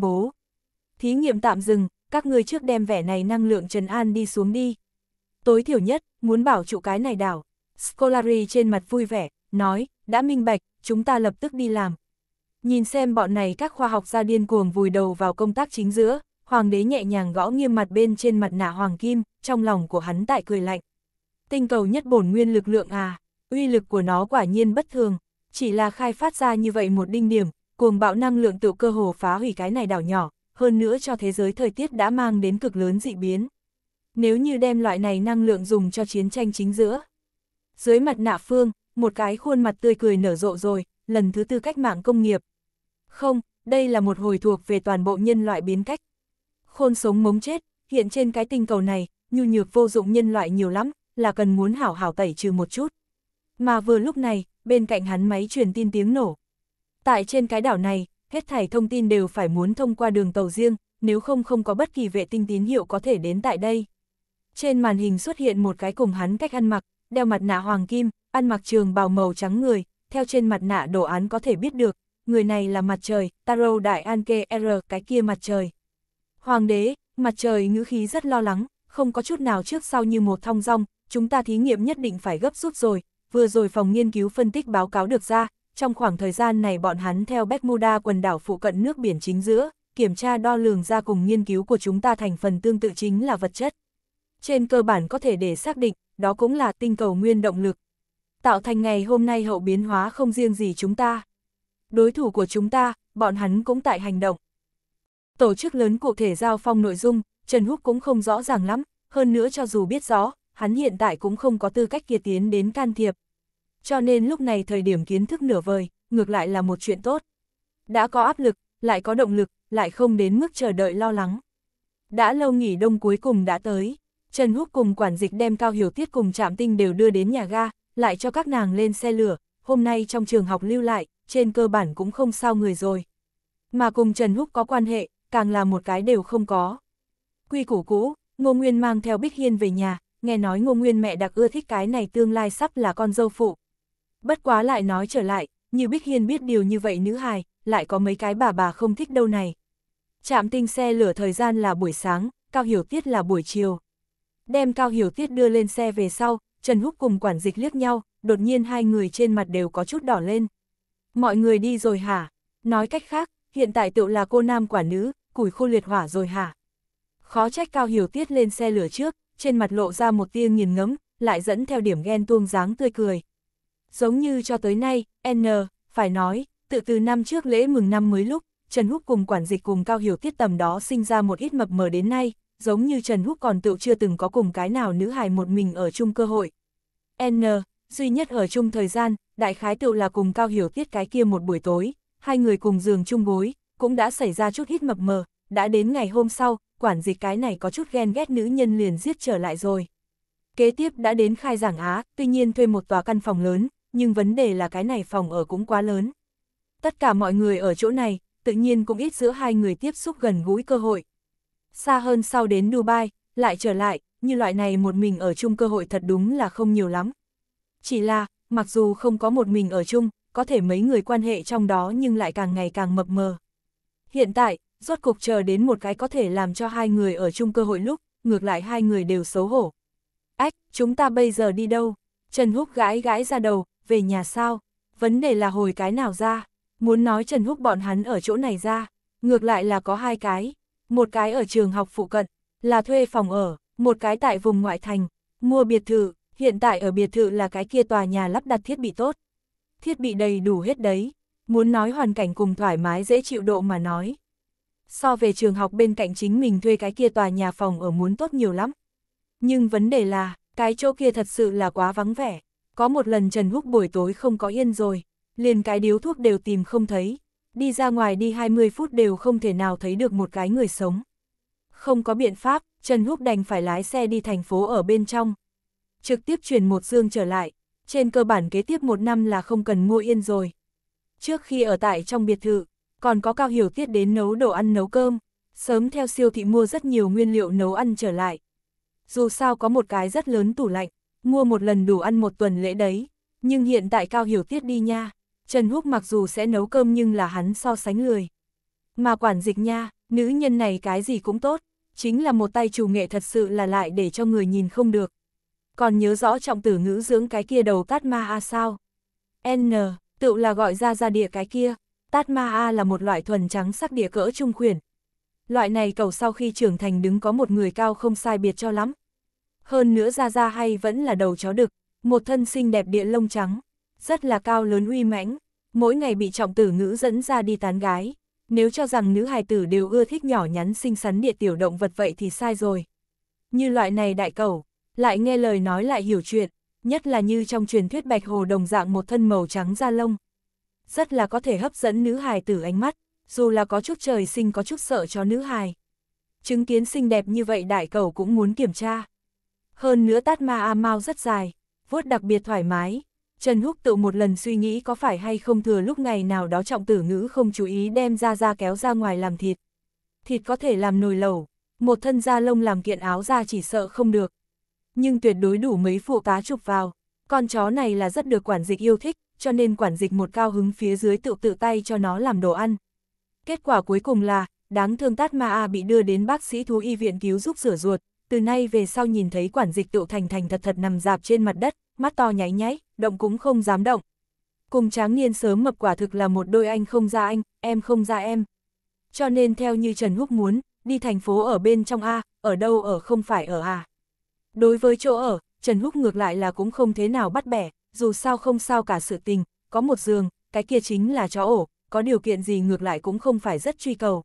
bố. Thí nghiệm tạm dừng, các ngươi trước đem vẻ này năng lượng trần an đi xuống đi. Tối thiểu nhất, muốn bảo trụ cái này đảo. Scolari trên mặt vui vẻ, nói, đã minh bạch, chúng ta lập tức đi làm. Nhìn xem bọn này các khoa học gia điên cuồng vùi đầu vào công tác chính giữa, hoàng đế nhẹ nhàng gõ nghiêm mặt bên trên mặt nạ hoàng kim, trong lòng của hắn tại cười lạnh. Tinh cầu nhất bổn nguyên lực lượng à, uy lực của nó quả nhiên bất thường, chỉ là khai phát ra như vậy một đinh điểm, cuồng bạo năng lượng tự cơ hồ phá hủy cái này đảo nhỏ, hơn nữa cho thế giới thời tiết đã mang đến cực lớn dị biến. Nếu như đem loại này năng lượng dùng cho chiến tranh chính giữa. Dưới mặt nạ phương, một cái khuôn mặt tươi cười nở rộ rồi, lần thứ tư cách mạng công nghiệp. Không, đây là một hồi thuộc về toàn bộ nhân loại biến cách. Khôn sống mống chết, hiện trên cái tinh cầu này, nhu nhược vô dụng nhân loại nhiều lắm, là cần muốn hảo hảo tẩy trừ một chút. Mà vừa lúc này, bên cạnh hắn máy truyền tin tiếng nổ, Tại trên cái đảo này, hết thảy thông tin đều phải muốn thông qua đường tàu riêng, nếu không không có bất kỳ vệ tinh tín hiệu có thể đến tại đây. Trên màn hình xuất hiện một cái cùng hắn cách ăn mặc, đeo mặt nạ hoàng kim, ăn mặc trường bào màu trắng người, theo trên mặt nạ đồ án có thể biết được, người này là mặt trời, Taro Đại An r cái kia mặt trời. Hoàng đế, mặt trời ngữ khí rất lo lắng, không có chút nào trước sau như một thong dong, chúng ta thí nghiệm nhất định phải gấp rút rồi, vừa rồi phòng nghiên cứu phân tích báo cáo được ra, trong khoảng thời gian này bọn hắn theo Bermuda quần đảo phụ cận nước biển chính giữa, kiểm tra đo lường ra cùng nghiên cứu của chúng ta thành phần tương tự chính là vật chất. Trên cơ bản có thể để xác định, đó cũng là tinh cầu nguyên động lực. Tạo thành ngày hôm nay hậu biến hóa không riêng gì chúng ta. Đối thủ của chúng ta, bọn hắn cũng tại hành động. Tổ chức lớn cụ thể giao phong nội dung, Trần Húc cũng không rõ ràng lắm, hơn nữa cho dù biết rõ, hắn hiện tại cũng không có tư cách kia tiến đến can thiệp, cho nên lúc này thời điểm kiến thức nửa vời, ngược lại là một chuyện tốt. Đã có áp lực, lại có động lực, lại không đến mức chờ đợi lo lắng. Đã lâu nghỉ đông cuối cùng đã tới, Trần Húc cùng quản dịch đem Cao Hiểu Tiết cùng Trạm Tinh đều đưa đến nhà ga, lại cho các nàng lên xe lửa, hôm nay trong trường học lưu lại, trên cơ bản cũng không sao người rồi. Mà cùng Trần Húc có quan hệ, càng là một cái đều không có. Quy củ cũ, Ngô Nguyên mang theo Bích Hiên về nhà, nghe nói Ngô Nguyên mẹ đặc ưa thích cái này tương lai sắp là con dâu phụ, Bất quá lại nói trở lại, như Bích Hiên biết điều như vậy nữ hài, lại có mấy cái bà bà không thích đâu này. Trạm tinh xe lửa thời gian là buổi sáng, Cao Hiểu Tiết là buổi chiều. Đem Cao Hiểu Tiết đưa lên xe về sau, Trần Húc cùng quản dịch liếc nhau, đột nhiên hai người trên mặt đều có chút đỏ lên. Mọi người đi rồi hả? Nói cách khác, hiện tại tựu là cô nam quả nữ, củi khô liệt hỏa rồi hả? Khó trách Cao Hiểu Tiết lên xe lửa trước, trên mặt lộ ra một tia nghiền ngấm lại dẫn theo điểm ghen tuông dáng tươi cười, Giống như cho tới nay, N, phải nói, tự từ năm trước lễ mừng năm mới lúc, Trần Húc cùng quản dịch cùng cao hiểu tiết tầm đó sinh ra một ít mập mờ đến nay, giống như Trần Húc còn tự chưa từng có cùng cái nào nữ hài một mình ở chung cơ hội. N, duy nhất ở chung thời gian, đại khái tự là cùng cao hiểu tiết cái kia một buổi tối, hai người cùng giường chung gối, cũng đã xảy ra chút ít mập mờ, đã đến ngày hôm sau, quản dịch cái này có chút ghen ghét nữ nhân liền giết trở lại rồi. Kế tiếp đã đến khai giảng Á, tuy nhiên thuê một tòa căn phòng lớn, nhưng vấn đề là cái này phòng ở cũng quá lớn. Tất cả mọi người ở chỗ này, tự nhiên cũng ít giữa hai người tiếp xúc gần gũi cơ hội. Xa hơn sau đến Dubai, lại trở lại, như loại này một mình ở chung cơ hội thật đúng là không nhiều lắm. Chỉ là, mặc dù không có một mình ở chung, có thể mấy người quan hệ trong đó nhưng lại càng ngày càng mập mờ. Hiện tại, rốt cục chờ đến một cái có thể làm cho hai người ở chung cơ hội lúc, ngược lại hai người đều xấu hổ. Ách, chúng ta bây giờ đi đâu? Trần Húc gãi gãi ra đầu, về nhà sao, vấn đề là hồi cái nào ra, muốn nói Trần Húc bọn hắn ở chỗ này ra, ngược lại là có hai cái, một cái ở trường học phụ cận, là thuê phòng ở, một cái tại vùng ngoại thành, mua biệt thự, hiện tại ở biệt thự là cái kia tòa nhà lắp đặt thiết bị tốt. Thiết bị đầy đủ hết đấy, muốn nói hoàn cảnh cùng thoải mái dễ chịu độ mà nói. So về trường học bên cạnh chính mình thuê cái kia tòa nhà phòng ở muốn tốt nhiều lắm. Nhưng vấn đề là, cái chỗ kia thật sự là quá vắng vẻ. Có một lần Trần Húc buổi tối không có yên rồi, liền cái điếu thuốc đều tìm không thấy, đi ra ngoài đi 20 phút đều không thể nào thấy được một cái người sống. Không có biện pháp, Trần Húc đành phải lái xe đi thành phố ở bên trong. Trực tiếp chuyển một dương trở lại, trên cơ bản kế tiếp một năm là không cần mua yên rồi. Trước khi ở tại trong biệt thự, còn có Cao Hiểu Tiết đến nấu đồ ăn nấu cơm, sớm theo siêu thị mua rất nhiều nguyên liệu nấu ăn trở lại. Dù sao có một cái rất lớn tủ lạnh, mua một lần đủ ăn một tuần lễ đấy, nhưng hiện tại Cao Hiểu Tiết đi nha, Trần Húc mặc dù sẽ nấu cơm nhưng là hắn so sánh lười. Mà quản dịch nha, nữ nhân này cái gì cũng tốt, chính là một tay chủ nghệ thật sự là lại để cho người nhìn không được. Còn nhớ rõ trọng tử ngữ dưỡng cái kia đầu tát ma a sao? N, tự là gọi ra ra địa cái kia, tát ma a là một loại thuần trắng sắc địa cỡ trung khuyển. Loại này cầu sau khi trưởng thành đứng có một người cao không sai biệt cho lắm, hơn nữa ra ra hay vẫn là đầu chó đực, một thân xinh đẹp địa lông trắng, rất là cao lớn uy mãnh, mỗi ngày bị trọng tử ngữ dẫn ra đi tán gái. Nếu cho rằng nữ hài tử đều ưa thích nhỏ nhắn xinh xắn địa tiểu động vật vậy thì sai rồi. Như loại này đại cầu lại nghe lời nói lại hiểu chuyện, nhất là như trong truyền thuyết bạch hồ đồng dạng một thân màu trắng da lông. Rất là có thể hấp dẫn nữ hài tử ánh mắt, dù là có chút trời sinh có chút sợ cho nữ hài. Chứng kiến xinh đẹp như vậy đại cầu cũng muốn kiểm tra. Hơn nữa tát ma a mau rất dài, vuốt đặc biệt thoải mái. Trần Húc tự một lần suy nghĩ có phải hay không thừa lúc ngày nào đó trọng tử ngữ không chú ý đem ra ra kéo ra ngoài làm thịt. Thịt có thể làm nồi lẩu, một thân da lông làm kiện áo da chỉ sợ không được. Nhưng tuyệt đối đủ mấy phụ cá chụp vào. Con chó này là rất được quản dịch yêu thích, cho nên quản dịch một cao hứng phía dưới tự tự tay cho nó làm đồ ăn. Kết quả cuối cùng là, đáng thương tát ma a bị đưa đến bác sĩ thú y viện cứu giúp rửa ruột, từ nay về sau nhìn thấy quản dịch tựu thành thành thật thật nằm dạp trên mặt đất, mắt to nháy nháy, động cũng không dám động. Cùng tráng niên sớm mập quả thực là một đôi anh không ra anh, em không ra em. Cho nên theo như Trần Húc muốn, đi thành phố ở bên trong A, ở đâu ở không phải ở à Đối với chỗ ở, Trần Húc ngược lại là cũng không thế nào bắt bẻ, dù sao không sao cả sự tình, có một giường, cái kia chính là chó ổ, có điều kiện gì ngược lại cũng không phải rất truy cầu.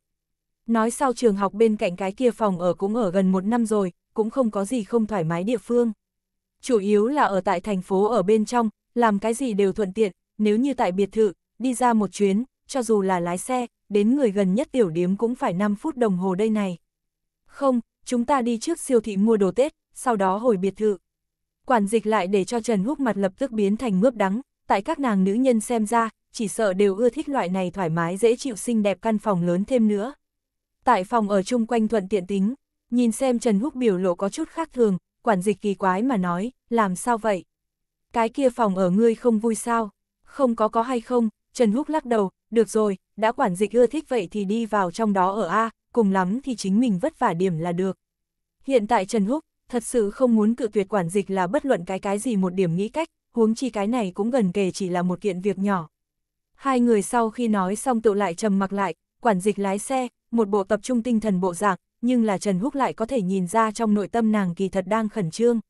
Nói sau trường học bên cạnh cái kia phòng ở cũng ở gần một năm rồi, cũng không có gì không thoải mái địa phương. Chủ yếu là ở tại thành phố ở bên trong, làm cái gì đều thuận tiện, nếu như tại biệt thự, đi ra một chuyến, cho dù là lái xe, đến người gần nhất tiểu điếm cũng phải 5 phút đồng hồ đây này. Không, chúng ta đi trước siêu thị mua đồ Tết, sau đó hồi biệt thự. Quản dịch lại để cho Trần Húc mặt lập tức biến thành mướp đắng, tại các nàng nữ nhân xem ra, chỉ sợ đều ưa thích loại này thoải mái dễ chịu xinh đẹp căn phòng lớn thêm nữa tại phòng ở chung quanh thuận tiện tính, nhìn xem Trần Húc biểu lộ có chút khác thường, quản dịch kỳ quái mà nói, làm sao vậy? Cái kia phòng ở ngươi không vui sao? Không có có hay không? Trần Húc lắc đầu, được rồi, đã quản dịch ưa thích vậy thì đi vào trong đó ở A, cùng lắm thì chính mình vất vả điểm là được. Hiện tại Trần Húc, thật sự không muốn cự tuyệt quản dịch là bất luận cái cái gì một điểm nghĩ cách, huống chi cái này cũng gần kề chỉ là một kiện việc nhỏ. Hai người sau khi nói xong tự lại trầm mặc lại, quản dịch lái xe, một bộ tập trung tinh thần bộ dạng, nhưng là Trần Húc lại có thể nhìn ra trong nội tâm nàng kỳ thật đang khẩn trương.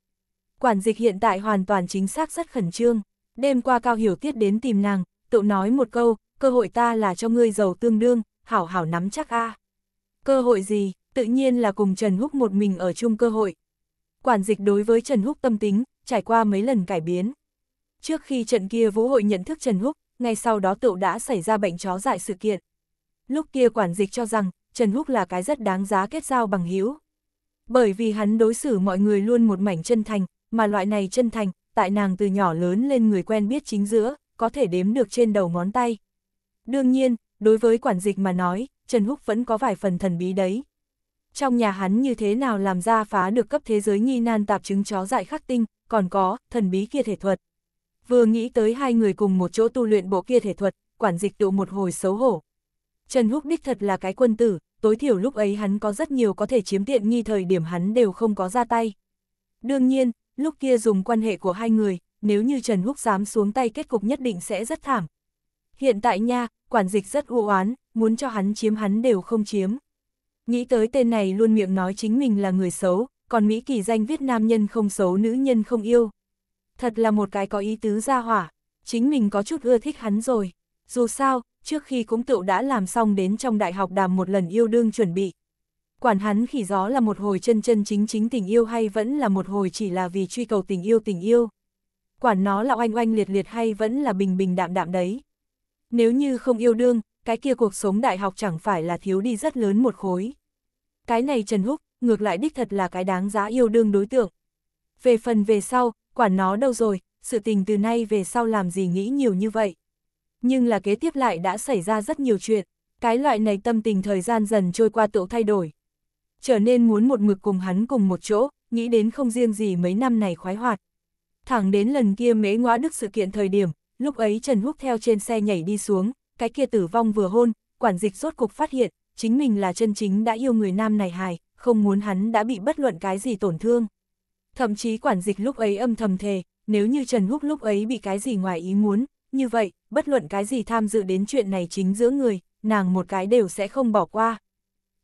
Quản dịch hiện tại hoàn toàn chính xác rất khẩn trương, đêm qua Cao Hiểu Tiết đến tìm nàng, tự nói một câu, cơ hội ta là cho ngươi giàu tương đương, hảo hảo nắm chắc a. Cơ hội gì, tự nhiên là cùng Trần Húc một mình ở chung cơ hội. Quản dịch đối với Trần Húc tâm tính, trải qua mấy lần cải biến. Trước khi trận kia vũ hội nhận thức Trần Húc, ngay sau đó tựu đã xảy ra bệnh chó dại sự kiện, Lúc kia quản dịch cho rằng, Trần Húc là cái rất đáng giá kết giao bằng hữu Bởi vì hắn đối xử mọi người luôn một mảnh chân thành, mà loại này chân thành, tại nàng từ nhỏ lớn lên người quen biết chính giữa, có thể đếm được trên đầu ngón tay. Đương nhiên, đối với quản dịch mà nói, Trần Húc vẫn có vài phần thần bí đấy. Trong nhà hắn như thế nào làm ra phá được cấp thế giới nghi nan tạp chứng chó dại khắc tinh, còn có, thần bí kia thể thuật. Vừa nghĩ tới hai người cùng một chỗ tu luyện bộ kia thể thuật, quản dịch tụ một hồi xấu hổ, Trần Húc đích thật là cái quân tử, tối thiểu lúc ấy hắn có rất nhiều có thể chiếm tiện nghi thời điểm hắn đều không có ra tay. Đương nhiên, lúc kia dùng quan hệ của hai người, nếu như Trần Húc dám xuống tay kết cục nhất định sẽ rất thảm. Hiện tại nha, quản dịch rất u oán, muốn cho hắn chiếm hắn đều không chiếm. Nghĩ tới tên này luôn miệng nói chính mình là người xấu, còn Mỹ kỳ danh viết nam nhân không xấu nữ nhân không yêu. Thật là một cái có ý tứ ra hỏa, chính mình có chút ưa thích hắn rồi. Dù sao, trước khi cũng tựu đã làm xong đến trong đại học đàm một lần yêu đương chuẩn bị. Quản hắn khỉ gió là một hồi chân chân chính chính tình yêu hay vẫn là một hồi chỉ là vì truy cầu tình yêu tình yêu. Quản nó là oanh oanh liệt liệt hay vẫn là bình bình đạm đạm đấy. Nếu như không yêu đương, cái kia cuộc sống đại học chẳng phải là thiếu đi rất lớn một khối. Cái này Trần Húc, ngược lại đích thật là cái đáng giá yêu đương đối tượng. Về phần về sau, quản nó đâu rồi, sự tình từ nay về sau làm gì nghĩ nhiều như vậy nhưng là kế tiếp lại đã xảy ra rất nhiều chuyện, cái loại này tâm tình thời gian dần trôi qua tự thay đổi. Trở nên muốn một mực cùng hắn cùng một chỗ, nghĩ đến không riêng gì mấy năm này khoái hoạt. Thẳng đến lần kia mế ngõa đức sự kiện thời điểm, lúc ấy Trần Húc theo trên xe nhảy đi xuống, cái kia tử vong vừa hôn, quản dịch rốt cục phát hiện, chính mình là chân chính đã yêu người nam này hài, không muốn hắn đã bị bất luận cái gì tổn thương. Thậm chí quản dịch lúc ấy âm thầm thề, nếu như Trần Húc lúc ấy bị cái gì ngoài ý muốn, như vậy, bất luận cái gì tham dự đến chuyện này chính giữa người, nàng một cái đều sẽ không bỏ qua.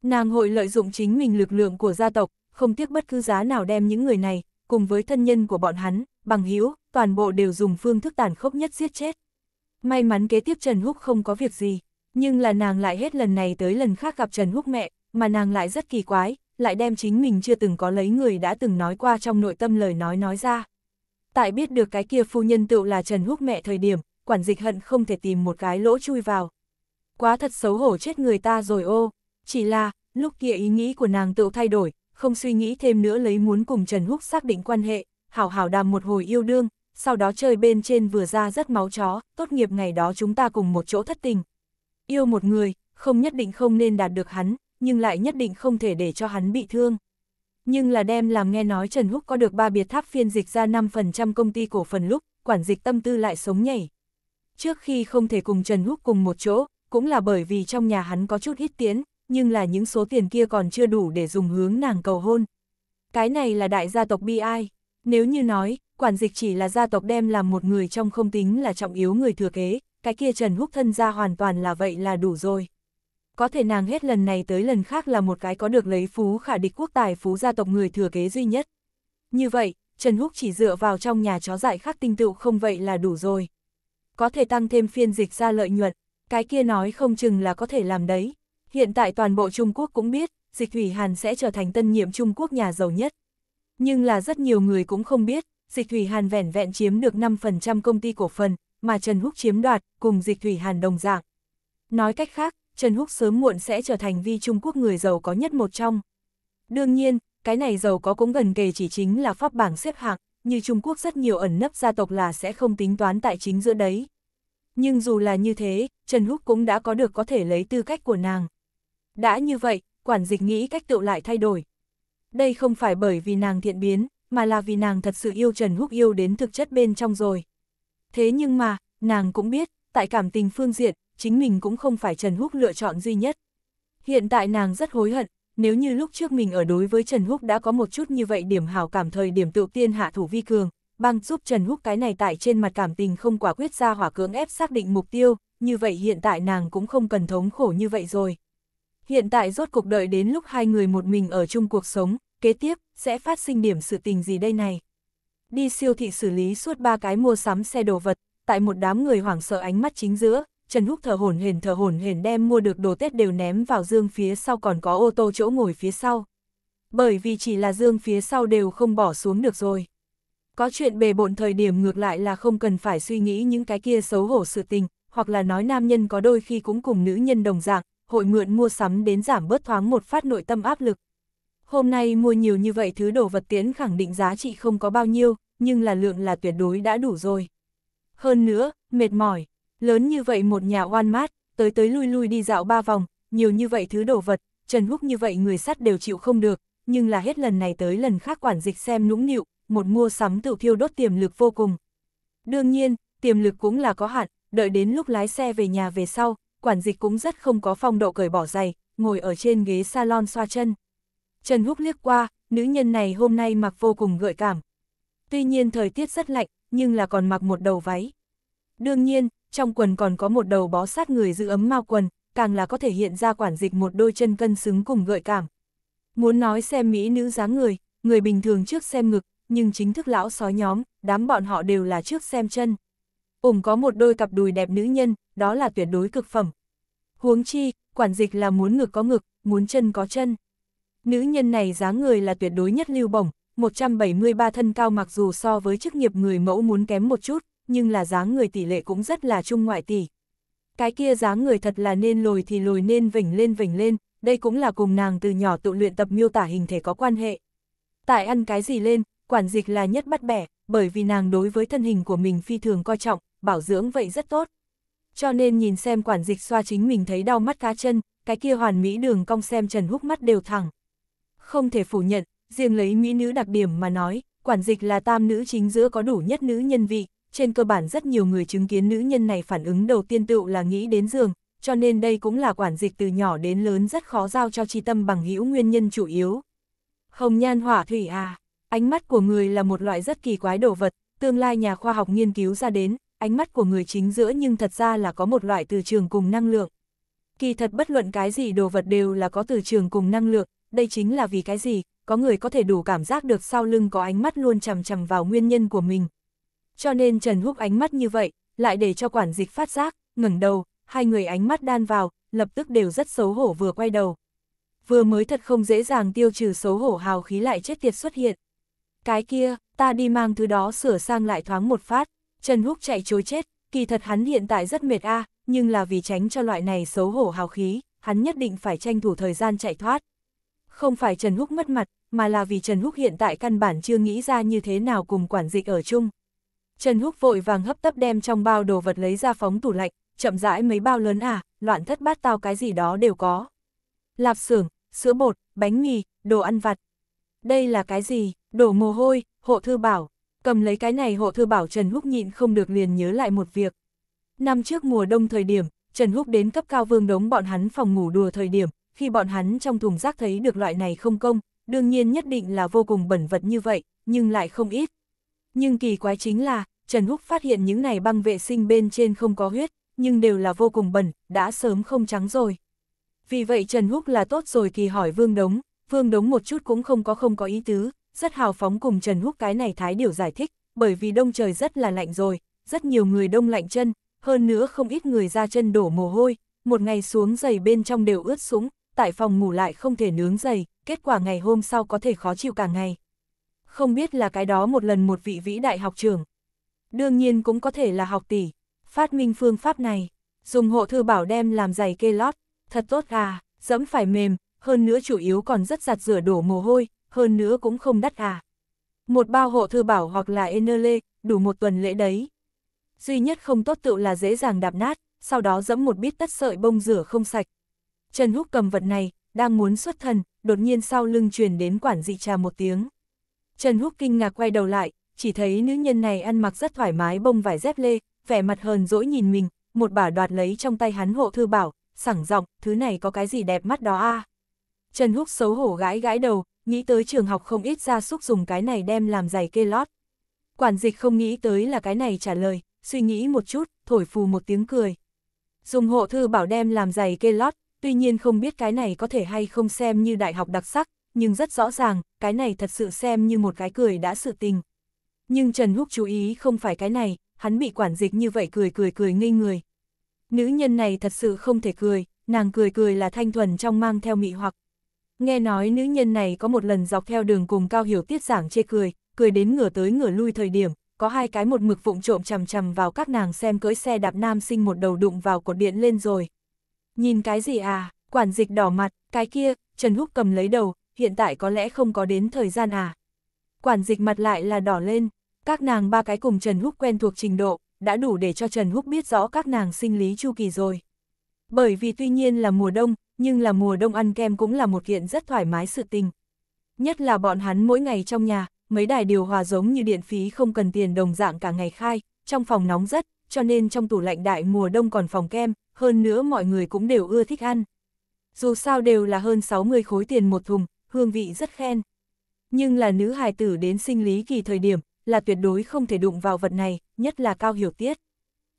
Nàng hội lợi dụng chính mình lực lượng của gia tộc, không tiếc bất cứ giá nào đem những người này, cùng với thân nhân của bọn hắn, bằng hữu toàn bộ đều dùng phương thức tàn khốc nhất giết chết. May mắn kế tiếp Trần Húc không có việc gì, nhưng là nàng lại hết lần này tới lần khác gặp Trần Húc mẹ, mà nàng lại rất kỳ quái, lại đem chính mình chưa từng có lấy người đã từng nói qua trong nội tâm lời nói nói ra. Tại biết được cái kia phu nhân tựu là Trần Húc mẹ thời điểm, quản dịch hận không thể tìm một cái lỗ chui vào. Quá thật xấu hổ chết người ta rồi ô, chỉ là, lúc kia ý nghĩ của nàng tự thay đổi, không suy nghĩ thêm nữa lấy muốn cùng Trần Húc xác định quan hệ, hảo hảo đàm một hồi yêu đương, sau đó chơi bên trên vừa ra rất máu chó, tốt nghiệp ngày đó chúng ta cùng một chỗ thất tình. Yêu một người, không nhất định không nên đạt được hắn, nhưng lại nhất định không thể để cho hắn bị thương. Nhưng là đem làm nghe nói Trần Húc có được ba biệt tháp phiên dịch ra 5% công ty cổ phần lúc, quản dịch tâm tư lại sống nhảy. Trước khi không thể cùng Trần Húc cùng một chỗ, cũng là bởi vì trong nhà hắn có chút ít tiến, nhưng là những số tiền kia còn chưa đủ để dùng hướng nàng cầu hôn. Cái này là đại gia tộc bi ai. Nếu như nói, quản dịch chỉ là gia tộc đem làm một người trong không tính là trọng yếu người thừa kế, cái kia Trần Húc thân ra hoàn toàn là vậy là đủ rồi. Có thể nàng hết lần này tới lần khác là một cái có được lấy phú khả địch quốc tài phú gia tộc người thừa kế duy nhất. Như vậy, Trần Húc chỉ dựa vào trong nhà chó dại khác tinh tựu không vậy là đủ rồi có thể tăng thêm phiên dịch ra lợi nhuận, cái kia nói không chừng là có thể làm đấy. Hiện tại toàn bộ Trung Quốc cũng biết, Dịch Thủy Hàn sẽ trở thành tân nhiệm Trung Quốc nhà giàu nhất. Nhưng là rất nhiều người cũng không biết, Dịch Thủy Hàn vẻn vẹn chiếm được 5% công ty cổ phần, mà Trần Húc chiếm đoạt, cùng Dịch Thủy Hàn đồng dạng. Nói cách khác, Trần Húc sớm muộn sẽ trở thành vi Trung Quốc người giàu có nhất một trong. Đương nhiên, cái này giàu có cũng gần kề chỉ chính là pháp bảng xếp hạng, như Trung Quốc rất nhiều ẩn nấp gia tộc là sẽ không tính toán tài chính giữa đấy. Nhưng dù là như thế, Trần Húc cũng đã có được có thể lấy tư cách của nàng. Đã như vậy, quản dịch nghĩ cách tự lại thay đổi. Đây không phải bởi vì nàng thiện biến, mà là vì nàng thật sự yêu Trần Húc yêu đến thực chất bên trong rồi. Thế nhưng mà, nàng cũng biết, tại cảm tình phương diện, chính mình cũng không phải Trần Húc lựa chọn duy nhất. Hiện tại nàng rất hối hận, nếu như lúc trước mình ở đối với Trần Húc đã có một chút như vậy điểm hảo cảm thời điểm tự tiên hạ thủ vi cường, băng giúp Trần Húc cái này tại trên mặt cảm tình không quả quyết ra hỏa cưỡng ép xác định mục tiêu, như vậy hiện tại nàng cũng không cần thống khổ như vậy rồi. Hiện tại rốt cuộc đợi đến lúc hai người một mình ở chung cuộc sống, kế tiếp, sẽ phát sinh điểm sự tình gì đây này. Đi siêu thị xử lý suốt ba cái mua sắm xe đồ vật, tại một đám người hoảng sợ ánh mắt chính giữa, Trần Húc thở hổn hển thở hổn hển đem mua được đồ Tết đều ném vào dương phía sau còn có ô tô chỗ ngồi phía sau. Bởi vì chỉ là dương phía sau đều không bỏ xuống được rồi. Có chuyện bề bộn thời điểm ngược lại là không cần phải suy nghĩ những cái kia xấu hổ sự tình, hoặc là nói nam nhân có đôi khi cũng cùng nữ nhân đồng dạng, hội mượn mua sắm đến giảm bớt thoáng một phát nội tâm áp lực. Hôm nay mua nhiều như vậy thứ đồ vật tiến khẳng định giá trị không có bao nhiêu, nhưng là lượng là tuyệt đối đã đủ rồi. Hơn nữa, mệt mỏi, Lớn như vậy một nhà oan mát, tới tới lui lui đi dạo ba vòng, nhiều như vậy thứ đồ vật, Trần Húc như vậy người sắt đều chịu không được, nhưng là hết lần này tới lần khác quản dịch xem nũng nịu, một mua sắm tự thiêu đốt tiềm lực vô cùng. Đương nhiên, tiềm lực cũng là có hạn, đợi đến lúc lái xe về nhà về sau, quản dịch cũng rất không có phong độ cởi bỏ giày, ngồi ở trên ghế salon xoa chân. Trần Húc liếc qua, nữ nhân này hôm nay mặc vô cùng gợi cảm. Tuy nhiên thời tiết rất lạnh, nhưng là còn mặc một đầu váy. Đương nhiên, trong quần còn có một đầu bó sát người giữ ấm mao quần, càng là có thể hiện ra quản dịch một đôi chân cân xứng cùng gợi cảm. Muốn nói xem mỹ nữ dáng người, người bình thường trước xem ngực, nhưng chính thức lão sói nhóm, đám bọn họ đều là trước xem chân. Ủng có một đôi cặp đùi đẹp nữ nhân, đó là tuyệt đối cực phẩm. Huống chi, quản dịch là muốn ngực có ngực, muốn chân có chân. Nữ nhân này dáng người là tuyệt đối nhất lưu bổng, 173 thân cao mặc dù so với chức nghiệp người mẫu muốn kém một chút, nhưng là dáng người tỷ lệ cũng rất là trung ngoại tỷ. Cái kia dáng người thật là nên lồi thì lồi nên vỉnh lên vỉnh lên, đây cũng là cùng nàng từ nhỏ tụ luyện tập miêu tả hình thể có quan hệ. Tại ăn cái gì lên, quản dịch là nhất bắt bẻ, bởi vì nàng đối với thân hình của mình phi thường coi trọng, bảo dưỡng vậy rất tốt. Cho nên nhìn xem quản dịch xoa chính mình thấy đau mắt cá chân, cái kia hoàn mỹ đường cong xem Trần hút mắt đều thẳng. Không thể phủ nhận, riêng lấy mỹ nữ đặc điểm mà nói, quản dịch là tam nữ chính giữa có đủ nhất nữ nhân vị, trên cơ bản rất nhiều người chứng kiến nữ nhân này phản ứng đầu tiên tựu là nghĩ đến giường, cho nên đây cũng là quản dịch từ nhỏ đến lớn rất khó giao cho chi tâm bằng hữu nguyên nhân chủ yếu. không nhan hỏa thủy à, ánh mắt của người là một loại rất kỳ quái đồ vật, tương lai nhà khoa học nghiên cứu ra đến, ánh mắt của người chính giữa nhưng thật ra là có một loại từ trường cùng năng lượng. Kỳ thật bất luận cái gì đồ vật đều là có từ trường cùng năng lượng, đây chính là vì cái gì, có người có thể đủ cảm giác được sau lưng có ánh mắt luôn chằm chằm vào nguyên nhân của mình, cho nên Trần Húc ánh mắt như vậy, lại để cho quản dịch phát giác, ngẩng đầu, hai người ánh mắt đan vào, lập tức đều rất xấu hổ vừa quay đầu. Vừa mới thật không dễ dàng tiêu trừ xấu hổ hào khí lại chết tiệt xuất hiện. Cái kia, ta đi mang thứ đó sửa sang lại thoáng một phát, Trần Húc chạy chối chết, kỳ thật hắn hiện tại rất mệt a, nhưng là vì tránh cho loại này xấu hổ hào khí, hắn nhất định phải tranh thủ thời gian chạy thoát. Không phải Trần Húc mất mặt, mà là vì Trần Húc hiện tại căn bản chưa nghĩ ra như thế nào cùng quản dịch ở chung. Trần Húc vội vàng hấp tấp đem trong bao đồ vật lấy ra phóng tủ lạnh, chậm rãi mấy bao lớn à, loạn thất bát tao cái gì đó đều có. Lạp xưởng, sữa bột, bánh mì, đồ ăn vặt. Đây là cái gì, đổ mồ hôi, hộ thư bảo. Cầm lấy cái này hộ thư bảo Trần Húc nhịn không được liền nhớ lại một việc. Năm trước mùa đông thời điểm, Trần Húc đến cấp cao vương đống bọn hắn phòng ngủ đùa thời điểm, khi bọn hắn trong thùng rác thấy được loại này không công, đương nhiên nhất định là vô cùng bẩn vật như vậy, nhưng lại không ít. Nhưng kỳ quái chính là, Trần Húc phát hiện những này băng vệ sinh bên trên không có huyết, nhưng đều là vô cùng bẩn, đã sớm không trắng rồi. Vì vậy Trần Húc là tốt rồi kỳ hỏi Vương Đống, Vương Đống một chút cũng không có không có ý tứ, rất hào phóng cùng Trần Húc cái này thái điều giải thích, bởi vì đông trời rất là lạnh rồi, rất nhiều người đông lạnh chân, hơn nữa không ít người ra chân đổ mồ hôi, một ngày xuống giày bên trong đều ướt sũng, tại phòng ngủ lại không thể nướng giày, kết quả ngày hôm sau có thể khó chịu cả ngày. Không biết là cái đó một lần một vị vĩ đại học trưởng, đương nhiên cũng có thể là học tỷ, phát minh phương pháp này, dùng hộ thư bảo đem làm giày kê lót, thật tốt à, dẫm phải mềm, hơn nữa chủ yếu còn rất giặt rửa đổ mồ hôi, hơn nữa cũng không đắt à. Một bao hộ thư bảo hoặc là Enerle, đủ một tuần lễ đấy. Duy nhất không tốt tự là dễ dàng đạp nát, sau đó dẫm một bít tất sợi bông rửa không sạch. Trần Húc cầm vật này, đang muốn xuất thần, đột nhiên sau lưng truyền đến quản dị trà một tiếng. Trần Húc kinh ngạc quay đầu lại, chỉ thấy nữ nhân này ăn mặc rất thoải mái bông vải dép lê, vẻ mặt hờn dỗi nhìn mình, một bà đoạt lấy trong tay hắn hộ thư bảo, sẳng giọng, thứ này có cái gì đẹp mắt đó a à? Trần Húc xấu hổ gãi gãi đầu, nghĩ tới trường học không ít ra xúc dùng cái này đem làm giày kê lót. Quản dịch không nghĩ tới là cái này trả lời, suy nghĩ một chút, thổi phù một tiếng cười. Dùng hộ thư bảo đem làm giày kê lót, tuy nhiên không biết cái này có thể hay không xem như đại học đặc sắc, nhưng rất rõ ràng, cái này thật sự xem như một cái cười đã sự tình. Nhưng Trần Húc chú ý không phải cái này, hắn bị quản dịch như vậy cười cười cười ngây người. Nữ nhân này thật sự không thể cười, nàng cười cười là thanh thuần trong mang theo mị hoặc. Nghe nói nữ nhân này có một lần dọc theo đường cùng Cao Hiểu Tiết giảng chê cười, cười đến ngửa tới ngửa lui thời điểm, có hai cái một mực vụng trộm chằm chằm vào các nàng xem cưỡi xe đạp nam sinh một đầu đụng vào cột điện lên rồi. Nhìn cái gì à, quản dịch đỏ mặt, cái kia, Trần Húc cầm lấy đầu, hiện tại có lẽ không có đến thời gian à. Quản dịch mặt lại là đỏ lên, các nàng ba cái cùng Trần Húc quen thuộc trình độ, đã đủ để cho Trần Húc biết rõ các nàng sinh lý chu kỳ rồi. Bởi vì tuy nhiên là mùa đông, nhưng là mùa đông ăn kem cũng là một kiện rất thoải mái sự tình. Nhất là bọn hắn mỗi ngày trong nhà, mấy đài điều hòa giống như điện phí không cần tiền đồng dạng cả ngày khai, trong phòng nóng rất, cho nên trong tủ lạnh đại mùa đông còn phòng kem, hơn nữa mọi người cũng đều ưa thích ăn. Dù sao đều là hơn 60 khối tiền một thùng, hương vị rất khen. Nhưng là nữ hài tử đến sinh lý kỳ thời điểm, là tuyệt đối không thể đụng vào vật này, nhất là Cao Hiểu Tiết.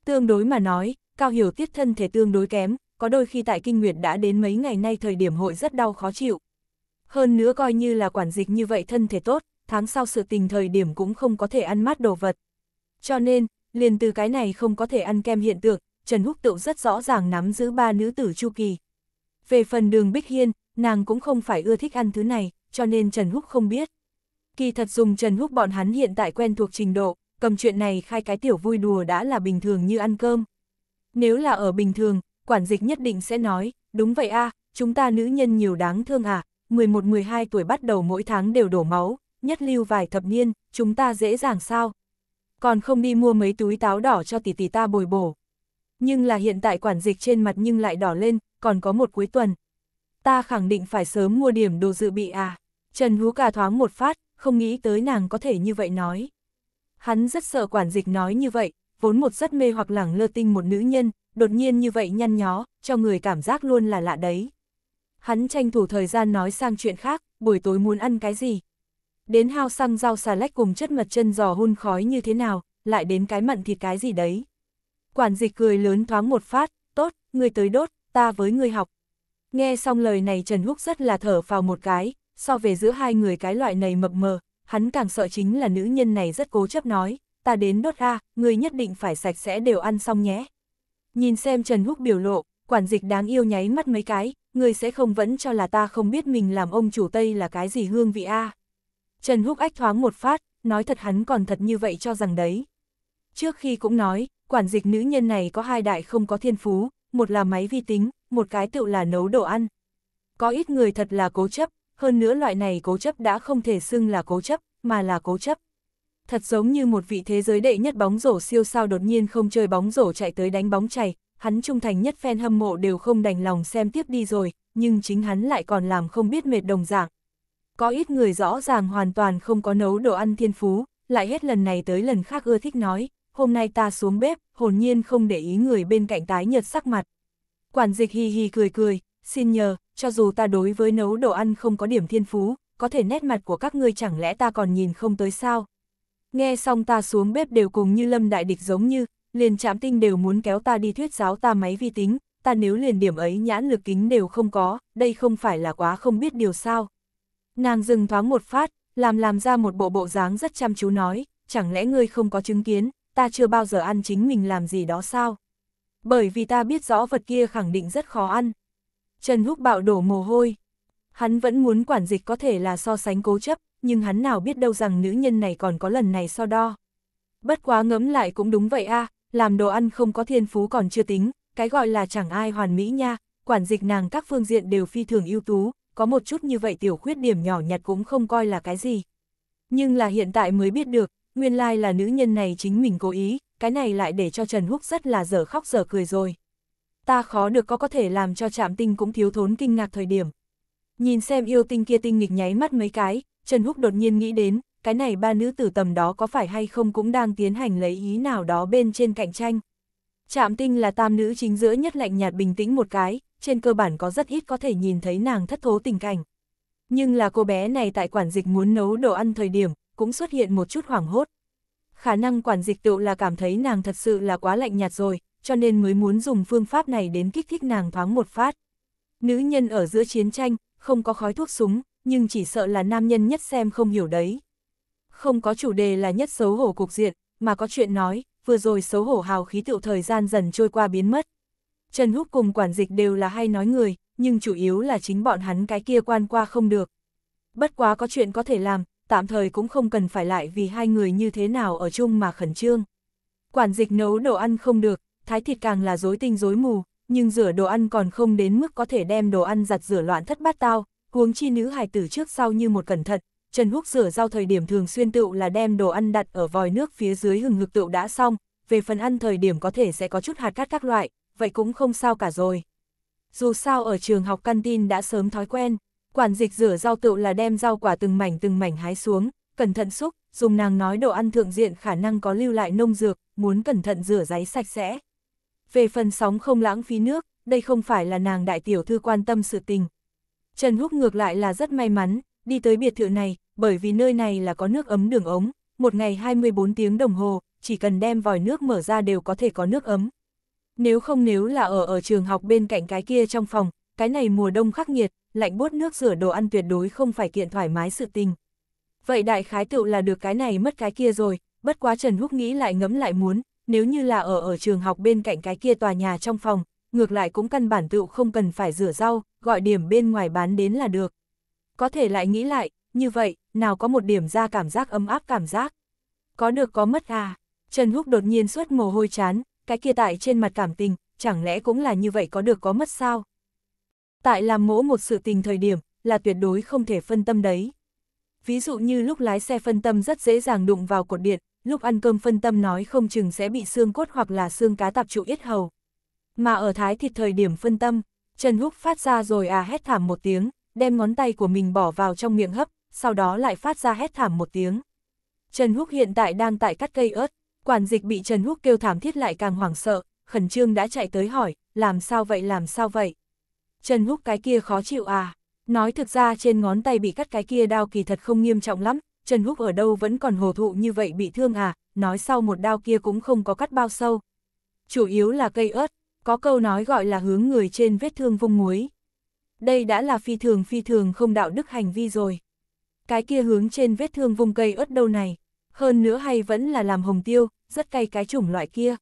Tương đối mà nói, Cao Hiểu Tiết thân thể tương đối kém, có đôi khi tại kinh nguyệt đã đến mấy ngày nay thời điểm hội rất đau khó chịu. Hơn nữa coi như là quản dịch như vậy thân thể tốt, tháng sau sự tình thời điểm cũng không có thể ăn mát đồ vật. Cho nên, liền từ cái này không có thể ăn kem hiện tượng, Trần Húc Tựu rất rõ ràng nắm giữ ba nữ tử Chu Kỳ. Về phần đường Bích Hiên, nàng cũng không phải ưa thích ăn thứ này, cho nên Trần Húc không biết. Kỳ thật dùng Trần Húc bọn hắn hiện tại quen thuộc trình độ, cầm chuyện này khai cái tiểu vui đùa đã là bình thường như ăn cơm. Nếu là ở bình thường, quản dịch nhất định sẽ nói, đúng vậy a à, chúng ta nữ nhân nhiều đáng thương à, 11-12 tuổi bắt đầu mỗi tháng đều đổ máu, nhất lưu vài thập niên, chúng ta dễ dàng sao. Còn không đi mua mấy túi táo đỏ cho tỷ tỷ ta bồi bổ. Nhưng là hiện tại quản dịch trên mặt nhưng lại đỏ lên, còn có một cuối tuần. Ta khẳng định phải sớm mua điểm đồ dự bị à. Trần Hú cà thoáng một phát, không nghĩ tới nàng có thể như vậy nói. Hắn rất sợ quản dịch nói như vậy, vốn một rất mê hoặc lẳng lơ tinh một nữ nhân, đột nhiên như vậy nhăn nhó, cho người cảm giác luôn là lạ đấy. Hắn tranh thủ thời gian nói sang chuyện khác, buổi tối muốn ăn cái gì. Đến hao xăng rau xà lách cùng chất mật chân giò hun khói như thế nào, lại đến cái mặn thịt cái gì đấy. Quản dịch cười lớn thoáng một phát, tốt, người tới đốt, ta với người học. Nghe xong lời này Trần Húc rất là thở vào một cái, so về giữa hai người cái loại này mập mờ, hắn càng sợ chính là nữ nhân này rất cố chấp nói, ta đến đốt ra người nhất định phải sạch sẽ đều ăn xong nhé. Nhìn xem Trần Húc biểu lộ, quản dịch đáng yêu nháy mắt mấy cái, người sẽ không vẫn cho là ta không biết mình làm ông chủ Tây là cái gì hương vị a. Trần Húc ách thoáng một phát, nói thật hắn còn thật như vậy cho rằng đấy. Trước khi cũng nói, quản dịch nữ nhân này có hai đại không có thiên phú, một là máy vi tính, một cái tựu là nấu đồ ăn. Có ít người thật là cố chấp, hơn nữa loại này cố chấp đã không thể xưng là cố chấp, mà là cố chấp. Thật giống như một vị thế giới đệ nhất bóng rổ siêu sao đột nhiên không chơi bóng rổ chạy tới đánh bóng chày, hắn trung thành nhất fan hâm mộ đều không đành lòng xem tiếp đi rồi, nhưng chính hắn lại còn làm không biết mệt đồng dạng. Có ít người rõ ràng hoàn toàn không có nấu đồ ăn thiên phú, lại hết lần này tới lần khác ưa thích nói, hôm nay ta xuống bếp, hồn nhiên không để ý người bên cạnh tái nhật sắc mặt. Quản dịch hì hì cười cười, xin nhờ, cho dù ta đối với nấu đồ ăn không có điểm thiên phú, có thể nét mặt của các ngươi chẳng lẽ ta còn nhìn không tới sao? Nghe xong ta xuống bếp đều cùng như lâm đại địch giống như, liền chạm tinh đều muốn kéo ta đi thuyết giáo ta máy vi tính, ta nếu liền điểm ấy nhãn lực kính đều không có, đây không phải là quá không biết điều sao. Nàng dừng thoáng một phát, làm làm ra một bộ bộ dáng rất chăm chú nói, chẳng lẽ ngươi không có chứng kiến, ta chưa bao giờ ăn chính mình làm gì đó sao? Bởi vì ta biết rõ vật kia khẳng định rất khó ăn. Trần Húc bạo đổ mồ hôi. Hắn vẫn muốn quản dịch có thể là so sánh cố chấp, nhưng hắn nào biết đâu rằng nữ nhân này còn có lần này so đo. Bất quá ngẫm lại cũng đúng vậy a, làm đồ ăn không có thiên phú còn chưa tính, cái gọi là chẳng ai hoàn mỹ nha, quản dịch nàng các phương diện đều phi thường ưu tú, có một chút như vậy tiểu khuyết điểm nhỏ nhặt cũng không coi là cái gì. Nhưng là hiện tại mới biết được, nguyên lai là nữ nhân này chính mình cố ý, cái này lại để cho Trần Húc rất là dở khóc dở cười rồi ta khó được có có thể làm cho Trạm tinh cũng thiếu thốn kinh ngạc thời điểm. Nhìn xem yêu tinh kia tinh nghịch nháy mắt mấy cái, Trần Húc đột nhiên nghĩ đến, cái này ba nữ tử tầm đó có phải hay không cũng đang tiến hành lấy ý nào đó bên trên cạnh tranh. Trạm tinh là tam nữ chính giữa nhất lạnh nhạt bình tĩnh một cái, trên cơ bản có rất ít có thể nhìn thấy nàng thất thố tình cảnh. Nhưng là cô bé này tại quản dịch muốn nấu đồ ăn thời điểm, cũng xuất hiện một chút hoảng hốt. Khả năng quản dịch tựu là cảm thấy nàng thật sự là quá lạnh nhạt rồi, cho nên mới muốn dùng phương pháp này đến kích thích nàng thoáng một phát. Nữ nhân ở giữa chiến tranh, không có khói thuốc súng, nhưng chỉ sợ là nam nhân nhất xem không hiểu đấy. Không có chủ đề là nhất xấu hổ cục diện, mà có chuyện nói, vừa rồi xấu hổ hào khí tựu thời gian dần trôi qua biến mất. Trần Húc cùng quản dịch đều là hay nói người, nhưng chủ yếu là chính bọn hắn cái kia quan qua không được. Bất quá có chuyện có thể làm, tạm thời cũng không cần phải lại vì hai người như thế nào ở chung mà khẩn trương. Quản dịch nấu đồ ăn không được, thái thịt càng là rối tinh rối mù, nhưng rửa đồ ăn còn không đến mức có thể đem đồ ăn giặt rửa loạn thất bát tao, huống chi nữ hài tử trước sau như một cẩn thận, Trần Húc rửa rau thời điểm thường xuyên tựu là đem đồ ăn đặt ở vòi nước phía dưới hừng hực tựu đã xong, về phần ăn thời điểm có thể sẽ có chút hạt cát các loại, vậy cũng không sao cả rồi. Dù sao ở trường học tin đã sớm thói quen, quản dịch rửa rau tựu là đem rau quả từng mảnh từng mảnh hái xuống, cẩn thận xúc, dùng nàng nói đồ ăn thượng diện khả năng có lưu lại nông dược, muốn cẩn thận rửa giấy sạch sẽ. Về phần sóng không lãng phí nước, đây không phải là nàng đại tiểu thư quan tâm sự tình. Trần Húc ngược lại là rất may mắn, đi tới biệt thự này, bởi vì nơi này là có nước ấm đường ống, một ngày 24 tiếng đồng hồ, chỉ cần đem vòi nước mở ra đều có thể có nước ấm. Nếu không nếu là ở ở trường học bên cạnh cái kia trong phòng, cái này mùa đông khắc nghiệt, lạnh bốt nước rửa đồ ăn tuyệt đối không phải kiện thoải mái sự tình. Vậy đại khái tựu là được cái này mất cái kia rồi, bất quá Trần Húc nghĩ lại ngẫm lại muốn, nếu như là ở ở trường học bên cạnh cái kia tòa nhà trong phòng, ngược lại cũng căn bản tựu không cần phải rửa rau, gọi điểm bên ngoài bán đến là được. Có thể lại nghĩ lại, như vậy, nào có một điểm ra cảm giác ấm áp cảm giác. Có được có mất à? Trần Húc đột nhiên suốt mồ hôi chán, cái kia tại trên mặt cảm tình, chẳng lẽ cũng là như vậy có được có mất sao? Tại làm mỗ một sự tình thời điểm, là tuyệt đối không thể phân tâm đấy. Ví dụ như lúc lái xe phân tâm rất dễ dàng đụng vào cột điện, lúc ăn cơm phân tâm nói không chừng sẽ bị xương cốt hoặc là xương cá tạp trụ yết hầu. Mà ở thái thịt thời điểm phân tâm, Trần Húc phát ra rồi à hét thảm một tiếng, đem ngón tay của mình bỏ vào trong miệng hấp, sau đó lại phát ra hét thảm một tiếng. Trần Húc hiện tại đang tại cắt cây ớt, quản dịch bị Trần Húc kêu thảm thiết lại càng hoảng sợ, khẩn trương đã chạy tới hỏi, làm sao vậy làm sao vậy? Trần Húc cái kia khó chịu à? Nói thực ra trên ngón tay bị cắt cái kia đau kỳ thật không nghiêm trọng lắm, Trần Húc ở đâu vẫn còn hồ thụ như vậy bị thương à, nói sau một đao kia cũng không có cắt bao sâu. Chủ yếu là cây ớt, có câu nói gọi là hướng người trên vết thương vung muối. Đây đã là phi thường phi thường không đạo đức hành vi rồi. Cái kia hướng trên vết thương vung cây ớt đâu này, hơn nữa hay vẫn là làm hồng tiêu, rất cay cái chủng loại kia.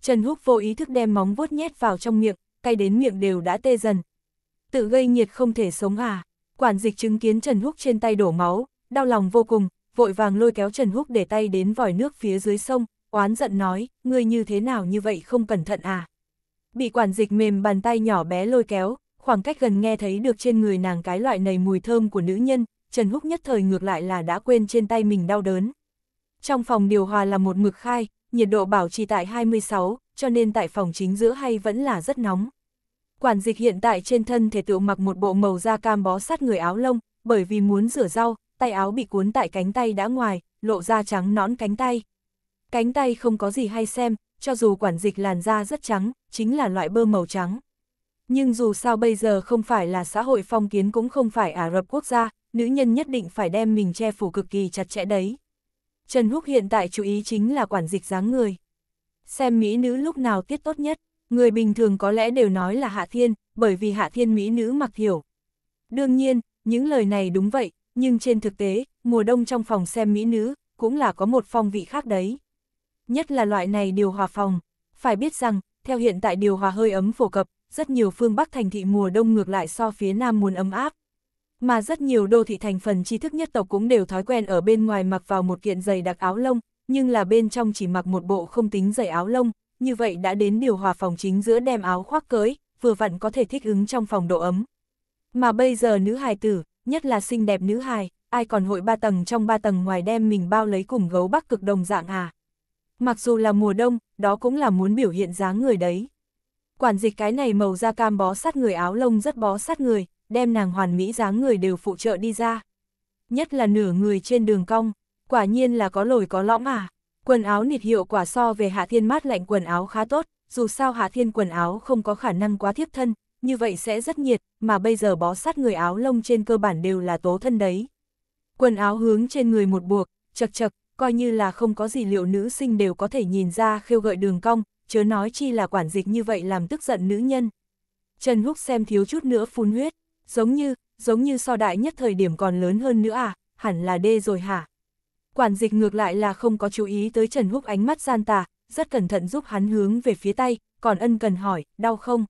Trần Húc vô ý thức đem móng vuốt nhét vào trong miệng, cay đến miệng đều đã tê dần. Tự gây nhiệt không thể sống à, quản dịch chứng kiến Trần Húc trên tay đổ máu, đau lòng vô cùng, vội vàng lôi kéo Trần Húc để tay đến vòi nước phía dưới sông, oán giận nói, ngươi như thế nào như vậy không cẩn thận à. Bị quản dịch mềm bàn tay nhỏ bé lôi kéo, khoảng cách gần nghe thấy được trên người nàng cái loại nầy mùi thơm của nữ nhân, Trần Húc nhất thời ngược lại là đã quên trên tay mình đau đớn. Trong phòng điều hòa là một mực khai, nhiệt độ bảo trì tại 26, cho nên tại phòng chính giữa hay vẫn là rất nóng. Quản dịch hiện tại trên thân thể tự mặc một bộ màu da cam bó sát người áo lông, bởi vì muốn rửa rau, tay áo bị cuốn tại cánh tay đã ngoài, lộ ra trắng nõn cánh tay. Cánh tay không có gì hay xem, cho dù quản dịch làn da rất trắng, chính là loại bơ màu trắng. Nhưng dù sao bây giờ không phải là xã hội phong kiến cũng không phải Ả Rập quốc gia, nữ nhân nhất định phải đem mình che phủ cực kỳ chặt chẽ đấy. Trần Húc hiện tại chú ý chính là quản dịch dáng người. Xem mỹ nữ lúc nào tiết tốt nhất, người bình thường có lẽ đều nói là Hạ Thiên, bởi vì Hạ Thiên mỹ nữ mặc hiểu. Đương nhiên, những lời này đúng vậy, nhưng trên thực tế, mùa đông trong phòng xem mỹ nữ, cũng là có một phong vị khác đấy. Nhất là loại này điều hòa phòng. Phải biết rằng, theo hiện tại điều hòa hơi ấm phổ cập, rất nhiều phương Bắc thành thị mùa đông ngược lại so phía Nam muốn ấm áp. Mà rất nhiều đô thị thành phần trí thức nhất tộc cũng đều thói quen ở bên ngoài mặc vào một kiện giày đặc áo lông, nhưng là bên trong chỉ mặc một bộ không tính giày áo lông, như vậy đã đến điều hòa phòng chính giữa đem áo khoác cưới, vừa vặn có thể thích ứng trong phòng độ ấm. Mà bây giờ nữ hài tử, nhất là xinh đẹp nữ hài, ai còn hội ba tầng trong ba tầng ngoài đem mình bao lấy cùng gấu bắc cực đồng dạng à. Mặc dù là mùa đông, đó cũng là muốn biểu hiện dáng người đấy. Quản dịch cái này màu da cam bó sát người áo lông rất bó sát người, đem nàng hoàn mỹ dáng người đều phụ trợ đi ra. Nhất là nửa người trên đường cong, quả nhiên là có lồi có lõm à. Quần áo nịt hiệu quả so về hạ thiên mát lạnh quần áo khá tốt, dù sao hạ thiên quần áo không có khả năng quá thiếp thân, như vậy sẽ rất nhiệt, mà bây giờ bó sát người áo lông trên cơ bản đều là tố thân đấy. Quần áo hướng trên người một buộc, chật chật, coi như là không có gì liệu nữ sinh đều có thể nhìn ra khêu gợi đường cong, chớ nói chi là quản dịch như vậy làm tức giận nữ nhân. Trần Húc xem thiếu chút nữa phun huyết, giống như, giống như so đại nhất thời điểm còn lớn hơn nữa à, hẳn là đê rồi hả? Quản dịch ngược lại là không có chú ý tới Trần Húc ánh mắt gian tà, rất cẩn thận giúp hắn hướng về phía tay, còn ân cần hỏi, đau không?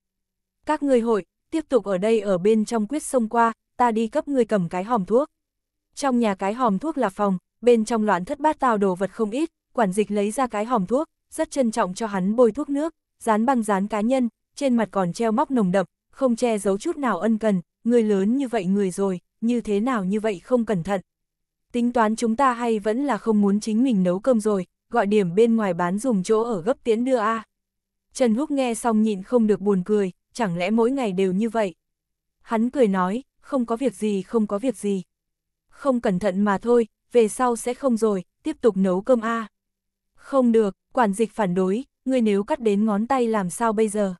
các ngươi hội, tiếp tục ở đây ở bên trong quyết sông qua, ta đi cấp ngươi cầm cái hòm thuốc. Trong nhà cái hòm thuốc là phòng, bên trong loạn thất bát tào đồ vật không ít, quản dịch lấy ra cái hòm thuốc, rất trân trọng cho hắn bôi thuốc nước, dán băng dán cá nhân, trên mặt còn treo móc nồng đậm, không che giấu chút nào ân cần, người lớn như vậy người rồi, như thế nào như vậy không cẩn thận. Tính toán chúng ta hay vẫn là không muốn chính mình nấu cơm rồi, gọi điểm bên ngoài bán dùng chỗ ở gấp tiến đưa a. Trần Húc nghe xong nhịn không được buồn cười, chẳng lẽ mỗi ngày đều như vậy? Hắn cười nói, không có việc gì, không có việc gì. Không cẩn thận mà thôi, về sau sẽ không rồi, tiếp tục nấu cơm a. Không được, quản dịch phản đối, ngươi nếu cắt đến ngón tay làm sao bây giờ?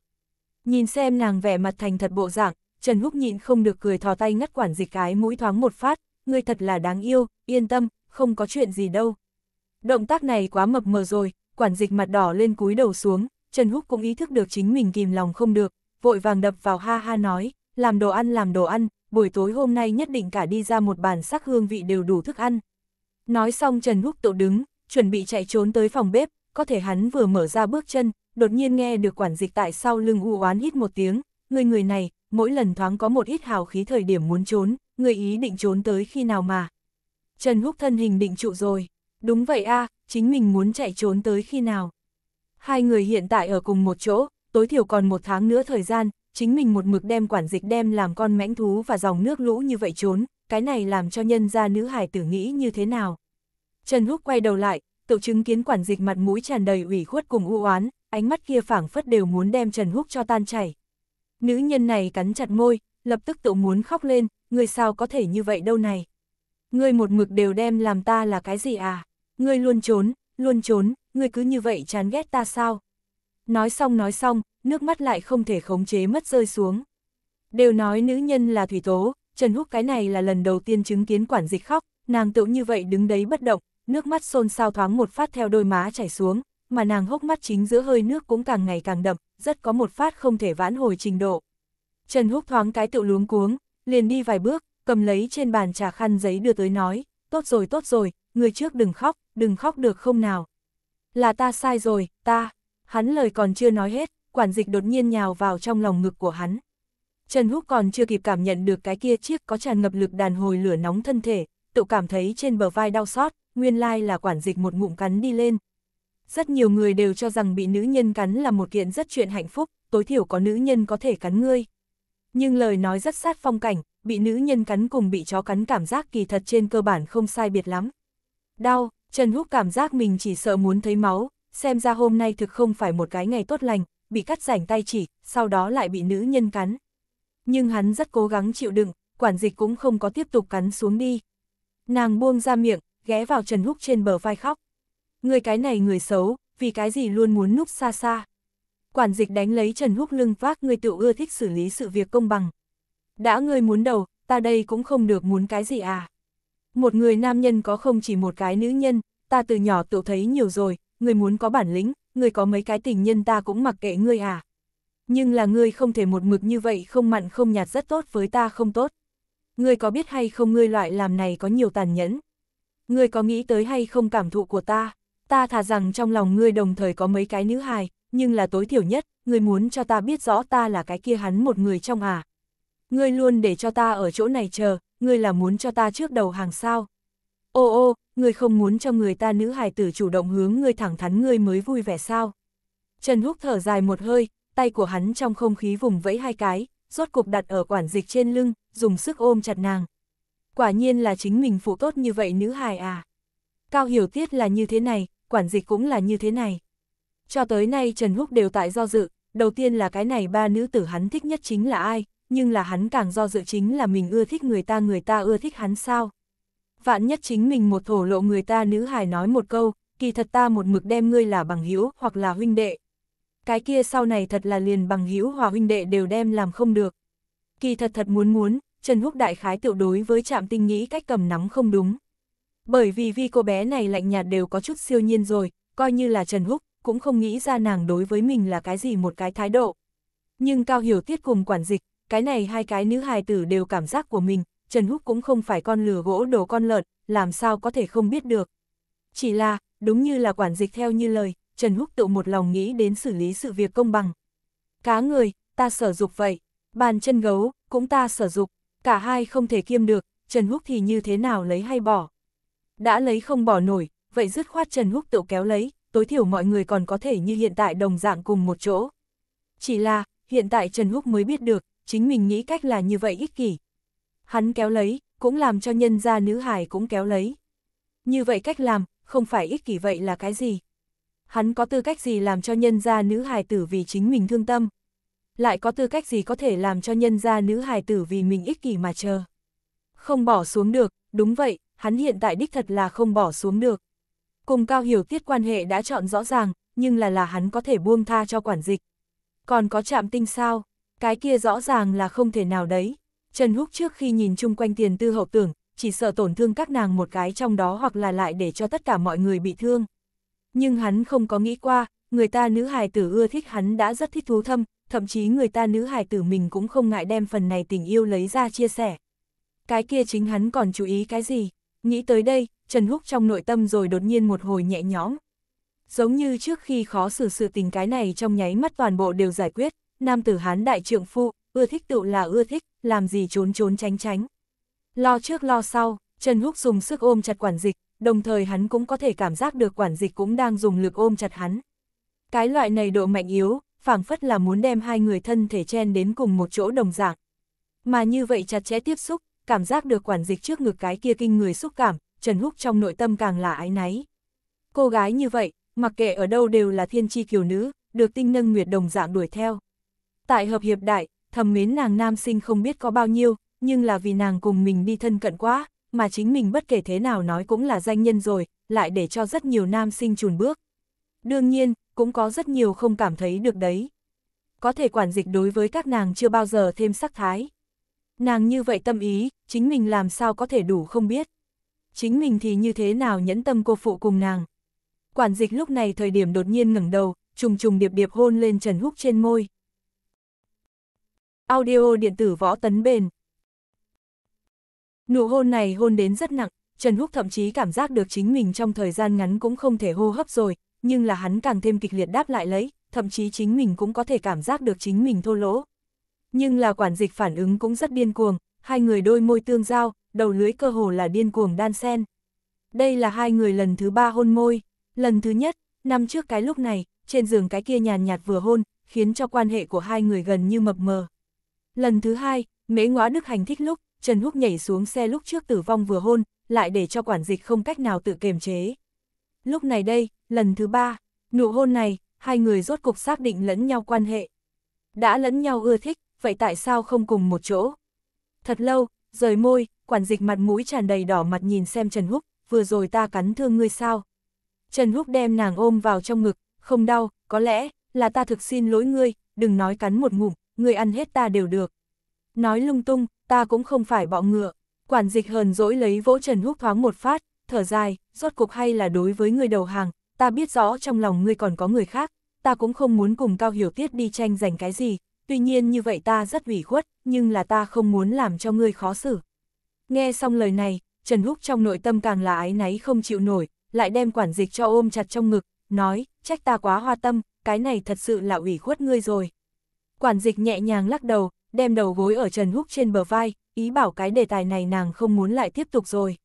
Nhìn xem nàng vẻ mặt thành thật bộ dạng, Trần Húc nhịn không được cười thò tay ngắt quản dịch cái mũi thoáng một phát, ngươi thật là đáng yêu, yên tâm, không có chuyện gì đâu. Động tác này quá mập mờ rồi, quản dịch mặt đỏ lên cúi đầu xuống, Trần Húc cũng ý thức được chính mình kìm lòng không được, vội vàng đập vào ha ha nói, làm đồ ăn làm đồ ăn, buổi tối hôm nay nhất định cả đi ra một bàn sắc hương vị đều đủ thức ăn. Nói xong Trần Húc Tộ đứng, chuẩn bị chạy trốn tới phòng bếp, có thể hắn vừa mở ra bước chân, đột nhiên nghe được quản dịch tại sau lưng u oán hít một tiếng, người người này, mỗi lần thoáng có một ít hào khí thời điểm muốn trốn, người ý định trốn tới khi nào mà. Trần Húc thân hình định trụ rồi, đúng vậy a chính mình muốn chạy trốn tới khi nào. Hai người hiện tại ở cùng một chỗ, tối thiểu còn một tháng nữa thời gian, chính mình một mực đem quản dịch đem làm con mãnh thú và dòng nước lũ như vậy trốn, cái này làm cho nhân gia nữ hải tử nghĩ như thế nào. Trần Húc quay đầu lại, tự chứng kiến quản dịch mặt mũi tràn đầy ủy khuất cùng u oán, ánh mắt kia phảng phất đều muốn đem Trần Húc cho tan chảy. Nữ nhân này cắn chặt môi, lập tức tự muốn khóc lên, người sao có thể như vậy đâu này. Ngươi một mực đều đem làm ta là cái gì à? Ngươi luôn trốn, luôn trốn, ngươi cứ như vậy chán ghét ta sao? nói xong nói xong, nước mắt lại không thể khống chế mất rơi xuống. Đều nói nữ nhân là thủy tố, Trần Húc cái này là lần đầu tiên chứng kiến quản dịch khóc, nàng tự như vậy đứng đấy bất động, nước mắt xôn xao thoáng một phát theo đôi má chảy xuống, mà nàng hốc mắt chính giữa hơi nước cũng càng ngày càng đậm, rất có một phát không thể vãn hồi trình độ. Trần Húc thoáng cái tự luống cuống, liền đi vài bước, cầm lấy trên bàn trà khăn giấy đưa tới nói, tốt rồi tốt rồi, người trước đừng khóc, đừng khóc được không nào. Là ta sai rồi, ta, Hắn lời còn chưa nói hết, quản dịch đột nhiên nhào vào trong lòng ngực của hắn. Trần Húc còn chưa kịp cảm nhận được cái kia chiếc có tràn ngập lực đàn hồi lửa nóng thân thể, tự cảm thấy trên bờ vai đau xót, nguyên lai là quản dịch một ngụm cắn đi lên. Rất nhiều người đều cho rằng bị nữ nhân cắn là một kiện rất chuyện hạnh phúc, tối thiểu có nữ nhân có thể cắn ngươi. Nhưng lời nói rất sát phong cảnh, bị nữ nhân cắn cùng bị chó cắn cảm giác kỳ thật trên cơ bản không sai biệt lắm. Đau, Trần Húc cảm giác mình chỉ sợ muốn thấy máu, xem ra hôm nay thực không phải một cái ngày tốt lành, bị cắt rảnh tay chỉ, sau đó lại bị nữ nhân cắn. Nhưng hắn rất cố gắng chịu đựng, quản dịch cũng không có tiếp tục cắn xuống đi. Nàng buông ra miệng, ghé vào Trần Húc trên bờ vai khóc. Người cái này người xấu, vì cái gì luôn muốn núp xa xa. Quản dịch đánh lấy Trần Húc lưng vác người tự ưa thích xử lý sự việc công bằng. Đã ngươi muốn đầu, ta đây cũng không được muốn cái gì à. Một người nam nhân có không chỉ một cái nữ nhân, ta từ nhỏ tự thấy nhiều rồi, người muốn có bản lĩnh, người có mấy cái tình nhân ta cũng mặc kệ ngươi à. Nhưng là ngươi không thể một mực như vậy không mặn không nhạt rất tốt với ta không tốt. Ngươi có biết hay không ngươi loại làm này có nhiều tàn nhẫn. Ngươi có nghĩ tới hay không cảm thụ của ta. Ta thà rằng trong lòng ngươi đồng thời có mấy cái nữ hài, nhưng là tối thiểu nhất, ngươi muốn cho ta biết rõ ta là cái kia hắn một người trong à. Ngươi luôn để cho ta ở chỗ này chờ, ngươi là muốn cho ta trước đầu hàng sao ô ô, người không muốn cho người ta nữ hài tử chủ động hướng người thẳng thắn người mới vui vẻ sao. Trần Húc thở dài một hơi, tay của hắn trong không khí vùng vẫy hai cái, rốt cục đặt ở quản dịch trên lưng, dùng sức ôm chặt nàng. Quả nhiên là chính mình phụ tốt như vậy nữ hài à. Cao hiểu tiết là như thế này, quản dịch cũng là như thế này. Cho tới nay Trần Húc đều tại do dự, đầu tiên là cái này ba nữ tử hắn thích nhất chính là ai, nhưng là hắn càng do dự chính là mình ưa thích người ta người ta ưa thích hắn sao vạn nhất chính mình một thổ lộ người ta nữ hài nói một câu, kỳ thật ta một mực đem ngươi là bằng hữu hoặc là huynh đệ. Cái kia sau này thật là liền bằng hữu hòa huynh đệ đều đem làm không được. Kỳ thật thật muốn muốn, Trần Húc đại khái tiểu đối với trạm tinh nghĩ cách cầm nắm không đúng. Bởi vì vi cô bé này lạnh nhạt đều có chút siêu nhiên rồi, coi như là Trần Húc, cũng không nghĩ ra nàng đối với mình là cái gì một cái thái độ. Nhưng Cao Hiểu Tiết cùng quản dịch, cái này hai cái nữ hài tử đều cảm giác của mình, Trần Húc cũng không phải con lừa gỗ đồ con lợn, làm sao có thể không biết được. Chỉ là, đúng như là quản dịch theo như lời, Trần Húc tự một lòng nghĩ đến xử lý sự việc công bằng. Cá người, ta sở dục vậy, bàn chân gấu, cũng ta sở dục, cả hai không thể kiêm được, Trần Húc thì như thế nào lấy hay bỏ. Đã lấy không bỏ nổi, vậy dứt khoát Trần Húc tự kéo lấy, tối thiểu mọi người còn có thể như hiện tại đồng dạng cùng một chỗ. Chỉ là, hiện tại Trần Húc mới biết được, chính mình nghĩ cách là như vậy ích kỷ, Hắn kéo lấy, cũng làm cho nhân gia nữ hải cũng kéo lấy. Như vậy cách làm, không phải ích kỷ vậy là cái gì? Hắn có tư cách gì làm cho nhân gia nữ hài tử vì chính mình thương tâm? Lại có tư cách gì có thể làm cho nhân gia nữ hài tử vì mình ích kỷ mà chờ? Không bỏ xuống được, đúng vậy, hắn hiện tại đích thật là không bỏ xuống được. Cùng Cao Hiểu Tiết quan hệ đã chọn rõ ràng, nhưng là là hắn có thể buông tha cho quản dịch. Còn có chạm tinh sao, cái kia rõ ràng là không thể nào đấy. Trần Húc trước khi nhìn chung quanh tiền tư hậu tưởng, chỉ sợ tổn thương các nàng một cái trong đó hoặc là lại để cho tất cả mọi người bị thương. Nhưng hắn không có nghĩ qua, người ta nữ hài tử ưa thích hắn đã rất thích thú thâm, thậm chí người ta nữ hài tử mình cũng không ngại đem phần này tình yêu lấy ra chia sẻ. Cái kia chính hắn còn chú ý cái gì? Nghĩ tới đây, Trần Húc trong nội tâm rồi đột nhiên một hồi nhẹ nhõm. Giống như trước khi khó xử sự tình cái này trong nháy mắt toàn bộ đều giải quyết, nam tử hán đại trượng phu, ưa thích tựu là ưa thích, làm gì trốn trốn tránh tránh. Lo trước lo sau, Trần Húc dùng sức ôm chặt quản dịch, đồng thời hắn cũng có thể cảm giác được quản dịch cũng đang dùng lực ôm chặt hắn. Cái loại này độ mạnh yếu, phảng phất là muốn đem hai người thân thể chen đến cùng một chỗ đồng dạng. Mà như vậy chặt chẽ tiếp xúc, cảm giác được quản dịch trước ngực cái kia kinh người xúc cảm, Trần Húc trong nội tâm càng là ái náy. Cô gái như vậy, mặc kệ ở đâu đều là thiên chi kiều nữ, được tinh nâng nguyệt đồng dạng đuổi theo. Tại hợp hiệp đại, thầm mến nàng nam sinh không biết có bao nhiêu, nhưng là vì nàng cùng mình đi thân cận quá, mà chính mình bất kể thế nào nói cũng là danh nhân rồi, lại để cho rất nhiều nam sinh chùn bước. Đương nhiên, cũng có rất nhiều không cảm thấy được đấy. Có thể quản dịch đối với các nàng chưa bao giờ thêm sắc thái. Nàng như vậy tâm ý, chính mình làm sao có thể đủ không biết. Chính mình thì như thế nào nhẫn tâm cô phụ cùng nàng. Quản dịch lúc này thời điểm đột nhiên ngẩng đầu, trùng trùng điệp điệp hôn lên Trần Húc trên môi. Audio điện tử võ tấn bền. Nụ hôn này hôn đến rất nặng, Trần Húc thậm chí cảm giác được chính mình trong thời gian ngắn cũng không thể hô hấp rồi, nhưng là hắn càng thêm kịch liệt đáp lại lấy, thậm chí chính mình cũng có thể cảm giác được chính mình thô lỗ. Nhưng là quản dịch phản ứng cũng rất điên cuồng, hai người đôi môi tương giao, đầu lưới cơ hồ là điên cuồng đan sen. Đây là hai người lần thứ ba hôn môi, lần thứ nhất, năm trước cái lúc này, trên giường cái kia nhàn nhạt vừa hôn, khiến cho quan hệ của hai người gần như mập mờ. Lần thứ hai, mễ ngõa Đức Hành thích lúc, Trần Húc nhảy xuống xe lúc trước tử vong vừa hôn, lại để cho quản dịch không cách nào tự kiềm chế. Lúc này đây, lần thứ ba, nụ hôn này, hai người rốt cục xác định lẫn nhau quan hệ. Đã lẫn nhau ưa thích, vậy tại sao không cùng một chỗ? Thật lâu, rời môi, quản dịch mặt mũi tràn đầy đỏ mặt nhìn xem Trần Húc, vừa rồi ta cắn thương ngươi sao? Trần Húc đem nàng ôm vào trong ngực, không đau, có lẽ, là ta thực xin lỗi ngươi, đừng nói cắn một ngụm, người ăn hết ta đều được. Nói lung tung, ta cũng không phải bọ ngựa. Quản dịch hờn dỗi lấy vỗ Trần Húc thoáng một phát, thở dài, rốt cục hay là đối với người đầu hàng, ta biết rõ trong lòng ngươi còn có người khác, ta cũng không muốn cùng Cao Hiểu Tiết đi tranh giành cái gì, tuy nhiên như vậy ta rất ủy khuất, nhưng là ta không muốn làm cho ngươi khó xử. Nghe xong lời này, Trần Húc trong nội tâm càng là ái náy không chịu nổi, lại đem quản dịch cho ôm chặt trong ngực, nói, trách ta quá hoa tâm, cái này thật sự là ủy khuất ngươi rồi. Quản dịch nhẹ nhàng lắc đầu, đem đầu gối ở Trần Húc trên bờ vai, ý bảo cái đề tài này nàng không muốn lại tiếp tục rồi.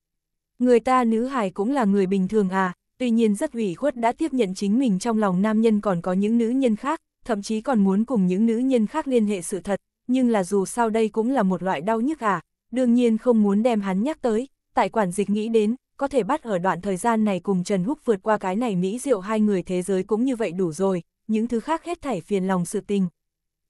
Người ta nữ hài cũng là người bình thường à, tuy nhiên rất ủy khuất đã tiếp nhận chính mình trong lòng nam nhân còn có những nữ nhân khác, thậm chí còn muốn cùng những nữ nhân khác liên hệ sự thật, nhưng là dù sao đây cũng là một loại đau nhức à, đương nhiên không muốn đem hắn nhắc tới, tại quản dịch nghĩ đến, có thể bắt ở đoạn thời gian này cùng Trần Húc vượt qua cái này mỹ diệu hai người thế giới cũng như vậy đủ rồi, những thứ khác hết thảy phiền lòng sự tình,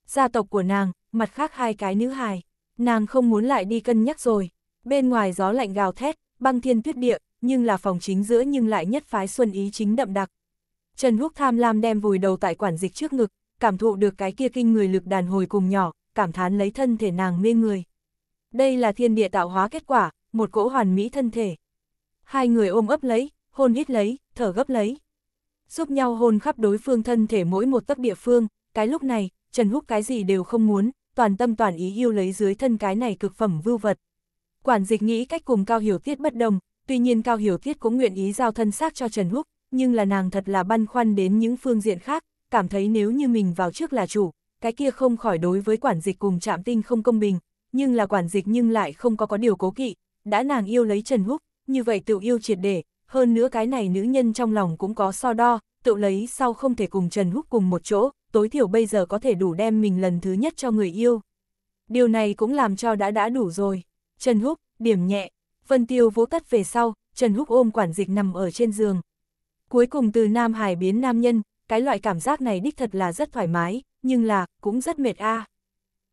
gia tộc của nàng, mặt khác hai cái nữ hài. Nàng không muốn lại đi cân nhắc rồi. Bên ngoài gió lạnh gào thét, băng thiên tuyết địa, nhưng là phòng chính giữa nhưng lại nhất phái xuân ý chính đậm đặc. Trần Húc tham lam đem vùi đầu tại quản dịch trước ngực, cảm thụ được cái kia kinh người lực đàn hồi cùng nhỏ, cảm thán lấy thân thể nàng mê người. Đây là thiên địa tạo hóa kết quả, một cỗ hoàn mỹ thân thể. Hai người ôm ấp lấy, hôn hít lấy, thở gấp lấy. Giúp nhau hôn khắp đối phương thân thể mỗi một tấc địa phương, cái lúc này, Trần Húc cái gì đều không muốn, toàn tâm toàn ý yêu lấy dưới thân cái này cực phẩm vưu vật. Quản dịch nghĩ cách cùng Cao Hiểu Tiết bất đồng, tuy nhiên Cao Hiểu Tiết cũng nguyện ý giao thân xác cho Trần Húc, nhưng là nàng thật là băn khoăn đến những phương diện khác, cảm thấy nếu như mình vào trước là chủ, cái kia không khỏi đối với quản dịch cùng trạm tinh không công bình, nhưng là quản dịch nhưng lại không có có điều cố kỵ, đã nàng yêu lấy Trần Húc, như vậy tự yêu triệt để, hơn nữa cái này nữ nhân trong lòng cũng có so đo, tự lấy sau không thể cùng Trần Húc cùng một chỗ, tối thiểu bây giờ có thể đủ đem mình lần thứ nhất cho người yêu. Điều này cũng làm cho đã đã đủ rồi. Trần Húc, điểm nhẹ, Vân Tiêu vỗ tắt về sau, Trần Húc ôm quản dịch nằm ở trên giường. Cuối cùng từ Nam Hải biến nam nhân, cái loại cảm giác này đích thật là rất thoải mái, nhưng là, cũng rất mệt a.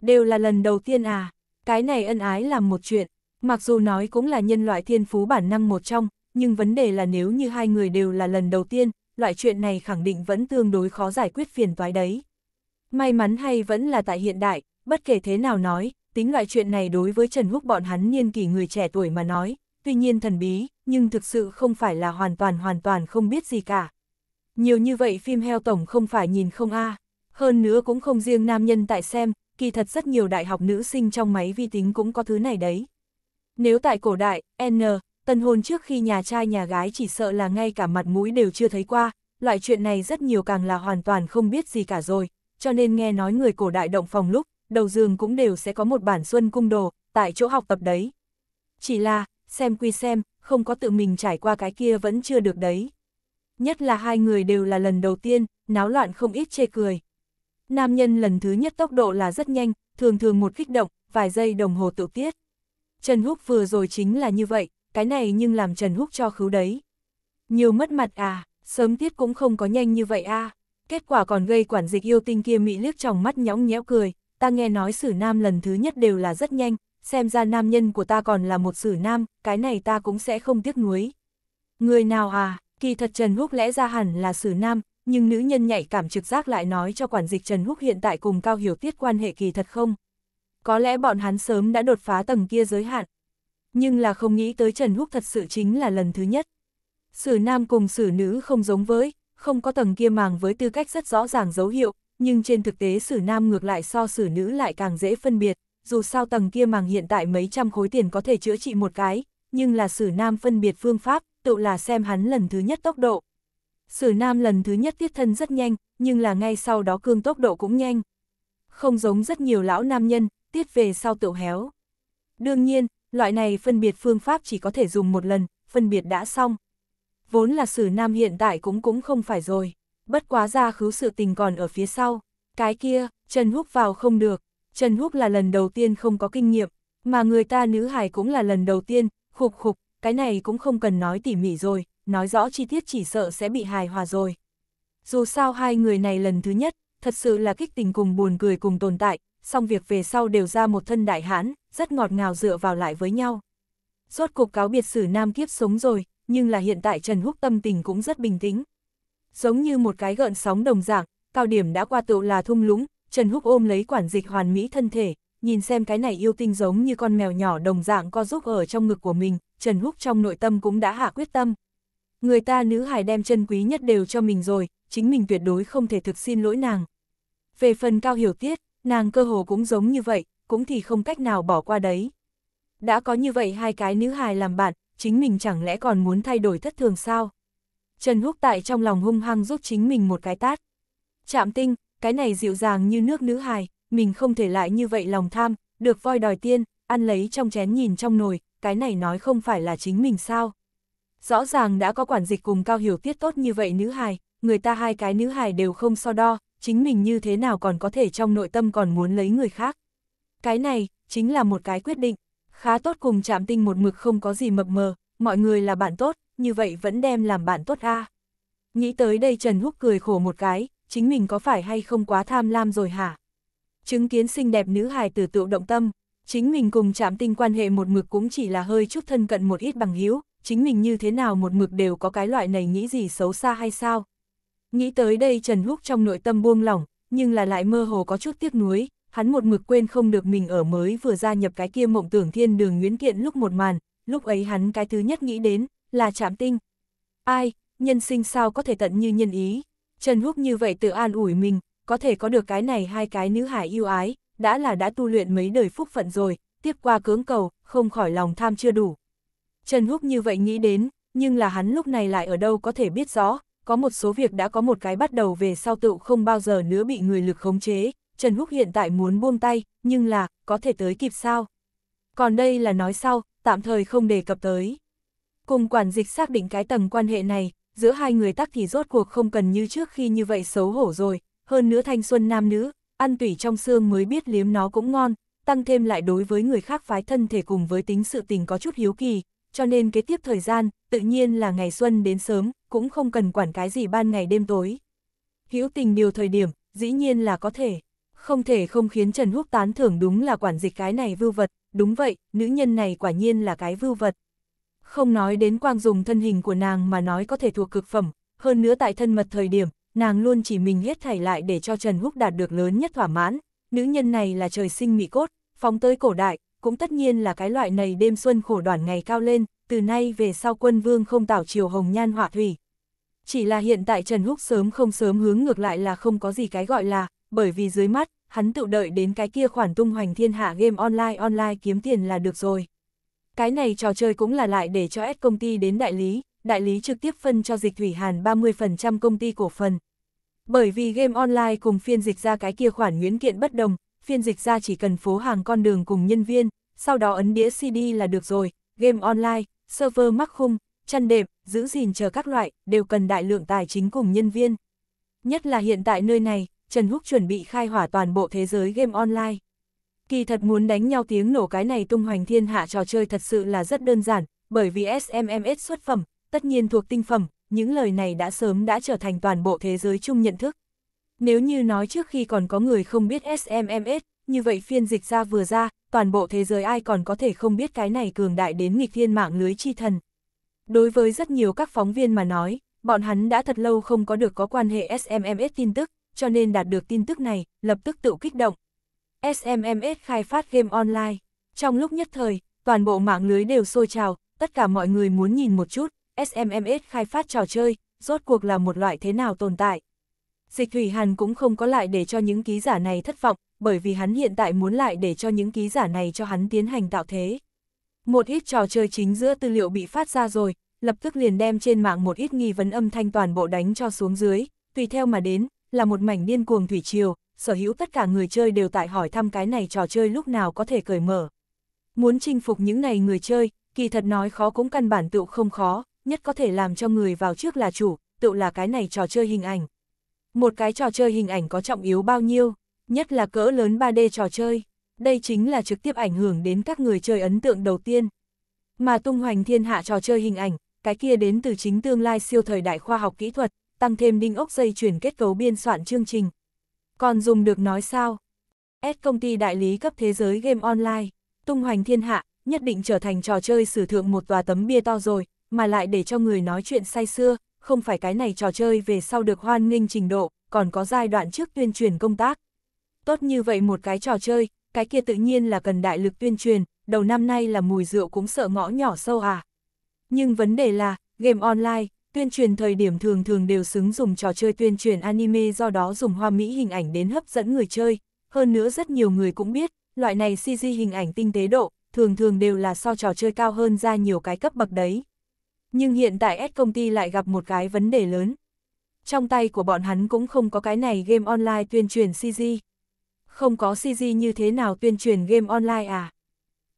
Đều là lần đầu tiên à, cái này ân ái làm một chuyện, mặc dù nói cũng là nhân loại thiên phú bản năng một trong, nhưng vấn đề là nếu như hai người đều là lần đầu tiên, loại chuyện này khẳng định vẫn tương đối khó giải quyết phiền toái đấy. May mắn hay vẫn là tại hiện đại, bất kể thế nào nói, tính loại chuyện này đối với Trần Húc bọn hắn niên kỷ người trẻ tuổi mà nói, tuy nhiên thần bí, nhưng thực sự không phải là hoàn toàn hoàn toàn không biết gì cả. Nhiều như vậy phim heo tổng không phải nhìn không a hơn nữa cũng không riêng nam nhân tại xem, kỳ thật rất nhiều đại học nữ sinh trong máy vi tính cũng có thứ này đấy. Nếu tại cổ đại, N, tân hôn trước khi nhà trai nhà gái chỉ sợ là ngay cả mặt mũi đều chưa thấy qua, loại chuyện này rất nhiều càng là hoàn toàn không biết gì cả rồi, cho nên nghe nói người cổ đại động phòng lúc, đầu giường cũng đều sẽ có một bản xuân cung đồ, tại chỗ học tập đấy. Chỉ là, xem quy xem, không có tự mình trải qua cái kia vẫn chưa được đấy. Nhất là hai người đều là lần đầu tiên, náo loạn không ít chê cười. Nam nhân lần thứ nhất tốc độ là rất nhanh, thường thường một kích động, vài giây đồng hồ tự tiết. Trần Húc vừa rồi chính là như vậy, cái này nhưng làm Trần Húc cho khứu đấy. Nhiều mất mặt à, sớm tiết cũng không có nhanh như vậy à. Kết quả còn gây quản dịch yêu tinh kia mị liếc trong mắt nhõng nhẽo cười, ta nghe nói sử nam lần thứ nhất đều là rất nhanh, xem ra nam nhân của ta còn là một sử nam, cái này ta cũng sẽ không tiếc nuối. Người nào à, kỳ thật Trần Húc lẽ ra hẳn là sử nam, nhưng nữ nhân nhạy cảm trực giác lại nói cho quản dịch Trần Húc hiện tại cùng Cao Hiểu Tiết quan hệ kỳ thật không. Có lẽ bọn hắn sớm đã đột phá tầng kia giới hạn, nhưng là không nghĩ tới Trần Húc thật sự chính là lần thứ nhất. Sử nam cùng sử nữ không giống với, không có tầng kia màng với tư cách rất rõ ràng dấu hiệu, nhưng trên thực tế sử nam ngược lại so sử nữ lại càng dễ phân biệt, dù sao tầng kia màng hiện tại mấy trăm khối tiền có thể chữa trị một cái, nhưng là sử nam phân biệt phương pháp, tự là xem hắn lần thứ nhất tốc độ. Sử nam lần thứ nhất tiết thân rất nhanh, nhưng là ngay sau đó cương tốc độ cũng nhanh. Không giống rất nhiều lão nam nhân, tiết về sau tự héo. Đương nhiên, Loại này phân biệt phương pháp chỉ có thể dùng một lần, phân biệt đã xong. Vốn là sử nam hiện tại cũng cũng không phải rồi, bất quá ra khứ sự tình còn ở phía sau. Cái kia, Trần Húc vào không được, Trần Húc là lần đầu tiên không có kinh nghiệm, mà người ta nữ hài cũng là lần đầu tiên, khục khục, cái này cũng không cần nói tỉ mỉ rồi, nói rõ chi tiết chỉ sợ sẽ bị hài hòa rồi. Dù sao hai người này lần thứ nhất, thật sự là kích tình cùng buồn cười cùng tồn tại, xong việc về sau đều ra một thân đại hãn, rất ngọt ngào dựa vào lại với nhau. Rốt cuộc cáo biệt sử nam kiếp sống rồi, nhưng là hiện tại Trần Húc tâm tình cũng rất bình tĩnh. Giống như một cái gợn sóng đồng dạng, cao điểm đã qua tựu là thung lũng, Trần Húc ôm lấy quản dịch hoàn mỹ thân thể, nhìn xem cái này yêu tinh giống như con mèo nhỏ đồng dạng co giúp ở trong ngực của mình, Trần Húc trong nội tâm cũng đã hạ quyết tâm. Người ta nữ hài đem chân quý nhất đều cho mình rồi, chính mình tuyệt đối không thể thực xin lỗi nàng. Về phần cao hiểu tiết, nàng cơ hồ cũng giống như vậy, cũng thì không cách nào bỏ qua đấy. Đã có như vậy hai cái nữ hài làm bạn, chính mình chẳng lẽ còn muốn thay đổi thất thường sao? Trần Húc tại trong lòng hung hăng giúp chính mình một cái tát. Chạm tinh, cái này dịu dàng như nước nữ hài, mình không thể lại như vậy lòng tham, được voi đòi tiên, ăn lấy trong chén nhìn trong nồi, cái này nói không phải là chính mình sao? Rõ ràng đã có quản dịch cùng cao hiểu tiết tốt như vậy nữ hài, người ta hai cái nữ hài đều không so đo, chính mình như thế nào còn có thể trong nội tâm còn muốn lấy người khác. Cái này, chính là một cái quyết định, khá tốt cùng chạm tinh một mực không có gì mập mờ, mọi người là bạn tốt, như vậy vẫn đem làm bạn tốt a Nghĩ tới đây Trần Húc cười khổ một cái, chính mình có phải hay không quá tham lam rồi hả? Chứng kiến xinh đẹp nữ hài tử tự động tâm, chính mình cùng chạm tinh quan hệ một mực cũng chỉ là hơi chút thân cận một ít bằng hữu chính mình như thế nào một mực đều có cái loại này nghĩ gì xấu xa hay sao? Nghĩ tới đây Trần Húc trong nội tâm buông lỏng, nhưng là lại mơ hồ có chút tiếc nuối, hắn một mực quên không được mình ở mới vừa gia nhập cái kia mộng tưởng thiên đường nguyễn kiện lúc một màn, lúc ấy hắn cái thứ nhất nghĩ đến là chạm tinh. Ai, nhân sinh sao có thể tận như nhân ý, Trần Húc như vậy tự an ủi mình, có thể có được cái này hai cái nữ hải yêu ái, đã là đã tu luyện mấy đời phúc phận rồi, tiếp qua cưỡng cầu, không khỏi lòng tham chưa đủ. Trần Húc như vậy nghĩ đến, nhưng là hắn lúc này lại ở đâu có thể biết rõ, có một số việc đã có một cái bắt đầu về sau tựu không bao giờ nữa bị người lực khống chế, Trần Húc hiện tại muốn buông tay, nhưng là, có thể tới kịp sao? Còn đây là nói sau, tạm thời không đề cập tới. Cùng quản dịch xác định cái tầng quan hệ này, giữa hai người tắc thì rốt cuộc không cần như trước khi như vậy xấu hổ rồi, hơn nữa thanh xuân nam nữ, ăn tủy trong xương mới biết liếm nó cũng ngon, tăng thêm lại đối với người khác phái thân thể cùng với tính sự tình có chút hiếu kỳ, cho nên kế tiếp thời gian, tự nhiên là ngày xuân đến sớm, cũng không cần quản cái gì ban ngày đêm tối. Hữu tình điều thời điểm, dĩ nhiên là có thể. Không thể không khiến Trần Húc tán thưởng đúng là quản dịch cái này vưu vật, đúng vậy, nữ nhân này quả nhiên là cái vưu vật. Không nói đến quang dùng thân hình của nàng mà nói có thể thuộc cực phẩm, hơn nữa tại thân mật thời điểm, nàng luôn chỉ mình hết thảy lại để cho Trần Húc đạt được lớn nhất thỏa mãn. Nữ nhân này là trời sinh mỹ cốt, phóng tới cổ đại, cũng tất nhiên là cái loại này đêm xuân khổ đoạn ngày cao lên, từ nay về sau quân vương không tạo chiều hồng nhan họa thủy, chỉ là hiện tại Trần Húc sớm không sớm hướng ngược lại là không có gì cái gọi là, bởi vì dưới mắt, hắn tự đợi đến cái kia khoản tung hoành thiên hạ game online online kiếm tiền là được rồi. Cái này trò chơi cũng là lại để cho S công ty đến đại lý, đại lý trực tiếp phân cho dịch thủy hàn 30% công ty cổ phần. Bởi vì game online cùng phiên dịch ra cái kia khoản nguyễn kiện bất đồng, phiên dịch ra chỉ cần phố hàng con đường cùng nhân viên, sau đó ấn đĩa CD là được rồi, game online, server mắc khung, chăn đệm, giữ gìn chờ các loại, đều cần đại lượng tài chính cùng nhân viên. Nhất là hiện tại nơi này, Trần Húc chuẩn bị khai hỏa toàn bộ thế giới game online. Kỳ thật muốn đánh nhau tiếng nổ cái này tung hoành thiên hạ trò chơi thật sự là rất đơn giản, bởi vì SMMS xuất phẩm, tất nhiên thuộc tinh phẩm, những lời này đã sớm đã trở thành toàn bộ thế giới chung nhận thức. Nếu như nói trước khi còn có người không biết SMMS, như vậy phiên dịch ra vừa ra, toàn bộ thế giới ai còn có thể không biết cái này cường đại đến nghịch thiên mạng lưới chi thần. Đối với rất nhiều các phóng viên mà nói, bọn hắn đã thật lâu không có được có quan hệ SMMS tin tức, cho nên đạt được tin tức này, lập tức tự kích động. SMMS khai phát game online. Trong lúc nhất thời, toàn bộ mạng lưới đều sôi trào, tất cả mọi người muốn nhìn một chút, SMMS khai phát trò chơi, rốt cuộc là một loại thế nào tồn tại. Dịch Thủy Hàn cũng không có lại để cho những ký giả này thất vọng, bởi vì hắn hiện tại muốn lại để cho những ký giả này cho hắn tiến hành tạo thế. Một ít trò chơi chính giữa tư liệu bị phát ra rồi, lập tức liền đem trên mạng một ít nghi vấn âm thanh toàn bộ đánh cho xuống dưới, tùy theo mà đến, là một mảnh điên cuồng thủy triều, sở hữu tất cả người chơi đều tại hỏi thăm cái này trò chơi lúc nào có thể cởi mở. Muốn chinh phục những này người chơi, kỳ thật nói khó cũng căn bản tựu không khó, nhất có thể làm cho người vào trước là chủ, tựu là cái này trò chơi hình ảnh. Một cái trò chơi hình ảnh có trọng yếu bao nhiêu, nhất là cỡ lớn 3D trò chơi đây chính là trực tiếp ảnh hưởng đến các người chơi ấn tượng đầu tiên. Mà tung hoành thiên hạ trò chơi hình ảnh, cái kia đến từ chính tương lai siêu thời đại khoa học kỹ thuật, tăng thêm đinh ốc dây chuyển kết cấu biên soạn chương trình. Còn dùng được nói sao? S công ty đại lý cấp thế giới game online, tung hoành thiên hạ, nhất định trở thành trò chơi sử thượng một tòa tấm bia to rồi, mà lại để cho người nói chuyện say xưa, không phải cái này trò chơi về sau được hoan nghênh trình độ, còn có giai đoạn trước tuyên truyền công tác. Tốt như vậy một cái trò chơi, cái kia tự nhiên là cần đại lực tuyên truyền, đầu năm nay là mùi rượu cũng sợ ngõ nhỏ sâu à. Nhưng vấn đề là, game online, tuyên truyền thời điểm thường thường đều xứng dùng trò chơi tuyên truyền anime do đó dùng hoa mỹ hình ảnh đến hấp dẫn người chơi. Hơn nữa rất nhiều người cũng biết, loại này CG hình ảnh tinh tế độ, thường thường đều là so trò chơi cao hơn ra nhiều cái cấp bậc đấy. Nhưng hiện tại S công ty lại gặp một cái vấn đề lớn. Trong tay của bọn hắn cũng không có cái này game online tuyên truyền CG không có CG như thế nào tuyên truyền game online à?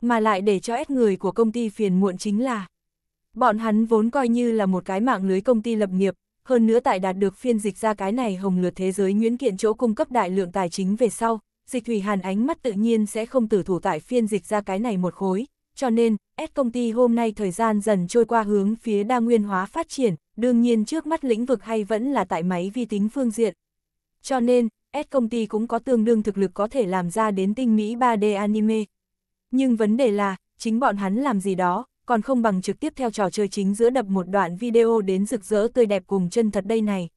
Mà lại để cho ép người của công ty phiền muộn chính là Bọn hắn vốn coi như là một cái mạng lưới công ty lập nghiệp, hơn nữa tại đạt được phiên dịch ra cái này hồng lượt thế giới nguyễn kiện chỗ cung cấp đại lượng tài chính về sau, dịch thủy hàn ánh mắt tự nhiên sẽ không tử thủ tại phiên dịch ra cái này một khối, cho nên, S công ty hôm nay thời gian dần trôi qua hướng phía đa nguyên hóa phát triển, đương nhiên trước mắt lĩnh vực hay vẫn là tại máy vi tính phương diện. Cho nên, S công ty cũng có tương đương thực lực có thể làm ra đến tinh mỹ 3D anime. Nhưng vấn đề là, chính bọn hắn làm gì đó, còn không bằng trực tiếp theo trò chơi chính giữa đập một đoạn video đến rực rỡ tươi đẹp cùng chân thật đây này.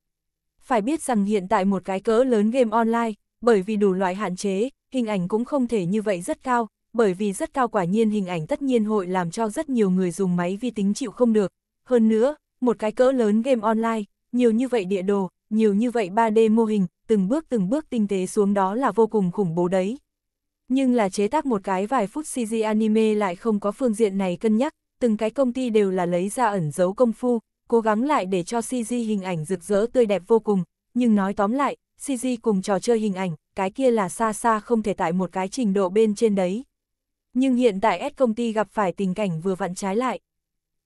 Phải biết rằng hiện tại một cái cỡ lớn game online, bởi vì đủ loại hạn chế, hình ảnh cũng không thể như vậy rất cao, bởi vì rất cao quả nhiên hình ảnh tất nhiên hội làm cho rất nhiều người dùng máy vi tính chịu không được. Hơn nữa, một cái cỡ lớn game online, nhiều như vậy địa đồ, nhiều như vậy 3D mô hình, từng bước từng bước tinh tế xuống đó là vô cùng khủng bố đấy. Nhưng là chế tác một cái vài phút CG anime lại không có phương diện này cân nhắc, từng cái công ty đều là lấy ra ẩn giấu công phu, cố gắng lại để cho CG hình ảnh rực rỡ tươi đẹp vô cùng, nhưng nói tóm lại, CG cùng trò chơi hình ảnh, cái kia là xa xa không thể tại một cái trình độ bên trên đấy. Nhưng hiện tại S công ty gặp phải tình cảnh vừa vặn trái lại.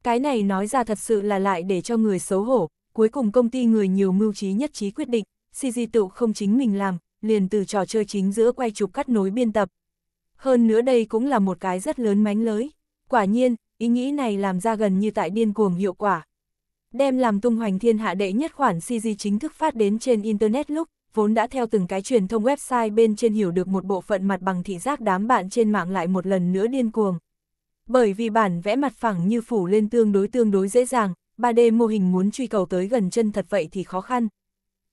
Cái này nói ra thật sự là lại để cho người xấu hổ, cuối cùng công ty người nhiều mưu trí nhất trí quyết định, CG tự không chính mình làm, liền từ trò chơi chính giữa quay chụp cắt nối biên tập. Hơn nữa đây cũng là một cái rất lớn mánh lới. Quả nhiên, ý nghĩ này làm ra gần như tại điên cuồng hiệu quả. Đem làm tung hoành thiên hạ đệ nhất khoản CG chính thức phát đến trên Internet lúc, vốn đã theo từng cái truyền thông website bên trên hiểu được một bộ phận mặt bằng thị giác đám bạn trên mạng lại một lần nữa điên cuồng. Bởi vì bản vẽ mặt phẳng như phủ lên tương đối tương đối dễ dàng, 3D mô hình muốn truy cầu tới gần chân thật vậy thì khó khăn,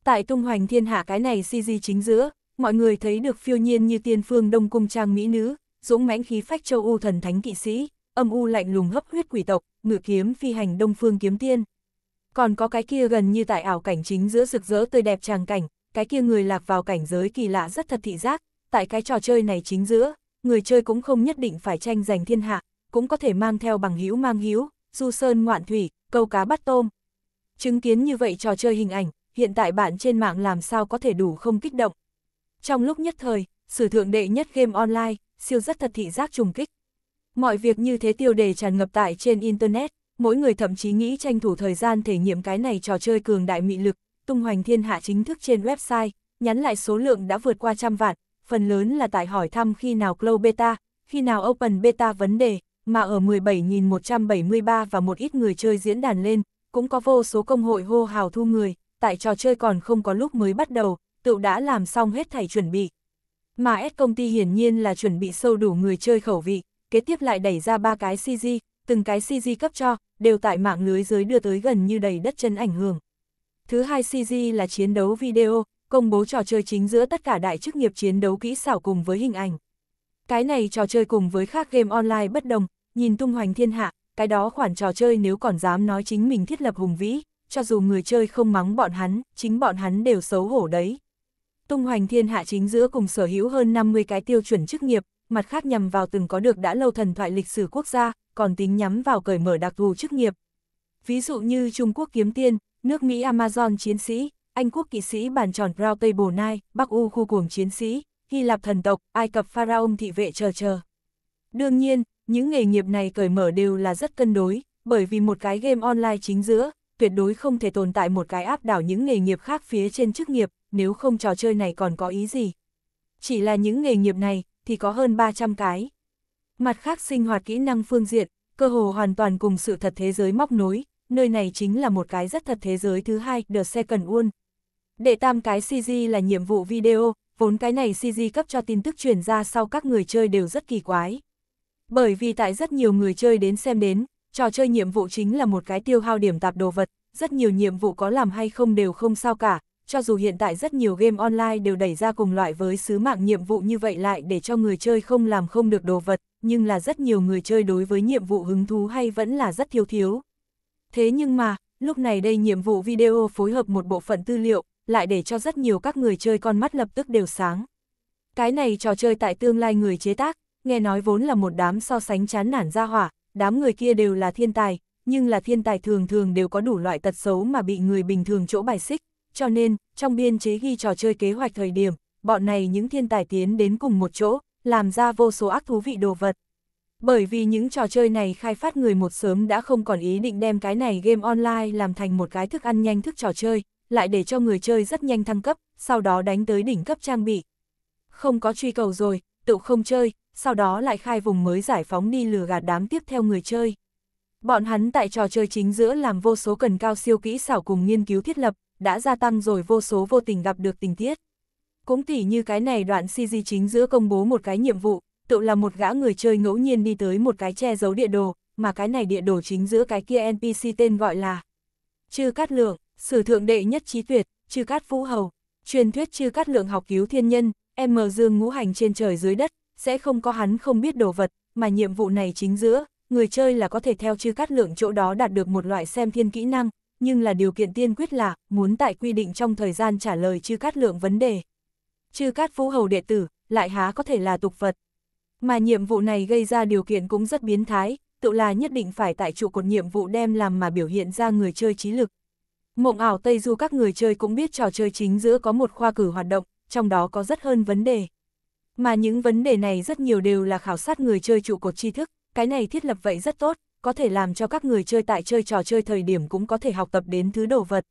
tại tung hoành thiên hạ cái này si CG chính giữa, mọi người thấy được phiêu nhiên như tiên phương đông cung trang mỹ nữ, dũng mãnh khí phách châu U thần thánh kỵ sĩ, âm u lạnh lùng hấp huyết quỷ tộc, ngự kiếm phi hành đông phương kiếm tiên. Còn có cái kia gần như tại ảo cảnh chính giữa rực rỡ tươi đẹp tràng cảnh, cái kia người lạc vào cảnh giới kỳ lạ rất thật thị giác, tại cái trò chơi này chính giữa, người chơi cũng không nhất định phải tranh giành thiên hạ, cũng có thể mang theo bằng hữu mang hữu, du sơn ngoạn thủy, câu cá bắt tôm. Chứng kiến như vậy trò chơi hình ảnh, hiện tại bạn trên mạng làm sao có thể đủ không kích động. Trong lúc nhất thời, sử thượng đệ nhất game online, siêu rất thật thị giác trùng kích. Mọi việc như thế tiêu đề tràn ngập tại trên Internet, mỗi người thậm chí nghĩ tranh thủ thời gian thể nghiệm cái này trò chơi cường đại mị lực, tung hoành thiên hạ chính thức trên website, nhắn lại số lượng đã vượt qua trăm vạn, phần lớn là tại hỏi thăm khi nào Close Beta, khi nào Open Beta vấn đề, mà ở 17.173 và một ít người chơi diễn đàn lên, cũng có vô số công hội hô hào thu người, tại trò chơi còn không có lúc mới bắt đầu, tựu đã làm xong hết thảy chuẩn bị. Mà S công ty hiển nhiên là chuẩn bị sâu đủ người chơi khẩu vị, kế tiếp lại đẩy ra ba cái CG, từng cái CG cấp cho, đều tại mạng lưới giới đưa tới gần như đầy đất chân ảnh hưởng. Thứ hai CG là chiến đấu video, công bố trò chơi chính giữa tất cả đại chức nghiệp chiến đấu kỹ xảo cùng với hình ảnh. Cái này trò chơi cùng với khác game online bất đồng, nhìn tung hoành thiên hạ, cái đó khoản trò chơi nếu còn dám nói chính mình thiết lập hùng vĩ, cho dù người chơi không mắng bọn hắn, chính bọn hắn đều xấu hổ đấy. Tung hoành thiên hạ chính giữa cùng sở hữu hơn 50 cái tiêu chuẩn chức nghiệp, mặt khác nhằm vào từng có được đã lâu thần thoại lịch sử quốc gia, còn tính nhắm vào cởi mở đặc thù chức nghiệp. Ví dụ như Trung Quốc kiếm tiên, nước Mỹ Amazon chiến sĩ, Anh Quốc kỵ sĩ bàn tròn Rao Tây Bồ Nai, Bắc U khu cuồng chiến sĩ, Hy Lạp thần tộc, Ai Cập Pharaon thị vệ chờ chờ. Đương nhiên, những nghề nghiệp này cởi mở đều là rất cân đối, bởi vì một cái game online chính giữa, tuyệt đối không thể tồn tại một cái áp đảo những nghề nghiệp khác phía trên chức nghiệp, nếu không trò chơi này còn có ý gì. Chỉ là những nghề nghiệp này, thì có hơn 300 cái. Mặt khác sinh hoạt kỹ năng phương diện, cơ hồ hoàn toàn cùng sự thật thế giới móc nối, nơi này chính là một cái rất thật thế giới thứ hai, The Second One. Đệ tam cái CG là nhiệm vụ video, vốn cái này CG cấp cho tin tức truyền ra sau các người chơi đều rất kỳ quái. Bởi vì tại rất nhiều người chơi đến xem đến, trò chơi nhiệm vụ chính là một cái tiêu hao điểm tạp đồ vật, rất nhiều nhiệm vụ có làm hay không đều không sao cả, cho dù hiện tại rất nhiều game online đều đẩy ra cùng loại với sứ mạng nhiệm vụ như vậy lại để cho người chơi không làm không được đồ vật, nhưng là rất nhiều người chơi đối với nhiệm vụ hứng thú hay vẫn là rất thiếu thiếu. Thế nhưng mà, lúc này đây nhiệm vụ video phối hợp một bộ phận tư liệu, lại để cho rất nhiều các người chơi con mắt lập tức đều sáng. Cái này trò chơi tại tương lai người chế tác, nghe nói vốn là một đám so sánh chán nản ra hỏa, đám người kia đều là thiên tài, nhưng là thiên tài thường thường đều có đủ loại tật xấu mà bị người bình thường chỗ bài xích, cho nên, trong biên chế ghi trò chơi kế hoạch thời điểm, bọn này những thiên tài tiến đến cùng một chỗ, làm ra vô số ác thú vị đồ vật. Bởi vì những trò chơi này khai phát người một sớm đã không còn ý định đem cái này game online làm thành một cái thức ăn nhanh thức trò chơi, lại để cho người chơi rất nhanh thăng cấp, sau đó đánh tới đỉnh cấp trang bị. Không có truy cầu rồi, tự không chơi, sau đó lại khai vùng mới giải phóng đi lừa gạt đám tiếp theo người chơi. Bọn hắn tại trò chơi chính giữa làm vô số cần cao siêu kỹ xảo cùng nghiên cứu thiết lập, đã gia tăng rồi vô số vô tình gặp được tình tiết. Cũng tỉ như cái này đoạn CG chính giữa công bố một cái nhiệm vụ, tự là một gã người chơi ngẫu nhiên đi tới một cái che giấu địa đồ, mà cái này địa đồ chính giữa cái kia NPC tên gọi là Chư Cát Lượng, sử thượng đệ nhất trí tuyệt, Chư Cát Vũ Hầu, truyền thuyết Chư Cát Lượng học cứu thiên nhân, em mờ dương ngũ hành trên trời dưới đất, sẽ không có hắn không biết đồ vật, mà nhiệm vụ này chính giữa, người chơi là có thể theo chư cát lượng chỗ đó đạt được một loại xem thiên kỹ năng, nhưng là điều kiện tiên quyết là, muốn tại quy định trong thời gian trả lời chư cát lượng vấn đề. Chư cát vũ hầu đệ tử, lại há có thể là tục vật. Mà nhiệm vụ này gây ra điều kiện cũng rất biến thái, tự là nhất định phải tại trụ cột nhiệm vụ đem làm mà biểu hiện ra người chơi trí lực. Mộng ảo Tây Du các người chơi cũng biết trò chơi chính giữa có một khoa cử hoạt động, trong đó có rất hơn vấn đề. Mà những vấn đề này rất nhiều đều là khảo sát người chơi trụ cột tri thức, cái này thiết lập vậy rất tốt, có thể làm cho các người chơi tại chơi trò chơi thời điểm cũng có thể học tập đến thứ đồ vật.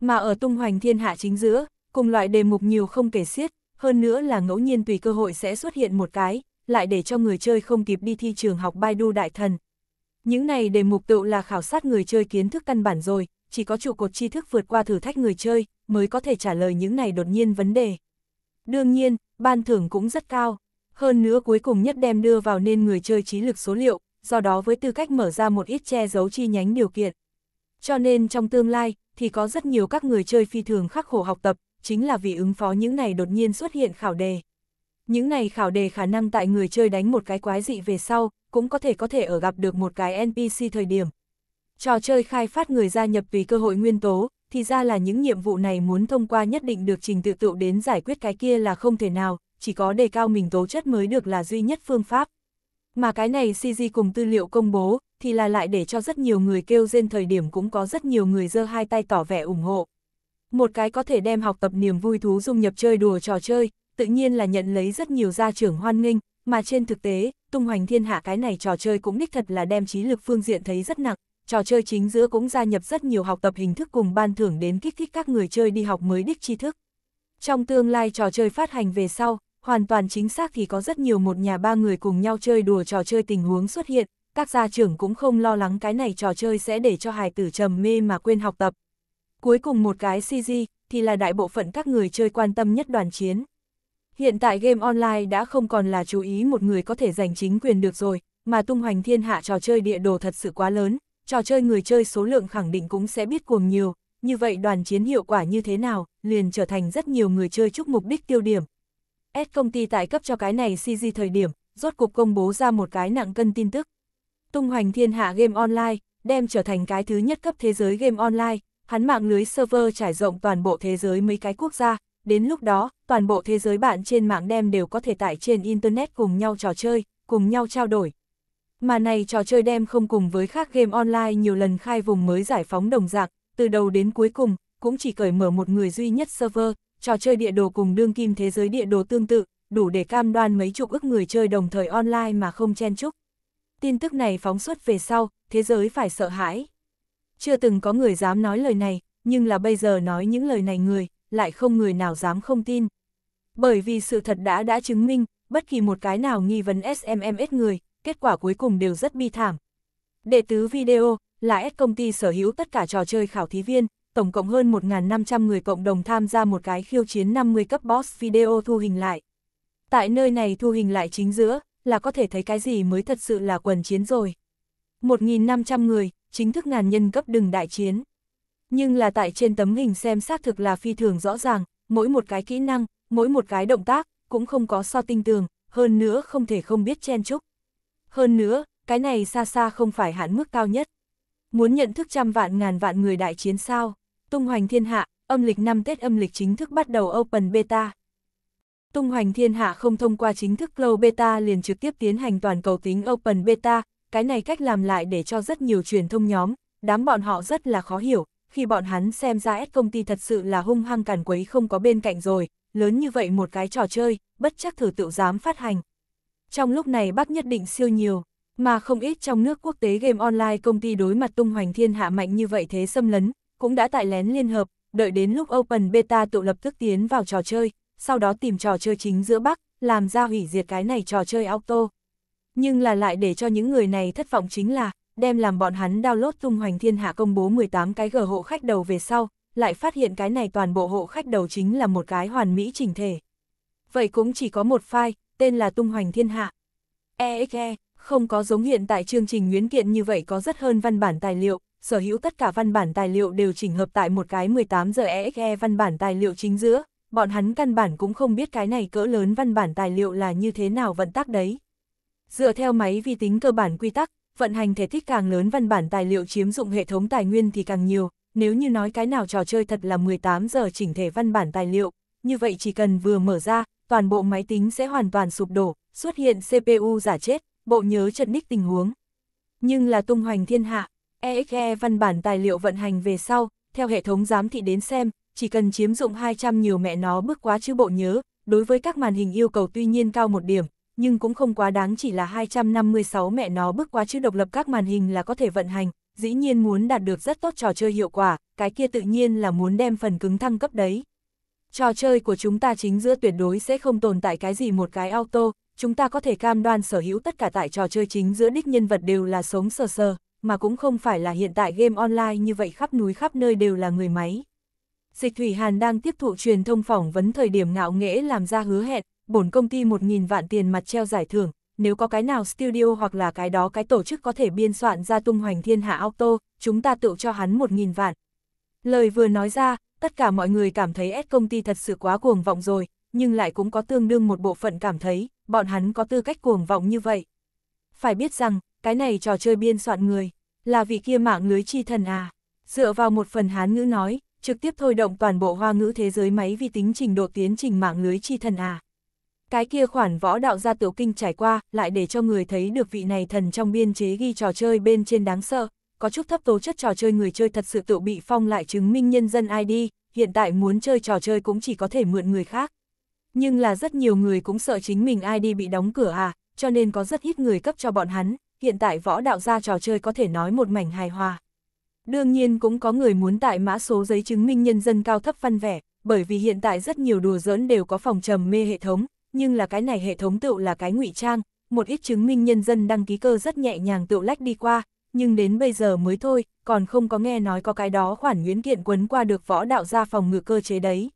Mà ở tung hoành thiên hạ chính giữa, cùng loại đề mục nhiều không kể xiết, hơn nữa là ngẫu nhiên tùy cơ hội sẽ xuất hiện một cái, lại để cho người chơi không kịp đi thi trường học Baidu Đại Thần. Những này đề mục tựu là khảo sát người chơi kiến thức căn bản rồi, chỉ có trụ cột tri thức vượt qua thử thách người chơi, mới có thể trả lời những này đột nhiên vấn đề. Đương nhiên, ban thưởng cũng rất cao. Hơn nữa cuối cùng nhất đem đưa vào nên người chơi trí lực số liệu, do đó với tư cách mở ra một ít che giấu chi nhánh điều kiện. Cho nên trong tương lai, thì có rất nhiều các người chơi phi thường khắc khổ học tập, chính là vì ứng phó những này đột nhiên xuất hiện khảo đề. Những này khảo đề khả năng tại người chơi đánh một cái quái dị về sau, cũng có thể có thể ở gặp được một cái NPC thời điểm. Trò chơi khai phát người gia nhập vì cơ hội nguyên tố, thì ra là những nhiệm vụ này muốn thông qua nhất định được trình tự tựu đến giải quyết cái kia là không thể nào, chỉ có đề cao mình tố chất mới được là duy nhất phương pháp. Mà cái này CG cùng tư liệu công bố, thì là lại để cho rất nhiều người kêu rên thời điểm cũng có rất nhiều người giơ hai tay tỏ vẻ ủng hộ. Một cái có thể đem học tập niềm vui thú dung nhập chơi đùa trò chơi, tự nhiên là nhận lấy rất nhiều gia trưởng hoan nghênh, mà trên thực tế, tung hoành thiên hạ cái này trò chơi cũng đích thật là đem trí lực phương diện thấy rất nặng, trò chơi chính giữa cũng gia nhập rất nhiều học tập hình thức cùng ban thưởng đến kích thích các người chơi đi học mới đích tri thức. Trong tương lai trò chơi phát hành về sau, hoàn toàn chính xác thì có rất nhiều một nhà ba người cùng nhau chơi đùa trò chơi tình huống xuất hiện, các gia trưởng cũng không lo lắng cái này trò chơi sẽ để cho hài tử trầm mê mà quên học tập. Cuối cùng một cái CG thì là đại bộ phận các người chơi quan tâm nhất đoàn chiến. Hiện tại game online đã không còn là chú ý một người có thể giành chính quyền được rồi, mà tung hoành thiên hạ trò chơi địa đồ thật sự quá lớn, trò chơi người chơi số lượng khẳng định cũng sẽ biết cuồng nhiều, như vậy đoàn chiến hiệu quả như thế nào, liền trở thành rất nhiều người chơi chúc mục đích tiêu điểm. S công ty tại cấp cho cái này CG thời điểm, rốt cục công bố ra một cái nặng cân tin tức. Tung hoành thiên hạ game online, đem trở thành cái thứ nhất cấp thế giới game online, hắn mạng lưới server trải rộng toàn bộ thế giới mấy cái quốc gia, đến lúc đó, toàn bộ thế giới bạn trên mạng đem đều có thể tải trên Internet cùng nhau trò chơi, cùng nhau trao đổi, mà này trò chơi đem không cùng với khác game online nhiều lần khai vùng mới giải phóng đồng dạng, từ đầu đến cuối cùng, cũng chỉ cởi mở một người duy nhất server, trò chơi địa đồ cùng đương kim thế giới địa đồ tương tự, đủ để cam đoan mấy chục ức người chơi đồng thời online mà không chen chúc. Tin tức này phóng xuất về sau, thế giới phải sợ hãi. Chưa từng có người dám nói lời này, nhưng là bây giờ nói những lời này người, lại không người nào dám không tin. Bởi vì sự thật đã đã chứng minh, bất kỳ một cái nào nghi vấn SMMS người, kết quả cuối cùng đều rất bi thảm. Đệ tứ video là S công ty sở hữu tất cả trò chơi khảo thí viên, tổng cộng hơn 1.500 người cộng đồng tham gia một cái khiêu chiến 50 cấp boss video thu hình lại. Tại nơi này thu hình lại chính giữa, là có thể thấy cái gì mới thật sự là quần chiến rồi. 1.500 người, chính thức ngàn nhân cấp đừng đại chiến. Nhưng là tại trên tấm hình xem xác thực là phi thường rõ ràng, mỗi một cái kỹ năng, mỗi một cái động tác, cũng không có so tinh tường, hơn nữa không thể không biết chen chúc. Hơn nữa, cái này xa xa không phải hạn mức cao nhất. Muốn nhận thức trăm vạn ngàn vạn người đại chiến sao, tung hoành thiên hạ, âm lịch năm Tết âm lịch chính thức bắt đầu Open Beta. Tung hoành thiên hạ không thông qua chính thức Cloud Beta liền trực tiếp tiến hành toàn cầu tính Open Beta, cái này cách làm lại để cho rất nhiều truyền thông nhóm, đám bọn họ rất là khó hiểu, khi bọn hắn xem ra S công ty thật sự là hung hăng càn quấy không có bên cạnh rồi, lớn như vậy một cái trò chơi, bất chắc thử tự dám phát hành trong lúc này bắt nhất định siêu nhiều, mà không ít trong nước quốc tế game online công ty đối mặt tung hoành thiên hạ mạnh như vậy thế xâm lấn, cũng đã tại lén liên hợp, đợi đến lúc Open Beta tụ lập tức tiến vào trò chơi, sau đó tìm trò chơi chính giữa Bắc, làm ra hủy diệt cái này trò chơi auto. Nhưng là lại để cho những người này thất vọng chính là, đem làm bọn hắn download tung hoành thiên hạ công bố 18 cái gờ hộ khách đầu về sau, lại phát hiện cái này toàn bộ hộ khách đầu chính là một cái hoàn mỹ chỉnh thể. Vậy cũng chỉ có một file, tên là Tung Hoành Thiên Hạ. EXE, e, không có giống hiện tại chương trình nguyễn kiện như vậy có rất hơn văn bản tài liệu, sở hữu tất cả văn bản tài liệu đều chỉnh hợp tại một cái 18 giờ EXE e văn bản tài liệu chính giữa, bọn hắn căn bản cũng không biết cái này cỡ lớn văn bản tài liệu là như thế nào vận tác đấy. Dựa theo máy vi tính cơ bản quy tắc, vận hành thể tích càng lớn văn bản tài liệu chiếm dụng hệ thống tài nguyên thì càng nhiều, nếu như nói cái nào trò chơi thật là 18 giờ chỉnh thể văn bản tài liệu, như vậy chỉ cần vừa mở ra, toàn bộ máy tính sẽ hoàn toàn sụp đổ, xuất hiện CPU giả chết, bộ nhớ chật ních tình huống. Nhưng là tung hoành thiên hạ, EXE e văn bản tài liệu vận hành về sau, theo hệ thống giám thị đến xem, chỉ cần chiếm dụng 200 nhiều mẹ nó bước quá chữ bộ nhớ, đối với các màn hình yêu cầu tuy nhiên cao một điểm, nhưng cũng không quá đáng chỉ là 256 mẹ nó bước quá chữ độc lập các màn hình là có thể vận hành, dĩ nhiên muốn đạt được rất tốt trò chơi hiệu quả, cái kia tự nhiên là muốn đem phần cứng thăng cấp đấy. Trò chơi của chúng ta chính giữa tuyệt đối sẽ không tồn tại cái gì một cái auto, chúng ta có thể cam đoan sở hữu tất cả tại trò chơi chính giữa đích nhân vật đều là sống sờ sờ, mà cũng không phải là hiện tại game online như vậy khắp núi khắp nơi đều là người máy. Dịch Thủy Hàn đang tiếp thụ truyền thông phỏng vấn thời điểm ngạo nghễ làm ra hứa hẹn, bổn công ty 1.000 vạn tiền mặt treo giải thưởng, nếu có cái nào studio hoặc là cái đó cái tổ chức có thể biên soạn ra tung hoành thiên hạ auto, chúng ta tự cho hắn 1.000 vạn. Lời vừa nói ra, tất cả mọi người cảm thấy S công ty thật sự quá cuồng vọng rồi, nhưng lại cũng có tương đương một bộ phận cảm thấy, bọn hắn có tư cách cuồng vọng như vậy. Phải biết rằng, cái này trò chơi biên soạn người, là vị kia mạng lưới chi thần à. Dựa vào một phần hán ngữ nói, trực tiếp thôi động toàn bộ hoa ngữ thế giới máy vi tính trình độ tiến trình mạng lưới chi thần à. Cái kia khoản võ đạo gia tiểu kinh trải qua, lại để cho người thấy được vị này thần trong biên chế ghi trò chơi bên trên đáng sợ, có chút thấp tố chất trò chơi người chơi thật sự tự bị phong lại chứng minh nhân dân ID, hiện tại muốn chơi trò chơi cũng chỉ có thể mượn người khác. Nhưng là rất nhiều người cũng sợ chính mình ID bị đóng cửa à, cho nên có rất ít người cấp cho bọn hắn, hiện tại võ đạo gia trò chơi có thể nói một mảnh hài hòa. Đương nhiên cũng có người muốn tại mã số giấy chứng minh nhân dân cao thấp văn vẻ, bởi vì hiện tại rất nhiều đùa giỡn đều có phòng trầm mê hệ thống, nhưng là cái này hệ thống tựu là cái ngụy trang, một ít chứng minh nhân dân đăng ký cơ rất nhẹ nhàng tựu lách đi qua, nhưng đến bây giờ mới thôi, còn không có nghe nói có cái đó khoản nguyễn kiện quấn qua được võ đạo gia phòng ngự cơ chế đấy.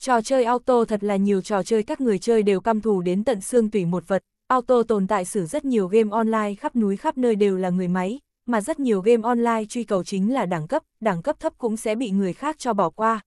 Trò chơi auto thật là nhiều trò chơi các người chơi đều căm thù đến tận xương tủy một vật, auto tồn tại sử rất nhiều game online khắp núi khắp nơi đều là người máy, mà rất nhiều game online truy cầu chính là đẳng cấp, đẳng cấp thấp cũng sẽ bị người khác cho bỏ qua.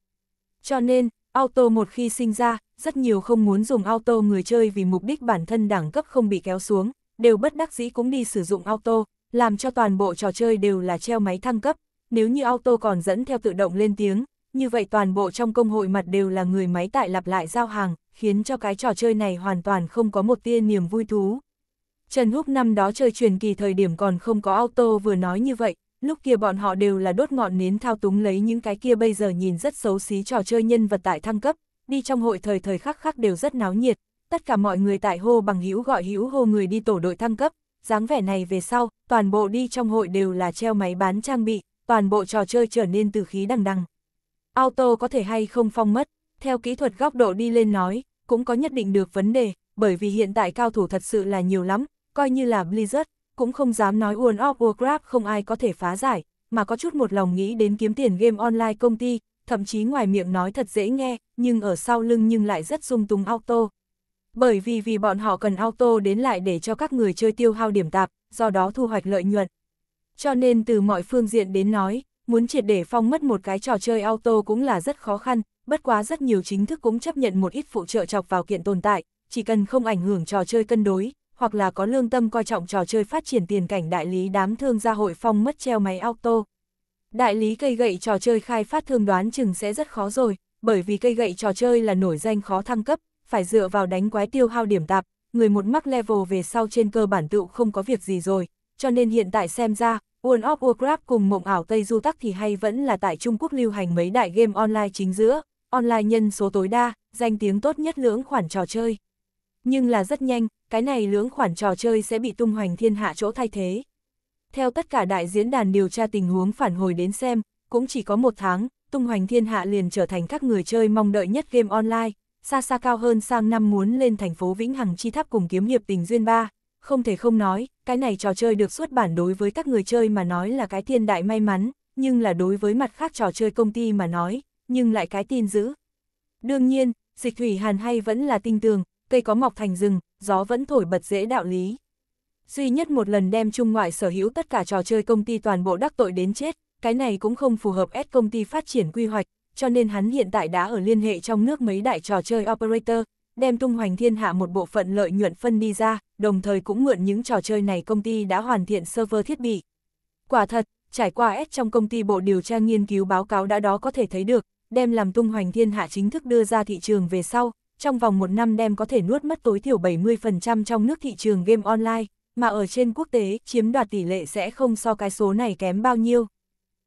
Cho nên, auto một khi sinh ra, rất nhiều không muốn dùng auto người chơi vì mục đích bản thân đẳng cấp không bị kéo xuống, đều bất đắc dĩ cũng đi sử dụng auto, làm cho toàn bộ trò chơi đều là treo máy thăng cấp, nếu như auto còn dẫn theo tự động lên tiếng, như vậy toàn bộ trong công hội mặt đều là người máy tại lặp lại giao hàng, khiến cho cái trò chơi này hoàn toàn không có một tia niềm vui thú. Trần Húc năm đó chơi truyền kỳ thời điểm còn không có auto vừa nói như vậy, lúc kia bọn họ đều là đốt ngọn nến thao túng lấy những cái kia bây giờ nhìn rất xấu xí trò chơi nhân vật tại thăng cấp, đi trong hội thời thời khắc khắc đều rất náo nhiệt, tất cả mọi người tại hô bằng hữu gọi hữu hô người đi tổ đội thăng cấp, dáng vẻ này về sau, toàn bộ đi trong hội đều là treo máy bán trang bị, toàn bộ trò chơi trở nên từ khí đằng đằng. Auto có thể hay không phong mất, theo kỹ thuật góc độ đi lên nói, cũng có nhất định được vấn đề, bởi vì hiện tại cao thủ thật sự là nhiều lắm, coi như là Blizzard, cũng không dám nói World of Warcraft không ai có thể phá giải, mà có chút một lòng nghĩ đến kiếm tiền game online công ty, thậm chí ngoài miệng nói thật dễ nghe, nhưng ở sau lưng nhưng lại rất dung túng auto, bởi vì vì bọn họ cần auto đến lại để cho các người chơi tiêu hao điểm tạp, do đó thu hoạch lợi nhuận. Cho nên từ mọi phương diện đến nói, muốn triệt để phong mất một cái trò chơi auto cũng là rất khó khăn, bất quá rất nhiều chính thức cũng chấp nhận một ít phụ trợ chọc vào kiện tồn tại, chỉ cần không ảnh hưởng trò chơi cân đối, hoặc là có lương tâm coi trọng trò chơi phát triển tiền cảnh đại lý đám thương gia hội phong mất treo máy auto. Đại lý cây gậy trò chơi khai phát thương đoán chừng sẽ rất khó rồi, bởi vì cây gậy trò chơi là nổi danh khó thăng cấp, phải dựa vào đánh quái tiêu hao điểm tạp, người một mắc level về sau trên cơ bản tựu không có việc gì rồi, cho nên hiện tại xem ra, World of Warcraft cùng mộng ảo Tây Du Tắc thì hay vẫn là tại Trung Quốc lưu hành mấy đại game online chính giữa, online nhân số tối đa, danh tiếng tốt nhất lưỡng khoản trò chơi. Nhưng là rất nhanh, cái này lưỡng khoản trò chơi sẽ bị tung hoành thiên hạ chỗ thay thế. Theo tất cả đại diễn đàn điều tra tình huống phản hồi đến xem, cũng chỉ có một tháng, tung hoành thiên hạ liền trở thành các người chơi mong đợi nhất game online, xa xa cao hơn sang năm muốn lên thành phố Vĩnh Hằng chi tháp cùng kiếm hiệp tình duyên ba. Không thể không nói, cái này trò chơi được xuất bản đối với các người chơi mà nói là cái thiên đại may mắn, nhưng là đối với mặt khác trò chơi công ty mà nói, nhưng lại cái tin dữ. Đương nhiên, dịch thủy hàn hay vẫn là tinh tường, cây có mọc thành rừng, gió vẫn thổi bật dễ đạo lý. Duy nhất một lần đem trung ngoại sở hữu tất cả trò chơi công ty toàn bộ đắc tội đến chết, cái này cũng không phù hợp S công ty phát triển quy hoạch, cho nên hắn hiện tại đã ở liên hệ trong nước mấy đại trò chơi operator, đem tung hoành thiên hạ một bộ phận lợi nhuận phân đi ra, đồng thời cũng mượn những trò chơi này công ty đã hoàn thiện server thiết bị. Quả thật, trải qua S trong công ty bộ điều tra nghiên cứu báo cáo đã đó có thể thấy được, đem làm tung hoành thiên hạ chính thức đưa ra thị trường về sau, trong vòng một năm đem có thể nuốt mất tối thiểu 70% trong nước thị trường game online, mà ở trên quốc tế chiếm đoạt tỷ lệ sẽ không so cái số này kém bao nhiêu.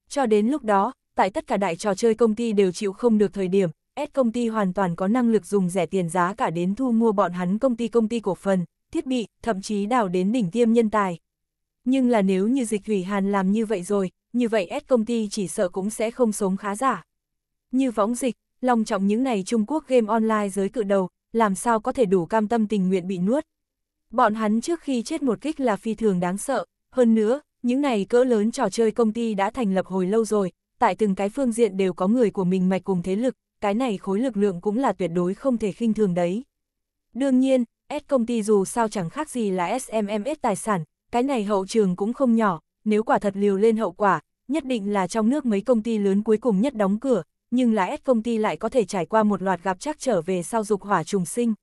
Cho đến lúc đó, tại tất cả đại trò chơi công ty đều chịu không được thời điểm, S công ty hoàn toàn có năng lực dùng rẻ tiền giá cả đến thu mua bọn hắn công ty công ty cổ phần, thiết bị, thậm chí đào đến đỉnh tiêm nhân tài. Nhưng là nếu như dịch thủy hàn làm như vậy rồi, như vậy S công ty chỉ sợ cũng sẽ không sống khá giả. Như võng dịch, lòng trọng những này Trung Quốc game online giới cự đầu, làm sao có thể đủ cam tâm tình nguyện bị nuốt. Bọn hắn trước khi chết một kích là phi thường đáng sợ, hơn nữa, những này cỡ lớn trò chơi công ty đã thành lập hồi lâu rồi, tại từng cái phương diện đều có người của mình mạch cùng thế lực, cái này khối lực lượng cũng là tuyệt đối không thể khinh thường đấy. Đương nhiên, S công ty dù sao chẳng khác gì là SMMS tài sản, cái này hậu trường cũng không nhỏ, nếu quả thật liều lên hậu quả, nhất định là trong nước mấy công ty lớn cuối cùng nhất đóng cửa, nhưng là S công ty lại có thể trải qua một loạt gặp chắc trở về sau dục hỏa trùng sinh.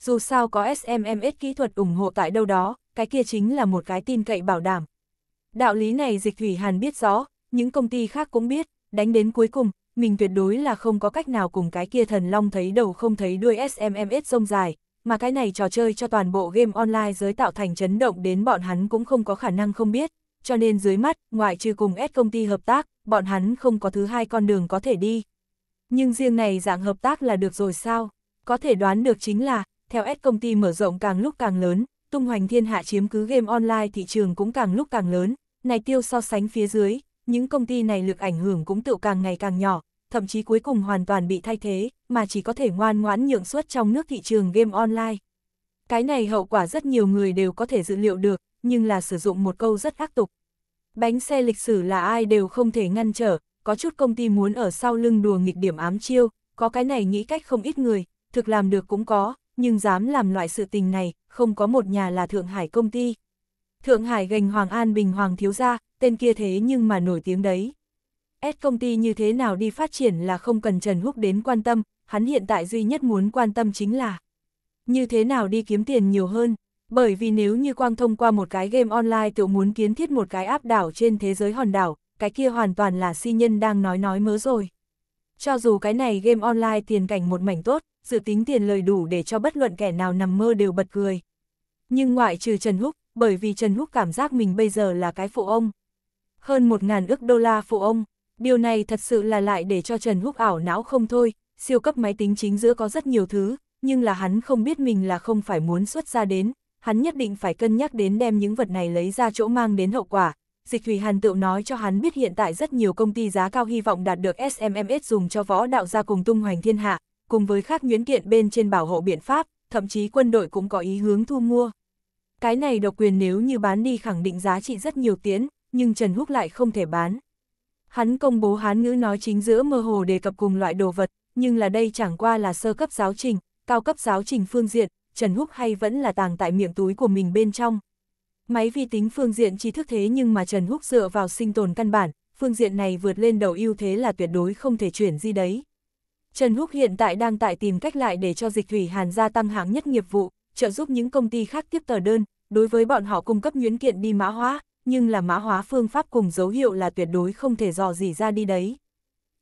Dù sao có SMMS kỹ thuật ủng hộ tại đâu đó, cái kia chính là một cái tin cậy bảo đảm. Đạo lý này Dịch Thủy Hàn biết rõ, những công ty khác cũng biết, đánh đến cuối cùng, mình tuyệt đối là không có cách nào cùng cái kia thần long thấy đầu không thấy đuôi SMMS rông dài, mà cái này trò chơi cho toàn bộ game online giới tạo thành chấn động đến bọn hắn cũng không có khả năng không biết, cho nên dưới mắt, ngoại trừ cùng S công ty hợp tác, bọn hắn không có thứ hai con đường có thể đi. Nhưng riêng này dạng hợp tác là được rồi sao? Có thể đoán được chính là, theo S công ty mở rộng càng lúc càng lớn, tung hoành thiên hạ chiếm cứ game online thị trường cũng càng lúc càng lớn, này tiêu so sánh phía dưới, những công ty này lực ảnh hưởng cũng tự càng ngày càng nhỏ, thậm chí cuối cùng hoàn toàn bị thay thế, mà chỉ có thể ngoan ngoãn nhượng suất trong nước thị trường game online. Cái này hậu quả rất nhiều người đều có thể dự liệu được, nhưng là sử dụng một câu rất ác tục. Bánh xe lịch sử là ai đều không thể ngăn trở, có chút công ty muốn ở sau lưng đùa nghịch điểm ám chiêu, có cái này nghĩ cách không ít người, thực làm được cũng có, nhưng dám làm loại sự tình này, không có một nhà là Thượng Hải công ty. Thượng Hải gành Hoàng An Bình Hoàng Thiếu Gia, tên kia thế nhưng mà nổi tiếng đấy. S công ty như thế nào đi phát triển là không cần Trần Húc đến quan tâm, hắn hiện tại duy nhất muốn quan tâm chính là như thế nào đi kiếm tiền nhiều hơn. Bởi vì nếu như quang thông qua một cái game online tự muốn kiến thiết một cái áp đảo trên thế giới hòn đảo, cái kia hoàn toàn là si nhân đang nói nói mớ rồi. Cho dù cái này game online tiền cảnh một mảnh tốt, dự tính tiền lời đủ để cho bất luận kẻ nào nằm mơ đều bật cười. Nhưng ngoại trừ Trần Húc, bởi vì Trần Húc cảm giác mình bây giờ là cái phụ ông. Hơn một ngàn ức đô la phụ ông, điều này thật sự là lại để cho Trần Húc ảo não không thôi, siêu cấp máy tính chính giữa có rất nhiều thứ, nhưng là hắn không biết mình là không phải muốn xuất ra đến, hắn nhất định phải cân nhắc đến đem những vật này lấy ra chỗ mang đến hậu quả. Dịch Thủy Hàn Tựu nói cho hắn biết hiện tại rất nhiều công ty giá cao hy vọng đạt được SMMS dùng cho võ đạo gia cùng tung hoành thiên hạ, cùng với khác nhuyễn kiện bên trên bảo hộ biện pháp, thậm chí quân đội cũng có ý hướng thu mua. Cái này độc quyền nếu như bán đi khẳng định giá trị rất nhiều tiến, nhưng Trần Húc lại không thể bán. Hắn công bố hán ngữ nói chính giữa mơ hồ đề cập cùng loại đồ vật, nhưng là đây chẳng qua là sơ cấp giáo trình, cao cấp giáo trình phương diện, Trần Húc hay vẫn là tàng tại miệng túi của mình bên trong. Máy vi tính phương diện tri thức thế nhưng mà Trần Húc dựa vào sinh tồn căn bản, phương diện này vượt lên đầu ưu thế là tuyệt đối không thể chuyển gì đấy. Trần Húc hiện tại đang tại tìm cách lại để cho dịch thủy hàn gia tăng hạng nhất nghiệp vụ, trợ giúp những công ty khác tiếp tờ đơn, đối với bọn họ cung cấp nhuyễn kiện đi mã hóa, nhưng là mã hóa phương pháp cùng dấu hiệu là tuyệt đối không thể dò gì ra đi đấy.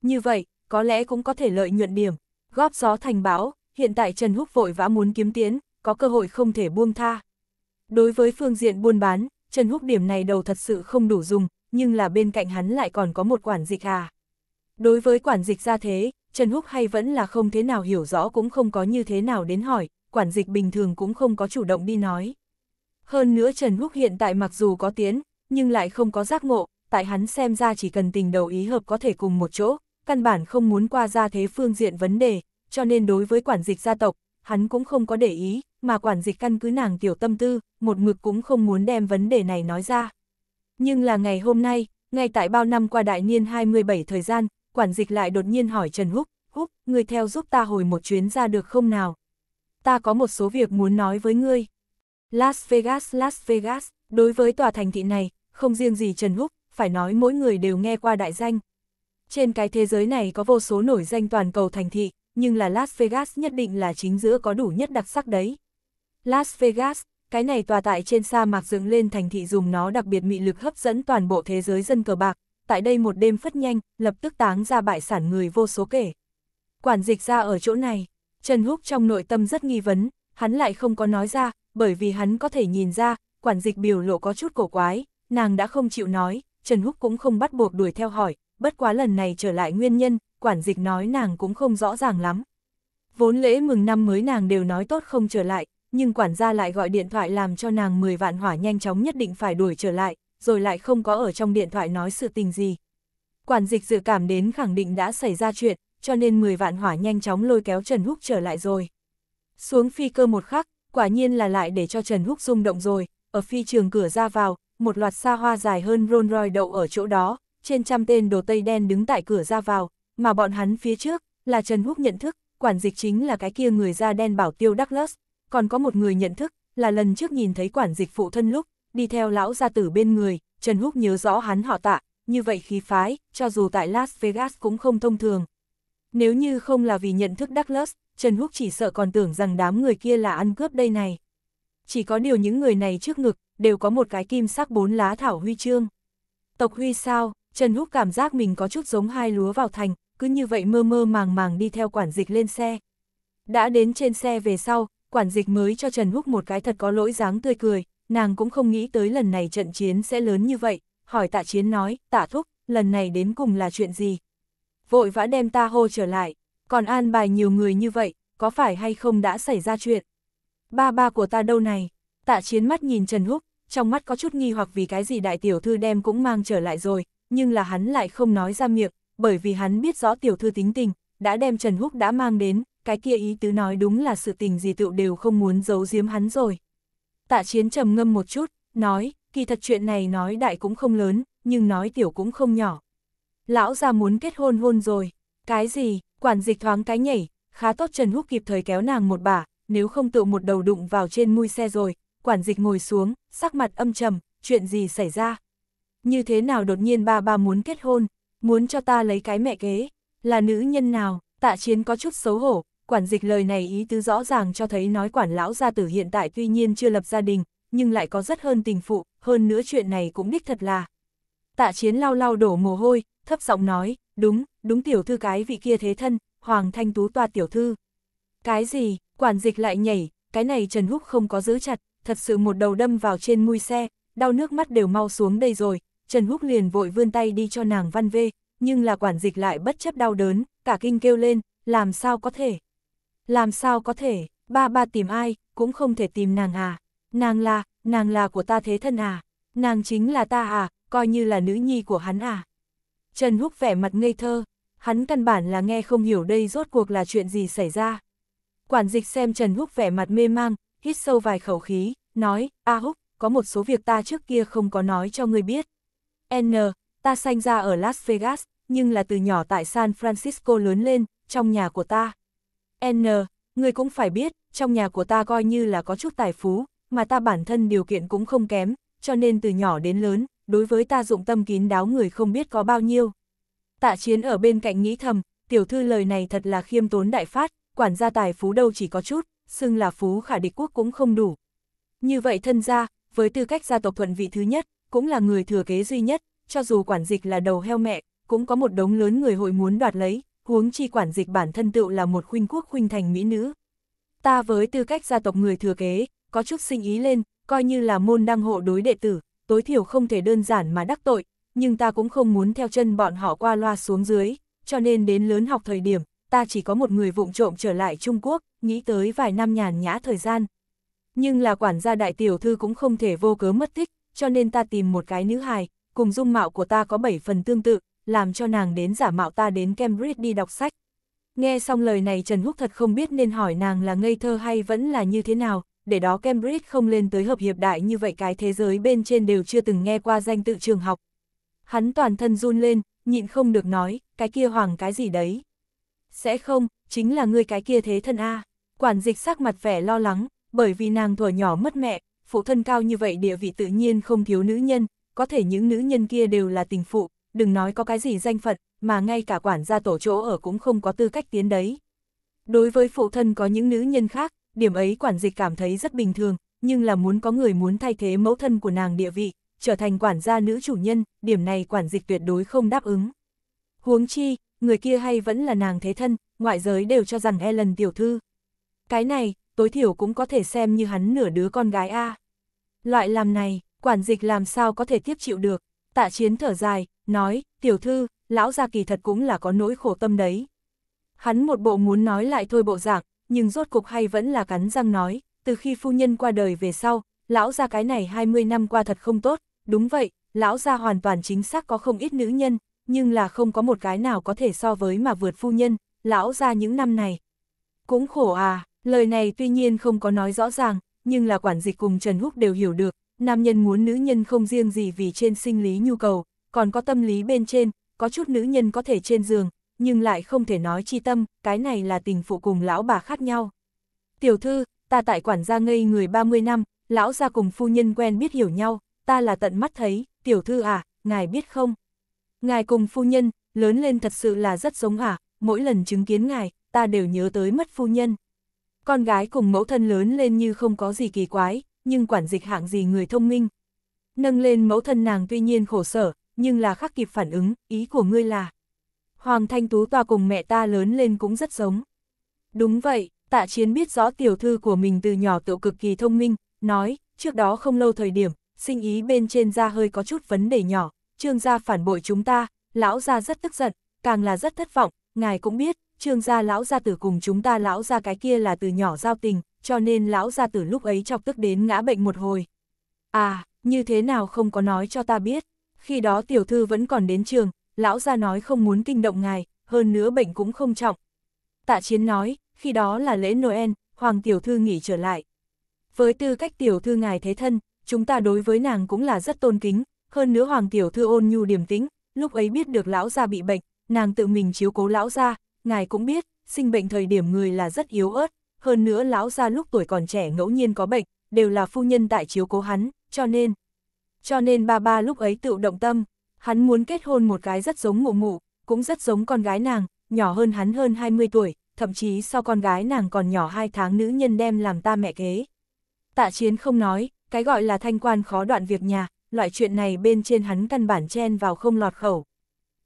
Như vậy, có lẽ cũng có thể lợi nhuận điểm, góp gió thành báo hiện tại Trần Húc vội vã muốn kiếm tiến, có cơ hội không thể buông tha. Đối với phương diện buôn bán, Trần Húc điểm này đầu thật sự không đủ dùng, nhưng là bên cạnh hắn lại còn có một quản dịch à. Đối với quản dịch ra thế, Trần Húc hay vẫn là không thế nào hiểu rõ cũng không có như thế nào đến hỏi, quản dịch bình thường cũng không có chủ động đi nói. Hơn nữa Trần Húc hiện tại mặc dù có tiến, nhưng lại không có giác ngộ, tại hắn xem ra chỉ cần tình đầu ý hợp có thể cùng một chỗ, căn bản không muốn qua ra thế phương diện vấn đề, cho nên đối với quản dịch gia tộc, hắn cũng không có để ý, mà quản dịch căn cứ nàng tiểu tâm tư, một mực cũng không muốn đem vấn đề này nói ra. Nhưng là ngày hôm nay, ngay tại bao năm qua đại niên 27 thời gian, quản dịch lại đột nhiên hỏi Trần Húc, Húc, người theo giúp ta hồi một chuyến ra được không nào, ta có một số việc muốn nói với ngươi. Las Vegas, Las Vegas, đối với tòa thành thị này, không riêng gì Trần Húc, phải nói mỗi người đều nghe qua đại danh. Trên cái thế giới này có vô số nổi danh toàn cầu thành thị, nhưng là Las Vegas nhất định là chính giữa có đủ nhất đặc sắc đấy. Las Vegas, cái này tòa tại trên sa mạc dựng lên thành thị dùng nó đặc biệt mị lực hấp dẫn toàn bộ thế giới dân cờ bạc, tại đây một đêm phất nhanh, lập tức táng ra bại sản người vô số kể. Quản dịch ra ở chỗ này, Trần Húc trong nội tâm rất nghi vấn, hắn lại không có nói ra, bởi vì hắn có thể nhìn ra, quản dịch biểu lộ có chút cổ quái, nàng đã không chịu nói, Trần Húc cũng không bắt buộc đuổi theo hỏi, bất quá lần này trở lại nguyên nhân, quản dịch nói nàng cũng không rõ ràng lắm. Vốn lễ mừng năm mới nàng đều nói tốt không trở lại, nhưng quản gia lại gọi điện thoại làm cho nàng 10 vạn hỏa nhanh chóng nhất định phải đuổi trở lại, rồi lại không có ở trong điện thoại nói sự tình gì. Quản dịch dự cảm đến khẳng định đã xảy ra chuyện, cho nên 10 vạn hỏa nhanh chóng lôi kéo Trần Húc trở lại rồi. Xuống phi cơ một khắc, quả nhiên là lại để cho Trần Húc rung động rồi, ở phi trường cửa ra vào, một loạt xa hoa dài hơn Rolls Royce đậu ở chỗ đó, trên trăm tên đồ tây đen đứng tại cửa ra vào, mà bọn hắn phía trước là Trần Húc nhận thức, quản dịch chính là cái kia người da đen bảo tiêu Douglas, còn có một người nhận thức là lần trước nhìn thấy quản dịch phụ thân lúc, đi theo lão gia tử bên người, Trần Húc nhớ rõ hắn họ tạ, như vậy khí phái, cho dù tại Las Vegas cũng không thông thường, nếu như không là vì nhận thức Douglas, Trần Húc chỉ sợ còn tưởng rằng đám người kia là ăn cướp đây này. Chỉ có điều những người này trước ngực, đều có một cái kim sắc bốn lá thảo huy chương. Tộc huy sao, Trần Húc cảm giác mình có chút giống hai lúa vào thành, cứ như vậy mơ mơ màng màng đi theo quản dịch lên xe. Đã đến trên xe về sau, quản dịch mới cho Trần Húc một cái thật có lỗi dáng tươi cười, nàng cũng không nghĩ tới lần này trận chiến sẽ lớn như vậy, hỏi tạ chiến nói, tạ thúc, lần này đến cùng là chuyện gì, vội vã đem ta hô trở lại, còn an bài nhiều người như vậy, có phải hay không đã xảy ra chuyện? Ba ba của ta đâu này? Tạ chiến mắt nhìn Trần Húc, trong mắt có chút nghi hoặc vì cái gì đại tiểu thư đem cũng mang trở lại rồi, nhưng là hắn lại không nói ra miệng, bởi vì hắn biết rõ tiểu thư tính tình, đã đem Trần Húc đã mang đến, cái kia ý tứ nói đúng là sự tình gì tựu đều không muốn giấu giếm hắn rồi. Tạ chiến trầm ngâm một chút, nói, kỳ thật chuyện này nói đại cũng không lớn, nhưng nói tiểu cũng không nhỏ, lão ra muốn kết hôn hôn rồi, cái gì, quản dịch thoáng cái nhảy, khá tốt Trần Húc kịp thời kéo nàng một bà, nếu không tự một đầu đụng vào trên mui xe rồi, quản dịch ngồi xuống, sắc mặt âm trầm, chuyện gì xảy ra? Như thế nào đột nhiên ba ba muốn kết hôn, muốn cho ta lấy cái mẹ kế, là nữ nhân nào, tạ chiến có chút xấu hổ, quản dịch lời này ý tứ rõ ràng cho thấy nói quản lão gia tử hiện tại tuy nhiên chưa lập gia đình, nhưng lại có rất hơn tình phụ, hơn nữa chuyện này cũng đích thật là. Tạ Chiến lau lau đổ mồ hôi, thấp giọng nói, đúng, đúng tiểu thư cái vị kia thế thân, Hoàng Thanh Tú toa tiểu thư. Cái gì, quản dịch lại nhảy, cái này Trần Húc không có giữ chặt, thật sự một đầu đâm vào trên mui xe, đau nước mắt đều mau xuống đây rồi, Trần Húc liền vội vươn tay đi cho nàng văn vê, nhưng là quản dịch lại bất chấp đau đớn, cả kinh kêu lên, làm sao có thể, làm sao có thể, ba ba tìm ai, cũng không thể tìm nàng à, nàng là, nàng là của ta thế thân à, nàng chính là ta à, coi như là nữ nhi của hắn à. Trần Húc vẻ mặt ngây thơ, hắn căn bản là nghe không hiểu đây rốt cuộc là chuyện gì xảy ra. Quản dịch xem Trần Húc vẻ mặt mê mang, hít sâu vài khẩu khí, nói, A Húc, có một số việc ta trước kia không có nói cho ngươi biết. N, ta sanh ra ở Las Vegas, nhưng là từ nhỏ tại San Francisco lớn lên, trong nhà của ta. N, người cũng phải biết, trong nhà của ta coi như là có chút tài phú, mà ta bản thân điều kiện cũng không kém, cho nên từ nhỏ đến lớn, đối với ta dụng tâm kín đáo người không biết có bao nhiêu. Tạ chiến ở bên cạnh nghĩ thầm, tiểu thư lời này thật là khiêm tốn đại phát, quản gia tài phú đâu chỉ có chút, xưng là phú khả địch quốc cũng không đủ. Như vậy thân gia, với tư cách gia tộc thuận vị thứ nhất, cũng là người thừa kế duy nhất, cho dù quản dịch là đầu heo mẹ, cũng có một đống lớn người hội muốn đoạt lấy, huống chi quản dịch bản thân tựu là một khuynh quốc khuynh thành mỹ nữ. Ta với tư cách gia tộc người thừa kế, có chút sinh ý lên, coi như là môn đăng hộ đối đệ tử, tối thiểu không thể đơn giản mà đắc tội, nhưng ta cũng không muốn theo chân bọn họ qua loa xuống dưới, cho nên đến lớn học thời điểm, ta chỉ có một người vụng trộm trở lại Trung Quốc, nghĩ tới vài năm nhàn nhã thời gian. Nhưng là quản gia đại tiểu thư cũng không thể vô cớ mất thích, cho nên ta tìm một cái nữ hài, cùng dung mạo của ta có 7 phần tương tự, làm cho nàng đến giả mạo ta đến Cambridge đi đọc sách. Nghe xong lời này Trần Húc thật không biết nên hỏi nàng là ngây thơ hay vẫn là như thế nào, để đó Cambridge không lên tới hợp hiệp đại như vậy cái thế giới bên trên đều chưa từng nghe qua danh tự trường học. Hắn toàn thân run lên, nhịn không được nói, cái kia hoàng cái gì đấy. Sẽ không, chính là người cái kia thế thân A. Quản dịch sắc mặt vẻ lo lắng, bởi vì nàng thuở nhỏ mất mẹ, phụ thân cao như vậy địa vị tự nhiên không thiếu nữ nhân, có thể những nữ nhân kia đều là tình phụ, đừng nói có cái gì danh phận, mà ngay cả quản gia tổ chỗ ở cũng không có tư cách tiến đấy. Đối với phụ thân có những nữ nhân khác, điểm ấy quản dịch cảm thấy rất bình thường, nhưng là muốn có người muốn thay thế mẫu thân của nàng địa vị, trở thành quản gia nữ chủ nhân, điểm này quản dịch tuyệt đối không đáp ứng. Huống chi, người kia hay vẫn là nàng thế thân, ngoại giới đều cho rằng Ellen tiểu thư. Cái này, tối thiểu cũng có thể xem như hắn nửa đứa con gái A. Loại làm này, quản dịch làm sao có thể tiếp chịu được, tạ chiến thở dài, nói, tiểu thư, lão gia kỳ thật cũng là có nỗi khổ tâm đấy. Hắn một bộ muốn nói lại thôi bộ dạng, nhưng rốt cục hay vẫn là cắn răng nói, từ khi phu nhân qua đời về sau, lão ra cái này 20 năm qua thật không tốt, đúng vậy, lão ra hoàn toàn chính xác có không ít nữ nhân, nhưng là không có một cái nào có thể so với mà vượt phu nhân, lão ra những năm này. Cũng khổ à, lời này tuy nhiên không có nói rõ ràng, nhưng là quản dịch cùng Trần Húc đều hiểu được, nam nhân muốn nữ nhân không riêng gì vì trên sinh lý nhu cầu, còn có tâm lý bên trên, có chút nữ nhân có thể trên giường, nhưng lại không thể nói chi tâm, cái này là tình phụ cùng lão bà khác nhau. Tiểu thư, ta tại quản gia ngây người 30 năm, lão gia cùng phu nhân quen biết hiểu nhau, ta là tận mắt thấy, tiểu thư à, ngài biết không? Ngài cùng phu nhân, lớn lên thật sự là rất giống à, mỗi lần chứng kiến ngài, ta đều nhớ tới mất phu nhân. Con gái cùng mẫu thân lớn lên như không có gì kỳ quái, nhưng quản dịch hạng gì người thông minh. Nâng lên mẫu thân nàng tuy nhiên khổ sở, nhưng là khắc kịp phản ứng, ý của ngươi là. Hoàng Thanh Tú tòa cùng mẹ ta lớn lên cũng rất giống. Đúng vậy, tạ chiến biết rõ tiểu thư của mình từ nhỏ tựu cực kỳ thông minh, nói, trước đó không lâu thời điểm, sinh ý bên trên ra hơi có chút vấn đề nhỏ, trương gia phản bội chúng ta, lão gia rất tức giận, càng là rất thất vọng, ngài cũng biết, trương gia lão gia tử cùng chúng ta lão gia cái kia là từ nhỏ giao tình, cho nên lão gia tử lúc ấy chọc tức đến ngã bệnh một hồi. À, như thế nào không có nói cho ta biết, khi đó tiểu thư vẫn còn đến trường, lão gia nói không muốn kinh động ngài, hơn nữa bệnh cũng không trọng. Tạ Chiến nói, khi đó là lễ Noel, Hoàng Tiểu Thư nghỉ trở lại. Với tư cách Tiểu Thư ngài thế thân, chúng ta đối với nàng cũng là rất tôn kính, hơn nữa Hoàng Tiểu Thư ôn nhu điểm tính, lúc ấy biết được lão gia bị bệnh, nàng tự mình chiếu cố lão gia, ngài cũng biết, sinh bệnh thời điểm người là rất yếu ớt, hơn nữa lão gia lúc tuổi còn trẻ ngẫu nhiên có bệnh, đều là phu nhân tại chiếu cố hắn, cho nên, cho nên ba ba lúc ấy tự động tâm. Hắn muốn kết hôn một gái rất giống mụ mụ, cũng rất giống con gái nàng, nhỏ hơn hắn hơn 20 tuổi, thậm chí so con gái nàng còn nhỏ 2 tháng nữ nhân đem làm ta mẹ kế. Tạ chiến không nói, cái gọi là thanh quan khó đoạn việc nhà, loại chuyện này bên trên hắn căn bản chen vào không lọt khẩu.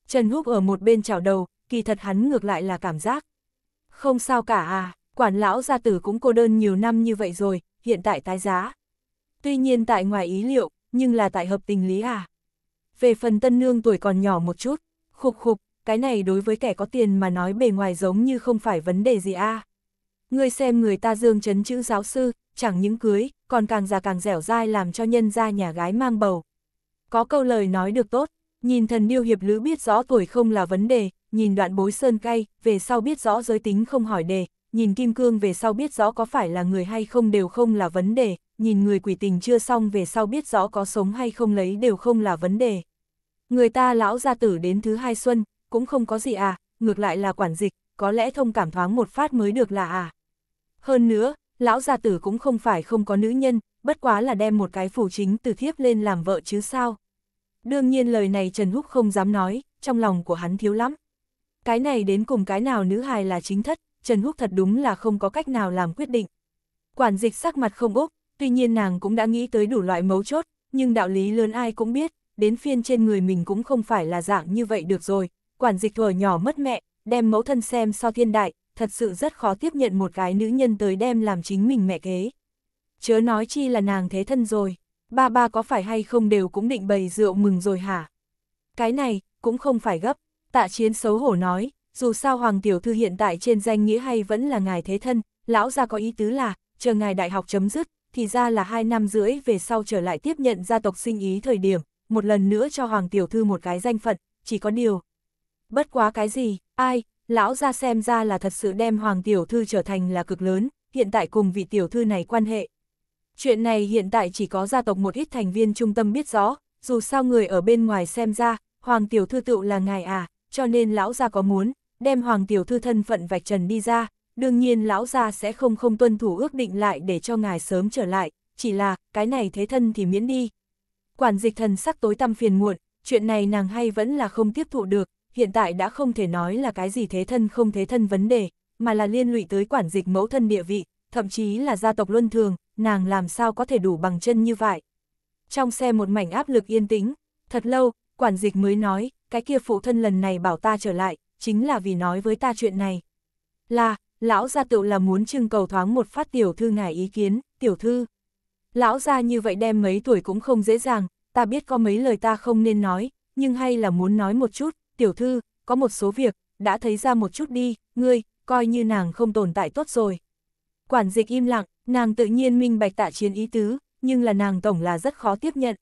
Trần Húc ở một bên chảo đầu, kỳ thật hắn ngược lại là cảm giác. Không sao cả à, quản lão gia tử cũng cô đơn nhiều năm như vậy rồi, hiện tại tái giá. Tuy nhiên tại ngoài ý liệu, nhưng là tại hợp tình lý à về phần tân nương tuổi còn nhỏ một chút, khục khục, cái này đối với kẻ có tiền mà nói bề ngoài giống như không phải vấn đề gì a. À. Người xem người ta dương chấn chữ giáo sư, chẳng những cưới, còn càng già càng dẻo dai làm cho nhân gia nhà gái mang bầu. Có câu lời nói được tốt, nhìn thần điêu hiệp lữ biết rõ tuổi không là vấn đề, nhìn đoạn bối sơn cay, về sau biết rõ giới tính không hỏi đề, nhìn kim cương về sau biết rõ có phải là người hay không đều không là vấn đề, nhìn người quỷ tình chưa xong về sau biết rõ có sống hay không lấy đều không là vấn đề. Người ta lão gia tử đến thứ hai xuân, cũng không có gì à, ngược lại là quản dịch, có lẽ thông cảm thoáng một phát mới được là à. Hơn nữa, lão gia tử cũng không phải không có nữ nhân, bất quá là đem một cái phủ chính từ thiếp lên làm vợ chứ sao. Đương nhiên lời này Trần Húc không dám nói, trong lòng của hắn thiếu lắm. Cái này đến cùng cái nào nữ hài là chính thất, Trần Húc thật đúng là không có cách nào làm quyết định. Quản dịch sắc mặt không úc, tuy nhiên nàng cũng đã nghĩ tới đủ loại mấu chốt, nhưng đạo lý lớn ai cũng biết, đến phiên trên người mình cũng không phải là dạng như vậy được rồi, quản dịch thuở nhỏ mất mẹ, đem mẫu thân xem so thiên đại, thật sự rất khó tiếp nhận một cái nữ nhân tới đem làm chính mình mẹ kế. Chớ nói chi là nàng thế thân rồi, ba ba có phải hay không đều cũng định bày rượu mừng rồi hả? Cái này, cũng không phải gấp, tạ chiến xấu hổ nói, dù sao Hoàng Tiểu Thư hiện tại trên danh nghĩa hay vẫn là ngài thế thân, lão ra có ý tứ là, chờ ngài đại học chấm dứt, thì ra là hai năm rưỡi về sau trở lại tiếp nhận gia tộc sinh ý thời điểm, một lần nữa cho Hoàng Tiểu Thư một cái danh phận, chỉ có điều. Bất quá cái gì, ai, lão ra xem ra là thật sự đem Hoàng Tiểu Thư trở thành là cực lớn, hiện tại cùng vị Tiểu Thư này quan hệ. Chuyện này hiện tại chỉ có gia tộc một ít thành viên trung tâm biết rõ, dù sao người ở bên ngoài xem ra, Hoàng Tiểu Thư tựu là ngài à, cho nên lão gia có muốn, đem Hoàng Tiểu Thư thân phận vạch trần đi ra, đương nhiên lão gia sẽ không không tuân thủ ước định lại để cho ngài sớm trở lại, chỉ là, cái này thế thân thì miễn đi, Quản dịch thần sắc tối tăm phiền muộn, chuyện này nàng hay vẫn là không tiếp thụ được, hiện tại đã không thể nói là cái gì thế thân không thế thân vấn đề, mà là liên lụy tới quản dịch mẫu thân địa vị, thậm chí là gia tộc luân thường, nàng làm sao có thể đủ bằng chân như vậy. Trong xe một mảnh áp lực yên tĩnh, thật lâu, quản dịch mới nói, cái kia phụ thân lần này bảo ta trở lại, chính là vì nói với ta chuyện này. Là, lão gia tựu là muốn trưng cầu thoáng một phát tiểu thư ngài ý kiến, tiểu thư. Lão ra như vậy đem mấy tuổi cũng không dễ dàng, ta biết có mấy lời ta không nên nói, nhưng hay là muốn nói một chút, tiểu thư, có một số việc, đã thấy ra một chút đi, ngươi, coi như nàng không tồn tại tốt rồi. Quản dịch im lặng, nàng tự nhiên minh bạch tạ chiến ý tứ, nhưng là nàng tổng là rất khó tiếp nhận.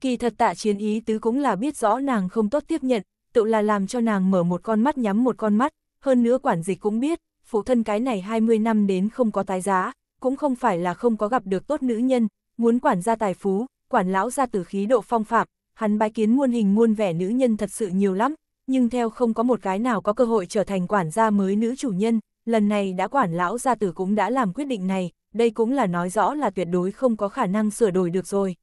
Kỳ thật tạ chiến ý tứ cũng là biết rõ nàng không tốt tiếp nhận, tự là làm cho nàng mở một con mắt nhắm một con mắt, hơn nữa quản dịch cũng biết, phụ thân cái này 20 năm đến không có tái giá, cũng không phải là không có gặp được tốt nữ nhân, muốn quản gia tài phú, quản lão gia tử khí độ phong phạm, hắn bái kiến muôn hình muôn vẻ nữ nhân thật sự nhiều lắm, nhưng theo không có một cái nào có cơ hội trở thành quản gia mới nữ chủ nhân, lần này đã quản lão gia tử cũng đã làm quyết định này, đây cũng là nói rõ là tuyệt đối không có khả năng sửa đổi được rồi.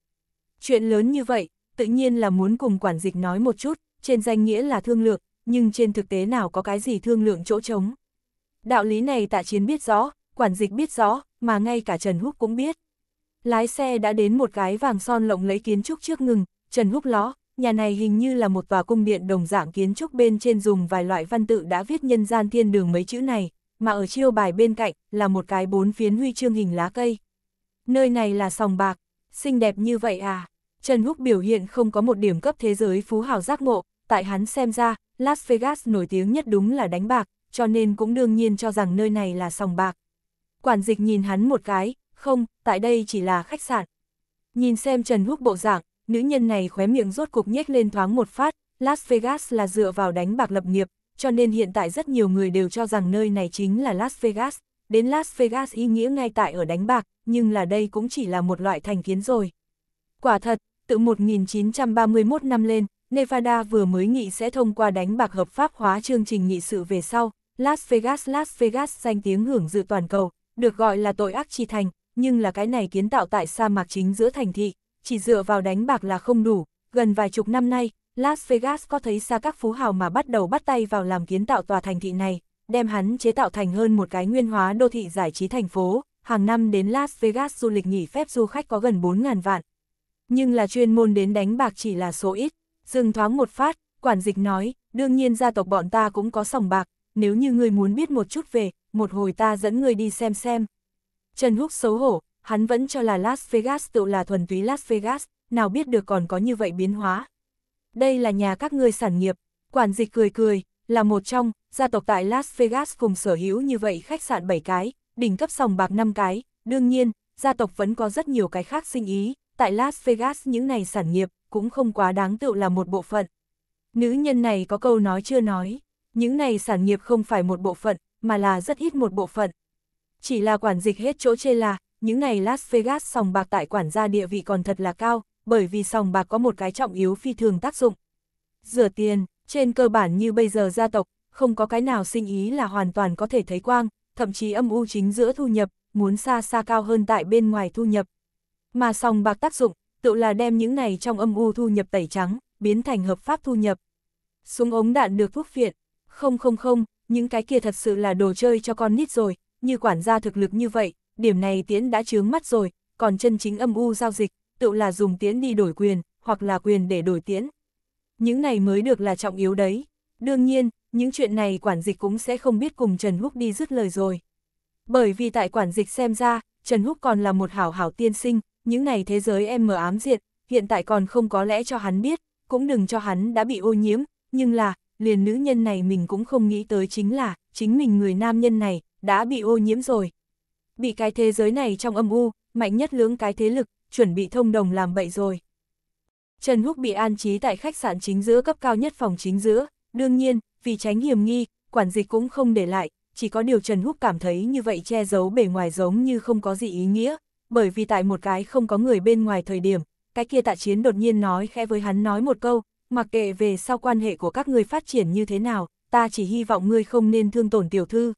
Chuyện lớn như vậy, tự nhiên là muốn cùng quản dịch nói một chút, trên danh nghĩa là thương lượng, nhưng trên thực tế nào có cái gì thương lượng chỗ trống. Đạo lý này tạ chiến biết rõ, quản dịch biết rõ, mà ngay cả Trần Húc cũng biết. Lái xe đã đến một cái vàng son lộng lẫy kiến trúc trước ngừng, Trần Húc ló, nhà này hình như là một tòa cung điện đồng dạng kiến trúc bên trên dùng vài loại văn tự đã viết nhân gian thiên đường mấy chữ này, mà ở chiêu bài bên cạnh là một cái bốn phiến huy chương hình lá cây. Nơi này là sòng bạc, xinh đẹp như vậy à? Trần Húc biểu hiện không có một điểm cấp thế giới phú hào giác ngộ, tại hắn xem ra, Las Vegas nổi tiếng nhất đúng là đánh bạc, cho nên cũng đương nhiên cho rằng nơi này là sòng bạc quản dịch nhìn hắn một cái, không, tại đây chỉ là khách sạn. Nhìn xem Trần Húc bộ dạng, nữ nhân này khóe miệng rốt cục nhếch lên thoáng một phát, Las Vegas là dựa vào đánh bạc lập nghiệp, cho nên hiện tại rất nhiều người đều cho rằng nơi này chính là Las Vegas. Đến Las Vegas ý nghĩa ngay tại ở đánh bạc, nhưng là đây cũng chỉ là một loại thành kiến rồi. Quả thật, từ 1931 năm lên, Nevada vừa mới nghị sẽ thông qua đánh bạc hợp pháp hóa chương trình nghị sự về sau, Las Vegas Las Vegas danh tiếng hưởng dự toàn cầu, được gọi là tội ác chi thành, nhưng là cái này kiến tạo tại sa mạc chính giữa thành thị, chỉ dựa vào đánh bạc là không đủ, gần vài chục năm nay, Las Vegas có thấy xa các phú hào mà bắt đầu bắt tay vào làm kiến tạo tòa thành thị này, đem hắn chế tạo thành hơn một cái nguyên hóa đô thị giải trí thành phố, hàng năm đến Las Vegas du lịch nghỉ phép du khách có gần 4.000 vạn. Nhưng là chuyên môn đến đánh bạc chỉ là số ít, dừng thoáng một phát, quản dịch nói, đương nhiên gia tộc bọn ta cũng có sòng bạc, nếu như người muốn biết một chút về, một hồi ta dẫn người đi xem xem. Trần Húc xấu hổ, hắn vẫn cho là Las Vegas tự là thuần túy Las Vegas, nào biết được còn có như vậy biến hóa. Đây là nhà các ngươi sản nghiệp, quản dịch cười cười, là một trong, gia tộc tại Las Vegas cùng sở hữu như vậy khách sạn 7 cái, đỉnh cấp sòng bạc 5 cái, đương nhiên, gia tộc vẫn có rất nhiều cái khác sinh ý, tại Las Vegas những này sản nghiệp cũng không quá đáng tự là một bộ phận. Nữ nhân này có câu nói chưa nói, những này sản nghiệp không phải một bộ phận, mà là rất ít một bộ phận. Chỉ là quản dịch hết chỗ chê là, những ngày Las Vegas sòng bạc tại quản gia địa vị còn thật là cao, bởi vì sòng bạc có một cái trọng yếu phi thường tác dụng. Rửa tiền, trên cơ bản như bây giờ gia tộc, không có cái nào sinh ý là hoàn toàn có thể thấy quang, thậm chí âm u chính giữa thu nhập, muốn xa xa cao hơn tại bên ngoài thu nhập. Mà sòng bạc tác dụng, tự là đem những này trong âm u thu nhập tẩy trắng, biến thành hợp pháp thu nhập. Súng ống đạn được thuốc phiện, không những cái kia thật sự là đồ chơi cho con nít rồi, như quản gia thực lực như vậy, điểm này tiễn đã chướng mắt rồi, còn chân chính âm u giao dịch, tự là dùng tiễn đi đổi quyền, hoặc là quyền để đổi tiễn. Những này mới được là trọng yếu đấy. Đương nhiên, những chuyện này quản dịch cũng sẽ không biết cùng Trần Húc đi dứt lời rồi. Bởi vì tại quản dịch xem ra, Trần Húc còn là một hảo hảo tiên sinh, những này thế giới em mờ ám diệt, hiện tại còn không có lẽ cho hắn biết, cũng đừng cho hắn đã bị ô nhiễm, nhưng là, liền nữ nhân này mình cũng không nghĩ tới chính là, chính mình người nam nhân này, đã bị ô nhiễm rồi. Bị cái thế giới này trong âm u, mạnh nhất lưỡng cái thế lực, chuẩn bị thông đồng làm bậy rồi. Trần Húc bị an trí tại khách sạn chính giữa cấp cao nhất phòng chính giữa, đương nhiên, vì tránh hiểm nghi, quản dịch cũng không để lại, chỉ có điều Trần Húc cảm thấy như vậy che giấu bề ngoài giống như không có gì ý nghĩa, bởi vì tại một cái không có người bên ngoài thời điểm, cái kia tạ chiến đột nhiên nói khẽ với hắn nói một câu, mặc kệ về sau quan hệ của các người phát triển như thế nào, ta chỉ hy vọng ngươi không nên thương tổn tiểu thư.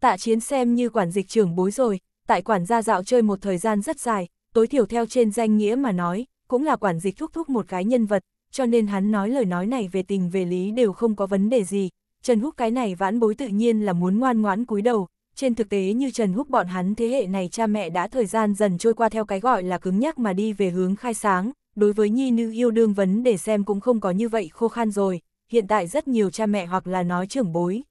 Tạ chiến xem như quản dịch trưởng bối rồi, tại quản gia dạo chơi một thời gian rất dài, tối thiểu theo trên danh nghĩa mà nói, cũng là quản dịch thúc thúc một cái nhân vật, cho nên hắn nói lời nói này về tình về lý đều không có vấn đề gì. Trần Húc cái này vãn bối tự nhiên là muốn ngoan ngoãn cúi đầu, trên thực tế như Trần Húc bọn hắn thế hệ này cha mẹ đã thời gian dần trôi qua theo cái gọi là cứng nhắc mà đi về hướng khai sáng, đối với nhi nữ yêu đương vấn để xem cũng không có như vậy khô khan rồi, hiện tại rất nhiều cha mẹ hoặc là nói trưởng bối.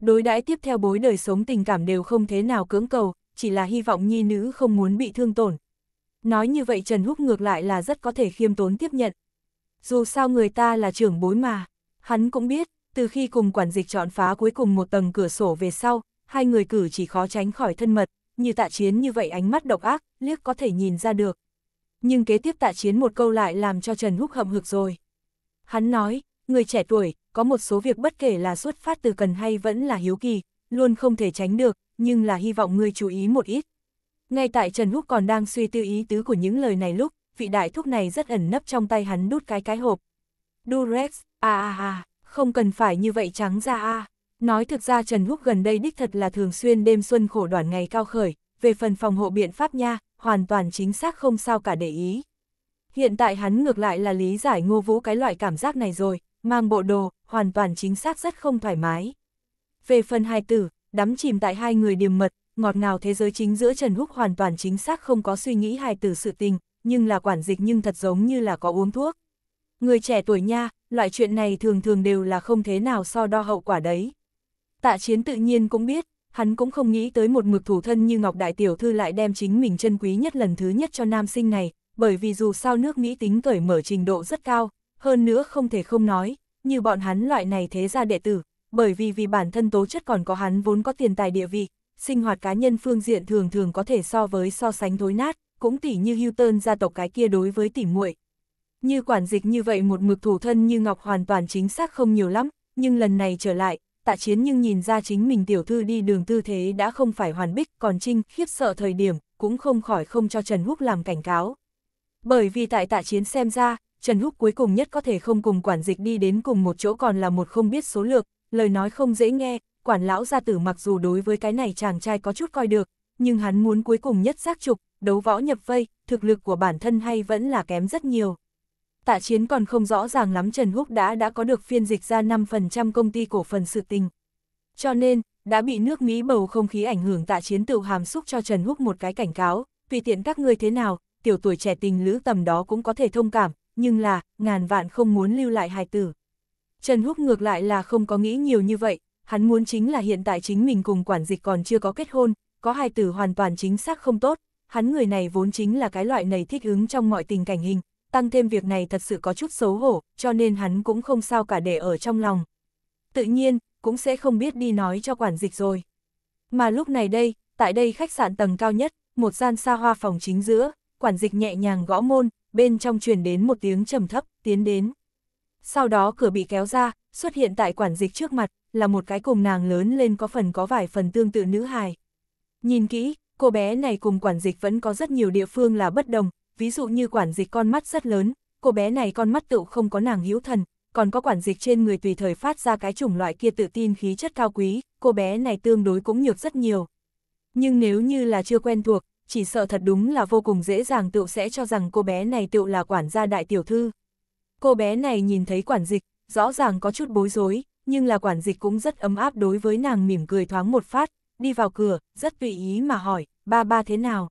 Đối đãi tiếp theo bối đời sống tình cảm đều không thế nào cưỡng cầu, chỉ là hy vọng nhi nữ không muốn bị thương tổn. Nói như vậy Trần Húc ngược lại là rất có thể khiêm tốn tiếp nhận. Dù sao người ta là trưởng bối mà, hắn cũng biết, từ khi cùng quản dịch chọn phá cuối cùng một tầng cửa sổ về sau, hai người cử chỉ khó tránh khỏi thân mật, như tạ chiến như vậy ánh mắt độc ác, liếc có thể nhìn ra được nhưng kế tiếp tạ chiến một câu lại làm cho Trần Húc hậm hực rồi. Hắn nói, người trẻ tuổi, có một số việc bất kể là xuất phát từ cần hay vẫn là hiếu kỳ, luôn không thể tránh được, nhưng là hy vọng người chú ý một ít. Ngay tại Trần Húc còn đang suy tư ý tứ của những lời này lúc, vị đại thúc này rất ẩn nấp trong tay hắn đút cái cái hộp. Durex, à à à, không cần phải như vậy trắng ra a. À. Nói thực ra Trần Húc gần đây đích thật là thường xuyên đêm xuân khổ đoạn ngày cao khởi, về phần phòng hộ biện pháp nha, hoàn toàn chính xác không sao cả để ý. Hiện tại hắn ngược lại là lý giải ngô vũ cái loại cảm giác này rồi, mang bộ đồ, hoàn toàn chính xác rất không thoải mái. Về phần hai tử, đắm chìm tại hai người điềm mật, ngọt ngào thế giới chính giữa Trần Húc hoàn toàn chính xác không có suy nghĩ hài tử sự tình, nhưng là quản dịch nhưng thật giống như là có uống thuốc. Người trẻ tuổi nha, loại chuyện này thường thường đều là không thế nào so đo hậu quả đấy. Tạ chiến tự nhiên cũng biết, hắn cũng không nghĩ tới một mực thủ thân như Ngọc Đại Tiểu Thư lại đem chính mình chân quý nhất lần thứ nhất cho nam sinh này, bởi vì dù sao nước Mỹ tính cởi mở trình độ rất cao, hơn nữa không thể không nói, như bọn hắn loại này thế ra đệ tử, bởi vì vì bản thân tố chất còn có hắn vốn có tiền tài địa vị, sinh hoạt cá nhân phương diện thường thường có thể so với so sánh thối nát, cũng tỉ như Hilton gia tộc cái kia đối với tỉ muội. Như quản dịch như vậy một mực thủ thân như Ngọc hoàn toàn chính xác không nhiều lắm, nhưng lần này trở lại, tạ chiến nhưng nhìn ra chính mình tiểu thư đi đường tư thế đã không phải hoàn bích, còn Trinh khiếp sợ thời điểm, cũng không khỏi không cho Trần Húc làm cảnh cáo. Bởi vì tại tạ chiến xem ra, Trần Húc cuối cùng nhất có thể không cùng quản dịch đi đến cùng một chỗ còn là một không biết số lượng, lời nói không dễ nghe, quản lão gia tử mặc dù đối với cái này chàng trai có chút coi được, nhưng hắn muốn cuối cùng nhất giác trục, đấu võ nhập vây, thực lực của bản thân hay vẫn là kém rất nhiều tạ chiến còn không rõ ràng lắm Trần Húc đã đã có được phiên dịch ra 5% công ty cổ phần sự tình. Cho nên, đã bị nước Mỹ bầu không khí ảnh hưởng tạ chiến tự hàm xúc cho Trần Húc một cái cảnh cáo, tùy tiện các người thế nào, tiểu tuổi trẻ tình lữ tầm đó cũng có thể thông cảm, nhưng là, ngàn vạn không muốn lưu lại hài tử. Trần Húc ngược lại là không có nghĩ nhiều như vậy, hắn muốn chính là hiện tại chính mình cùng quản dịch còn chưa có kết hôn, có hài tử hoàn toàn chính xác không tốt, hắn người này vốn chính là cái loại này thích ứng trong mọi tình cảnh hình, tăng thêm việc này thật sự có chút xấu hổ, cho nên hắn cũng không sao cả để ở trong lòng. Tự nhiên, cũng sẽ không biết đi nói cho quản dịch rồi. Mà lúc này đây, tại đây khách sạn tầng cao nhất, một gian xa hoa phòng chính giữa, quản dịch nhẹ nhàng gõ môn, bên trong truyền đến một tiếng trầm thấp, tiến đến. Sau đó cửa bị kéo ra, xuất hiện tại quản dịch trước mặt, là một cái cùng nàng lớn lên có phần có vài phần tương tự nữ hài. Nhìn kỹ, cô bé này cùng quản dịch vẫn có rất nhiều địa phương là bất đồng, ví dụ như quản dịch con mắt rất lớn, cô bé này con mắt tựu không có nàng hữu thần, còn có quản dịch trên người tùy thời phát ra cái chủng loại kia tự tin khí chất cao quý, cô bé này tương đối cũng nhược rất nhiều. Nhưng nếu như là chưa quen thuộc, chỉ sợ thật đúng là vô cùng dễ dàng tựu sẽ cho rằng cô bé này tựu là quản gia đại tiểu thư. Cô bé này nhìn thấy quản dịch, rõ ràng có chút bối rối, nhưng là quản dịch cũng rất ấm áp đối với nàng mỉm cười thoáng một phát, đi vào cửa, rất tùy ý mà hỏi, ba ba thế nào.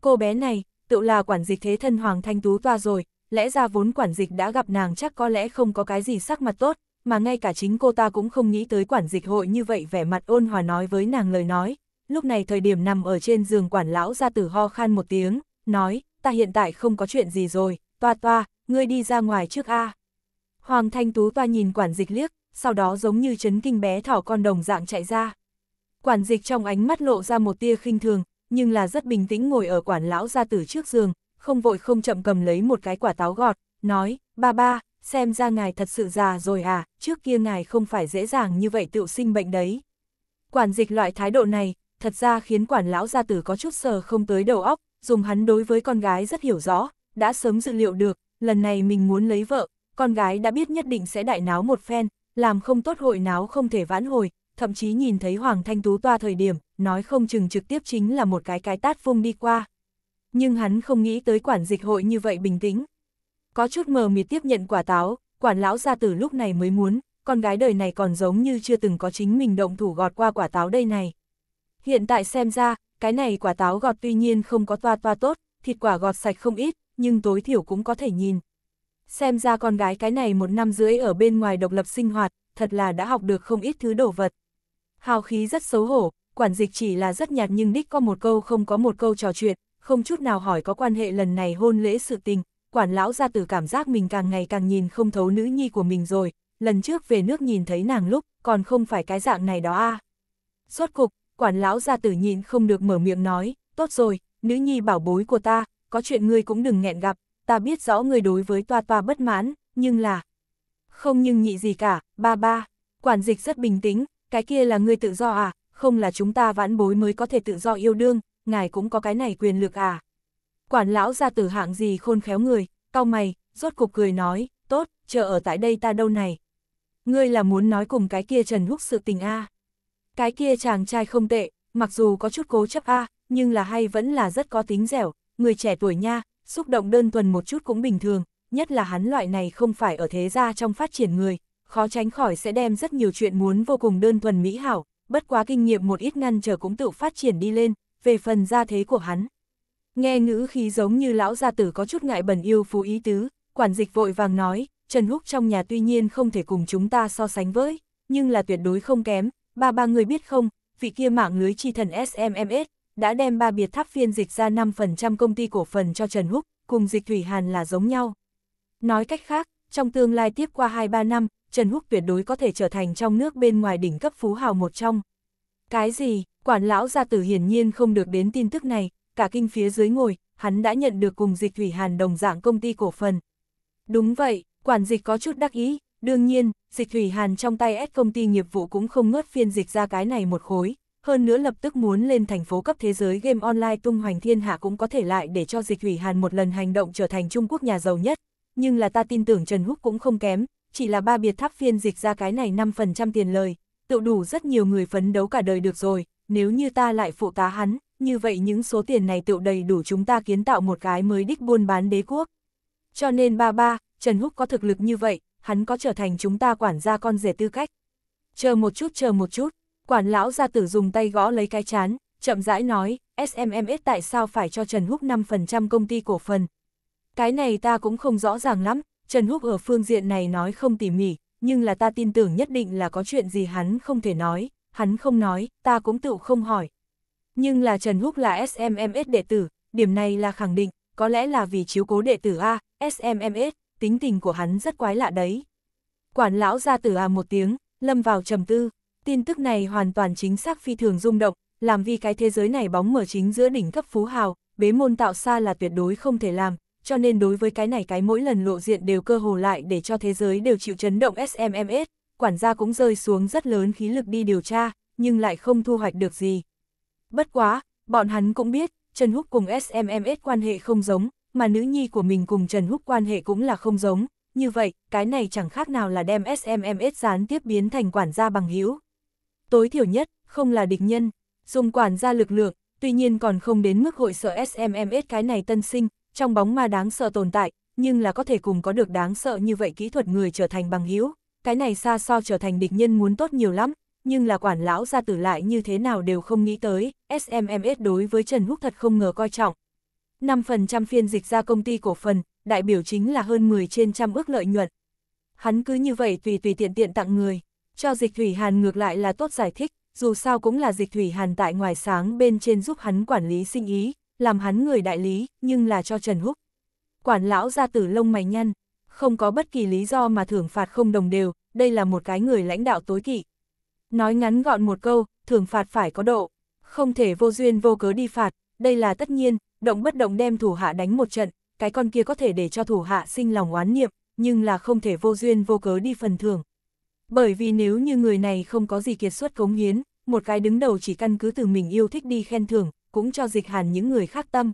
Cô bé này, tựu là quản dịch thế thân Hoàng Thanh Tú toa rồi, lẽ ra vốn quản dịch đã gặp nàng chắc có lẽ không có cái gì sắc mặt tốt, mà ngay cả chính cô ta cũng không nghĩ tới quản dịch hội như vậy vẻ mặt ôn hòa nói với nàng lời nói. Lúc này thời điểm nằm ở trên giường quản lão ra tử ho khan một tiếng, nói, ta hiện tại không có chuyện gì rồi, toa toa, ngươi đi ra ngoài trước a. Hoàng Thanh Tú toa nhìn quản dịch liếc, sau đó giống như chấn kinh bé thỏ con đồng dạng chạy ra. Quản dịch trong ánh mắt lộ ra một tia khinh thường, nhưng là rất bình tĩnh ngồi ở quản lão gia tử trước giường, không vội không chậm cầm lấy một cái quả táo gọt, nói, ba ba, xem ra ngài thật sự già rồi à, trước kia ngài không phải dễ dàng như vậy tự sinh bệnh đấy. Quản dịch loại thái độ này, thật ra khiến quản lão gia tử có chút sờ không tới đầu óc, dùng hắn đối với con gái rất hiểu rõ, đã sớm dự liệu được, lần này mình muốn lấy vợ, con gái đã biết nhất định sẽ đại náo một phen, làm không tốt hội náo không thể vãn hồi, thậm chí nhìn thấy Hoàng Thanh Tú toa thời điểm, nói không chừng trực tiếp chính là một cái cái tát phung đi qua. Nhưng hắn không nghĩ tới quản dịch hội như vậy bình tĩnh. Có chút mờ mịt tiếp nhận quả táo, quản lão gia tử lúc này mới muốn, con gái đời này còn giống như chưa từng có chính mình động thủ gọt qua quả táo đây này. Hiện tại xem ra, cái này quả táo gọt tuy nhiên không có toa toa tốt, thịt quả gọt sạch không ít, nhưng tối thiểu cũng có thể nhìn. Xem ra con gái cái này một năm rưỡi ở bên ngoài độc lập sinh hoạt, thật là đã học được không ít thứ đồ vật. Hào khí rất xấu hổ, quản dịch chỉ là rất nhạt nhưng đích có một câu không có một câu trò chuyện, không chút nào hỏi có quan hệ lần này hôn lễ sự tình, quản lão ra từ cảm giác mình càng ngày càng nhìn không thấu nữ nhi của mình rồi, lần trước về nước nhìn thấy nàng lúc, còn không phải cái dạng này đó a. À. Rốt cục, quản lão ra tử nhìn không được mở miệng nói, tốt rồi, nữ nhi bảo bối của ta, có chuyện ngươi cũng đừng nghẹn gặp, ta biết rõ ngươi đối với toa toa bất mãn, nhưng là... Không nhưng nhị gì cả, ba ba, quản dịch rất bình tĩnh, cái kia là ngươi tự do à, không là chúng ta vãn bối mới có thể tự do yêu đương, ngài cũng có cái này quyền lực à. Quản lão ra tử hạng gì khôn khéo người, cao mày, rốt cục cười nói, tốt, chờ ở tại đây ta đâu này. Ngươi là muốn nói cùng cái kia Trần Húc sự tình a à? Cái kia chàng trai không tệ, mặc dù có chút cố chấp a nhưng là hay vẫn là rất có tính dẻo, người trẻ tuổi nha, xúc động đơn thuần một chút cũng bình thường, nhất là hắn loại này không phải ở thế gia trong phát triển người, khó tránh khỏi sẽ đem rất nhiều chuyện muốn vô cùng đơn thuần mỹ hảo, bất quá kinh nghiệm một ít ngăn trở cũng tự phát triển đi lên, về phần gia thế của hắn. Nghe ngữ khí giống như lão gia tử có chút ngại bẩn yêu phú ý tứ, quản dịch vội vàng nói, Trần Húc trong nhà tuy nhiên không thể cùng chúng ta so sánh với, nhưng là tuyệt đối không kém, ba ba người biết không, vị kia mạng lưới chi thần SMMS, đã đem ba biệt tháp phiên dịch ra 5% công ty cổ phần cho Trần Húc, cùng dịch Thủy Hàn là giống nhau. Nói cách khác, trong tương lai tiếp qua 2-3 năm, Trần Húc tuyệt đối có thể trở thành trong nước bên ngoài đỉnh cấp phú hào một trong. Cái gì, quản lão gia tử hiển nhiên không được đến tin tức này, cả kinh phía dưới ngồi, hắn đã nhận được cùng dịch thủy hàn đồng dạng công ty cổ phần. Đúng vậy, quản dịch có chút đắc ý, đương nhiên, dịch thủy hàn trong tay S công ty nghiệp vụ cũng không ngớt phiên dịch ra cái này một khối, hơn nữa lập tức muốn lên thành phố cấp thế giới game online tung hoành thiên hạ cũng có thể lại để cho dịch thủy hàn một lần hành động trở thành Trung Quốc nhà giàu nhất, nhưng là ta tin tưởng Trần Húc cũng không kém, chỉ là ba biệt tháp phiên dịch ra cái này 5% tiền lời, tự đủ rất nhiều người phấn đấu cả đời được rồi, nếu như ta lại phụ tá hắn, như vậy những số tiền này tự đầy đủ chúng ta kiến tạo một cái mới đích buôn bán đế quốc. Cho nên ba ba, Trần Húc có thực lực như vậy, hắn có trở thành chúng ta quản gia con rể tư cách. Chờ một chút chờ một chút, quản lão gia tử dùng tay gõ lấy cái chán, chậm rãi nói, SMMS tại sao phải cho Trần Húc 5% công ty cổ phần, cái này ta cũng không rõ ràng lắm, Trần Húc ở phương diện này nói không tỉ mỉ, nhưng là ta tin tưởng nhất định là có chuyện gì hắn không thể nói, hắn không nói, ta cũng tự không hỏi. Nhưng là Trần Húc là SMMS đệ tử, điểm này là khẳng định, có lẽ là vì chiếu cố đệ tử A, SMMS, tính tình của hắn rất quái lạ đấy. Quản lão ra tử A một tiếng, lâm vào trầm tư, tin tức này hoàn toàn chính xác phi thường rung động, làm vì cái thế giới này bóng mở chính giữa đỉnh cấp phú hào, bế môn tạo xa là tuyệt đối không thể làm, cho nên đối với cái này cái mỗi lần lộ diện đều cơ hồ lại để cho thế giới đều chịu chấn động SMMS, quản gia cũng rơi xuống rất lớn khí lực đi điều tra, nhưng lại không thu hoạch được gì. Bất quá, bọn hắn cũng biết, Trần Húc cùng SMMS quan hệ không giống, mà nữ nhi của mình cùng Trần Húc quan hệ cũng là không giống, như vậy, cái này chẳng khác nào là đem SMMS gián tiếp biến thành quản gia bằng hữu. Tối thiểu nhất, không là địch nhân, dùng quản gia lực lượng, tuy nhiên còn không đến mức hội sợ SMMS cái này tân sinh, trong bóng ma đáng sợ tồn tại, nhưng là có thể cùng có được đáng sợ như vậy kỹ thuật người trở thành bằng hữu cái này xa so trở thành địch nhân muốn tốt nhiều lắm, nhưng là quản lão ra tử lại như thế nào đều không nghĩ tới, SMMS đối với Trần Húc thật không ngờ coi trọng. 5% phiên dịch ra công ty cổ phần, đại biểu chính là hơn 10 trên trăm ước lợi nhuận. Hắn cứ như vậy tùy tùy tiện tiện tặng người, cho dịch thủy hàn ngược lại là tốt giải thích, dù sao cũng là dịch thủy hàn tại ngoài sáng bên trên giúp hắn quản lý sinh ý, làm hắn người đại lý, nhưng là cho Trần Húc. Quản lão ra tử lông mày nhăn, không có bất kỳ lý do mà thưởng phạt không đồng đều, đây là một cái người lãnh đạo tối kỵ. Nói ngắn gọn một câu, thưởng phạt phải có độ, không thể vô duyên vô cớ đi phạt, đây là tất nhiên, động bất động đem thủ hạ đánh một trận, cái con kia có thể để cho thủ hạ sinh lòng oán niệm, nhưng là không thể vô duyên vô cớ đi phần thưởng. Bởi vì nếu như người này không có gì kiệt xuất cống hiến, một cái đứng đầu chỉ căn cứ từ mình yêu thích đi khen thưởng, cũng cho dịch hàn những người khác tâm.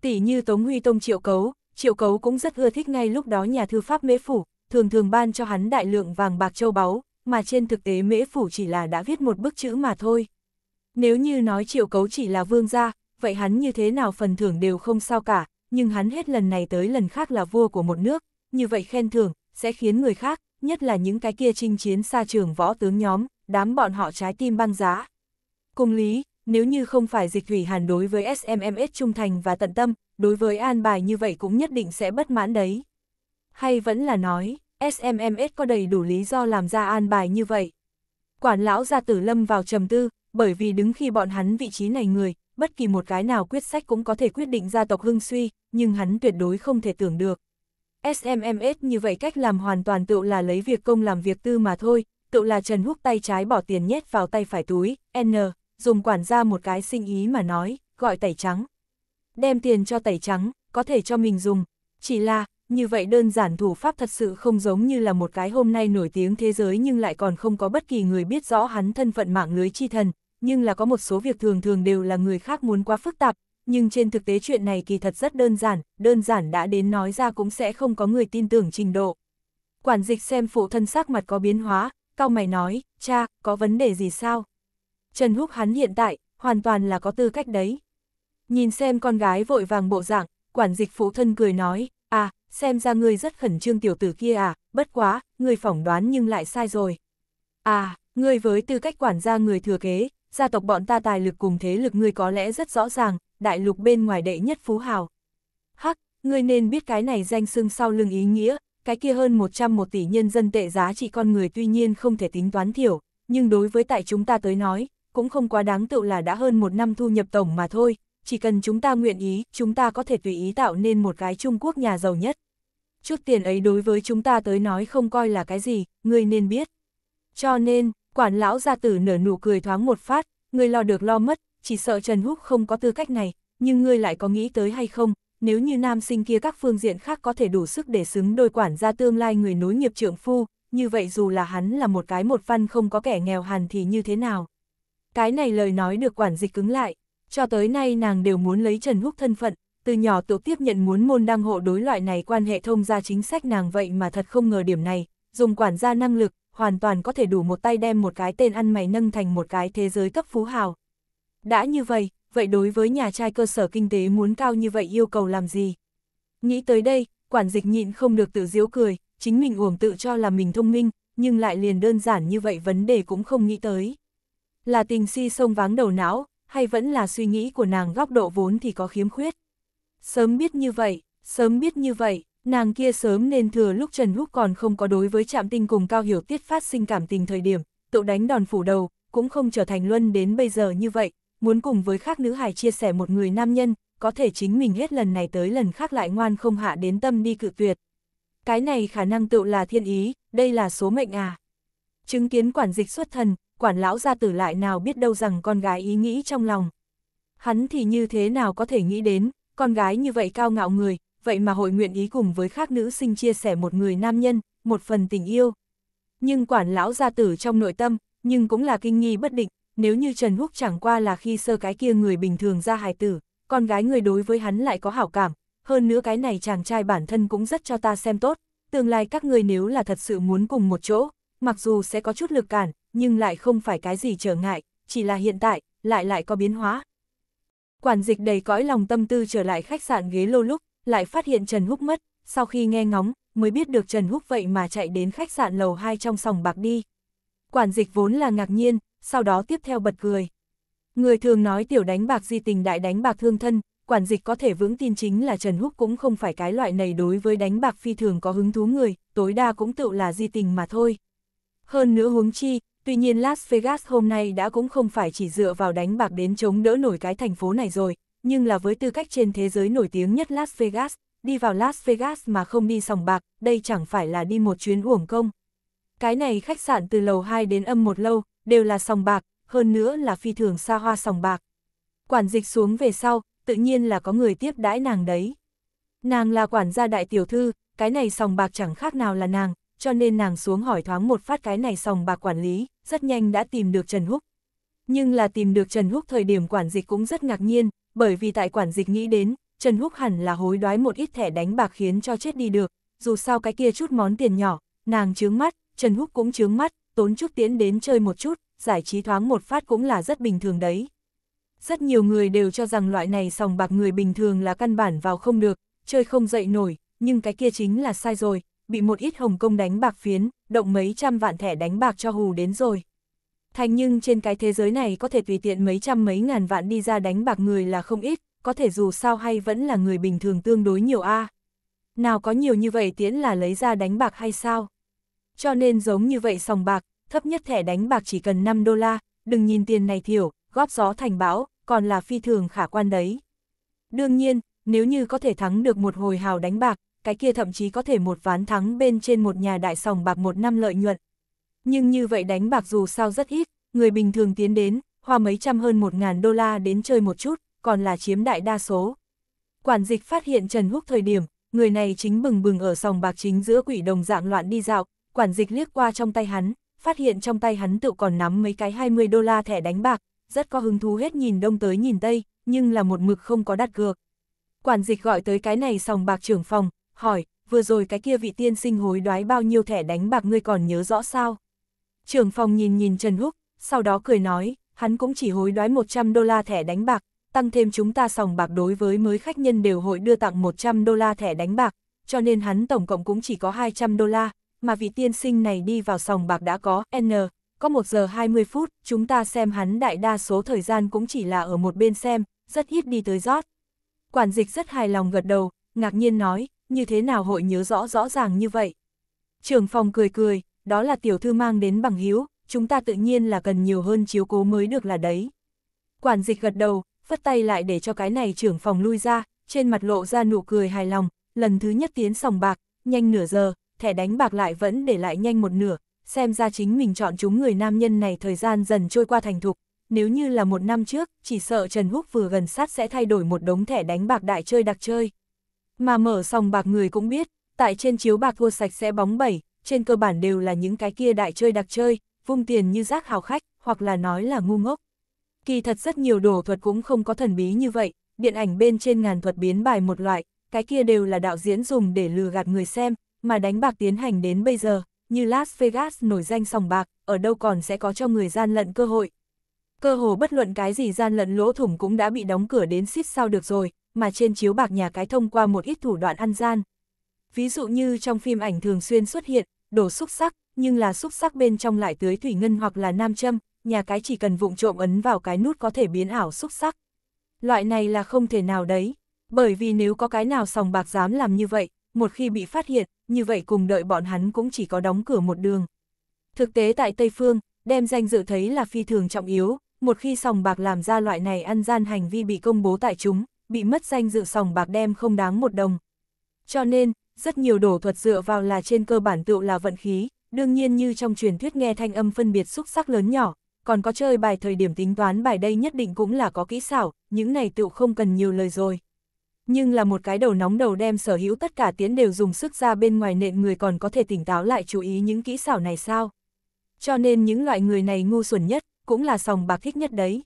Tỷ như Tống Huy Tông triệu cấu, triệu cấu cũng rất ưa thích ngay lúc đó nhà thư pháp mễ phủ, thường thường ban cho hắn đại lượng vàng bạc châu báu, mà trên thực tế mễ phủ chỉ là đã viết một bức chữ mà thôi. Nếu như nói triệu cấu chỉ là vương gia, vậy hắn như thế nào phần thưởng đều không sao cả, nhưng hắn hết lần này tới lần khác là vua của một nước, như vậy khen thưởng, sẽ khiến người khác, nhất là những cái kia chinh chiến xa trường võ tướng nhóm, đám bọn họ trái tim băng giá. Cùng lý, nếu như không phải dịch thủy hàn đối với SMMS trung thành và tận tâm, đối với an bài như vậy cũng nhất định sẽ bất mãn đấy. Hay vẫn là nói, SMMS có đầy đủ lý do làm ra an bài như vậy. Quản lão gia tử lâm vào trầm tư, bởi vì đứng khi bọn hắn vị trí này người, bất kỳ một cái nào quyết sách cũng có thể quyết định gia tộc hưng suy, nhưng hắn tuyệt đối không thể tưởng được. SMMS như vậy cách làm hoàn toàn tựu là lấy việc công làm việc tư mà thôi, tựu là Trần Húc tay trái bỏ tiền nhét vào tay phải túi, N dùng quản gia một cái sinh ý mà nói, gọi tẩy trắng. Đem tiền cho tẩy trắng, có thể cho mình dùng, chỉ là, như vậy đơn giản thủ pháp thật sự không giống như là một cái hôm nay nổi tiếng thế giới nhưng lại còn không có bất kỳ người biết rõ hắn thân phận mạng lưới chi thần, nhưng là có một số việc thường thường đều là người khác muốn quá phức tạp, nhưng trên thực tế chuyện này kỳ thật rất đơn giản, đơn giản đã đến nói ra cũng sẽ không có người tin tưởng trình độ. Quản dịch xem phụ thân sắc mặt có biến hóa, cao mày nói, cha, có vấn đề gì sao? Trần Húc hắn hiện tại, hoàn toàn là có tư cách đấy. Nhìn xem con gái vội vàng bộ dạng, quản dịch phụ thân cười nói, à, xem ra ngươi rất khẩn trương tiểu tử kia à, bất quá, ngươi phỏng đoán nhưng lại sai rồi. À, ngươi với tư cách quản gia người thừa kế, gia tộc bọn ta tài lực cùng thế lực ngươi có lẽ rất rõ ràng, đại lục bên ngoài đệ nhất phú hào. Hắc, ngươi nên biết cái này danh xưng sau lưng ý nghĩa, cái kia hơn 101 tỷ nhân dân tệ giá trị con người tuy nhiên không thể tính toán thiểu, nhưng đối với tại chúng ta tới nói, cũng không quá đáng tự là đã hơn một năm thu nhập tổng mà thôi, chỉ cần chúng ta nguyện ý, chúng ta có thể tùy ý tạo nên một cái Trung Quốc nhà giàu nhất. Chút tiền ấy đối với chúng ta tới nói không coi là cái gì, ngươi nên biết. Cho nên, quản lão gia tử nở nụ cười thoáng một phát, ngươi lo được lo mất, chỉ sợ Trần Húc không có tư cách này, nhưng ngươi lại có nghĩ tới hay không, nếu như nam sinh kia các phương diện khác có thể đủ sức để xứng đôi quản gia tương lai người nối nghiệp trượng phu, như vậy dù là hắn là một cái một văn không có kẻ nghèo hàn thì như thế nào. Cái này lời nói được quản dịch cứng lại, cho tới nay nàng đều muốn lấy Trần Húc thân phận, từ nhỏ tổ tiếp nhận muốn môn đăng hộ đối loại này quan hệ thông gia chính sách nàng vậy mà thật không ngờ điểm này, dùng quản gia năng lực, hoàn toàn có thể đủ một tay đem một cái tên ăn mày nâng thành một cái thế giới cấp phú hào. Đã như vậy, vậy đối với nhà trai cơ sở kinh tế muốn cao như vậy yêu cầu làm gì? Nghĩ tới đây, quản dịch nhịn không được tự giễu cười, chính mình uổng tự cho là mình thông minh, nhưng lại liền đơn giản như vậy vấn đề cũng không nghĩ tới. Là tình si sông váng đầu não, hay vẫn là suy nghĩ của nàng góc độ vốn thì có khiếm khuyết. Sớm biết như vậy, sớm biết như vậy, nàng kia sớm nên thừa lúc Trần Húc còn không có đối với chạm tinh cùng cao hiểu tiết phát sinh cảm tình thời điểm, tự đánh đòn phủ đầu, cũng không trở thành luân đến bây giờ như vậy, muốn cùng với khác nữ hài chia sẻ một người nam nhân, có thể chính mình hết lần này tới lần khác lại ngoan không hạ đến tâm đi cự tuyệt. Cái này khả năng tự là thiên ý, đây là số mệnh à. Chứng kiến quản dịch xuất thần, quản lão gia tử lại nào biết đâu rằng con gái ý nghĩ trong lòng. Hắn thì như thế nào có thể nghĩ đến, con gái như vậy cao ngạo người, vậy mà hội nguyện ý cùng với khác nữ sinh chia sẻ một người nam nhân, một phần tình yêu. Nhưng quản lão gia tử trong nội tâm, nhưng cũng là kinh nghi bất định, nếu như Trần Húc chẳng qua là khi sơ cái kia người bình thường ra hài tử, con gái người đối với hắn lại có hảo cảm, hơn nữa cái này chàng trai bản thân cũng rất cho ta xem tốt, tương lai các người nếu là thật sự muốn cùng một chỗ, mặc dù sẽ có chút lực cản, nhưng lại không phải cái gì trở ngại, chỉ là hiện tại, lại lại có biến hóa. Quản dịch đầy cõi lòng tâm tư trở lại khách sạn ghế lô lúc, lại phát hiện Trần Húc mất, sau khi nghe ngóng, mới biết được Trần Húc vậy mà chạy đến khách sạn lầu 2 trong sòng bạc đi. Quản dịch vốn là ngạc nhiên, sau đó tiếp theo bật cười. Người thường nói tiểu đánh bạc di tình đại đánh bạc thương thân, quản dịch có thể vững tin chính là Trần Húc cũng không phải cái loại này đối với đánh bạc phi thường có hứng thú người, tối đa cũng tự là di tình mà thôi. Hơn nữa huống chi, Tuy nhiên Las Vegas hôm nay đã cũng không phải chỉ dựa vào đánh bạc đến chống đỡ nổi cái thành phố này rồi, nhưng là với tư cách trên thế giới nổi tiếng nhất Las Vegas, đi vào Las Vegas mà không đi sòng bạc, đây chẳng phải là đi một chuyến uổng công. Cái này khách sạn từ lầu 2 đến âm một lâu, đều là sòng bạc, hơn nữa là phi thường xa hoa sòng bạc. Quản dịch xuống về sau, tự nhiên là có người tiếp đãi nàng đấy. Nàng là quản gia đại tiểu thư, cái này sòng bạc chẳng khác nào là nàng, cho nên nàng xuống hỏi thoáng một phát cái này sòng bạc quản lý rất nhanh đã tìm được Trần Húc. Nhưng là tìm được Trần Húc thời điểm quản dịch cũng rất ngạc nhiên, bởi vì tại quản dịch nghĩ đến, Trần Húc hẳn là hối đoái một ít thẻ đánh bạc khiến cho chết đi được, dù sao cái kia chút món tiền nhỏ, nàng chướng mắt, Trần Húc cũng chướng mắt, tốn chút tiến đến chơi một chút, giải trí thoáng một phát cũng là rất bình thường đấy. Rất nhiều người đều cho rằng loại này sòng bạc người bình thường là căn bản vào không được, chơi không dậy nổi, nhưng cái kia chính là sai rồi, bị một ít Hồng công đánh bạc phiến, động mấy trăm vạn thẻ đánh bạc cho hù đến rồi. Thành nhưng trên cái thế giới này có thể tùy tiện mấy trăm mấy ngàn vạn đi ra đánh bạc người là không ít, có thể dù sao hay vẫn là người bình thường tương đối nhiều a. Nào có nhiều như vậy tiễn là lấy ra đánh bạc hay sao? Cho nên giống như vậy sòng bạc, thấp nhất thẻ đánh bạc chỉ cần 5 đô la, đừng nhìn tiền này thiểu, góp gió thành bão, còn là phi thường khả quan đấy. Đương nhiên, nếu như có thể thắng được một hồi hào đánh bạc, cái kia thậm chí có thể một ván thắng bên trên một nhà đại sòng bạc một năm lợi nhuận. Nhưng như vậy đánh bạc dù sao rất ít, người bình thường tiến đến, hoa mấy trăm hơn một ngàn đô la đến chơi một chút, còn là chiếm đại đa số. Quản dịch phát hiện Trần Húc thời điểm, người này chính bừng bừng ở sòng bạc chính giữa quỷ đồng dạng loạn đi dạo, quản dịch liếc qua trong tay hắn, phát hiện trong tay hắn tự còn nắm mấy cái 20 đô la thẻ đánh bạc, rất có hứng thú hết nhìn đông tới nhìn tây, nhưng là một mực không có đặt cược. Quản dịch gọi tới cái này sòng bạc trưởng phòng, hỏi, vừa rồi cái kia vị tiên sinh hối đoái bao nhiêu thẻ đánh bạc ngươi còn nhớ rõ sao? Trưởng phòng nhìn nhìn Trần Húc, sau đó cười nói, hắn cũng chỉ hối đoái 100 đô la thẻ đánh bạc, tăng thêm chúng ta sòng bạc đối với mới khách nhân đều hội đưa tặng 100 đô la thẻ đánh bạc, cho nên hắn tổng cộng cũng chỉ có 200 đô la, mà vị tiên sinh này đi vào sòng bạc đã có N, có 1 giờ 20 phút, chúng ta xem hắn đại đa số thời gian cũng chỉ là ở một bên xem, rất ít đi tới rót. Quản dịch rất hài lòng gật đầu, ngạc nhiên nói, như thế nào hội nhớ rõ rõ ràng như vậy. trường phòng cười cười, đó là tiểu thư mang đến bằng hiếu, chúng ta tự nhiên là cần nhiều hơn chiếu cố mới được là đấy. Quản dịch gật đầu, phất tay lại để cho cái này trưởng phòng lui ra, trên mặt lộ ra nụ cười hài lòng, lần thứ nhất tiến sòng bạc, nhanh nửa giờ, thẻ đánh bạc lại vẫn để lại nhanh một nửa, xem ra chính mình chọn chúng người nam nhân này thời gian dần trôi qua thành thục, nếu như là một năm trước, chỉ sợ Trần Húc vừa gần sát sẽ thay đổi một đống thẻ đánh bạc đại chơi đặc chơi. Mà mở sòng bạc người cũng biết, tại trên chiếu bạc thua sạch sẽ bóng bẩy, trên cơ bản đều là những cái kia đại chơi đặc chơi, vung tiền như rác hào khách, hoặc là nói là ngu ngốc. Kỳ thật rất nhiều đồ thuật cũng không có thần bí như vậy, điện ảnh bên trên ngàn thuật biến bài một loại, cái kia đều là đạo diễn dùng để lừa gạt người xem, mà đánh bạc tiến hành đến bây giờ, như Las Vegas nổi danh sòng bạc, ở đâu còn sẽ có cho người gian lận cơ hội. Cơ hồ bất luận cái gì gian lận lỗ thủng cũng đã bị đóng cửa đến xít sao được rồi, mà trên chiếu bạc nhà cái thông qua một ít thủ đoạn ăn gian. Ví dụ như trong phim ảnh thường xuyên xuất hiện, đổ xúc sắc, nhưng là xúc sắc bên trong lại tưới thủy ngân hoặc là nam châm, nhà cái chỉ cần vụng trộm ấn vào cái nút có thể biến ảo xúc sắc. Loại này là không thể nào đấy, bởi vì nếu có cái nào sòng bạc dám làm như vậy, một khi bị phát hiện, như vậy cùng đợi bọn hắn cũng chỉ có đóng cửa một đường. Thực tế tại Tây Phương, đem danh dự thấy là phi thường trọng yếu, một khi sòng bạc làm ra loại này ăn gian hành vi bị công bố tại chúng, bị mất danh dự sòng bạc đem không đáng một đồng. Cho nên, rất nhiều đổ thuật dựa vào là trên cơ bản tựu là vận khí, đương nhiên như trong truyền thuyết nghe thanh âm phân biệt xúc sắc lớn nhỏ, còn có chơi bài thời điểm tính toán bài đây nhất định cũng là có kỹ xảo, những này tựu không cần nhiều lời rồi. Nhưng là một cái đầu nóng đầu đem sở hữu tất cả tiến đều dùng sức ra bên ngoài nện người còn có thể tỉnh táo lại chú ý những kỹ xảo này sao. Cho nên những loại người này ngu xuẩn nhất, cũng là sòng bạc thích nhất đấy.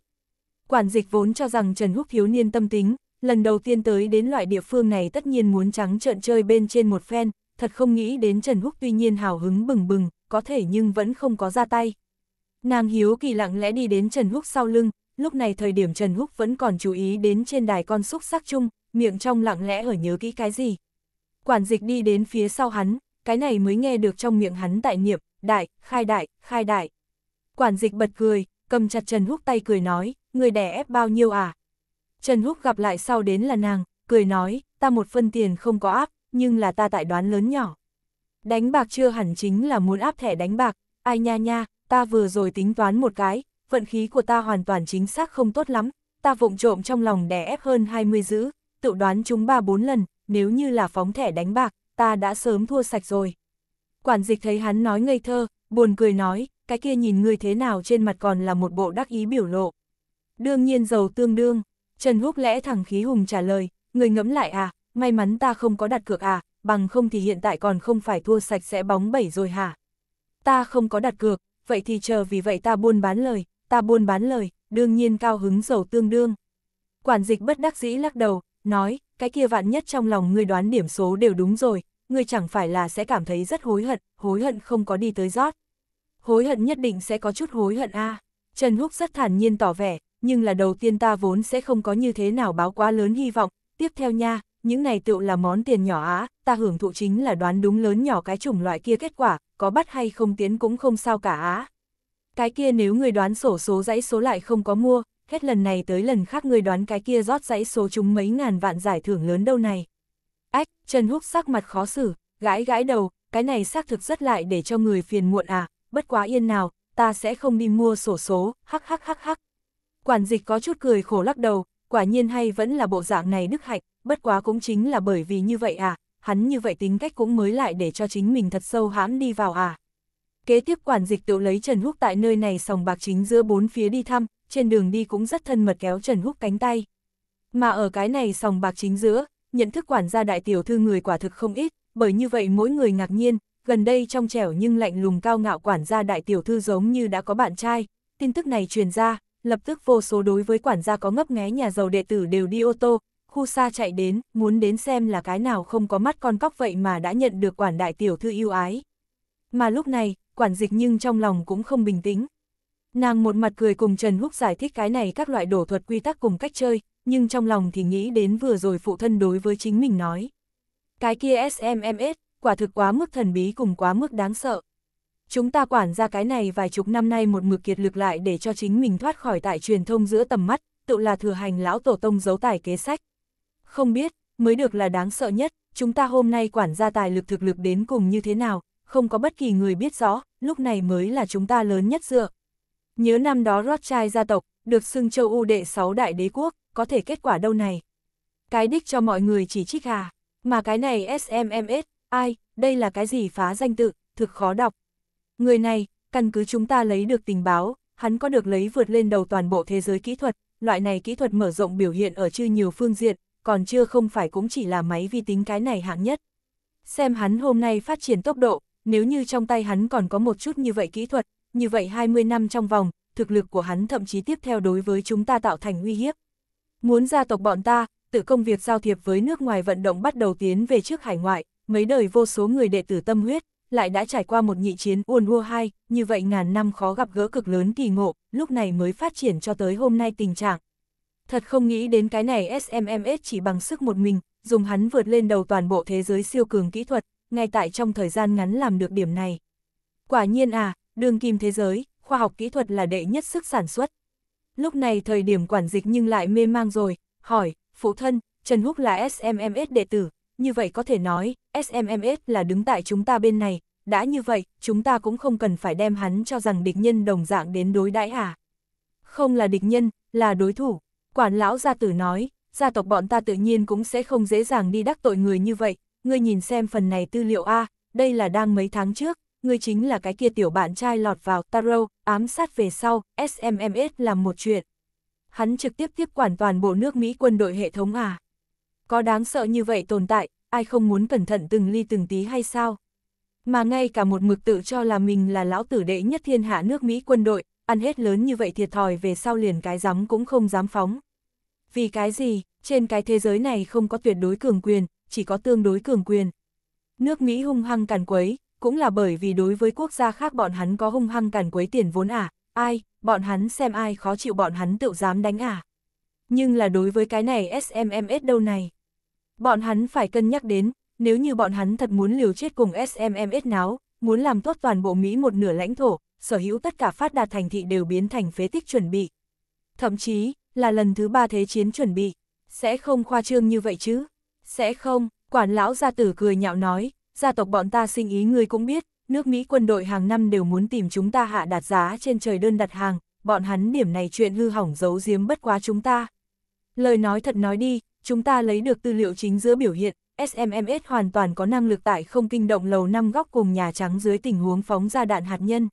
Quản dịch vốn cho rằng Trần Húc thiếu niên tâm tính, lần đầu tiên tới đến loại địa phương này tất nhiên muốn trắng trợn chơi bên trên một phen, thật không nghĩ đến Trần Húc tuy nhiên hào hứng bừng bừng, có thể nhưng vẫn không có ra tay. Nàng hiếu kỳ lặng lẽ đi đến Trần Húc sau lưng, lúc này thời điểm Trần Húc vẫn còn chú ý đến trên đài con xúc sắc chung, miệng trong lặng lẽ ở nhớ kỹ cái gì. Quản dịch đi đến phía sau hắn, cái này mới nghe được trong miệng hắn tại niệm, đại, khai đại, khai đại. Quản dịch bật cười, cầm chặt Trần Húc tay cười nói, người đẻ ép bao nhiêu à, Trần Húc gặp lại sau đến là nàng, cười nói, ta một phân tiền không có áp, nhưng là ta tại đoán lớn nhỏ. Đánh bạc chưa hẳn chính là muốn áp thẻ đánh bạc, ai nha nha, ta vừa rồi tính toán một cái, vận khí của ta hoàn toàn chính xác không tốt lắm, ta vụng trộm trong lòng đè ép hơn 20 giữ, tự đoán chúng 3-4 lần, nếu như là phóng thẻ đánh bạc, ta đã sớm thua sạch rồi. Quản dịch thấy hắn nói ngây thơ, buồn cười nói, cái kia nhìn người thế nào trên mặt còn là một bộ đắc ý biểu lộ. Đương nhiên giàu tương đương, Trần Húc lẽ thẳng khí hùng trả lời, người ngẫm lại à, may mắn ta không có đặt cược à, bằng không thì hiện tại còn không phải thua sạch sẽ bóng bẩy rồi hả? Ta không có đặt cược, vậy thì chờ vì vậy ta buôn bán lời, ta buôn bán lời, đương nhiên cao hứng giàu tương đương. Quản dịch bất đắc dĩ lắc đầu, nói, cái kia vạn nhất trong lòng người đoán điểm số đều đúng rồi, người chẳng phải là sẽ cảm thấy rất hối hận, hối hận không có đi tới rót. Hối hận nhất định sẽ có chút hối hận a. À. Trần Húc rất thản nhiên tỏ vẻ, nhưng là đầu tiên ta vốn sẽ không có như thế nào báo quá lớn hy vọng, tiếp theo nha, những này tựu là món tiền nhỏ á, ta hưởng thụ chính là đoán đúng lớn nhỏ cái chủng loại kia kết quả, có bắt hay không tiến cũng không sao cả á. Cái kia nếu người đoán sổ số dãy số lại không có mua, hết lần này tới lần khác người đoán cái kia rót dãy số chúng mấy ngàn vạn giải thưởng lớn đâu này. Ách, Trần Húc sắc mặt khó xử, gãi gãi đầu, cái này xác thực rất lại để cho người phiền muộn à, bất quá yên nào, ta sẽ không đi mua sổ số, hắc hắc hắc hắc, Quản dịch có chút cười khổ lắc đầu, quả nhiên hay vẫn là bộ dạng này đức hạnh, bất quá cũng chính là bởi vì như vậy à, hắn như vậy tính cách cũng mới lại để cho chính mình thật sâu hãm đi vào à. Kế tiếp quản dịch tự lấy Trần Húc tại nơi này sòng bạc chính giữa bốn phía đi thăm, trên đường đi cũng rất thân mật kéo Trần Húc cánh tay. Mà ở cái này sòng bạc chính giữa, nhận thức quản gia đại tiểu thư người quả thực không ít, bởi như vậy mỗi người ngạc nhiên, gần đây trong trẻo nhưng lạnh lùng cao ngạo quản gia đại tiểu thư giống như đã có bạn trai, tin tức này truyền ra, lập tức vô số đối với quản gia có ngấp nghé nhà giàu đệ tử đều đi ô tô, khu xa chạy đến, muốn đến xem là cái nào không có mắt con cóc vậy mà đã nhận được quản đại tiểu thư yêu ái. Mà lúc này, quản dịch nhưng trong lòng cũng không bình tĩnh. Nàng một mặt cười cùng Trần Húc giải thích cái này các loại đổ thuật quy tắc cùng cách chơi, nhưng trong lòng thì nghĩ đến vừa rồi phụ thân đối với chính mình nói. Cái kia SMMS, quả thực quá mức thần bí cùng quá mức đáng sợ chúng ta quản ra cái này vài chục năm nay một mực kiệt lực lại để cho chính mình thoát khỏi tại truyền thông giữa tầm mắt, tự là thừa hành lão tổ tông giấu tài kế sách. Không biết, mới được là đáng sợ nhất, chúng ta hôm nay quản gia tài lực thực lực đến cùng như thế nào, không có bất kỳ người biết rõ, lúc này mới là chúng ta lớn nhất dựa. Nhớ năm đó Rothschild gia tộc, được xưng châu U đệ 6 đại đế quốc, có thể kết quả đâu này. Cái đích cho mọi người chỉ trích hà mà cái này SMMS, ai, đây là cái gì phá danh tự, thực khó đọc, Người này, căn cứ chúng ta lấy được tình báo, hắn có được lấy vượt lên đầu toàn bộ thế giới kỹ thuật, loại này kỹ thuật mở rộng biểu hiện ở chưa nhiều phương diện, còn chưa không phải cũng chỉ là máy vi tính cái này hạng nhất. Xem hắn hôm nay phát triển tốc độ, nếu như trong tay hắn còn có một chút như vậy kỹ thuật, như vậy 20 năm trong vòng, thực lực của hắn thậm chí tiếp theo đối với chúng ta tạo thành uy hiếp. Muốn gia tộc bọn ta, tự công việc giao thiệp với nước ngoài vận động bắt đầu tiến về trước hải ngoại, mấy đời vô số người đệ tử tâm huyết, lại đã trải qua một nghị chiến uôn ua hai, như vậy ngàn năm khó gặp gỡ cực lớn kỳ ngộ, lúc này mới phát triển cho tới hôm nay tình trạng. Thật không nghĩ đến cái này SMMS chỉ bằng sức một mình, dùng hắn vượt lên đầu toàn bộ thế giới siêu cường kỹ thuật, ngay tại trong thời gian ngắn làm được điểm này. Quả nhiên à, đường kim thế giới, khoa học kỹ thuật là đệ nhất sức sản xuất. Lúc này thời điểm quản dịch nhưng lại mê mang rồi, hỏi, phụ thân, Trần Húc là SMMS đệ tử, như vậy có thể nói, SMMS là đứng tại chúng ta bên này, đã như vậy, chúng ta cũng không cần phải đem hắn cho rằng địch nhân đồng dạng đến đối đãi à. Không là địch nhân, là đối thủ. Quản lão gia tử nói, gia tộc bọn ta tự nhiên cũng sẽ không dễ dàng đi đắc tội người như vậy. Ngươi nhìn xem phần này tư liệu A, đây là đang mấy tháng trước, ngươi chính là cái kia tiểu bạn trai lọt vào taro ám sát về sau, SMMS làm một chuyện. Hắn trực tiếp tiếp quản toàn bộ nước Mỹ quân đội hệ thống à. Có đáng sợ như vậy tồn tại, ai không muốn cẩn thận từng ly từng tí hay sao? Mà ngay cả một mực tự cho là mình là lão tử đệ nhất thiên hạ nước Mỹ quân đội, ăn hết lớn như vậy thiệt thòi về sau liền cái dám cũng không dám phóng. Vì cái gì, trên cái thế giới này không có tuyệt đối cường quyền, chỉ có tương đối cường quyền. Nước Mỹ hung hăng càn quấy, cũng là bởi vì đối với quốc gia khác bọn hắn có hung hăng càn quấy tiền vốn à, ai, bọn hắn xem ai khó chịu bọn hắn tự dám đánh à. Nhưng là đối với cái này SMMS đâu này. Bọn hắn phải cân nhắc đến, nếu như bọn hắn thật muốn liều chết cùng SMMS náo, muốn làm tốt toàn bộ Mỹ một nửa lãnh thổ, sở hữu tất cả phát đạt thành thị đều biến thành phế tích chuẩn bị. Thậm chí, là lần thứ ba thế chiến chuẩn bị. Sẽ không khoa trương như vậy chứ? Sẽ không, quản lão gia tử cười nhạo nói, gia tộc bọn ta sinh ý người cũng biết, nước Mỹ quân đội hàng năm đều muốn tìm chúng ta hạ đạt giá trên trời đơn đặt hàng, bọn hắn điểm này chuyện hư hỏng giấu giếm bất quá chúng ta. Lời nói thật nói đi, chúng ta lấy được tư liệu chính giữa biểu hiện, SMMS hoàn toàn có năng lực tại không kinh động lầu năm góc cùng Nhà Trắng dưới tình huống phóng ra đạn hạt nhân.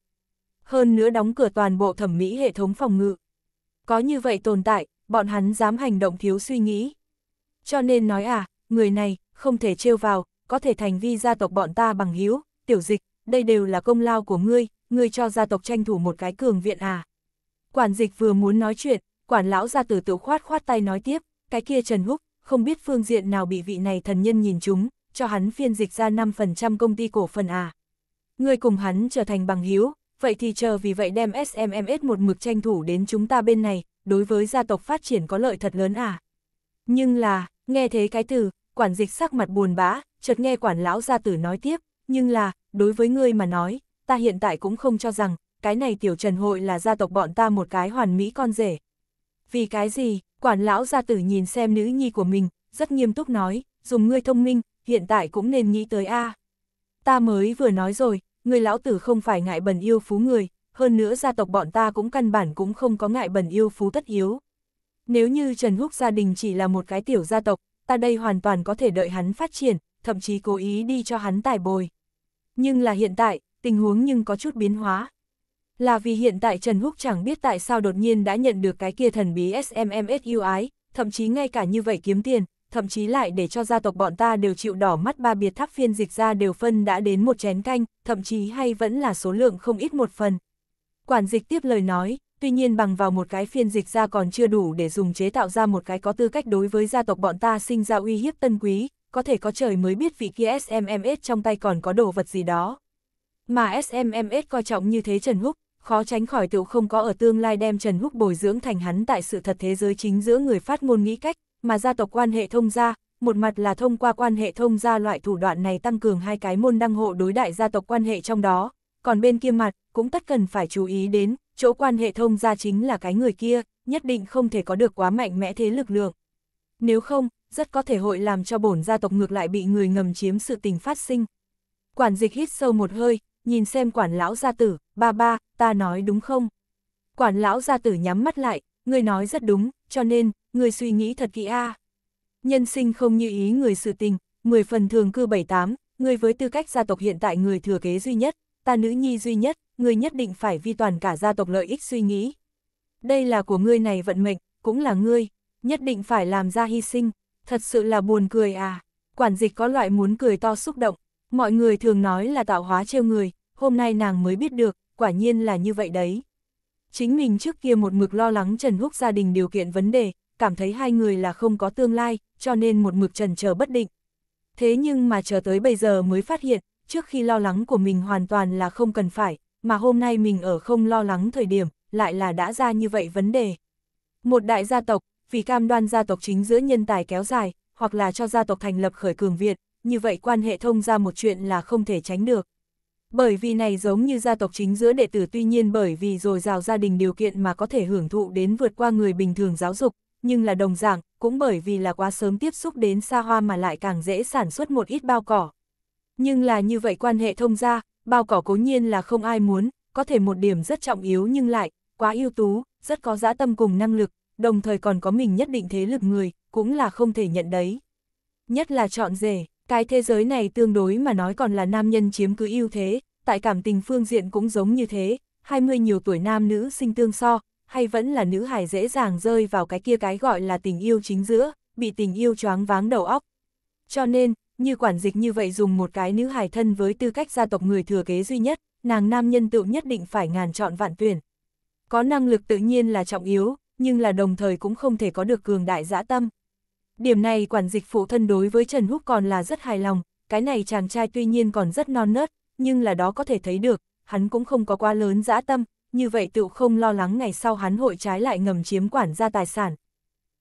Hơn nữa đóng cửa toàn bộ thẩm mỹ hệ thống phòng ngự. Có như vậy tồn tại, bọn hắn dám hành động thiếu suy nghĩ. Cho nên nói à, người này, không thể trêu vào, có thể thành vi gia tộc bọn ta bằng hiếu, tiểu dịch, đây đều là công lao của ngươi, ngươi cho gia tộc tranh thủ một cái cường viện à. Quản dịch vừa muốn nói chuyện, quản lão gia tử tự khoát khoát tay nói tiếp, cái kia Trần Húc, không biết phương diện nào bị vị này thần nhân nhìn chúng, cho hắn phiên dịch ra 5% công ty cổ phần à. Người cùng hắn trở thành bằng hiếu, vậy thì chờ vì vậy đem SMMS một mực tranh thủ đến chúng ta bên này, đối với gia tộc phát triển có lợi thật lớn à. Nhưng là, nghe thế cái từ, quản dịch sắc mặt buồn bã, chợt nghe quản lão gia tử nói tiếp, nhưng là, đối với ngươi mà nói, ta hiện tại cũng không cho rằng, cái này tiểu trần hội là gia tộc bọn ta một cái hoàn mỹ con rể. Vì cái gì, Quản lão gia tử nhìn xem nữ nhi của mình, rất nghiêm túc nói, dùng ngươi thông minh, hiện tại cũng nên nghĩ tới a. Ta mới vừa nói rồi, người lão tử không phải ngại bần yêu phú người, hơn nữa gia tộc bọn ta cũng căn bản cũng không có ngại bần yêu phú tất yếu. Nếu như Trần Húc gia đình chỉ là một cái tiểu gia tộc, ta đây hoàn toàn có thể đợi hắn phát triển, thậm chí cố ý đi cho hắn tài bồi. Nhưng là hiện tại, tình huống nhưng có chút biến hóa, là vì hiện tại Trần Húc chẳng biết tại sao đột nhiên đã nhận được cái kia thần bí SMMS yêu ái, thậm chí ngay cả như vậy kiếm tiền, thậm chí lại để cho gia tộc bọn ta đều chịu đỏ mắt ba biệt tháp phiên dịch ra đều phân đã đến một chén canh, thậm chí hay vẫn là số lượng không ít một phần. Quản dịch tiếp lời nói, tuy nhiên bằng vào một cái phiên dịch ra còn chưa đủ để dùng chế tạo ra một cái có tư cách đối với gia tộc bọn ta sinh ra uy hiếp tân quý, có thể có trời mới biết vị kia SMMS trong tay còn có đồ vật gì đó. Mà SMMS coi trọng như thế Trần Húc, khó tránh khỏi tiểu không có ở tương lai đem Trần Húc bồi dưỡng thành hắn tại sự thật thế giới chính giữa người phát ngôn nghĩ cách, mà gia tộc quan hệ thông gia, một mặt là thông qua quan hệ thông gia loại thủ đoạn này tăng cường hai cái môn đăng hộ đối đại gia tộc quan hệ trong đó, còn bên kia mặt cũng tất cần phải chú ý đến, chỗ quan hệ thông gia chính là cái người kia, nhất định không thể có được quá mạnh mẽ thế lực lượng. Nếu không, rất có thể hội làm cho bổn gia tộc ngược lại bị người ngầm chiếm sự tình phát sinh. Quản dịch hít sâu một hơi, nhìn xem quản lão gia tử, ba ba, ta nói đúng không? Quản lão gia tử nhắm mắt lại, người nói rất đúng, cho nên, người suy nghĩ thật kỹ a. À. Nhân sinh không như ý người sự tình, 10 phần thường cư 78, người với tư cách gia tộc hiện tại người thừa kế duy nhất, ta nữ nhi duy nhất, người nhất định phải vi toàn cả gia tộc lợi ích suy nghĩ. Đây là của ngươi này vận mệnh, cũng là ngươi, nhất định phải làm ra hy sinh, thật sự là buồn cười à. Quản dịch có loại muốn cười to xúc động, Mọi người thường nói là tạo hóa trêu người, hôm nay nàng mới biết được, quả nhiên là như vậy đấy. Chính mình trước kia một mực lo lắng Trần Húc gia đình điều kiện vấn đề, cảm thấy hai người là không có tương lai, cho nên một mực trần chờ bất định. Thế nhưng mà chờ tới bây giờ mới phát hiện, trước khi lo lắng của mình hoàn toàn là không cần phải, mà hôm nay mình ở không lo lắng thời điểm, lại là đã ra như vậy vấn đề. Một đại gia tộc, vì cam đoan gia tộc chính giữa nhân tài kéo dài, hoặc là cho gia tộc thành lập khởi cường viện, như vậy quan hệ thông ra một chuyện là không thể tránh được. Bởi vì này giống như gia tộc chính giữa đệ tử tuy nhiên bởi vì rồi rào gia đình điều kiện mà có thể hưởng thụ đến vượt qua người bình thường giáo dục, nhưng là đồng dạng, cũng bởi vì là quá sớm tiếp xúc đến xa hoa mà lại càng dễ sản xuất một ít bao cỏ. Nhưng là như vậy quan hệ thông ra bao cỏ cố nhiên là không ai muốn, có thể một điểm rất trọng yếu nhưng lại, quá ưu tú, rất có dã tâm cùng năng lực, đồng thời còn có mình nhất định thế lực người, cũng là không thể nhận đấy. Nhất là chọn rể. Cái thế giới này tương đối mà nói còn là nam nhân chiếm cứ ưu thế, tại cảm tình phương diện cũng giống như thế, 20 nhiều tuổi nam nữ sinh tương so, hay vẫn là nữ hài dễ dàng rơi vào cái kia cái gọi là tình yêu chính giữa, bị tình yêu choáng váng đầu óc. Cho nên, như quản dịch như vậy dùng một cái nữ hài thân với tư cách gia tộc người thừa kế duy nhất, nàng nam nhân tự nhất định phải ngàn chọn vạn tuyển. Có năng lực tự nhiên là trọng yếu, nhưng là đồng thời cũng không thể có được cường đại dã tâm. Điểm này quản dịch phụ thân đối với Trần Húc còn là rất hài lòng, cái này chàng trai tuy nhiên còn rất non nớt, nhưng là đó có thể thấy được, hắn cũng không có quá lớn dã tâm, như vậy tự không lo lắng ngày sau hắn hội trái lại ngầm chiếm quản gia tài sản.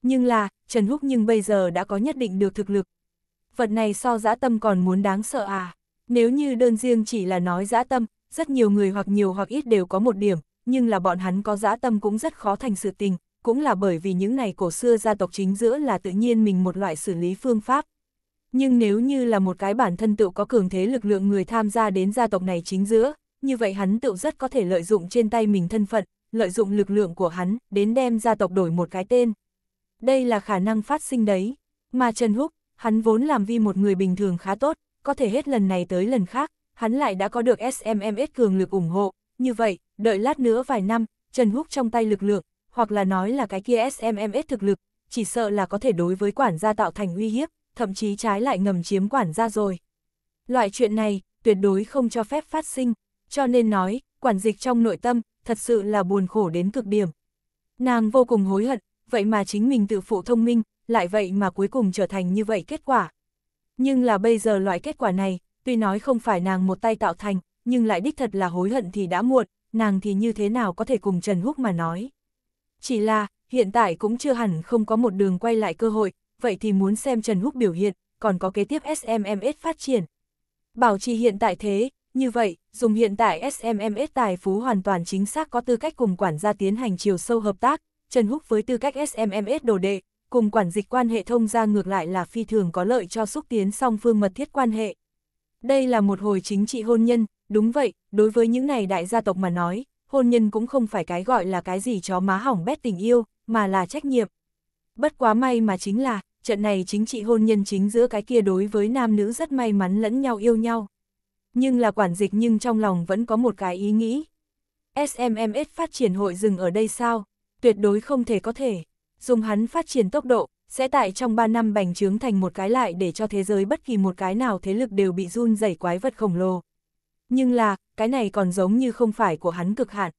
Nhưng là, Trần Húc nhưng bây giờ đã có nhất định được thực lực. Vật này so dã tâm còn muốn đáng sợ à? Nếu như đơn riêng chỉ là nói dã tâm, rất nhiều người hoặc nhiều hoặc ít đều có một điểm, nhưng là bọn hắn có dã tâm cũng rất khó thành sự tình, cũng là bởi vì những này cổ xưa gia tộc chính giữa là tự nhiên mình một loại xử lý phương pháp. Nhưng nếu như là một cái bản thân tự có cường thế lực lượng người tham gia đến gia tộc này chính giữa, như vậy hắn tự rất có thể lợi dụng trên tay mình thân phận, lợi dụng lực lượng của hắn đến đem gia tộc đổi một cái tên. Đây là khả năng phát sinh đấy, mà Trần Húc, hắn vốn làm vi một người bình thường khá tốt, có thể hết lần này tới lần khác, hắn lại đã có được SMMS cường lực ủng hộ, như vậy, đợi lát nữa vài năm, Trần Húc trong tay lực lượng hoặc là nói là cái kia SMMS thực lực, chỉ sợ là có thể đối với quản gia tạo thành uy hiếp, thậm chí trái lại ngầm chiếm quản gia rồi. Loại chuyện này, tuyệt đối không cho phép phát sinh, cho nên nói, quản dịch trong nội tâm, thật sự là buồn khổ đến cực điểm. Nàng vô cùng hối hận, vậy mà chính mình tự phụ thông minh, lại vậy mà cuối cùng trở thành như vậy kết quả. Nhưng là bây giờ loại kết quả này, tuy nói không phải nàng một tay tạo thành, nhưng lại đích thật là hối hận thì đã muộn, nàng thì như thế nào có thể cùng Trần Húc mà nói. Chỉ là, hiện tại cũng chưa hẳn không có một đường quay lại cơ hội, vậy thì muốn xem Trần Húc biểu hiện, còn có kế tiếp SMMS phát triển. Bảo trì hiện tại thế, như vậy, dùng hiện tại SMMS tài phú hoàn toàn chính xác có tư cách cùng quản gia tiến hành chiều sâu hợp tác, Trần Húc với tư cách SMMS đồ đệ, cùng quản dịch quan hệ thông ra ngược lại là phi thường có lợi cho xúc tiến song phương mật thiết quan hệ. Đây là một hồi chính trị hôn nhân, đúng vậy, đối với những này đại gia tộc mà nói, hôn nhân cũng không phải cái gọi là cái gì chó má hỏng bét tình yêu, mà là trách nhiệm. Bất quá may mà chính là, trận này chính trị hôn nhân chính giữa cái kia đối với nam nữ rất may mắn lẫn nhau yêu nhau. Nhưng là quản dịch nhưng trong lòng vẫn có một cái ý nghĩ. SMMS phát triển hội dừng ở đây sao? Tuyệt đối không thể có thể. Dùng hắn phát triển tốc độ, sẽ tại trong 3 năm bành trướng thành một cái lại để cho thế giới bất kỳ một cái nào thế lực đều bị run rẩy quái vật khổng lồ. Nhưng là, cái này còn giống như không phải của hắn cực hạn.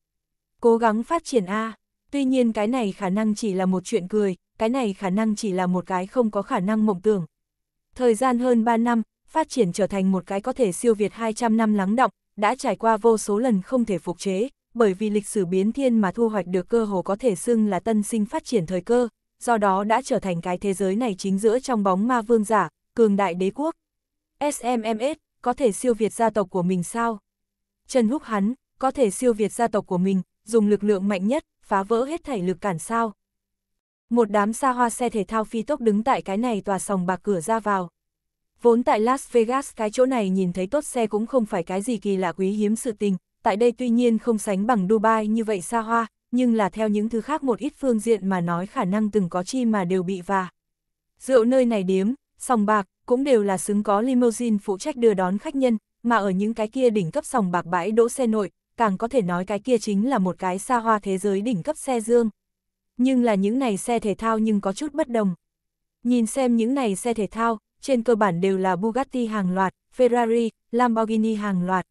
Cố gắng phát triển A, tuy nhiên cái này khả năng chỉ là một chuyện cười, cái này khả năng chỉ là một cái không có khả năng mộng tưởng. Thời gian hơn 3 năm, phát triển trở thành một cái có thể siêu việt 200 năm lắng động, đã trải qua vô số lần không thể phục chế, bởi vì lịch sử biến thiên mà thu hoạch được cơ hồ có thể xưng là tân sinh phát triển thời cơ, do đó đã trở thành cái thế giới này chính giữa trong bóng ma vương giả, cường đại đế quốc. SMMS, có thể siêu việt gia tộc của mình sao? Trần Húc hắn, có thể siêu việt gia tộc của mình, dùng lực lượng mạnh nhất, phá vỡ hết thảy lực cản sao? Một đám xa hoa xe thể thao phi tốc đứng tại cái này tòa sòng bạc cửa ra vào. Vốn tại Las Vegas cái chỗ này nhìn thấy tốt xe cũng không phải cái gì kỳ lạ quý hiếm sự tình, tại đây tuy nhiên không sánh bằng Dubai như vậy xa hoa, nhưng là theo những thứ khác một ít phương diện mà nói khả năng từng có chi mà đều bị và. Rượu nơi này điếm, sòng bạc, cũng đều là xứng có limousine phụ trách đưa đón khách nhân, mà ở những cái kia đỉnh cấp sòng bạc bãi đỗ xe nội, càng có thể nói cái kia chính là một cái xa hoa thế giới đỉnh cấp xe dương. Nhưng là những này xe thể thao nhưng có chút bất đồng. Nhìn xem những này xe thể thao, trên cơ bản đều là Bugatti hàng loạt, Ferrari, Lamborghini hàng loạt.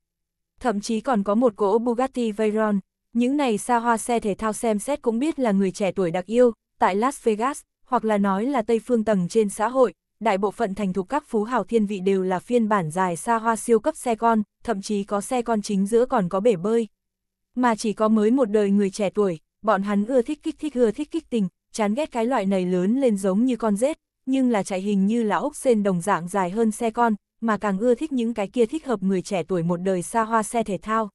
Thậm chí còn có một cỗ Bugatti Veyron. Những này xa hoa xe thể thao xem xét cũng biết là người trẻ tuổi đặc yêu, tại Las Vegas, hoặc là nói là Tây phương tầng trên xã hội, đại bộ phận thành thục các phú hào thiên vị đều là phiên bản dài xa hoa siêu cấp xe con, thậm chí có xe con chính giữa còn có bể bơi. Mà chỉ có mới một đời người trẻ tuổi, bọn hắn ưa thích kích thích ưa thích kích tình, chán ghét cái loại này lớn lên giống như con rết, nhưng là chạy hình như là ốc sen đồng dạng dài hơn xe con, mà càng ưa thích những cái kia thích hợp người trẻ tuổi một đời xa hoa xe thể thao.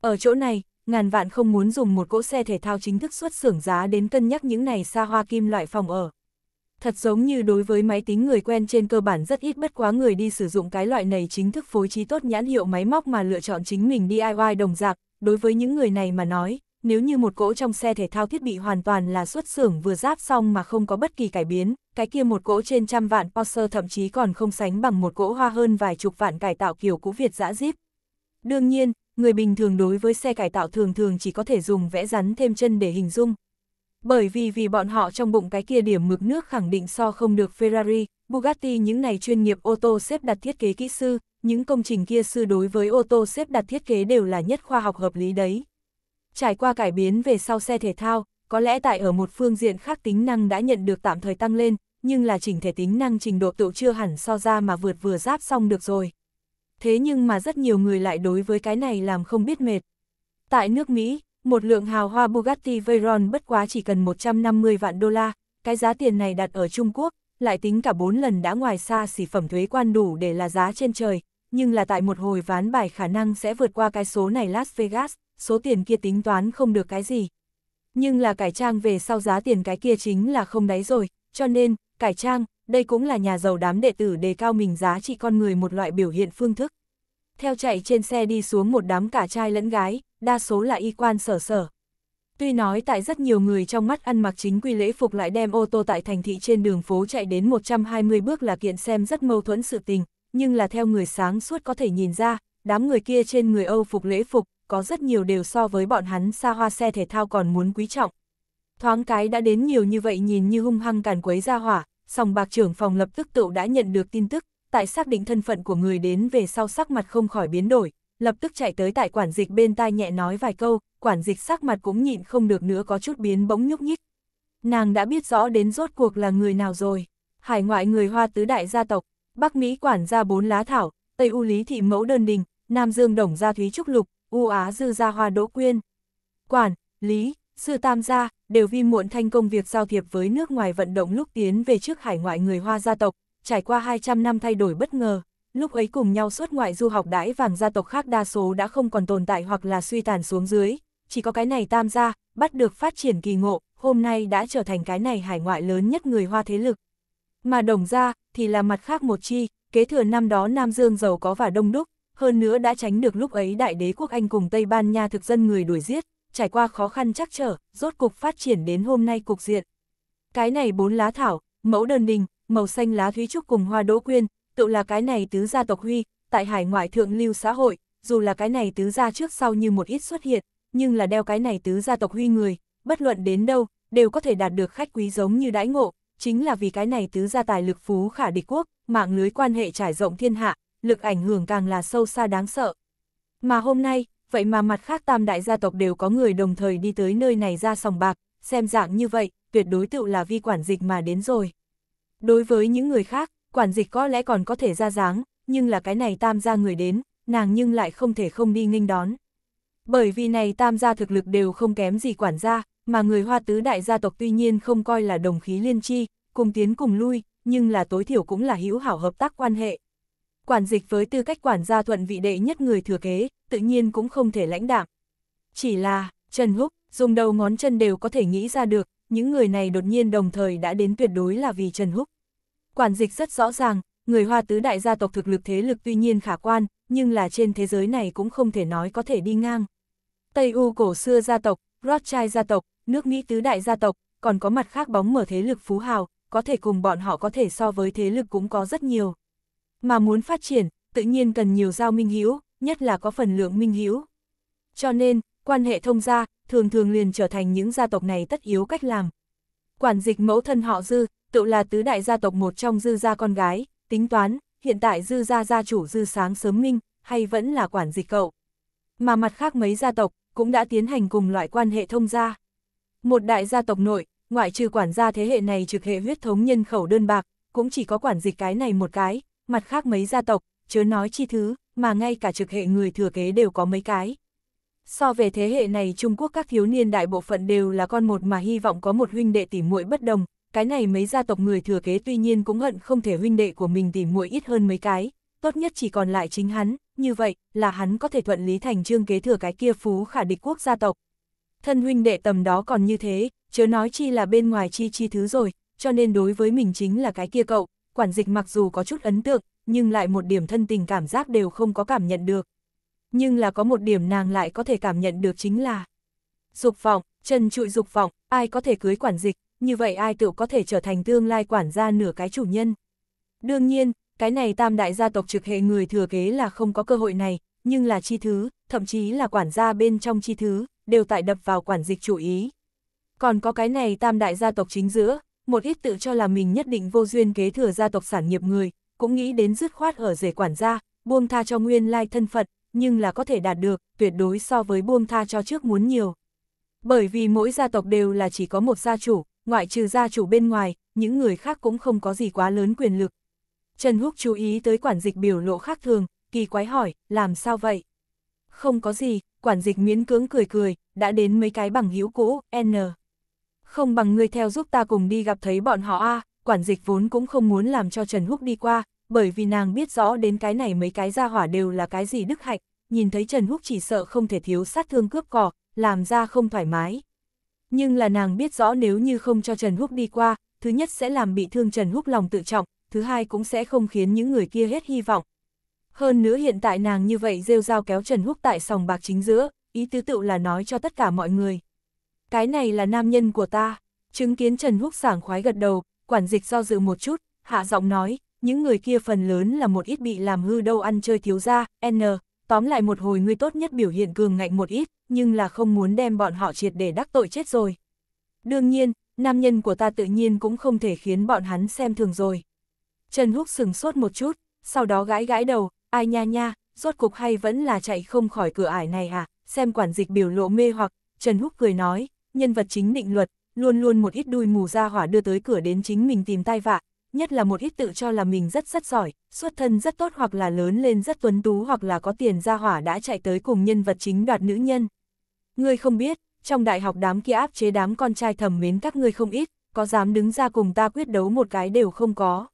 Ở chỗ này, ngàn vạn không muốn dùng một cỗ xe thể thao chính thức xuất xưởng giá đến cân nhắc những này xa hoa kim loại phòng ở thật giống như đối với máy tính người quen trên cơ bản rất ít bất quá người đi sử dụng cái loại này chính thức phối trí tốt nhãn hiệu máy móc mà lựa chọn chính mình DIY đồng dạng, đối với những người này mà nói, nếu như một cỗ trong xe thể thao thiết bị hoàn toàn là xuất xưởng vừa ráp xong mà không có bất kỳ cải biến, cái kia một cỗ trên trăm vạn Porsche thậm chí còn không sánh bằng một cỗ hoa hơn vài chục vạn cải tạo kiểu cũ Việt dã Jeep. Đương nhiên, người bình thường đối với xe cải tạo thường thường chỉ có thể dùng vẽ rắn thêm chân để hình dung, bởi vì vì bọn họ trong bụng cái kia điểm mực nước khẳng định so không được Ferrari, Bugatti những này chuyên nghiệp ô tô xếp đặt thiết kế kỹ sư, những công trình kia sư đối với ô tô xếp đặt thiết kế đều là nhất khoa học hợp lý đấy. Trải qua cải biến về sau xe thể thao, có lẽ tại ở một phương diện khác tính năng đã nhận được tạm thời tăng lên, nhưng là chỉnh thể tính năng trình độ tựu chưa hẳn so ra mà vượt vừa giáp xong được rồi. Thế nhưng mà rất nhiều người lại đối với cái này làm không biết mệt. Tại nước Mỹ, một lượng hào hoa Bugatti Veyron bất quá chỉ cần 150 vạn đô la, cái giá tiền này đặt ở Trung Quốc, lại tính cả 4 lần đã ngoài xa xỉ phẩm thuế quan đủ để là giá trên trời, nhưng là tại một hồi ván bài khả năng sẽ vượt qua cái số này Las Vegas, số tiền kia tính toán không được cái gì. Nhưng là cải trang về sau giá tiền cái kia chính là không đáy rồi, cho nên, cải trang, đây cũng là nhà giàu đám đệ tử đề cao mình giá trị con người một loại biểu hiện phương thức. Theo chạy trên xe đi xuống một đám cả trai lẫn gái, đa số là y quan sở sở. Tuy nói tại rất nhiều người trong mắt ăn mặc chính quy lễ phục lại đem ô tô tại thành thị trên đường phố chạy đến 120 bước là kiện xem rất mâu thuẫn sự tình, nhưng là theo người sáng suốt có thể nhìn ra, đám người kia trên người Âu phục lễ phục, có rất nhiều đều so với bọn hắn xa hoa xe thể thao còn muốn quý trọng. Thoáng cái đã đến nhiều như vậy nhìn như hung hăng càn quấy ra hỏa, song bạc trưởng phòng lập tức tựu đã nhận được tin tức, tại xác định thân phận của người đến về sau sắc mặt không khỏi biến đổi, lập tức chạy tới tại quản dịch bên tai nhẹ nói vài câu, quản dịch sắc mặt cũng nhịn không được nữa có chút biến bỗng nhúc nhích. Nàng đã biết rõ đến rốt cuộc là người nào rồi. Hải ngoại người Hoa tứ đại gia tộc, Bắc Mỹ quản gia bốn lá thảo, Tây U Lý thị mẫu đơn đình, Nam Dương đồng gia thúy trúc lục, U Á dư gia hoa đỗ quyên. Quản, Lý, Sư Tam gia, đều vi muộn thành công việc giao thiệp với nước ngoài vận động lúc tiến về trước hải ngoại người Hoa gia tộc, trải qua 200 năm thay đổi bất ngờ, lúc ấy cùng nhau suốt ngoại du học đãi vàng gia tộc khác đa số đã không còn tồn tại hoặc là suy tàn xuống dưới, chỉ có cái này tam gia, bắt được phát triển kỳ ngộ, hôm nay đã trở thành cái này hải ngoại lớn nhất người hoa thế lực. Mà đồng gia, thì là mặt khác một chi, kế thừa năm đó Nam Dương giàu có và đông đúc, hơn nữa đã tránh được lúc ấy đại đế quốc Anh cùng Tây Ban Nha thực dân người đuổi giết, trải qua khó khăn chắc trở, rốt cục phát triển đến hôm nay cục diện. Cái này bốn lá thảo, mẫu đơn đình, màu xanh lá thúy trúc cùng hoa đỗ quyên, tự là cái này tứ gia tộc huy, tại hải ngoại thượng lưu xã hội, dù là cái này tứ gia trước sau như một ít xuất hiện, nhưng là đeo cái này tứ gia tộc huy người, bất luận đến đâu, đều có thể đạt được khách quý giống như đãi ngộ, chính là vì cái này tứ gia tài lực phú khả địch quốc, mạng lưới quan hệ trải rộng thiên hạ, lực ảnh hưởng càng là sâu xa đáng sợ. Mà hôm nay, vậy mà mặt khác tam đại gia tộc đều có người đồng thời đi tới nơi này ra sòng bạc, xem dạng như vậy, tuyệt đối tự là vi quản dịch mà đến rồi. Đối với những người khác, quản dịch có lẽ còn có thể ra dáng, nhưng là cái này tam gia người đến, nàng nhưng lại không thể không đi nghênh đón. Bởi vì này tam gia thực lực đều không kém gì quản gia, mà người hoa tứ đại gia tộc tuy nhiên không coi là đồng khí liên chi, cùng tiến cùng lui, nhưng là tối thiểu cũng là hữu hảo hợp tác quan hệ. Quản dịch với tư cách quản gia thuận vị đệ nhất người thừa kế, tự nhiên cũng không thể lãnh đạm. Chỉ là, Trần Húc, dùng đầu ngón chân đều có thể nghĩ ra được, những người này đột nhiên đồng thời đã đến tuyệt đối là vì Trần Húc. Quản dịch rất rõ ràng, người Hoa tứ đại gia tộc thực lực thế lực tuy nhiên khả quan, nhưng là trên thế giới này cũng không thể nói có thể đi ngang. Tây U cổ xưa gia tộc, Rothschild gia tộc, nước Mỹ tứ đại gia tộc, còn có mặt khác bóng mở thế lực phú hào, có thể cùng bọn họ có thể so với thế lực cũng có rất nhiều. Mà muốn phát triển, tự nhiên cần nhiều giao minh hữu, nhất là có phần lượng minh hữu. Cho nên, quan hệ thông gia, thường thường liền trở thành những gia tộc này tất yếu cách làm. Quản dịch mẫu thân họ dư, tự là tứ đại gia tộc một trong dư gia con gái, tính toán, hiện tại dư gia gia chủ dư sáng sớm minh, hay vẫn là quản dịch cậu. Mà mặt khác mấy gia tộc, cũng đã tiến hành cùng loại quan hệ thông gia. Một đại gia tộc nội, ngoại trừ quản gia thế hệ này trực hệ huyết thống nhân khẩu đơn bạc, cũng chỉ có quản dịch cái này một cái, mặt khác mấy gia tộc, chớ nói chi thứ, mà ngay cả trực hệ người thừa kế đều có mấy cái. So về thế hệ này Trung Quốc các thiếu niên đại bộ phận đều là con một mà hy vọng có một huynh đệ tỉ muội bất đồng, cái này mấy gia tộc người thừa kế tuy nhiên cũng hận không thể huynh đệ của mình tìm muội ít hơn mấy cái, tốt nhất chỉ còn lại chính hắn, như vậy là hắn có thể thuận lý thành trương kế thừa cái kia phú khả địch quốc gia tộc. Thân huynh đệ tầm đó còn như thế, chớ nói chi là bên ngoài chi chi thứ rồi, cho nên đối với mình chính là cái kia cậu, quản dịch mặc dù có chút ấn tượng, nhưng lại một điểm thân tình cảm giác đều không có cảm nhận được. Nhưng là có một điểm nàng lại có thể cảm nhận được chính là dục vọng, chân trụi dục vọng, ai có thể cưới quản dịch, như vậy ai tự có thể trở thành tương lai quản gia nửa cái chủ nhân. Đương nhiên, cái này tam đại gia tộc trực hệ người thừa kế là không có cơ hội này, nhưng là chi thứ, thậm chí là quản gia bên trong chi thứ, đều tại đập vào quản dịch chủ ý. Còn có cái này tam đại gia tộc chính giữa, một ít tự cho là mình nhất định vô duyên kế thừa gia tộc sản nghiệp người, cũng nghĩ đến dứt khoát ở rể quản gia, buông tha cho nguyên lai thân phận, nhưng là có thể đạt được, tuyệt đối so với buông tha cho trước muốn nhiều. Bởi vì mỗi gia tộc đều là chỉ có một gia chủ, ngoại trừ gia chủ bên ngoài, những người khác cũng không có gì quá lớn quyền lực. Trần Húc chú ý tới quản dịch biểu lộ khác thường, kỳ quái hỏi, làm sao vậy? Không có gì, quản dịch miễn cưỡng cười cười, đã đến mấy cái bằng hữu cũ, N. Không bằng người theo giúp ta cùng đi gặp thấy bọn họ a quản dịch vốn cũng không muốn làm cho Trần Húc đi qua, bởi vì nàng biết rõ đến cái này mấy cái gia hỏa đều là cái gì đức hạnh, nhìn thấy Trần Húc chỉ sợ không thể thiếu sát thương cướp cỏ, làm ra không thoải mái. Nhưng là nàng biết rõ nếu như không cho Trần Húc đi qua, thứ nhất sẽ làm bị thương Trần Húc lòng tự trọng, thứ hai cũng sẽ không khiến những người kia hết hy vọng. Hơn nữa hiện tại nàng như vậy rêu rao kéo Trần Húc tại sòng bạc chính giữa, ý tứ tự là nói cho tất cả mọi người. Cái này là nam nhân của ta, chứng kiến Trần Húc sảng khoái gật đầu, quản dịch do dự một chút, hạ giọng nói, những người kia phần lớn là một ít bị làm hư đâu ăn chơi thiếu ra, n, tóm lại một hồi ngươi tốt nhất biểu hiện cường ngạnh một ít, nhưng là không muốn đem bọn họ triệt để đắc tội chết rồi. Đương nhiên, nam nhân của ta tự nhiên cũng không thể khiến bọn hắn xem thường rồi. Trần Húc sừng sốt một chút, sau đó gãi gãi đầu, ai nha nha, rốt cục hay vẫn là chạy không khỏi cửa ải này à, xem quản dịch biểu lộ mê hoặc, Trần Húc cười nói, nhân vật chính định luật, luôn luôn một ít đuôi mù ra hỏa đưa tới cửa đến chính mình tìm tai vạ, nhất là một ít tự cho là mình rất rất giỏi, xuất thân rất tốt hoặc là lớn lên rất tuấn tú hoặc là có tiền ra hỏa đã chạy tới cùng nhân vật chính đoạt nữ nhân. Ngươi không biết, trong đại học đám kia áp chế đám con trai thầm mến các ngươi không ít, có dám đứng ra cùng ta quyết đấu một cái đều không có.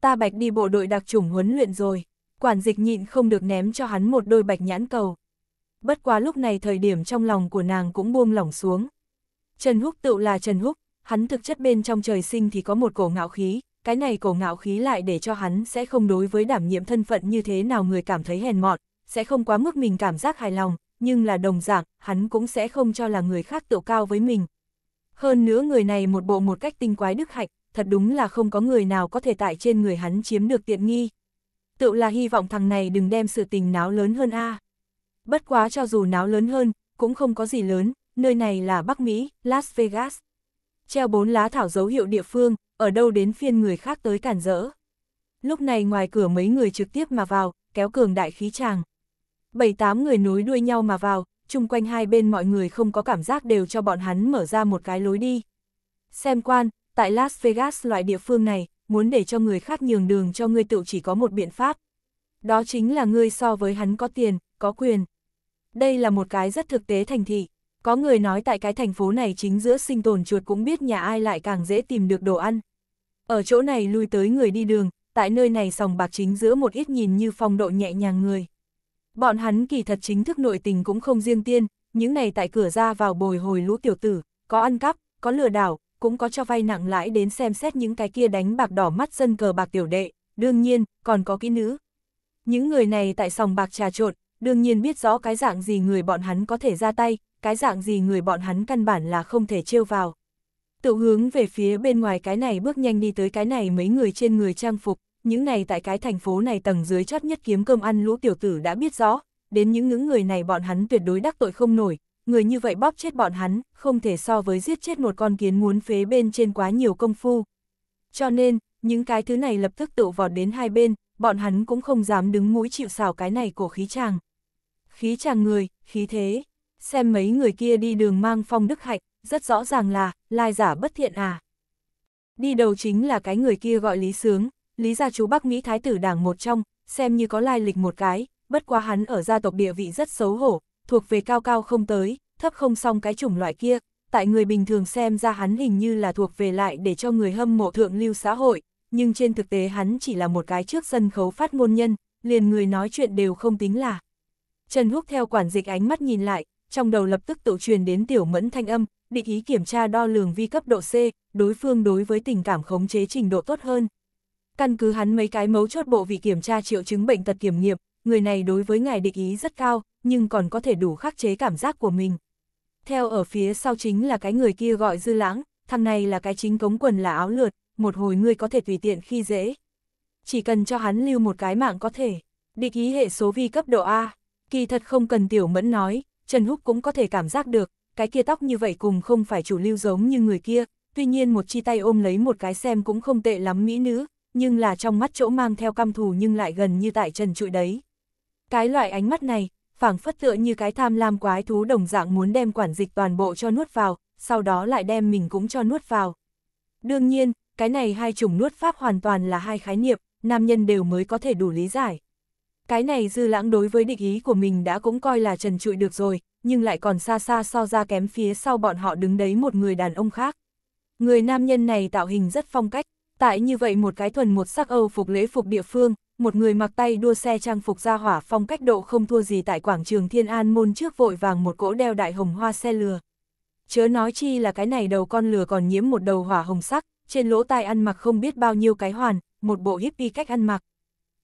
Ta bạch đi bộ đội đặc chủng huấn luyện rồi, quản dịch nhịn không được ném cho hắn một đôi bạch nhãn cầu. Bất quá lúc này thời điểm trong lòng của nàng cũng buông lỏng xuống. Trần Húc tự là Trần Húc, hắn thực chất bên trong trời sinh thì có một cổ ngạo khí, cái này cổ ngạo khí lại để cho hắn sẽ không đối với đảm nhiệm thân phận như thế nào người cảm thấy hèn mọn, sẽ không quá mức mình cảm giác hài lòng, nhưng là đồng dạng, hắn cũng sẽ không cho là người khác tự cao với mình. Hơn nữa người này một bộ một cách tinh quái đức hạnh, thật đúng là không có người nào có thể tại trên người hắn chiếm được tiện nghi. Tự là hy vọng thằng này đừng đem sự tình náo lớn hơn a. Bất quá cho dù náo lớn hơn, cũng không có gì lớn, nơi này là Bắc Mỹ, Las Vegas. Treo bốn lá thảo dấu hiệu địa phương, ở đâu đến phiên người khác tới cản rỡ. Lúc này ngoài cửa mấy người trực tiếp mà vào, kéo cường đại khí tràng. Bảy tám người nối đuôi nhau mà vào, chung quanh hai bên mọi người không có cảm giác đều cho bọn hắn mở ra một cái lối đi. Xem quan, tại Las Vegas loại địa phương này, muốn để cho người khác nhường đường cho ngươi tự chỉ có một biện pháp. Đó chính là ngươi so với hắn có tiền, có quyền. Đây là một cái rất thực tế thành thị. Có người nói tại cái thành phố này chính giữa sinh tồn chuột cũng biết nhà ai lại càng dễ tìm được đồ ăn. Ở chỗ này lui tới người đi đường, tại nơi này sòng bạc chính giữa một ít nhìn như phong độ nhẹ nhàng người. Bọn hắn kỳ thật chính thức nội tình cũng không riêng tiên, những này tại cửa ra vào bồi hồi lũ tiểu tử, có ăn cắp, có lừa đảo, cũng có cho vay nặng lãi đến xem xét những cái kia đánh bạc đỏ mắt dân cờ bạc tiểu đệ, đương nhiên, còn có kỹ nữ. Những người này tại sòng bạc trà trộn, đương nhiên biết rõ cái dạng gì người bọn hắn có thể ra tay, cái dạng gì người bọn hắn căn bản là không thể trêu vào. Tự hướng về phía bên ngoài cái này bước nhanh đi tới cái này mấy người trên người trang phục, những này tại cái thành phố này tầng dưới chót nhất kiếm cơm ăn lũ tiểu tử đã biết rõ, đến những những người này bọn hắn tuyệt đối đắc tội không nổi, người như vậy bóp chết bọn hắn, không thể so với giết chết một con kiến muốn phế bên trên quá nhiều công phu. Cho nên, những cái thứ này lập tức tự vọt đến hai bên, bọn hắn cũng không dám đứng mũi chịu xào cái này cổ khí chàng. Khí chàng người, khí thế, xem mấy người kia đi đường mang phong đức hạnh rất rõ ràng là, lai giả bất thiện à. Đi đầu chính là cái người kia gọi Lý Sướng, Lý gia chú Bắc Mỹ Thái tử đảng một trong, xem như có lai lịch một cái, bất quá hắn ở gia tộc địa vị rất xấu hổ, thuộc về cao cao không tới, thấp không xong cái chủng loại kia, tại người bình thường xem ra hắn hình như là thuộc về lại để cho người hâm mộ thượng lưu xã hội, nhưng trên thực tế hắn chỉ là một cái trước sân khấu phát ngôn nhân, liền người nói chuyện đều không tính là. Trần Húc theo quản dịch ánh mắt nhìn lại, trong đầu lập tức tự truyền đến tiểu mẫn thanh âm, định ý kiểm tra đo lường vi cấp độ C, đối phương đối với tình cảm khống chế trình độ tốt hơn. Căn cứ hắn mấy cái mấu chốt bộ vị kiểm tra triệu chứng bệnh tật kiểm nghiệm, người này đối với ngài định ý rất cao, nhưng còn có thể đủ khắc chế cảm giác của mình. Theo ở phía sau chính là cái người kia gọi dư lãng, thằng này là cái chính cống quần là áo lượt, một hồi ngươi có thể tùy tiện khi dễ. Chỉ cần cho hắn lưu một cái mạng có thể. định ý hệ số vi cấp độ A, kỳ thật không cần tiểu mẫn nói, Trần Húc cũng có thể cảm giác được, cái kia tóc như vậy cùng không phải chủ lưu giống như người kia, tuy nhiên một chi tay ôm lấy một cái xem cũng không tệ lắm mỹ nữ, nhưng là trong mắt chỗ mang theo căm thù nhưng lại gần như tại trần trụi đấy. Cái loại ánh mắt này, phảng phất tựa như cái tham lam quái thú đồng dạng muốn đem quản dịch toàn bộ cho nuốt vào, sau đó lại đem mình cũng cho nuốt vào. Đương nhiên, cái này hai chủng nuốt pháp hoàn toàn là hai khái niệm, nam nhân đều mới có thể đủ lý giải. Cái này dư lãng đối với địch ý của mình đã cũng coi là trần trụi được rồi, nhưng lại còn xa xa so ra kém phía sau bọn họ đứng đấy một người đàn ông khác. Người nam nhân này tạo hình rất phong cách, tại như vậy một cái thuần một sắc Âu phục lễ phục địa phương, một người mặc tay đua xe trang phục ra hỏa phong cách độ không thua gì tại quảng trường Thiên An môn trước vội vàng một cỗ đeo đại hồng hoa xe lừa. Chớ nói chi là cái này đầu con lừa còn nhiễm một đầu hỏa hồng sắc, trên lỗ tai ăn mặc không biết bao nhiêu cái hoàn, một bộ hippie cách ăn mặc,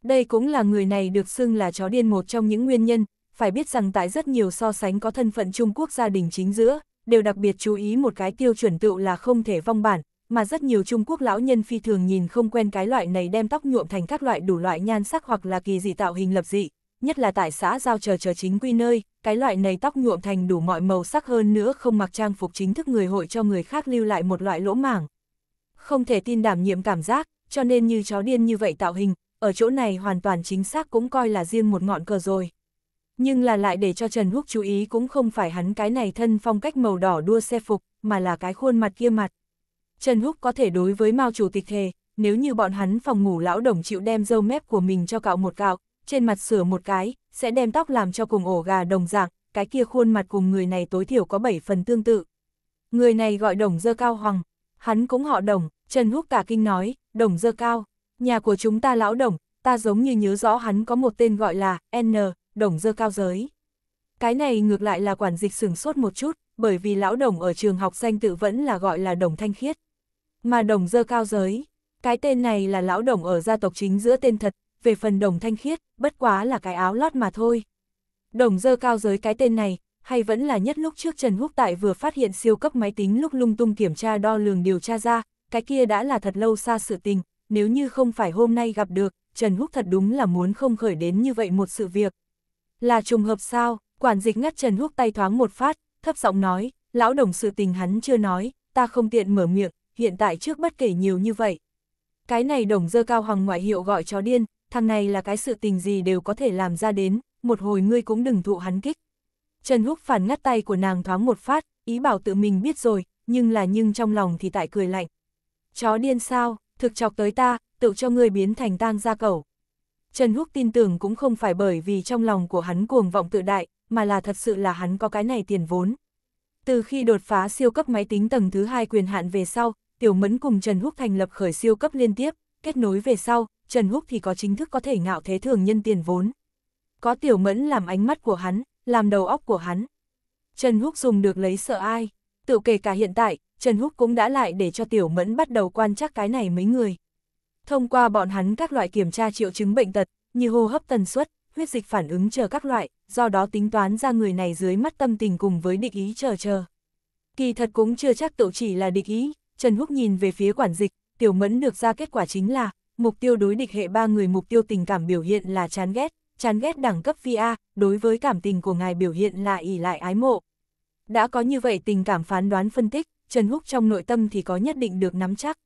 đây cũng là người này được xưng là chó điên một trong những nguyên nhân, phải biết rằng tại rất nhiều so sánh có thân phận Trung Quốc gia đình chính giữa, đều đặc biệt chú ý một cái tiêu chuẩn tựu là không thể vong bản, mà rất nhiều Trung Quốc lão nhân phi thường nhìn không quen cái loại này đem tóc nhuộm thành các loại đủ loại nhan sắc hoặc là kỳ dị tạo hình lập dị, nhất là tại xã giao chờ chờ chính quy nơi, cái loại này tóc nhuộm thành đủ mọi màu sắc hơn nữa không mặc trang phục chính thức người hội cho người khác lưu lại một loại lỗ mảng. Không thể tin đảm nhiệm cảm giác, cho nên như chó điên như vậy tạo hình, ở chỗ này hoàn toàn chính xác cũng coi là riêng một ngọn cờ rồi. Nhưng là lại để cho Trần Húc chú ý cũng không phải hắn cái này thân phong cách màu đỏ đua xe phục, mà là cái khuôn mặt kia mặt. Trần Húc có thể đối với Mao Chủ tịch thề, nếu như bọn hắn phòng ngủ lão đồng chịu đem dâu mép của mình cho cạo một cạo, trên mặt sửa một cái, sẽ đem tóc làm cho cùng ổ gà đồng dạng, cái kia khuôn mặt cùng người này tối thiểu có 7 phần tương tự. Người này gọi đồng dơ cao hoàng, hắn cũng họ đồng, Trần Húc cả kinh nói, đồng dơ cao nhà của chúng ta lão đồng, ta giống như nhớ rõ hắn có một tên gọi là N, đồng dơ cao giới. Cái này ngược lại là quản dịch sửng sốt một chút, bởi vì lão đồng ở trường học danh tự vẫn là gọi là đồng thanh khiết. Mà đồng dơ cao giới, cái tên này là lão đồng ở gia tộc chính giữa tên thật, về phần đồng thanh khiết, bất quá là cái áo lót mà thôi. Đồng dơ cao giới cái tên này, hay vẫn là nhất lúc trước Trần Húc Tại vừa phát hiện siêu cấp máy tính lúc lung tung kiểm tra đo lường điều tra ra, cái kia đã là thật lâu xa sự tình, nếu như không phải hôm nay gặp được, Trần Húc thật đúng là muốn không khởi đến như vậy một sự việc. Là trùng hợp sao, quản dịch ngắt Trần Húc tay thoáng một phát, thấp giọng nói, lão đồng sự tình hắn chưa nói, ta không tiện mở miệng, hiện tại trước bất kể nhiều như vậy. Cái này đồng dơ cao hoàng ngoại hiệu gọi chó điên, thằng này là cái sự tình gì đều có thể làm ra đến, một hồi ngươi cũng đừng thụ hắn kích. Trần Húc phản ngắt tay của nàng thoáng một phát, ý bảo tự mình biết rồi, nhưng là nhưng trong lòng thì tại cười lạnh. Chó điên sao, thực chọc tới ta, tự cho người biến thành tang gia cẩu. Trần Húc tin tưởng cũng không phải bởi vì trong lòng của hắn cuồng vọng tự đại, mà là thật sự là hắn có cái này tiền vốn. Từ khi đột phá siêu cấp máy tính tầng thứ hai quyền hạn về sau, Tiểu Mẫn cùng Trần Húc thành lập khởi siêu cấp liên tiếp, kết nối về sau, Trần Húc thì có chính thức có thể ngạo thế thường nhân tiền vốn. Có Tiểu Mẫn làm ánh mắt của hắn, làm đầu óc của hắn. Trần Húc dùng được lấy sợ ai, tự kể cả hiện tại, Trần Húc cũng đã lại để cho Tiểu Mẫn bắt đầu quan trắc cái này mấy người. Thông qua bọn hắn các loại kiểm tra triệu chứng bệnh tật, như hô hấp tần suất, huyết dịch phản ứng chờ các loại, do đó tính toán ra người này dưới mắt tâm tình cùng với địch ý chờ chờ. Kỳ thật cũng chưa chắc tự chỉ là địch ý, Trần Húc nhìn về phía quản dịch, Tiểu Mẫn được ra kết quả chính là, mục tiêu đối địch hệ ba người mục tiêu tình cảm biểu hiện là chán ghét, chán ghét đẳng cấp VA, đối với cảm tình của ngài biểu hiện là ỉ lại ái mộ. Đã có như vậy tình cảm phán đoán phân tích, Trần Húc trong nội tâm thì có nhất định được nắm chắc.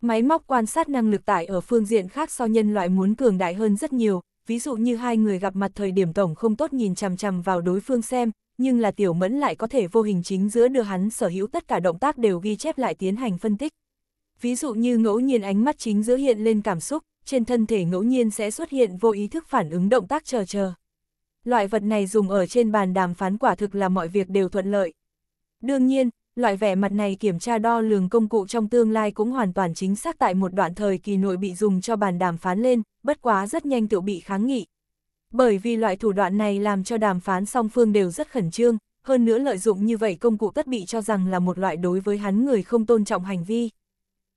Máy móc quan sát năng lực tải ở phương diện khác so nhân loại muốn cường đại hơn rất nhiều, ví dụ như hai người gặp mặt thời điểm tổng không tốt nhìn chằm chằm vào đối phương xem, nhưng là tiểu mẫn lại có thể vô hình chính giữa đưa hắn sở hữu tất cả động tác đều ghi chép lại tiến hành phân tích. Ví dụ như ngẫu nhiên ánh mắt chính giữa hiện lên cảm xúc, trên thân thể ngẫu nhiên sẽ xuất hiện vô ý thức phản ứng động tác chờ chờ. Loại vật này dùng ở trên bàn đàm phán quả thực là mọi việc đều thuận lợi. Đương nhiên, loại vẻ mặt này kiểm tra đo lường công cụ trong tương lai cũng hoàn toàn chính xác tại một đoạn thời kỳ nội bị dùng cho bàn đàm phán lên, bất quá rất nhanh tự bị kháng nghị. Bởi vì loại thủ đoạn này làm cho đàm phán song phương đều rất khẩn trương, hơn nữa lợi dụng như vậy công cụ tất bị cho rằng là một loại đối với hắn người không tôn trọng hành vi.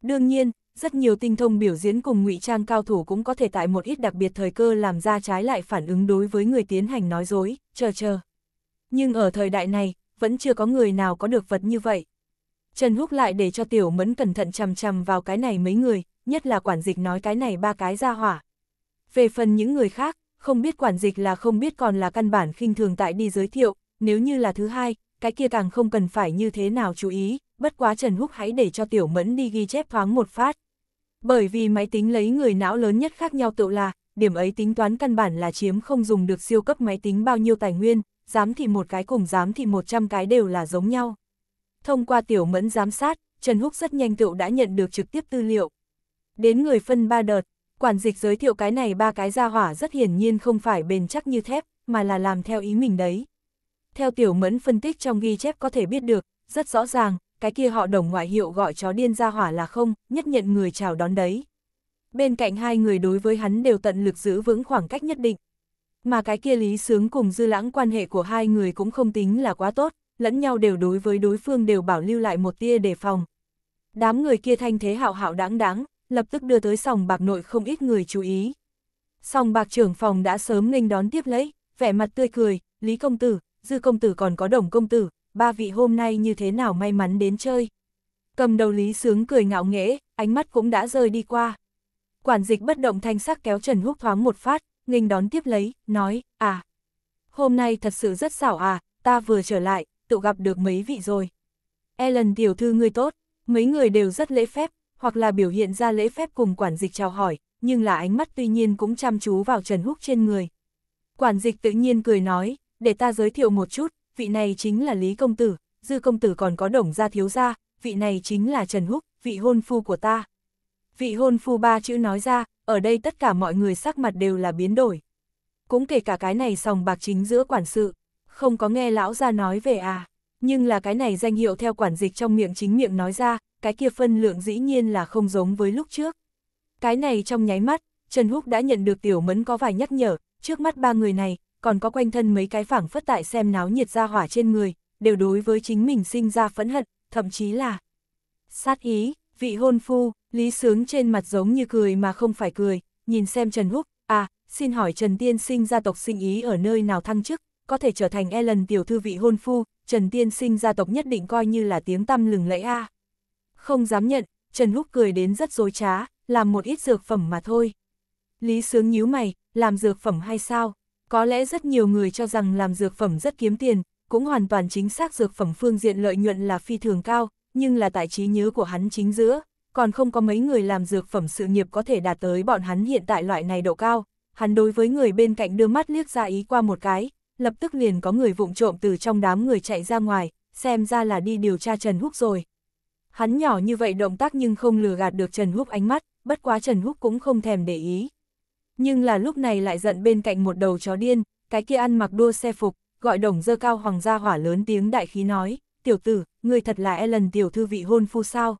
Đương nhiên, rất nhiều tinh thông biểu diễn cùng ngụy trang cao thủ cũng có thể tại một ít đặc biệt thời cơ làm ra trái lại phản ứng đối với người tiến hành nói dối, chờ chờ. Nhưng ở thời đại này, vẫn chưa có người nào có được vật như vậy. Trần Húc lại để cho tiểu mẫn cẩn thận chằm chằm vào cái này mấy người, nhất là quản dịch nói cái này ba cái ra hỏa. Về phần những người khác, không biết quản dịch là không biết còn là căn bản khinh thường tại đi giới thiệu, nếu như là thứ hai, cái kia càng không cần phải như thế nào chú ý, bất quá Trần Húc hãy để cho tiểu mẫn đi ghi chép thoáng một phát. Bởi vì máy tính lấy người não lớn nhất khác nhau tự là, điểm ấy tính toán căn bản là chiếm không dùng được siêu cấp máy tính bao nhiêu tài nguyên, dám thì một cái cùng dám thì 100 cái đều là giống nhau. Thông qua tiểu mẫn giám sát, Trần Húc rất nhanh tựu đã nhận được trực tiếp tư liệu. Đến người phân ba đợt, quản dịch giới thiệu cái này ba cái ra hỏa rất hiển nhiên không phải bền chắc như thép, mà là làm theo ý mình đấy. Theo tiểu mẫn phân tích trong ghi chép có thể biết được, rất rõ ràng, cái kia họ đồng ngoại hiệu gọi chó điên ra hỏa là không, nhất nhận người chào đón đấy. Bên cạnh hai người đối với hắn đều tận lực giữ vững khoảng cách nhất định mà cái kia lý sướng cùng dư lãng quan hệ của hai người cũng không tính là quá tốt, lẫn nhau đều đối với đối phương đều bảo lưu lại một tia đề phòng. Đám người kia thanh thế hạo hạo đáng đáng, lập tức đưa tới sòng bạc nội không ít người chú ý. Sòng bạc trưởng phòng đã sớm nghênh đón tiếp lấy, vẻ mặt tươi cười, Lý công tử, Dư công tử còn có Đồng công tử, ba vị hôm nay như thế nào may mắn đến chơi. Cầm đầu Lý sướng cười ngạo nghễ, ánh mắt cũng đã rơi đi qua. Quản dịch bất động thanh sắc kéo Trần Húc thoáng một phát, nghênh đón tiếp lấy, nói, à, hôm nay thật sự rất xảo à, ta vừa trở lại, tự gặp được mấy vị rồi. Ellen tiểu thư ngươi tốt, mấy người đều rất lễ phép, hoặc là biểu hiện ra lễ phép cùng quản dịch chào hỏi, nhưng là ánh mắt tuy nhiên cũng chăm chú vào Trần Húc trên người. Quản dịch tự nhiên cười nói, để ta giới thiệu một chút, vị này chính là Lý Công Tử, Dư Công Tử còn có đồng gia thiếu gia, vị này chính là Trần Húc, vị hôn phu của ta. Vị hôn phu ba chữ nói ra, ở đây tất cả mọi người sắc mặt đều là biến đổi. Cũng kể cả cái này sòng bạc chính giữa quản sự, không có nghe lão ra nói về à. Nhưng là cái này danh hiệu theo quản dịch trong miệng chính miệng nói ra, cái kia phân lượng dĩ nhiên là không giống với lúc trước. Cái này trong nháy mắt, Trần Húc đã nhận được tiểu mẫn có vài nhắc nhở, trước mắt ba người này, còn có quanh thân mấy cái phảng phất tại xem náo nhiệt ra hỏa trên người, đều đối với chính mình sinh ra phẫn hận, thậm chí là sát ý, vị hôn phu, Lý Sướng trên mặt giống như cười mà không phải cười, nhìn xem Trần Húc, à, xin hỏi Trần Tiên Sinh gia tộc sinh ý ở nơi nào thăng chức, có thể trở thành Ellen tiểu thư vị hôn phu, Trần Tiên Sinh gia tộc nhất định coi như là tiếng tăm lừng lẫy a. Không dám nhận, Trần Húc cười đến rất dối trá, làm một ít dược phẩm mà thôi. Lý Sướng nhíu mày, làm dược phẩm hay sao? Có lẽ rất nhiều người cho rằng làm dược phẩm rất kiếm tiền, cũng hoàn toàn chính xác dược phẩm phương diện lợi nhuận là phi thường cao, nhưng là tại trí nhớ của hắn chính giữa, còn không có mấy người làm dược phẩm sự nghiệp có thể đạt tới bọn hắn hiện tại loại này độ cao. Hắn đối với người bên cạnh đưa mắt liếc ra ý qua một cái, lập tức liền có người vụng trộm từ trong đám người chạy ra ngoài, xem ra là đi điều tra Trần Húc rồi. Hắn nhỏ như vậy động tác nhưng không lừa gạt được Trần Húc ánh mắt, bất quá Trần Húc cũng không thèm để ý. Nhưng là lúc này lại giận bên cạnh một đầu chó điên, cái kia ăn mặc đua xe phục, gọi đồng dơ cao hoàng gia hỏa lớn tiếng đại khí nói, tiểu tử, người thật là Ellen tiểu thư vị hôn phu sao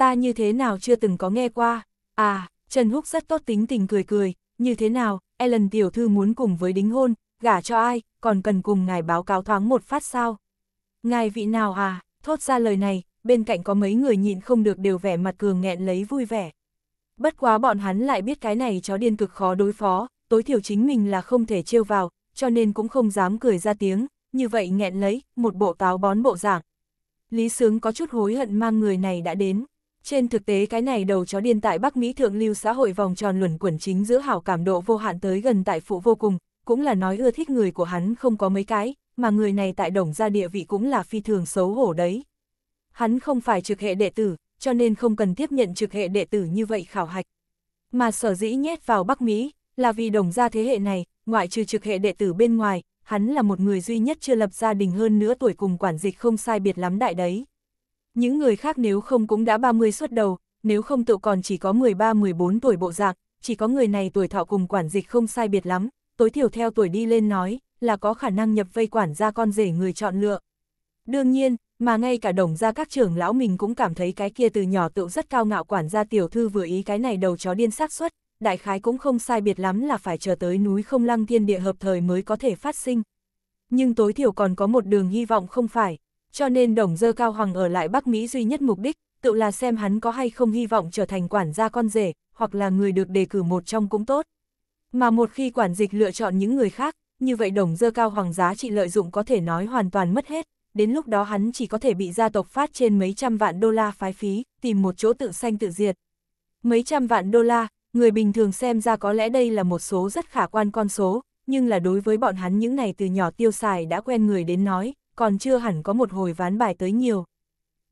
ta như thế nào chưa từng có nghe qua, à, Trần Húc rất tốt tính tình cười cười, như thế nào, Ellen tiểu thư muốn cùng với đính hôn, gả cho ai, còn cần cùng ngài báo cáo thoáng một phát sao. Ngài vị nào à, thốt ra lời này, bên cạnh có mấy người nhịn không được đều vẻ mặt cường nghẹn lấy vui vẻ. Bất quá bọn hắn lại biết cái này chó điên cực khó đối phó, tối thiểu chính mình là không thể trêu vào, cho nên cũng không dám cười ra tiếng, như vậy nghẹn lấy, một bộ táo bón bộ dạng. Lý Sướng có chút hối hận mang người này đã đến. Trên thực tế cái này đầu chó điên tại Bắc Mỹ thượng lưu xã hội vòng tròn luẩn quẩn chính giữa hảo cảm độ vô hạn tới gần tại phụ vô cùng, cũng là nói ưa thích người của hắn không có mấy cái, mà người này tại đồng gia địa vị cũng là phi thường xấu hổ đấy. Hắn không phải trực hệ đệ tử, cho nên không cần tiếp nhận trực hệ đệ tử như vậy khảo hạch. Mà sở dĩ nhét vào Bắc Mỹ, là vì đồng gia thế hệ này, ngoại trừ trực hệ đệ tử bên ngoài, hắn là một người duy nhất chưa lập gia đình hơn nữa tuổi cùng quản dịch không sai biệt lắm đại đấy. Những người khác nếu không cũng đã 30 xuất đầu, nếu không tụ còn chỉ có 13-14 tuổi bộ dạng, chỉ có người này tuổi thọ cùng quản dịch không sai biệt lắm, tối thiểu theo tuổi đi lên nói, là có khả năng nhập vây quản gia con rể người chọn lựa. Đương nhiên, mà ngay cả đồng gia các trưởng lão mình cũng cảm thấy cái kia từ nhỏ tựu rất cao ngạo quản gia tiểu thư vừa ý cái này đầu chó điên xác suất, đại khái cũng không sai biệt lắm là phải chờ tới núi không lăng thiên địa hợp thời mới có thể phát sinh. Nhưng tối thiểu còn có một đường hy vọng không phải. Cho nên Đồng Dơ Cao Hoàng ở lại Bắc Mỹ duy nhất mục đích, tự là xem hắn có hay không hy vọng trở thành quản gia con rể, hoặc là người được đề cử một trong cũng tốt. Mà một khi quản dịch lựa chọn những người khác, như vậy Đồng Dơ Cao Hoàng giá trị lợi dụng có thể nói hoàn toàn mất hết, đến lúc đó hắn chỉ có thể bị gia tộc phát trên mấy trăm vạn đô la phái phí, tìm một chỗ tự sanh tự diệt. Mấy trăm vạn đô la, người bình thường xem ra có lẽ đây là một số rất khả quan con số, nhưng là đối với bọn hắn những này từ nhỏ tiêu xài đã quen người đến nói, còn chưa hẳn có một hồi ván bài tới nhiều.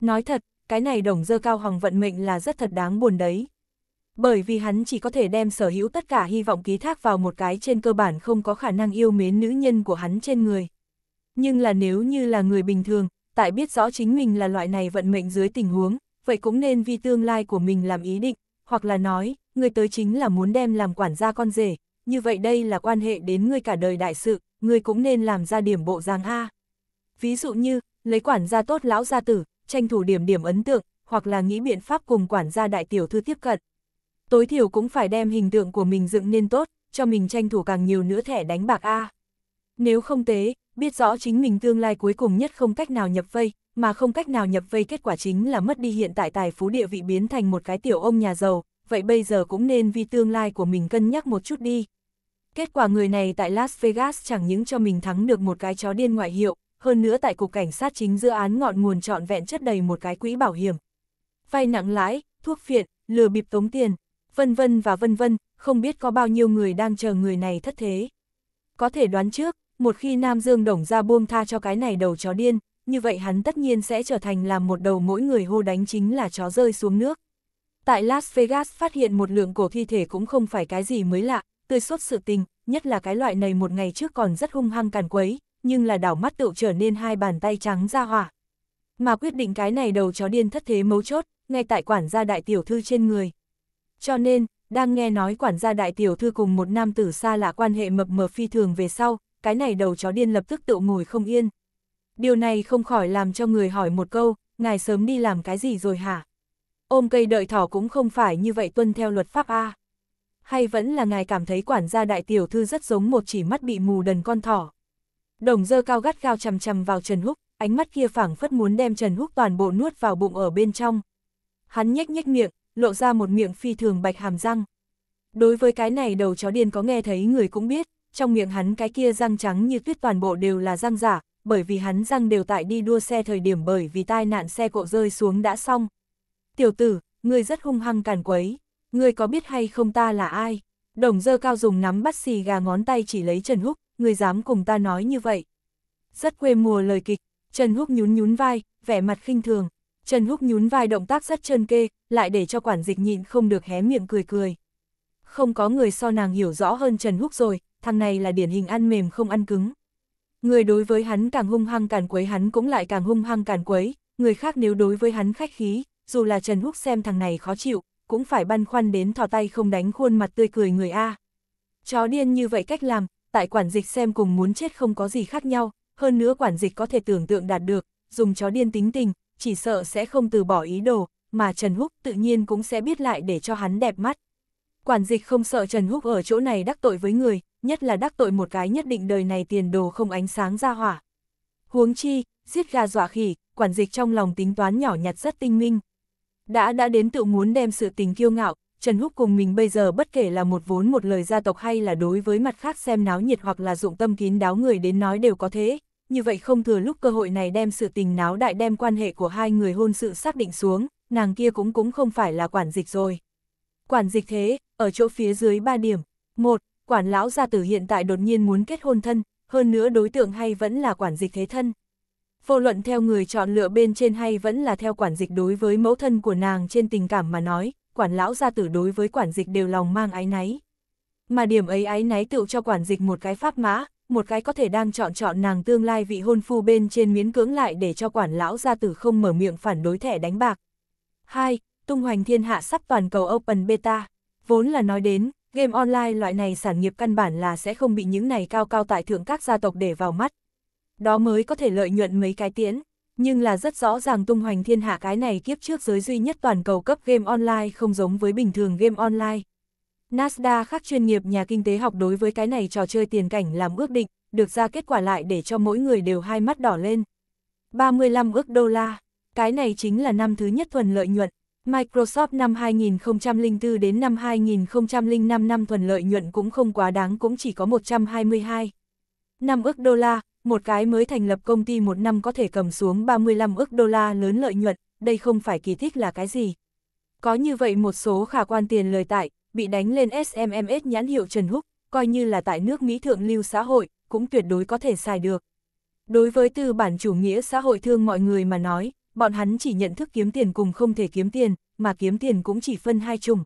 Nói thật, cái này đồng dơ cao hoàng vận mệnh là rất thật đáng buồn đấy. Bởi vì hắn chỉ có thể đem sở hữu tất cả hy vọng ký thác vào một cái trên cơ bản không có khả năng yêu mến nữ nhân của hắn trên người. Nhưng là nếu như là người bình thường, tại biết rõ chính mình là loại này vận mệnh dưới tình huống, vậy cũng nên vì tương lai của mình làm ý định, hoặc là nói, người tới chính là muốn đem làm quản gia con rể, như vậy đây là quan hệ đến người cả đời đại sự, người cũng nên làm ra điểm bộ giang A ví dụ như, lấy quản gia tốt lão gia tử, tranh thủ điểm điểm ấn tượng, hoặc là nghĩ biện pháp cùng quản gia đại tiểu thư tiếp cận. Tối thiểu cũng phải đem hình tượng của mình dựng nên tốt, cho mình tranh thủ càng nhiều nữa thẻ đánh bạc A. Nếu không tế, biết rõ chính mình tương lai cuối cùng nhất không cách nào nhập vây, mà không cách nào nhập vây kết quả chính là mất đi hiện tại tài phú địa vị biến thành một cái tiểu ông nhà giàu, vậy bây giờ cũng nên vì tương lai của mình cân nhắc một chút đi. Kết quả người này tại Las Vegas chẳng những cho mình thắng được một cái chó điên ngoại hiệu, hơn nữa tại cục cảnh sát chính dự án ngọn nguồn trọn vẹn chất đầy một cái quỹ bảo hiểm. Vay nặng lãi, thuốc phiện, lừa bịp tống tiền, vân vân và vân vân, không biết có bao nhiêu người đang chờ người này thất thế. Có thể đoán trước, một khi Nam Dương Đồng ra buông tha cho cái này đầu chó điên, như vậy hắn tất nhiên sẽ trở thành làm một đầu mỗi người hô đánh chính là chó rơi xuống nước. Tại Las Vegas phát hiện một lượng cổ thi thể cũng không phải cái gì mới lạ, tươi suốt sự tình, nhất là cái loại này một ngày trước còn rất hung hăng càn quấy, nhưng là đảo mắt tựu trở nên hai bàn tay trắng ra hỏa. Mà quyết định cái này đầu chó điên thất thế mấu chốt, ngay tại quản gia đại tiểu thư trên người. Cho nên, đang nghe nói quản gia đại tiểu thư cùng một nam tử xa lạ quan hệ mập mờ phi thường về sau, cái này đầu chó điên lập tức tựu ngồi không yên. Điều này không khỏi làm cho người hỏi một câu, ngài sớm đi làm cái gì rồi hả? Ôm cây đợi thỏ cũng không phải như vậy tuân theo luật pháp A. Hay vẫn là ngài cảm thấy quản gia đại tiểu thư rất giống một chỉ mắt bị mù đần con thỏ? Đồng dơ cao gắt gao chằm chằm vào Trần Húc, ánh mắt kia phảng phất muốn đem Trần Húc toàn bộ nuốt vào bụng ở bên trong. Hắn nhếch nhếch miệng, lộ ra một miệng phi thường bạch hàm răng. Đối với cái này đầu chó điên có nghe thấy người cũng biết, trong miệng hắn cái kia răng trắng như tuyết toàn bộ đều là răng giả, bởi vì hắn răng đều tại đi đua xe thời điểm bởi vì tai nạn xe cộ rơi xuống đã xong. Tiểu tử, ngươi rất hung hăng càn quấy, ngươi có biết hay không ta là ai? Đồng dơ cao dùng nắm bắt xì gà ngón tay chỉ lấy Trần Húc, người dám cùng ta nói như vậy. Rất quê mùa lời kịch, Trần Húc nhún nhún vai, vẻ mặt khinh thường. Trần Húc nhún vai động tác rất trơn kê, lại để cho quản dịch nhịn không được hé miệng cười cười. Không có người so nàng hiểu rõ hơn Trần Húc rồi, thằng này là điển hình ăn mềm không ăn cứng. Người đối với hắn càng hung hăng càng quấy hắn cũng lại càng hung hăng càng quấy, người khác nếu đối với hắn khách khí, dù là Trần Húc xem thằng này khó chịu, cũng phải băn khoăn đến thò tay không đánh khuôn mặt tươi cười người A. Chó điên như vậy cách làm, tại quản dịch xem cùng muốn chết không có gì khác nhau, hơn nữa quản dịch có thể tưởng tượng đạt được, dùng chó điên tính tình, chỉ sợ sẽ không từ bỏ ý đồ, mà Trần Húc tự nhiên cũng sẽ biết lại để cho hắn đẹp mắt. Quản dịch không sợ Trần Húc ở chỗ này đắc tội với người, nhất là đắc tội một cái nhất định đời này tiền đồ không ánh sáng ra hỏa. Huống chi, giết gà dọa khỉ, quản dịch trong lòng tính toán nhỏ nhặt rất tinh minh. Đã đã đến tự muốn đem sự tình kiêu ngạo, Trần Húc cùng mình bây giờ bất kể là một vốn một lời gia tộc hay là đối với mặt khác xem náo nhiệt hoặc là dụng tâm kín đáo người đến nói đều có thế, như vậy không thừa lúc cơ hội này đem sự tình náo đại đem quan hệ của hai người hôn sự xác định xuống, nàng kia cũng cũng không phải là quản dịch rồi. Quản dịch thế, ở chỗ phía dưới ba điểm. một Quản lão gia tử hiện tại đột nhiên muốn kết hôn thân, hơn nữa đối tượng hay vẫn là quản dịch thế thân. Vô luận theo người chọn lựa bên trên hay vẫn là theo quản dịch đối với mẫu thân của nàng trên tình cảm mà nói, quản lão gia tử đối với quản dịch đều lòng mang ái náy. Mà điểm ấy ái náy tự cho quản dịch một cái pháp mã, một cái có thể đang chọn chọn nàng tương lai vị hôn phu bên trên miến cưỡng lại để cho quản lão gia tử không mở miệng phản đối thẻ đánh bạc. 2. Tung hoành thiên hạ sắp toàn cầu Open Beta. Vốn là nói đến, game online loại này sản nghiệp căn bản là sẽ không bị những này cao cao tại thượng các gia tộc để vào mắt. Đó mới có thể lợi nhuận mấy cái tiễn nhưng là rất rõ ràng tung hoành thiên hạ cái này kiếp trước giới duy nhất toàn cầu cấp game online không giống với bình thường game online. Nasdaq khác chuyên nghiệp nhà kinh tế học đối với cái này trò chơi tiền cảnh làm ước định, được ra kết quả lại để cho mỗi người đều hai mắt đỏ lên. 35 ước đô la, cái này chính là năm thứ nhất thuần lợi nhuận. Microsoft năm 2004 đến năm 2005 năm thuần lợi nhuận cũng không quá đáng cũng chỉ có 122. 5 ước đô la, một cái mới thành lập công ty một năm có thể cầm xuống 35 ức đô la lớn lợi nhuận, đây không phải kỳ thích là cái gì. Có như vậy một số khả quan tiền lời tại, bị đánh lên SMMS nhãn hiệu Trần Húc, coi như là tại nước Mỹ thượng lưu xã hội, cũng tuyệt đối có thể xài được. Đối với tư bản chủ nghĩa xã hội thương mọi người mà nói, bọn hắn chỉ nhận thức kiếm tiền cùng không thể kiếm tiền, mà kiếm tiền cũng chỉ phân hai chủng.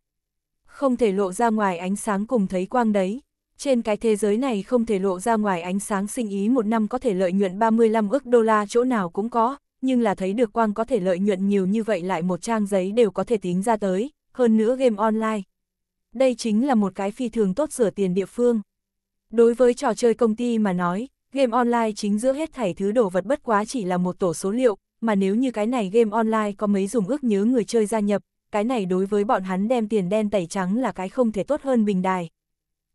Không thể lộ ra ngoài ánh sáng cùng thấy quang đấy. Trên cái thế giới này không thể lộ ra ngoài ánh sáng sinh ý một năm có thể lợi nhuận 35 ức đô la chỗ nào cũng có, nhưng là thấy được quang có thể lợi nhuận nhiều như vậy lại một trang giấy đều có thể tính ra tới, hơn nữa game online. Đây chính là một cái phi thường tốt rửa tiền địa phương. Đối với trò chơi công ty mà nói, game online chính giữa hết thảy thứ đồ vật bất quá chỉ là một tổ số liệu, mà nếu như cái này game online có mấy dùng ước nhớ người chơi gia nhập, cái này đối với bọn hắn đem tiền đen tẩy trắng là cái không thể tốt hơn bình đài,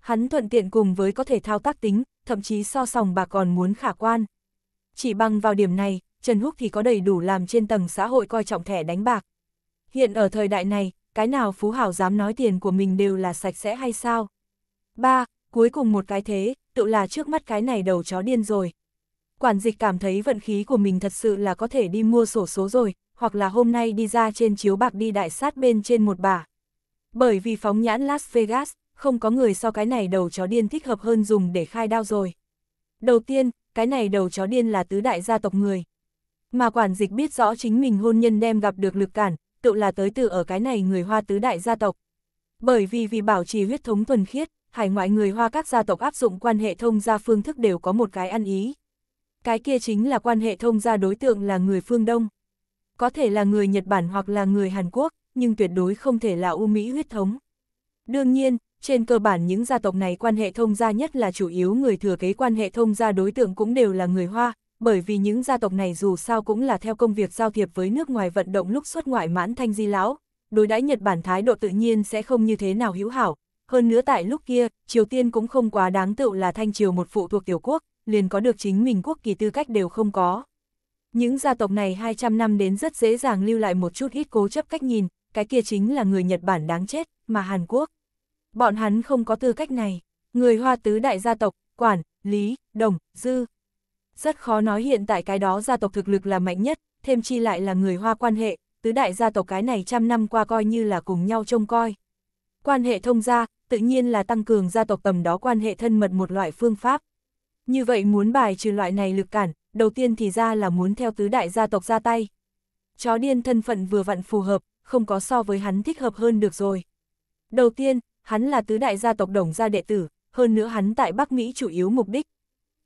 Hắn thuận tiện cùng với có thể thao tác tính, thậm chí so sòng bà còn muốn khả quan. Chỉ bằng vào điểm này, Trần Húc thì có đầy đủ làm trên tầng xã hội coi trọng thẻ đánh bạc. Hiện ở thời đại này, cái nào phú hảo dám nói tiền của mình đều là sạch sẽ hay sao? Ba, cuối cùng một cái thế, tự là trước mắt cái này đầu chó điên rồi. Quản dịch cảm thấy vận khí của mình thật sự là có thể đi mua sổ số rồi, hoặc là hôm nay đi ra trên chiếu bạc đi đại sát bên trên một bà. Bởi vì phóng nhãn Las Vegas, không có người so cái này đầu chó điên thích hợp hơn dùng để khai đao rồi. Đầu tiên, cái này đầu chó điên là tứ đại gia tộc người. Mà quản dịch biết rõ chính mình hôn nhân đem gặp được lực cản, tự là tới từ ở cái này người hoa tứ đại gia tộc. Bởi vì vì bảo trì huyết thống thuần khiết, hải ngoại người hoa các gia tộc áp dụng quan hệ thông gia phương thức đều có một cái ăn ý. Cái kia chính là quan hệ thông gia đối tượng là người phương Đông. Có thể là người Nhật Bản hoặc là người Hàn Quốc, nhưng tuyệt đối không thể là U Mỹ huyết thống. Đương nhiên, trên cơ bản những gia tộc này quan hệ thông gia nhất là chủ yếu người thừa kế quan hệ thông gia đối tượng cũng đều là người Hoa, bởi vì những gia tộc này dù sao cũng là theo công việc giao thiệp với nước ngoài vận động lúc xuất ngoại mãn thanh di lão, đối đãi Nhật Bản thái độ tự nhiên sẽ không như thế nào hữu hảo. Hơn nữa tại lúc kia, Triều Tiên cũng không quá đáng tựu là thanh triều một phụ thuộc tiểu quốc, liền có được chính mình quốc kỳ tư cách đều không có. Những gia tộc này 200 năm đến rất dễ dàng lưu lại một chút ít cố chấp cách nhìn, cái kia chính là người Nhật Bản đáng chết, mà Hàn Quốc bọn hắn không có tư cách này, người hoa tứ đại gia tộc, quản, lý, đồng, dư. Rất khó nói hiện tại cái đó gia tộc thực lực là mạnh nhất, thêm chi lại là người hoa quan hệ, tứ đại gia tộc cái này trăm năm qua coi như là cùng nhau trông coi. Quan hệ thông gia, tự nhiên là tăng cường gia tộc tầm đó quan hệ thân mật một loại phương pháp. Như vậy muốn bài trừ loại này lực cản, đầu tiên thì ra là muốn theo tứ đại gia tộc ra tay. Chó điên thân phận vừa vặn phù hợp, không có so với hắn thích hợp hơn được rồi. Đầu tiên, hắn là tứ đại gia tộc đồng gia đệ tử, hơn nữa hắn tại Bắc Mỹ chủ yếu mục đích.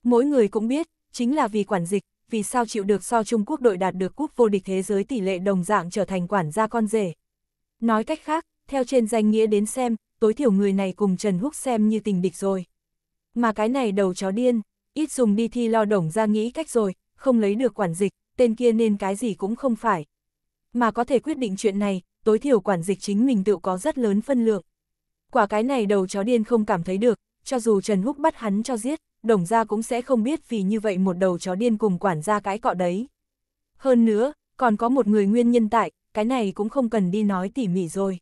Mỗi người cũng biết, chính là vì quản dịch, vì sao chịu được so Trung Quốc đội đạt được cúp vô địch thế giới tỷ lệ đồng dạng trở thành quản gia con rể. Nói cách khác, theo trên danh nghĩa đến xem, tối thiểu người này cùng Trần Húc xem như tình địch rồi. Mà cái này đầu chó điên, ít dùng đi thi lo đồng gia nghĩ cách rồi, không lấy được quản dịch, tên kia nên cái gì cũng không phải. Mà có thể quyết định chuyện này, tối thiểu quản dịch chính mình tự có rất lớn phân lượng quả cái này đầu chó điên không cảm thấy được, cho dù Trần Húc bắt hắn cho giết, đồng gia cũng sẽ không biết vì như vậy một đầu chó điên cùng quản gia cái cọ đấy. Hơn nữa, còn có một người nguyên nhân tại, cái này cũng không cần đi nói tỉ mỉ rồi.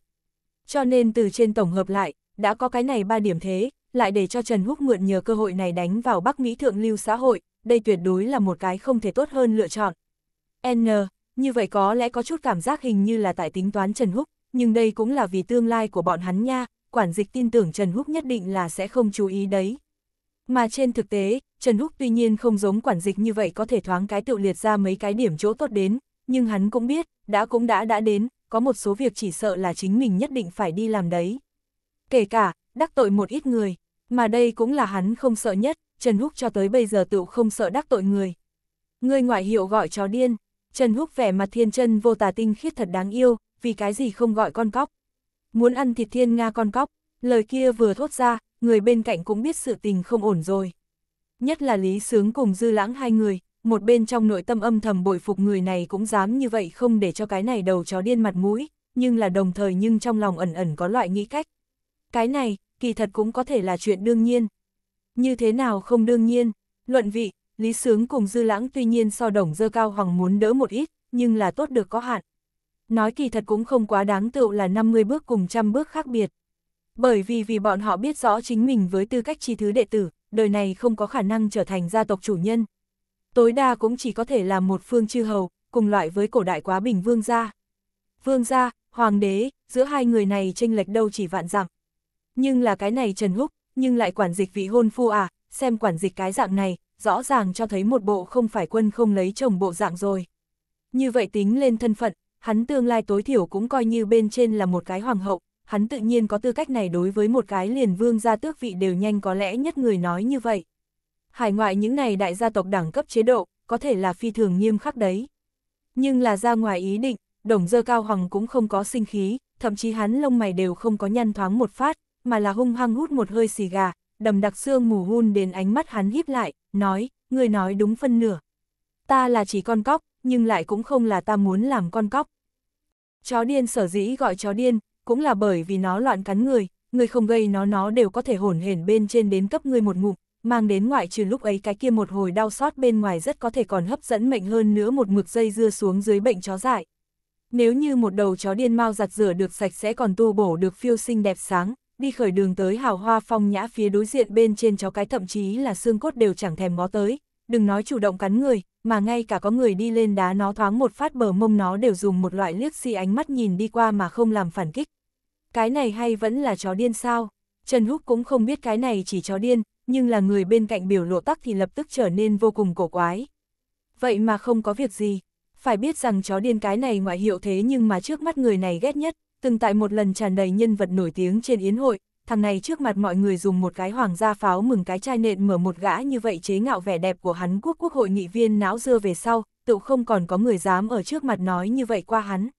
Cho nên từ trên tổng hợp lại, đã có cái này ba điểm thế, lại để cho Trần Húc mượn nhờ cơ hội này đánh vào Bắc Mỹ thượng lưu xã hội, đây tuyệt đối là một cái không thể tốt hơn lựa chọn. N, như vậy có lẽ có chút cảm giác hình như là tại tính toán Trần Húc, nhưng đây cũng là vì tương lai của bọn hắn nha, quản dịch tin tưởng Trần Húc nhất định là sẽ không chú ý đấy. Mà trên thực tế, Trần Húc tuy nhiên không giống quản dịch như vậy có thể thoáng cái tự liệt ra mấy cái điểm chỗ tốt đến, nhưng hắn cũng biết, đã cũng đã đã đến, có một số việc chỉ sợ là chính mình nhất định phải đi làm đấy. Kể cả, đắc tội một ít người, mà đây cũng là hắn không sợ nhất, Trần Húc cho tới bây giờ tựu không sợ đắc tội người. Người ngoại hiệu gọi chó điên, Trần Húc vẻ mặt thiên chân vô tà tinh khiết thật đáng yêu, vì cái gì không gọi con cóc. Muốn ăn thịt thiên Nga con cóc, lời kia vừa thốt ra, người bên cạnh cũng biết sự tình không ổn rồi. Nhất là Lý Sướng cùng Dư Lãng hai người, một bên trong nội tâm âm thầm bội phục người này cũng dám như vậy không để cho cái này đầu chó điên mặt mũi, nhưng là đồng thời nhưng trong lòng ẩn ẩn có loại nghĩ cách. Cái này, kỳ thật cũng có thể là chuyện đương nhiên. Như thế nào không đương nhiên, luận vị, Lý Sướng cùng Dư Lãng tuy nhiên so đồng dơ cao hoàng muốn đỡ một ít, nhưng là tốt được có hạn nói kỳ thật cũng không quá đáng tựu là 50 bước cùng trăm bước khác biệt. Bởi vì vì bọn họ biết rõ chính mình với tư cách chi thứ đệ tử, đời này không có khả năng trở thành gia tộc chủ nhân. Tối đa cũng chỉ có thể là một phương chư hầu, cùng loại với cổ đại quá bình vương gia. Vương gia, hoàng đế, giữa hai người này tranh lệch đâu chỉ vạn dặm. Nhưng là cái này Trần Húc, nhưng lại quản dịch vị hôn phu à, xem quản dịch cái dạng này, rõ ràng cho thấy một bộ không phải quân không lấy chồng bộ dạng rồi. Như vậy tính lên thân phận, hắn tương lai tối thiểu cũng coi như bên trên là một cái hoàng hậu, hắn tự nhiên có tư cách này đối với một cái liền vương gia tước vị đều nhanh có lẽ nhất người nói như vậy. Hải ngoại những này đại gia tộc đẳng cấp chế độ, có thể là phi thường nghiêm khắc đấy. Nhưng là ra ngoài ý định, đồng dơ cao hoàng cũng không có sinh khí, thậm chí hắn lông mày đều không có nhăn thoáng một phát, mà là hung hăng hút một hơi xì gà, đầm đặc xương mù hun đến ánh mắt hắn híp lại, nói, người nói đúng phân nửa. Ta là chỉ con cóc, nhưng lại cũng không là ta muốn làm con cóc. Chó điên sở dĩ gọi chó điên, cũng là bởi vì nó loạn cắn người, người không gây nó nó đều có thể hổn hển bên trên đến cấp người một ngụm, mang đến ngoại trừ lúc ấy cái kia một hồi đau xót bên ngoài rất có thể còn hấp dẫn mệnh hơn nữa một mực dây dưa xuống dưới bệnh chó dại. Nếu như một đầu chó điên mau giặt rửa được sạch sẽ còn tu bổ được phiêu sinh đẹp sáng, đi khởi đường tới hào hoa phong nhã phía đối diện bên trên chó cái thậm chí là xương cốt đều chẳng thèm ngó tới, đừng nói chủ động cắn người, mà ngay cả có người đi lên đá nó thoáng một phát bờ mông nó đều dùng một loại liếc xi si ánh mắt nhìn đi qua mà không làm phản kích. Cái này hay vẫn là chó điên sao? Trần Húc cũng không biết cái này chỉ chó điên, nhưng là người bên cạnh biểu lộ tắc thì lập tức trở nên vô cùng cổ quái. Vậy mà không có việc gì. Phải biết rằng chó điên cái này ngoại hiệu thế nhưng mà trước mắt người này ghét nhất, từng tại một lần tràn đầy nhân vật nổi tiếng trên yến hội, thằng này trước mặt mọi người dùng một cái hoàng gia pháo mừng cái chai nện mở một gã như vậy chế ngạo vẻ đẹp của hắn quốc quốc hội nghị viên não dưa về sau, tự không còn có người dám ở trước mặt nói như vậy qua hắn.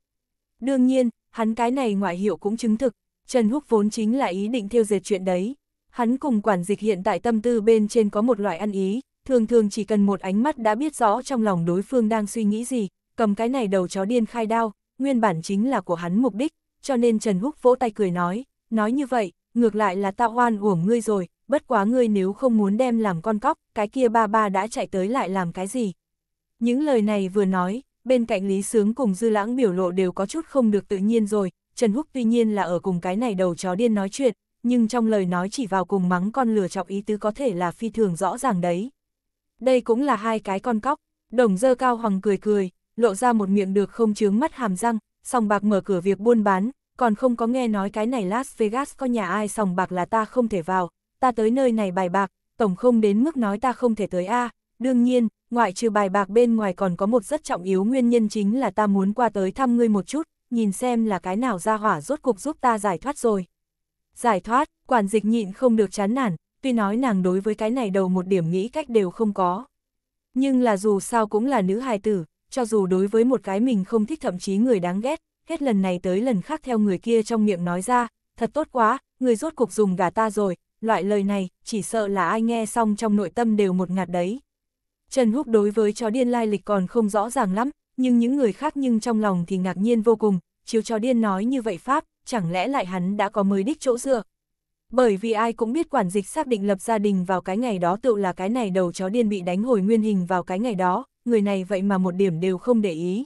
Đương nhiên, hắn cái này ngoại hiệu cũng chứng thực, Trần Húc vốn chính là ý định thiêu diệt chuyện đấy. Hắn cùng quản dịch hiện tại tâm tư bên trên có một loại ăn ý, thường thường chỉ cần một ánh mắt đã biết rõ trong lòng đối phương đang suy nghĩ gì, cầm cái này đầu chó điên khai đao, nguyên bản chính là của hắn mục đích, cho nên Trần Húc vỗ tay cười nói, nói như vậy, ngược lại là tao oan uổng ngươi rồi, bất quá ngươi nếu không muốn đem làm con cóc, cái kia ba ba đã chạy tới lại làm cái gì. Những lời này vừa nói, bên cạnh Lý Sướng cùng Dư Lãng biểu lộ đều có chút không được tự nhiên rồi, Trần Húc tuy nhiên là ở cùng cái này đầu chó điên nói chuyện, nhưng trong lời nói chỉ vào cùng mắng con lừa chọc ý tứ có thể là phi thường rõ ràng đấy. Đây cũng là hai cái con cóc, đồng dơ cao hoàng cười cười, lộ ra một miệng được không chướng mắt hàm răng, song bạc mở cửa việc buôn bán, còn không có nghe nói cái này Las Vegas có nhà ai sòng bạc là ta không thể vào, ta tới nơi này bài bạc, tổng không đến mức nói ta không thể tới a. Đương nhiên, ngoại trừ bài bạc bên ngoài còn có một rất trọng yếu nguyên nhân chính là ta muốn qua tới thăm ngươi một chút, nhìn xem là cái nào ra hỏa rốt cục giúp ta giải thoát rồi. Giải thoát, quản dịch nhịn không được chán nản, tuy nói nàng đối với cái này đầu một điểm nghĩ cách đều không có. Nhưng là dù sao cũng là nữ hài tử, cho dù đối với một cái mình không thích thậm chí người đáng ghét, hết lần này tới lần khác theo người kia trong miệng nói ra, thật tốt quá, người rốt cuộc dùng gà ta rồi, loại lời này, chỉ sợ là ai nghe xong trong nội tâm đều một ngạt đấy. Trần Húc đối với chó điên lai lịch còn không rõ ràng lắm, nhưng những người khác nhưng trong lòng thì ngạc nhiên vô cùng, chiếu chó điên nói như vậy Pháp, chẳng lẽ lại hắn đã có mới đích chỗ dựa. Bởi vì ai cũng biết quản dịch xác định lập gia đình vào cái ngày đó tự là cái này đầu chó điên bị đánh hồi nguyên hình vào cái ngày đó, người này vậy mà một điểm đều không để ý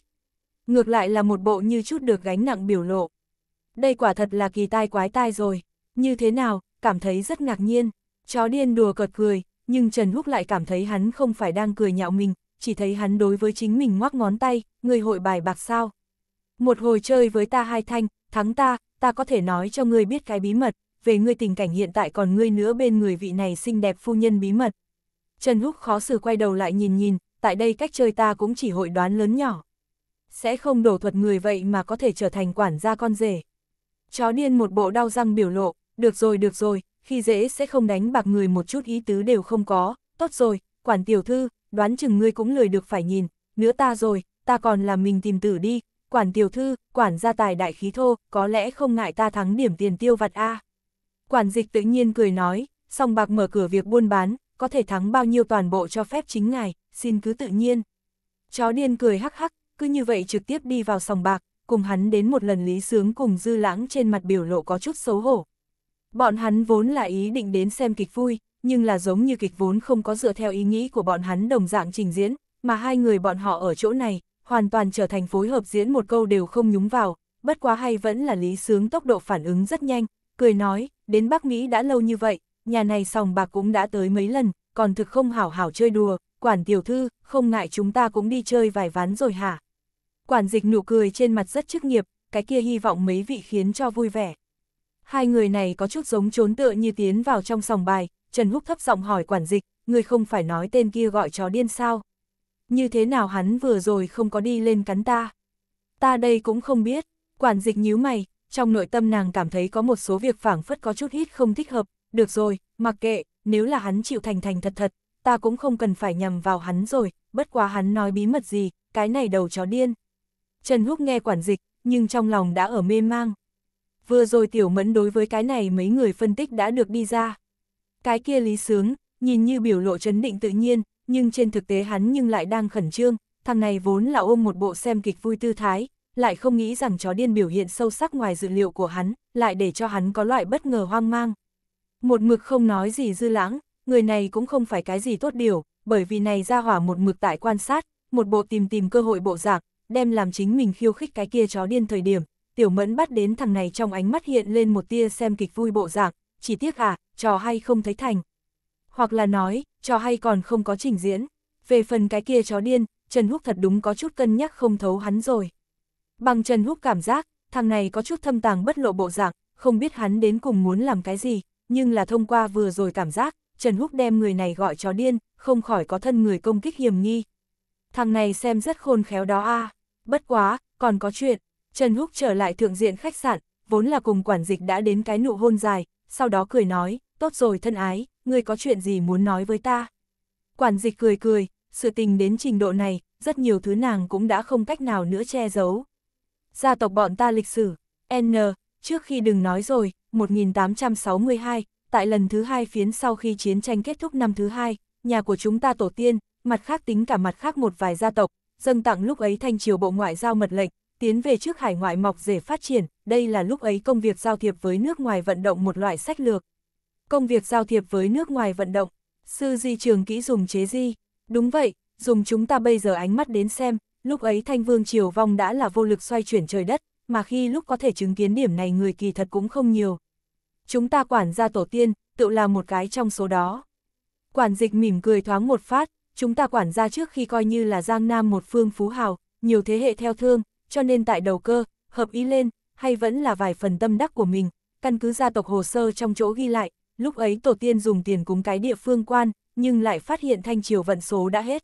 ngược lại là một bộ như chút được gánh nặng biểu lộ. Đây quả thật là kỳ tai quái tai rồi, như thế nào, cảm thấy rất ngạc nhiên, chó điên đùa cợt cười, nhưng Trần Húc lại cảm thấy hắn không phải đang cười nhạo mình, chỉ thấy hắn đối với chính mình ngoắc ngón tay, người hội bài bạc sao. Một hồi chơi với ta hai thanh, thắng ta, ta có thể nói cho ngươi biết cái bí mật, về ngươi tình cảnh hiện tại còn ngươi nữa bên người vị này xinh đẹp phu nhân bí mật. Trần Húc khó xử quay đầu lại nhìn nhìn, tại đây cách chơi ta cũng chỉ hội đoán lớn nhỏ sẽ không đổ thuật người vậy mà có thể trở thành quản gia con rể. Chó điên một bộ đau răng biểu lộ, được rồi được rồi, khi dễ sẽ không đánh bạc người một chút ý tứ đều không có, tốt rồi, quản tiểu thư, đoán chừng ngươi cũng lười được phải nhìn, nữa ta rồi, ta còn làm mình tìm tử đi, quản tiểu thư, quản gia tài đại khí thô, có lẽ không ngại ta thắng điểm tiền tiêu vặt a. Quản dịch tự nhiên cười nói, song bạc mở cửa việc buôn bán, có thể thắng bao nhiêu toàn bộ cho phép chính ngài, xin cứ tự nhiên. Chó điên cười hắc hắc, cứ như vậy trực tiếp đi vào sòng bạc, cùng hắn đến một lần Lý Sướng cùng Dư Lãng trên mặt biểu lộ có chút xấu hổ. Bọn hắn vốn là ý định đến xem kịch vui, nhưng là giống như kịch vốn không có dựa theo ý nghĩ của bọn hắn đồng dạng trình diễn, mà hai người bọn họ ở chỗ này, hoàn toàn trở thành phối hợp diễn một câu đều không nhúng vào, bất quá hay vẫn là Lý Sướng tốc độ phản ứng rất nhanh, cười nói, đến Bắc Mỹ đã lâu như vậy, nhà này sòng bạc cũng đã tới mấy lần, còn thực không hảo hảo chơi đùa, quản tiểu thư, không ngại chúng ta cũng đi chơi vài ván rồi hả? Quản dịch nụ cười trên mặt rất chức nghiệp, cái kia hy vọng mấy vị khiến cho vui vẻ. Hai người này có chút giống trốn tựa như tiến vào trong sòng bài, Trần Húc thấp giọng hỏi quản dịch, người không phải nói tên kia gọi chó điên sao? Như thế nào hắn vừa rồi không có đi lên cắn ta? Ta đây cũng không biết, quản dịch nhíu mày, trong nội tâm nàng cảm thấy có một số việc phảng phất có chút hít không thích hợp, được rồi, mặc kệ, nếu là hắn chịu thành thành thật thật, ta cũng không cần phải nhầm vào hắn rồi, bất quá hắn nói bí mật gì, cái này đầu chó điên. Trần Húc nghe quản dịch, nhưng trong lòng đã ở mê mang. Vừa rồi tiểu mẫn đối với cái này mấy người phân tích đã được đi ra. Cái kia lý sướng, nhìn như biểu lộ chấn định tự nhiên, nhưng trên thực tế hắn nhưng lại đang khẩn trương, thằng này vốn là ôm một bộ xem kịch vui tư thái, lại không nghĩ rằng chó điên biểu hiện sâu sắc ngoài dự liệu của hắn, lại để cho hắn có loại bất ngờ hoang mang. Một mực không nói gì dư lãng, người này cũng không phải cái gì tốt điều, bởi vì này ra hỏa một mực tại quan sát, một bộ tìm tìm cơ hội bộ dạng, đem làm chính mình khiêu khích cái kia chó điên thời điểm, tiểu mẫn bắt đến thằng này trong ánh mắt hiện lên một tia xem kịch vui bộ dạng, chỉ tiếc à, trò hay không thấy thành. Hoặc là nói, trò hay còn không có trình diễn. Về phần cái kia chó điên, Trần Húc thật đúng có chút cân nhắc không thấu hắn rồi. Bằng Trần Húc cảm giác, thằng này có chút thâm tàng bất lộ bộ dạng, không biết hắn đến cùng muốn làm cái gì, nhưng là thông qua vừa rồi cảm giác, Trần Húc đem người này gọi chó điên, không khỏi có thân người công kích hiểm nghi. Thằng này xem rất khôn khéo đó a. À. Bất quá, còn có chuyện. Trần Húc trở lại thượng diện khách sạn, vốn là cùng quản dịch đã đến cái nụ hôn dài, sau đó cười nói, tốt rồi thân ái, người có chuyện gì muốn nói với ta. Quản dịch cười cười, sự tình đến trình độ này, rất nhiều thứ nàng cũng đã không cách nào nữa che giấu. Gia tộc bọn ta lịch sử, N, trước khi đừng nói rồi, 1862, tại lần thứ hai phiến sau khi chiến tranh kết thúc năm thứ hai, nhà của chúng ta tổ tiên, mặt khác tính cả mặt khác một vài gia tộc, dâng tặng lúc ấy thanh triều bộ ngoại giao mật lệnh, tiến về trước hải ngoại mọc rể phát triển, đây là lúc ấy công việc giao thiệp với nước ngoài vận động một loại sách lược. Công việc giao thiệp với nước ngoài vận động, sư di trường kỹ dùng chế di, đúng vậy, dùng chúng ta bây giờ ánh mắt đến xem, lúc ấy thanh vương triều vong đã là vô lực xoay chuyển trời đất, mà khi lúc có thể chứng kiến điểm này người kỳ thật cũng không nhiều, chúng ta quản gia tổ tiên, tự là một cái trong số đó. Quản dịch mỉm cười thoáng một phát, chúng ta quản gia trước khi coi như là Giang Nam một phương phú hào, nhiều thế hệ theo thương, cho nên tại đầu cơ, hợp ý lên, hay vẫn là vài phần tâm đắc của mình, căn cứ gia tộc hồ sơ trong chỗ ghi lại, lúc ấy tổ tiên dùng tiền cúng cái địa phương quan, nhưng lại phát hiện thanh triều vận số đã hết.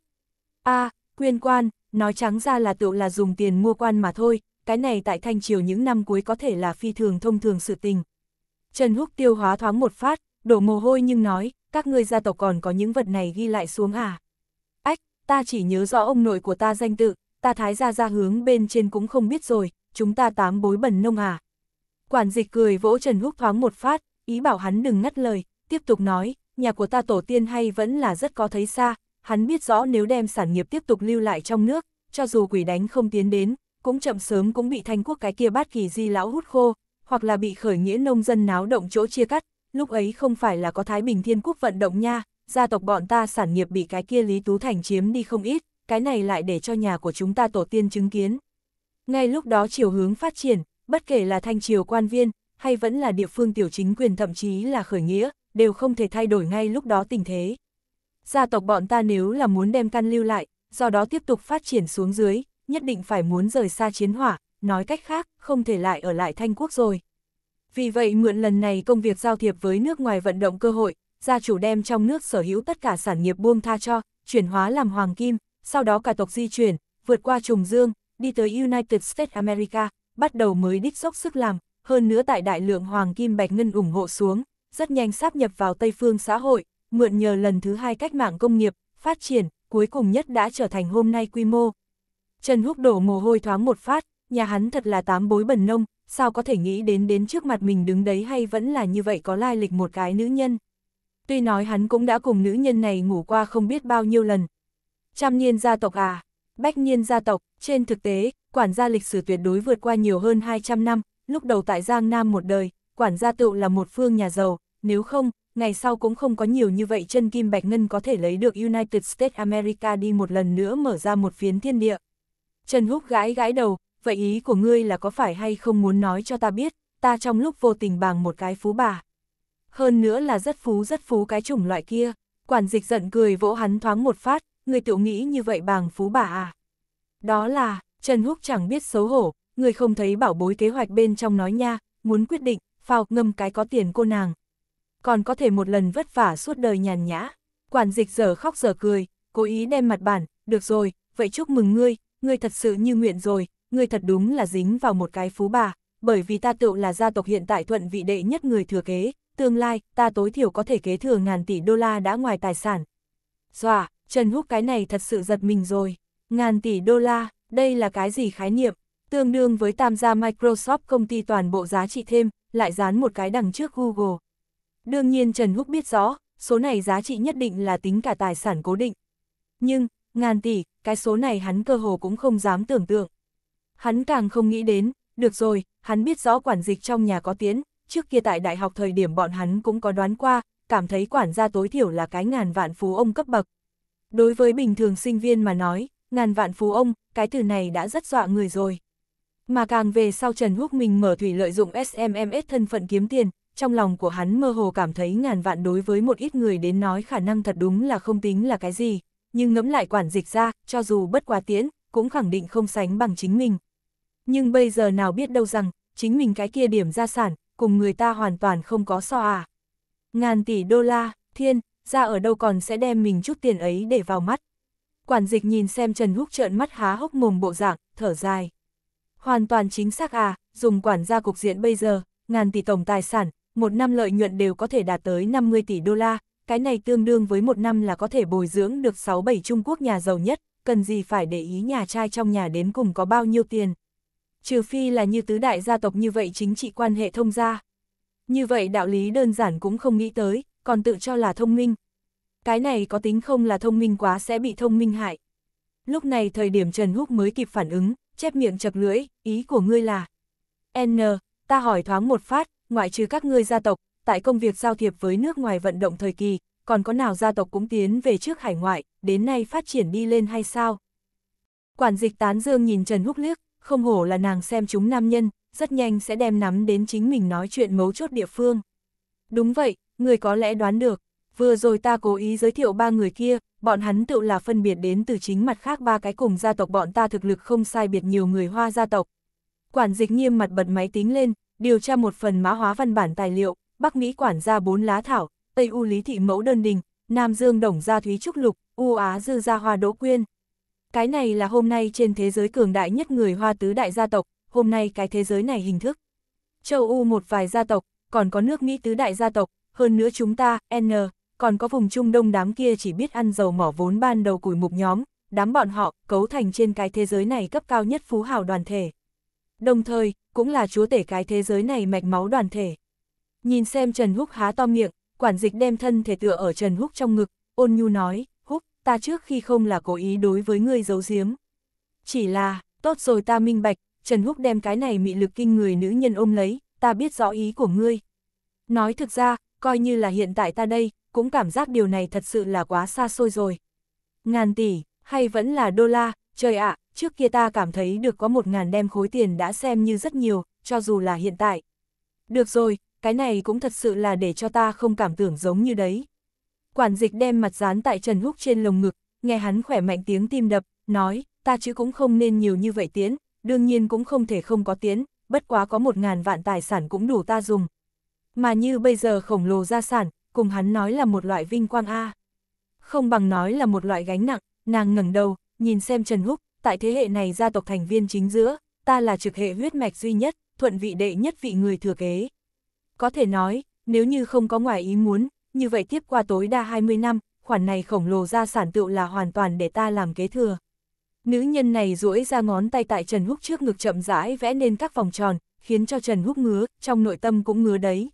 a quyên quan, nói trắng ra là tự là dùng tiền mua quan mà thôi, cái này tại thanh triều những năm cuối có thể là phi thường thông thường sự tình. Trần Húc tiêu hóa thoáng một phát, đổ mồ hôi nhưng nói, các ngươi gia tộc còn có những vật này ghi lại xuống à. Ách, ta chỉ nhớ rõ ông nội của ta danh tự, ta thái gia ra hướng bên trên cũng không biết rồi, chúng ta tám bối bẩn nông à. Quản dịch cười vỗ Trần Húc thoáng một phát, ý bảo hắn đừng ngắt lời, tiếp tục nói, nhà của ta tổ tiên hay vẫn là rất có thấy xa, hắn biết rõ nếu đem sản nghiệp tiếp tục lưu lại trong nước, cho dù quỷ đánh không tiến đến, cũng chậm sớm cũng bị thanh quốc cái kia bát kỳ di lão hút khô, hoặc là bị khởi nghĩa nông dân náo động chỗ chia cắt, lúc ấy không phải là có Thái Bình Thiên Quốc vận động nha, gia tộc bọn ta sản nghiệp bị cái kia Lý Tú Thành chiếm đi không ít, cái này lại để cho nhà của chúng ta tổ tiên chứng kiến. Ngay lúc đó chiều hướng phát triển, bất kể là thanh triều quan viên, hay vẫn là địa phương tiểu chính quyền thậm chí là khởi nghĩa, đều không thể thay đổi ngay lúc đó tình thế. Gia tộc bọn ta nếu là muốn đem căn lưu lại, do đó tiếp tục phát triển xuống dưới, nhất định phải muốn rời xa chiến hỏa, nói cách khác, không thể lại ở lại Thanh Quốc rồi. Vì vậy mượn lần này công việc giao thiệp với nước ngoài vận động cơ hội, gia chủ đem trong nước sở hữu tất cả sản nghiệp buông tha cho, chuyển hóa làm hoàng kim, sau đó cả tộc di chuyển, vượt qua trùng dương, đi tới United States America, bắt đầu mới đích dốc sức làm, hơn nữa tại đại lượng hoàng kim bạch ngân ủng hộ xuống, rất nhanh sáp nhập vào Tây phương xã hội, mượn nhờ lần thứ hai cách mạng công nghiệp, phát triển, cuối cùng nhất đã trở thành hôm nay quy mô. Trần Húc đổ mồ hôi thoáng một phát, nhà hắn thật là tám bối bẩn nông, sao có thể nghĩ đến đến trước mặt mình đứng đấy hay vẫn là như vậy có lai lịch một cái nữ nhân. Tuy nói hắn cũng đã cùng nữ nhân này ngủ qua không biết bao nhiêu lần. Trăm niên gia tộc à, bách niên gia tộc, trên thực tế, quản gia lịch sử tuyệt đối vượt qua nhiều hơn 200 năm, lúc đầu tại Giang Nam một đời, quản gia tựu là một phương nhà giàu, nếu không, ngày sau cũng không có nhiều như vậy chân kim bạch ngân có thể lấy được United States America đi một lần nữa mở ra một phiến thiên địa. Trần Húc gãi gãi đầu, vậy ý của ngươi là có phải hay không muốn nói cho ta biết, ta trong lúc vô tình bằng một cái phú bà. Hơn nữa là rất phú rất phú cái chủng loại kia, quản dịch giận cười vỗ hắn thoáng một phát, người tự nghĩ như vậy bằng phú bà à. Đó là, Trần Húc chẳng biết xấu hổ, người không thấy bảo bối kế hoạch bên trong nói nha, muốn quyết định, phao ngâm cái có tiền cô nàng. Còn có thể một lần vất vả suốt đời nhàn nhã, quản dịch giờ khóc giờ cười, cố ý đem mặt bản, được rồi, vậy chúc mừng ngươi, ngươi thật sự như nguyện rồi, ngươi thật đúng là dính vào một cái phú bà, bởi vì ta tựu là gia tộc hiện tại thuận vị đệ nhất người thừa kế, tương lai, ta tối thiểu có thể kế thừa ngàn tỷ đô la đã ngoài tài sản. Dòa, Trần Húc cái này thật sự giật mình rồi. Ngàn tỷ đô la, đây là cái gì khái niệm? Tương đương với tam gia Microsoft công ty toàn bộ giá trị thêm, lại dán một cái đằng trước Google. Đương nhiên Trần Húc biết rõ, số này giá trị nhất định là tính cả tài sản cố định. Nhưng, ngàn tỷ, cái số này hắn cơ hồ cũng không dám tưởng tượng. Hắn càng không nghĩ đến, được rồi, hắn biết rõ quản dịch trong nhà có tiến, trước kia tại đại học thời điểm bọn hắn cũng có đoán qua, cảm thấy quản gia tối thiểu là cái ngàn vạn phú ông cấp bậc. Đối với bình thường sinh viên mà nói, ngàn vạn phú ông, cái từ này đã rất dọa người rồi. Mà càng về sau Trần Húc mình mở thủy lợi dụng SMMS thân phận kiếm tiền, trong lòng của hắn mơ hồ cảm thấy ngàn vạn đối với một ít người đến nói khả năng thật đúng là không tính là cái gì, nhưng ngẫm lại quản dịch ra, cho dù bất quá tiễn, cũng khẳng định không sánh bằng chính mình nhưng bây giờ nào biết đâu rằng, chính mình cái kia điểm gia sản, cùng người ta hoàn toàn không có so à. Ngàn tỷ đô la, thiên, ra ở đâu còn sẽ đem mình chút tiền ấy để vào mắt. Quản dịch nhìn xem Trần Húc trợn mắt há hốc mồm bộ dạng, thở dài. Hoàn toàn chính xác à, dùng quản gia cục diện bây giờ, ngàn tỷ tổng tài sản, một năm lợi nhuận đều có thể đạt tới 50 tỷ đô la, cái này tương đương với một năm là có thể bồi dưỡng được 6-7 Trung Quốc nhà giàu nhất, cần gì phải để ý nhà trai trong nhà đến cùng có bao nhiêu tiền trừ phi là như tứ đại gia tộc như vậy chính trị quan hệ thông gia. Như vậy đạo lý đơn giản cũng không nghĩ tới, còn tự cho là thông minh. Cái này có tính không là thông minh quá sẽ bị thông minh hại. Lúc này thời điểm Trần Húc mới kịp phản ứng, chép miệng chập lưỡi, ý của ngươi là. N, ta hỏi thoáng một phát, ngoại trừ các ngươi gia tộc, tại công việc giao thiệp với nước ngoài vận động thời kỳ, còn có nào gia tộc cũng tiến về trước hải ngoại, đến nay phát triển đi lên hay sao? Quản dịch tán dương nhìn Trần Húc liếc, không hổ là nàng xem chúng nam nhân, rất nhanh sẽ đem nắm đến chính mình nói chuyện mấu chốt địa phương. Đúng vậy, người có lẽ đoán được, vừa rồi ta cố ý giới thiệu ba người kia, bọn hắn tự là phân biệt đến từ chính mặt khác ba cái cùng gia tộc bọn ta thực lực không sai biệt nhiều người hoa gia tộc. Quản dịch nghiêm mặt bật máy tính lên, điều tra một phần mã hóa văn bản tài liệu, Bắc Mỹ quản gia bốn lá thảo, Tây U lý thị mẫu đơn đình, Nam Dương đồng gia thúy trúc lục, U Á dư gia hoa đỗ quyên, cái này là hôm nay trên thế giới cường đại nhất người Hoa tứ đại gia tộc, hôm nay cái thế giới này hình thức. Châu U một vài gia tộc, còn có nước Mỹ tứ đại gia tộc, hơn nữa chúng ta, N, còn có vùng Trung Đông đám kia chỉ biết ăn dầu mỏ vốn ban đầu củi mục nhóm, đám bọn họ cấu thành trên cái thế giới này cấp cao nhất phú hào đoàn thể. Đồng thời, cũng là chúa tể cái thế giới này mạch máu đoàn thể. Nhìn xem Trần Húc há to miệng, quản dịch đem thân thể tựa ở Trần Húc trong ngực, ôn nhu nói ta trước khi không là cố ý đối với ngươi giấu giếm. Chỉ là, tốt rồi ta minh bạch, Trần Húc đem cái này mị lực kinh người nữ nhân ôm lấy, ta biết rõ ý của ngươi. Nói thực ra, coi như là hiện tại ta đây, cũng cảm giác điều này thật sự là quá xa xôi rồi. Ngàn tỷ, hay vẫn là đô la, trời ạ, trước kia ta cảm thấy được có một ngàn đem khối tiền đã xem như rất nhiều, cho dù là hiện tại. Được rồi, cái này cũng thật sự là để cho ta không cảm tưởng giống như đấy. Quản dịch đem mặt dán tại Trần Húc trên lồng ngực, nghe hắn khỏe mạnh tiếng tim đập, nói, ta chứ cũng không nên nhiều như vậy tiến, đương nhiên cũng không thể không có tiến, bất quá có một ngàn vạn tài sản cũng đủ ta dùng. Mà như bây giờ khổng lồ gia sản, cùng hắn nói là một loại vinh quang A. Không bằng nói là một loại gánh nặng, nàng ngẩng đầu, nhìn xem Trần Húc, tại thế hệ này gia tộc thành viên chính giữa, ta là trực hệ huyết mạch duy nhất, thuận vị đệ nhất vị người thừa kế. Có thể nói, nếu như không có ngoài ý muốn, như vậy tiếp qua tối đa 20 năm, khoản này khổng lồ gia sản tựu là hoàn toàn để ta làm kế thừa. Nữ nhân này duỗi ra ngón tay tại Trần Húc trước ngực chậm rãi vẽ nên các vòng tròn, khiến cho Trần Húc ngứa, trong nội tâm cũng ngứa đấy.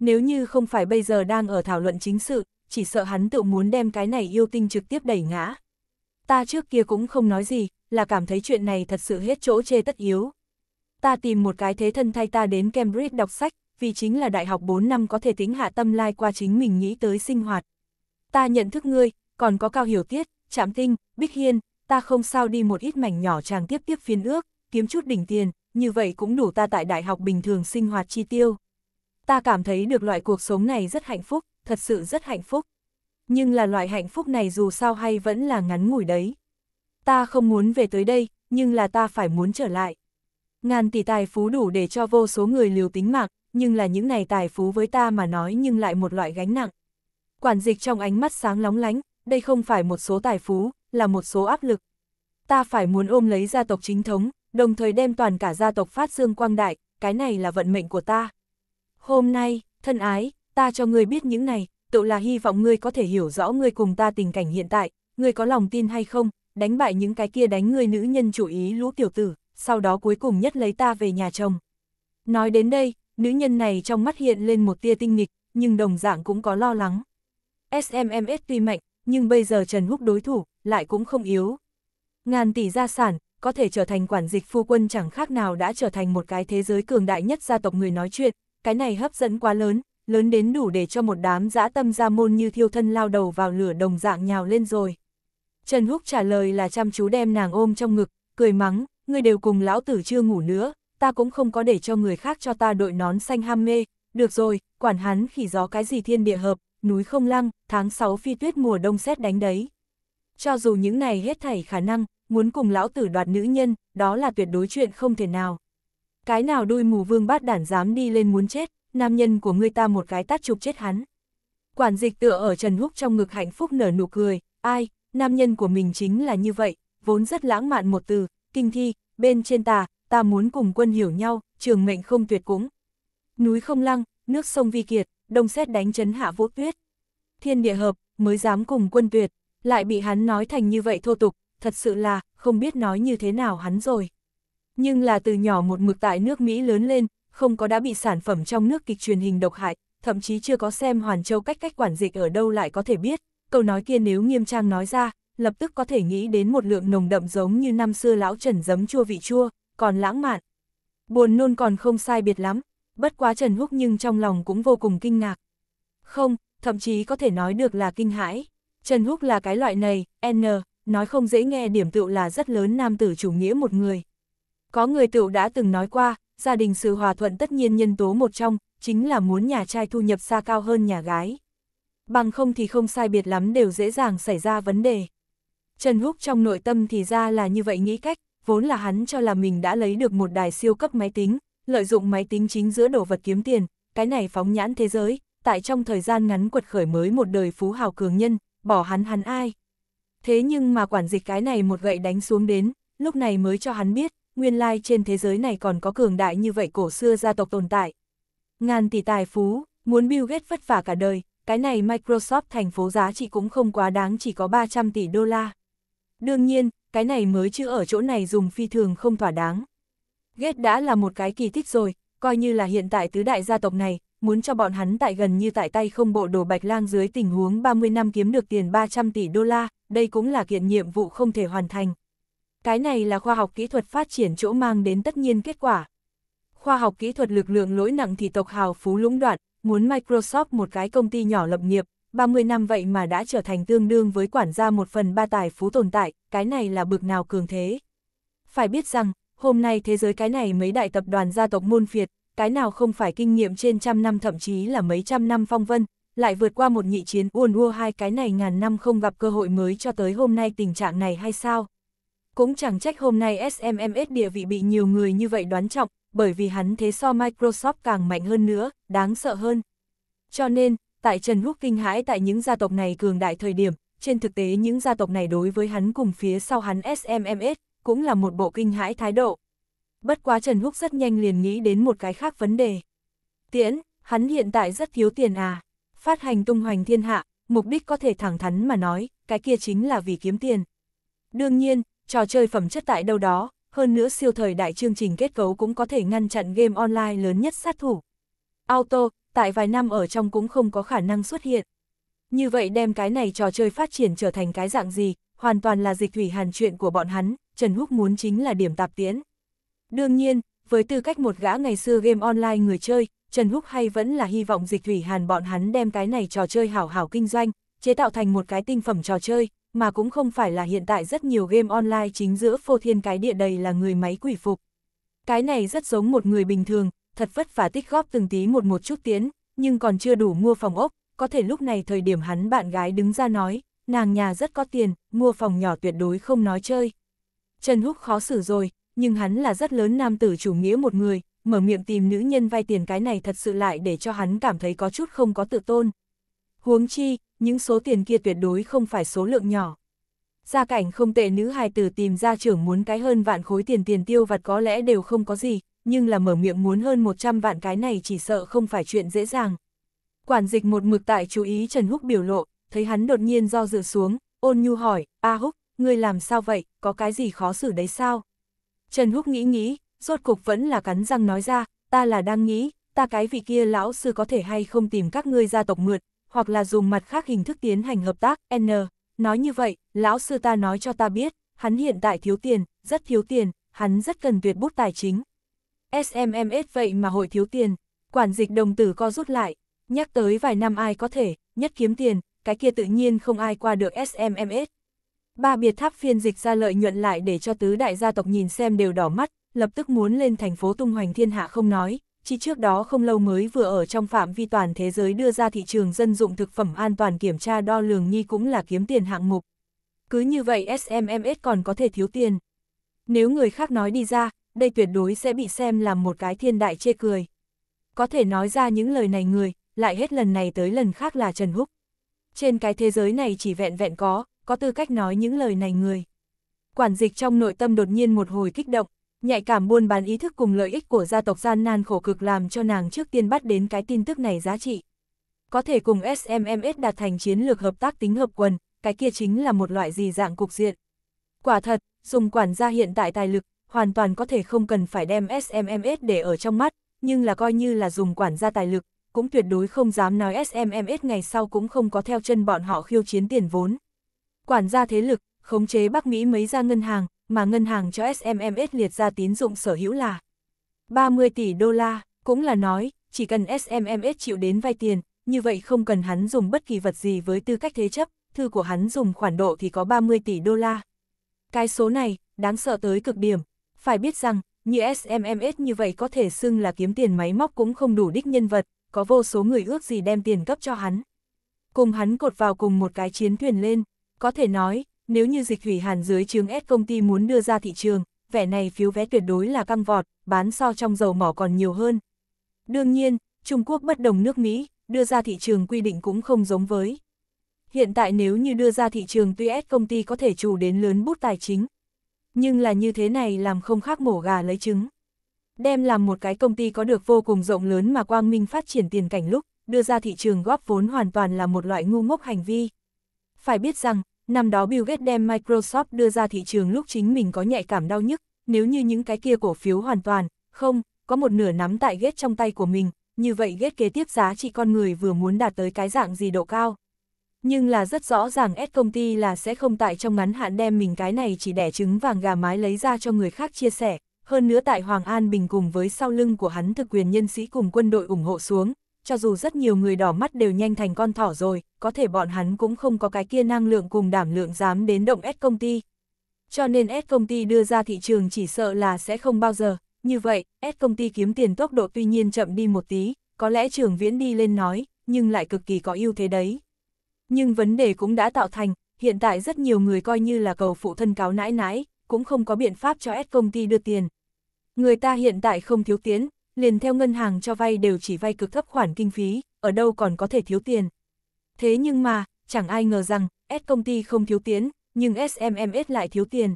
Nếu như không phải bây giờ đang ở thảo luận chính sự, chỉ sợ hắn tự muốn đem cái này yêu tinh trực tiếp đẩy ngã. Ta trước kia cũng không nói gì, là cảm thấy chuyện này thật sự hết chỗ chê tất yếu. Ta tìm một cái thế thân thay ta đến Cambridge đọc sách, vì chính là đại học 4 năm có thể tính hạ tâm lai qua chính mình nghĩ tới sinh hoạt. Ta nhận thức ngươi, còn có Cao Hiểu Tiết, chạm Tinh, Bích Hiên, ta không sao đi một ít mảnh nhỏ chàng tiếp tiếp phiên ước, kiếm chút đỉnh tiền, như vậy cũng đủ ta tại đại học bình thường sinh hoạt chi tiêu. Ta cảm thấy được loại cuộc sống này rất hạnh phúc, thật sự rất hạnh phúc. Nhưng là loại hạnh phúc này dù sao hay vẫn là ngắn ngủi đấy. Ta không muốn về tới đây, nhưng là ta phải muốn trở lại. Ngàn tỷ tài phú đủ để cho vô số người liều tính mạng, nhưng là những này tài phú với ta mà nói nhưng lại một loại gánh nặng. Quản dịch trong ánh mắt sáng lóng lánh, đây không phải một số tài phú, là một số áp lực. Ta phải muốn ôm lấy gia tộc chính thống, đồng thời đem toàn cả gia tộc phát dương quang đại, cái này là vận mệnh của ta. Hôm nay, thân ái, ta cho ngươi biết những này, tự là hy vọng ngươi có thể hiểu rõ ngươi cùng ta tình cảnh hiện tại, ngươi có lòng tin hay không, đánh bại những cái kia đánh ngươi nữ nhân chủ ý lũ tiểu tử, sau đó cuối cùng nhất lấy ta về nhà chồng. Nói đến đây, Nữ nhân này trong mắt hiện lên một tia tinh nghịch, nhưng đồng dạng cũng có lo lắng. SMMS tuy mạnh, nhưng bây giờ Trần Húc đối thủ, lại cũng không yếu. Ngàn tỷ gia sản, có thể trở thành quản dịch phu quân chẳng khác nào đã trở thành một cái thế giới cường đại nhất gia tộc người nói chuyện, cái này hấp dẫn quá lớn, lớn đến đủ để cho một đám dã tâm gia môn như thiêu thân lao đầu vào lửa đồng dạng nhào lên rồi. Trần Húc trả lời là chăm chú đem nàng ôm trong ngực, cười mắng, người đều cùng lão tử chưa ngủ nữa, ta cũng không có để cho người khác cho ta đội nón xanh ham mê, được rồi, quản hắn khỉ gió cái gì thiên địa hợp, núi không lăng, tháng 6 phi tuyết mùa đông xét đánh đấy. Cho dù những này hết thảy khả năng, muốn cùng lão tử đoạt nữ nhân, đó là tuyệt đối chuyện không thể nào. Cái nào đuôi mù vương bát đản dám đi lên muốn chết, nam nhân của ngươi ta một cái tát chụp chết hắn. Quản dịch tựa ở Trần Húc trong ngực hạnh phúc nở nụ cười, ai, nam nhân của mình chính là như vậy, vốn rất lãng mạn một từ, kinh thi, bên trên tà, ta muốn cùng quân hiểu nhau, trường mệnh không tuyệt cũng. Núi không lăng, nước sông vi kiệt, đông xét đánh chấn hạ vũ tuyết. Thiên địa hợp, mới dám cùng quân tuyệt, lại bị hắn nói thành như vậy thô tục, thật sự là, không biết nói như thế nào hắn rồi. Nhưng là từ nhỏ một mực tại nước Mỹ lớn lên, không có đã bị sản phẩm trong nước kịch truyền hình độc hại, thậm chí chưa có xem Hoàn Châu cách cách quản dịch ở đâu lại có thể biết, câu nói kia nếu nghiêm trang nói ra, lập tức có thể nghĩ đến một lượng nồng đậm giống như năm xưa lão trần giấm chua vị chua, còn lãng mạn. Buồn nôn còn không sai biệt lắm, bất quá Trần Húc nhưng trong lòng cũng vô cùng kinh ngạc. Không, thậm chí có thể nói được là kinh hãi. Trần Húc là cái loại này, N, nói không dễ nghe điểm tựu là rất lớn nam tử chủ nghĩa một người. Có người tựu đã từng nói qua, gia đình sự hòa thuận tất nhiên nhân tố một trong, chính là muốn nhà trai thu nhập xa cao hơn nhà gái. Bằng không thì không sai biệt lắm đều dễ dàng xảy ra vấn đề. Trần Húc trong nội tâm thì ra là như vậy nghĩ cách, vốn là hắn cho là mình đã lấy được một đài siêu cấp máy tính, lợi dụng máy tính chính giữa đồ vật kiếm tiền, cái này phóng nhãn thế giới, tại trong thời gian ngắn quật khởi mới một đời phú hào cường nhân, bỏ hắn hắn ai. Thế nhưng mà quản dịch cái này một gậy đánh xuống đến, lúc này mới cho hắn biết, nguyên lai trên thế giới này còn có cường đại như vậy cổ xưa gia tộc tồn tại. Ngàn tỷ tài phú, muốn Bill Gates vất vả cả đời, cái này Microsoft thành phố giá trị cũng không quá đáng chỉ có 300 tỷ đô la. Đương nhiên, cái này mới chứ ở chỗ này dùng phi thường không thỏa đáng. Ghét đã là một cái kỳ tích rồi, coi như là hiện tại tứ đại gia tộc này, muốn cho bọn hắn tại gần như tại tay không bộ đồ bạch lang dưới tình huống 30 năm kiếm được tiền 300 tỷ đô la, đây cũng là kiện nhiệm vụ không thể hoàn thành. Cái này là khoa học kỹ thuật phát triển chỗ mang đến tất nhiên kết quả. Khoa học kỹ thuật lực lượng lỗi nặng thì tộc hào phú lũng đoạn, muốn Microsoft một cái công ty nhỏ lập nghiệp, 30 năm vậy mà đã trở thành tương đương với quản gia một phần ba tài phú tồn tại, cái này là bực nào cường thế. Phải biết rằng, hôm nay thế giới cái này mấy đại tập đoàn gia tộc môn phiệt, cái nào không phải kinh nghiệm trên trăm năm thậm chí là mấy trăm năm phong vân, lại vượt qua một nhị chiến uôn ua hai cái này ngàn năm không gặp cơ hội mới cho tới hôm nay tình trạng này hay sao. Cũng chẳng trách hôm nay SMMS địa vị bị nhiều người như vậy đoán trọng, bởi vì hắn thế so Microsoft càng mạnh hơn nữa, đáng sợ hơn. Cho nên, tại Trần Húc kinh hãi tại những gia tộc này cường đại thời điểm, trên thực tế những gia tộc này đối với hắn cùng phía sau hắn SMMS, cũng là một bộ kinh hãi thái độ. Bất quá Trần Húc rất nhanh liền nghĩ đến một cái khác vấn đề. Tiễn, hắn hiện tại rất thiếu tiền à, phát hành tung hoành thiên hạ, mục đích có thể thẳng thắn mà nói, cái kia chính là vì kiếm tiền. Đương nhiên, trò chơi phẩm chất tại đâu đó, hơn nữa siêu thời đại chương trình kết cấu cũng có thể ngăn chặn game online lớn nhất sát thủ. Auto, tại vài năm ở trong cũng không có khả năng xuất hiện. Như vậy đem cái này trò chơi phát triển trở thành cái dạng gì, hoàn toàn là dịch thủy hàn chuyện của bọn hắn, Trần Húc muốn chính là điểm tạp tiễn. Đương nhiên, với tư cách một gã ngày xưa game online người chơi, Trần Húc hay vẫn là hy vọng dịch thủy hàn bọn hắn đem cái này trò chơi hảo hảo kinh doanh, chế tạo thành một cái tinh phẩm trò chơi, mà cũng không phải là hiện tại rất nhiều game online chính giữa phô thiên cái địa đầy là người máy quỷ phục. Cái này rất giống một người bình thường, thật vất vả tích góp từng tí một một chút tiến, nhưng còn chưa đủ mua phòng ốc, có thể lúc này thời điểm hắn bạn gái đứng ra nói, nàng nhà rất có tiền, mua phòng nhỏ tuyệt đối không nói chơi. Trần Húc khó xử rồi, nhưng hắn là rất lớn nam tử chủ nghĩa một người, mở miệng tìm nữ nhân vay tiền cái này thật sự lại để cho hắn cảm thấy có chút không có tự tôn. Huống chi, những số tiền kia tuyệt đối không phải số lượng nhỏ. Gia cảnh không tệ nữ hài tử tìm ra trưởng muốn cái hơn vạn khối tiền tiền tiêu vặt có lẽ đều không có gì, nhưng là mở miệng muốn hơn 100 vạn cái này chỉ sợ không phải chuyện dễ dàng. Quản dịch một mực tại chú ý Trần Húc biểu lộ, thấy hắn đột nhiên do dự xuống, ôn nhu hỏi, A Húc, ngươi làm sao vậy, có cái gì khó xử đấy sao? Trần Húc nghĩ nghĩ, rốt cục vẫn là cắn răng nói ra, ta là đang nghĩ, ta cái vị kia lão sư có thể hay không tìm các ngươi gia tộc mượt, hoặc là dùng mặt khác hình thức tiến hành hợp tác, N. Nói như vậy, lão sư ta nói cho ta biết, hắn hiện tại thiếu tiền, rất thiếu tiền, hắn rất cần tuyệt bút tài chính, SMMS vậy mà hội thiếu tiền, quản dịch đồng tử co rút lại, nhắc tới vài năm ai có thể, nhất kiếm tiền, cái kia tự nhiên không ai qua được SMMS. Ba biệt tháp phiên dịch ra lợi nhuận lại để cho tứ đại gia tộc nhìn xem đều đỏ mắt, lập tức muốn lên thành phố tung hoành thiên hạ không nói, chỉ trước đó không lâu mới vừa ở trong phạm vi toàn thế giới đưa ra thị trường dân dụng thực phẩm an toàn kiểm tra đo lường nhi cũng là kiếm tiền hạng mục. Cứ như vậy SMMS còn có thể thiếu tiền. Nếu người khác nói đi ra, đây tuyệt đối sẽ bị xem làm một cái thiên đại chê cười. Có thể nói ra những lời này người, lại hết lần này tới lần khác là Trần Húc. Trên cái thế giới này chỉ vẹn vẹn có, có tư cách nói những lời này người. Quản dịch trong nội tâm đột nhiên một hồi kích động, nhạy cảm buôn bán ý thức cùng lợi ích của gia tộc gian nan khổ cực làm cho nàng trước tiên bắt đến cái tin tức này giá trị. Có thể cùng SMMS đạt thành chiến lược hợp tác tính hợp quần, cái kia chính là một loại gì dạng cục diện. Quả thật, dùng quản gia hiện tại tài lực, hoàn toàn có thể không cần phải đem SMMS để ở trong mắt, nhưng là coi như là dùng quản gia tài lực, cũng tuyệt đối không dám nói SMMS ngày sau cũng không có theo chân bọn họ khiêu chiến tiền vốn. Quản gia thế lực, khống chế Bắc Mỹ mấy gia ngân hàng, mà ngân hàng cho SMMS liệt ra tín dụng sở hữu là 30 tỷ đô la, cũng là nói, chỉ cần SMMS chịu đến vay tiền, như vậy không cần hắn dùng bất kỳ vật gì với tư cách thế chấp, thư của hắn dùng khoản độ thì có 30 tỷ đô la. Cái số này, đáng sợ tới cực điểm, phải biết rằng, như SMMS như vậy có thể xưng là kiếm tiền máy móc cũng không đủ đích nhân vật, có vô số người ước gì đem tiền cấp cho hắn. Cùng hắn cột vào cùng một cái chiến thuyền lên, có thể nói, nếu như dịch hủy hàn dưới chướng S công ty muốn đưa ra thị trường, vẻ này phiếu vé tuyệt đối là căng vọt, bán so trong dầu mỏ còn nhiều hơn. Đương nhiên, Trung Quốc bất đồng nước Mỹ, đưa ra thị trường quy định cũng không giống với. Hiện tại nếu như đưa ra thị trường tuy S công ty có thể chủ đến lớn bút tài chính, nhưng là như thế này làm không khác mổ gà lấy trứng. Đem làm một cái công ty có được vô cùng rộng lớn mà Quang Minh phát triển tiền cảnh lúc, đưa ra thị trường góp vốn hoàn toàn là một loại ngu ngốc hành vi. Phải biết rằng, năm đó Bill Gates đem Microsoft đưa ra thị trường lúc chính mình có nhạy cảm đau nhức, nếu như những cái kia cổ phiếu hoàn toàn, không, có một nửa nắm tại Gates trong tay của mình, như vậy Gates kế tiếp giá trị con người vừa muốn đạt tới cái dạng gì độ cao. Nhưng là rất rõ ràng S công ty là sẽ không tại trong ngắn hạn đem mình cái này chỉ đẻ trứng vàng gà mái lấy ra cho người khác chia sẻ, hơn nữa tại Hoàng An Bình cùng với sau lưng của hắn thực quyền nhân sĩ cùng quân đội ủng hộ xuống, cho dù rất nhiều người đỏ mắt đều nhanh thành con thỏ rồi, có thể bọn hắn cũng không có cái kia năng lượng cùng đảm lượng dám đến động S công ty. Cho nên S công ty đưa ra thị trường chỉ sợ là sẽ không bao giờ, như vậy, S công ty kiếm tiền tốc độ tuy nhiên chậm đi một tí, có lẽ trường viễn đi lên nói, nhưng lại cực kỳ có ưu thế đấy. Nhưng vấn đề cũng đã tạo thành, hiện tại rất nhiều người coi như là cầu phụ thân cáo nãi nãi, cũng không có biện pháp cho S công ty đưa tiền. Người ta hiện tại không thiếu tiền liền theo ngân hàng cho vay đều chỉ vay cực thấp khoản kinh phí, ở đâu còn có thể thiếu tiền. Thế nhưng mà, chẳng ai ngờ rằng, S công ty không thiếu tiền nhưng SMMS lại thiếu tiền.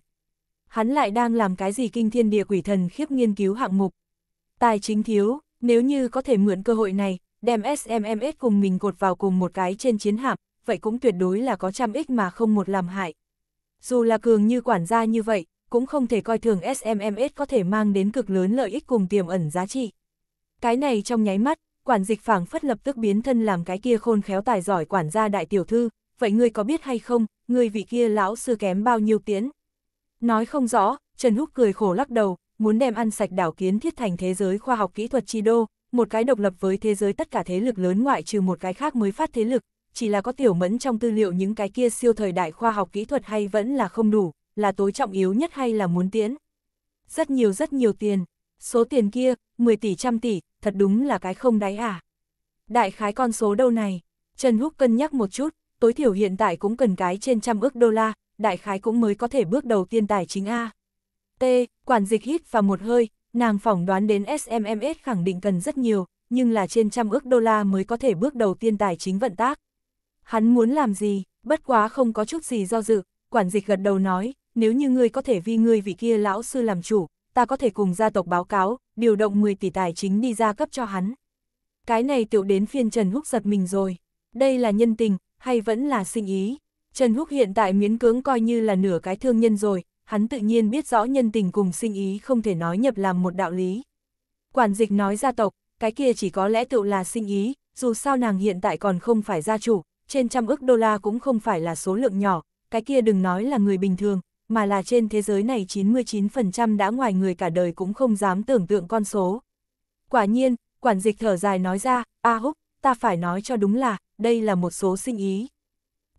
Hắn lại đang làm cái gì kinh thiên địa quỷ thần khiếp nghiên cứu hạng mục. Tài chính thiếu, nếu như có thể mượn cơ hội này, đem SMMS cùng mình cột vào cùng một cái trên chiến hạm, vậy cũng tuyệt đối là có trăm ích mà không một làm hại. Dù là cường như quản gia như vậy, cũng không thể coi thường SMMS có thể mang đến cực lớn lợi ích cùng tiềm ẩn giá trị. Cái này trong nháy mắt, quản dịch phảng phất lập tức biến thân làm cái kia khôn khéo tài giỏi quản gia đại tiểu thư, vậy ngươi có biết hay không, ngươi vị kia lão sư kém bao nhiêu tiến? Nói không rõ, Trần Húc cười khổ lắc đầu, muốn đem ăn sạch đảo kiến thiết thành thế giới khoa học kỹ thuật chi đô, một cái độc lập với thế giới tất cả thế lực lớn ngoại trừ một cái khác mới phát thế lực, chỉ là có tiểu mẫn trong tư liệu những cái kia siêu thời đại khoa học kỹ thuật hay vẫn là không đủ, là tối trọng yếu nhất hay là muốn tiến Rất nhiều rất nhiều tiền, số tiền kia, 10 tỷ trăm tỷ, thật đúng là cái không đáy à. Đại khái con số đâu này, Trần Húc cân nhắc một chút, tối thiểu hiện tại cũng cần cái trên trăm ước đô la, đại khái cũng mới có thể bước đầu tiên tài chính A. T, quản dịch hít vào một hơi, nàng phỏng đoán đến SMMS khẳng định cần rất nhiều, nhưng là trên trăm ước đô la mới có thể bước đầu tiên tài chính vận tác hắn muốn làm gì, bất quá không có chút gì do dự, quản dịch gật đầu nói, nếu như ngươi có thể vì ngươi vị kia lão sư làm chủ, ta có thể cùng gia tộc báo cáo, điều động 10 tỷ tài chính đi ra cấp cho hắn. Cái này tiểu đến phiên Trần Húc giật mình rồi, đây là nhân tình, hay vẫn là sinh ý. Trần Húc hiện tại miến cưỡng coi như là nửa cái thương nhân rồi, hắn tự nhiên biết rõ nhân tình cùng sinh ý không thể nói nhập làm một đạo lý. Quản dịch nói gia tộc, cái kia chỉ có lẽ tự là sinh ý, dù sao nàng hiện tại còn không phải gia chủ, trên trăm ước đô la cũng không phải là số lượng nhỏ, cái kia đừng nói là người bình thường, mà là trên thế giới này 99% đã ngoài người cả đời cũng không dám tưởng tượng con số. Quả nhiên, quản dịch thở dài nói ra, A Húc, ta phải nói cho đúng là, đây là một số sinh ý.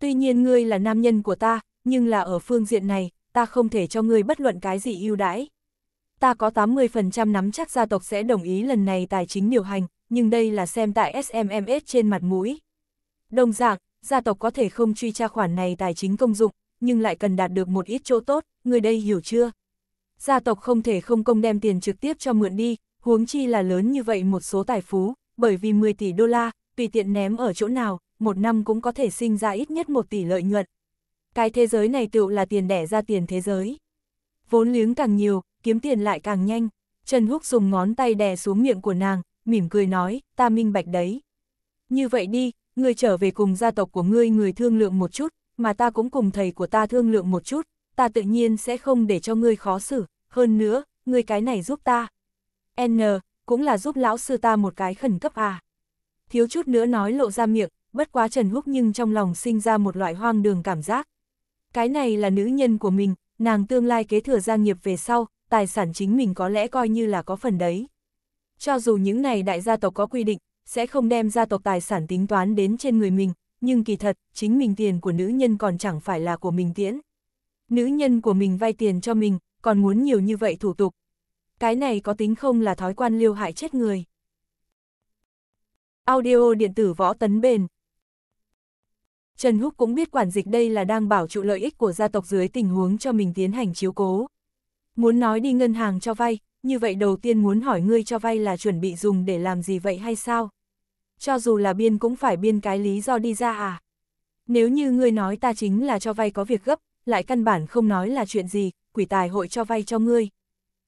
Tuy nhiên ngươi là nam nhân của ta, nhưng là ở phương diện này, ta không thể cho ngươi bất luận cái gì ưu đãi. Ta có 80% nắm chắc gia tộc sẽ đồng ý lần này tài chính điều hành, nhưng đây là xem tại SMMS trên mặt mũi. Đồng dạng, gia tộc có thể không truy tra khoản này tài chính công dụng, nhưng lại cần đạt được một ít chỗ tốt, người đây hiểu chưa? Gia tộc không thể không công đem tiền trực tiếp cho mượn đi, huống chi là lớn như vậy một số tài phú, bởi vì 10 tỷ đô la, tùy tiện ném ở chỗ nào, một năm cũng có thể sinh ra ít nhất một tỷ lợi nhuận. Cái thế giới này tựu là tiền đẻ ra tiền thế giới. Vốn liếng càng nhiều, kiếm tiền lại càng nhanh. Trần Húc dùng ngón tay đè xuống miệng của nàng, mỉm cười nói, ta minh bạch đấy. Như vậy đi, ngươi trở về cùng gia tộc của ngươi người thương lượng một chút, mà ta cũng cùng thầy của ta thương lượng một chút, ta tự nhiên sẽ không để cho ngươi khó xử, hơn nữa, ngươi cái này giúp ta. N, cũng là giúp lão sư ta một cái khẩn cấp à. Thiếu chút nữa nói lộ ra miệng, bất quá Trần Húc nhưng trong lòng sinh ra một loại hoang đường cảm giác. Cái này là nữ nhân của mình, nàng tương lai kế thừa gia nghiệp về sau, tài sản chính mình có lẽ coi như là có phần đấy. Cho dù những này đại gia tộc có quy định, sẽ không đem gia tộc tài sản tính toán đến trên người mình, nhưng kỳ thật, chính mình tiền của nữ nhân còn chẳng phải là của mình tiễn. Nữ nhân của mình vay tiền cho mình, còn muốn nhiều như vậy thủ tục. Cái này có tính không là thói quan liêu hại chết người. Audio điện tử võ tấn bền Trần Húc cũng biết quản dịch đây là đang bảo trụ lợi ích của gia tộc dưới tình huống cho mình tiến hành chiếu cố. Muốn nói đi ngân hàng cho vay, như vậy đầu tiên muốn hỏi ngươi cho vay là chuẩn bị dùng để làm gì vậy hay sao? cho dù là biên cũng phải biên cái lý do đi ra à. Nếu như ngươi nói ta chính là cho vay có việc gấp, lại căn bản không nói là chuyện gì, quỷ tài hội cho vay cho ngươi.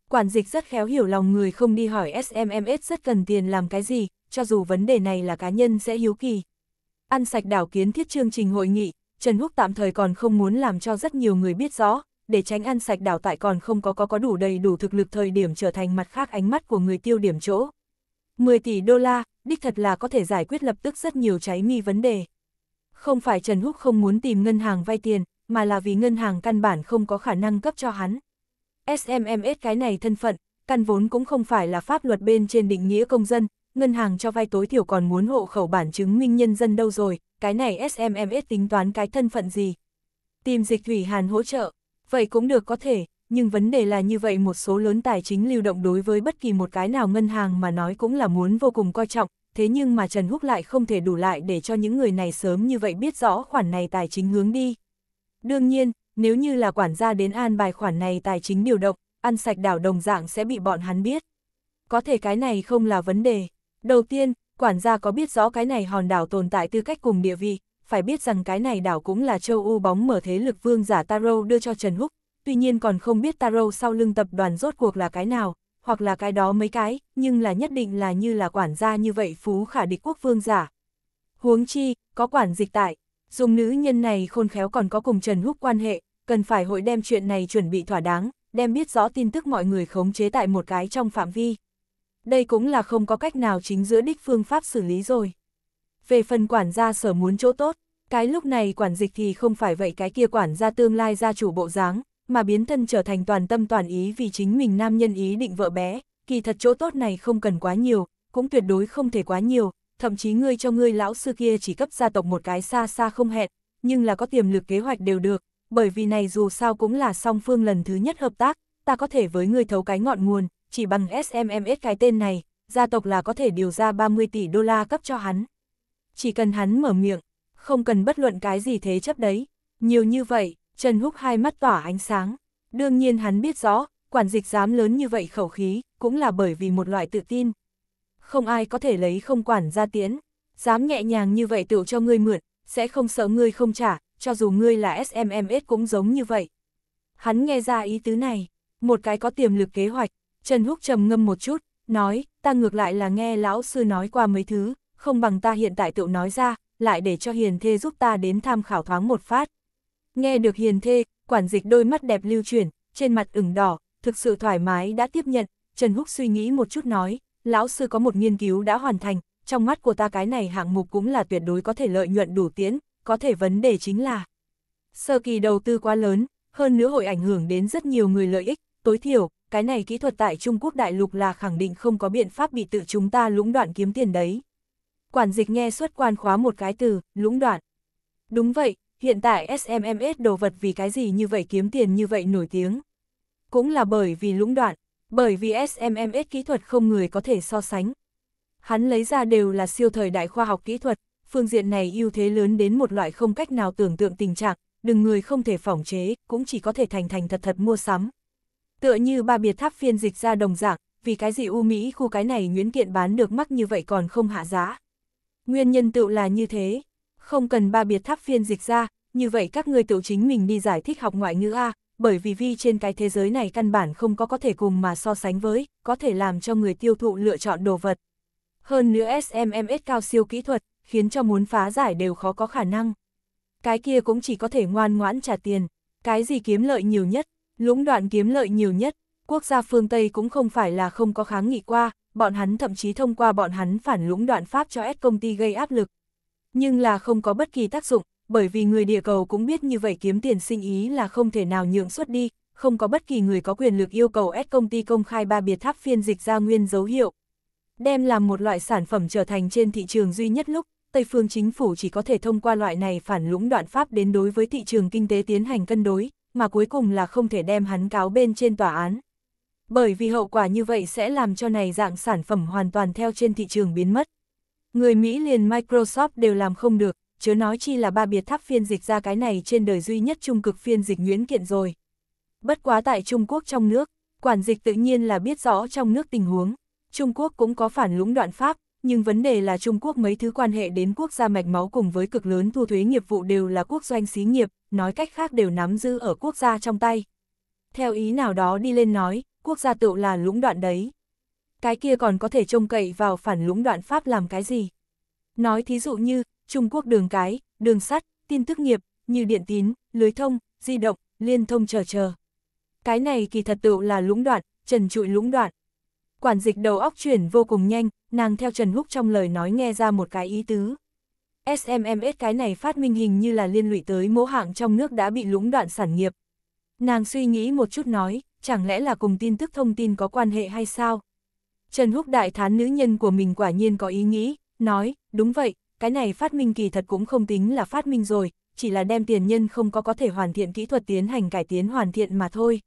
Quản dịch rất khéo hiểu lòng người không đi hỏi SMMS rất cần tiền làm cái gì, cho dù vấn đề này là cá nhân sẽ hiếu kỳ. Ăn sạch đảo kiến thiết chương trình hội nghị, Trần Húc tạm thời còn không muốn làm cho rất nhiều người biết rõ, để tránh ăn sạch đảo tại còn không có có có đủ đầy đủ thực lực thời điểm trở thành mặt khác ánh mắt của người tiêu điểm chỗ. 10 tỷ đô la, đích thật là có thể giải quyết lập tức rất nhiều trái nghi vấn đề. Không phải Trần Húc không muốn tìm ngân hàng vay tiền, mà là vì ngân hàng căn bản không có khả năng cấp cho hắn. SMMS cái này thân phận, căn vốn cũng không phải là pháp luật bên trên định nghĩa công dân, ngân hàng cho vay tối thiểu còn muốn hộ khẩu bản chứng minh nhân dân đâu rồi, cái này SMMS tính toán cái thân phận gì. Tìm dịch thủy hàn hỗ trợ, vậy cũng được có thể, nhưng vấn đề là như vậy một số lớn tài chính lưu động đối với bất kỳ một cái nào ngân hàng mà nói cũng là muốn vô cùng coi trọng, thế nhưng mà Trần Húc lại không thể đủ lại để cho những người này sớm như vậy biết rõ khoản này tài chính hướng đi. Đương nhiên, nếu như là quản gia đến an bài khoản này tài chính điều động, ăn sạch đảo đồng dạng sẽ bị bọn hắn biết. Có thể cái này không là vấn đề. Đầu tiên, quản gia có biết rõ cái này hòn đảo tồn tại tư cách cùng địa vị, phải biết rằng cái này đảo cũng là châu U bóng mở thế lực vương giả Taro đưa cho Trần Húc, tuy nhiên còn không biết Taro sau lưng tập đoàn rốt cuộc là cái nào, hoặc là cái đó mấy cái, nhưng là nhất định là như là quản gia như vậy phú khả địch quốc vương giả. Huống chi, có quản dịch tại, dùng nữ nhân này khôn khéo còn có cùng Trần Húc quan hệ, cần phải hội đem chuyện này chuẩn bị thỏa đáng, đem biết rõ tin tức mọi người khống chế tại một cái trong phạm vi. Đây cũng là không có cách nào chính giữa đích phương pháp xử lý rồi. Về phần quản gia sở muốn chỗ tốt, cái lúc này quản dịch thì không phải vậy cái kia quản gia tương lai gia chủ bộ dáng, mà biến thân trở thành toàn tâm toàn ý vì chính mình nam nhân ý định vợ bé, kỳ thật chỗ tốt này không cần quá nhiều, cũng tuyệt đối không thể quá nhiều, thậm chí ngươi cho ngươi lão sư kia chỉ cấp gia tộc một cái xa xa không hẹn, nhưng là có tiềm lực kế hoạch đều được, bởi vì này dù sao cũng là song phương lần thứ nhất hợp tác, ta có thể với ngươi thấu cái ngọn nguồn, chỉ bằng SMMS cái tên này, gia tộc là có thể điều ra 30 tỷ đô la cấp cho hắn. Chỉ cần hắn mở miệng, không cần bất luận cái gì thế chấp đấy, nhiều như vậy, Trần Húc hai mắt tỏa ánh sáng. Đương nhiên hắn biết rõ, quản dịch dám lớn như vậy khẩu khí, cũng là bởi vì một loại tự tin. Không ai có thể lấy không quản ra tiến, dám nhẹ nhàng như vậy tựu cho ngươi mượn, sẽ không sợ ngươi không trả, cho dù ngươi là SMMS cũng giống như vậy. Hắn nghe ra ý tứ này, một cái có tiềm lực kế hoạch, Trần Húc trầm ngâm một chút, nói, ta ngược lại là nghe lão sư nói qua mấy thứ, không bằng ta hiện tại tựu nói ra, lại để cho hiền thê giúp ta đến tham khảo thoáng một phát. Nghe được hiền thê, quản dịch đôi mắt đẹp lưu chuyển, trên mặt ửng đỏ, thực sự thoải mái đã tiếp nhận, Trần Húc suy nghĩ một chút nói, lão sư có một nghiên cứu đã hoàn thành, trong mắt của ta cái này hạng mục cũng là tuyệt đối có thể lợi nhuận đủ tiến có thể vấn đề chính là sơ kỳ đầu tư quá lớn, hơn nữa hội ảnh hưởng đến rất nhiều người lợi ích, tối thiểu, cái này kỹ thuật tại Trung Quốc đại lục là khẳng định không có biện pháp bị tự chúng ta lũng đoạn kiếm tiền đấy. Quản dịch nghe xuất quan khóa một cái từ, lũng đoạn. Đúng vậy, hiện tại SMMS đồ vật vì cái gì như vậy kiếm tiền như vậy nổi tiếng. Cũng là bởi vì lũng đoạn, bởi vì SMMS kỹ thuật không người có thể so sánh. Hắn lấy ra đều là siêu thời đại khoa học kỹ thuật, phương diện này ưu thế lớn đến một loại không cách nào tưởng tượng tình trạng, đừng người không thể phỏng chế, cũng chỉ có thể thành thành thật thật mua sắm. Tựa như ba biệt tháp phiên dịch ra đồng dạng, vì cái gì U Mỹ khu cái này nguyễn kiện bán được mắc như vậy còn không hạ giá. Nguyên nhân tựu là như thế không cần ba biệt tháp phiên dịch ra, như vậy các người tự chính mình đi giải thích học ngoại ngữ A, bởi vì vi trên cái thế giới này căn bản không có có thể cùng mà so sánh với, có thể làm cho người tiêu thụ lựa chọn đồ vật. Hơn nữa SMMS cao siêu kỹ thuật, khiến cho muốn phá giải đều khó có khả năng. Cái kia cũng chỉ có thể ngoan ngoãn trả tiền, cái gì kiếm lợi nhiều nhất, lũng đoạn kiếm lợi nhiều nhất, quốc gia phương Tây cũng không phải là không có kháng nghị qua, bọn hắn thậm chí thông qua bọn hắn phản lũng đoạn Pháp cho S công ty gây áp lực, nhưng là không có bất kỳ tác dụng, bởi vì người địa cầu cũng biết như vậy kiếm tiền sinh ý là không thể nào nhượng xuất đi, không có bất kỳ người có quyền lực yêu cầu S công ty công khai ba biệt tháp phiên dịch ra nguyên dấu hiệu. Đem làm một loại sản phẩm trở thành trên thị trường duy nhất lúc, Tây phương chính phủ chỉ có thể thông qua loại này phản lũng đoạn pháp đến đối với thị trường kinh tế tiến hành cân đối, mà cuối cùng là không thể đem hắn cáo bên trên tòa án. Bởi vì hậu quả như vậy sẽ làm cho này dạng sản phẩm hoàn toàn theo trên thị trường biến mất. Người Mỹ liền Microsoft đều làm không được, chớ nói chi là ba biệt tháp phiên dịch ra cái này trên đời duy nhất trung cực phiên dịch Nguyễn kiện rồi. Bất quá tại Trung Quốc trong nước, quản dịch tự nhiên là biết rõ trong nước tình huống. Trung Quốc cũng có phản lũng đoạn Pháp, nhưng vấn đề là Trung Quốc mấy thứ quan hệ đến quốc gia mạch máu cùng với cực lớn thu thuế nghiệp vụ đều là quốc doanh xí nghiệp, nói cách khác đều nắm giữ ở quốc gia trong tay. Theo ý nào đó đi lên nói, quốc gia tựu là lũng đoạn đấy cái kia còn có thể trông cậy vào phản lũng đoạn Pháp làm cái gì. Nói thí dụ như, Trung Quốc đường cái, đường sắt, tin tức nghiệp, như điện tín, lưới thông, di động, liên thông chờ chờ. Cái này kỳ thật tự là lũng đoạn, trần trụi lũng đoạn. Quản dịch đầu óc chuyển vô cùng nhanh, nàng theo Trần Húc trong lời nói nghe ra một cái ý tứ. SMMS cái này phát minh hình như là liên lụy tới mẫu hạng trong nước đã bị lũng đoạn sản nghiệp. Nàng suy nghĩ một chút nói, chẳng lẽ là cùng tin tức thông tin có quan hệ hay sao? Trần Húc đại thán nữ nhân của mình quả nhiên có ý nghĩ, nói, đúng vậy, cái này phát minh kỳ thật cũng không tính là phát minh rồi, chỉ là đem tiền nhân không có có thể hoàn thiện kỹ thuật tiến hành cải tiến hoàn thiện mà thôi.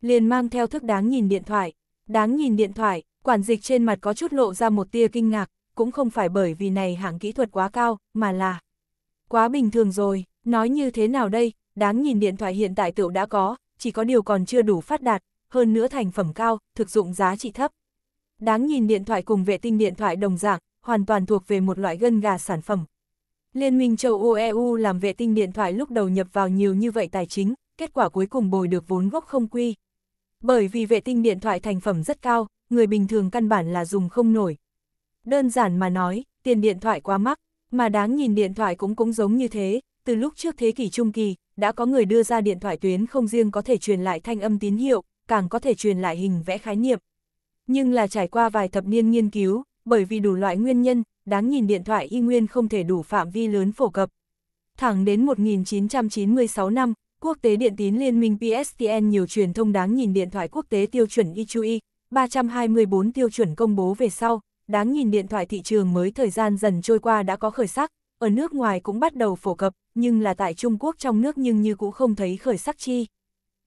Liền mang theo thức đáng nhìn điện thoại, đáng nhìn điện thoại, quản dịch trên mặt có chút lộ ra một tia kinh ngạc, cũng không phải bởi vì này hạng kỹ thuật quá cao, mà là quá bình thường rồi, nói như thế nào đây, đáng nhìn điện thoại hiện tại tựu đã có, chỉ có điều còn chưa đủ phát đạt, hơn nữa thành phẩm cao, thực dụng giá trị thấp. Đáng nhìn điện thoại cùng vệ tinh điện thoại đồng dạng, hoàn toàn thuộc về một loại gân gà sản phẩm. Liên minh châu EU e làm vệ tinh điện thoại lúc đầu nhập vào nhiều như vậy tài chính, kết quả cuối cùng bồi được vốn gốc không quy. Bởi vì vệ tinh điện thoại thành phẩm rất cao, người bình thường căn bản là dùng không nổi. Đơn giản mà nói, tiền điện thoại quá mắc, mà đáng nhìn điện thoại cũng cũng giống như thế, từ lúc trước thế kỷ trung kỳ, đã có người đưa ra điện thoại tuyến không riêng có thể truyền lại thanh âm tín hiệu, càng có thể truyền lại hình vẽ khái niệm. Nhưng là trải qua vài thập niên nghiên cứu, bởi vì đủ loại nguyên nhân, đáng nhìn điện thoại y nguyên không thể đủ phạm vi lớn phổ cập. Thẳng đến 1996 năm, Quốc tế Điện tín Liên minh PSTN nhiều truyền thông đáng nhìn điện thoại quốc tế tiêu chuẩn IQI, e e, 324 tiêu chuẩn công bố về sau, đáng nhìn điện thoại thị trường mới thời gian dần trôi qua đã có khởi sắc, ở nước ngoài cũng bắt đầu phổ cập, nhưng là tại Trung Quốc trong nước nhưng như cũng không thấy khởi sắc chi.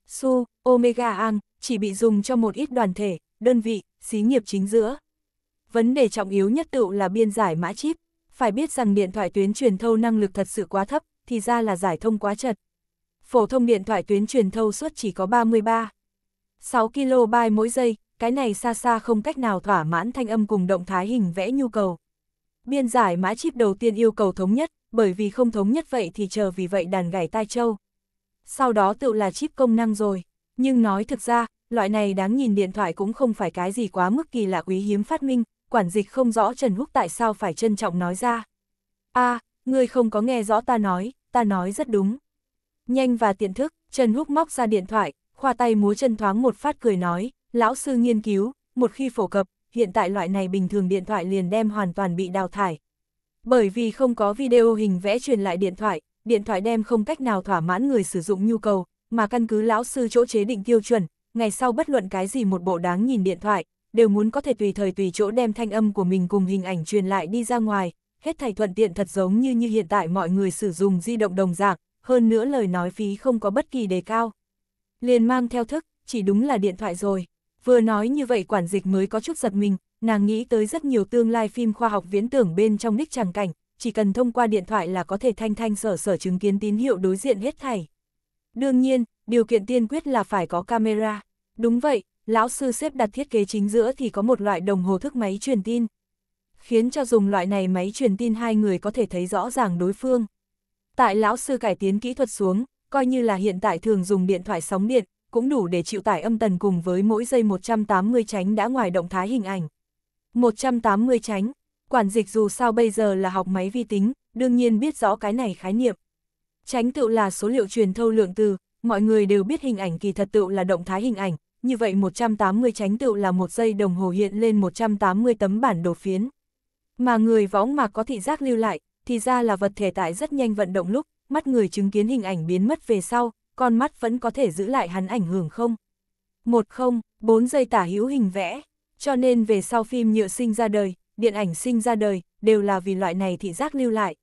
Su, Omega Ang chỉ bị dùng cho một ít đoàn thể, đơn vị, xí nghiệp chính giữa. Vấn đề trọng yếu nhất tựu là biên giải mã chip, phải biết rằng điện thoại tuyến truyền thâu năng lực thật sự quá thấp, thì ra là giải thông quá chật. Phổ thông điện thoại tuyến truyền thâu suất chỉ có 33, 6 kB mỗi giây, cái này xa xa không cách nào thỏa mãn thanh âm cùng động thái hình vẽ nhu cầu. Biên giải mã chip đầu tiên yêu cầu thống nhất, bởi vì không thống nhất vậy thì chờ vì vậy đàn gảy tai châu. Sau đó tự là chip công năng rồi, nhưng nói thực ra, loại này đáng nhìn điện thoại cũng không phải cái gì quá mức kỳ lạ quý hiếm phát minh, quản dịch không rõ Trần Húc tại sao phải trân trọng nói ra. a ngươi không có nghe rõ ta nói, ta nói rất đúng. Nhanh và tiện thức, Trần Húc móc ra điện thoại, khoa tay múa chân thoáng một phát cười nói, lão sư nghiên cứu, một khi phổ cập, hiện tại loại này bình thường điện thoại liền đem hoàn toàn bị đào thải. Bởi vì không có video hình vẽ truyền lại điện thoại, điện thoại đem không cách nào thỏa mãn người sử dụng nhu cầu, mà căn cứ lão sư chỗ chế định tiêu chuẩn, ngày sau bất luận cái gì một bộ đáng nhìn điện thoại, đều muốn có thể tùy thời tùy chỗ đem thanh âm của mình cùng hình ảnh truyền lại đi ra ngoài, hết thảy thuận tiện thật giống như như hiện tại mọi người sử dụng di động đồng dạng, hơn nữa lời nói phí không có bất kỳ đề cao. Liền mang theo thức, chỉ đúng là điện thoại rồi. Vừa nói như vậy quản dịch mới có chút giật mình, nàng nghĩ tới rất nhiều tương lai phim khoa học viễn tưởng bên trong đích tràng cảnh, chỉ cần thông qua điện thoại là có thể thanh thanh sở sở chứng kiến tín hiệu đối diện hết thảy. Đương nhiên, điều kiện tiên quyết là phải có camera. Đúng vậy, lão sư xếp đặt thiết kế chính giữa thì có một loại đồng hồ thức máy truyền tin. Khiến cho dùng loại này máy truyền tin hai người có thể thấy rõ ràng đối phương. Tại lão sư cải tiến kỹ thuật xuống, coi như là hiện tại thường dùng điện thoại sóng điện, cũng đủ để chịu tải âm tần cùng với mỗi giây 180 tránh đã ngoài động thái hình ảnh. 180 tránh, quản dịch dù sao bây giờ là học máy vi tính, đương nhiên biết rõ cái này khái niệm. Tránh tự là số liệu truyền thâu lượng từ, mọi người đều biết hình ảnh kỳ thật tựu là động thái hình ảnh, như vậy 180 tránh tựu là một giây đồng hồ hiện lên 180 tấm bản đồ phiến. Mà người võng mạc có thị giác lưu lại, thì ra là vật thể tại rất nhanh vận động lúc, mắt người chứng kiến hình ảnh biến mất về sau, con mắt vẫn có thể giữ lại hắn ảnh hưởng không? Một không, bốn giây tả hữu hình vẽ, cho nên về sau phim nhựa sinh ra đời, điện ảnh sinh ra đời, đều là vì loại này thị giác lưu lại.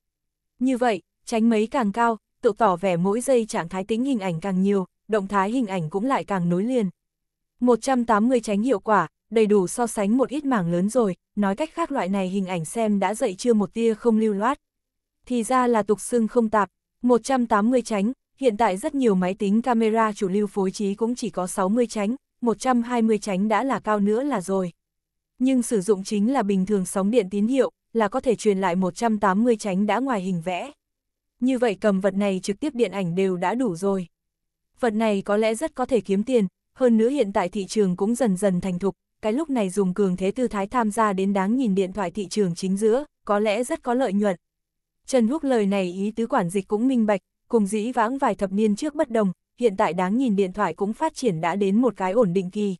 Như vậy, tránh mấy càng cao, tự tỏ vẻ mỗi giây trạng thái tính hình ảnh càng nhiều, động thái hình ảnh cũng lại càng nối liền. 180 tránh hiệu quả, đầy đủ so sánh một ít mảng lớn rồi, nói cách khác loại này hình ảnh xem đã dậy chưa một tia không lưu loát. Thì ra là tục xưng không tạp, 180 tránh, hiện tại rất nhiều máy tính camera chủ lưu phối trí cũng chỉ có 60 tránh, 120 tránh đã là cao nữa là rồi. Nhưng sử dụng chính là bình thường sóng điện tín hiệu, là có thể truyền lại 180 tránh đã ngoài hình vẽ như vậy cầm vật này trực tiếp điện ảnh đều đã đủ rồi. Vật này có lẽ rất có thể kiếm tiền, hơn nữa hiện tại thị trường cũng dần dần thành thục, cái lúc này dùng cường thế tư thái tham gia đến đáng nhìn điện thoại thị trường chính giữa, có lẽ rất có lợi nhuận. Trần Húc lời này ý tứ quản dịch cũng minh bạch, cùng dĩ vãng vài thập niên trước bất đồng, hiện tại đáng nhìn điện thoại cũng phát triển đã đến một cái ổn định kỳ.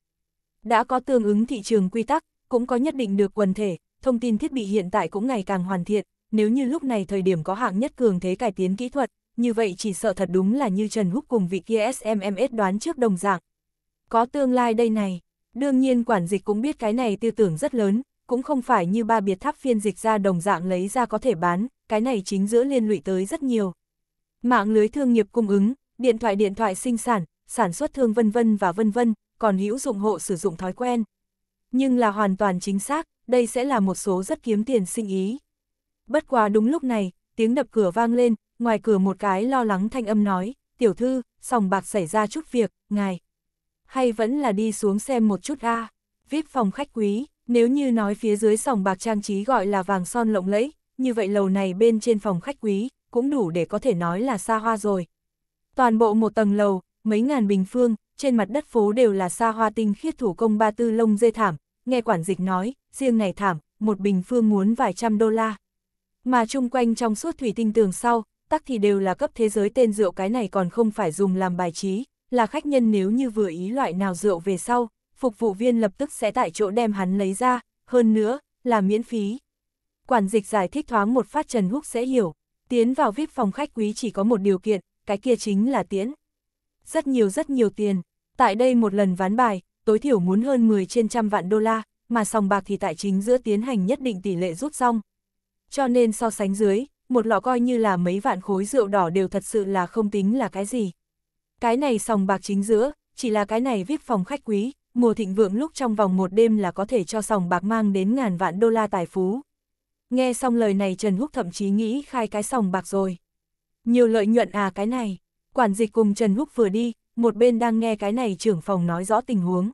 Đã có tương ứng thị trường quy tắc, cũng có nhất định được quần thể, thông tin thiết bị hiện tại cũng ngày càng hoàn thiện, nếu như lúc này thời điểm có hạng nhất cường thế cải tiến kỹ thuật, như vậy chỉ sợ thật đúng là như Trần Húc cùng vị kia SMMS đoán trước đồng dạng. Có tương lai đây này, đương nhiên quản dịch cũng biết cái này tư tưởng rất lớn, cũng không phải như ba biệt tháp phiên dịch ra đồng dạng lấy ra có thể bán, cái này chính giữa liên lụy tới rất nhiều. Mạng lưới thương nghiệp cung ứng, điện thoại điện thoại sinh sản, sản xuất thương vân vân và vân vân, còn hữu dụng hộ sử dụng thói quen. Nhưng là hoàn toàn chính xác, đây sẽ là một số rất kiếm tiền sinh ý. Bất quá đúng lúc này, tiếng đập cửa vang lên, ngoài cửa một cái lo lắng thanh âm nói, tiểu thư, sòng bạc xảy ra chút việc, ngài. Hay vẫn là đi xuống xem một chút a à? phòng khách quý, nếu như nói phía dưới sòng bạc trang trí gọi là vàng son lộng lẫy, như vậy lầu này bên trên phòng khách quý, cũng đủ để có thể nói là xa hoa rồi. Toàn bộ một tầng lầu, mấy ngàn bình phương, trên mặt đất phố đều là xa hoa tinh khiết thủ công ba tư lông dê thảm, nghe quản dịch nói, riêng này thảm, một bình phương muốn vài trăm đô la, mà chung quanh trong suốt thủy tinh tường sau, tắc thì đều là cấp thế giới tên rượu cái này còn không phải dùng làm bài trí, là khách nhân nếu như vừa ý loại nào rượu về sau, phục vụ viên lập tức sẽ tại chỗ đem hắn lấy ra, hơn nữa, là miễn phí. Quản dịch giải thích thoáng một phát Trần Húc sẽ hiểu, tiến vào VIP phòng khách quý chỉ có một điều kiện, cái kia chính là tiễn. Rất nhiều rất nhiều tiền, tại đây một lần ván bài, tối thiểu muốn hơn 10 trên trăm vạn đô la, mà sòng bạc thì tại chính giữa tiến hành nhất định tỷ lệ rút xong, cho nên so sánh dưới, một lọ coi như là mấy vạn khối rượu đỏ đều thật sự là không tính là cái gì. Cái này sòng bạc chính giữa, chỉ là cái này viết phòng khách quý, mùa thịnh vượng lúc trong vòng một đêm là có thể cho sòng bạc mang đến ngàn vạn đô la tài phú. Nghe xong lời này Trần Húc thậm chí nghĩ khai cái sòng bạc rồi. Nhiều lợi nhuận à cái này, quản dịch cùng Trần Húc vừa đi, một bên đang nghe cái này trưởng phòng nói rõ tình huống.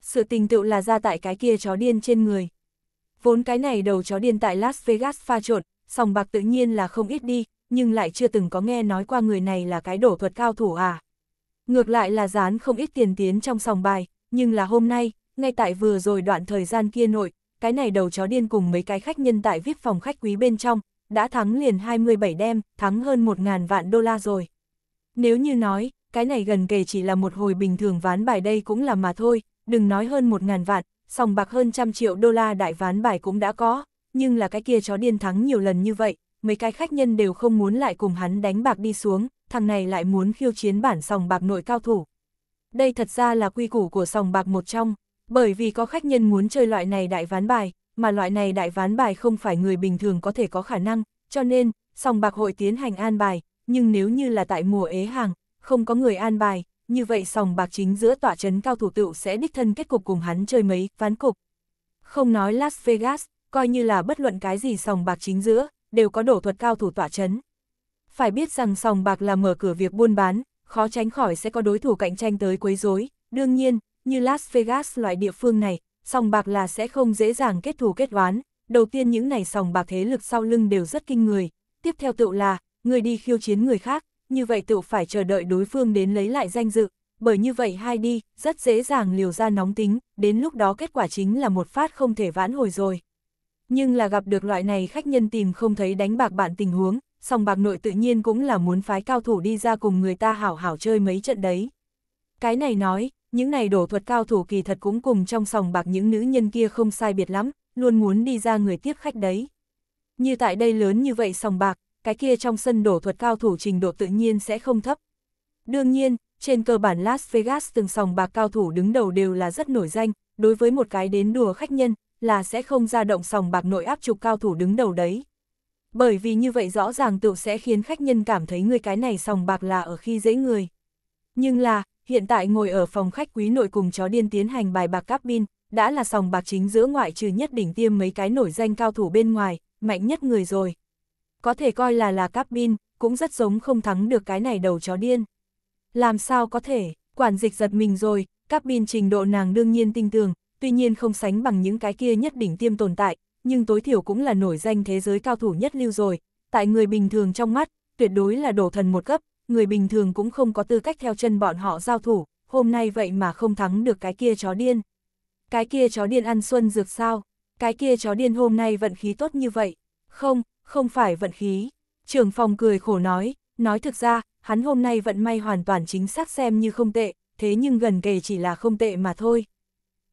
Sự tình tựu là ra tại cái kia chó điên trên người, Vốn cái này đầu chó điên tại Las Vegas pha trộn, sòng bạc tự nhiên là không ít đi, nhưng lại chưa từng có nghe nói qua người này là cái đổ thuật cao thủ à. Ngược lại là dán không ít tiền tiến trong sòng bài, nhưng là hôm nay, ngay tại vừa rồi đoạn thời gian kia nội, cái này đầu chó điên cùng mấy cái khách nhân tại VIP phòng khách quý bên trong, đã thắng liền 27 đêm, thắng hơn 1.000 vạn đô la rồi. Nếu như nói, cái này gần kề chỉ là một hồi bình thường ván bài đây cũng là mà thôi, đừng nói hơn 1.000 vạn, sòng bạc hơn trăm triệu đô la đại ván bài cũng đã có, nhưng là cái kia chó điên thắng nhiều lần như vậy, mấy cái khách nhân đều không muốn lại cùng hắn đánh bạc đi xuống, thằng này lại muốn khiêu chiến bản sòng bạc nội cao thủ. Đây thật ra là quy củ của sòng bạc một trong, bởi vì có khách nhân muốn chơi loại này đại ván bài, mà loại này đại ván bài không phải người bình thường có thể có khả năng, cho nên, sòng bạc hội tiến hành an bài, nhưng nếu như là tại mùa ế hàng, không có người an bài, như vậy sòng bạc chính giữa tỏa chấn cao thủ tựu sẽ đích thân kết cục cùng hắn chơi mấy, ván cục. Không nói Las Vegas, coi như là bất luận cái gì sòng bạc chính giữa, đều có đổ thuật cao thủ tỏa chấn. Phải biết rằng sòng bạc là mở cửa việc buôn bán, khó tránh khỏi sẽ có đối thủ cạnh tranh tới quấy rối. đương nhiên, như Las Vegas loại địa phương này, sòng bạc là sẽ không dễ dàng kết thù kết oán, đầu tiên những này sòng bạc thế lực sau lưng đều rất kinh người, tiếp theo tựu là, người đi khiêu chiến người khác, như vậy tự phải chờ đợi đối phương đến lấy lại danh dự, bởi như vậy hai đi, rất dễ dàng liều ra nóng tính, đến lúc đó kết quả chính là một phát không thể vãn hồi rồi. Nhưng là gặp được loại này khách nhân tìm không thấy đánh bạc bạn tình huống, song bạc nội tự nhiên cũng là muốn phái cao thủ đi ra cùng người ta hảo hảo chơi mấy trận đấy. Cái này nói, những này đổ thuật cao thủ kỳ thật cũng cùng trong sòng bạc những nữ nhân kia không sai biệt lắm, luôn muốn đi ra người tiếp khách đấy. Như tại đây lớn như vậy sòng bạc, cái kia trong sân đổ thuật cao thủ trình độ tự nhiên sẽ không thấp. Đương nhiên, trên cơ bản Las Vegas từng sòng bạc cao thủ đứng đầu đều là rất nổi danh, đối với một cái đến đùa khách nhân là sẽ không ra động sòng bạc nội áp trục cao thủ đứng đầu đấy. Bởi vì như vậy rõ ràng tựu sẽ khiến khách nhân cảm thấy người cái này sòng bạc là ở khi dễ người. Nhưng là, hiện tại ngồi ở phòng khách quý nội cùng chó điên tiến hành bài bạc cáp bin, đã là sòng bạc chính giữa ngoại trừ nhất đỉnh tiêm mấy cái nổi danh cao thủ bên ngoài, mạnh nhất người rồi có thể coi là là cáp bin, cũng rất giống không thắng được cái này đầu chó điên. Làm sao có thể, quản dịch giật mình rồi, cáp bin trình độ nàng đương nhiên tinh tường, tuy nhiên không sánh bằng những cái kia nhất đỉnh tiêm tồn tại, nhưng tối thiểu cũng là nổi danh thế giới cao thủ nhất lưu rồi, tại người bình thường trong mắt, tuyệt đối là đổ thần một cấp, người bình thường cũng không có tư cách theo chân bọn họ giao thủ, hôm nay vậy mà không thắng được cái kia chó điên. Cái kia chó điên ăn xuân dược sao, cái kia chó điên hôm nay vận khí tốt như vậy, không, không phải vận khí. Trường phòng cười khổ nói, nói thực ra, hắn hôm nay vận may hoàn toàn chính xác xem như không tệ, thế nhưng gần kề chỉ là không tệ mà thôi.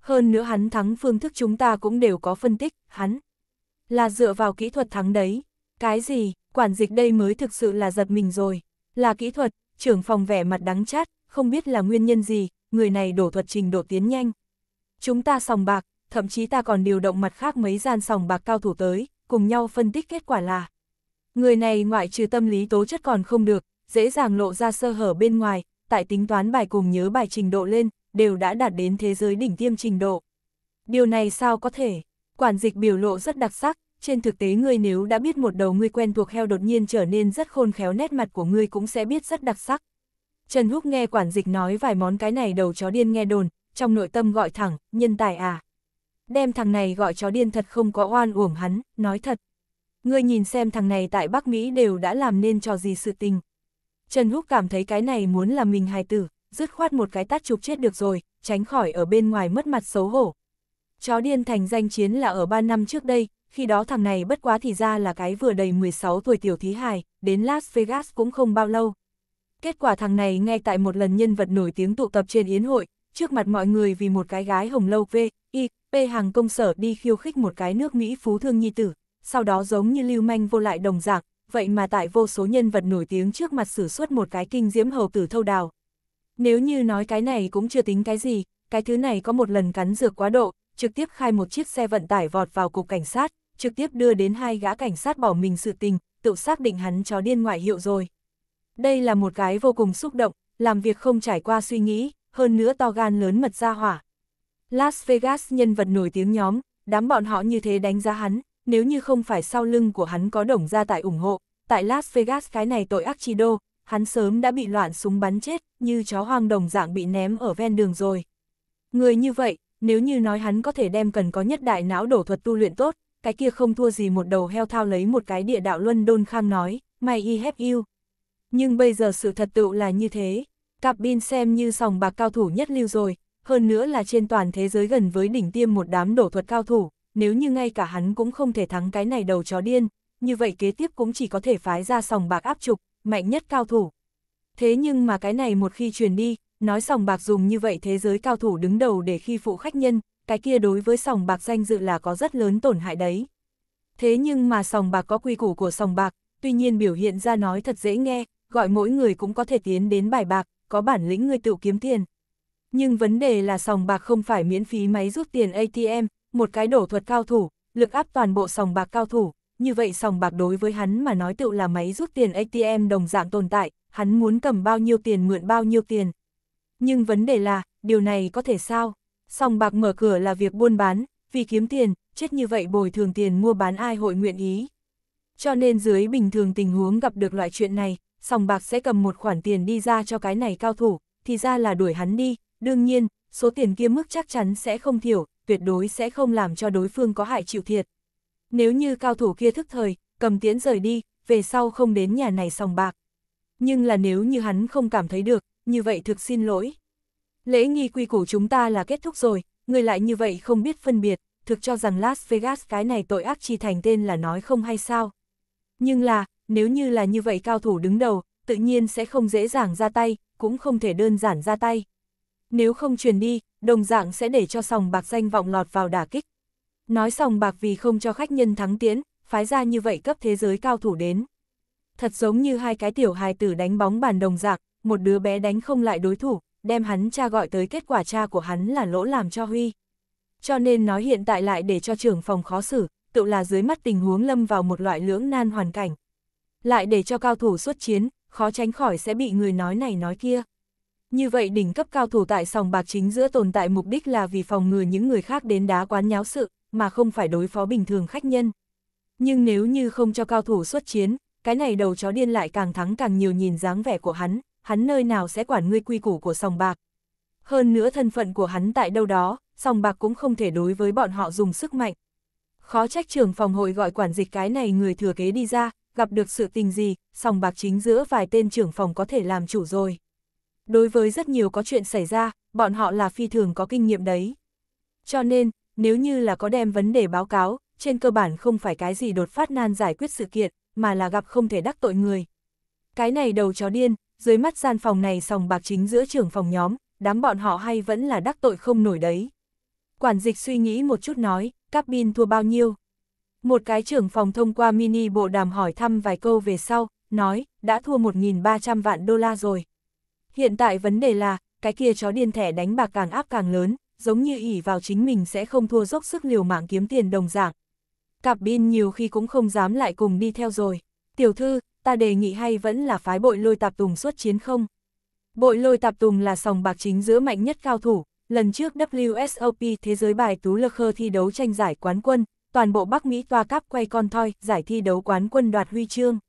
Hơn nữa hắn thắng phương thức chúng ta cũng đều có phân tích, hắn là dựa vào kỹ thuật thắng đấy. Cái gì, quản dịch đây mới thực sự là giật mình rồi. Là kỹ thuật, trưởng phòng vẻ mặt đắng chát, không biết là nguyên nhân gì, người này đổ thuật trình độ tiến nhanh. Chúng ta sòng bạc, thậm chí ta còn điều động mặt khác mấy gian sòng bạc cao thủ tới, cùng nhau phân tích kết quả là Người này ngoại trừ tâm lý tố chất còn không được, dễ dàng lộ ra sơ hở bên ngoài, tại tính toán bài cùng nhớ bài trình độ lên, đều đã đạt đến thế giới đỉnh tiêm trình độ. Điều này sao có thể? Quản dịch biểu lộ rất đặc sắc, trên thực tế người nếu đã biết một đầu người quen thuộc heo đột nhiên trở nên rất khôn khéo nét mặt của người cũng sẽ biết rất đặc sắc. Trần Húc nghe quản dịch nói vài món cái này đầu chó điên nghe đồn, trong nội tâm gọi thẳng, nhân tài à đem thằng này gọi chó điên thật không có oan uổng hắn, nói thật. Ngươi nhìn xem thằng này tại Bắc Mỹ đều đã làm nên trò gì sự tình. Trần Húc cảm thấy cái này muốn là mình hài tử, dứt khoát một cái tát chụp chết được rồi, tránh khỏi ở bên ngoài mất mặt xấu hổ. Chó điên thành danh chiến là ở 3 năm trước đây, khi đó thằng này bất quá thì ra là cái vừa đầy 16 tuổi tiểu thí hài, đến Las Vegas cũng không bao lâu. Kết quả thằng này ngay tại một lần nhân vật nổi tiếng tụ tập trên yến hội, trước mặt mọi người vì một cái gái hồng lâu V, Y, P hàng công sở đi khiêu khích một cái nước Mỹ phú thương nhi tử, sau đó giống như lưu manh vô lại đồng dạng, vậy mà tại vô số nhân vật nổi tiếng trước mặt sử xuất một cái kinh diễm hầu tử thâu đào. Nếu như nói cái này cũng chưa tính cái gì, cái thứ này có một lần cắn dược quá độ, trực tiếp khai một chiếc xe vận tải vọt vào cục cảnh sát, trực tiếp đưa đến hai gã cảnh sát bỏ mình sự tình, tự xác định hắn chó điên ngoại hiệu rồi. Đây là một cái vô cùng xúc động, làm việc không trải qua suy nghĩ, hơn nữa to gan lớn mật ra hỏa. Las Vegas nhân vật nổi tiếng nhóm, đám bọn họ như thế đánh giá hắn, nếu như không phải sau lưng của hắn có đồng gia tại ủng hộ, tại Las Vegas cái này tội ác chi đô, hắn sớm đã bị loạn súng bắn chết, như chó hoang đồng dạng bị ném ở ven đường rồi. Người như vậy, nếu như nói hắn có thể đem cần có nhất đại não đổ thuật tu luyện tốt, cái kia không thua gì một đầu heo thao lấy một cái địa đạo luân đôn khang nói, may y have yêu Nhưng bây giờ sự thật tựu là như thế, Cặp bin xem như sòng bạc cao thủ nhất lưu rồi, hơn nữa là trên toàn thế giới gần với đỉnh tiêm một đám đổ thuật cao thủ, nếu như ngay cả hắn cũng không thể thắng cái này đầu chó điên, như vậy kế tiếp cũng chỉ có thể phái ra sòng bạc áp trục, mạnh nhất cao thủ. Thế nhưng mà cái này một khi truyền đi, nói sòng bạc dùng như vậy thế giới cao thủ đứng đầu để khi phụ khách nhân, cái kia đối với sòng bạc danh dự là có rất lớn tổn hại đấy. Thế nhưng mà sòng bạc có quy củ của sòng bạc, tuy nhiên biểu hiện ra nói thật dễ nghe, gọi mỗi người cũng có thể tiến đến bài bạc, có bản lĩnh ngươi tự kiếm tiền. Nhưng vấn đề là sòng bạc không phải miễn phí máy rút tiền ATM, một cái đổ thuật cao thủ, lực áp toàn bộ sòng bạc cao thủ, như vậy sòng bạc đối với hắn mà nói tự là máy rút tiền ATM đồng dạng tồn tại, hắn muốn cầm bao nhiêu tiền mượn bao nhiêu tiền. Nhưng vấn đề là, điều này có thể sao? Sòng bạc mở cửa là việc buôn bán, vì kiếm tiền, chết như vậy bồi thường tiền mua bán ai hội nguyện ý. Cho nên dưới bình thường tình huống gặp được loại chuyện này, sòng bạc sẽ cầm một khoản tiền đi ra cho cái này cao thủ, thì ra là đuổi hắn đi, đương nhiên, số tiền kia mức chắc chắn sẽ không thiểu, tuyệt đối sẽ không làm cho đối phương có hại chịu thiệt. Nếu như cao thủ kia thức thời, cầm tiến rời đi, về sau không đến nhà này sòng bạc. Nhưng là nếu như hắn không cảm thấy được, như vậy thực xin lỗi. Lễ nghi quy củ chúng ta là kết thúc rồi, người lại như vậy không biết phân biệt, thực cho rằng Las Vegas cái này tội ác chi thành tên là nói không hay sao. Nhưng là, nếu như là như vậy cao thủ đứng đầu, tự nhiên sẽ không dễ dàng ra tay, cũng không thể đơn giản ra tay. Nếu không truyền đi, đồng dạng sẽ để cho sòng bạc danh vọng lọt vào đả kích. Nói sòng bạc vì không cho khách nhân thắng tiến, phái ra như vậy cấp thế giới cao thủ đến. Thật giống như hai cái tiểu hài tử đánh bóng bàn đồng dạng, một đứa bé đánh không lại đối thủ, đem hắn cha gọi tới kết quả cha của hắn là lỗ làm cho Huy. Cho nên nói hiện tại lại để cho trưởng phòng khó xử, tự là dưới mắt tình huống lâm vào một loại lưỡng nan hoàn cảnh lại để cho cao thủ xuất chiến, khó tránh khỏi sẽ bị người nói này nói kia. Như vậy đỉnh cấp cao thủ tại sòng bạc chính giữa tồn tại mục đích là vì phòng ngừa những người khác đến đá quán nháo sự, mà không phải đối phó bình thường khách nhân. Nhưng nếu như không cho cao thủ xuất chiến, cái này đầu chó điên lại càng thắng càng nhiều nhìn dáng vẻ của hắn, hắn nơi nào sẽ quản ngươi quy củ của sòng bạc. Hơn nữa thân phận của hắn tại đâu đó, sòng bạc cũng không thể đối với bọn họ dùng sức mạnh. Khó trách trưởng phòng hội gọi quản dịch cái này người thừa kế đi ra, gặp được sự tình gì, sòng bạc chính giữa vài tên trưởng phòng có thể làm chủ rồi. Đối với rất nhiều có chuyện xảy ra, bọn họ là phi thường có kinh nghiệm đấy. Cho nên, nếu như là có đem vấn đề báo cáo, trên cơ bản không phải cái gì đột phát nan giải quyết sự kiện, mà là gặp không thể đắc tội người. Cái này đầu chó điên, dưới mắt gian phòng này sòng bạc chính giữa trưởng phòng nhóm, đám bọn họ hay vẫn là đắc tội không nổi đấy. Quản dịch suy nghĩ một chút nói, cabin thua bao nhiêu? Một cái trưởng phòng thông qua mini bộ đàm hỏi thăm vài câu về sau, nói, đã thua 1.300 vạn đô la rồi. Hiện tại vấn đề là, cái kia chó điên thẻ đánh bạc càng áp càng lớn, giống như ỉ vào chính mình sẽ không thua dốc sức liều mạng kiếm tiền đồng dạng. Cặp bin nhiều khi cũng không dám lại cùng đi theo rồi. Tiểu thư, ta đề nghị hay vẫn là phái bội lôi tạp tùng xuất chiến không? Bội lôi tạp tùng là sòng bạc chính giữa mạnh nhất cao thủ, lần trước WSOP Thế giới bài Tú Lơ Khơ thi đấu tranh giải quán quân, toàn bộ Bắc Mỹ toa cáp quay con thoi, giải thi đấu quán quân đoạt huy chương.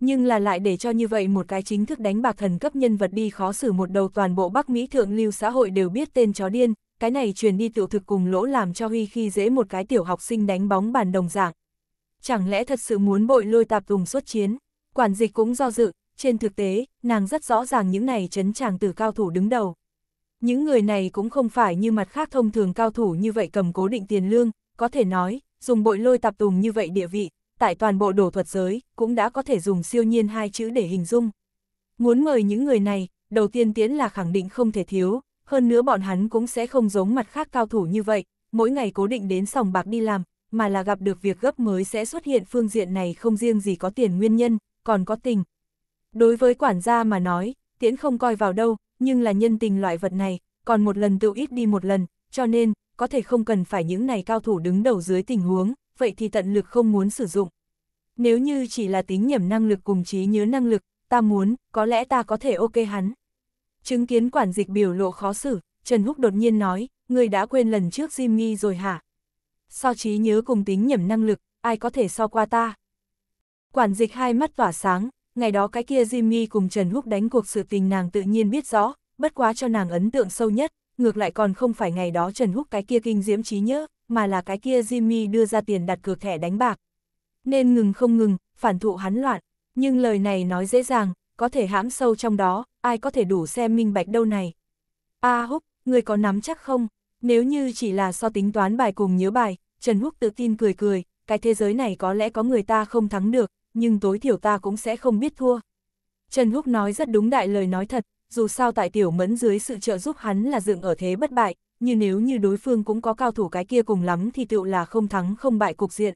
Nhưng là lại để cho như vậy một cái chính thức đánh bạc thần cấp nhân vật đi khó xử một đầu toàn bộ Bắc Mỹ thượng lưu xã hội đều biết tên chó điên, cái này truyền đi tiểu thực cùng lỗ làm cho Huy khi dễ một cái tiểu học sinh đánh bóng bàn đồng dạng. Chẳng lẽ thật sự muốn bội lôi tạp tùng xuất chiến? Quản dịch cũng do dự, trên thực tế, nàng rất rõ ràng những này chấn chàng từ cao thủ đứng đầu. Những người này cũng không phải như mặt khác thông thường cao thủ như vậy cầm cố định tiền lương, có thể nói, dùng bội lôi tạp tùng như vậy địa vị, tại toàn bộ đồ thuật giới, cũng đã có thể dùng siêu nhiên hai chữ để hình dung. Muốn mời những người này, đầu tiên tiến là khẳng định không thể thiếu, hơn nữa bọn hắn cũng sẽ không giống mặt khác cao thủ như vậy, mỗi ngày cố định đến sòng bạc đi làm, mà là gặp được việc gấp mới sẽ xuất hiện phương diện này không riêng gì có tiền nguyên nhân, còn có tình. Đối với quản gia mà nói, tiễn không coi vào đâu, nhưng là nhân tình loại vật này, còn một lần tự ít đi một lần, cho nên, có thể không cần phải những này cao thủ đứng đầu dưới tình huống, vậy thì tận lực không muốn sử dụng. Nếu như chỉ là tính nhẩm năng lực cùng trí nhớ năng lực, ta muốn, có lẽ ta có thể ok hắn. Chứng kiến quản dịch biểu lộ khó xử, Trần Húc đột nhiên nói, người đã quên lần trước Jimmy rồi hả? So trí nhớ cùng tính nhẩm năng lực, ai có thể so qua ta? Quản dịch hai mắt tỏa sáng, ngày đó cái kia Jimmy cùng Trần Húc đánh cuộc sự tình nàng tự nhiên biết rõ, bất quá cho nàng ấn tượng sâu nhất, ngược lại còn không phải ngày đó Trần Húc cái kia kinh diễm trí nhớ, mà là cái kia Jimmy đưa ra tiền đặt cược thẻ đánh bạc. Nên ngừng không ngừng, phản thụ hắn loạn, nhưng lời này nói dễ dàng, có thể hãm sâu trong đó, ai có thể đủ xem minh bạch đâu này. A Húc, người có nắm chắc không? Nếu như chỉ là so tính toán bài cùng nhớ bài, Trần Húc tự tin cười cười, cái thế giới này có lẽ có người ta không thắng được, nhưng tối thiểu ta cũng sẽ không biết thua. Trần Húc nói rất đúng đại lời nói thật, dù sao tại tiểu mẫn dưới sự trợ giúp hắn là dựng ở thế bất bại, như nếu như đối phương cũng có cao thủ cái kia cùng lắm thì tựu là không thắng không bại cục diện.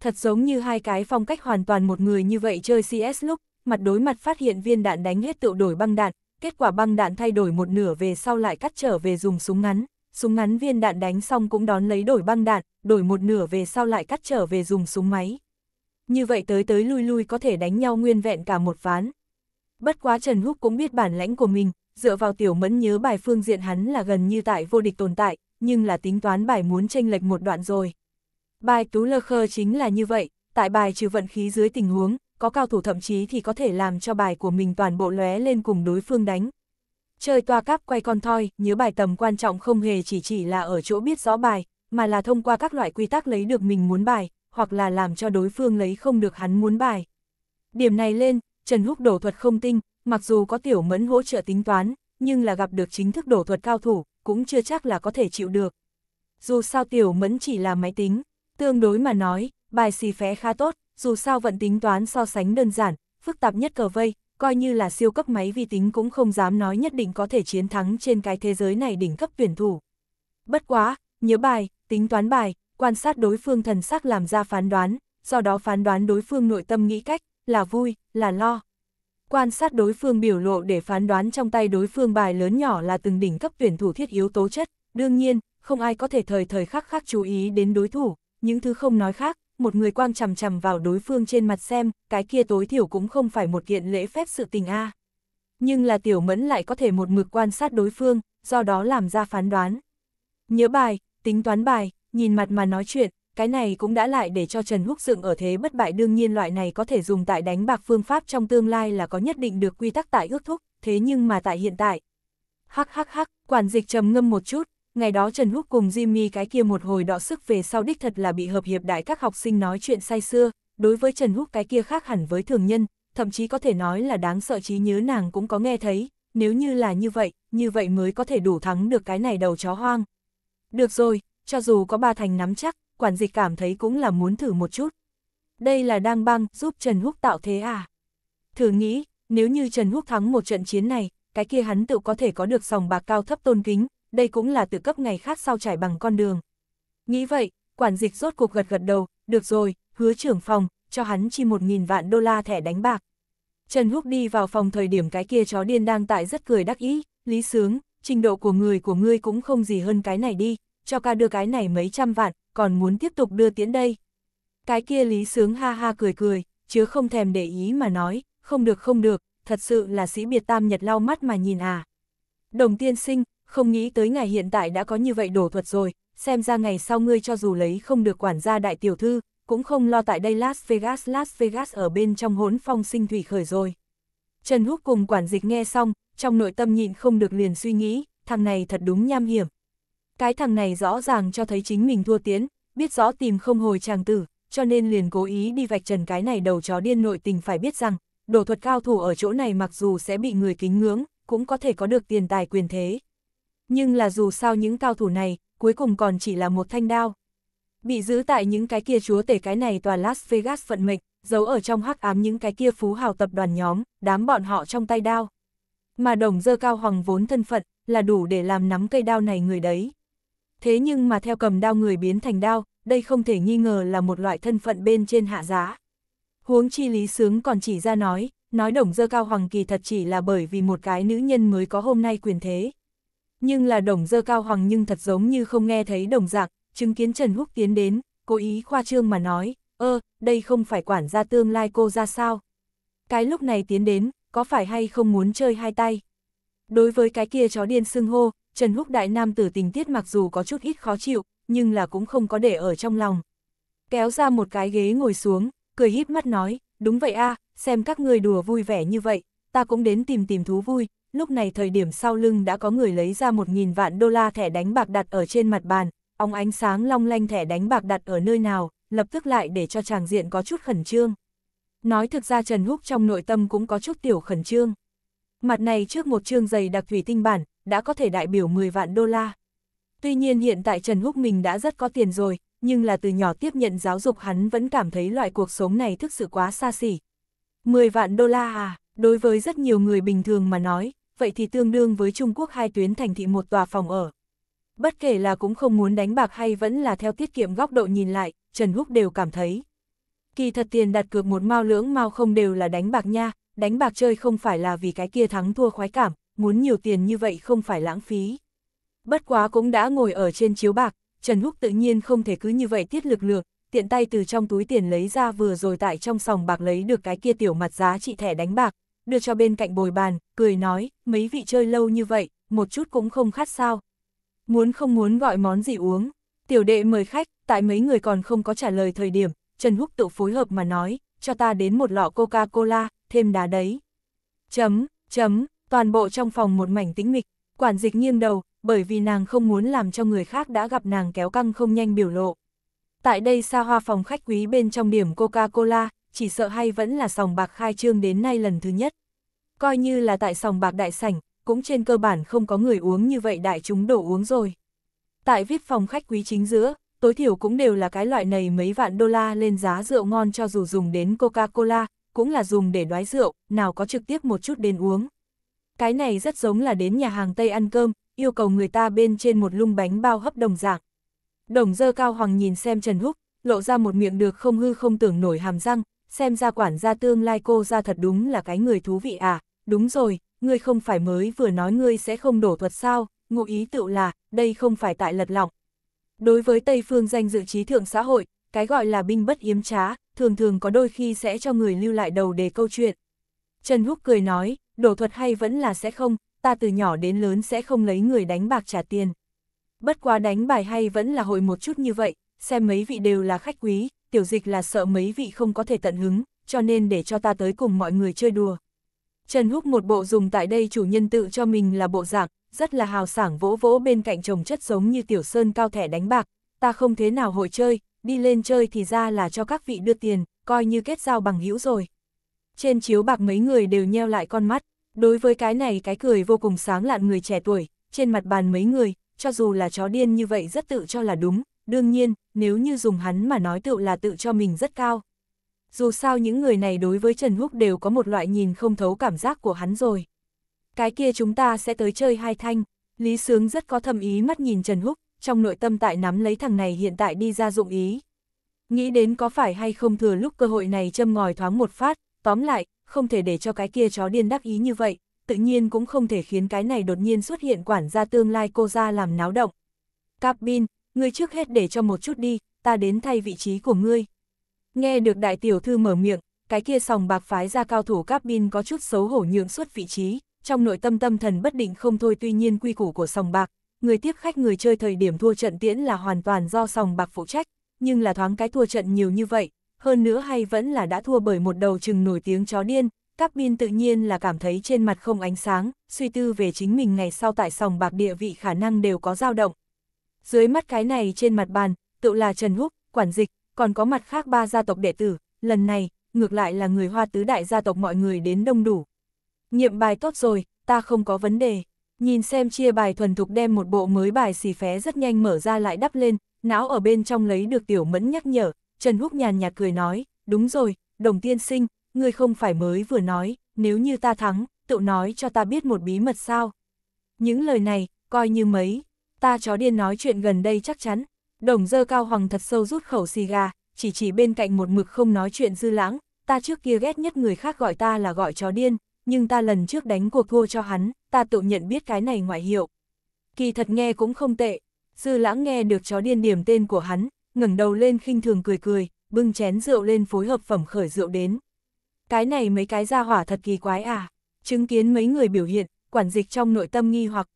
Thật giống như hai cái phong cách hoàn toàn một người như vậy chơi CS lúc, mặt đối mặt phát hiện viên đạn đánh hết tựu đổi băng đạn, kết quả băng đạn thay đổi một nửa về sau lại cắt trở về dùng súng ngắn, súng ngắn viên đạn đánh xong cũng đón lấy đổi băng đạn, đổi một nửa về sau lại cắt trở về dùng súng máy. Như vậy tới tới lui lui có thể đánh nhau nguyên vẹn cả một ván, bất quá Trần Húc cũng biết bản lãnh của mình, dựa vào tiểu mẫn nhớ bài phương diện hắn là gần như tại vô địch tồn tại, nhưng là tính toán bài muốn tranh lệch một đoạn rồi. Bài Tú Lơ Khơ chính là như vậy, tại bài trừ vận khí dưới tình huống, có cao thủ thậm chí thì có thể làm cho bài của mình toàn bộ lóe lên cùng đối phương đánh. Chơi toa cáp quay con thoi, nhớ bài tầm quan trọng không hề chỉ chỉ là ở chỗ biết rõ bài, mà là thông qua các loại quy tắc lấy được mình muốn bài, hoặc là làm cho đối phương lấy không được hắn muốn bài. Điểm này lên, Trần Húc đổ thuật không tinh, mặc dù có tiểu mẫn hỗ trợ tính toán, nhưng là gặp được chính thức đổ thuật cao thủ, cũng chưa chắc là có thể chịu được. Dù sao tiểu mẫn chỉ là máy tính, tương đối mà nói, bài xì phé khá tốt, dù sao vận tính toán so sánh đơn giản, phức tạp nhất cờ vây, coi như là siêu cấp máy vi tính cũng không dám nói nhất định có thể chiến thắng trên cái thế giới này đỉnh cấp tuyển thủ. Bất quá, nhớ bài, tính toán bài, quan sát đối phương thần sắc làm ra phán đoán, do đó phán đoán đối phương nội tâm nghĩ cách, là vui, là lo. Quan sát đối phương biểu lộ để phán đoán trong tay đối phương bài lớn nhỏ là từng đỉnh cấp tuyển thủ thiết yếu tố chất, đương nhiên, không ai có thể thời thời khắc khắc chú ý đến đối thủ, những thứ không nói khác, một người quang chằm chằm vào đối phương trên mặt xem, cái kia tối thiểu cũng không phải một kiện lễ phép sự tình a. Nhưng là tiểu mẫn lại có thể một mực quan sát đối phương, do đó làm ra phán đoán. Nhớ bài, tính toán bài, nhìn mặt mà nói chuyện, cái này cũng đã lại để cho Trần Húc dựng ở thế bất bại đương nhiên loại này có thể dùng tại đánh bạc phương pháp trong tương lai là có nhất định được quy tắc tại ước thúc, thế nhưng mà tại hiện tại. Hắc hắc hắc, quản dịch trầm ngâm một chút, ngày đó Trần Húc cùng Jimmy cái kia một hồi đọ sức về sau đích thật là bị hợp hiệp đại các học sinh nói chuyện say xưa, đối với Trần Húc cái kia khác hẳn với thường nhân, thậm chí có thể nói là đáng sợ trí nhớ nàng cũng có nghe thấy, nếu như là như vậy, như vậy mới có thể đủ thắng được cái này đầu chó hoang. Được rồi, cho dù có ba thành nắm chắc, quản dịch cảm thấy cũng là muốn thử một chút. Đây là đang băng, giúp Trần Húc tạo thế à? Thử nghĩ, nếu như Trần Húc thắng một trận chiến này, cái kia hắn tự có thể có được sòng bạc cao thấp tôn kính, đây cũng là tự cấp ngày khác sau trải bằng con đường. Nghĩ vậy, quản dịch rốt cuộc gật gật đầu, được rồi, hứa trưởng phòng, cho hắn chi 1.000 vạn đô la thẻ đánh bạc. Trần Húc đi vào phòng thời điểm cái kia chó điên đang tại rất cười đắc ý, lý sướng, trình độ của người của ngươi cũng không gì hơn cái này đi, cho ca đưa cái này mấy trăm vạn, còn muốn tiếp tục đưa tiến đây. Cái kia Lý Sướng ha ha cười cười, chứ không thèm để ý mà nói, không được không được, thật sự là sĩ biệt tam nhật lau mắt mà nhìn à. Đồng tiên sinh, không nghĩ tới ngày hiện tại đã có như vậy đổ thuật rồi, xem ra ngày sau ngươi cho dù lấy không được quản gia đại tiểu thư, cũng không lo tại đây Las Vegas Las Vegas ở bên trong hỗn phong sinh thủy khởi rồi. Trần Húc cùng quản dịch nghe xong, trong nội tâm nhịn không được liền suy nghĩ, thằng này thật đúng nham hiểm, cái thằng này rõ ràng cho thấy chính mình thua tiến, biết rõ tìm không hồi chàng tử, cho nên liền cố ý đi vạch trần cái này đầu chó điên nội tình phải biết rằng, đồ thuật cao thủ ở chỗ này mặc dù sẽ bị người kính ngưỡng, cũng có thể có được tiền tài quyền thế. Nhưng là dù sao những cao thủ này, cuối cùng còn chỉ là một thanh đao. Bị giữ tại những cái kia chúa tể cái này toàn Las Vegas phận mệnh, giấu ở trong hắc ám những cái kia phú hào tập đoàn nhóm, đám bọn họ trong tay đao. Mà đồng dơ cao hoàng vốn thân phận, là đủ để làm nắm cây đao này người đấy thế nhưng mà theo cầm đao người biến thành đao, đây không thể nghi ngờ là một loại thân phận bên trên hạ giá. Huống chi Lý Sướng còn chỉ ra nói, nói đồng dơ cao hoàng kỳ thật chỉ là bởi vì một cái nữ nhân mới có hôm nay quyền thế. Nhưng là đồng dơ cao hoàng nhưng thật giống như không nghe thấy đồng dạng, chứng kiến Trần Húc tiến đến, cố ý khoa trương mà nói, ơ, đây không phải quản gia tương lai cô ra sao. Cái lúc này tiến đến, có phải hay không muốn chơi hai tay? Đối với cái kia chó điên xưng hô, Trần Húc đại nam tử tình tiết mặc dù có chút ít khó chịu, nhưng là cũng không có để ở trong lòng. Kéo ra một cái ghế ngồi xuống, cười híp mắt nói, đúng vậy a, xem các người đùa vui vẻ như vậy, ta cũng đến tìm tìm thú vui, lúc này thời điểm sau lưng đã có người lấy ra một nghìn vạn đô la thẻ đánh bạc đặt ở trên mặt bàn, óng ánh sáng long lanh thẻ đánh bạc đặt ở nơi nào, lập tức lại để cho chàng diện có chút khẩn trương. Nói thực ra Trần Húc trong nội tâm cũng có chút tiểu khẩn trương. Mặt này trước một chương giày đặc thủy tinh bản, đã có thể đại biểu 10 vạn đô la. Tuy nhiên hiện tại Trần Húc mình đã rất có tiền rồi, nhưng là từ nhỏ tiếp nhận giáo dục hắn vẫn cảm thấy loại cuộc sống này thực sự quá xa xỉ. 10 vạn đô la à, đối với rất nhiều người bình thường mà nói, vậy thì tương đương với Trung Quốc hai tuyến thành thị một tòa phòng ở. Bất kể là cũng không muốn đánh bạc hay vẫn là theo tiết kiệm góc độ nhìn lại, Trần Húc đều cảm thấy. Kỳ thật tiền đặt cược một mao lưỡng mao không đều là đánh bạc nha, đánh bạc chơi không phải là vì cái kia thắng thua khoái cảm, muốn nhiều tiền như vậy không phải lãng phí. Bất quá cũng đã ngồi ở trên chiếu bạc, Trần Húc tự nhiên không thể cứ như vậy tiết lực lượng, tiện tay từ trong túi tiền lấy ra vừa rồi tại trong sòng bạc lấy được cái kia tiểu mặt giá trị thẻ đánh bạc, đưa cho bên cạnh bồi bàn, cười nói, mấy vị chơi lâu như vậy, một chút cũng không khát sao. Muốn không muốn gọi món gì uống, tiểu đệ mời khách, tại mấy người còn không có trả lời thời điểm, Trần Húc tự phối hợp mà nói, cho ta đến một lọ Coca-Cola, thêm đá đấy. Chấm, chấm, toàn bộ trong phòng một mảnh tĩnh mịch, quản dịch nghiêng đầu, bởi vì nàng không muốn làm cho người khác đã gặp nàng kéo căng không nhanh biểu lộ. Tại đây xa hoa phòng khách quý bên trong điểm Coca-Cola, chỉ sợ hay vẫn là sòng bạc khai trương đến nay lần thứ nhất. Coi như là tại sòng bạc đại sảnh, cũng trên cơ bản không có người uống như vậy đại chúng đổ uống rồi. Tại VIP phòng khách quý chính giữa, tối thiểu cũng đều là cái loại này mấy vạn đô la lên giá rượu ngon cho dù dùng đến Coca-Cola, cũng là dùng để đoái rượu, nào có trực tiếp một chút đến uống. Cái này rất giống là đến nhà hàng Tây ăn cơm, yêu cầu người ta bên trên một lung bánh bao hấp đồng dạng. Đồng dơ cao hoàng nhìn xem Trần Húc, lộ ra một miệng được không hư không tưởng nổi hàm răng, xem ra quản gia tương lai cô ra thật đúng là cái người thú vị à, đúng rồi, ngươi không phải mới vừa nói ngươi sẽ không đổ thuật sao, ngụ ý tự là, đây không phải tại lật lọng. Đối với Tây Phương danh dự trí thượng xã hội, cái gọi là binh bất yếm trá, thường thường có đôi khi sẽ cho người lưu lại đầu để câu chuyện. Trần Húc cười nói, đổ thuật hay vẫn là sẽ không, ta từ nhỏ đến lớn sẽ không lấy người đánh bạc trả tiền. Bất quá đánh bài hay vẫn là hội một chút như vậy, xem mấy vị đều là khách quý, tiểu dịch là sợ mấy vị không có thể tận hứng, cho nên để cho ta tới cùng mọi người chơi đùa. Trần Húc một bộ dùng tại đây chủ nhân tự cho mình là bộ dạng, rất là hào sảng vỗ vỗ bên cạnh chồng chất giống như tiểu sơn cao thẻ đánh bạc, ta không thế nào hội chơi, đi lên chơi thì ra là cho các vị đưa tiền, coi như kết giao bằng hữu rồi. Trên chiếu bạc mấy người đều nheo lại con mắt, đối với cái này cái cười vô cùng sáng lạn người trẻ tuổi, trên mặt bàn mấy người, cho dù là chó điên như vậy rất tự cho là đúng, đương nhiên, nếu như dùng hắn mà nói tự là tự cho mình rất cao. Dù sao những người này đối với Trần Húc đều có một loại nhìn không thấu cảm giác của hắn rồi. Cái kia chúng ta sẽ tới chơi hai thanh, Lý Sướng rất có thâm ý mắt nhìn Trần Húc, trong nội tâm tại nắm lấy thằng này hiện tại đi ra dụng ý. Nghĩ đến có phải hay không thừa lúc cơ hội này châm ngòi thoáng một phát, tóm lại, không thể để cho cái kia chó điên đắc ý như vậy, tự nhiên cũng không thể khiến cái này đột nhiên xuất hiện quản gia tương lai cô ra làm náo động. Capin, ngươi trước hết để cho một chút đi, ta đến thay vị trí của ngươi. Nghe được đại tiểu thư mở miệng, cái kia sòng bạc phái ra cao thủ Capin có chút xấu hổ nhượng suốt vị trí, trong nội tâm tâm thần bất định không thôi tuy nhiên quy củ của sòng bạc, người tiếp khách người chơi thời điểm thua trận tiễn là hoàn toàn do sòng bạc phụ trách, nhưng là thoáng cái thua trận nhiều như vậy, hơn nữa hay vẫn là đã thua bởi một đầu chừng nổi tiếng chó điên, các biên tự nhiên là cảm thấy trên mặt không ánh sáng, suy tư về chính mình ngày sau tại sòng bạc địa vị khả năng đều có dao động. Dưới mắt cái này trên mặt bàn, tự là Trần Húc, quản dịch, còn có mặt khác ba gia tộc đệ tử, lần này, ngược lại là người hoa tứ đại gia tộc mọi người đến đông đủ. Nhiệm bài tốt rồi, ta không có vấn đề. Nhìn xem chia bài thuần thục đem một bộ mới bài xì phé rất nhanh mở ra lại đắp lên, não ở bên trong lấy được tiểu mẫn nhắc nhở, Trần Húc nhàn nhạt cười nói, đúng rồi, đồng tiên sinh, ngươi không phải mới vừa nói, nếu như ta thắng, tự nói cho ta biết một bí mật sao. Những lời này, coi như mấy, ta chó điên nói chuyện gần đây chắc chắn, đồng dơ cao hoàng thật sâu rút khẩu xì gà, chỉ chỉ bên cạnh một mực không nói chuyện dư lãng, ta trước kia ghét nhất người khác gọi ta là gọi chó điên, nhưng ta lần trước đánh cuộc thua cho hắn, ta tự nhận biết cái này ngoại hiệu. Kỳ thật nghe cũng không tệ, sư lãng nghe được chó điên điểm tên của hắn, ngẩng đầu lên khinh thường cười cười, bưng chén rượu lên phối hợp phẩm khởi rượu đến. Cái này mấy cái ra hỏa thật kỳ quái à, chứng kiến mấy người biểu hiện, quản dịch trong nội tâm nghi hoặc.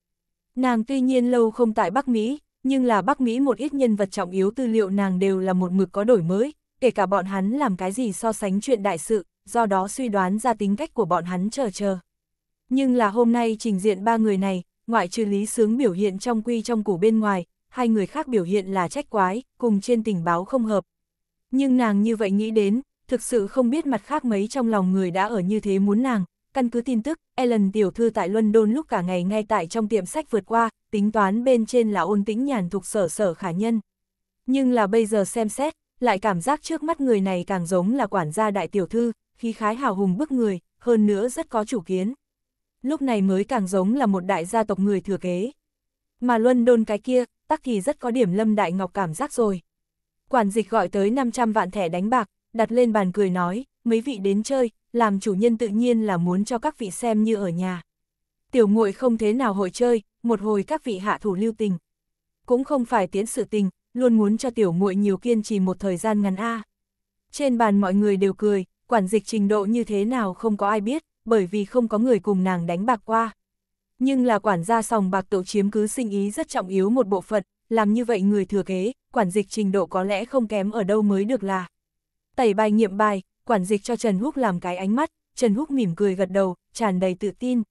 Nàng tuy nhiên lâu không tại Bắc Mỹ, nhưng là Bắc Mỹ một ít nhân vật trọng yếu tư liệu nàng đều là một mực có đổi mới, kể cả bọn hắn làm cái gì so sánh chuyện đại sự, do đó suy đoán ra tính cách của bọn hắn chờ chờ. Nhưng là hôm nay trình diện ba người này, ngoại trừ Lý Sướng biểu hiện trong quy trong củ bên ngoài, hai người khác biểu hiện là trách quái, cùng trên tình báo không hợp. Nhưng nàng như vậy nghĩ đến, thực sự không biết mặt khác mấy trong lòng người đã ở như thế muốn nàng. Căn cứ tin tức, Ellen tiểu thư tại London lúc cả ngày ngay tại trong tiệm sách vượt qua, tính toán bên trên là ôn tĩnh nhàn thuộc sở sở khả nhân. Nhưng là bây giờ xem xét, lại cảm giác trước mắt người này càng giống là quản gia đại tiểu thư, khí khái hào hùng bức người, hơn nữa rất có chủ kiến. Lúc này mới càng giống là một đại gia tộc người thừa kế. Mà Luân Đôn cái kia, tắc thì rất có điểm Lâm Đại Ngọc cảm giác rồi. Quản dịch gọi tới 500 vạn thẻ đánh bạc, đặt lên bàn cười nói, mấy vị đến chơi, làm chủ nhân tự nhiên là muốn cho các vị xem như ở nhà. Tiểu muội không thế nào hội chơi, một hồi các vị hạ thủ lưu tình. Cũng không phải tiến sự tình, luôn muốn cho tiểu muội nhiều kiên trì một thời gian ngắn a. Trên bàn mọi người đều cười, quản dịch trình độ như thế nào không có ai biết, bởi vì không có người cùng nàng đánh bạc qua. Nhưng là quản gia sòng bạc tổ chiếm cứ sinh ý rất trọng yếu một bộ phận, làm như vậy người thừa kế, quản dịch trình độ có lẽ không kém ở đâu mới được là. Tẩy bài nghiệm bài, quản dịch cho Trần Húc làm cái ánh mắt, Trần Húc mỉm cười gật đầu, tràn đầy tự tin.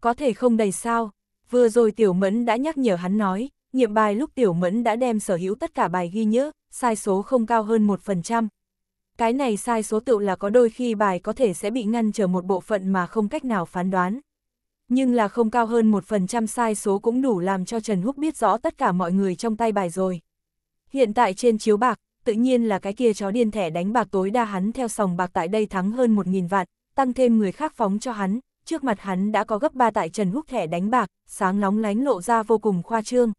Có thể không đầy sao, vừa rồi Tiểu Mẫn đã nhắc nhở hắn nói, nghiệm bài lúc Tiểu Mẫn đã đem sở hữu tất cả bài ghi nhớ, sai số không cao hơn 1%, cái này sai số tự là có đôi khi bài có thể sẽ bị ngăn trở một bộ phận mà không cách nào phán đoán. Nhưng là không cao hơn một phần trăm sai số cũng đủ làm cho Trần Húc biết rõ tất cả mọi người trong tay bài rồi. Hiện tại trên chiếu bạc, tự nhiên là cái kia chó điên thẻ đánh bạc tối đa hắn theo sòng bạc tại đây thắng hơn 1.000 vạn, tăng thêm người khác phóng cho hắn, trước mặt hắn đã có gấp 3 tại Trần Húc thẻ đánh bạc, sáng nóng lánh lộ ra vô cùng khoa trương.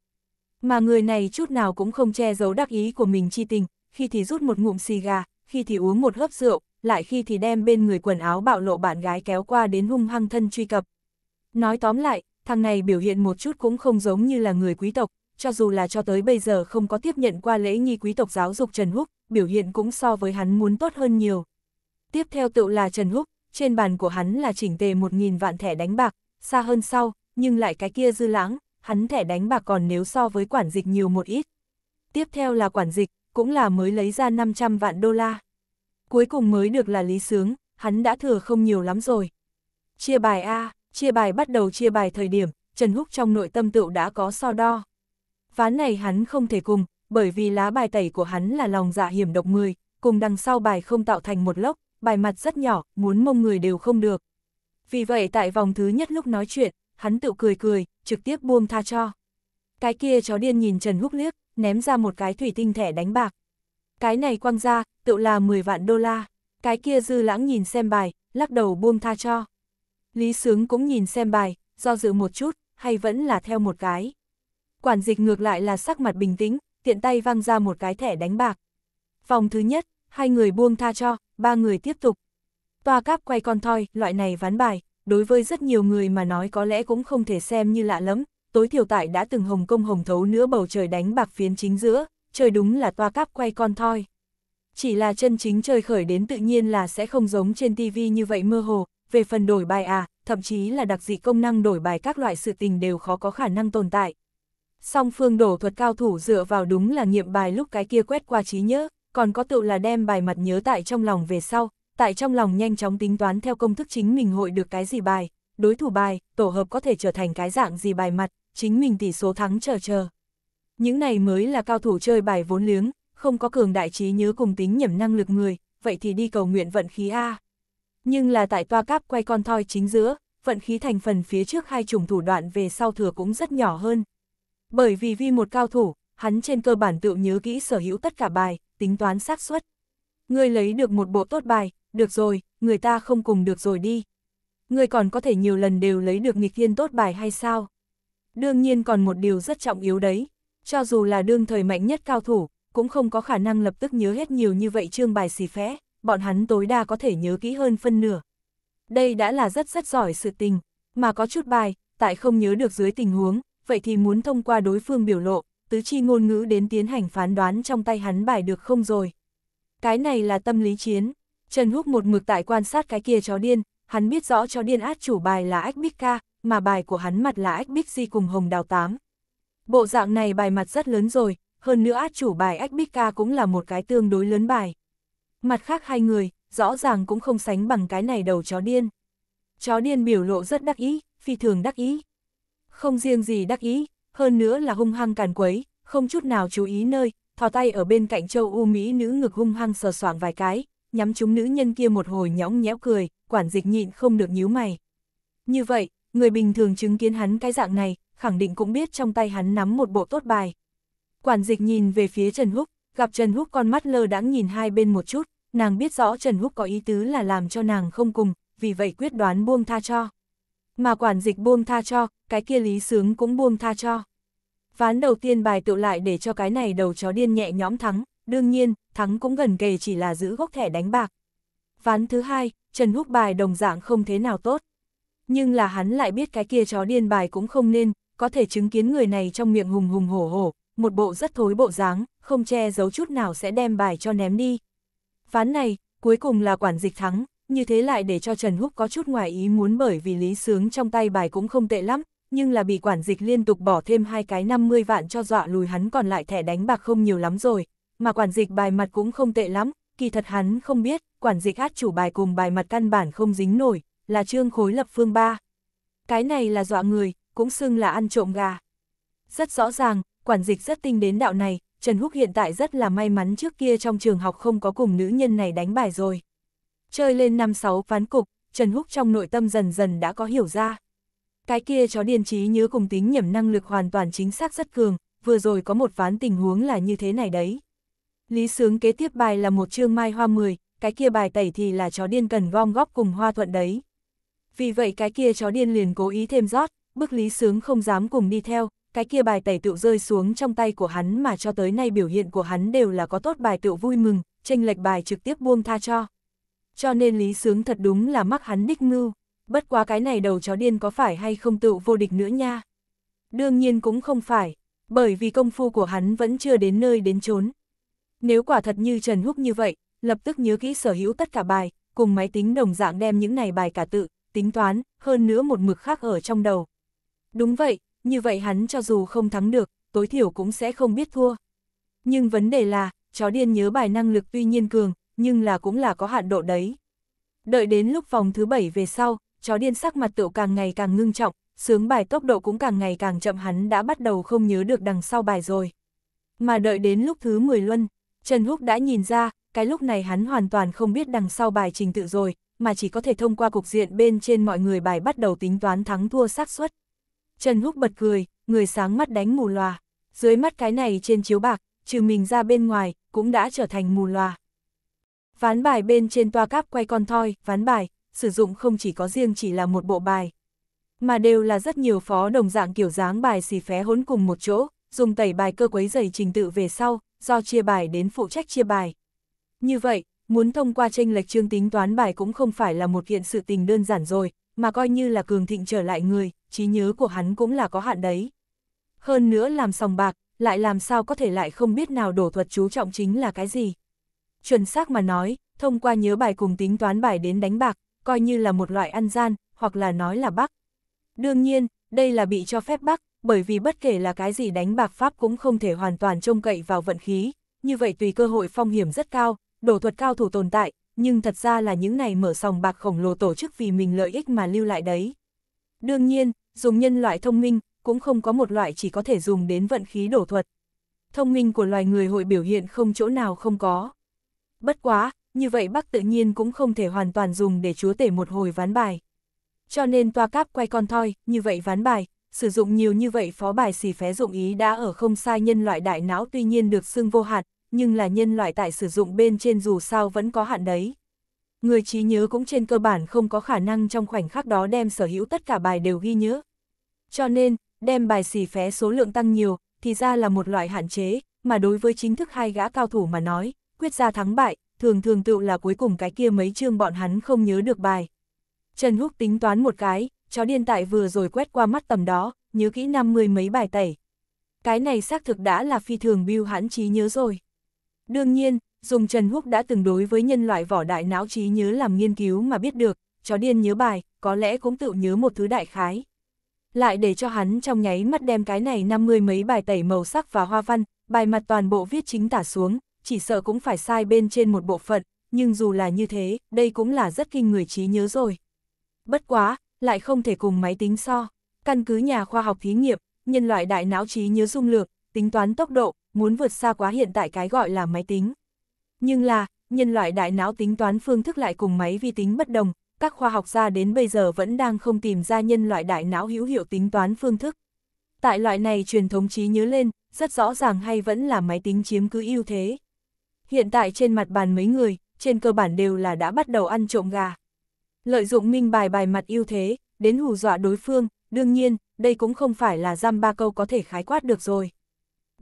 Mà người này chút nào cũng không che giấu đắc ý của mình chi tình, khi thì rút một ngụm xì gà, khi thì uống một hớp rượu, lại khi thì đem bên người quần áo bạo lộ bạn gái kéo qua đến hung hăng thân truy cập. Nói tóm lại, thằng này biểu hiện một chút cũng không giống như là người quý tộc, cho dù là cho tới bây giờ không có tiếp nhận qua lễ nghi quý tộc giáo dục Trần Húc, biểu hiện cũng so với hắn muốn tốt hơn nhiều. Tiếp theo tựu là Trần Húc, trên bàn của hắn là chỉnh tề 1.000 vạn thẻ đánh bạc, xa hơn sau, nhưng lại cái kia dư lãng, hắn thẻ đánh bạc còn nếu so với quản dịch nhiều một ít. Tiếp theo là quản dịch, cũng là mới lấy ra 500 vạn đô la. Cuối cùng mới được là lý sướng, hắn đã thừa không nhiều lắm rồi. Chia bài A, chia bài bắt đầu chia bài thời điểm, Trần Húc trong nội tâm tựu đã có so đo. Ván này hắn không thể cùng, bởi vì lá bài tẩy của hắn là lòng dạ hiểm độc 10, cùng đằng sau bài không tạo thành một lốc, bài mặt rất nhỏ, muốn mông người đều không được. Vì vậy tại vòng thứ nhất lúc nói chuyện, hắn tự cười cười, trực tiếp buông tha cho. Cái kia chó điên nhìn Trần Húc liếc, ném ra một cái thủy tinh thẻ đánh bạc. Cái này quăng ra, tự là 10 vạn đô la, cái kia dư lãng nhìn xem bài, lắc đầu buông tha cho. Lý Sướng cũng nhìn xem bài, do dự một chút, hay vẫn là theo một cái. Quản dịch ngược lại là sắc mặt bình tĩnh, tiện tay văng ra một cái thẻ đánh bạc. Vòng thứ nhất, hai người buông tha cho, ba người tiếp tục. Toa cáp quay con thoi, loại này ván bài, đối với rất nhiều người mà nói có lẽ cũng không thể xem như lạ lắm, tối thiểu tại đã từng hồng công hồng thấu nữa bầu trời đánh bạc phiến chính giữa, trời đúng là toa cáp quay con thoi. Chỉ là chân chính trời khởi đến tự nhiên là sẽ không giống trên TV như vậy mơ hồ, về phần đổi bài à, thậm chí là đặc dị công năng đổi bài các loại sự tình đều khó có khả năng tồn tại. Song phương đổ thuật cao thủ dựa vào đúng là nghiệm bài lúc cái kia quét qua trí nhớ, còn có tự là đem bài mặt nhớ tại trong lòng về sau, tại trong lòng nhanh chóng tính toán theo công thức chính mình hội được cái gì bài, đối thủ bài, tổ hợp có thể trở thành cái dạng gì bài mặt, chính mình tỷ số thắng chờ chờ. Những này mới là cao thủ chơi bài vốn liếng, không có cường đại trí nhớ cùng tính nhẩm năng lực người, vậy thì đi cầu nguyện vận khí A. Nhưng là tại toa cáp quay con thoi chính giữa, vận khí thành phần phía trước hai chủng thủ đoạn về sau thừa cũng rất nhỏ hơn. Bởi vì vi một cao thủ, hắn trên cơ bản tự nhớ kỹ sở hữu tất cả bài, tính toán xác suất. người lấy được một bộ tốt bài, được rồi, người ta không cùng được rồi đi. người còn có thể nhiều lần đều lấy được nghịch thiên tốt bài hay sao? Đương nhiên còn một điều rất trọng yếu đấy, cho dù là đương thời mạnh nhất cao thủ, cũng không có khả năng lập tức nhớ hết nhiều như vậy chương bài xì phé, bọn hắn tối đa có thể nhớ kỹ hơn phân nửa. Đây đã là rất rất giỏi sự tình, mà có chút bài, tại không nhớ được dưới tình huống, vậy thì muốn thông qua đối phương biểu lộ, tứ chi ngôn ngữ đến tiến hành phán đoán trong tay hắn bài được không rồi. Cái này là tâm lý chiến. Trần Húc một mực tại quan sát cái kia chó điên, hắn biết rõ chó điên át chủ bài là Ách Bích Ca, mà bài của hắn mặt là ách bích di cùng hồng đào tám. Bộ dạng này bài mặt rất lớn rồi, hơn nữa át chủ bài ách bích ca cũng là một cái tương đối lớn bài. Mặt khác hai người, rõ ràng cũng không sánh bằng cái này đầu chó điên. Chó điên biểu lộ rất đắc ý, phi thường đắc ý. Không riêng gì đắc ý, hơn nữa là hung hăng càn quấy, không chút nào chú ý nơi, thò tay ở bên cạnh châu U Mỹ nữ ngực hung hăng sờ soạng vài cái, nhắm chúng nữ nhân kia một hồi nhõng nhẽo cười, quản dịch nhịn không được nhíu mày. Như vậy, Người bình thường chứng kiến hắn cái dạng này, khẳng định cũng biết trong tay hắn nắm một bộ tốt bài. Quản dịch nhìn về phía Trần Húc, gặp Trần Húc con mắt lơ đãng nhìn hai bên một chút, nàng biết rõ Trần Húc có ý tứ là làm cho nàng không cùng, vì vậy quyết đoán buông tha cho. Mà quản dịch buông tha cho, cái kia lý sướng cũng buông tha cho. Ván đầu tiên bài tựu lại để cho cái này đầu chó điên nhẹ nhõm thắng, đương nhiên, thắng cũng gần kề chỉ là giữ gốc thẻ đánh bạc. Ván thứ hai, Trần Húc bài đồng dạng không thế nào tốt nhưng là hắn lại biết cái kia chó điên bài cũng không nên, có thể chứng kiến người này trong miệng hùng hùng hổ hổ, một bộ rất thối bộ dáng, không che giấu chút nào sẽ đem bài cho ném đi. Ván này, cuối cùng là quản dịch thắng, như thế lại để cho Trần Húc có chút ngoài ý muốn bởi vì lý sướng trong tay bài cũng không tệ lắm, nhưng là bị quản dịch liên tục bỏ thêm hai cái 50 vạn cho dọa lùi hắn còn lại thẻ đánh bạc không nhiều lắm rồi, mà quản dịch bài mặt cũng không tệ lắm, kỳ thật hắn không biết, quản dịch át chủ bài cùng bài mặt căn bản không dính nổi, là trương khối lập phương ba. Cái này là dọa người, cũng xưng là ăn trộm gà. Rất rõ ràng, quản dịch rất tinh đến đạo này, Trần Húc hiện tại rất là may mắn trước kia trong trường học không có cùng nữ nhân này đánh bài rồi. Chơi lên năm sáu ván cục, Trần Húc trong nội tâm dần dần đã có hiểu ra. Cái kia chó điên trí nhớ cùng tính nhẩm năng lực hoàn toàn chính xác rất cường, vừa rồi có một ván tình huống là như thế này đấy. Lý sướng kế tiếp bài là một chương mai hoa 10, cái kia bài tẩy thì là chó điên cần gom góp cùng hoa thuận đấy vì vậy cái kia chó điên liền cố ý thêm rót, bức lý sướng không dám cùng đi theo, cái kia bài tẩy tựu rơi xuống trong tay của hắn mà cho tới nay biểu hiện của hắn đều là có tốt bài tựu vui mừng, tranh lệch bài trực tiếp buông tha cho. Cho nên lý sướng thật đúng là mắc hắn đích ngưu, bất quá cái này đầu chó điên có phải hay không tựu vô địch nữa nha. Đương nhiên cũng không phải, bởi vì công phu của hắn vẫn chưa đến nơi đến chốn. Nếu quả thật như Trần Húc như vậy, lập tức nhớ kỹ sở hữu tất cả bài, cùng máy tính đồng dạng đem những này bài cả tự, tính toán, hơn nữa một mực khác ở trong đầu. Đúng vậy, như vậy hắn cho dù không thắng được, tối thiểu cũng sẽ không biết thua. Nhưng vấn đề là, chó điên nhớ bài năng lực tuy nhiên cường, nhưng là cũng là có hạn độ đấy. Đợi đến lúc vòng thứ bảy về sau, chó điên sắc mặt tựu càng ngày càng ngưng trọng, sướng bài tốc độ cũng càng ngày càng chậm hắn đã bắt đầu không nhớ được đằng sau bài rồi. Mà đợi đến lúc thứ 10 luân, Trần Húc đã nhìn ra, cái lúc này hắn hoàn toàn không biết đằng sau bài trình tự rồi, mà chỉ có thể thông qua cục diện bên trên mọi người bài bắt đầu tính toán thắng thua xác suất. Trần Húc bật cười, người sáng mắt đánh mù lòa, dưới mắt cái này trên chiếu bạc, trừ mình ra bên ngoài, cũng đã trở thành mù lòa. Ván bài bên trên toa cáp quay con thoi, ván bài, sử dụng không chỉ có riêng chỉ là một bộ bài, mà đều là rất nhiều phó đồng dạng kiểu dáng bài xì phé hỗn cùng một chỗ, dùng tẩy bài cơ quấy dày trình tự về sau, do chia bài đến phụ trách chia bài. Như vậy, muốn thông qua tranh lệch chương tính toán bài cũng không phải là một kiện sự tình đơn giản rồi, mà coi như là cường thịnh trở lại người, trí nhớ của hắn cũng là có hạn đấy. Hơn nữa làm sòng bạc, lại làm sao có thể lại không biết nào đổ thuật chú trọng chính là cái gì. Chuẩn xác mà nói, thông qua nhớ bài cùng tính toán bài đến đánh bạc, coi như là một loại ăn gian, hoặc là nói là bắc. Đương nhiên, đây là bị cho phép bắc, bởi vì bất kể là cái gì đánh bạc Pháp cũng không thể hoàn toàn trông cậy vào vận khí, như vậy tùy cơ hội phong hiểm rất cao, đổ thuật cao thủ tồn tại, nhưng thật ra là những này mở sòng bạc khổng lồ tổ chức vì mình lợi ích mà lưu lại đấy. Đương nhiên, dùng nhân loại thông minh, cũng không có một loại chỉ có thể dùng đến vận khí đổ thuật. Thông minh của loài người hội biểu hiện không chỗ nào không có. Bất quá, như vậy bác tự nhiên cũng không thể hoàn toàn dùng để chúa tể một hồi ván bài. Cho nên toa cáp quay con thoi, như vậy ván bài, sử dụng nhiều như vậy phó bài xì phé dụng ý đã ở không sai nhân loại đại não tuy nhiên được xưng vô hạt, nhưng là nhân loại tại sử dụng bên trên dù sao vẫn có hạn đấy. Người trí nhớ cũng trên cơ bản không có khả năng trong khoảnh khắc đó đem sở hữu tất cả bài đều ghi nhớ. Cho nên, đem bài xì phé số lượng tăng nhiều, thì ra là một loại hạn chế, mà đối với chính thức hai gã cao thủ mà nói, quyết ra thắng bại, thường thường tựu là cuối cùng cái kia mấy chương bọn hắn không nhớ được bài. Trần Húc tính toán một cái, chó điên tại vừa rồi quét qua mắt tầm đó, nhớ kỹ năm mươi mấy bài tẩy. Cái này xác thực đã là phi thường biêu hãn trí nhớ rồi. Đương nhiên, dùng Trần Húc đã từng đối với nhân loại vỏ đại não trí nhớ làm nghiên cứu mà biết được, chó điên nhớ bài, có lẽ cũng tự nhớ một thứ đại khái. Lại để cho hắn trong nháy mắt đem cái này năm mươi mấy bài tẩy màu sắc và hoa văn, bài mặt toàn bộ viết chính tả xuống, chỉ sợ cũng phải sai bên trên một bộ phận, nhưng dù là như thế, đây cũng là rất kinh người trí nhớ rồi. Bất quá, lại không thể cùng máy tính so. Căn cứ nhà khoa học thí nghiệm, nhân loại đại não trí nhớ dung lược, tính toán tốc độ, muốn vượt xa quá hiện tại cái gọi là máy tính. Nhưng là, nhân loại đại não tính toán phương thức lại cùng máy vi tính bất đồng, các khoa học gia đến bây giờ vẫn đang không tìm ra nhân loại đại não hữu hiệu tính toán phương thức. Tại loại này truyền thống trí nhớ lên, rất rõ ràng hay vẫn là máy tính chiếm cứ ưu thế. Hiện tại trên mặt bàn mấy người, trên cơ bản đều là đã bắt đầu ăn trộm gà. Lợi dụng minh bài bài mặt ưu thế, đến hù dọa đối phương, đương nhiên, đây cũng không phải là giam ba câu có thể khái quát được rồi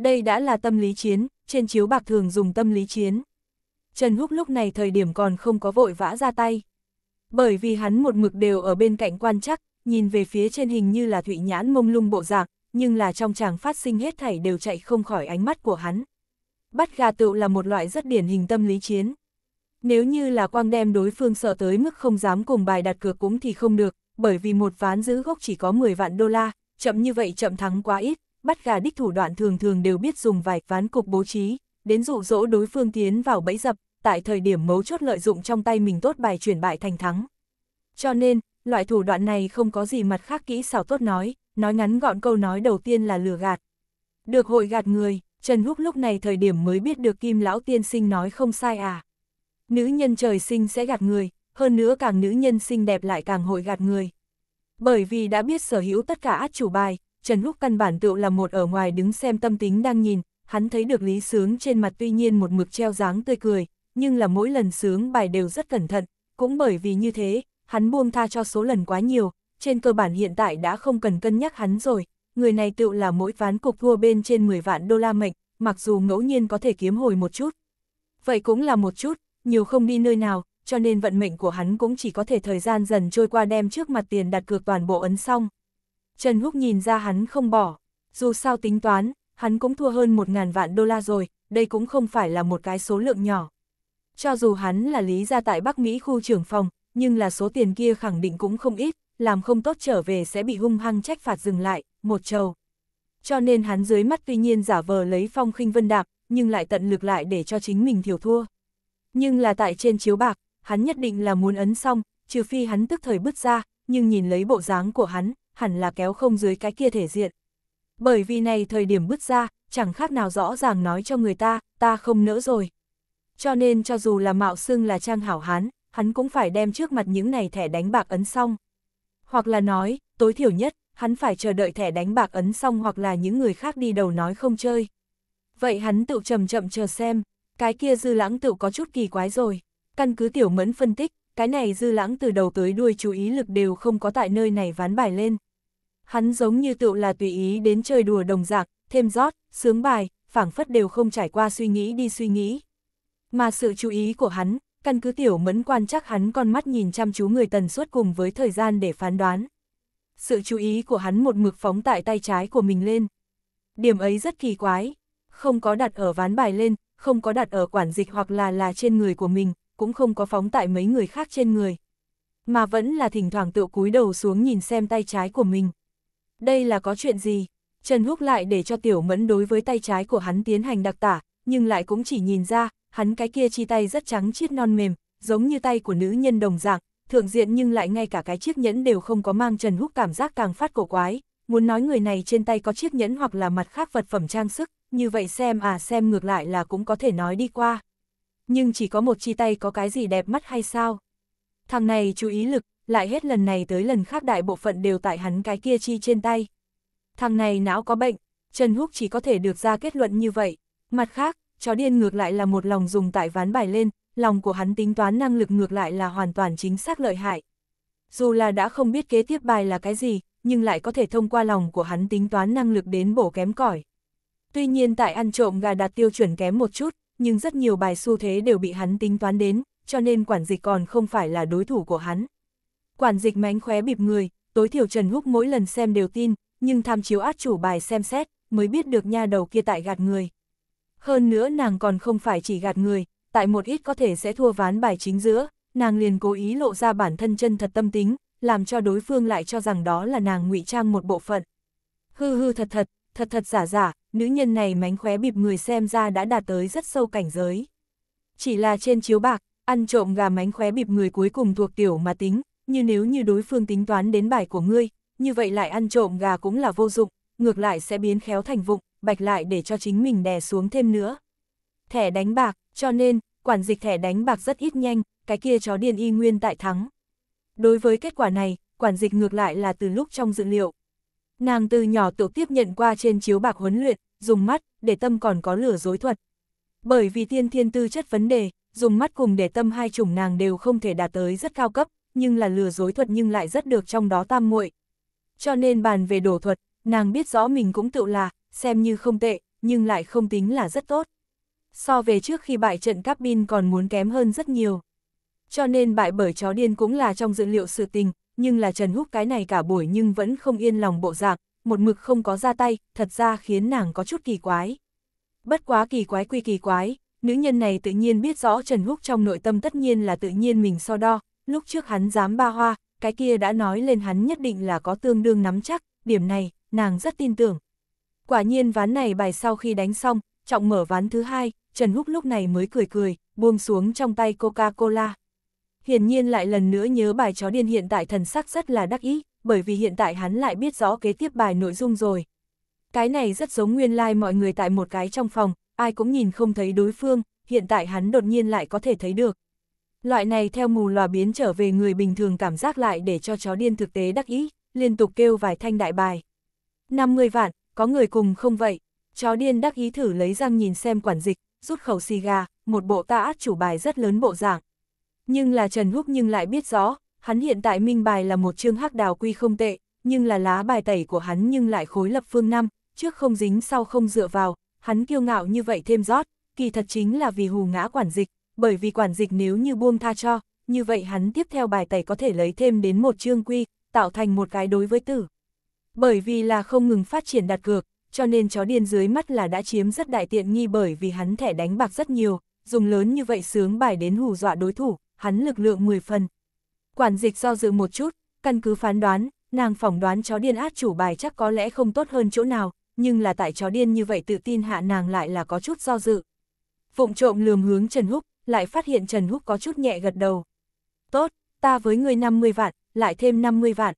đây đã là tâm lý chiến, trên chiếu bạc thường dùng tâm lý chiến. Trần Húc lúc này thời điểm còn không có vội vã ra tay. Bởi vì hắn một mực đều ở bên cạnh quan chắc, nhìn về phía trên hình như là thụy nhãn mông lung bộ dạng, nhưng là trong chàng phát sinh hết thảy đều chạy không khỏi ánh mắt của hắn. Bắt gà tựu là một loại rất điển hình tâm lý chiến. Nếu như là quang đem đối phương sợ tới mức không dám cùng bài đặt cược cũng thì không được, bởi vì một ván giữ gốc chỉ có 10 vạn đô la, chậm như vậy chậm thắng quá ít, bắt gà đích thủ đoạn thường thường đều biết dùng vài ván cục bố trí, đến dụ dỗ đối phương tiến vào bẫy dập, tại thời điểm mấu chốt lợi dụng trong tay mình tốt bài chuyển bại thành thắng. Cho nên, loại thủ đoạn này không có gì mặt khác kỹ xảo tốt nói, nói ngắn gọn câu nói đầu tiên là lừa gạt. Được hội gạt người, Trần Húc lúc này thời điểm mới biết được Kim Lão Tiên Sinh nói không sai à. Nữ nhân trời sinh sẽ gạt người, hơn nữa càng nữ nhân xinh đẹp lại càng hội gạt người. Bởi vì đã biết sở hữu tất cả át chủ bài, Trần Húc căn bản tựu là một ở ngoài đứng xem tâm tính đang nhìn, hắn thấy được Lý Sướng trên mặt tuy nhiên một mực treo dáng tươi cười, nhưng là mỗi lần sướng bài đều rất cẩn thận, cũng bởi vì như thế, hắn buông tha cho số lần quá nhiều, trên cơ bản hiện tại đã không cần cân nhắc hắn rồi, người này tựu là mỗi ván cục thua bên trên 10 vạn đô la mệnh, mặc dù ngẫu nhiên có thể kiếm hồi một chút. Vậy cũng là một chút, nhiều không đi nơi nào, cho nên vận mệnh của hắn cũng chỉ có thể thời gian dần trôi qua đem trước mặt tiền đặt cược toàn bộ ấn xong. Trần Húc nhìn ra hắn không bỏ, dù sao tính toán, hắn cũng thua hơn một ngàn vạn đô la rồi, đây cũng không phải là một cái số lượng nhỏ. Cho dù hắn là lý ra tại Bắc Mỹ khu trưởng phòng, nhưng là số tiền kia khẳng định cũng không ít, làm không tốt trở về sẽ bị hung hăng trách phạt dừng lại, một trầu. Cho nên hắn dưới mắt tuy nhiên giả vờ lấy phong khinh vân đạp, nhưng lại tận lực lại để cho chính mình thiểu thua. Nhưng là tại trên chiếu bạc, hắn nhất định là muốn ấn xong, trừ phi hắn tức thời bứt ra, nhưng nhìn lấy bộ dáng của hắn, hẳn là kéo không dưới cái kia thể diện. Bởi vì này thời điểm bước ra, chẳng khác nào rõ ràng nói cho người ta, ta không nỡ rồi. Cho nên cho dù là mạo xưng là trang hảo hán, hắn cũng phải đem trước mặt những này thẻ đánh bạc ấn xong. Hoặc là nói, tối thiểu nhất, hắn phải chờ đợi thẻ đánh bạc ấn xong hoặc là những người khác đi đầu nói không chơi. Vậy hắn tự chậm chậm chờ xem, cái kia dư lãng tự có chút kỳ quái rồi. Căn cứ tiểu mẫn phân tích, cái này dư lãng từ đầu tới đuôi chú ý lực đều không có tại nơi này ván bài lên. Hắn giống như tựu là tùy ý đến chơi đùa đồng dạng thêm rót, sướng bài, phảng phất đều không trải qua suy nghĩ đi suy nghĩ. Mà sự chú ý của hắn, căn cứ tiểu mẫn quan chắc hắn con mắt nhìn chăm chú người tần suốt cùng với thời gian để phán đoán. Sự chú ý của hắn một mực phóng tại tay trái của mình lên. Điểm ấy rất kỳ quái, không có đặt ở ván bài lên, không có đặt ở quản dịch hoặc là là trên người của mình, cũng không có phóng tại mấy người khác trên người. Mà vẫn là thỉnh thoảng tự cúi đầu xuống nhìn xem tay trái của mình. Đây là có chuyện gì? Trần Húc lại để cho Tiểu Mẫn đối với tay trái của hắn tiến hành đặc tả, nhưng lại cũng chỉ nhìn ra, hắn cái kia chi tay rất trắng chiết non mềm, giống như tay của nữ nhân đồng dạng, thượng diện nhưng lại ngay cả cái chiếc nhẫn đều không có mang Trần Húc cảm giác càng phát cổ quái, muốn nói người này trên tay có chiếc nhẫn hoặc là mặt khác vật phẩm trang sức, như vậy xem à xem ngược lại là cũng có thể nói đi qua nhưng chỉ có một chi tay có cái gì đẹp mắt hay sao? Thằng này chú ý lực, lại hết lần này tới lần khác đại bộ phận đều tại hắn cái kia chi trên tay. Thằng này não có bệnh, Trần Húc chỉ có thể được ra kết luận như vậy. Mặt khác, chó điên ngược lại là một lòng dùng tại ván bài lên, lòng của hắn tính toán năng lực ngược lại là hoàn toàn chính xác lợi hại. Dù là đã không biết kế tiếp bài là cái gì, nhưng lại có thể thông qua lòng của hắn tính toán năng lực đến bổ kém cỏi. Tuy nhiên tại ăn trộm gà đạt tiêu chuẩn kém một chút, nhưng rất nhiều bài xu thế đều bị hắn tính toán đến, cho nên quản dịch còn không phải là đối thủ của hắn. Quản dịch mánh khóe bịp người, tối thiểu Trần Húc mỗi lần xem đều tin, nhưng tham chiếu át chủ bài xem xét, mới biết được nha đầu kia tại gạt người. Hơn nữa nàng còn không phải chỉ gạt người, tại một ít có thể sẽ thua ván bài chính giữa, nàng liền cố ý lộ ra bản thân chân thật tâm tính, làm cho đối phương lại cho rằng đó là nàng ngụy trang một bộ phận. Hư hư thật thật, thật thật giả giả, nữ nhân này mánh khóe bịp người xem ra đã đạt tới rất sâu cảnh giới. Chỉ là trên chiếu bạc, ăn trộm gà mánh khóe bịp người cuối cùng thuộc tiểu mà tính, như nếu như đối phương tính toán đến bài của ngươi, như vậy lại ăn trộm gà cũng là vô dụng, ngược lại sẽ biến khéo thành vụng, bạch lại để cho chính mình đè xuống thêm nữa. Thẻ đánh bạc, cho nên, quản dịch thẻ đánh bạc rất ít nhanh, cái kia chó điên y nguyên tại thắng. Đối với kết quả này, quản dịch ngược lại là từ lúc trong dự liệu, Nàng từ nhỏ tự tiếp nhận qua trên chiếu bạc huấn luyện, dùng mắt, để tâm còn có lửa dối thuật. Bởi vì tiên thiên tư chất vấn đề, dùng mắt cùng để tâm hai chủng nàng đều không thể đạt tới rất cao cấp, nhưng là lừa dối thuật nhưng lại rất được trong đó tam muội. Cho nên bàn về đổ thuật, nàng biết rõ mình cũng tự là, xem như không tệ, nhưng lại không tính là rất tốt. So về trước khi bại trận Cáp còn muốn kém hơn rất nhiều. Cho nên bại bởi chó điên cũng là trong dự liệu sự tình, nhưng là Trần Húc cái này cả buổi nhưng vẫn không yên lòng bộ dạng, một mực không có ra tay, thật ra khiến nàng có chút kỳ quái. Bất quá kỳ quái quy kỳ quái, nữ nhân này tự nhiên biết rõ Trần Húc trong nội tâm tất nhiên là tự nhiên mình so đo, lúc trước hắn dám ba hoa, cái kia đã nói lên hắn nhất định là có tương đương nắm chắc, điểm này, nàng rất tin tưởng. Quả nhiên ván này bài sau khi đánh xong, trọng mở ván thứ hai, Trần Húc lúc này mới cười cười, buông xuống trong tay Coca-Cola hiển nhiên lại lần nữa nhớ bài chó điên hiện tại thần sắc rất là đắc ý, bởi vì hiện tại hắn lại biết rõ kế tiếp bài nội dung rồi. Cái này rất giống nguyên lai like mọi người tại một cái trong phòng, ai cũng nhìn không thấy đối phương, hiện tại hắn đột nhiên lại có thể thấy được. Loại này theo mù lòa biến trở về người bình thường cảm giác lại để cho chó điên thực tế đắc ý, liên tục kêu vài thanh đại bài. 50 vạn, có người cùng không vậy? Chó điên đắc ý thử lấy răng nhìn xem quản dịch, rút khẩu xì gà, một bộ ta át chủ bài rất lớn bộ dạng. Nhưng là Trần Húc nhưng lại biết rõ, hắn hiện tại minh bài là một chương hắc đào quy không tệ, nhưng là lá bài tẩy của hắn nhưng lại khối lập phương năm, trước không dính sau không dựa vào, hắn kiêu ngạo như vậy thêm rót, kỳ thật chính là vì hù ngã quản dịch, bởi vì quản dịch nếu như buông tha cho, như vậy hắn tiếp theo bài tẩy có thể lấy thêm đến một chương quy, tạo thành một cái đối với tử. Bởi vì là không ngừng phát triển đặt cược, cho nên chó điên dưới mắt là đã chiếm rất đại tiện nghi bởi vì hắn thẻ đánh bạc rất nhiều, dùng lớn như vậy sướng bài đến hù dọa đối thủ, hắn lực lượng 10 phần. Quản dịch do dự một chút, căn cứ phán đoán, nàng phỏng đoán chó điên át chủ bài chắc có lẽ không tốt hơn chỗ nào, nhưng là tại chó điên như vậy tự tin hạ nàng lại là có chút do dự. phụng trộm lườm hướng Trần Húc, lại phát hiện Trần Húc có chút nhẹ gật đầu. Tốt, ta với người 50 vạn, lại thêm 50 vạn.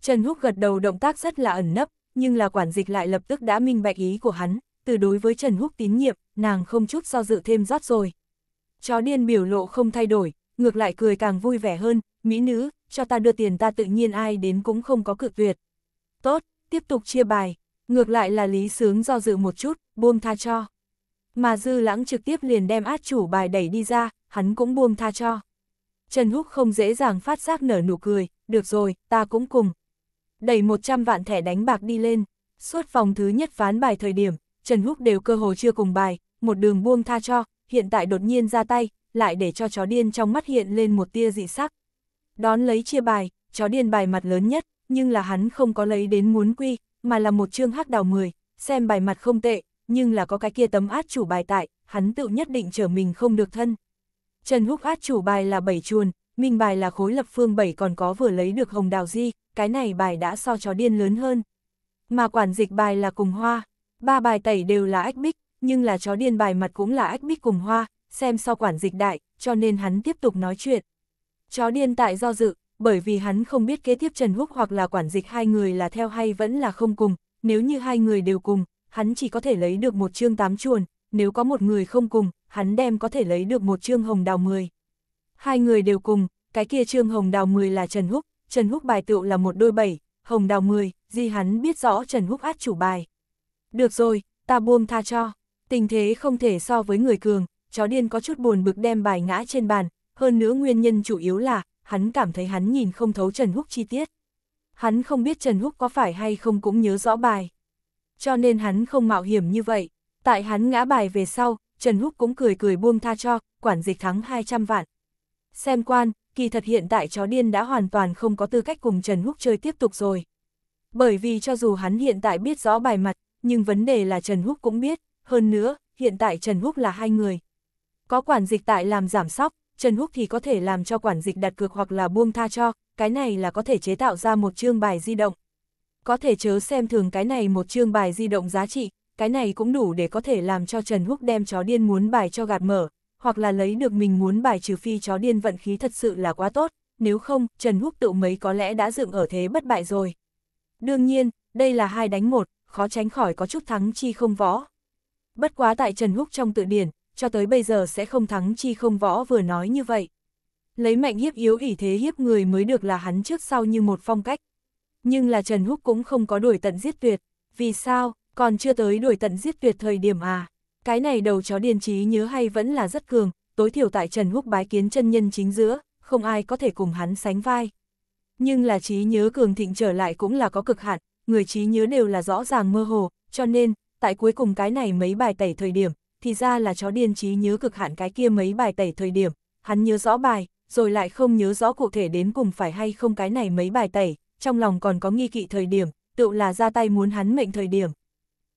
Trần Húc gật đầu động tác rất là ẩn nấp, nhưng là quản dịch lại lập tức đã minh bạch ý của hắn, từ đối với Trần Húc tín nhiệm, nàng không chút do dự thêm rót rồi. Chó điên biểu lộ không thay đổi, ngược lại cười càng vui vẻ hơn, mỹ nữ, cho ta đưa tiền ta tự nhiên ai đến cũng không có cự tuyệt. Tốt, tiếp tục chia bài, ngược lại là lý sướng do dự một chút, buông tha cho. Mà dư lãng trực tiếp liền đem át chủ bài đẩy đi ra, hắn cũng buông tha cho. Trần Húc không dễ dàng phát giác nở nụ cười, được rồi, ta cũng cùng. Đẩy 100 vạn thẻ đánh bạc đi lên, suốt vòng thứ nhất ván bài thời điểm, Trần Húc đều cơ hồ chưa cùng bài, một đường buông tha cho, hiện tại đột nhiên ra tay, lại để cho chó điên trong mắt hiện lên một tia dị sắc. Đón lấy chia bài, chó điên bài mặt lớn nhất, nhưng là hắn không có lấy đến muốn quy, mà là một chương hắc đào 10, xem bài mặt không tệ, nhưng là có cái kia tấm át chủ bài tại, hắn tự nhất định trở mình không được thân. Trần Húc át chủ bài là bảy chuồn, minh bài là khối lập phương 7 còn có vừa lấy được hồng đào di, cái này bài đã so chó điên lớn hơn. Mà quản dịch bài là cùng hoa, ba bài tẩy đều là ách bích, nhưng là chó điên bài mặt cũng là ách bích cùng hoa, xem so quản dịch đại, cho nên hắn tiếp tục nói chuyện. Chó điên tại do dự, bởi vì hắn không biết kế tiếp Trần Húc hoặc là quản dịch hai người là theo hay vẫn là không cùng, nếu như hai người đều cùng, hắn chỉ có thể lấy được một chương tám chuồn, nếu có một người không cùng, hắn đem có thể lấy được một chương hồng đào 10. Hai người đều cùng, cái kia chương hồng đào 10 là Trần Húc, Trần Húc bài tựu là một đôi bảy, hồng đào 10, di hắn biết rõ Trần Húc át chủ bài. Được rồi, ta buông tha cho, tình thế không thể so với người cường, chó điên có chút buồn bực đem bài ngã trên bàn, hơn nữa nguyên nhân chủ yếu là, hắn cảm thấy hắn nhìn không thấu Trần Húc chi tiết. Hắn không biết Trần Húc có phải hay không cũng nhớ rõ bài. Cho nên hắn không mạo hiểm như vậy, tại hắn ngã bài về sau, Trần Húc cũng cười cười buông tha cho, quản dịch thắng 200 vạn. Xem quan, kỳ thật hiện tại chó điên đã hoàn toàn không có tư cách cùng Trần Húc chơi tiếp tục rồi. Bởi vì cho dù hắn hiện tại biết rõ bài mặt, nhưng vấn đề là Trần Húc cũng biết, hơn nữa, hiện tại Trần Húc là hai người, có quản dịch tại làm giảm sóc, Trần Húc thì có thể làm cho quản dịch đặt cược hoặc là buông tha cho, cái này là có thể chế tạo ra một chương bài di động. Có thể chớ xem thường cái này một chương bài di động giá trị, cái này cũng đủ để có thể làm cho Trần Húc đem chó điên muốn bài cho gạt mở, hoặc là lấy được mình muốn bài trừ phi chó điên vận khí thật sự là quá tốt, nếu không, Trần Húc tự mấy có lẽ đã dựng ở thế bất bại rồi. Đương nhiên, đây là hai đánh một, khó tránh khỏi có chút thắng chi không võ. Bất quá tại Trần Húc trong tự điển, cho tới bây giờ sẽ không thắng chi không võ vừa nói như vậy. Lấy mạnh hiếp yếu ỷ thế hiếp người mới được là hắn trước sau như một phong cách. Nhưng là Trần Húc cũng không có đuổi tận giết tuyệt, vì sao, còn chưa tới đuổi tận giết tuyệt thời điểm à. Cái này đầu chó điên trí nhớ hay vẫn là rất cường, tối thiểu tại Trần Húc bái kiến chân nhân chính giữa, không ai có thể cùng hắn sánh vai. Nhưng là trí nhớ cường thịnh trở lại cũng là có cực hạn, người trí nhớ đều là rõ ràng mơ hồ, cho nên, tại cuối cùng cái này mấy bài tẩy thời điểm, thì ra là chó điên trí nhớ cực hạn cái kia mấy bài tẩy thời điểm, hắn nhớ rõ bài, rồi lại không nhớ rõ cụ thể đến cùng phải hay không cái này mấy bài tẩy, trong lòng còn có nghi kỵ thời điểm, tự là ra tay muốn hắn mệnh thời điểm.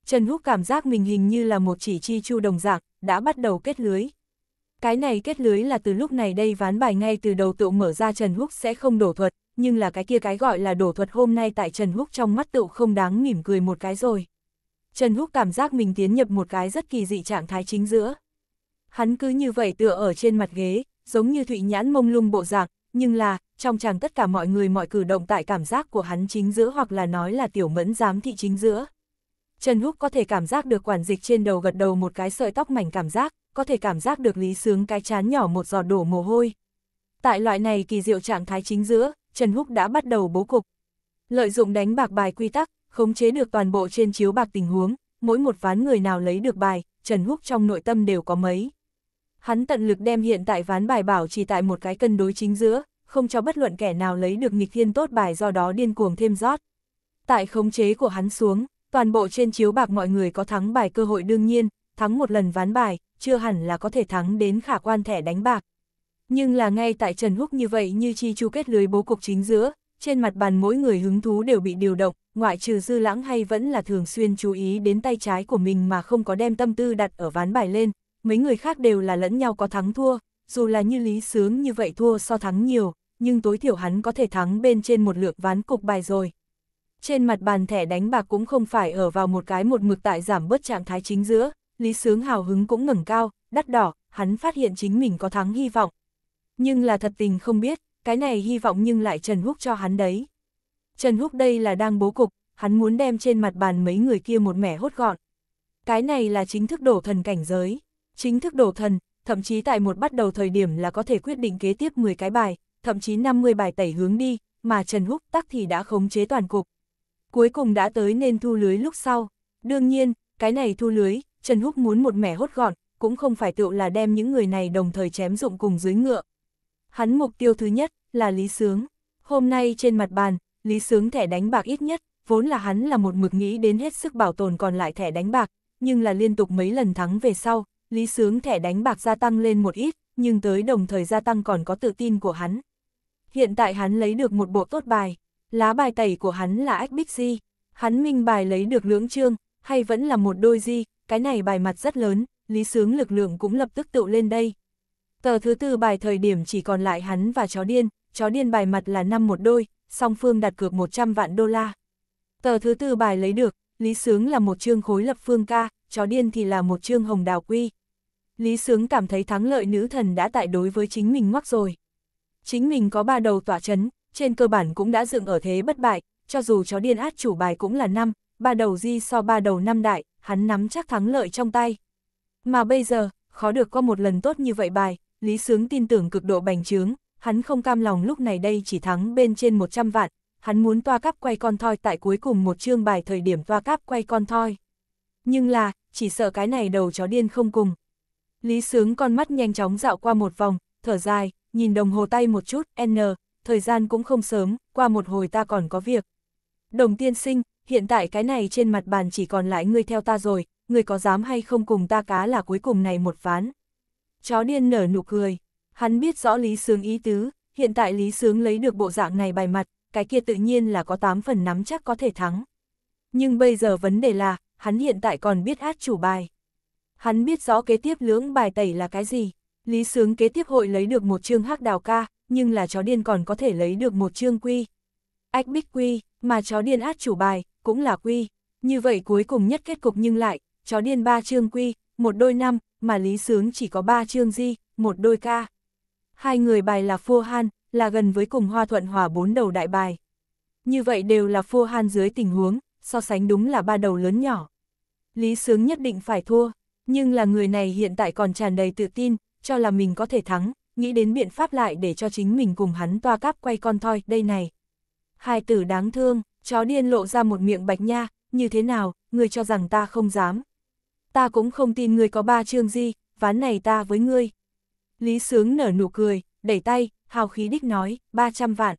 Trần Húc cảm giác mình hình như là một chỉ chi chu đồng dạng, đã bắt đầu kết lưới. Cái này kết lưới là từ lúc này đây ván bài ngay từ đầu tự mở ra Trần Húc sẽ không đổ thuật, nhưng là cái kia cái gọi là đổ thuật hôm nay tại Trần Húc trong mắt tự không đáng mỉm cười một cái rồi. Trần Húc cảm giác mình tiến nhập một cái rất kỳ dị trạng thái chính giữa. Hắn cứ như vậy tựa ở trên mặt ghế, giống như thụy nhãn mông lung bộ dạng, nhưng là, trong chàng tất cả mọi người mọi cử động tại cảm giác của hắn chính giữa hoặc là nói là tiểu mẫn giám thị chính giữa. Trần Húc có thể cảm giác được quản dịch trên đầu gật đầu một cái sợi tóc mảnh cảm giác, có thể cảm giác được lý sướng cái chán nhỏ một giọt đổ mồ hôi. Tại loại này kỳ diệu trạng thái chính giữa, Trần Húc đã bắt đầu bố cục. Lợi dụng đánh bạc bài quy tắc, khống chế được toàn bộ trên chiếu bạc tình huống, mỗi một ván người nào lấy được bài, Trần Húc trong nội tâm đều có mấy. Hắn tận lực đem hiện tại ván bài bảo chỉ tại một cái cân đối chính giữa, không cho bất luận kẻ nào lấy được nghịch thiên tốt bài do đó điên cuồng thêm rót. Tại khống chế của hắn xuống, toàn bộ trên chiếu bạc mọi người có thắng bài cơ hội đương nhiên, thắng một lần ván bài, chưa hẳn là có thể thắng đến khả quan thẻ đánh bạc. Nhưng là ngay tại Trần Húc như vậy như chi chu kết lưới bố cục chính giữa, trên mặt bàn mỗi người hứng thú đều bị điều động, ngoại trừ dư lãng hay vẫn là thường xuyên chú ý đến tay trái của mình mà không có đem tâm tư đặt ở ván bài lên, mấy người khác đều là lẫn nhau có thắng thua, dù là như lý sướng như vậy thua so thắng nhiều, nhưng tối thiểu hắn có thể thắng bên trên một lượt ván cục bài rồi. Trên mặt bàn thẻ đánh bạc cũng không phải ở vào một cái một mực tại giảm bớt trạng thái chính giữa, lý sướng hào hứng cũng ngẩng cao, đắt đỏ, hắn phát hiện chính mình có thắng hy vọng. Nhưng là thật tình không biết, cái này hy vọng nhưng lại trần húc cho hắn đấy. Trần Húc đây là đang bố cục, hắn muốn đem trên mặt bàn mấy người kia một mẻ hốt gọn. Cái này là chính thức đổ thần cảnh giới. Chính thức đổ thần, thậm chí tại một bắt đầu thời điểm là có thể quyết định kế tiếp 10 cái bài, thậm chí 50 bài tẩy hướng đi, mà Trần Húc tắc thì đã khống chế toàn cục. Cuối cùng đã tới nên thu lưới lúc sau. Đương nhiên, cái này thu lưới, Trần Húc muốn một mẻ hốt gọn, cũng không phải tựu là đem những người này đồng thời chém dụng cùng dưới ngựa. Hắn mục tiêu thứ nhất là Lý Sướng. Hôm nay trên mặt bàn, lý sướng thẻ đánh bạc ít nhất, vốn là hắn là một mực nghĩ đến hết sức bảo tồn còn lại thẻ đánh bạc, nhưng là liên tục mấy lần thắng về sau, lý sướng thẻ đánh bạc gia tăng lên một ít, nhưng tới đồng thời gia tăng còn có tự tin của hắn. Hiện tại hắn lấy được một bộ tốt bài, lá bài tẩy của hắn là ách bích di, hắn minh bài lấy được lưỡng trương, hay vẫn là một đôi di, cái này bài mặt rất lớn, lý sướng lực lượng cũng lập tức tụ lên đây. Tờ thứ tư bài thời điểm chỉ còn lại hắn và chó điên, chó điên bài mặt là năm một đôi, song phương đặt cược 100 vạn đô la. Tờ thứ tư bài lấy được, Lý Sướng là một chương khối lập phương ca, chó điên thì là một chương hồng đào quy. Lý Sướng cảm thấy thắng lợi nữ thần đã tại đối với chính mình ngoắc rồi. Chính mình có ba đầu tỏa chấn, trên cơ bản cũng đã dựng ở thế bất bại, cho dù chó điên át chủ bài cũng là năm, ba đầu di so ba đầu năm đại, hắn nắm chắc thắng lợi trong tay. Mà bây giờ, khó được có một lần tốt như vậy bài, Lý Sướng tin tưởng cực độ bành trướng, hắn không cam lòng lúc này đây chỉ thắng bên trên 100 vạn, hắn muốn toa cắp quay con thoi tại cuối cùng một chương bài thời điểm toa cắp quay con thoi. Nhưng là, chỉ sợ cái này đầu chó điên không cùng. Lý Sướng con mắt nhanh chóng dạo qua một vòng, thở dài, nhìn đồng hồ tay một chút, n, thời gian cũng không sớm, qua một hồi ta còn có việc. Đồng tiên sinh, hiện tại cái này trên mặt bàn chỉ còn lại ngươi theo ta rồi, ngươi có dám hay không cùng ta cá là cuối cùng này một ván. Chó điên nở nụ cười. Hắn biết rõ Lý Sướng ý tứ, hiện tại Lý Sướng lấy được bộ dạng này bài mặt, cái kia tự nhiên là có 8 phần nắm chắc có thể thắng. Nhưng bây giờ vấn đề là, hắn hiện tại còn biết át chủ bài. Hắn biết rõ kế tiếp lưỡng bài tẩy là cái gì. Lý Sướng kế tiếp hội lấy được một chương hắc đào ca, nhưng là chó điên còn có thể lấy được một chương quy. Ách bích quy, mà chó điên át chủ bài, cũng là quy. Như vậy cuối cùng nhất kết cục nhưng lại, chó điên ba chương quy, một đôi năm, mà Lý Sướng chỉ có ba chương di, một đôi ca. Hai người bài là phua han, là gần với cùng hoa thuận hòa bốn đầu đại bài. Như vậy đều là phua han dưới tình huống, so sánh đúng là ba đầu lớn nhỏ. Lý Sướng nhất định phải thua, nhưng là người này hiện tại còn tràn đầy tự tin, cho là mình có thể thắng, nghĩ đến biện pháp lại để cho chính mình cùng hắn toa cáp quay con thoi đây này. Hai tử đáng thương, chó điên lộ ra một miệng bạch nha, như thế nào, người cho rằng ta không dám. Ta cũng không tin người có ba chương di ván này ta với ngươi, Lý Sướng nở nụ cười, đẩy tay, hào khí đích nói, 300 vạn.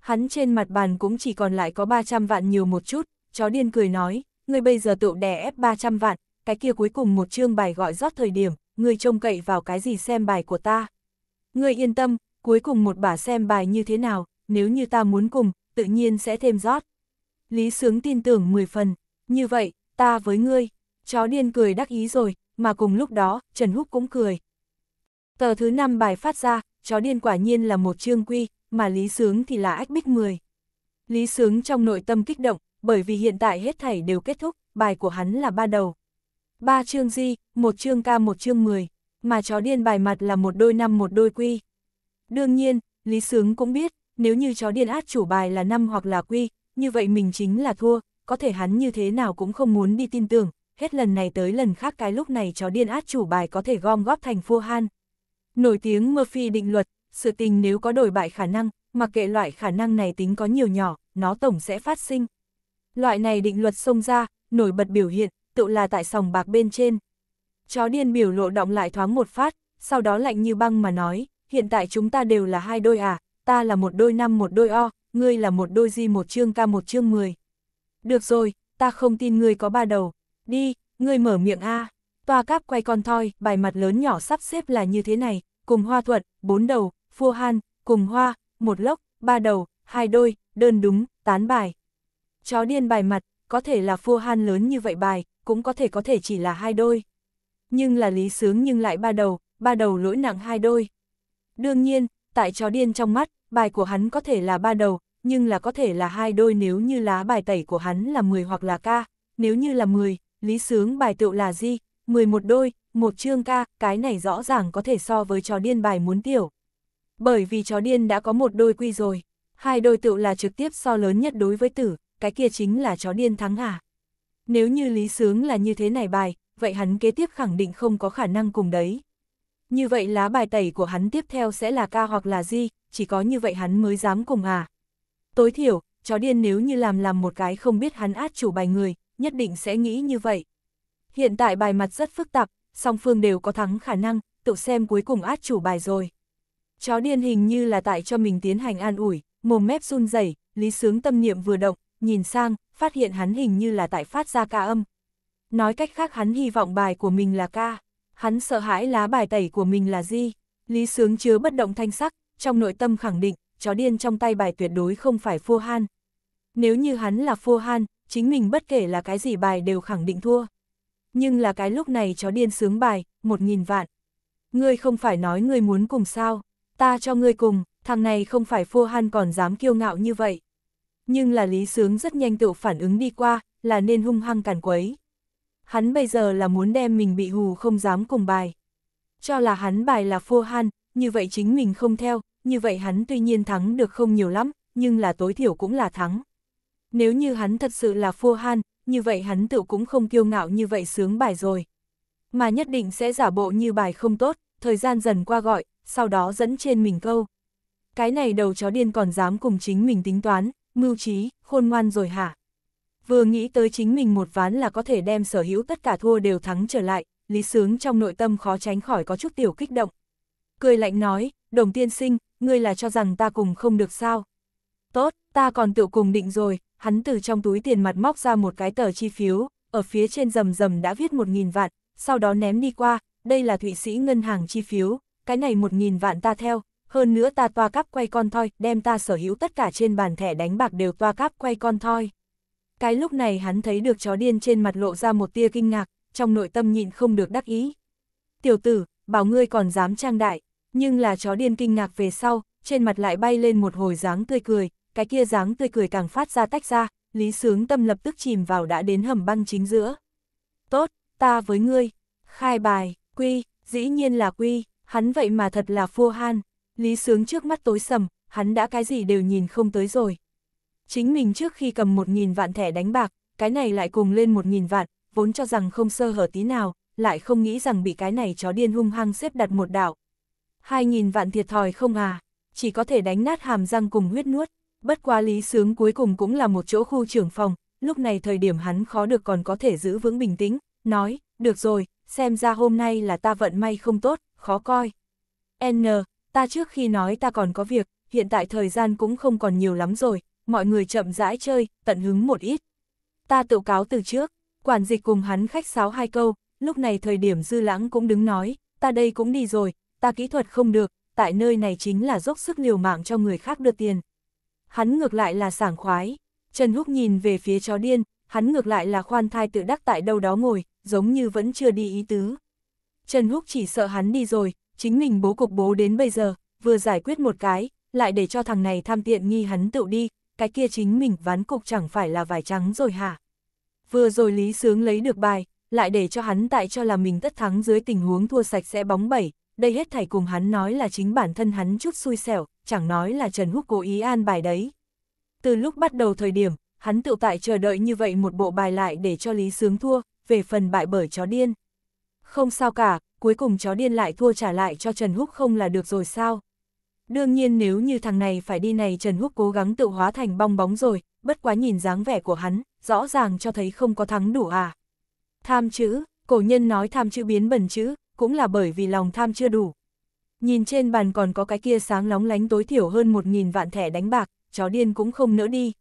Hắn trên mặt bàn cũng chỉ còn lại có 300 vạn nhiều một chút, chó điên cười nói, ngươi bây giờ tựu đè ép 300 vạn, cái kia cuối cùng một chương bài gọi rót thời điểm, ngươi trông cậy vào cái gì xem bài của ta. Ngươi yên tâm, cuối cùng một bả xem bài như thế nào, nếu như ta muốn cùng, tự nhiên sẽ thêm rót. Lý Sướng tin tưởng 10 phần, như vậy, ta với ngươi, chó điên cười đắc ý rồi, mà cùng lúc đó, Trần Húc cũng cười, Tờ thứ 5 bài phát ra, chó điên quả nhiên là một chương quy, mà Lý Sướng thì là ách bích 10. Lý Sướng trong nội tâm kích động, bởi vì hiện tại hết thảy đều kết thúc, bài của hắn là ba đầu. Ba chương di, một chương ca một chương 10, mà chó điên bài mặt là một đôi năm một đôi quy. Đương nhiên, Lý Sướng cũng biết, nếu như chó điên át chủ bài là năm hoặc là quy, như vậy mình chính là thua, có thể hắn như thế nào cũng không muốn đi tin tưởng, hết lần này tới lần khác cái lúc này chó điên át chủ bài có thể gom góp thành vua han, Nổi tiếng Murphy định luật, sự tình nếu có đổi bại khả năng, mặc kệ loại khả năng này tính có nhiều nhỏ, nó tổng sẽ phát sinh. Loại này định luật xông ra, nổi bật biểu hiện, tự là tại sòng bạc bên trên. Chó điên biểu lộ động lại thoáng một phát, sau đó lạnh như băng mà nói, hiện tại chúng ta đều là hai đôi à, ta là một đôi năm một đôi o, ngươi là một đôi di một chương ca một chương mười. Được rồi, ta không tin ngươi có ba đầu, đi, ngươi mở miệng a. À toa cáp quay con thoi, bài mặt lớn nhỏ sắp xếp là như thế này, cùng hoa thuận, bốn đầu, phua han, cùng hoa, một lốc, ba đầu, hai đôi, đơn đúng, tán bài. Chó điên bài mặt, có thể là phua han lớn như vậy bài, cũng có thể có thể chỉ là hai đôi. Nhưng là lý sướng nhưng lại ba đầu, ba đầu lỗi nặng hai đôi. Đương nhiên, tại chó điên trong mắt, bài của hắn có thể là ba đầu, nhưng là có thể là hai đôi nếu như lá bài tẩy của hắn là 10 hoặc là ca, nếu như là 10, lý sướng bài tựu là gì, 11 đôi, một chương ca, cái này rõ ràng có thể so với chó điên bài muốn tiểu. Bởi vì chó điên đã có một đôi quy rồi, hai đôi tựu là trực tiếp so lớn nhất đối với tử, cái kia chính là chó điên thắng à? Nếu như lý sướng là như thế này bài, vậy hắn kế tiếp khẳng định không có khả năng cùng đấy. Như vậy lá bài tẩy của hắn tiếp theo sẽ là ca hoặc là di, chỉ có như vậy hắn mới dám cùng à. Tối thiểu, chó điên nếu như làm làm một cái không biết hắn át chủ bài người, nhất định sẽ nghĩ như vậy. Hiện tại bài mặt rất phức tạp, song phương đều có thắng khả năng, tự xem cuối cùng át chủ bài rồi. Chó điên hình như là tại cho mình tiến hành an ủi, mồm mép run rẩy, lý sướng tâm niệm vừa động, nhìn sang, phát hiện hắn hình như là tại phát ra ca âm. Nói cách khác hắn hy vọng bài của mình là ca, hắn sợ hãi lá bài tẩy của mình là gì. Lý sướng chứa bất động thanh sắc, trong nội tâm khẳng định, chó điên trong tay bài tuyệt đối không phải phô han. Nếu như hắn là phô han, chính mình bất kể là cái gì bài đều khẳng định thua nhưng là cái lúc này chó điên sướng bài, một nghìn vạn. Ngươi không phải nói ngươi muốn cùng sao, ta cho ngươi cùng, thằng này không phải phô han còn dám kiêu ngạo như vậy. Nhưng là lý sướng rất nhanh tự phản ứng đi qua, là nên hung hăng càn quấy. Hắn bây giờ là muốn đem mình bị hù không dám cùng bài. Cho là hắn bài là phô han, như vậy chính mình không theo, như vậy hắn tuy nhiên thắng được không nhiều lắm, nhưng là tối thiểu cũng là thắng. Nếu như hắn thật sự là phô han, như vậy hắn tự cũng không kiêu ngạo như vậy sướng bài rồi. Mà nhất định sẽ giả bộ như bài không tốt, thời gian dần qua gọi, sau đó dẫn trên mình câu. Cái này đầu chó điên còn dám cùng chính mình tính toán, mưu trí, khôn ngoan rồi hả? Vừa nghĩ tới chính mình một ván là có thể đem sở hữu tất cả thua đều thắng trở lại, Lý Sướng trong nội tâm khó tránh khỏi có chút tiểu kích động. Cười lạnh nói, đồng tiên sinh, ngươi là cho rằng ta cùng không được sao. Tốt, ta còn tự cùng định rồi, hắn từ trong túi tiền mặt móc ra một cái tờ chi phiếu, ở phía trên rầm rầm đã viết 1.000 vạn, sau đó ném đi qua, đây là Thụy Sĩ ngân hàng chi phiếu, cái này 1.000 vạn ta theo, hơn nữa ta toa cắp quay con thoi, đem ta sở hữu tất cả trên bàn thẻ đánh bạc đều toa cắp quay con thoi. Cái lúc này hắn thấy được chó điên trên mặt lộ ra một tia kinh ngạc, trong nội tâm nhịn không được đắc ý. Tiểu tử, bảo ngươi còn dám trang đại, nhưng là chó điên kinh ngạc về sau, trên mặt lại bay lên một hồi dáng tươi cười, cái kia dáng tươi cười càng phát ra tách ra, Lý Sướng Tâm lập tức chìm vào đã đến hầm băng chính giữa. Tốt, ta với ngươi, khai bài, quy, dĩ nhiên là quy, hắn vậy mà thật là phua han, Lý Sướng trước mắt tối sầm, hắn đã cái gì đều nhìn không tới rồi. Chính mình trước khi cầm một nghìn vạn thẻ đánh bạc, cái này lại cùng lên một nghìn vạn, vốn cho rằng không sơ hở tí nào, lại không nghĩ rằng bị cái này chó điên hung hăng xếp đặt một đảo. hai nghìn vạn thiệt thòi không à, chỉ có thể đánh nát hàm răng cùng huyết nuốt. Bất quá Lý Sướng cuối cùng cũng là một chỗ khu trưởng phòng, lúc này thời điểm hắn khó được còn có thể giữ vững bình tĩnh, nói, được rồi, xem ra hôm nay là ta vận may không tốt, khó coi. N, ta trước khi nói ta còn có việc, hiện tại thời gian cũng không còn nhiều lắm rồi, mọi người chậm rãi chơi, tận hứng một ít. Ta tự cáo từ trước, quản dịch cùng hắn khách sáo hai câu, lúc này thời điểm dư lãng cũng đứng nói, ta đây cũng đi rồi, ta kỹ thuật không được, tại nơi này chính là dốc sức liều mạng cho người khác đưa tiền hắn ngược lại là sảng khoái. Trần Húc nhìn về phía chó điên, hắn ngược lại là khoan thai tự đắc tại đâu đó ngồi, giống như vẫn chưa đi ý tứ. Trần Húc chỉ sợ hắn đi rồi, chính mình bố cục bố đến bây giờ, vừa giải quyết một cái, lại để cho thằng này tham tiện nghi hắn tự đi, cái kia chính mình ván cục chẳng phải là vải trắng rồi hả? Vừa rồi Lý Sướng lấy được bài, lại để cho hắn tại cho là mình tất thắng dưới tình huống thua sạch sẽ bóng bẩy đây hết thảy cùng hắn nói là chính bản thân hắn chút xui xẻo, chẳng nói là Trần Húc cố ý an bài đấy. Từ lúc bắt đầu thời điểm, hắn tự tại chờ đợi như vậy một bộ bài lại để cho Lý Sướng thua, về phần bại bởi chó điên. Không sao cả, cuối cùng chó điên lại thua trả lại cho Trần Húc không là được rồi sao? Đương nhiên nếu như thằng này phải đi này Trần Húc cố gắng tự hóa thành bong bóng rồi, bất quá nhìn dáng vẻ của hắn, rõ ràng cho thấy không có thắng đủ à. Tham chữ, cổ nhân nói tham chữ biến bẩn chữ, cũng là bởi vì lòng tham chưa đủ. Nhìn trên bàn còn có cái kia sáng lóng lánh tối thiểu hơn 1.000 vạn thẻ đánh bạc, chó điên cũng không nỡ đi.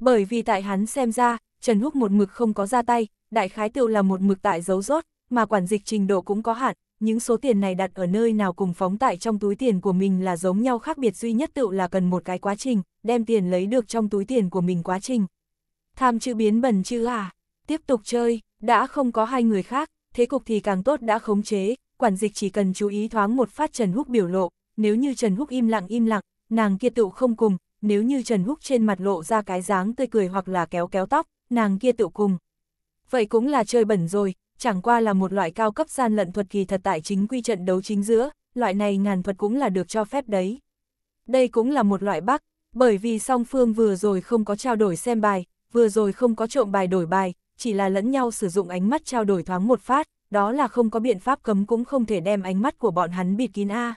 Bởi vì tại hắn xem ra, Trần Húc một mực không có ra tay, đại khái tựu là một mực tại giấu rốt, mà quản dịch trình độ cũng có hạn, những số tiền này đặt ở nơi nào cùng phóng tại trong túi tiền của mình là giống nhau khác biệt duy nhất tựu là cần một cái quá trình, đem tiền lấy được trong túi tiền của mình quá trình. Tham chữ biến bẩn chứ à, tiếp tục chơi, đã không có hai người khác, thế cục thì càng tốt đã khống chế, quản dịch chỉ cần chú ý thoáng một phát Trần Húc biểu lộ, nếu như Trần Húc im lặng im lặng, nàng kia tựu không cùng, nếu như Trần Húc trên mặt lộ ra cái dáng tươi cười hoặc là kéo kéo tóc, nàng kia tựu cùng. Vậy cũng là chơi bẩn rồi, chẳng qua là một loại cao cấp gian lận thuật kỳ thật tại chính quy trận đấu chính giữa, loại này ngàn thuật cũng là được cho phép đấy. Đây cũng là một loại bắc, bởi vì song phương vừa rồi không có trao đổi xem bài, vừa rồi không có trộm bài đổi bài, chỉ là lẫn nhau sử dụng ánh mắt trao đổi thoáng một phát, đó là không có biện pháp cấm cũng không thể đem ánh mắt của bọn hắn bịt kín A.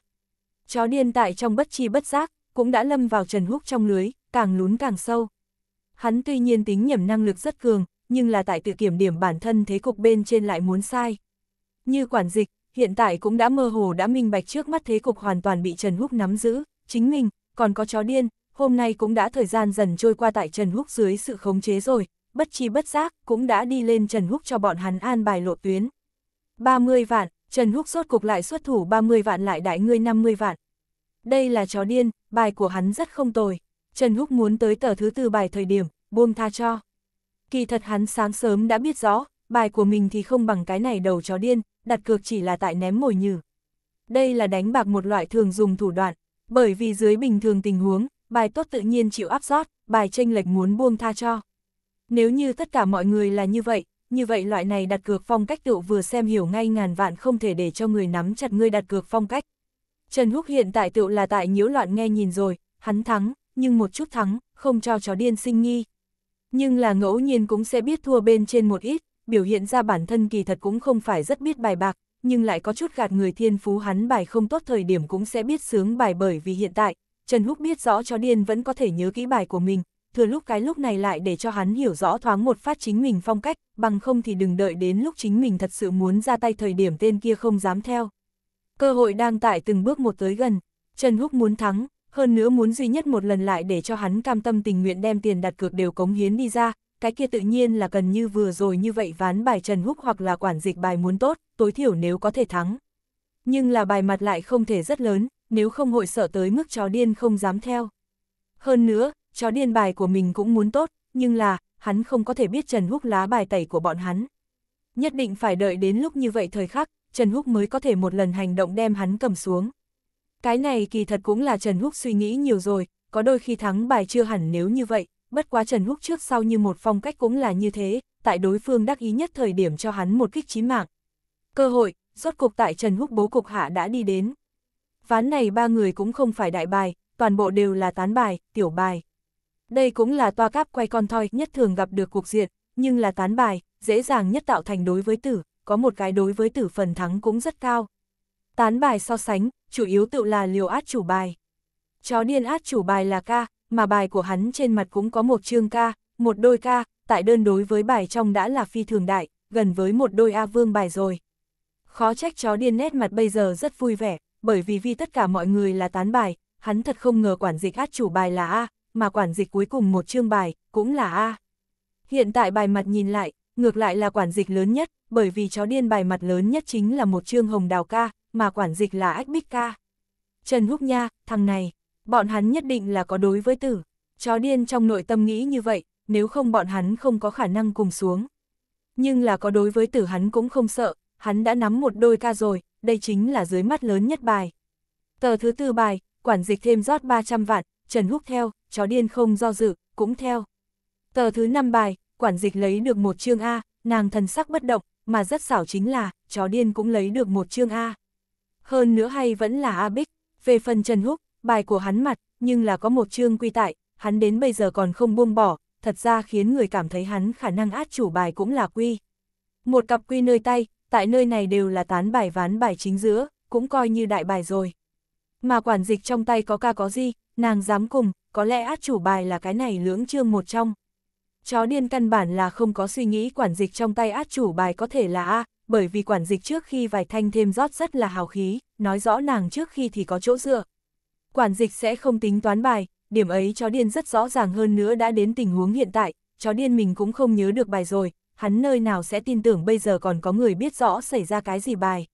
Chó điên tại trong bất chi bất giác, cũng đã lâm vào Trần Húc trong lưới, càng lún càng sâu. Hắn tuy nhiên tính nhầm năng lực rất cường, nhưng là tại tự kiểm điểm bản thân thế cục bên trên lại muốn sai. Như quản dịch, hiện tại cũng đã mơ hồ đã minh bạch trước mắt thế cục hoàn toàn bị Trần Húc nắm giữ, chính mình, còn có chó điên, hôm nay cũng đã thời gian dần trôi qua tại Trần Húc dưới sự khống chế rồi, bất chi bất giác, cũng đã đi lên Trần Húc cho bọn hắn an bài lộ tuyến. 30 vạn, Trần Húc rốt cục lại xuất thủ 30 vạn lại đại ngươi 50 vạn. Đây là chó điên, bài của hắn rất không tồi. Trần Húc muốn tới tờ thứ tư bài thời điểm, buông tha cho. Kỳ thật hắn sáng sớm đã biết rõ, bài của mình thì không bằng cái này đầu chó điên, đặt cược chỉ là tại ném mồi nhử. Đây là đánh bạc một loại thường dùng thủ đoạn, bởi vì dưới bình thường tình huống, bài tốt tự nhiên chịu áp sót, bài tranh lệch muốn buông tha cho. Nếu như tất cả mọi người là như vậy, như vậy loại này đặt cược phong cách tựu vừa xem hiểu ngay ngàn vạn không thể để cho người nắm chặt ngươi đặt cược phong cách. Trần Húc hiện tại tựu là tại nhiễu loạn nghe nhìn rồi, hắn thắng, nhưng một chút thắng, không cho chó điên sinh nghi. Nhưng là ngẫu nhiên cũng sẽ biết thua bên trên một ít, biểu hiện ra bản thân kỳ thật cũng không phải rất biết bài bạc, nhưng lại có chút gạt người thiên phú hắn bài không tốt thời điểm cũng sẽ biết sướng bài bởi vì hiện tại, Trần Húc biết rõ chó điên vẫn có thể nhớ kỹ bài của mình, thừa lúc cái lúc này lại để cho hắn hiểu rõ thoáng một phát chính mình phong cách, bằng không thì đừng đợi đến lúc chính mình thật sự muốn ra tay thời điểm tên kia không dám theo. Cơ hội đang tại từng bước một tới gần, Trần Húc muốn thắng, hơn nữa muốn duy nhất một lần lại để cho hắn cam tâm tình nguyện đem tiền đặt cược đều cống hiến đi ra, cái kia tự nhiên là gần như vừa rồi như vậy ván bài Trần Húc hoặc là quản dịch bài muốn tốt, tối thiểu nếu có thể thắng. Nhưng là bài mặt lại không thể rất lớn, nếu không hội sợ tới mức chó điên không dám theo. Hơn nữa, chó điên bài của mình cũng muốn tốt, nhưng là, hắn không có thể biết Trần Húc lá bài tẩy của bọn hắn. Nhất định phải đợi đến lúc như vậy thời khắc, Trần Húc mới có thể một lần hành động đem hắn cầm xuống. Cái này kỳ thật cũng là Trần Húc suy nghĩ nhiều rồi, có đôi khi thắng bài chưa hẳn nếu như vậy, bất quá Trần Húc trước sau như một phong cách cũng là như thế, tại đối phương đắc ý nhất thời điểm cho hắn một kích chí mạng. Cơ hội, rốt cục tại Trần Húc bố cục hạ đã đi đến. Ván này ba người cũng không phải đại bài, toàn bộ đều là tán bài, tiểu bài đây cũng là toa cáp quay con thoi nhất thường gặp được cuộc diện, nhưng là tán bài, dễ dàng nhất tạo thành đối với tử, có một cái đối với tử phần thắng cũng rất cao. Tán bài so sánh, chủ yếu tự là liều át chủ bài. Chó điên át chủ bài là ca, mà bài của hắn trên mặt cũng có một chương ca, một đôi ca, tại đơn đối với bài trong đã là phi thường đại, gần với một đôi A vương bài rồi. Khó trách chó điên nét mặt bây giờ rất vui vẻ, bởi vì vì tất cả mọi người là tán bài, hắn thật không ngờ quản dịch át chủ bài là A, mà quản dịch cuối cùng một chương bài, cũng là A. Hiện tại bài mặt nhìn lại, ngược lại là quản dịch lớn nhất, bởi vì chó điên bài mặt lớn nhất chính là một chương hồng đào ca, mà quản dịch là ách bích ca. Trần Húc Nha, thằng này, bọn hắn nhất định là có đối với tử. Chó điên trong nội tâm nghĩ như vậy, nếu không bọn hắn không có khả năng cùng xuống. Nhưng là có đối với tử hắn cũng không sợ, hắn đã nắm một đôi ca rồi, đây chính là dưới mắt lớn nhất bài. Tờ thứ tư bài, quản dịch thêm rót 300 vạn, Trần Húc theo, chó điên không do dự, cũng theo. Tờ thứ 5 bài, quản dịch lấy được một chương A, nàng thần sắc bất động, mà rất xảo chính là, chó điên cũng lấy được một chương A. Hơn nữa hay vẫn là A Bích, về phần Trần Húc, bài của hắn mặt, nhưng là có một chương quy tại, hắn đến bây giờ còn không buông bỏ, thật ra khiến người cảm thấy hắn khả năng át chủ bài cũng là quy. Một cặp quy nơi tay, tại nơi này đều là tán bài ván bài chính giữa, cũng coi như đại bài rồi. Mà quản dịch trong tay có ca có gì, Nàng dám cùng, có lẽ át chủ bài là cái này lưỡng chương một trong. Chó điên căn bản là không có suy nghĩ quản dịch trong tay át chủ bài có thể là A, bởi vì quản dịch trước khi vài thanh thêm rót rất là hào khí, nói rõ nàng trước khi thì có chỗ dựa. Quản dịch sẽ không tính toán bài, điểm ấy chó điên rất rõ ràng hơn nữa đã đến tình huống hiện tại, chó điên mình cũng không nhớ được bài rồi, hắn nơi nào sẽ tin tưởng bây giờ còn có người biết rõ xảy ra cái gì bài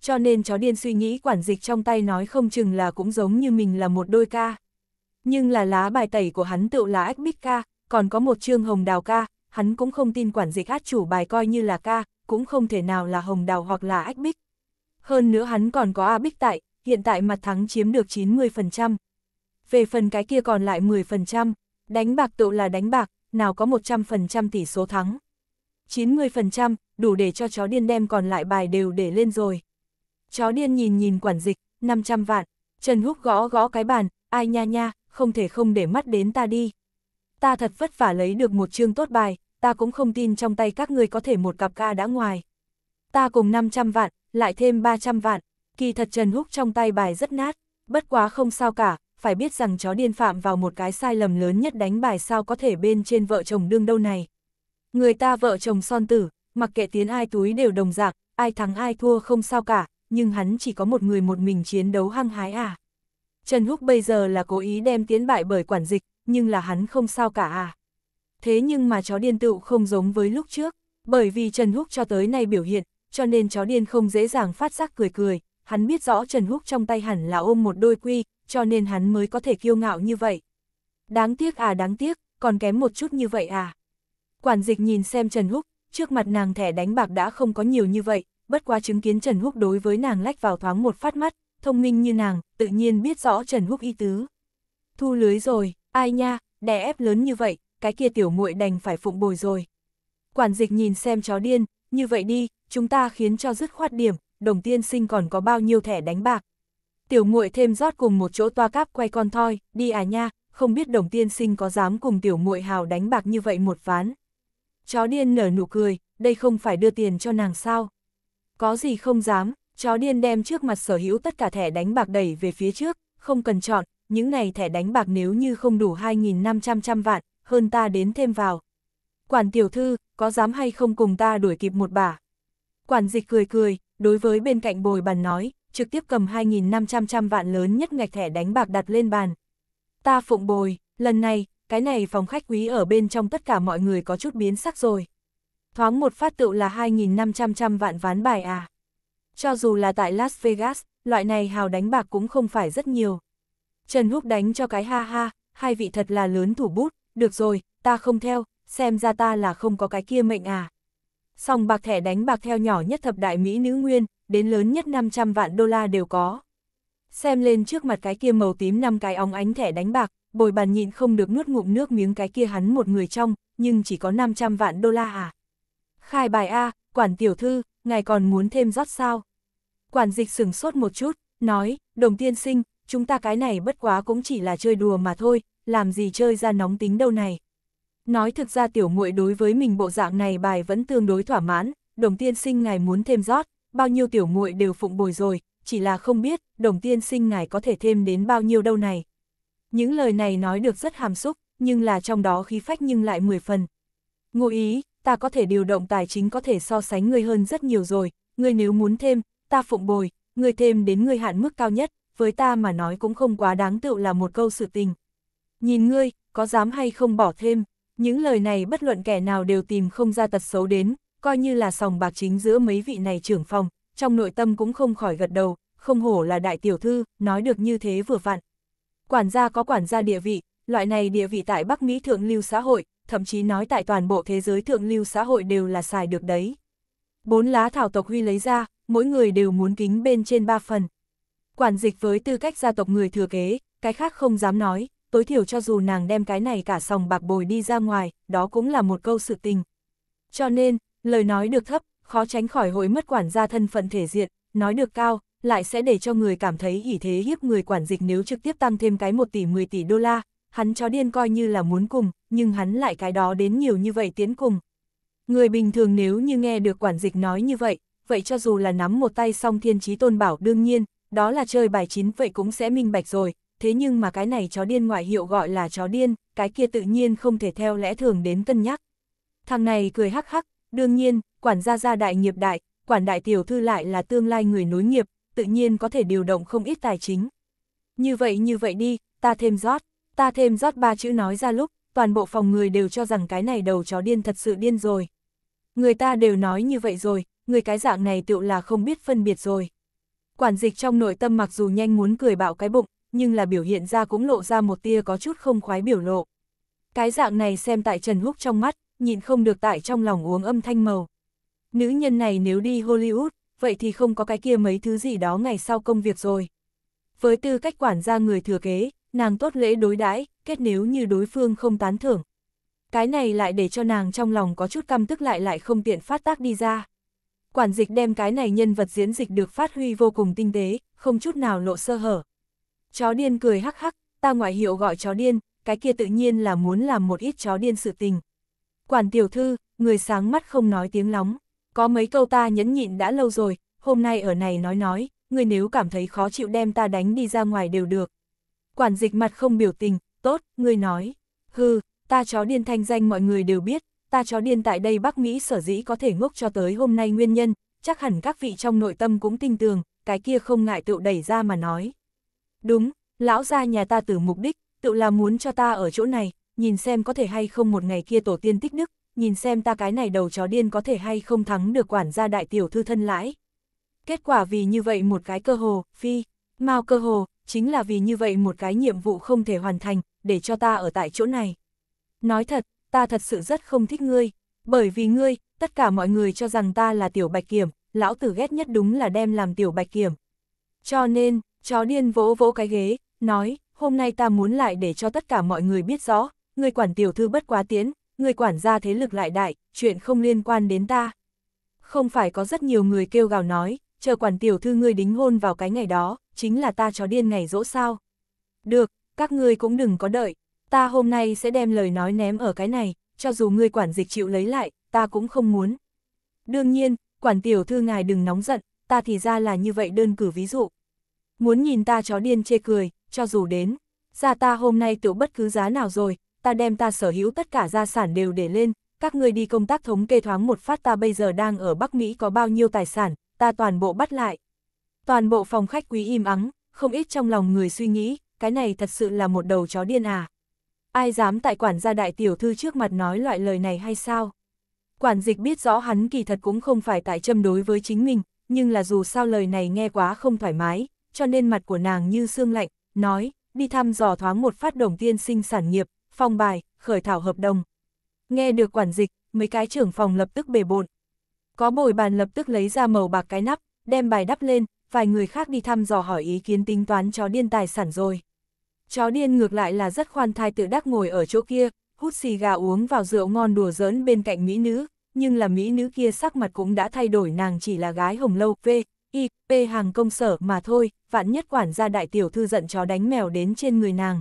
cho nên chó điên suy nghĩ quản dịch trong tay nói không chừng là cũng giống như mình là một đôi ca. Nhưng là lá bài tẩy của hắn tựu là ách bích ca, còn có một chương hồng đào ca, hắn cũng không tin quản dịch át chủ bài coi như là ca, cũng không thể nào là hồng đào hoặc là ách bích. Hơn nữa hắn còn có A Bích tại, hiện tại mặt thắng chiếm được 90%. Về phần cái kia còn lại 10%, đánh bạc tự là đánh bạc, nào có 100% tỷ số thắng. 90%, đủ để cho chó điên đem còn lại bài đều để lên rồi chó điên nhìn nhìn quản dịch, 500 vạn, Trần Húc gõ gõ cái bàn, ai nha nha, không thể không để mắt đến ta đi. Ta thật vất vả lấy được một chương tốt bài, ta cũng không tin trong tay các người có thể một cặp ca đã ngoài. Ta cùng 500 vạn, lại thêm 300 vạn, kỳ thật Trần Húc trong tay bài rất nát, bất quá không sao cả, phải biết rằng chó điên phạm vào một cái sai lầm lớn nhất đánh bài sao có thể bên trên vợ chồng đương đâu này. Người ta vợ chồng son tử, mặc kệ tiến ai túi đều đồng dạng, ai thắng ai thua không sao cả, nhưng hắn chỉ có một người một mình chiến đấu hăng hái à. Trần Húc bây giờ là cố ý đem tiến bại bởi quản dịch, nhưng là hắn không sao cả à. Thế nhưng mà chó điên tựu không giống với lúc trước, bởi vì Trần Húc cho tới nay biểu hiện, cho nên chó điên không dễ dàng phát giác cười cười, hắn biết rõ Trần Húc trong tay hẳn là ôm một đôi quy, cho nên hắn mới có thể kiêu ngạo như vậy. Đáng tiếc à đáng tiếc, còn kém một chút như vậy à. Quản dịch nhìn xem Trần Húc, trước mặt nàng thẻ đánh bạc đã không có nhiều như vậy, bất quá chứng kiến Trần Húc đối với nàng lách vào thoáng một phát mắt, thông minh như nàng, tự nhiên biết rõ Trần Húc y tứ. Thu lưới rồi, ai nha, đè ép lớn như vậy, cái kia tiểu muội đành phải phụng bồi rồi. Quản dịch nhìn xem chó điên, như vậy đi, chúng ta khiến cho dứt khoát điểm, đồng tiên sinh còn có bao nhiêu thẻ đánh bạc. Tiểu muội thêm rót cùng một chỗ toa cáp quay con thoi, đi à nha, không biết đồng tiên sinh có dám cùng tiểu muội hào đánh bạc như vậy một ván. Chó điên nở nụ cười, đây không phải đưa tiền cho nàng sao. Có gì không dám, chó điên đem trước mặt sở hữu tất cả thẻ đánh bạc đẩy về phía trước, không cần chọn, những này thẻ đánh bạc nếu như không đủ 2.500 trăm vạn, hơn ta đến thêm vào. Quản tiểu thư, có dám hay không cùng ta đuổi kịp một bả? Quản dịch cười cười, đối với bên cạnh bồi bàn nói, trực tiếp cầm 2.500 trăm vạn lớn nhất ngạch thẻ đánh bạc đặt lên bàn. Ta phụng bồi, lần này, cái này phòng khách quý ở bên trong tất cả mọi người có chút biến sắc rồi thoáng một phát tựu là 2.500 trăm vạn ván bài à. Cho dù là tại Las Vegas, loại này hào đánh bạc cũng không phải rất nhiều. Trần Húc đánh cho cái ha ha, hai vị thật là lớn thủ bút, được rồi, ta không theo, xem ra ta là không có cái kia mệnh à. Song bạc thẻ đánh bạc theo nhỏ nhất thập đại Mỹ nữ nguyên, đến lớn nhất 500 vạn đô la đều có. Xem lên trước mặt cái kia màu tím năm cái óng ánh thẻ đánh bạc, bồi bàn nhịn không được nuốt ngụm nước miếng cái kia hắn một người trong, nhưng chỉ có 500 vạn đô la à khai bài A, quản tiểu thư, ngài còn muốn thêm rót sao? Quản dịch sửng sốt một chút, nói, đồng tiên sinh, chúng ta cái này bất quá cũng chỉ là chơi đùa mà thôi, làm gì chơi ra nóng tính đâu này. Nói thực ra tiểu muội đối với mình bộ dạng này bài vẫn tương đối thỏa mãn, đồng tiên sinh ngài muốn thêm rót, bao nhiêu tiểu muội đều phụng bồi rồi, chỉ là không biết, đồng tiên sinh ngài có thể thêm đến bao nhiêu đâu này. Những lời này nói được rất hàm xúc, nhưng là trong đó khí phách nhưng lại mười phần. Ngụ ý, ta có thể điều động tài chính có thể so sánh ngươi hơn rất nhiều rồi, ngươi nếu muốn thêm, ta phụng bồi, ngươi thêm đến ngươi hạn mức cao nhất, với ta mà nói cũng không quá đáng tựu là một câu sự tình. Nhìn ngươi, có dám hay không bỏ thêm, những lời này bất luận kẻ nào đều tìm không ra tật xấu đến, coi như là sòng bạc chính giữa mấy vị này trưởng phòng, trong nội tâm cũng không khỏi gật đầu, không hổ là đại tiểu thư, nói được như thế vừa vặn. Quản gia có quản gia địa vị, loại này địa vị tại Bắc Mỹ thượng lưu xã hội, thậm chí nói tại toàn bộ thế giới thượng lưu xã hội đều là xài được đấy. Bốn lá thảo tộc huy lấy ra, mỗi người đều muốn kính bên trên ba phần. Quản dịch với tư cách gia tộc người thừa kế, cái khác không dám nói, tối thiểu cho dù nàng đem cái này cả sòng bạc bồi đi ra ngoài, đó cũng là một câu sự tình. Cho nên, lời nói được thấp, khó tránh khỏi hội mất quản gia thân phận thể diện, nói được cao, lại sẽ để cho người cảm thấy hỉ thế hiếp người quản dịch nếu trực tiếp tăng thêm cái 1 tỷ 10 tỷ đô la, hắn chó điên coi như là muốn cùng, nhưng hắn lại cái đó đến nhiều như vậy tiến cùng. Người bình thường nếu như nghe được quản dịch nói như vậy, vậy cho dù là nắm một tay song thiên trí tôn bảo đương nhiên, đó là chơi bài chín vậy cũng sẽ minh bạch rồi, thế nhưng mà cái này chó điên ngoại hiệu gọi là chó điên, cái kia tự nhiên không thể theo lẽ thường đến cân nhắc. Thằng này cười hắc hắc, đương nhiên, quản gia gia đại nghiệp đại, quản đại tiểu thư lại là tương lai người nối nghiệp, tự nhiên có thể điều động không ít tài chính. Như vậy như vậy đi, ta thêm rót ta thêm rót ba chữ nói ra lúc, toàn bộ phòng người đều cho rằng cái này đầu chó điên thật sự điên rồi. Người ta đều nói như vậy rồi, người cái dạng này tựu là không biết phân biệt rồi. Quản dịch trong nội tâm mặc dù nhanh muốn cười bạo cái bụng, nhưng là biểu hiện ra cũng lộ ra một tia có chút không khoái biểu lộ. Cái dạng này xem tại Trần Húc trong mắt, nhịn không được tại trong lòng uống âm thanh màu. Nữ nhân này nếu đi Hollywood, vậy thì không có cái kia mấy thứ gì đó ngày sau công việc rồi. Với tư cách quản gia người thừa kế, nàng tốt lễ đối đãi, kết nếu như đối phương không tán thưởng. Cái này lại để cho nàng trong lòng có chút căm tức lại lại không tiện phát tác đi ra. Quản dịch đem cái này nhân vật diễn dịch được phát huy vô cùng tinh tế, không chút nào lộ sơ hở. Chó điên cười hắc hắc, ta ngoại hiệu gọi chó điên, cái kia tự nhiên là muốn làm một ít chó điên sự tình. Quản tiểu thư, người sáng mắt không nói tiếng lóng, có mấy câu ta nhẫn nhịn đã lâu rồi, hôm nay ở này nói nói, người nếu cảm thấy khó chịu đem ta đánh đi ra ngoài đều được, Quản dịch mặt không biểu tình, tốt, ngươi nói. Hừ, ta chó điên thanh danh mọi người đều biết, ta chó điên tại đây Bắc Mỹ sở dĩ có thể ngốc cho tới hôm nay nguyên nhân, chắc hẳn các vị trong nội tâm cũng tin tường, cái kia không ngại tựu đẩy ra mà nói. Đúng, lão gia nhà ta từ mục đích, tự là muốn cho ta ở chỗ này, nhìn xem có thể hay không một ngày kia tổ tiên tích đức, nhìn xem ta cái này đầu chó điên có thể hay không thắng được quản gia đại tiểu thư thân lãi. Kết quả vì như vậy một cái cơ hồ, phi, mau cơ hồ, chính là vì như vậy một cái nhiệm vụ không thể hoàn thành, để cho ta ở tại chỗ này. Nói thật, ta thật sự rất không thích ngươi, bởi vì ngươi, tất cả mọi người cho rằng ta là tiểu bạch kiểm, lão tử ghét nhất đúng là đem làm tiểu bạch kiểm. Cho nên, chó điên vỗ vỗ cái ghế, nói, hôm nay ta muốn lại để cho tất cả mọi người biết rõ, ngươi quản tiểu thư bất quá tiến, người quản gia thế lực lại đại, chuyện không liên quan đến ta. Không phải có rất nhiều người kêu gào nói, chờ quản tiểu thư ngươi đính hôn vào cái ngày đó, chính là ta chó điên ngày rỗ sao. Được, các ngươi cũng đừng có đợi, ta hôm nay sẽ đem lời nói ném ở cái này, cho dù ngươi quản dịch chịu lấy lại, ta cũng không muốn. Đương nhiên, quản tiểu thư ngài đừng nóng giận, ta thì ra là như vậy đơn cử ví dụ. Muốn nhìn ta chó điên chê cười, cho dù đến, ra ta hôm nay tiểu bất cứ giá nào rồi, ta đem ta sở hữu tất cả gia sản đều để lên, các ngươi đi công tác thống kê thoáng một phát ta bây giờ đang ở Bắc Mỹ có bao nhiêu tài sản, ta toàn bộ bắt lại. Toàn bộ phòng khách quý im ắng, không ít trong lòng người suy nghĩ, cái này thật sự là một đầu chó điên à. Ai dám tại quản gia đại tiểu thư trước mặt nói loại lời này hay sao? Quản dịch biết rõ hắn kỳ thật cũng không phải tại châm đối với chính mình, nhưng là dù sao lời này nghe quá không thoải mái, cho nên mặt của nàng như xương lạnh, nói, đi thăm dò thoáng một phát đồng tiên sinh sản nghiệp, phong bài, khởi thảo hợp đồng. Nghe được quản dịch, mấy cái trưởng phòng lập tức bề bộn, có bồi bàn lập tức lấy ra màu bạc cái nắp, đem bài đắp lên, vài người khác đi thăm dò hỏi ý kiến tính toán chó điên tài sản rồi. Chó điên ngược lại là rất khoan thai tự đắc ngồi ở chỗ kia, hút xì gà uống vào rượu ngon đùa giỡn bên cạnh mỹ nữ, nhưng là mỹ nữ kia sắc mặt cũng đã thay đổi nàng chỉ là gái hồng lâu, v, y, p hàng công sở mà thôi, vạn nhất quản gia đại tiểu thư giận chó đánh mèo đến trên người nàng.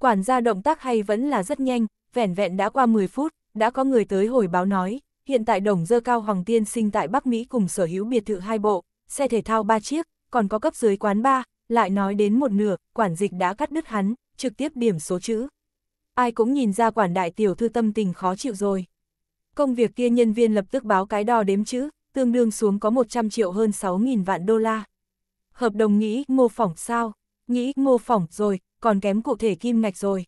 Quản gia động tác hay vẫn là rất nhanh, vẻn vẹn đã qua 10 phút, đã có người tới hồi báo nói, Hiện tại đồng dơ cao Hoàng Tiên sinh tại Bắc Mỹ cùng sở hữu biệt thự hai bộ, xe thể thao ba chiếc, còn có cấp dưới quán ba, lại nói đến một nửa, quản dịch đã cắt đứt hắn, trực tiếp điểm số chữ. Ai cũng nhìn ra quản đại tiểu thư tâm tình khó chịu rồi. Công việc kia nhân viên lập tức báo cái đo đếm chữ, tương đương xuống có 100 triệu hơn 6.000 vạn đô la. Hợp đồng nghĩ mô phỏng sao? Nghĩ mô phỏng rồi, còn kém cụ thể kim ngạch rồi.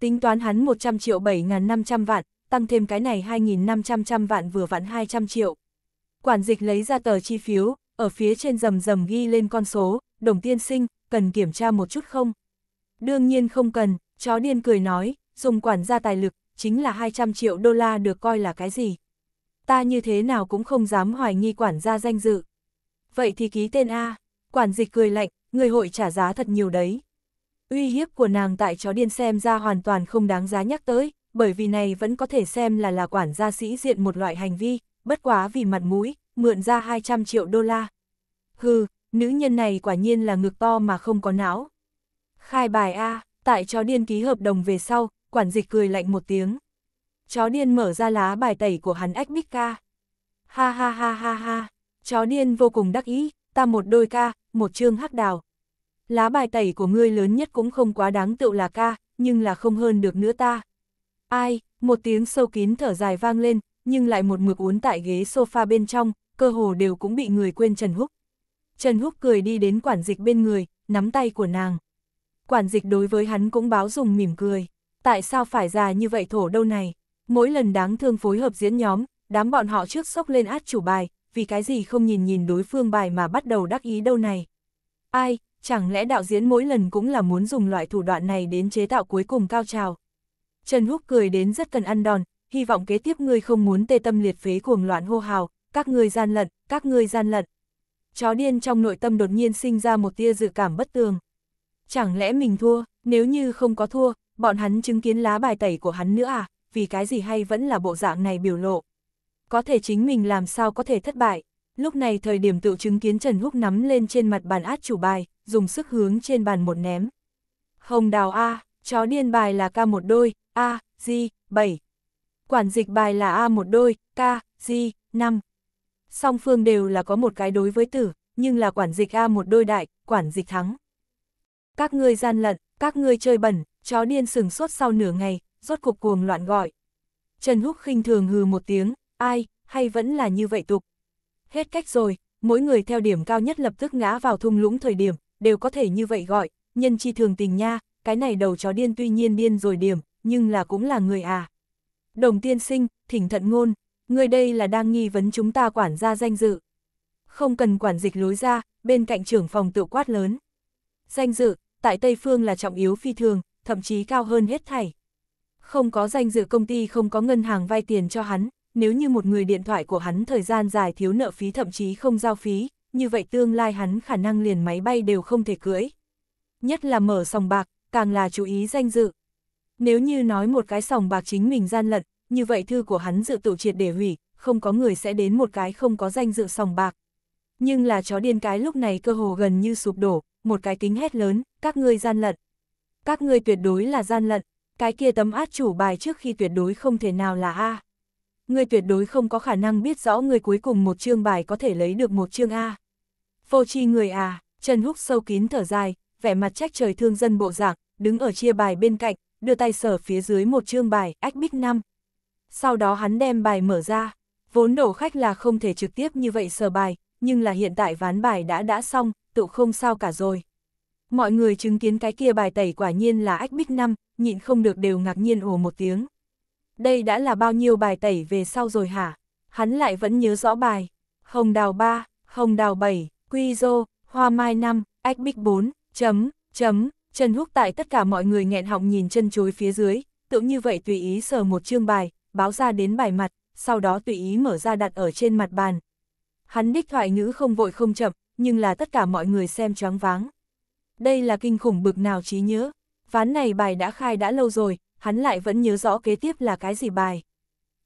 Tính toán hắn 100 triệu 7.500 vạn, tăng thêm cái này 2.500 trăm vạn vừa vặn 200 triệu. Quản dịch lấy ra tờ chi phiếu, ở phía trên rầm rầm ghi lên con số, đồng tiên sinh, cần kiểm tra một chút không? Đương nhiên không cần, chó điên cười nói, dùng quản gia tài lực, chính là 200 triệu đô la được coi là cái gì? Ta như thế nào cũng không dám hoài nghi quản gia danh dự. Vậy thì ký tên A, quản dịch cười lạnh, người hội trả giá thật nhiều đấy. Uy hiếp của nàng tại chó điên xem ra hoàn toàn không đáng giá nhắc tới, bởi vì này vẫn có thể xem là là quản gia sĩ diện một loại hành vi, bất quá vì mặt mũi, mượn ra 200 triệu đô la. Hừ, nữ nhân này quả nhiên là ngực to mà không có não. Khai bài A, tại chó điên ký hợp đồng về sau, quản dịch cười lạnh một tiếng. Chó điên mở ra lá bài tẩy của hắn ếch bích ca. Ha ha ha ha ha, chó điên vô cùng đắc ý, ta một đôi ca, một chương hắc đào. Lá bài tẩy của ngươi lớn nhất cũng không quá đáng tựu là ca, nhưng là không hơn được nữa ta, Ai, một tiếng sâu kín thở dài vang lên, nhưng lại một mực uốn tại ghế sofa bên trong, cơ hồ đều cũng bị người quên Trần Húc. Trần Húc cười đi đến quản dịch bên người, nắm tay của nàng. Quản dịch đối với hắn cũng báo dùng mỉm cười. Tại sao phải già như vậy thổ đâu này? Mỗi lần đáng thương phối hợp diễn nhóm, đám bọn họ trước sốc lên át chủ bài, vì cái gì không nhìn nhìn đối phương bài mà bắt đầu đắc ý đâu này? Ai, chẳng lẽ đạo diễn mỗi lần cũng là muốn dùng loại thủ đoạn này đến chế tạo cuối cùng cao trào? Trần Húc cười đến rất cần ăn đòn, hy vọng kế tiếp ngươi không muốn tê tâm liệt phế cuồng loạn hô hào, các ngươi gian lận, các ngươi gian lận. Chó điên trong nội tâm đột nhiên sinh ra một tia dự cảm bất tường. Chẳng lẽ mình thua, nếu như không có thua, bọn hắn chứng kiến lá bài tẩy của hắn nữa à, vì cái gì hay vẫn là bộ dạng này biểu lộ. Có thể chính mình làm sao có thể thất bại. Lúc này thời điểm tự chứng kiến Trần Húc nắm lên trên mặt bàn át chủ bài, dùng sức hướng trên bàn một ném. Hồng đào A, chó điên bài là ca một đôi, A, J, 7. Quản dịch bài là A một đôi, K, J, 5. Song phương đều là có một cái đối với tử, nhưng là quản dịch A một đôi đại, quản dịch thắng. Các ngươi gian lận, các ngươi chơi bẩn, chó điên sừng sốt sau nửa ngày, rốt cuộc cuồng loạn gọi. Trần Húc khinh thường hừ một tiếng, ai, hay vẫn là như vậy tục. Hết cách rồi, mỗi người theo điểm cao nhất lập tức ngã vào thung lũng thời điểm, đều có thể như vậy gọi, nhân chi thường tình nha, cái này đầu chó điên tuy nhiên điên rồi điểm, nhưng là cũng là người à. Đồng tiên sinh, thỉnh thận ngôn, người đây là đang nghi vấn chúng ta quản gia danh dự. Không cần quản dịch lối ra, bên cạnh trưởng phòng tự quát lớn. Danh dự, tại Tây Phương là trọng yếu phi thường, thậm chí cao hơn hết thảy. Không có danh dự công ty không có ngân hàng vay tiền cho hắn, nếu như một người điện thoại của hắn thời gian dài thiếu nợ phí thậm chí không giao phí, như vậy tương lai hắn khả năng liền máy bay đều không thể cưỡi. Nhất là mở sòng bạc, càng là chú ý danh dự. Nếu như nói một cái sòng bạc chính mình gian lận, như vậy thư của hắn dự tụ triệt để hủy, không có người sẽ đến một cái không có danh dự sòng bạc. Nhưng là chó điên cái lúc này cơ hồ gần như sụp đổ, một cái kính hét lớn, các ngươi gian lận. Các ngươi tuyệt đối là gian lận, cái kia tấm át chủ bài trước khi tuyệt đối không thể nào là A. Ngươi tuyệt đối không có khả năng biết rõ người cuối cùng một chương bài có thể lấy được một chương A. Vô chi người à, Trần Húc sâu kín thở dài, vẻ mặt trách trời thương dân bộ dạng, đứng ở chia bài bên cạnh, đưa tay sờ phía dưới một chương bài, ách bích 5. Sau đó hắn đem bài mở ra, vốn đổ khách là không thể trực tiếp như vậy sờ bài, nhưng là hiện tại ván bài đã đã xong, tự không sao cả rồi. Mọi người chứng kiến cái kia bài tẩy quả nhiên là ách bích 5, nhịn không được đều ngạc nhiên ồ một tiếng. Đây đã là bao nhiêu bài tẩy về sau rồi hả? Hắn lại vẫn nhớ rõ bài. Hồng đào 3, Hồng đào 7, Quy Dô, Hoa Mai 5, Ách Bích 4, chấm, chấm, Trần Húc tại tất cả mọi người nghẹn họng nhìn chân chối phía dưới, tưởng như vậy tùy ý sờ một chương bài, báo ra đến bài mặt, sau đó tùy ý mở ra đặt ở trên mặt bàn. Hắn đích thoại ngữ không vội không chậm, nhưng là tất cả mọi người xem choáng váng. Đây là kinh khủng bực nào trí nhớ, ván này bài đã khai đã lâu rồi, hắn lại vẫn nhớ rõ kế tiếp là cái gì bài.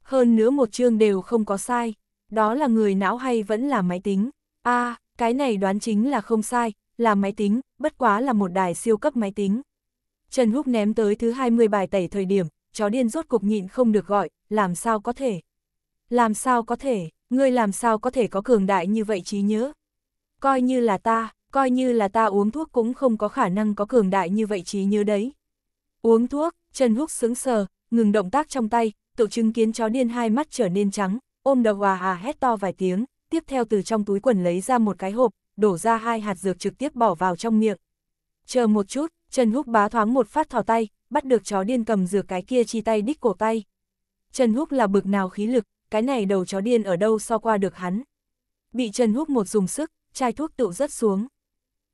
Hơn nữa một chương đều không có sai, đó là người não hay vẫn là máy tính. a cái này đoán chính là không sai, là máy tính, bất quá là một đài siêu cấp máy tính. Trần Húc ném tới thứ 20 bài tẩy thời điểm, chó điên rốt cục nhịn không được gọi, làm sao có thể? Làm sao có thể, ngươi làm sao có thể có cường đại như vậy trí nhớ? Coi như là ta, coi như là ta uống thuốc cũng không có khả năng có cường đại như vậy trí nhớ đấy. Uống thuốc, Trần Húc sững sờ, ngừng động tác trong tay, tự chứng kiến chó điên hai mắt trở nên trắng, ôm đầu hòa hà hét to vài tiếng, tiếp theo từ trong túi quần lấy ra một cái hộp, đổ ra hai hạt dược trực tiếp bỏ vào trong miệng. Chờ một chút, Trần Húc bá thoáng một phát thò tay, bắt được chó điên cầm dược cái kia chi tay đích cổ tay. Trần Húc là bực nào khí lực, cái này đầu chó điên ở đâu so qua được hắn. Bị Trần Húc một dùng sức, chai thuốc tựu rất xuống.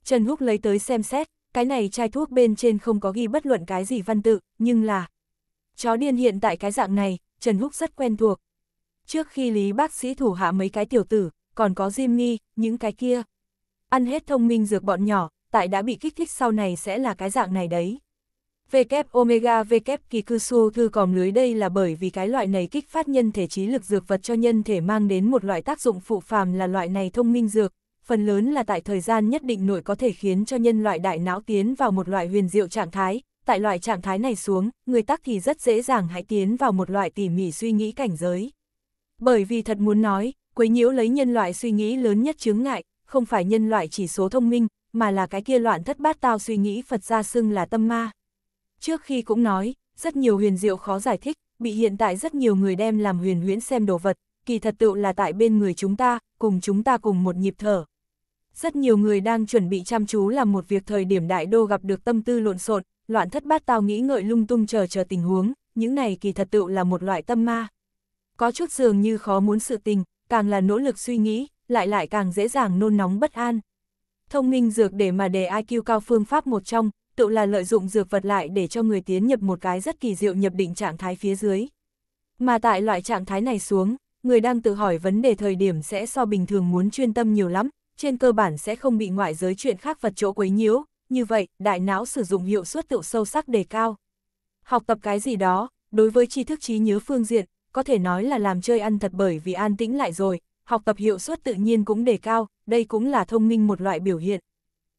Trần Húc lấy tới xem xét, cái này chai thuốc bên trên không có ghi bất luận cái gì văn tự, nhưng là... Chó điên hiện tại cái dạng này, Trần Húc rất quen thuộc. Trước khi Lý bác sĩ thủ hạ mấy cái tiểu tử, còn có Diêm Nghi, những cái kia ăn hết thông minh dược bọn nhỏ, tại đã bị kích thích sau này sẽ là cái dạng này đấy. v-kép omega W kỳ cư su thư còm lưới đây là bởi vì cái loại này kích phát nhân thể trí lực dược vật cho nhân thể mang đến một loại tác dụng phụ phàm là loại này thông minh dược, phần lớn là tại thời gian nhất định nội có thể khiến cho nhân loại đại não tiến vào một loại huyền diệu trạng thái, tại loại trạng thái này xuống, người tắc thì rất dễ dàng hãy tiến vào một loại tỉ mỉ suy nghĩ cảnh giới. Bởi vì thật muốn nói, quấy nhiễu lấy nhân loại suy nghĩ lớn nhất chướng ngại, không phải nhân loại chỉ số thông minh, mà là cái kia loạn thất bát tao suy nghĩ Phật gia xưng là tâm ma. Trước khi cũng nói, rất nhiều huyền diệu khó giải thích, bị hiện tại rất nhiều người đem làm huyền huyễn xem đồ vật, kỳ thật tự là tại bên người chúng ta, cùng chúng ta cùng một nhịp thở. Rất nhiều người đang chuẩn bị chăm chú làm một việc thời điểm đại đô gặp được tâm tư lộn xộn, loạn thất bát tao nghĩ ngợi lung tung chờ chờ tình huống, những này kỳ thật tự là một loại tâm ma. Có chút dường như khó muốn sự tình, càng là nỗ lực suy nghĩ, lại lại càng dễ dàng nôn nóng bất an. Thông minh dược để mà đề IQ cao phương pháp một trong, tự là lợi dụng dược vật lại để cho người tiến nhập một cái rất kỳ diệu nhập định trạng thái phía dưới. Mà tại loại trạng thái này xuống, người đang tự hỏi vấn đề thời điểm sẽ so bình thường muốn chuyên tâm nhiều lắm, trên cơ bản sẽ không bị ngoại giới chuyện khác vật chỗ quấy nhiễu, như vậy, đại não sử dụng hiệu suất tự sâu sắc đề cao. Học tập cái gì đó, đối với tri thức trí nhớ phương diện, có thể nói là làm chơi ăn thật bởi vì an tĩnh lại rồi, học tập hiệu suất tự nhiên cũng đề cao, đây cũng là thông minh một loại biểu hiện.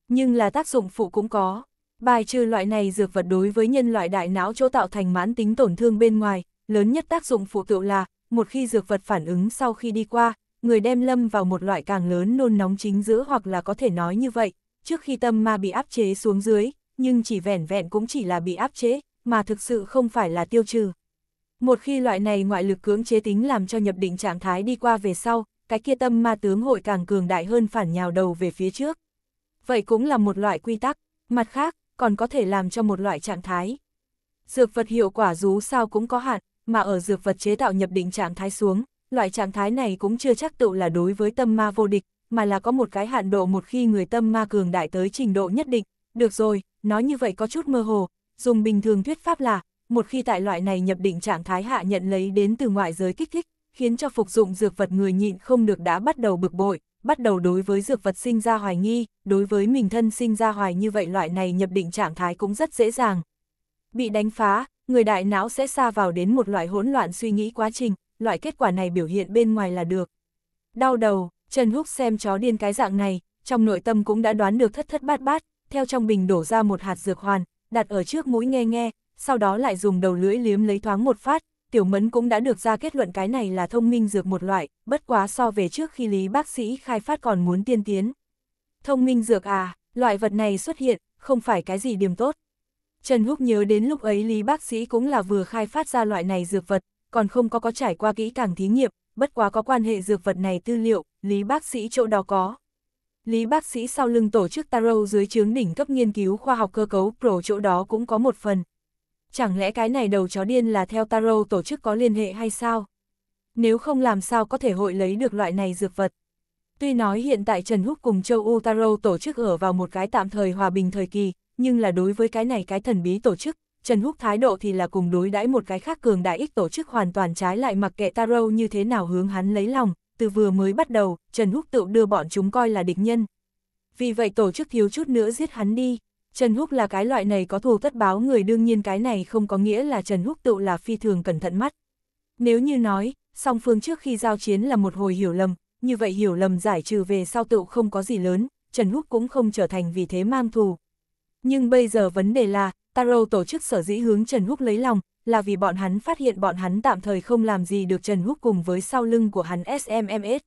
Nhưng là tác dụng phụ cũng có. Bài trừ loại này dược vật đối với nhân loại đại não chỗ tạo thành mãn tính tổn thương bên ngoài, lớn nhất tác dụng phụ tựu là, một khi dược vật phản ứng sau khi đi qua, người đem lâm vào một loại càng lớn nôn nóng chính giữa hoặc là có thể nói như vậy, trước khi tâm ma bị áp chế xuống dưới, nhưng chỉ vẻn vẹn cũng chỉ là bị áp chế, mà thực sự không phải là tiêu trừ. Một khi loại này ngoại lực cưỡng chế tính làm cho nhập định trạng thái đi qua về sau, cái kia tâm ma tướng hội càng cường đại hơn phản nhào đầu về phía trước. Vậy cũng là một loại quy tắc, mặt khác, còn có thể làm cho một loại trạng thái. Dược vật hiệu quả dù sao cũng có hạn, mà ở dược vật chế tạo nhập định trạng thái xuống, loại trạng thái này cũng chưa chắc tự là đối với tâm ma vô địch, mà là có một cái hạn độ một khi người tâm ma cường đại tới trình độ nhất định. Được rồi, nói như vậy có chút mơ hồ, dùng bình thường thuyết pháp là, một khi tại loại này nhập định trạng thái hạ nhận lấy đến từ ngoại giới kích thích, khiến cho phục dụng dược vật người nhịn không được đã bắt đầu bực bội, bắt đầu đối với dược vật sinh ra hoài nghi, đối với mình thân sinh ra hoài như vậy loại này nhập định trạng thái cũng rất dễ dàng. Bị đánh phá, người đại não sẽ xa vào đến một loại hỗn loạn suy nghĩ quá trình, loại kết quả này biểu hiện bên ngoài là được. Đau đầu, Trần Húc xem chó điên cái dạng này, trong nội tâm cũng đã đoán được thất thất bát bát, theo trong bình đổ ra một hạt dược hoàn, đặt ở trước mũi nghe nghe, sau đó lại dùng đầu lưỡi liếm lấy thoáng một phát, Tiểu Mẫn cũng đã được ra kết luận cái này là thông minh dược một loại, bất quá so về trước khi Lý bác sĩ khai phát còn muốn tiên tiến. Thông minh dược à, loại vật này xuất hiện, không phải cái gì điểm tốt. Trần Húc nhớ đến lúc ấy Lý bác sĩ cũng là vừa khai phát ra loại này dược vật, còn không có có trải qua kỹ càng thí nghiệm, bất quá có quan hệ dược vật này tư liệu, Lý bác sĩ chỗ đó có. Lý bác sĩ sau lưng tổ chức Taro dưới chướng đỉnh cấp nghiên cứu khoa học cơ cấu Pro chỗ đó cũng có một phần, chẳng lẽ cái này đầu chó điên là theo tarot tổ chức có liên hệ hay sao? Nếu không làm sao có thể hội lấy được loại này dược vật. Tuy nói hiện tại Trần Húc cùng châu U Tarot tổ chức ở vào một cái tạm thời hòa bình thời kỳ, nhưng là đối với cái này cái thần bí tổ chức, Trần Húc thái độ thì là cùng đối đãi một cái khác cường đại ích tổ chức hoàn toàn trái lại mặc kệ Tarot như thế nào hướng hắn lấy lòng, từ vừa mới bắt đầu, Trần Húc tự đưa bọn chúng coi là địch nhân. Vì vậy tổ chức thiếu chút nữa giết hắn đi. Trần Húc là cái loại này có thù tất báo người đương nhiên cái này không có nghĩa là Trần Húc tự là phi thường cẩn thận mắt. Nếu như nói, song phương trước khi giao chiến là một hồi hiểu lầm, như vậy hiểu lầm giải trừ về sau tựu không có gì lớn, Trần Húc cũng không trở thành vì thế mang thù. Nhưng bây giờ vấn đề là, Taro tổ chức sở dĩ hướng Trần Húc lấy lòng, là vì bọn hắn phát hiện bọn hắn tạm thời không làm gì được Trần Húc cùng với sau lưng của hắn SMMS.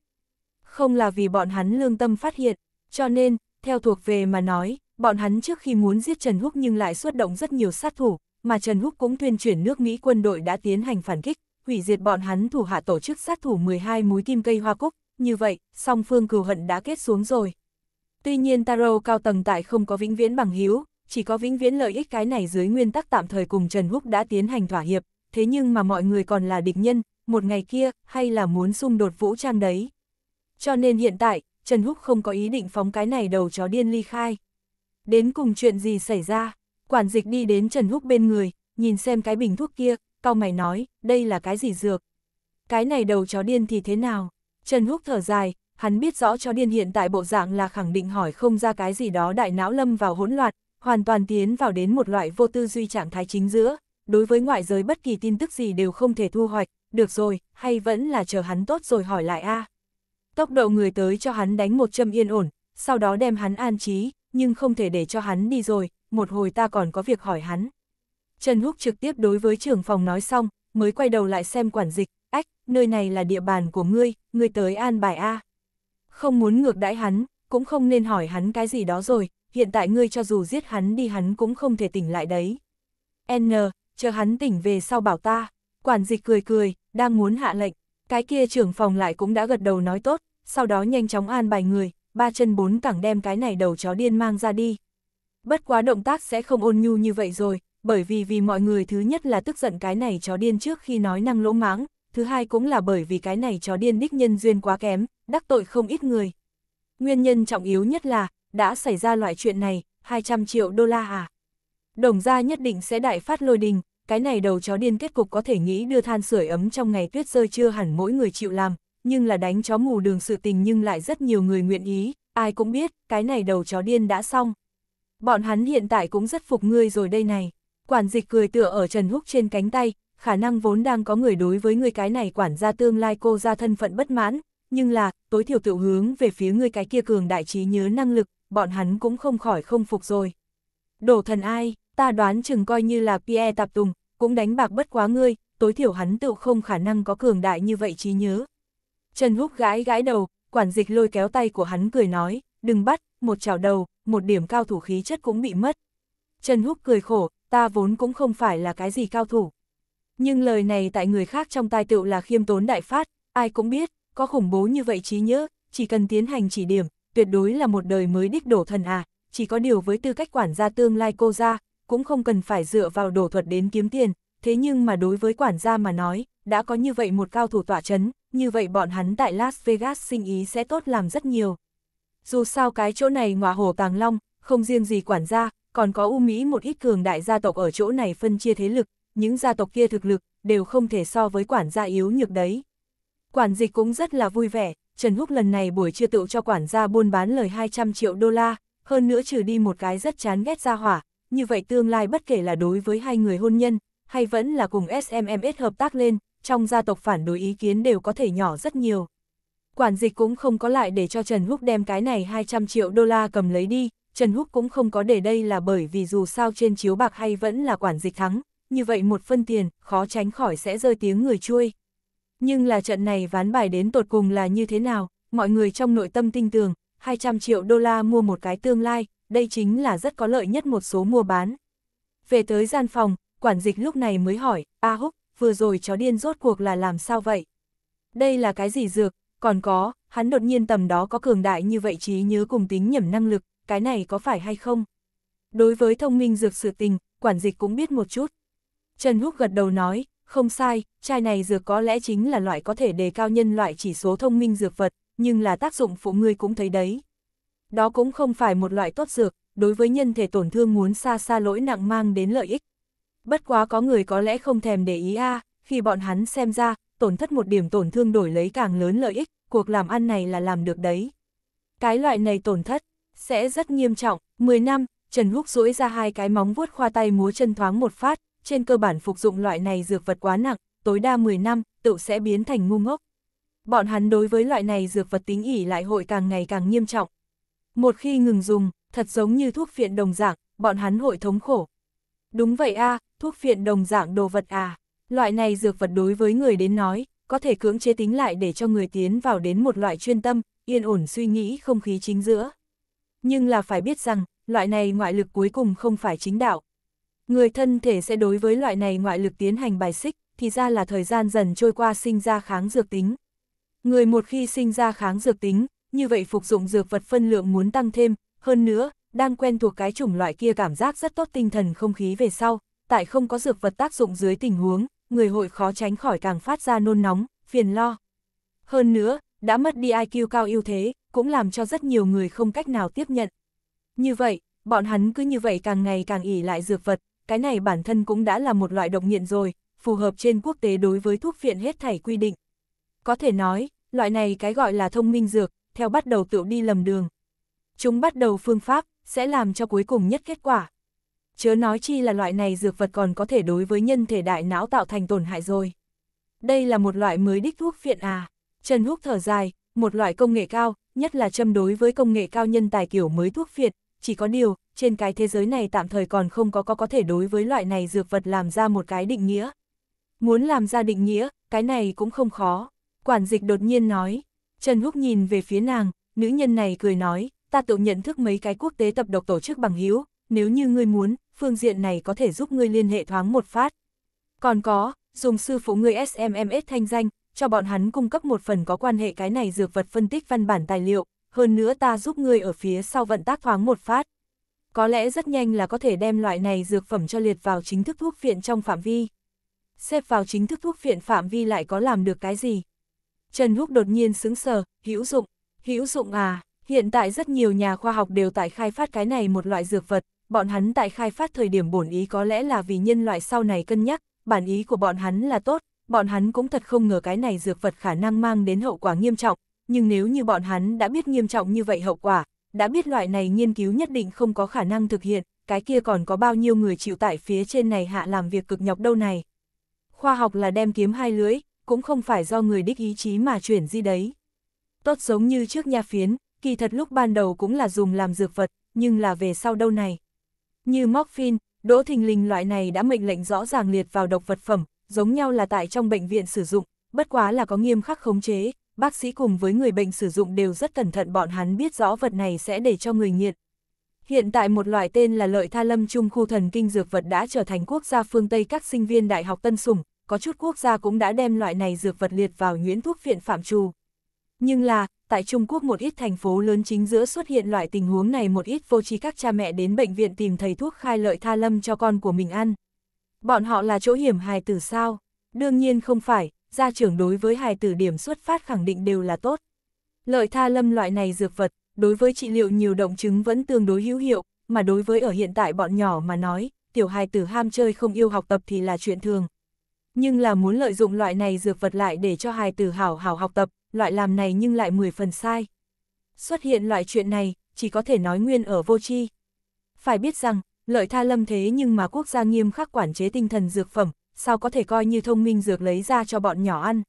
Không là vì bọn hắn lương tâm phát hiện, cho nên, theo thuộc về mà nói, bọn hắn trước khi muốn giết Trần Húc nhưng lại xuất động rất nhiều sát thủ, mà Trần Húc cũng tuyên truyền nước Mỹ quân đội đã tiến hành phản kích, hủy diệt bọn hắn thủ hạ tổ chức sát thủ 12 múi kim cây hoa cúc, như vậy, song phương cừu hận đã kết xuống rồi. Tuy nhiên Taro cao tầng tại không có vĩnh viễn bằng hiếu, chỉ có vĩnh viễn lợi ích cái này dưới nguyên tắc tạm thời cùng Trần Húc đã tiến hành thỏa hiệp, thế nhưng mà mọi người còn là địch nhân, một ngày kia, hay là muốn xung đột vũ trang đấy. Cho nên hiện tại, Trần Húc không có ý định phóng cái này đầu chó điên ly khai. Đến cùng chuyện gì xảy ra? Quản dịch đi đến Trần Húc bên người, nhìn xem cái bình thuốc kia, cau mày nói, đây là cái gì dược? Cái này đầu chó điên thì thế nào? Trần Húc thở dài, hắn biết rõ chó điên hiện tại bộ dạng là khẳng định hỏi không ra cái gì đó đại não lâm vào hỗn loạn, hoàn toàn tiến vào đến một loại vô tư duy trạng thái chính giữa, đối với ngoại giới bất kỳ tin tức gì đều không thể thu hoạch, được rồi, hay vẫn là chờ hắn tốt rồi hỏi lại a. Tốc độ người tới cho hắn đánh một châm yên ổn, sau đó đem hắn an trí, nhưng không thể để cho hắn đi rồi, một hồi ta còn có việc hỏi hắn. Trần Húc trực tiếp đối với trưởng phòng nói xong, mới quay đầu lại xem quản dịch, ách, nơi này là địa bàn của ngươi, ngươi tới an bài A. Không muốn ngược đãi hắn, cũng không nên hỏi hắn cái gì đó rồi, hiện tại ngươi cho dù giết hắn đi hắn cũng không thể tỉnh lại đấy. N, chờ hắn tỉnh về sau bảo ta, quản dịch cười cười, đang muốn hạ lệnh, cái kia trưởng phòng lại cũng đã gật đầu nói tốt, sau đó nhanh chóng an bài người, ba chân bốn cẳng đem cái này đầu chó điên mang ra đi. Bất quá động tác sẽ không ôn nhu như vậy rồi, bởi vì vì mọi người thứ nhất là tức giận cái này chó điên trước khi nói năng lỗ mãng, thứ hai cũng là bởi vì cái này chó điên đích nhân duyên quá kém, đắc tội không ít người. Nguyên nhân trọng yếu nhất là, đã xảy ra loại chuyện này, 200 triệu đô la à. Đồng gia nhất định sẽ đại phát lôi đình, cái này đầu chó điên kết cục có thể nghĩ đưa than sưởi ấm trong ngày tuyết rơi chưa hẳn mỗi người chịu làm, nhưng là đánh chó ngủ đường sự tình nhưng lại rất nhiều người nguyện ý, ai cũng biết, cái này đầu chó điên đã xong. Bọn hắn hiện tại cũng rất phục ngươi rồi đây này. Quản dịch cười tựa ở Trần Húc trên cánh tay, khả năng vốn đang có người đối với người cái này quản gia tương lai cô ra thân phận bất mãn, nhưng là, tối thiểu tự hướng về phía người cái kia cường đại trí nhớ năng lực, bọn hắn cũng không khỏi không phục rồi. Đổ thần ai, ta đoán chừng coi như là Pierre Tạp Tùng, cũng đánh bạc bất quá ngươi, tối thiểu hắn tự không khả năng có cường đại như vậy trí nhớ, Trần Húc gãi gãi đầu, quản dịch lôi kéo tay của hắn cười nói, đừng bắt, một chảo đầu, một điểm cao thủ khí chất cũng bị mất. Trần Húc cười khổ, ta vốn cũng không phải là cái gì cao thủ. Nhưng lời này tại người khác trong tai tựu là khiêm tốn đại phát, ai cũng biết, có khủng bố như vậy trí nhớ, chỉ cần tiến hành chỉ điểm, tuyệt đối là một đời mới đích đổ thần à, chỉ có điều với tư cách quản gia tương lai cô ra, cũng không cần phải dựa vào đổ thuật đến kiếm tiền, thế nhưng mà đối với quản gia mà nói, đã có như vậy một cao thủ tỏa chấn, như vậy bọn hắn tại Las Vegas sinh ý sẽ tốt làm rất nhiều. Dù sao cái chỗ này ngọa hồ tàng long, không riêng gì quản gia, còn có U Mỹ một ít cường đại gia tộc ở chỗ này phân chia thế lực, những gia tộc kia thực lực đều không thể so với quản gia yếu nhược đấy. Quản dịch cũng rất là vui vẻ, Trần Húc lần này buổi trưa tựu cho quản gia buôn bán lời 200 triệu đô la, hơn nữa trừ đi một cái rất chán ghét ra hỏa, như vậy tương lai bất kể là đối với hai người hôn nhân, hay vẫn là cùng SMMS hợp tác lên, trong gia tộc phản đối ý kiến đều có thể nhỏ rất nhiều. Quản dịch cũng không có lại để cho Trần Húc đem cái này 200 triệu đô la cầm lấy đi, Trần Húc cũng không có để đây là bởi vì dù sao trên chiếu bạc hay vẫn là quản dịch thắng, như vậy một phân tiền, khó tránh khỏi sẽ rơi tiếng người chui. Nhưng là trận này ván bài đến tột cùng là như thế nào, mọi người trong nội tâm tin tưởng, 200 triệu đô la mua một cái tương lai, đây chính là rất có lợi nhất một số mua bán. Về tới gian phòng, quản dịch lúc này mới hỏi, A Húc, vừa rồi chó điên rốt cuộc là làm sao vậy? Đây là cái gì dược, còn có, hắn đột nhiên tầm đó có cường đại như vậy trí nhớ cùng tính nhẩm năng lực, cái này có phải hay không? Đối với thông minh dược sự tình, quản dịch cũng biết một chút. Trần Húc gật đầu nói, không sai, chai này dược có lẽ chính là loại có thể đề cao nhân loại chỉ số thông minh dược vật, nhưng là tác dụng phụ ngươi cũng thấy đấy. Đó cũng không phải một loại tốt dược, đối với nhân thể tổn thương muốn xa xa lỗi nặng mang đến lợi ích, bất quá có người có lẽ không thèm để ý a khi bọn hắn xem ra, tổn thất một điểm tổn thương đổi lấy càng lớn lợi ích, cuộc làm ăn này là làm được đấy. Cái loại này tổn thất, sẽ rất nghiêm trọng, 10 năm, Trần Húc rũi ra hai cái móng vuốt khoa tay múa chân thoáng một phát, trên cơ bản phục dụng loại này dược vật quá nặng, tối đa 10 năm, tự sẽ biến thành ngu ngốc. Bọn hắn đối với loại này dược vật tính ỉ lại hội càng ngày càng nghiêm trọng. Một khi ngừng dùng, thật giống như thuốc phiện đồng dạng, bọn hắn hội thống khổ. Đúng vậy a thuốc phiện đồng dạng đồ vật à. Loại này dược vật đối với người đến nói, có thể cưỡng chế tính lại để cho người tiến vào đến một loại chuyên tâm, yên ổn suy nghĩ không khí chính giữa. Nhưng là phải biết rằng, loại này ngoại lực cuối cùng không phải chính đạo. Người thân thể sẽ đối với loại này ngoại lực tiến hành bài xích, thì ra là thời gian dần trôi qua sinh ra kháng dược tính. Người một khi sinh ra kháng dược tính, như vậy phục dụng dược vật phân lượng muốn tăng thêm, hơn nữa, đang quen thuộc cái chủng loại kia cảm giác rất tốt tinh thần không khí về sau, tại không có dược vật tác dụng dưới tình huống, người hội khó tránh khỏi càng phát ra nôn nóng, phiền lo. Hơn nữa, đã mất đi IQ cao ưu thế, cũng làm cho rất nhiều người không cách nào tiếp nhận. Như vậy, bọn hắn cứ như vậy càng ngày càng ỉ lại dược vật, cái này bản thân cũng đã là một loại độc nghiện rồi, phù hợp trên quốc tế đối với thuốc phiện hết thảy quy định. Có thể nói, loại này cái gọi là thông minh dược, theo bắt đầu tự đi lầm đường. Chúng bắt đầu phương pháp, sẽ làm cho cuối cùng nhất kết quả chớ nói chi là loại này dược vật còn có thể đối với nhân thể đại não tạo thành tổn hại rồi. Đây là một loại mới đích thuốc phiện à. Trần Húc thở dài, một loại công nghệ cao, nhất là châm đối với công nghệ cao nhân tài kiểu mới thuốc phiện, chỉ có điều, trên cái thế giới này tạm thời còn không có có có thể đối với loại này dược vật làm ra một cái định nghĩa. Muốn làm ra định nghĩa, cái này cũng không khó. Quản dịch đột nhiên nói, Trần Húc nhìn về phía nàng, nữ nhân này cười nói, ta tự nhận thức mấy cái quốc tế tập độc tổ chức bằng hữu nếu như ngươi muốn, phương diện này có thể giúp ngươi liên hệ thoáng một phát. Còn có, dùng sư phụ ngươi SMMS thanh danh, cho bọn hắn cung cấp một phần có quan hệ cái này dược vật phân tích văn bản tài liệu, hơn nữa ta giúp ngươi ở phía sau vận tác thoáng một phát. Có lẽ rất nhanh là có thể đem loại này dược phẩm cho liệt vào chính thức thuốc viện trong phạm vi. Xếp vào chính thức thuốc viện phạm vi lại có làm được cái gì? Trần Húc đột nhiên sững sờ, hữu dụng, hữu dụng à, hiện tại rất nhiều nhà khoa học đều tại khai phát cái này một loại dược vật, bọn hắn tại khai phát thời điểm bổn ý có lẽ là vì nhân loại sau này cân nhắc, bản ý của bọn hắn là tốt, bọn hắn cũng thật không ngờ cái này dược vật khả năng mang đến hậu quả nghiêm trọng, nhưng nếu như bọn hắn đã biết nghiêm trọng như vậy hậu quả, đã biết loại này nghiên cứu nhất định không có khả năng thực hiện, cái kia còn có bao nhiêu người chịu tại phía trên này hạ làm việc cực nhọc đâu này. Khoa học là đem kiếm hai lưỡi, cũng không phải do người đích ý chí mà chuyển di đấy. Tốt giống như trước nha phiến, kỳ thật lúc ban đầu cũng là dùng làm dược vật, nhưng là về sau đâu này. Như morphine, đỗ thình lình loại này đã mệnh lệnh rõ ràng liệt vào độc vật phẩm, giống nhau là tại trong bệnh viện sử dụng, bất quá là có nghiêm khắc khống chế, bác sĩ cùng với người bệnh sử dụng đều rất cẩn thận bọn hắn biết rõ vật này sẽ để cho người nghiện. Hiện tại một loại tên là lợi tha lâm trung khu thần kinh dược vật đã trở thành quốc gia phương Tây các sinh viên đại học Tân Sủng, có chút quốc gia cũng đã đem loại này dược vật liệt vào nhuyễn thuốc viện phạm trù, nhưng là, tại Trung Quốc một ít thành phố lớn chính giữa xuất hiện loại tình huống này một ít vô trí các cha mẹ đến bệnh viện tìm thầy thuốc khai lợi tha lâm cho con của mình ăn. Bọn họ là chỗ hiểm hài tử sao? Đương nhiên không phải, gia trưởng đối với hài tử điểm xuất phát khẳng định đều là tốt. Lợi tha lâm loại này dược vật, đối với trị liệu nhiều động chứng vẫn tương đối hữu hiệu, mà đối với ở hiện tại bọn nhỏ mà nói, tiểu hài tử ham chơi không yêu học tập thì là chuyện thường. Nhưng là muốn lợi dụng loại này dược vật lại để cho hài tử hảo hảo học tập, loại làm này nhưng lại 10 phần sai. Xuất hiện loại chuyện này, chỉ có thể nói nguyên ở vô tri. Phải biết rằng, lợi tha lâm thế nhưng mà quốc gia nghiêm khắc quản chế tinh thần dược phẩm, sao có thể coi như thông minh dược lấy ra cho bọn nhỏ ăn.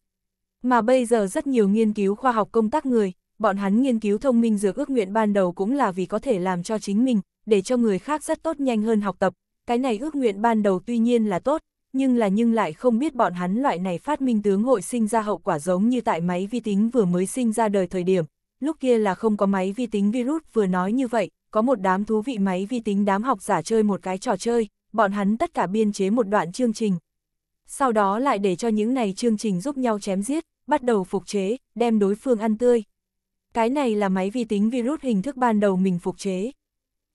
Mà bây giờ rất nhiều nghiên cứu khoa học công tác người, bọn hắn nghiên cứu thông minh dược ước nguyện ban đầu cũng là vì có thể làm cho chính mình, để cho người khác rất tốt nhanh hơn học tập. Cái này ước nguyện ban đầu tuy nhiên là tốt, nhưng là nhưng lại không biết bọn hắn loại này phát minh tướng hội sinh ra hậu quả giống như tại máy vi tính vừa mới sinh ra đời thời điểm, lúc kia là không có máy vi tính virus vừa nói như vậy, có một đám thú vị máy vi tính đám học giả chơi một cái trò chơi, bọn hắn tất cả biên chế một đoạn chương trình. Sau đó lại để cho những này chương trình giúp nhau chém giết, bắt đầu phục chế, đem đối phương ăn tươi. Cái này là máy vi tính virus hình thức ban đầu mình phục chế.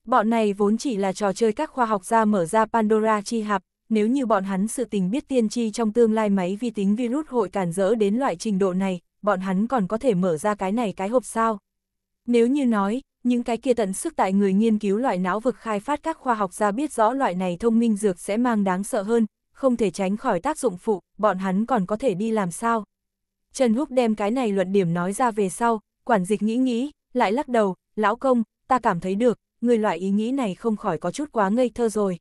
Bọn này vốn chỉ là trò chơi các khoa học gia mở ra Pandora chi hạp, nếu như bọn hắn sự tình biết tiên tri trong tương lai máy vi tính virus hội cản rỡ đến loại trình độ này, bọn hắn còn có thể mở ra cái này cái hộp sao. Nếu như nói, những cái kia tận sức tại người nghiên cứu loại não vực khai phát các khoa học gia biết rõ loại này thông minh dược sẽ mang đáng sợ hơn, không thể tránh khỏi tác dụng phụ, bọn hắn còn có thể đi làm sao. Trần Húc đem cái này luận điểm nói ra về sau, quản dịch nghĩ nghĩ, lại lắc đầu, lão công, ta cảm thấy được, người loại ý nghĩ này không khỏi có chút quá ngây thơ rồi.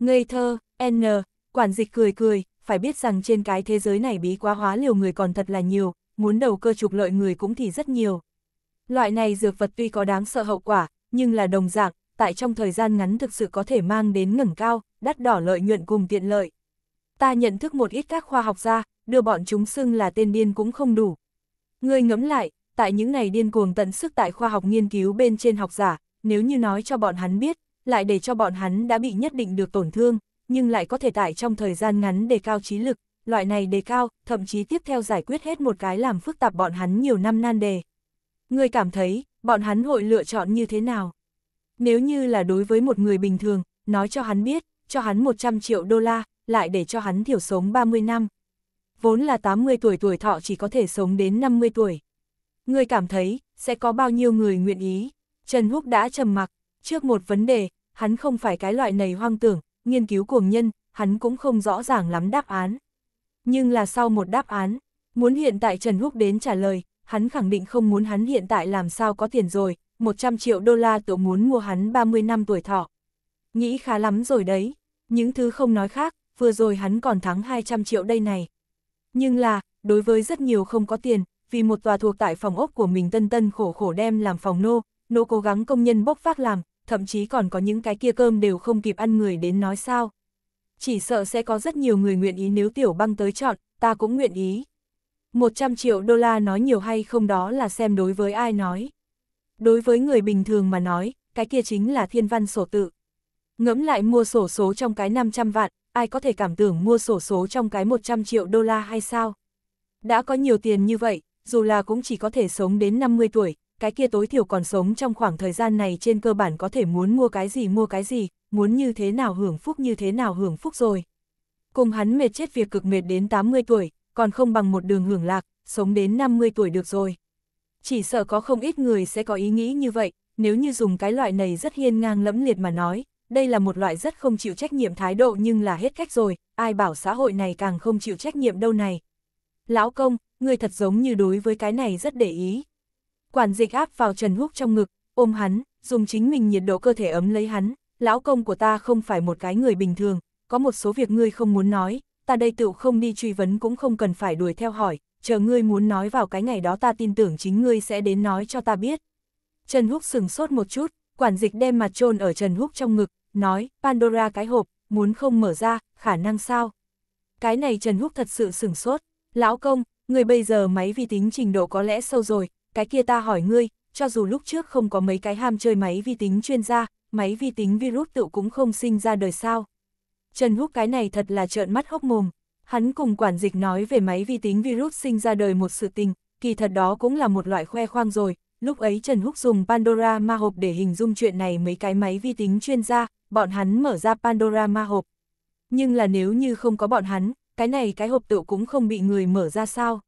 Ngây thơ, N, quản dịch cười cười, phải biết rằng trên cái thế giới này bí quá hóa liều người còn thật là nhiều, muốn đầu cơ trục lợi người cũng thì rất nhiều. Loại này dược vật tuy có đáng sợ hậu quả, nhưng là đồng dạng, tại trong thời gian ngắn thực sự có thể mang đến ngẩng cao, đắt đỏ lợi nhuận cùng tiện lợi. Ta nhận thức một ít các khoa học gia, đưa bọn chúng xưng là tên điên cũng không đủ. Ngươi ngẫm lại, tại những này điên cuồng tận sức tại khoa học nghiên cứu bên trên học giả, nếu như nói cho bọn hắn biết, lại để cho bọn hắn đã bị nhất định được tổn thương, nhưng lại có thể tại trong thời gian ngắn đề cao trí lực, loại này đề cao, thậm chí tiếp theo giải quyết hết một cái làm phức tạp bọn hắn nhiều năm nan đề. Người cảm thấy, bọn hắn hội lựa chọn như thế nào? Nếu như là đối với một người bình thường, nói cho hắn biết, cho hắn 100 triệu đô la, lại để cho hắn thiểu sống 30 năm. Vốn là 80 tuổi tuổi thọ chỉ có thể sống đến 50 tuổi. Người cảm thấy, sẽ có bao nhiêu người nguyện ý? Trần Húc đã trầm mặc, Trước một vấn đề, hắn không phải cái loại này hoang tưởng, nghiên cứu cuồng nhân, hắn cũng không rõ ràng lắm đáp án. Nhưng là sau một đáp án, muốn hiện tại Trần Húc đến trả lời, hắn khẳng định không muốn hắn hiện tại làm sao có tiền rồi, 100 triệu đô la tổ muốn mua hắn 30 năm tuổi thọ. Nghĩ khá lắm rồi đấy, những thứ không nói khác, vừa rồi hắn còn thắng 200 triệu đây này. Nhưng là, đối với rất nhiều không có tiền, vì một tòa thuộc tại phòng ốc của mình tân tân khổ khổ đem làm phòng nô, nô cố gắng công nhân bốc phát làm, thậm chí còn có những cái kia cơm đều không kịp ăn người đến nói sao. Chỉ sợ sẽ có rất nhiều người nguyện ý nếu tiểu băng tới chọn, ta cũng nguyện ý. 100 triệu đô la nói nhiều hay không đó là xem đối với ai nói. Đối với người bình thường mà nói, cái kia chính là thiên văn sổ tự. Ngẫm lại mua sổ số trong cái 500 vạn, ai có thể cảm tưởng mua sổ số trong cái 100 triệu đô la hay sao? Đã có nhiều tiền như vậy, dù là cũng chỉ có thể sống đến 50 tuổi, cái kia tối thiểu còn sống trong khoảng thời gian này trên cơ bản có thể muốn mua cái gì mua cái gì, muốn như thế nào hưởng phúc như thế nào hưởng phúc rồi. Cùng hắn mệt chết việc cực mệt đến 80 tuổi, còn không bằng một đường hưởng lạc, sống đến 50 tuổi được rồi. Chỉ sợ có không ít người sẽ có ý nghĩ như vậy, nếu như dùng cái loại này rất hiên ngang lẫm liệt mà nói, đây là một loại rất không chịu trách nhiệm thái độ nhưng là hết cách rồi, ai bảo xã hội này càng không chịu trách nhiệm đâu này. Lão công, người thật giống như đối với cái này rất để ý. Quản dịch áp vào Trần Húc trong ngực, ôm hắn, dùng chính mình nhiệt độ cơ thể ấm lấy hắn, lão công của ta không phải một cái người bình thường, có một số việc ngươi không muốn nói, ta đây tựu không đi truy vấn cũng không cần phải đuổi theo hỏi, chờ ngươi muốn nói vào cái ngày đó ta tin tưởng chính ngươi sẽ đến nói cho ta biết. Trần Húc sừng sốt một chút, quản dịch đem mặt trôn ở Trần Húc trong ngực, nói, Pandora cái hộp, muốn không mở ra, khả năng sao? Cái này Trần Húc thật sự sừng sốt, lão công, người bây giờ máy vi tính trình độ có lẽ sâu rồi, cái kia ta hỏi ngươi, cho dù lúc trước không có mấy cái ham chơi máy vi tính chuyên gia, máy vi tính virus tự cũng không sinh ra đời sao. Trần Húc cái này thật là trợn mắt hốc mồm, hắn cùng quản dịch nói về máy vi tính virus sinh ra đời một sự tình, kỳ thật đó cũng là một loại khoe khoang rồi, lúc ấy Trần Húc dùng Pandora ma hộp để hình dung chuyện này mấy cái máy vi tính chuyên gia, bọn hắn mở ra Pandora ma hộp. Nhưng là nếu như không có bọn hắn, cái này cái hộp tự cũng không bị người mở ra sao?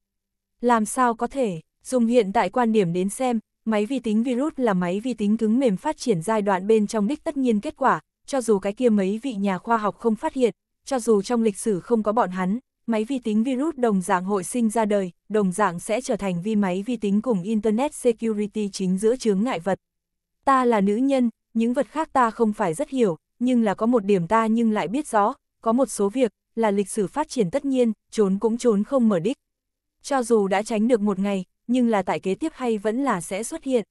Làm sao có thể? Dùng hiện tại quan điểm đến xem, máy vi tính virus là máy vi tính cứng mềm phát triển giai đoạn bên trong đích tất nhiên kết quả, cho dù cái kia mấy vị nhà khoa học không phát hiện, cho dù trong lịch sử không có bọn hắn, máy vi tính virus đồng dạng hội sinh ra đời, đồng dạng sẽ trở thành vi máy vi tính cùng Internet Security chính giữa chướng ngại vật. Ta là nữ nhân, những vật khác ta không phải rất hiểu, nhưng là có một điểm ta nhưng lại biết rõ, có một số việc, là lịch sử phát triển tất nhiên, trốn cũng trốn không mở đích. Cho dù đã tránh được một ngày, nhưng là tại kế tiếp hay vẫn là sẽ xuất hiện.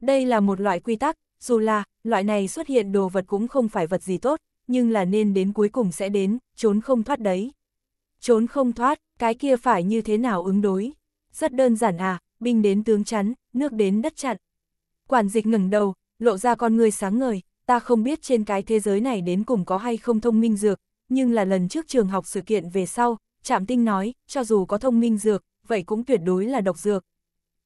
Đây là một loại quy tắc, dù là, loại này xuất hiện đồ vật cũng không phải vật gì tốt, nhưng là nên đến cuối cùng sẽ đến, trốn không thoát đấy. Trốn không thoát, cái kia phải như thế nào ứng đối? Rất đơn giản à, binh đến tướng chắn, nước đến đất chặn. Quản dịch ngẩng đầu, lộ ra con người sáng ngời, ta không biết trên cái thế giới này đến cùng có hay không thông minh dược, nhưng là lần trước trường học sự kiện về sau, Trạm Tinh nói, cho dù có thông minh dược, vậy cũng tuyệt đối là độc dược.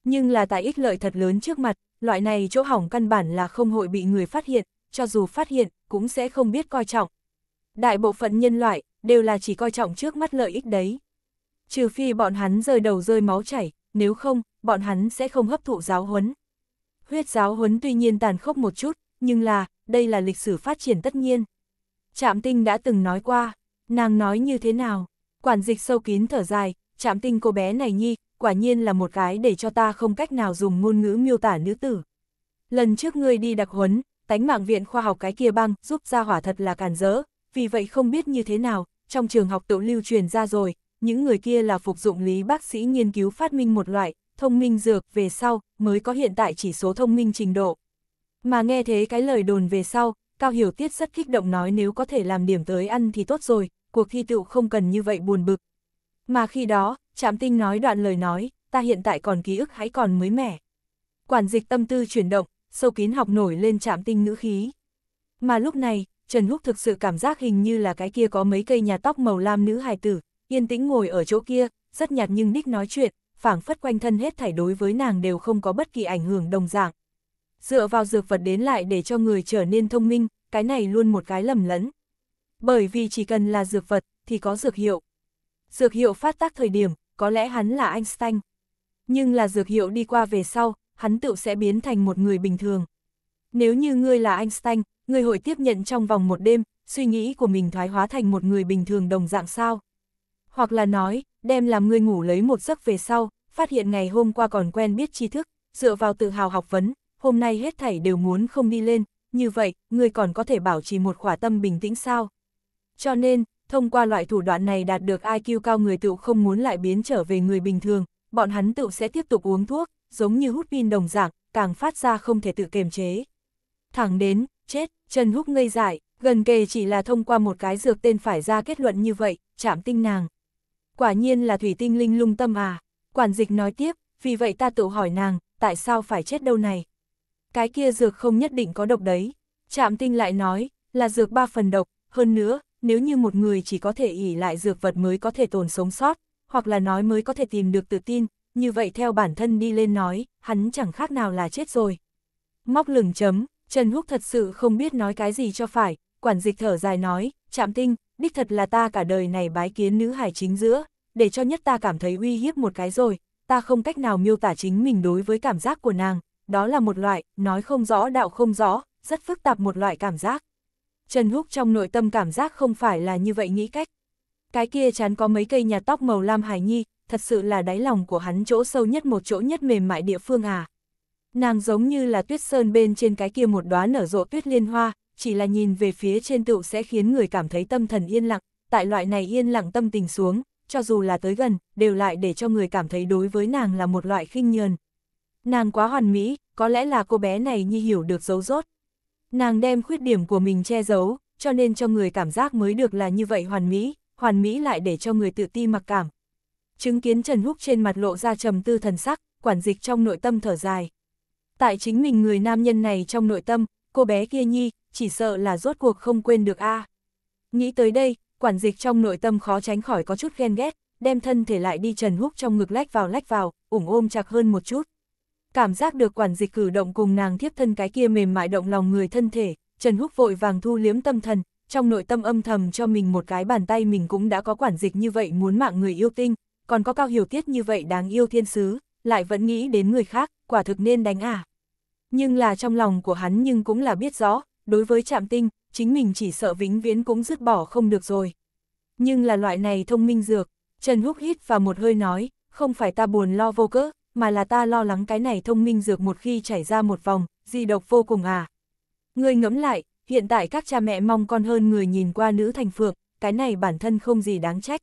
Nhưng là tại ích lợi thật lớn trước mặt, loại này chỗ hỏng căn bản là không hội bị người phát hiện, cho dù phát hiện, cũng sẽ không biết coi trọng. Đại bộ phận nhân loại, đều là chỉ coi trọng trước mắt lợi ích đấy. Trừ phi bọn hắn rơi đầu rơi máu chảy, nếu không, bọn hắn sẽ không hấp thụ giáo huấn. Huyết giáo huấn tuy nhiên tàn khốc một chút, nhưng là, đây là lịch sử phát triển tất nhiên. Trạm tinh đã từng nói qua, nàng nói như thế nào, quản dịch sâu kín thở dài, chạm tinh cô bé này nhi, quả nhiên là một cái để cho ta không cách nào dùng ngôn ngữ miêu tả nữ tử. Lần trước ngươi đi đặc huấn, tánh mạng viện khoa học cái kia băng giúp ra hỏa thật là càn rỡ, vì vậy không biết như thế nào, trong trường học tự lưu truyền ra rồi, những người kia là phục dụng lý bác sĩ nghiên cứu phát minh một loại, thông minh dược về sau, mới có hiện tại chỉ số thông minh trình độ. Mà nghe thế cái lời đồn về sau, Cao Hiểu Tiết rất kích động nói nếu có thể làm điểm tới ăn thì tốt rồi, cuộc thi tựu không cần như vậy buồn bực, mà khi đó, Trạm Tinh nói đoạn lời nói, ta hiện tại còn ký ức hãy còn mới mẻ. Quản dịch tâm tư chuyển động, sâu kín học nổi lên Trạm Tinh ngữ khí. Mà lúc này, Trần Húc thực sự cảm giác hình như là cái kia có mấy cây nhà tóc màu lam nữ hài tử, yên tĩnh ngồi ở chỗ kia, rất nhạt nhưng đích nói chuyện, phảng phất quanh thân hết thảy đối với nàng đều không có bất kỳ ảnh hưởng đồng dạng. Dựa vào dược vật đến lại để cho người trở nên thông minh, cái này luôn một cái lầm lẫn. Bởi vì chỉ cần là dược vật, thì có dược hiệu, dược hiệu phát tác thời điểm, có lẽ hắn là Einstein. Nhưng là dược hiệu đi qua về sau, hắn tự sẽ biến thành một người bình thường. Nếu như ngươi là Einstein, ngươi hội tiếp nhận trong vòng một đêm, suy nghĩ của mình thoái hóa thành một người bình thường đồng dạng sao. Hoặc là nói, đem làm ngươi ngủ lấy một giấc về sau, phát hiện ngày hôm qua còn quen biết tri thức, dựa vào tự hào học vấn, hôm nay hết thảy đều muốn không đi lên, như vậy, ngươi còn có thể bảo trì một khỏa tâm bình tĩnh sao. Cho nên, thông qua loại thủ đoạn này đạt được IQ cao người tựu không muốn lại biến trở về người bình thường, bọn hắn tựu sẽ tiếp tục uống thuốc, giống như hút pin đồng dạng, càng phát ra không thể tự kiềm chế. Thẳng đến, chết, chân Húc ngây dại, gần kề chỉ là thông qua một cái dược tên phải ra kết luận như vậy, chạm tinh nàng. Quả nhiên là thủy tinh linh lung tâm à, quản dịch nói tiếp, vì vậy ta tự hỏi nàng, tại sao phải chết đâu này? Cái kia dược không nhất định có độc đấy. Chạm tinh lại nói, là dược ba phần độc, hơn nữa, nếu như một người chỉ có thể ỉ lại dược vật mới có thể tồn sống sót, hoặc là nói mới có thể tìm được tự tin, như vậy theo bản thân đi lên nói, hắn chẳng khác nào là chết rồi. Móc lửng chấm, Trần Húc thật sự không biết nói cái gì cho phải, quản dịch thở dài nói, chạm tinh, đích thật là ta cả đời này bái kiến nữ hải chính giữa, để cho nhất ta cảm thấy uy hiếp một cái rồi, ta không cách nào miêu tả chính mình đối với cảm giác của nàng, đó là một loại, nói không rõ đạo không rõ, rất phức tạp một loại cảm giác. Trần Húc trong nội tâm cảm giác không phải là như vậy nghĩ cách. Cái kia chán có mấy cây nhà tóc màu lam hải nhi, thật sự là đáy lòng của hắn chỗ sâu nhất một chỗ nhất mềm mại địa phương à. Nàng giống như là tuyết sơn bên trên cái kia một đóa nở rộ tuyết liên hoa, chỉ là nhìn về phía trên tựu sẽ khiến người cảm thấy tâm thần yên lặng, tại loại này yên lặng tâm tình xuống, cho dù là tới gần, đều lại để cho người cảm thấy đối với nàng là một loại khinh nhờn. Nàng quá hoàn mỹ, có lẽ là cô bé này nhi hiểu được dấu rốt. Nàng đem khuyết điểm của mình che giấu, cho nên cho người cảm giác mới được là như vậy hoàn mỹ, hoàn mỹ lại để cho người tự ti mặc cảm. Chứng kiến Trần Húc trên mặt lộ ra trầm tư thần sắc, quản dịch trong nội tâm thở dài. Tại chính mình người nam nhân này trong nội tâm, cô bé kia nhi, chỉ sợ là rốt cuộc không quên được a. Nghĩ tới đây, quản dịch trong nội tâm khó tránh khỏi có chút ghen ghét, đem thân thể lại đi Trần Húc trong ngực lách vào lách vào, ủng ôm chặt hơn một chút cảm giác được quản dịch cử động cùng nàng thiếp thân cái kia mềm mại động lòng người thân thể, Trần Húc vội vàng thu liếm tâm thần, trong nội tâm âm thầm cho mình một cái bàn tay mình cũng đã có quản dịch như vậy muốn mạng người yêu tinh, còn có cao hiểu tiết như vậy đáng yêu thiên sứ, lại vẫn nghĩ đến người khác, quả thực nên đánh à. Nhưng là trong lòng của hắn nhưng cũng là biết rõ, đối với trạm tinh, chính mình chỉ sợ vĩnh viễn cũng dứt bỏ không được rồi. Nhưng là loại này thông minh dược, Trần Húc hít vào một hơi nói, không phải ta buồn lo vô cớ, mà là ta lo lắng cái này thông minh dược một khi chảy ra một vòng, di độc vô cùng à. ngươi ngẫm lại, hiện tại các cha mẹ mong con hơn người nhìn qua nữ thành phượng, cái này bản thân không gì đáng trách.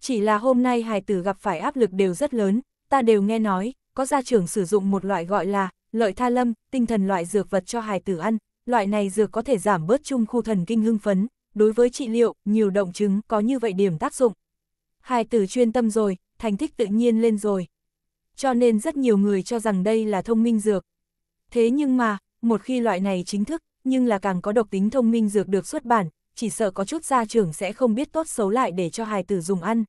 Chỉ là hôm nay hài tử gặp phải áp lực đều rất lớn, ta đều nghe nói, có gia trưởng sử dụng một loại gọi là lợi tha lâm, tinh thần loại dược vật cho hài tử ăn, loại này dược có thể giảm bớt chung khu thần kinh hưng phấn, đối với trị liệu, nhiều động chứng có như vậy điểm tác dụng. Hài tử chuyên tâm rồi, thành tích tự nhiên lên rồi cho nên rất nhiều người cho rằng đây là thông minh dược. Thế nhưng mà, một khi loại này chính thức, nhưng là càng có độc tính thông minh dược được xuất bản, chỉ sợ có chút gia trưởng sẽ không biết tốt xấu lại để cho hài tử dùng ăn.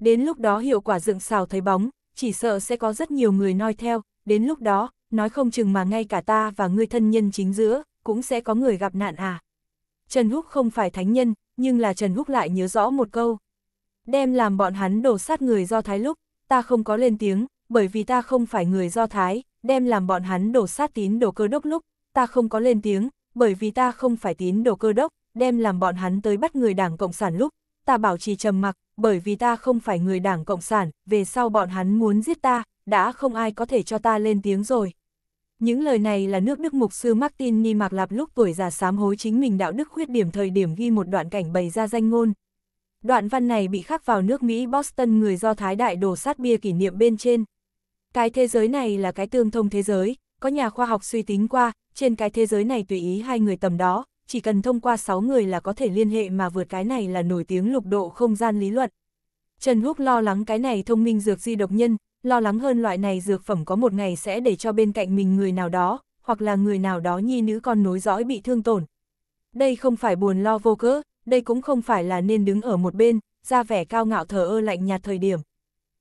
Đến lúc đó hiệu quả dựng xào thấy bóng, chỉ sợ sẽ có rất nhiều người noi theo, đến lúc đó, nói không chừng mà ngay cả ta và người thân nhân chính giữa, cũng sẽ có người gặp nạn à. Trần Húc không phải thánh nhân, nhưng là Trần Húc lại nhớ rõ một câu. Đem làm bọn hắn đổ sát người do thái lúc, ta không có lên tiếng, bởi vì ta không phải người Do Thái, đem làm bọn hắn đổ sát tín đồ cơ đốc lúc, ta không có lên tiếng, bởi vì ta không phải tín đồ cơ đốc, đem làm bọn hắn tới bắt người đảng Cộng sản lúc, ta bảo trì trầm mặc, bởi vì ta không phải người đảng Cộng sản, về sau bọn hắn muốn giết ta, đã không ai có thể cho ta lên tiếng rồi. Những lời này là nước Đức mục sư Martin Ni Mạc Lạp lúc tuổi già sám hối chính mình đạo đức khuyết điểm thời điểm ghi một đoạn cảnh bày ra danh ngôn. Đoạn văn này bị khắc vào nước Mỹ Boston người do Thái đại đổ sát bia kỷ niệm bên trên. Cái thế giới này là cái tương thông thế giới, có nhà khoa học suy tính qua, trên cái thế giới này tùy ý hai người tầm đó, chỉ cần thông qua sáu người là có thể liên hệ mà vượt cái này là nổi tiếng lục độ không gian lý luận. Trần Húc lo lắng cái này thông minh dược di độc nhân, lo lắng hơn loại này dược phẩm có một ngày sẽ để cho bên cạnh mình người nào đó, hoặc là người nào đó nhi nữ con nối dõi bị thương tổn. Đây không phải buồn lo vô cớ, đây cũng không phải là nên đứng ở một bên, ra vẻ cao ngạo thờ ơ lạnh nhạt thời điểm.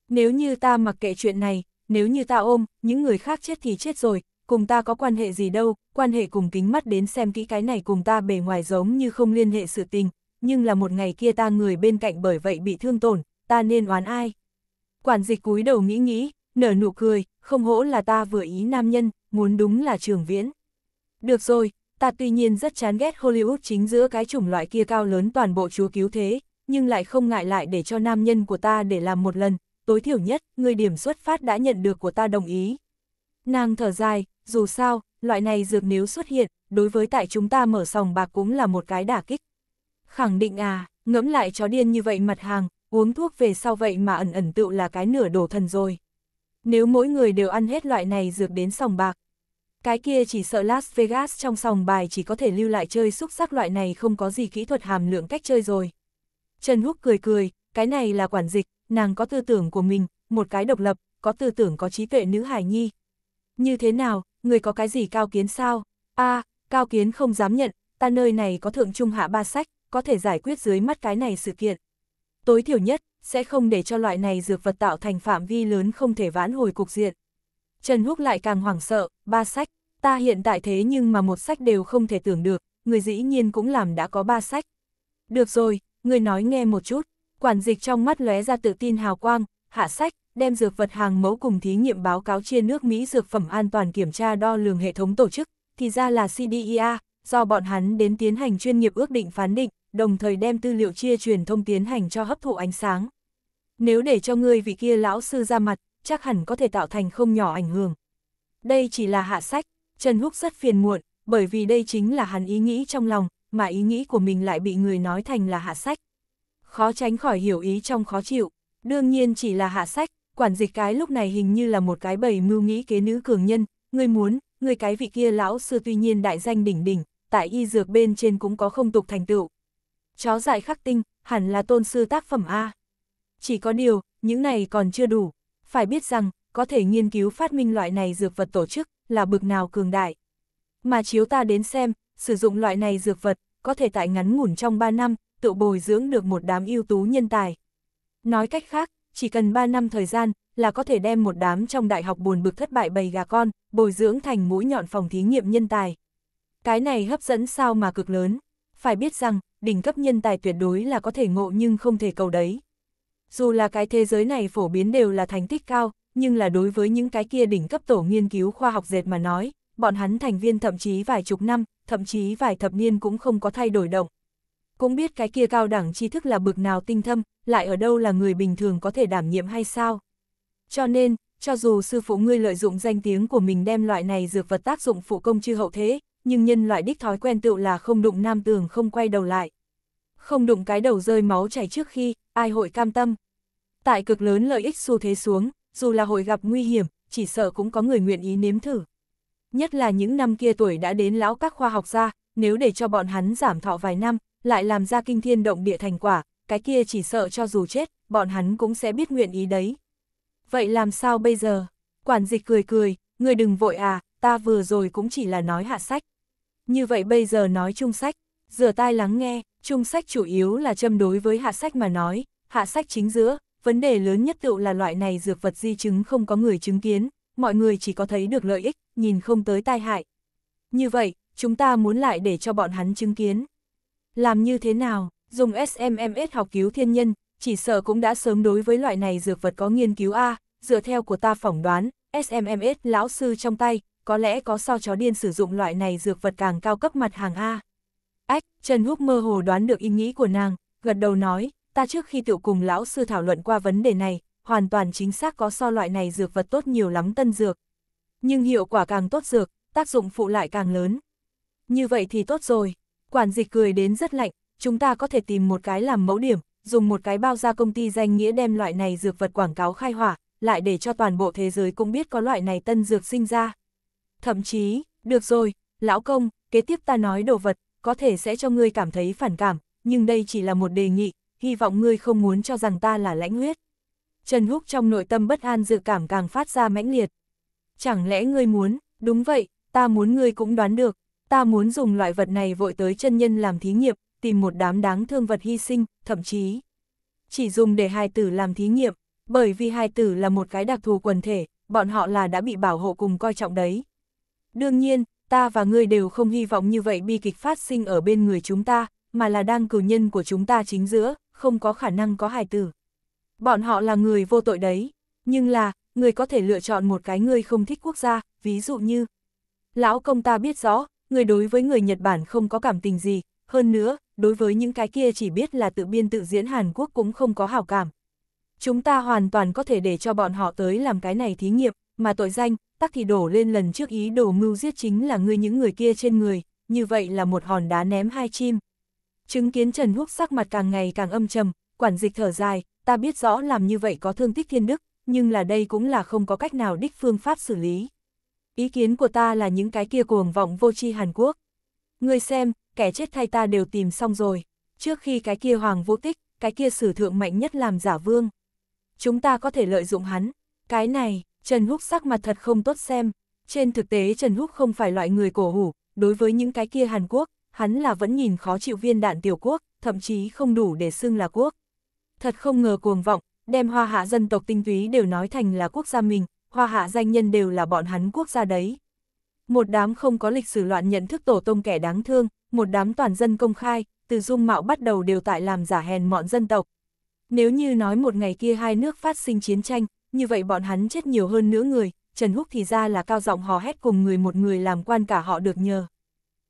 Nếu như ta mặc kệ chuyện này, nếu như ta ôm, những người khác chết thì chết rồi, cùng ta có quan hệ gì đâu, quan hệ cùng kính mắt đến xem kỹ cái này cùng ta bề ngoài giống như không liên hệ sự tình, nhưng là một ngày kia ta người bên cạnh bởi vậy bị thương tổn, ta nên oán ai. Quản dịch cúi đầu nghĩ nghĩ, nở nụ cười, không hỗ là ta vừa ý nam nhân, muốn đúng là trường viễn. Được rồi, ta tuy nhiên rất chán ghét Hollywood chính giữa cái chủng loại kia cao lớn toàn bộ chúa cứu thế, nhưng lại không ngại lại để cho nam nhân của ta để làm một lần, tối thiểu nhất, người điểm xuất phát đã nhận được của ta đồng ý. Nàng thở dài, dù sao, loại này dược nếu xuất hiện, đối với tại chúng ta mở sòng bạc cũng là một cái đả kích. Khẳng định à, ngẫm lại chó điên như vậy mặt hàng, uống thuốc về sau vậy mà ẩn ẩn tựu là cái nửa đổ thần rồi. Nếu mỗi người đều ăn hết loại này dược đến sòng bạc, cái kia chỉ sợ Las Vegas trong sòng bài chỉ có thể lưu lại chơi xúc sắc loại này không có gì kỹ thuật hàm lượng cách chơi rồi. Trần Húc cười cười, cái này là quản dịch, nàng có tư tưởng của mình, một cái độc lập, có tư tưởng có trí tuệ nữ hải nhi. Như thế nào, người có cái gì cao kiến sao? a cao kiến không dám nhận, ta nơi này có thượng trung hạ ba sách, có thể giải quyết dưới mắt cái này sự kiện. Tối thiểu nhất, sẽ không để cho loại này dược vật tạo thành phạm vi lớn không thể vãn hồi cục diện. Trần Húc lại càng hoảng sợ, ba sách, ta hiện tại thế nhưng mà một sách đều không thể tưởng được, người dĩ nhiên cũng làm đã có ba sách. Được rồi, người nói nghe một chút, Quản dịch trong mắt lóe ra tự tin hào quang, hạ sách, đem dược vật hàng mẫu cùng thí nghiệm báo cáo chia nước Mỹ dược phẩm an toàn kiểm tra đo lường hệ thống tổ chức, thì ra là CDEA, do bọn hắn đến tiến hành chuyên nghiệp ước định phán định, đồng thời đem tư liệu chia truyền thông tiến hành cho hấp thụ ánh sáng. Nếu để cho người vị kia lão sư ra mặt, chắc hẳn có thể tạo thành không nhỏ ảnh hưởng. Đây chỉ là hạ sách, Trần Húc rất phiền muộn, bởi vì đây chính là hắn ý nghĩ trong lòng, mà ý nghĩ của mình lại bị người nói thành là hạ sách khó tránh khỏi hiểu ý trong khó chịu. Đương nhiên chỉ là hạ sách, quản dịch cái lúc này hình như là một cái bầy mưu nghĩ kế nữ cường nhân, người muốn, người cái vị kia lão sư tuy nhiên đại danh đỉnh đỉnh, tại y dược bên trên cũng có không tục thành tựu. Chó dại khắc tinh, hẳn là tôn sư tác phẩm A. Chỉ có điều, những này còn chưa đủ. Phải biết rằng, có thể nghiên cứu phát minh loại này dược vật tổ chức, là bực nào cường đại. Mà chiếu ta đến xem, sử dụng loại này dược vật, có thể tại ngắn ngủn trong 3 năm, tự bồi dưỡng được một đám ưu tú nhân tài. Nói cách khác, chỉ cần 3 năm thời gian là có thể đem một đám trong đại học buồn bực thất bại bầy gà con, bồi dưỡng thành mũi nhọn phòng thí nghiệm nhân tài. Cái này hấp dẫn sao mà cực lớn. Phải biết rằng, đỉnh cấp nhân tài tuyệt đối là có thể ngộ nhưng không thể cầu đấy. Dù là cái thế giới này phổ biến đều là thành tích cao, nhưng là đối với những cái kia đỉnh cấp tổ nghiên cứu khoa học dệt mà nói, bọn hắn thành viên thậm chí vài chục năm, thậm chí vài thập niên cũng không có thay đổi động cũng biết cái kia cao đẳng tri thức là bực nào tinh thâm, lại ở đâu là người bình thường có thể đảm nhiệm hay sao. Cho nên, cho dù sư phụ ngươi lợi dụng danh tiếng của mình đem loại này dược vật tác dụng phụ công chư hậu thế, nhưng nhân loại đích thói quen tựu là không đụng nam tường không quay đầu lại. Không đụng cái đầu rơi máu chảy trước khi, ai hội cam tâm. Tại cực lớn lợi ích xu thế xuống, dù là hội gặp nguy hiểm, chỉ sợ cũng có người nguyện ý nếm thử. Nhất là những năm kia tuổi đã đến lão các khoa học gia, nếu để cho bọn hắn giảm thọ vài năm, lại làm ra kinh thiên động địa thành quả, cái kia chỉ sợ cho dù chết, bọn hắn cũng sẽ biết nguyện ý đấy. Vậy làm sao bây giờ? Quản dịch cười cười, người đừng vội à, ta vừa rồi cũng chỉ là nói hạ sách. Như vậy bây giờ nói chung sách, rửa tai lắng nghe, chung sách chủ yếu là châm đối với hạ sách mà nói, hạ sách chính giữa, vấn đề lớn nhất tựu là loại này dược vật di chứng không có người chứng kiến, mọi người chỉ có thấy được lợi ích, nhìn không tới tai hại. Như vậy, chúng ta muốn lại để cho bọn hắn chứng kiến. Làm như thế nào, dùng SMMS học cứu thiên nhân, chỉ sợ cũng đã sớm đối với loại này dược vật có nghiên cứu A, dựa theo của ta phỏng đoán, SMMS lão sư trong tay, có lẽ có so chó điên sử dụng loại này dược vật càng cao cấp mặt hàng A. Ách, Trần Húc mơ hồ đoán được ý nghĩ của nàng, gật đầu nói, ta trước khi tự cùng lão sư thảo luận qua vấn đề này, hoàn toàn chính xác có so loại này dược vật tốt nhiều lắm tân dược. Nhưng hiệu quả càng tốt dược, tác dụng phụ lại càng lớn. Như vậy thì tốt rồi. Quản dịch cười đến rất lạnh, chúng ta có thể tìm một cái làm mẫu điểm, dùng một cái bao ra công ty danh nghĩa đem loại này dược vật quảng cáo khai hỏa, lại để cho toàn bộ thế giới cũng biết có loại này tân dược sinh ra. Thậm chí, được rồi, lão công, kế tiếp ta nói đồ vật, có thể sẽ cho ngươi cảm thấy phản cảm, nhưng đây chỉ là một đề nghị, hy vọng ngươi không muốn cho rằng ta là lãnh huyết. Trần Húc trong nội tâm bất an dự cảm càng phát ra mãnh liệt. Chẳng lẽ ngươi muốn, đúng vậy, ta muốn ngươi cũng đoán được, Ta muốn dùng loại vật này vội tới chân nhân làm thí nghiệm, tìm một đám đáng thương vật hy sinh, thậm chí chỉ dùng để hài tử làm thí nghiệm, bởi vì hài tử là một cái đặc thù quần thể, bọn họ là đã bị bảo hộ cùng coi trọng đấy. Đương nhiên, ta và ngươi đều không hy vọng như vậy bi kịch phát sinh ở bên người chúng ta, mà là đang cử nhân của chúng ta chính giữa, không có khả năng có hài tử. Bọn họ là người vô tội đấy, nhưng là, người có thể lựa chọn một cái người không thích quốc gia, ví dụ như. Lão công ta biết rõ, người đối với người Nhật Bản không có cảm tình gì, hơn nữa, đối với những cái kia chỉ biết là tự biên tự diễn Hàn Quốc cũng không có hảo cảm. Chúng ta hoàn toàn có thể để cho bọn họ tới làm cái này thí nghiệm, mà tội danh, tắc thì đổ lên lần trước ý đồ mưu giết chính là ngươi những người kia trên người, như vậy là một hòn đá ném hai chim. Chứng kiến Trần Húc sắc mặt càng ngày càng âm trầm, quản dịch thở dài, ta biết rõ làm như vậy có thương tích thiên đức, nhưng là đây cũng là không có cách nào đích phương pháp xử lý ý kiến của ta là những cái kia cuồng vọng vô tri Hàn Quốc. Ngươi xem, kẻ chết thay ta đều tìm xong rồi, trước khi cái kia hoàng vô tích, cái kia sử thượng mạnh nhất làm giả vương. Chúng ta có thể lợi dụng hắn, cái này, Trần Húc sắc mặt thật không tốt xem, trên thực tế Trần Húc không phải loại người cổ hủ, đối với những cái kia Hàn Quốc, hắn là vẫn nhìn khó chịu viên đạn tiểu quốc, thậm chí không đủ để xưng là quốc. Thật không ngờ cuồng vọng, đem hoa hạ dân tộc tinh túy đều nói thành là quốc gia mình, hoa hạ danh nhân đều là bọn hắn quốc gia đấy. Một đám không có lịch sử loạn nhận thức tổ tông kẻ đáng thương, một đám toàn dân công khai, từ dung mạo bắt đầu đều tại làm giả hèn mọn dân tộc. Nếu như nói một ngày kia hai nước phát sinh chiến tranh, như vậy bọn hắn chết nhiều hơn nữa người, Trần Húc thì ra là cao giọng hò hét cùng người một người làm quan cả họ được nhờ.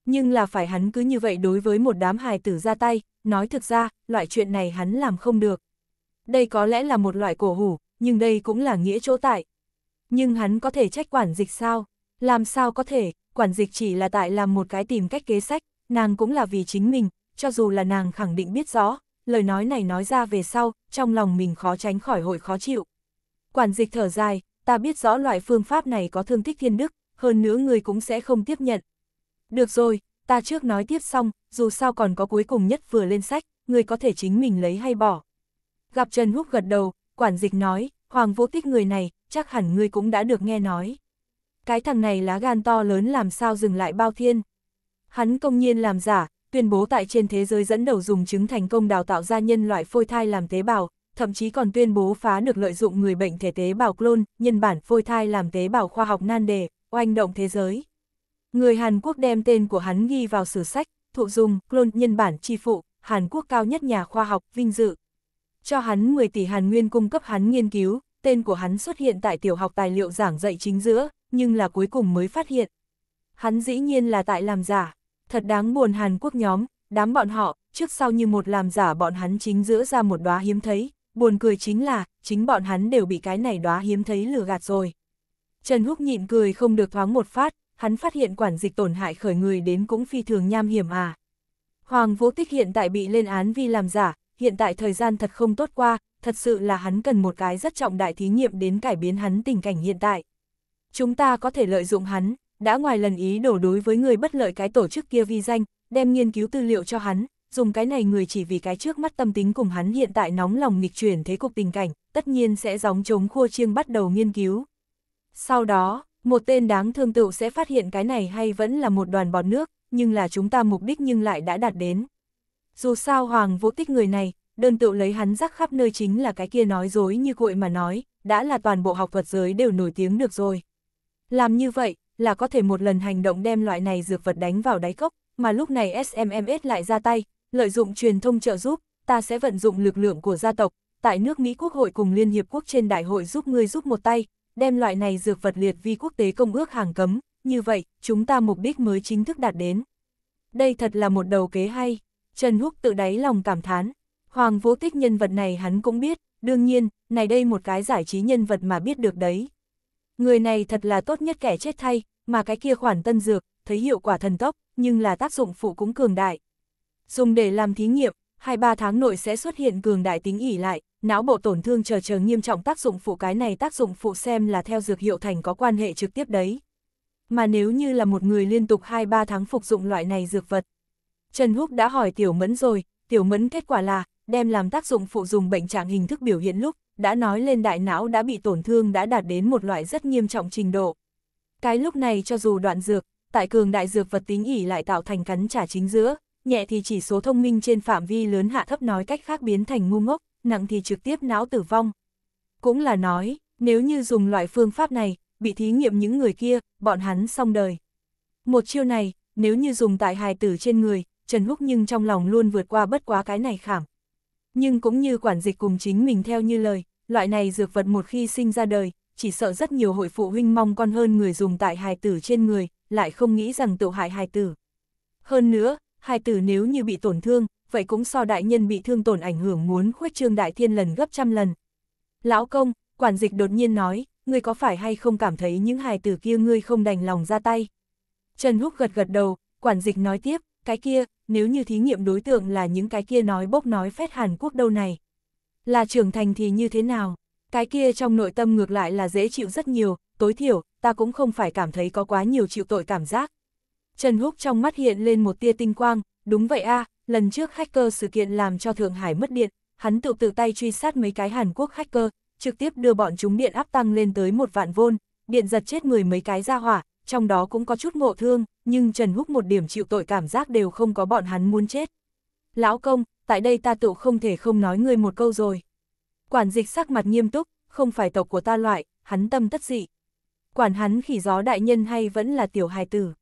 Nhưng là phải hắn cứ như vậy đối với một đám hài tử ra tay, nói thực ra, loại chuyện này hắn làm không được. Đây có lẽ là một loại cổ hủ, nhưng đây cũng là nghĩa chỗ tại, nhưng hắn có thể trách quản dịch sao? Làm sao có thể, quản dịch chỉ là tại làm một cái tìm cách kế sách, nàng cũng là vì chính mình, cho dù là nàng khẳng định biết rõ, lời nói này nói ra về sau, trong lòng mình khó tránh khỏi hội khó chịu. Quản dịch thở dài, ta biết rõ loại phương pháp này có thương tích thiên đức, hơn nữa người cũng sẽ không tiếp nhận. Được rồi, ta trước nói tiếp xong, dù sao còn có cuối cùng nhất vừa lên sách, người có thể chính mình lấy hay bỏ. Gặp Trần Húc gật đầu, quản dịch nói, Hoàng Vũ Tích người này, chắc hẳn ngươi cũng đã được nghe nói. Cái thằng này lá gan to lớn làm sao dừng lại bao thiên. Hắn công nhiên làm giả, tuyên bố tại trên thế giới dẫn đầu dùng chứng thành công đào tạo ra nhân loại phôi thai làm tế bào, thậm chí còn tuyên bố phá được lợi dụng người bệnh thể tế bào clone, nhân bản phôi thai làm tế bào khoa học nan đề, oanh động thế giới. Người Hàn Quốc đem tên của hắn ghi vào sử sách, thụ dùng, clone, nhân bản chi phụ, Hàn Quốc cao nhất nhà khoa học, vinh dự cho hắn 10 tỷ Hàn Nguyên cung cấp hắn nghiên cứu, tên của hắn xuất hiện tại tiểu học tài liệu giảng dạy chính giữa, nhưng là cuối cùng mới phát hiện. Hắn dĩ nhiên là tại làm giả, thật đáng buồn Hàn Quốc nhóm, đám bọn họ, trước sau như một làm giả bọn hắn chính giữa ra một đóa hiếm thấy, buồn cười chính là, chính bọn hắn đều bị cái này đóa hiếm thấy lừa gạt rồi. Trần Húc nhịn cười không được thoáng một phát, hắn phát hiện quản dịch tổn hại khởi người đến cũng phi thường nham hiểm à. Hoàng Vũ Tích hiện tại bị lên án vì làm giả, hiện tại thời gian thật không tốt qua, thật sự là hắn cần một cái rất trọng đại thí nghiệm đến cải biến hắn tình cảnh hiện tại. Chúng ta có thể lợi dụng hắn, đã ngoài lần ý đổ đối với người bất lợi cái tổ chức kia vi danh, đem nghiên cứu tư liệu cho hắn, dùng cái này người chỉ vì cái trước mắt tâm tính cùng hắn hiện tại nóng lòng nghịch chuyển thế cục tình cảnh, tất nhiên sẽ gióng chống khua chiêng bắt đầu nghiên cứu. Sau đó, một tên đáng thương tựu sẽ phát hiện cái này hay vẫn là một đoàn bọt nước, nhưng là chúng ta mục đích nhưng lại đã đạt đến. Dù sao Hoàng Vũ Tích người này, đơn tự lấy hắn rắc khắp nơi chính là cái kia nói dối như cội mà nói, đã là toàn bộ học vật giới đều nổi tiếng được rồi. Làm như vậy, là có thể một lần hành động đem loại này dược vật đánh vào đáy cốc, mà lúc này SMMS lại ra tay, lợi dụng truyền thông trợ giúp, ta sẽ vận dụng lực lượng của gia tộc, tại nước Mỹ Quốc hội cùng Liên Hiệp Quốc trên đại hội giúp ngươi giúp một tay, đem loại này dược vật liệt vi quốc tế công ước hàng cấm, như vậy, chúng ta mục đích mới chính thức đạt đến. Đây thật là một đầu kế hay. Trần Húc tự đáy lòng cảm thán. Hoàng Vũ Tích nhân vật này hắn cũng biết, đương nhiên, này đây một cái giải trí nhân vật mà biết được đấy. Người này thật là tốt nhất kẻ chết thay, mà cái kia khoản tân dược, thấy hiệu quả thần tốc, nhưng là tác dụng phụ cũng cường đại. Dùng để làm thí nghiệm, 2-3 tháng nội sẽ xuất hiện cường đại tính ỉ lại, não bộ tổn thương chờ chờ nghiêm trọng tác dụng phụ cái này tác dụng phụ xem là theo dược hiệu thành có quan hệ trực tiếp đấy. Mà nếu như là một người liên tục 2-3 tháng phục dụng loại này dược vật, Trần Húc đã hỏi Tiểu Mẫn rồi, Tiểu Mẫn kết quả là, đem làm tác dụng phụ dùng bệnh trạng hình thức biểu hiện lúc, đã nói lên đại não đã bị tổn thương đã đạt đến một loại rất nghiêm trọng trình độ. Cái lúc này cho dù đoạn dược, tại cường đại dược vật tính ỉ lại tạo thành cắn trả chính giữa, nhẹ thì chỉ số thông minh trên phạm vi lớn hạ thấp nói cách khác biến thành ngu ngốc, nặng thì trực tiếp não tử vong. Cũng là nói, nếu như dùng loại phương pháp này, bị thí nghiệm những người kia, bọn hắn xong đời. Một chiêu này, nếu như dùng tại hài tử trên người, Trần Húc nhưng trong lòng luôn vượt qua bất quá cái này khảm. Nhưng cũng như quản dịch cùng chính mình theo như lời, loại này dược vật một khi sinh ra đời, chỉ sợ rất nhiều hội phụ huynh mong con hơn người dùng tại hài tử trên người, lại không nghĩ rằng tự hại hài tử. Hơn nữa, hài tử nếu như bị tổn thương, vậy cũng so đại nhân bị thương tổn ảnh hưởng muốn khuếch trương đại thiên lần gấp trăm lần. Lão công, quản dịch đột nhiên nói, ngươi có phải hay không cảm thấy những hài tử kia ngươi không đành lòng ra tay? Trần Húc gật gật đầu, quản dịch nói tiếp, cái kia, nếu như thí nghiệm đối tượng là những cái kia nói bốc nói phét Hàn Quốc đâu này. Là trưởng thành thì như thế nào? Cái kia trong nội tâm ngược lại là dễ chịu rất nhiều, tối thiểu, ta cũng không phải cảm thấy có quá nhiều chịu tội cảm giác. Trần Húc trong mắt hiện lên một tia tinh quang, đúng vậy a lần trước hacker sự kiện làm cho Thượng Hải mất điện, hắn tự tự tay truy sát mấy cái Hàn Quốc hacker, trực tiếp đưa bọn chúng điện áp tăng lên tới một vạn vôn, điện giật chết mười mấy cái ra hỏa, trong đó cũng có chút ngộ thương, nhưng Trần Húc một điểm chịu tội cảm giác đều không có bọn hắn muốn chết. Lão công, tại đây ta tự không thể không nói ngươi một câu rồi. Quản dịch sắc mặt nghiêm túc, không phải tộc của ta loại, hắn tâm tất dị. Quản hắn khỉ gió đại nhân hay vẫn là tiểu hài tử.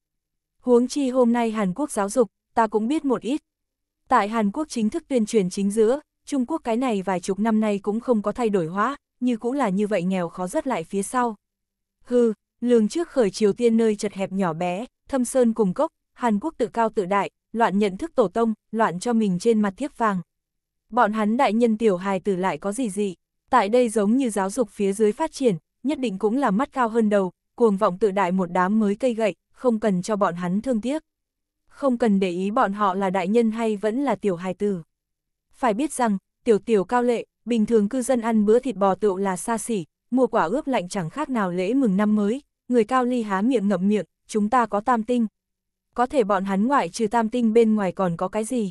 Huống chi hôm nay Hàn Quốc giáo dục, ta cũng biết một ít. Tại Hàn Quốc chính thức tuyên truyền chính giữa, Trung Quốc cái này vài chục năm nay cũng không có thay đổi hóa, như cũng là như vậy nghèo khó rất lại phía sau. Hừ, Lường trước khởi Triều Tiên nơi chật hẹp nhỏ bé, thâm sơn cùng cốc, Hàn Quốc tự cao tự đại, loạn nhận thức tổ tông, loạn cho mình trên mặt thiếp vàng. Bọn hắn đại nhân tiểu hài tử lại có gì gì, tại đây giống như giáo dục phía dưới phát triển, nhất định cũng là mắt cao hơn đầu, cuồng vọng tự đại một đám mới cây gậy, không cần cho bọn hắn thương tiếc. Không cần để ý bọn họ là đại nhân hay vẫn là tiểu hài tử. Phải biết rằng, tiểu tiểu cao lệ, bình thường cư dân ăn bữa thịt bò tựu là xa xỉ, mua quả ướp lạnh chẳng khác nào lễ mừng năm mới, người cao ly há miệng ngậm miệng, chúng ta có tam tinh. Có thể bọn hắn ngoại trừ tam tinh bên ngoài còn có cái gì?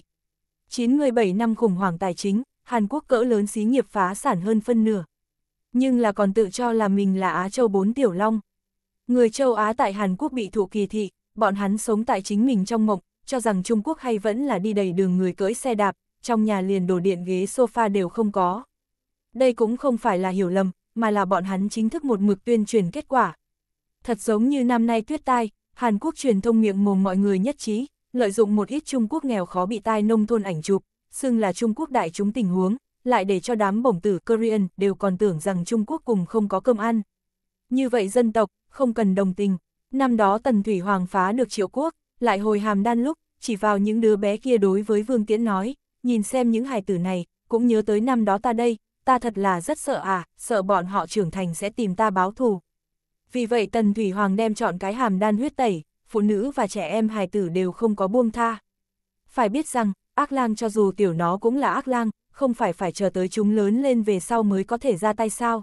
người 97 năm khủng hoảng tài chính, Hàn Quốc cỡ lớn xí nghiệp phá sản hơn phân nửa. Nhưng là còn tự cho là mình là Á Châu bốn tiểu long. Người châu Á tại Hàn Quốc bị thụ kỳ thị, bọn hắn sống tại chính mình trong mộng, cho rằng Trung Quốc hay vẫn là đi đầy đường người cưỡi xe đạp, trong nhà liền đồ điện ghế sofa đều không có. Đây cũng không phải là hiểu lầm, mà là bọn hắn chính thức một mực tuyên truyền kết quả, Thật giống như năm nay tuyết tai, Hàn Quốc truyền thông miệng mồm mọi người nhất trí, lợi dụng một ít Trung Quốc nghèo khó bị tai nông thôn ảnh chụp, xưng là Trung Quốc đại chúng tình huống, lại để cho đám bổng tử Korean đều còn tưởng rằng Trung Quốc cùng không có cơm ăn. Như vậy dân tộc, không cần đồng tình. Năm đó Tần Thủy Hoàng phá được triệu quốc, lại hồi hàm đan lúc, chỉ vào những đứa bé kia đối với Vương Tiễn nói, nhìn xem những hài tử này, cũng nhớ tới năm đó ta đây, ta thật là rất sợ à, sợ bọn họ trưởng thành sẽ tìm ta báo thù. Vì vậy Tần Thủy Hoàng đem chọn cái hàm đan huyết tẩy, phụ nữ và trẻ em hài tử đều không có buông tha. Phải biết rằng, ác lang cho dù tiểu nó cũng là ác lang, không phải phải chờ tới chúng lớn lên về sau mới có thể ra tay sao.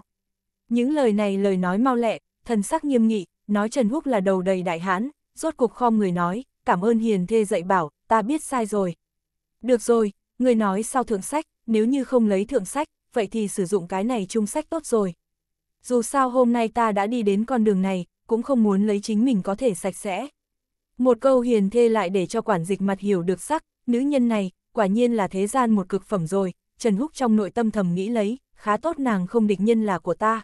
Những lời này lời nói mau lẹ, thần sắc nghiêm nghị, nói Trần Húc là đầu đầy đại hãn, rốt cục khom người nói, cảm ơn hiền thê dạy bảo, ta biết sai rồi. Được rồi, người nói sau thượng sách, nếu như không lấy thượng sách, vậy thì sử dụng cái này chung sách tốt rồi dù sao hôm nay ta đã đi đến con đường này, cũng không muốn lấy chính mình có thể sạch sẽ. Một câu hiền thê lại để cho quản dịch mặt hiểu được sắc, nữ nhân này, quả nhiên là thế gian một cực phẩm rồi, Trần Húc trong nội tâm thầm nghĩ lấy, khá tốt nàng không địch nhân là của ta.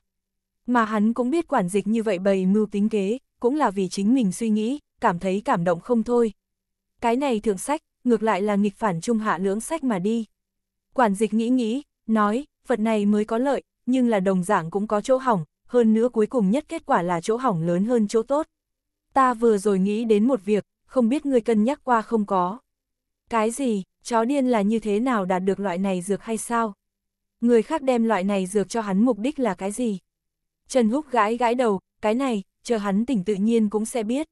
Mà hắn cũng biết quản dịch như vậy bày mưu tính kế, cũng là vì chính mình suy nghĩ, cảm thấy cảm động không thôi. Cái này thượng sách, ngược lại là nghịch phản trung hạ lưỡng sách mà đi. Quản dịch nghĩ nghĩ, nói, vật này mới có lợi, nhưng là đồng dạng cũng có chỗ hỏng, hơn nữa cuối cùng nhất kết quả là chỗ hỏng lớn hơn chỗ tốt. Ta vừa rồi nghĩ đến một việc, không biết ngươi cân nhắc qua không có. Cái gì, chó điên là như thế nào đạt được loại này dược hay sao? Người khác đem loại này dược cho hắn mục đích là cái gì? Trần Húc gãi gãi đầu, cái này, chờ hắn tỉnh tự nhiên cũng sẽ biết.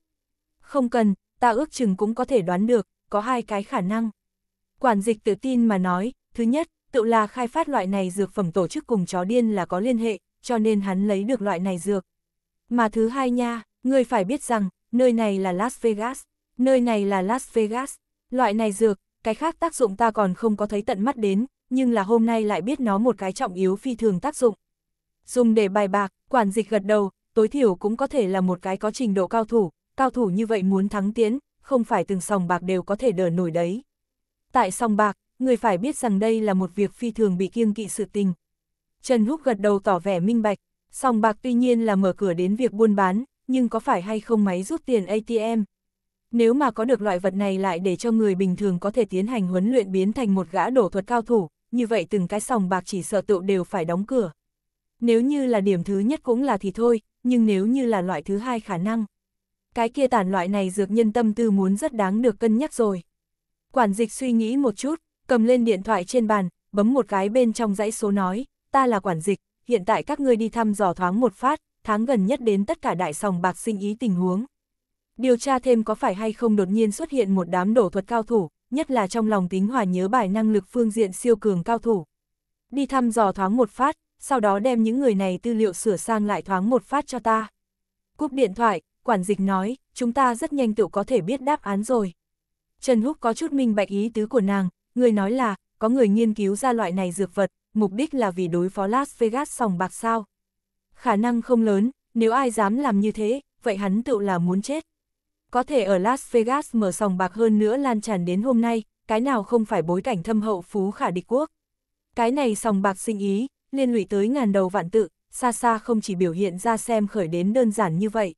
Không cần, ta ước chừng cũng có thể đoán được, có hai cái khả năng. Quản dịch tự tin mà nói, thứ nhất, Tựu là khai phát loại này dược phẩm tổ chức cùng chó điên là có liên hệ, cho nên hắn lấy được loại này dược. Mà thứ hai nha, người phải biết rằng, nơi này là Las Vegas, nơi này là Las Vegas, loại này dược, cái khác tác dụng ta còn không có thấy tận mắt đến, nhưng là hôm nay lại biết nó một cái trọng yếu phi thường tác dụng. Dùng để bài bạc, quản dịch gật đầu, tối thiểu cũng có thể là một cái có trình độ cao thủ, cao thủ như vậy muốn thắng tiến, không phải từng sòng bạc đều có thể đỡ nổi đấy. Tại sòng bạc, người phải biết rằng đây là một việc phi thường bị kiêng kỵ sự tình. Trần Húc gật đầu tỏ vẻ minh bạch, Sòng bạc tuy nhiên là mở cửa đến việc buôn bán, nhưng có phải hay không máy rút tiền ATM? Nếu mà có được loại vật này lại để cho người bình thường có thể tiến hành huấn luyện biến thành một gã đổ thuật cao thủ, như vậy từng cái sòng bạc chỉ sợ tựu đều phải đóng cửa. Nếu như là điểm thứ nhất cũng là thì thôi, nhưng nếu như là loại thứ hai khả năng. Cái kia tản loại này dược nhân tâm tư muốn rất đáng được cân nhắc rồi. Quản dịch suy nghĩ một chút, cầm lên điện thoại trên bàn, bấm một cái bên trong dãy số nói, ta là quản dịch, hiện tại các ngươi đi thăm dò thoáng một phát, tháng gần nhất đến tất cả đại sòng bạc sinh ý tình huống. Điều tra thêm có phải hay không đột nhiên xuất hiện một đám đổ thuật cao thủ, nhất là trong lòng tính hòa nhớ bài năng lực phương diện siêu cường cao thủ. Đi thăm dò thoáng một phát, sau đó đem những người này tư liệu sửa sang lại thoáng một phát cho ta. Cúp điện thoại, quản dịch nói, chúng ta rất nhanh tự có thể biết đáp án rồi. Trần Húc có chút minh bạch ý tứ của nàng, người nói là, có người nghiên cứu ra loại này dược vật, mục đích là vì đối phó Las Vegas sòng bạc sao. Khả năng không lớn, nếu ai dám làm như thế, vậy hắn tự là muốn chết. Có thể ở Las Vegas mở sòng bạc hơn nữa lan tràn đến hôm nay, cái nào không phải bối cảnh thâm hậu phú khả địch quốc. Cái này sòng bạc sinh ý, liên lụy tới ngàn đầu vạn tự, xa xa không chỉ biểu hiện ra xem khởi đến đơn giản như vậy.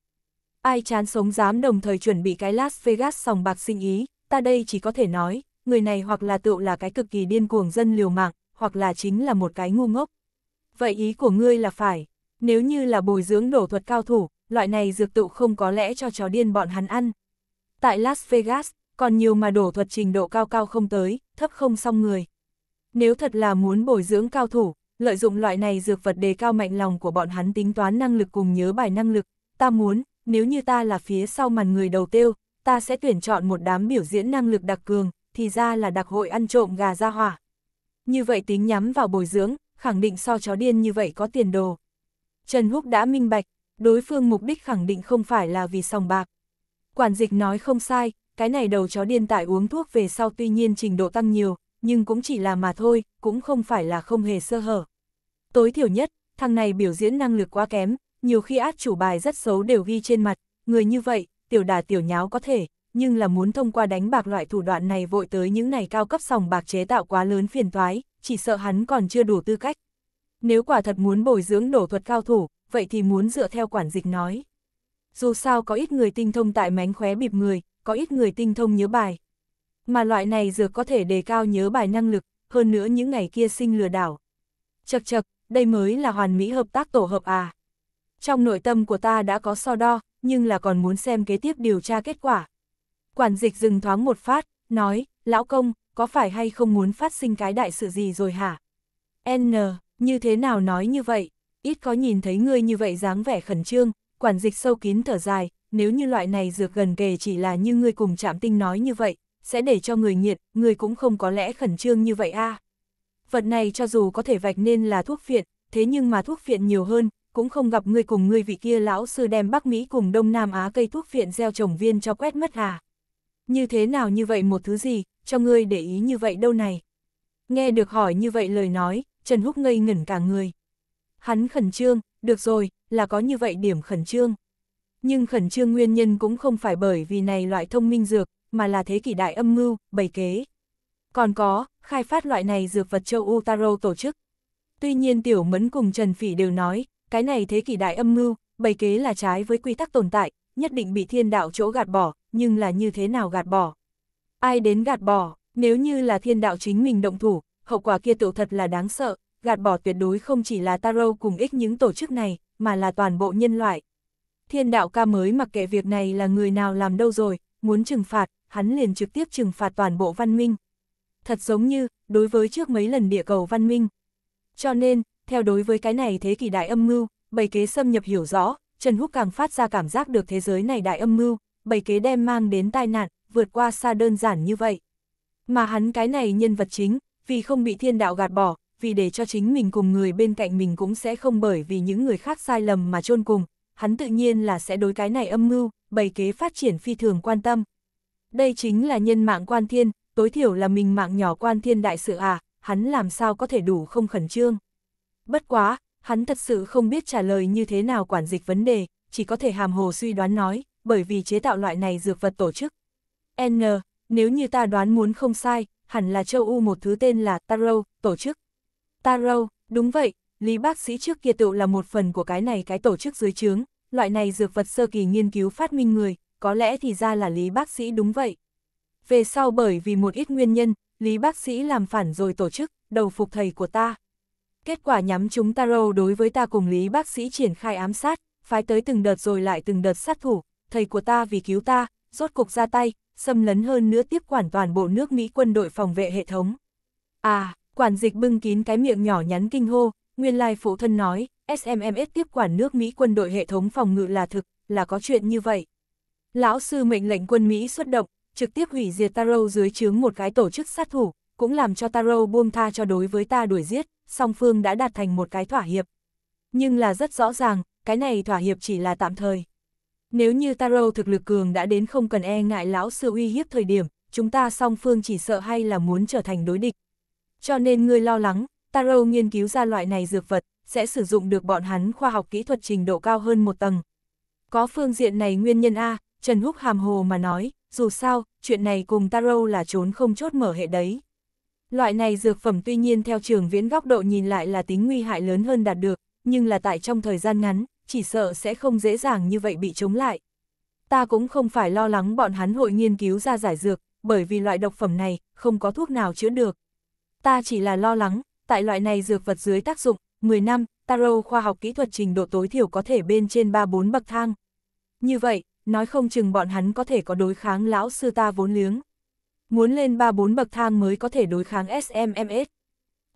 Ai chán sống dám đồng thời chuẩn bị cái Las Vegas sòng bạc sinh ý, ta đây chỉ có thể nói, người này hoặc là tựu là cái cực kỳ điên cuồng dân liều mạng, hoặc là chính là một cái ngu ngốc. Vậy ý của ngươi là phải, nếu như là bồi dưỡng đổ thuật cao thủ, loại này dược tựu không có lẽ cho chó điên bọn hắn ăn. Tại Las Vegas, còn nhiều mà đổ thuật trình độ cao cao không tới, thấp không xong người. Nếu thật là muốn bồi dưỡng cao thủ, lợi dụng loại này dược vật đề cao mạnh lòng của bọn hắn tính toán năng lực cùng nhớ bài năng lực, ta muốn, nếu như ta là phía sau màn người đầu tiêu, ta sẽ tuyển chọn một đám biểu diễn năng lực đặc cường, thì ra là đặc hội ăn trộm gà ra hỏa. Như vậy tính nhắm vào bồi dưỡng, khẳng định so chó điên như vậy có tiền đồ. Trần Húc đã minh bạch, đối phương mục đích khẳng định không phải là vì sòng bạc. Quản dịch nói không sai, cái này đầu chó điên tại uống thuốc về sau tuy nhiên trình độ tăng nhiều, nhưng cũng chỉ là mà thôi, cũng không phải là không hề sơ hở. Tối thiểu nhất, thằng này biểu diễn năng lực quá kém, nhiều khi át chủ bài rất xấu đều ghi trên mặt, người như vậy, tiểu đà tiểu nháo có thể, nhưng là muốn thông qua đánh bạc loại thủ đoạn này vội tới những này cao cấp sòng bạc chế tạo quá lớn phiền toái, chỉ sợ hắn còn chưa đủ tư cách. Nếu quả thật muốn bồi dưỡng đổ thuật cao thủ, vậy thì muốn dựa theo quản dịch nói. Dù sao có ít người tinh thông tại mánh khóe bịp người, có ít người tinh thông nhớ bài. Mà loại này dược có thể đề cao nhớ bài năng lực, hơn nữa những ngày kia sinh lừa đảo. Chật chật, đây mới là hoàn mỹ hợp tác tổ hợp à. Trong nội tâm của ta đã có so đo, nhưng là còn muốn xem kế tiếp điều tra kết quả. Quản dịch dừng thoáng một phát, nói, lão công, có phải hay không muốn phát sinh cái đại sự gì rồi hả? N, như thế nào nói như vậy? Ít có nhìn thấy ngươi như vậy dáng vẻ khẩn trương, quản dịch sâu kín thở dài, nếu như loại này dược gần kề chỉ là như ngươi cùng chạm tinh nói như vậy, sẽ để cho người nghiện, người cũng không có lẽ khẩn trương như vậy a. Vật này cho dù có thể vạch nên là thuốc phiện, thế nhưng mà thuốc phiện nhiều hơn, cũng không gặp ngươi cùng ngươi vị kia lão sư đem Bắc Mỹ cùng Đông Nam Á cây thuốc phiện gieo trồng viên cho quét mất à như thế nào như vậy một thứ gì, cho ngươi để ý như vậy đâu này. Nghe được hỏi như vậy lời nói, Trần Húc ngây ngẩn cả người. Hắn khẩn trương, được rồi, là có như vậy điểm khẩn trương. Nhưng khẩn trương nguyên nhân cũng không phải bởi vì này loại thông minh dược, mà là thế kỷ đại âm mưu, bày kế. Còn có, khai phát loại này dược vật châu utaro tổ chức. Tuy nhiên Tiểu Mẫn cùng Trần Phỉ đều nói, cái này thế kỷ đại âm mưu, bày kế là trái với quy tắc tồn tại, nhất định bị thiên đạo chỗ gạt bỏ, nhưng là như thế nào gạt bỏ. Ai đến gạt bỏ, nếu như là thiên đạo chính mình động thủ, hậu quả kia tiểu thật là đáng sợ, gạt bỏ tuyệt đối không chỉ là Taro cùng ích những tổ chức này, mà là toàn bộ nhân loại. Thiên đạo ca mới mặc kệ việc này là người nào làm đâu rồi, muốn trừng phạt, hắn liền trực tiếp trừng phạt toàn bộ văn minh. Thật giống như, đối với trước mấy lần địa cầu văn minh. Cho nên, theo đối với cái này thế kỷ đại âm mưu, bầy kế xâm nhập hiểu rõ, Trần Húc càng phát ra cảm giác được thế giới này đại âm mưu, bày kế đem mang đến tai nạn, vượt qua xa đơn giản như vậy. Mà hắn cái này nhân vật chính, vì không bị thiên đạo gạt bỏ, vì để cho chính mình cùng người bên cạnh mình cũng sẽ không bởi vì những người khác sai lầm mà chôn cùng, hắn tự nhiên là sẽ đối cái này âm mưu, bày kế phát triển phi thường quan tâm. Đây chính là nhân mạng quan thiên, tối thiểu là mình mạng nhỏ quan thiên đại sự à, hắn làm sao có thể đủ không khẩn trương. Bất quá, hắn thật sự không biết trả lời như thế nào quản dịch vấn đề, chỉ có thể hàm hồ suy đoán nói, bởi vì chế tạo loại này dược vật tổ chức. N, nếu như ta đoán muốn không sai, hẳn là châu U một thứ tên là Taro, tổ chức. Taro, đúng vậy, Lý bác sĩ trước kia tựu là một phần của cái này cái tổ chức dưới chướng, loại này dược vật sơ kỳ nghiên cứu phát minh người, có lẽ thì ra là Lý bác sĩ đúng vậy. Về sau bởi vì một ít nguyên nhân, Lý bác sĩ làm phản rồi tổ chức, đầu phục thầy của ta. Kết quả nhắm chúng Taro đối với ta cùng Lý bác sĩ triển khai ám sát, phái tới từng đợt rồi lại từng đợt sát thủ, thầy của ta vì cứu ta, rốt cục ra tay, xâm lấn hơn nữa tiếp quản toàn bộ nước Mỹ quân đội phòng vệ hệ thống. À, quản dịch bưng kín cái miệng nhỏ nhắn kinh hô, nguyên lai phụ thân nói, SMMS tiếp quản nước Mỹ quân đội hệ thống phòng ngự là thực, là có chuyện như vậy. Lão sư mệnh lệnh quân Mỹ xuất động, trực tiếp hủy diệt Taro dưới chướng một cái tổ chức sát thủ, cũng làm cho Taro buông tha cho đối với ta đuổi giết, song phương đã đạt thành một cái thỏa hiệp. Nhưng là rất rõ ràng, cái này thỏa hiệp chỉ là tạm thời. Nếu như Taro thực lực cường đã đến không cần e ngại lão sư uy hiếp thời điểm, chúng ta song phương chỉ sợ hay là muốn trở thành đối địch. Cho nên ngươi lo lắng, Taro nghiên cứu ra loại này dược vật, sẽ sử dụng được bọn hắn khoa học kỹ thuật trình độ cao hơn một tầng. Có phương diện này nguyên nhân A, Trần Húc hàm hồ mà nói, dù sao, chuyện này cùng Taro là trốn không chốt mở hệ đấy. Loại này dược phẩm tuy nhiên theo trường viễn góc độ nhìn lại là tính nguy hại lớn hơn đạt được, nhưng là tại trong thời gian ngắn, chỉ sợ sẽ không dễ dàng như vậy bị chống lại. Ta cũng không phải lo lắng bọn hắn hội nghiên cứu ra giải dược, bởi vì loại độc phẩm này không có thuốc nào chữa được. Ta chỉ là lo lắng, tại loại này dược vật dưới tác dụng, 10 năm, Taro khoa học kỹ thuật trình độ tối thiểu có thể bên trên 3-4 bậc thang. Như vậy, nói không chừng bọn hắn có thể có đối kháng lão sư ta vốn liếng. Muốn lên 3-4 bậc thang mới có thể đối kháng SMMS.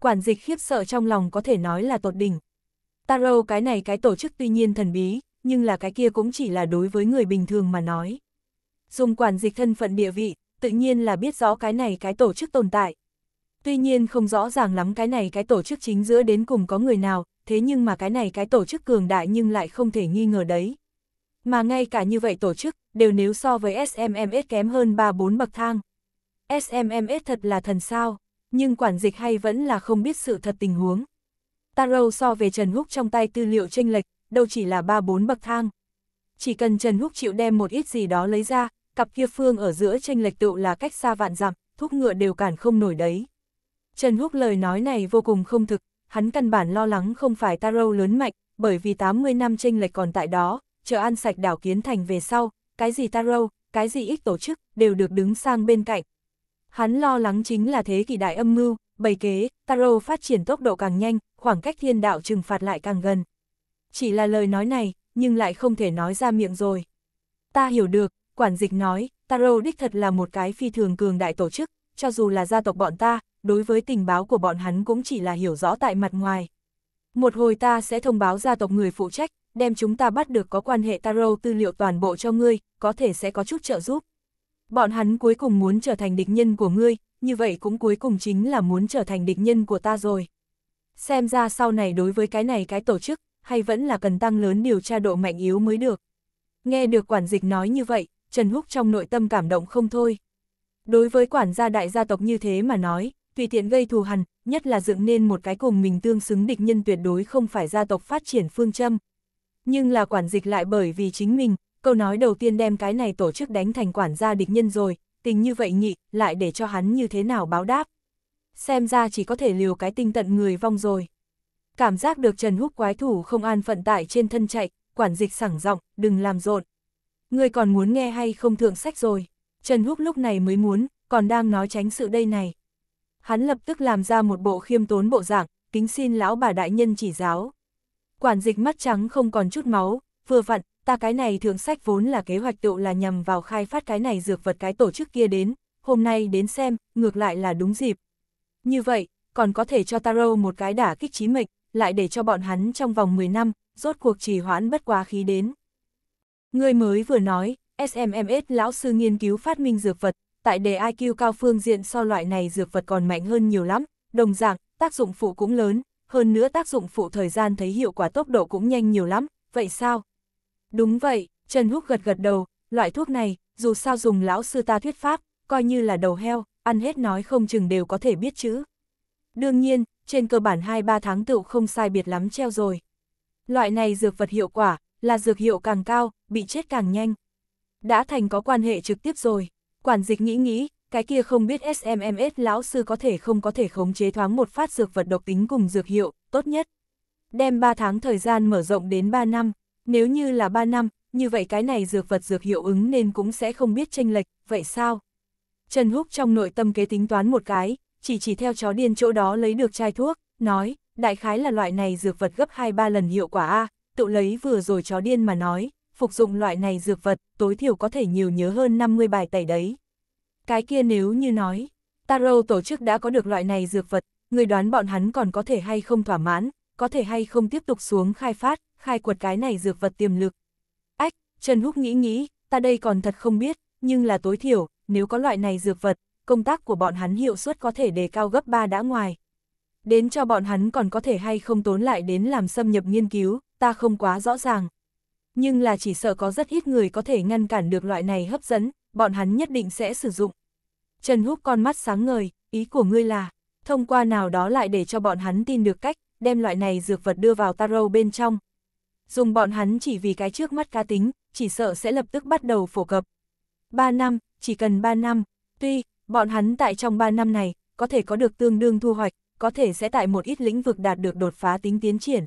Quản dịch khiếp sợ trong lòng có thể nói là tột đỉnh, Taro cái này cái tổ chức tuy nhiên thần bí, nhưng là cái kia cũng chỉ là đối với người bình thường mà nói. Dùng quản dịch thân phận địa vị, tự nhiên là biết rõ cái này cái tổ chức tồn tại. Tuy nhiên không rõ ràng lắm cái này cái tổ chức chính giữa đến cùng có người nào, thế nhưng mà cái này cái tổ chức cường đại nhưng lại không thể nghi ngờ đấy. Mà ngay cả như vậy tổ chức, đều nếu so với SMMS kém hơn 3-4 bậc thang. SMMS thật là thần sao, nhưng quản dịch hay vẫn là không biết sự thật tình huống, Taro so về Trần Húc trong tay tư liệu tranh lệch, đâu chỉ là ba bốn bậc thang. Chỉ cần Trần Húc chịu đem một ít gì đó lấy ra, cặp kia phương ở giữa tranh lệch tựu là cách xa vạn dặm, thúc ngựa đều cản không nổi đấy. Trần Húc lời nói này vô cùng không thực, hắn căn bản lo lắng không phải Taro lớn mạnh, bởi vì 80 năm tranh lệch còn tại đó, chờ ăn sạch đảo kiến thành về sau, cái gì Taro, cái gì ít tổ chức, đều được đứng sang bên cạnh. Hắn lo lắng chính là thế kỷ đại âm mưu, bày kế, Taro phát triển tốc độ càng nhanh, khoảng cách thiên đạo trừng phạt lại càng gần. Chỉ là lời nói này, nhưng lại không thể nói ra miệng rồi. Ta hiểu được, quản dịch nói, Taro đích thật là một cái phi thường cường đại tổ chức, cho dù là gia tộc bọn ta, đối với tình báo của bọn hắn cũng chỉ là hiểu rõ tại mặt ngoài. Một hồi ta sẽ thông báo gia tộc người phụ trách, đem chúng ta bắt được có quan hệ Taro tư liệu toàn bộ cho ngươi, có thể sẽ có chút trợ giúp. Bọn hắn cuối cùng muốn trở thành địch nhân của ngươi, như vậy cũng cuối cùng chính là muốn trở thành địch nhân của ta rồi xem ra sau này đối với cái này cái tổ chức, hay vẫn là cần tăng lớn điều tra độ mạnh yếu mới được. Nghe được quản dịch nói như vậy, Trần Húc trong nội tâm cảm động không thôi. Đối với quản gia đại gia tộc như thế mà nói, tùy tiện gây thù hằn, nhất là dựng nên một cái cùng mình tương xứng địch nhân tuyệt đối không phải gia tộc phát triển phương châm. Nhưng là quản dịch lại bởi vì chính mình, câu nói đầu tiên đem cái này tổ chức đánh thành quản gia địch nhân rồi, tình như vậy nhị, lại để cho hắn như thế nào báo đáp xem ra chỉ có thể liều cái tinh tận người vong rồi. Cảm giác được Trần Húc quái thủ không an phận tại trên thân chạy, quản dịch sẳng giọng, đừng làm rộn. người còn muốn nghe hay không thượng sách rồi. Trần Húc lúc này mới muốn, còn đang nói tránh sự đây này. Hắn lập tức làm ra một bộ khiêm tốn bộ dạng, kính xin lão bà đại nhân chỉ giáo. Quản dịch mắt trắng không còn chút máu, vừa vặn, ta cái này thượng sách vốn là kế hoạch tựu là nhằm vào khai phát cái này dược vật cái tổ chức kia đến, hôm nay đến xem, ngược lại là đúng dịp, như vậy, còn có thể cho Taro một cái đả kích chí mệnh, lại để cho bọn hắn trong vòng 10 năm, rốt cuộc trì hoãn bất quá khí đến. Người mới vừa nói, SMMS lão sư nghiên cứu phát minh dược vật, tại đề IQ cao phương diện so loại này dược vật còn mạnh hơn nhiều lắm, đồng dạng, tác dụng phụ cũng lớn, hơn nữa tác dụng phụ thời gian thấy hiệu quả tốc độ cũng nhanh nhiều lắm, vậy sao? Đúng vậy, Trần Húc gật gật đầu, loại thuốc này, dù sao dùng lão sư ta thuyết pháp, coi như là đầu heo, ăn hết nói không chừng đều có thể biết chữ. Đương nhiên, trên cơ bản 2-3 tháng tựu không sai biệt lắm treo rồi. Loại này dược vật hiệu quả, là dược hiệu càng cao, bị chết càng nhanh. Đã thành có quan hệ trực tiếp rồi, quản dịch nghĩ nghĩ, cái kia không biết SMMS lão sư có thể không có thể khống chế thoáng một phát dược vật độc tính cùng dược hiệu, tốt nhất. Đem 3 tháng thời gian mở rộng đến 3 năm, nếu như là 3 năm, như vậy cái này dược vật dược hiệu ứng nên cũng sẽ không biết tranh lệch, vậy sao? Trần Húc trong nội tâm kế tính toán một cái, chỉ chỉ theo chó điên chỗ đó lấy được chai thuốc, nói, đại khái là loại này dược vật gấp 2-3 lần hiệu quả A, tự lấy vừa rồi chó điên mà nói, phục dụng loại này dược vật tối thiểu có thể nhiều nhớ hơn 50 bài tẩy đấy. Cái kia nếu như nói, Taro tổ chức đã có được loại này dược vật, người đoán bọn hắn còn có thể hay không thỏa mãn, có thể hay không tiếp tục xuống khai phát, khai quật cái này dược vật tiềm lực. Ách, Trần Húc nghĩ nghĩ, ta đây còn thật không biết, nhưng là tối thiểu, nếu có loại này dược vật, công tác của bọn hắn hiệu suất có thể đề cao gấp 3 đã ngoài. Đến cho bọn hắn còn có thể hay không tốn lại đến làm xâm nhập nghiên cứu, ta không quá rõ ràng. Nhưng là chỉ sợ có rất ít người có thể ngăn cản được loại này hấp dẫn, bọn hắn nhất định sẽ sử dụng. Trần hút con mắt sáng ngời, ý của ngươi là, thông qua nào đó lại để cho bọn hắn tin được cách, đem loại này dược vật đưa vào tarot bên trong. Dùng bọn hắn chỉ vì cái trước mắt cá tính, chỉ sợ sẽ lập tức bắt đầu phổ cập. 3 năm, chỉ cần 3 năm. Tuy, bọn hắn tại trong 3 năm này, có thể có được tương đương thu hoạch, có thể sẽ tại một ít lĩnh vực đạt được đột phá tính tiến triển.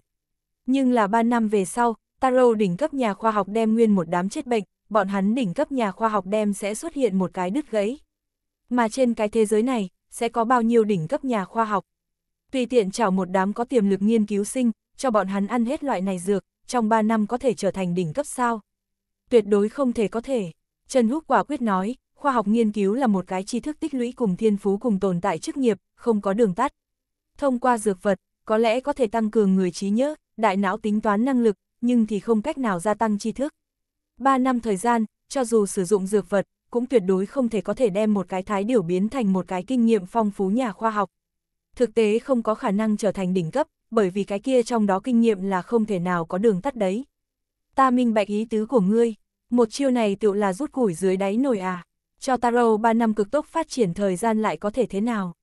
Nhưng là 3 năm về sau, Taro đỉnh cấp nhà khoa học đem nguyên một đám chết bệnh, bọn hắn đỉnh cấp nhà khoa học đem sẽ xuất hiện một cái đứt gãy. Mà trên cái thế giới này, sẽ có bao nhiêu đỉnh cấp nhà khoa học. Tùy tiện chào một đám có tiềm lực nghiên cứu sinh, cho bọn hắn ăn hết loại này dược, trong 3 năm có thể trở thành đỉnh cấp sao. Tuyệt đối không thể có thể. Trần Húc quả quyết nói, khoa học nghiên cứu là một cái tri thức tích lũy cùng thiên phú cùng tồn tại chức nghiệp, không có đường tắt. Thông qua dược vật, có lẽ có thể tăng cường người trí nhớ, đại não tính toán năng lực, nhưng thì không cách nào gia tăng tri thức. 3 năm thời gian, cho dù sử dụng dược vật, cũng tuyệt đối không thể có thể đem một cái thái điều biến thành một cái kinh nghiệm phong phú nhà khoa học. Thực tế không có khả năng trở thành đỉnh cấp, bởi vì cái kia trong đó kinh nghiệm là không thể nào có đường tắt đấy. Ta minh bạch ý tứ của ngươi, một chiêu này tựu là rút củi dưới đáy nồi à. Cho Taro 3 năm cực tốc phát triển thời gian lại có thể thế nào.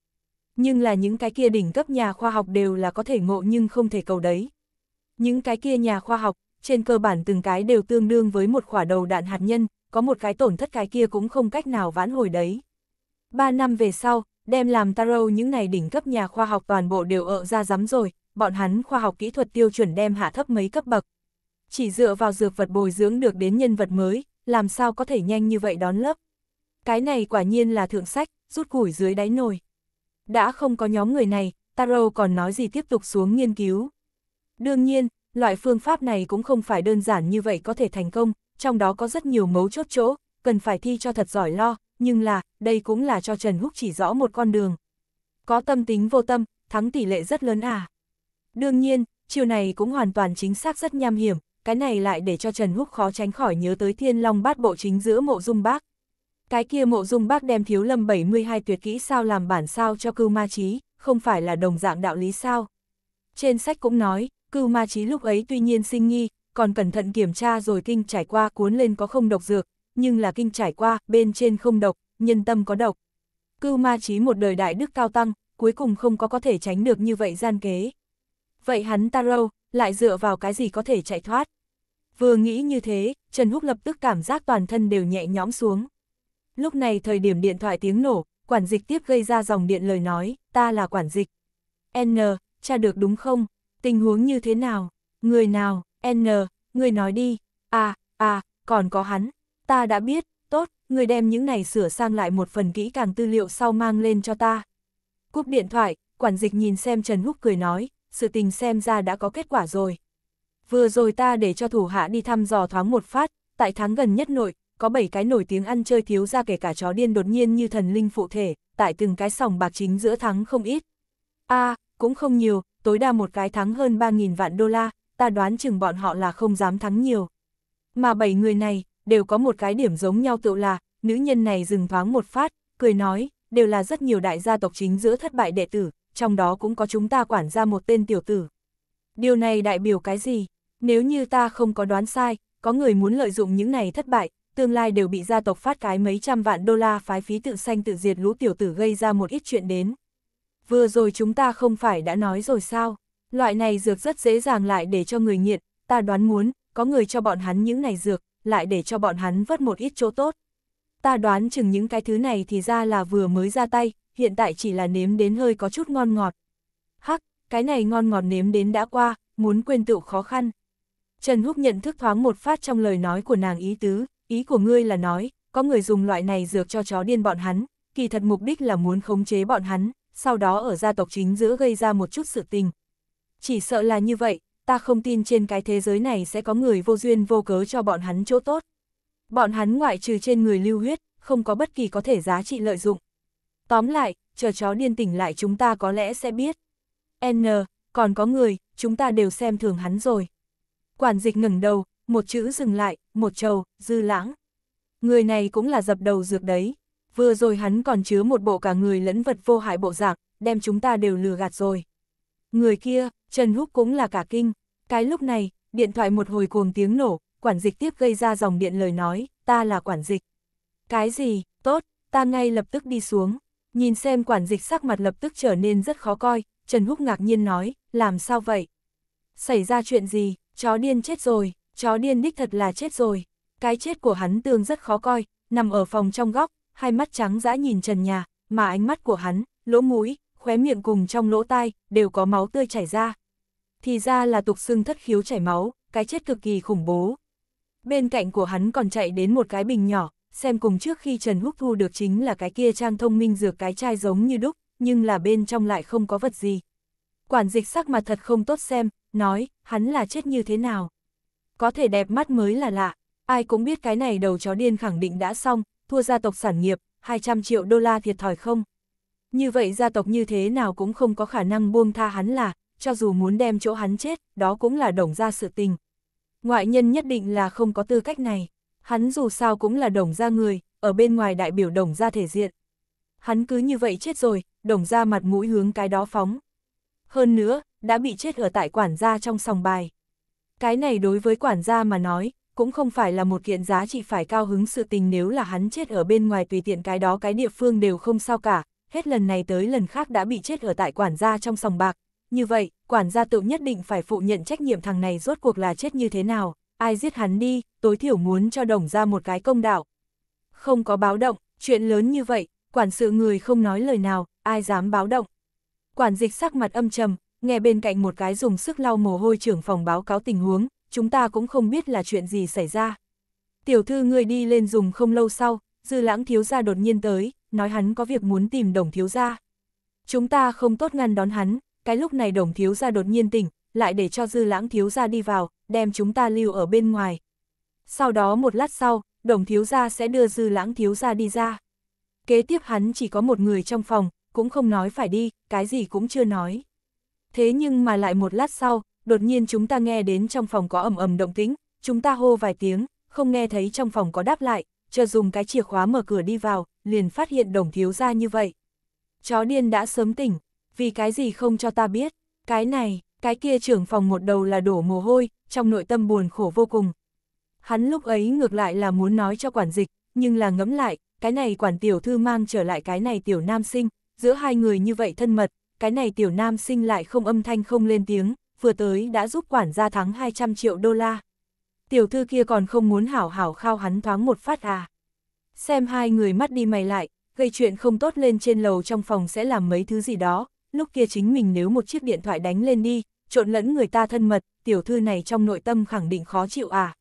Nhưng là những cái kia đỉnh cấp nhà khoa học đều là có thể ngộ nhưng không thể cầu đấy. Những cái kia nhà khoa học, trên cơ bản từng cái đều tương đương với một quả đầu đạn hạt nhân, có một cái tổn thất cái kia cũng không cách nào vãn hồi đấy. 3 năm về sau, đem làm Taro những này đỉnh cấp nhà khoa học toàn bộ đều ở ra rắm rồi, bọn hắn khoa học kỹ thuật tiêu chuẩn đem hạ thấp mấy cấp bậc. Chỉ dựa vào dược vật bồi dưỡng được đến nhân vật mới, làm sao có thể nhanh như vậy đón lớp. Cái này quả nhiên là thượng sách, rút củi dưới đáy nồi. Đã không có nhóm người này, Taro còn nói gì tiếp tục xuống nghiên cứu. Đương nhiên, loại phương pháp này cũng không phải đơn giản như vậy có thể thành công, trong đó có rất nhiều mấu chốt chỗ, cần phải thi cho thật giỏi lo, nhưng là, đây cũng là cho Trần Húc chỉ rõ một con đường. Có tâm tính vô tâm, thắng tỷ lệ rất lớn à. Đương nhiên, chiều này cũng hoàn toàn chính xác rất nham hiểm, cái này lại để cho Trần Húc khó tránh khỏi nhớ tới thiên long bát bộ chính giữa mộ dung bác. Cái kia mộ dung bác đem thiếu lâm 72 tuyệt kỹ sao làm bản sao cho cưu ma trí, không phải là đồng dạng đạo lý sao. Trên sách cũng nói, cưu ma trí lúc ấy tuy nhiên sinh nghi, còn cẩn thận kiểm tra rồi kinh trải qua cuốn lên có không độc dược, nhưng là kinh trải qua, bên trên không độc, nhân tâm có độc. Cưu ma trí một đời đại đức cao tăng, cuối cùng không có có thể tránh được như vậy gian kế. Vậy hắn ta râu, lại dựa vào cái gì có thể chạy thoát. Vừa nghĩ như thế, Trần Húc lập tức cảm giác toàn thân đều nhẹ nhõm xuống. Lúc này thời điểm điện thoại tiếng nổ, quản dịch tiếp gây ra dòng điện lời nói, ta là quản dịch. N, cha được đúng không? Tình huống như thế nào? Người nào? N, người nói đi. À, à, còn có hắn. Ta đã biết, tốt, người đem những này sửa sang lại một phần kỹ càng tư liệu sau mang lên cho ta. Cúp điện thoại, quản dịch nhìn xem Trần Húc cười nói, sự tình xem ra đã có kết quả rồi vừa rồi ta để cho thủ hạ đi thăm dò thoáng một phát, tại tháng gần nhất nội, có 7 cái nổi tiếng ăn chơi thiếu ra kể cả chó điên đột nhiên như thần linh phụ thể, tại từng cái sòng bạc chính giữa thắng không ít. a cũng không nhiều, tối đa một cái thắng hơn 3.000 vạn đô la, ta đoán chừng bọn họ là không dám thắng nhiều. Mà 7 người này, đều có một cái điểm giống nhau tự là, nữ nhân này dừng thoáng một phát, cười nói, đều là rất nhiều đại gia tộc chính giữa thất bại đệ tử, trong đó cũng có chúng ta quản gia một tên tiểu tử. Điều này đại biểu cái gì? Nếu như ta không có đoán sai, có người muốn lợi dụng những này thất bại, tương lai đều bị gia tộc phát cái mấy trăm vạn đô la phái phí tự xanh tự diệt lũ tiểu tử gây ra một ít chuyện đến. Vừa rồi chúng ta không phải đã nói rồi sao, loại này dược rất dễ dàng lại để cho người nghiện, ta đoán muốn, có người cho bọn hắn những này dược, lại để cho bọn hắn vớt một ít chỗ tốt. Ta đoán chừng những cái thứ này thì ra là vừa mới ra tay, hiện tại chỉ là nếm đến hơi có chút ngon ngọt. Hắc, cái này ngon ngọt nếm đến đã qua, muốn quên tựu khó khăn. Trần Húc nhận thức thoáng một phát trong lời nói của nàng ý tứ, ý của ngươi là nói, có người dùng loại này dược cho chó điên bọn hắn, kỳ thật mục đích là muốn khống chế bọn hắn, sau đó ở gia tộc chính giữa gây ra một chút sự tình. Chỉ sợ là như vậy, ta không tin trên cái thế giới này sẽ có người vô duyên vô cớ cho bọn hắn chỗ tốt. Bọn hắn ngoại trừ trên người lưu huyết, không có bất kỳ có thể giá trị lợi dụng. Tóm lại, chờ chó điên tỉnh lại chúng ta có lẽ sẽ biết. N, còn có người, chúng ta đều xem thường hắn rồi. Quản dịch ngẩng đầu, một chữ dừng lại, một trầu, dư lãng. Người này cũng là dập đầu dược đấy. Vừa rồi hắn còn chứa một bộ cả người lẫn vật vô hại bộ dạng, đem chúng ta đều lừa gạt rồi. Người kia, Trần Húc cũng là cả kinh. Cái lúc này, điện thoại một hồi cuồng tiếng nổ, quản dịch tiếp gây ra dòng điện lời nói, ta là quản dịch. Cái gì, tốt, ta ngay lập tức đi xuống. Nhìn xem quản dịch sắc mặt lập tức trở nên rất khó coi, Trần Húc ngạc nhiên nói, làm sao vậy? Xảy ra chuyện gì? Chó điên chết rồi, chó điên đích thật là chết rồi. Cái chết của hắn tương rất khó coi, nằm ở phòng trong góc, hai mắt trắng dã nhìn trần nhà, mà ánh mắt của hắn, lỗ mũi, khóe miệng cùng trong lỗ tai, đều có máu tươi chảy ra. Thì ra là tục xương thất khiếu chảy máu, cái chết cực kỳ khủng bố. Bên cạnh của hắn còn chạy đến một cái bình nhỏ, xem cùng trước khi Trần Húc thu được chính là cái kia trang thông minh dược cái chai giống như đúc, nhưng là bên trong lại không có vật gì. Quản dịch sắc mặt thật không tốt xem, nói, hắn là chết như thế nào. Có thể đẹp mắt mới là lạ, ai cũng biết cái này đầu chó điên khẳng định đã xong, thua gia tộc sản nghiệp, 200 triệu đô la thiệt thòi không. Như vậy gia tộc như thế nào cũng không có khả năng buông tha hắn là, cho dù muốn đem chỗ hắn chết, đó cũng là đồng gia sự tình. Ngoại nhân nhất định là không có tư cách này, hắn dù sao cũng là đồng gia người, ở bên ngoài đại biểu đồng gia thể diện. Hắn cứ như vậy chết rồi, đồng gia mặt mũi hướng cái đó phóng. Hơn nữa, đã bị chết ở tại quản gia trong sòng bài. Cái này đối với quản gia mà nói, cũng không phải là một kiện giá trị phải cao hứng sự tình nếu là hắn chết ở bên ngoài tùy tiện cái đó cái địa phương đều không sao cả, hết lần này tới lần khác đã bị chết ở tại quản gia trong sòng bạc. Như vậy, quản gia tự nhất định phải phụ nhận trách nhiệm thằng này rốt cuộc là chết như thế nào, ai giết hắn đi, tối thiểu muốn cho đồng ra một cái công đạo. Không có báo động, chuyện lớn như vậy, quản sự người không nói lời nào, ai dám báo động. Quản dịch sắc mặt âm trầm, Nghe bên cạnh một cái dùng sức lau mồ hôi trưởng phòng báo cáo tình huống, chúng ta cũng không biết là chuyện gì xảy ra. Tiểu thư người đi lên dùng không lâu sau, dư lãng thiếu gia đột nhiên tới, nói hắn có việc muốn tìm đồng thiếu gia. Chúng ta không tốt ngăn đón hắn, cái lúc này đồng thiếu gia đột nhiên tỉnh, lại để cho dư lãng thiếu gia đi vào, đem chúng ta lưu ở bên ngoài. Sau đó một lát sau, đồng thiếu gia sẽ đưa dư lãng thiếu gia đi ra. Kế tiếp hắn chỉ có một người trong phòng, cũng không nói phải đi, cái gì cũng chưa nói. Thế nhưng mà lại một lát sau, đột nhiên chúng ta nghe đến trong phòng có ầm ầm động tĩnh, chúng ta hô vài tiếng, không nghe thấy trong phòng có đáp lại, chờ dùng cái chìa khóa mở cửa đi vào, liền phát hiện đồng thiếu ra như vậy. Chó điên đã sớm tỉnh, vì cái gì không cho ta biết, cái này, cái kia trưởng phòng một đầu là đổ mồ hôi, trong nội tâm buồn khổ vô cùng. Hắn lúc ấy ngược lại là muốn nói cho quản dịch, nhưng là ngẫm lại, cái này quản tiểu thư mang trở lại cái này tiểu nam sinh, giữa hai người như vậy thân mật, cái này tiểu nam sinh lại không âm thanh không lên tiếng, vừa tới đã giúp quản gia thắng 200 triệu đô la. Tiểu thư kia còn không muốn hảo hảo khao hắn thoáng một phát à. Xem hai người mắt đi mày lại, gây chuyện không tốt lên trên lầu trong phòng sẽ làm mấy thứ gì đó, lúc kia chính mình nếu một chiếc điện thoại đánh lên đi, trộn lẫn người ta thân mật, tiểu thư này trong nội tâm khẳng định khó chịu à.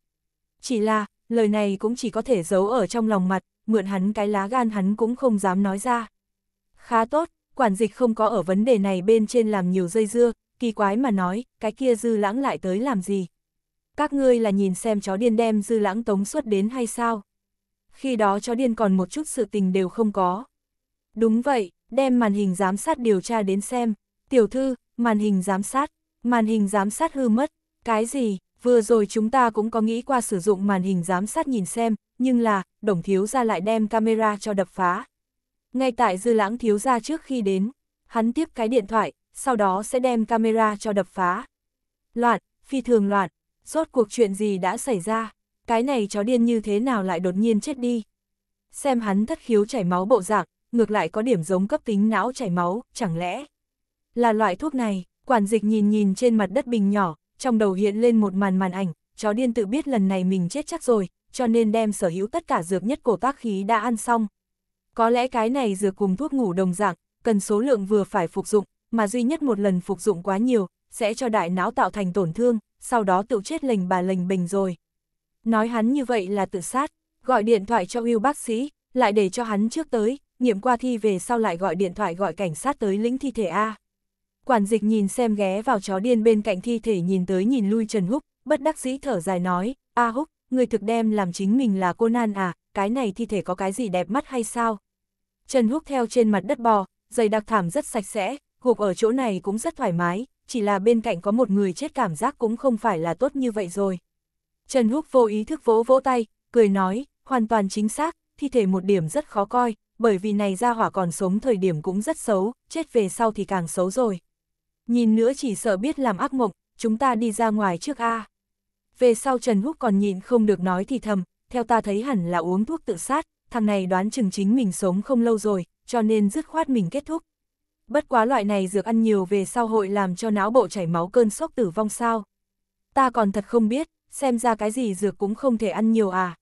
Chỉ là, lời này cũng chỉ có thể giấu ở trong lòng mặt, mượn hắn cái lá gan hắn cũng không dám nói ra. Khá tốt, quản dịch không có ở vấn đề này bên trên làm nhiều dây dưa, kỳ quái mà nói, cái kia dư lãng lại tới làm gì? Các ngươi là nhìn xem chó điên đem dư lãng tống xuất đến hay sao? Khi đó chó điên còn một chút sự tình đều không có. Đúng vậy, đem màn hình giám sát điều tra đến xem, tiểu thư, màn hình giám sát, màn hình giám sát hư mất, cái gì, vừa rồi chúng ta cũng có nghĩ qua sử dụng màn hình giám sát nhìn xem, nhưng là, đồng thiếu ra lại đem camera cho đập phá, ngay tại dư lãng thiếu ra trước khi đến, hắn tiếp cái điện thoại, sau đó sẽ đem camera cho đập phá. Loạn, phi thường loạn, rốt cuộc chuyện gì đã xảy ra, cái này chó điên như thế nào lại đột nhiên chết đi. Xem hắn thất khiếu chảy máu bộ dạng, ngược lại có điểm giống cấp tính não chảy máu, chẳng lẽ là loại thuốc này, quản dịch nhìn nhìn trên mặt đất bình nhỏ, trong đầu hiện lên một màn màn ảnh, chó điên tự biết lần này mình chết chắc rồi, cho nên đem sở hữu tất cả dược nhất cổ tác khí đã ăn xong, có lẽ cái này dược cùng thuốc ngủ đồng dạng, cần số lượng vừa phải phục dụng, mà duy nhất một lần phục dụng quá nhiều, sẽ cho đại não tạo thành tổn thương, sau đó tự chết lình bà lình bình rồi. Nói hắn như vậy là tự sát, gọi điện thoại cho yêu bác sĩ, lại để cho hắn trước tới, nghiệm qua thi về sau lại gọi điện thoại gọi cảnh sát tới lĩnh thi thể A. Quản dịch nhìn xem ghé vào chó điên bên cạnh thi thể nhìn tới nhìn lui Trần Húc, bất đắc dĩ thở dài nói, A Húc, người thực đem làm chính mình là cô nan à, cái này thi thể có cái gì đẹp mắt hay sao? Trần Húc theo trên mặt đất bò, giày đặc thảm rất sạch sẽ, gục ở chỗ này cũng rất thoải mái, chỉ là bên cạnh có một người chết cảm giác cũng không phải là tốt như vậy rồi. Trần Húc vô ý thức vỗ vỗ tay, cười nói, hoàn toàn chính xác, thi thể một điểm rất khó coi, bởi vì này ra hỏa còn sống thời điểm cũng rất xấu, chết về sau thì càng xấu rồi. Nhìn nữa chỉ sợ biết làm ác mộng, chúng ta đi ra ngoài trước A. Về sau Trần Húc còn nhịn không được nói thì thầm, theo ta thấy hẳn là uống thuốc tự sát, thằng này đoán chừng chính mình sống không lâu rồi, cho nên dứt khoát mình kết thúc. Bất quá loại này dược ăn nhiều về sau hội làm cho não bộ chảy máu cơn sốc tử vong sao. Ta còn thật không biết, xem ra cái gì dược cũng không thể ăn nhiều à.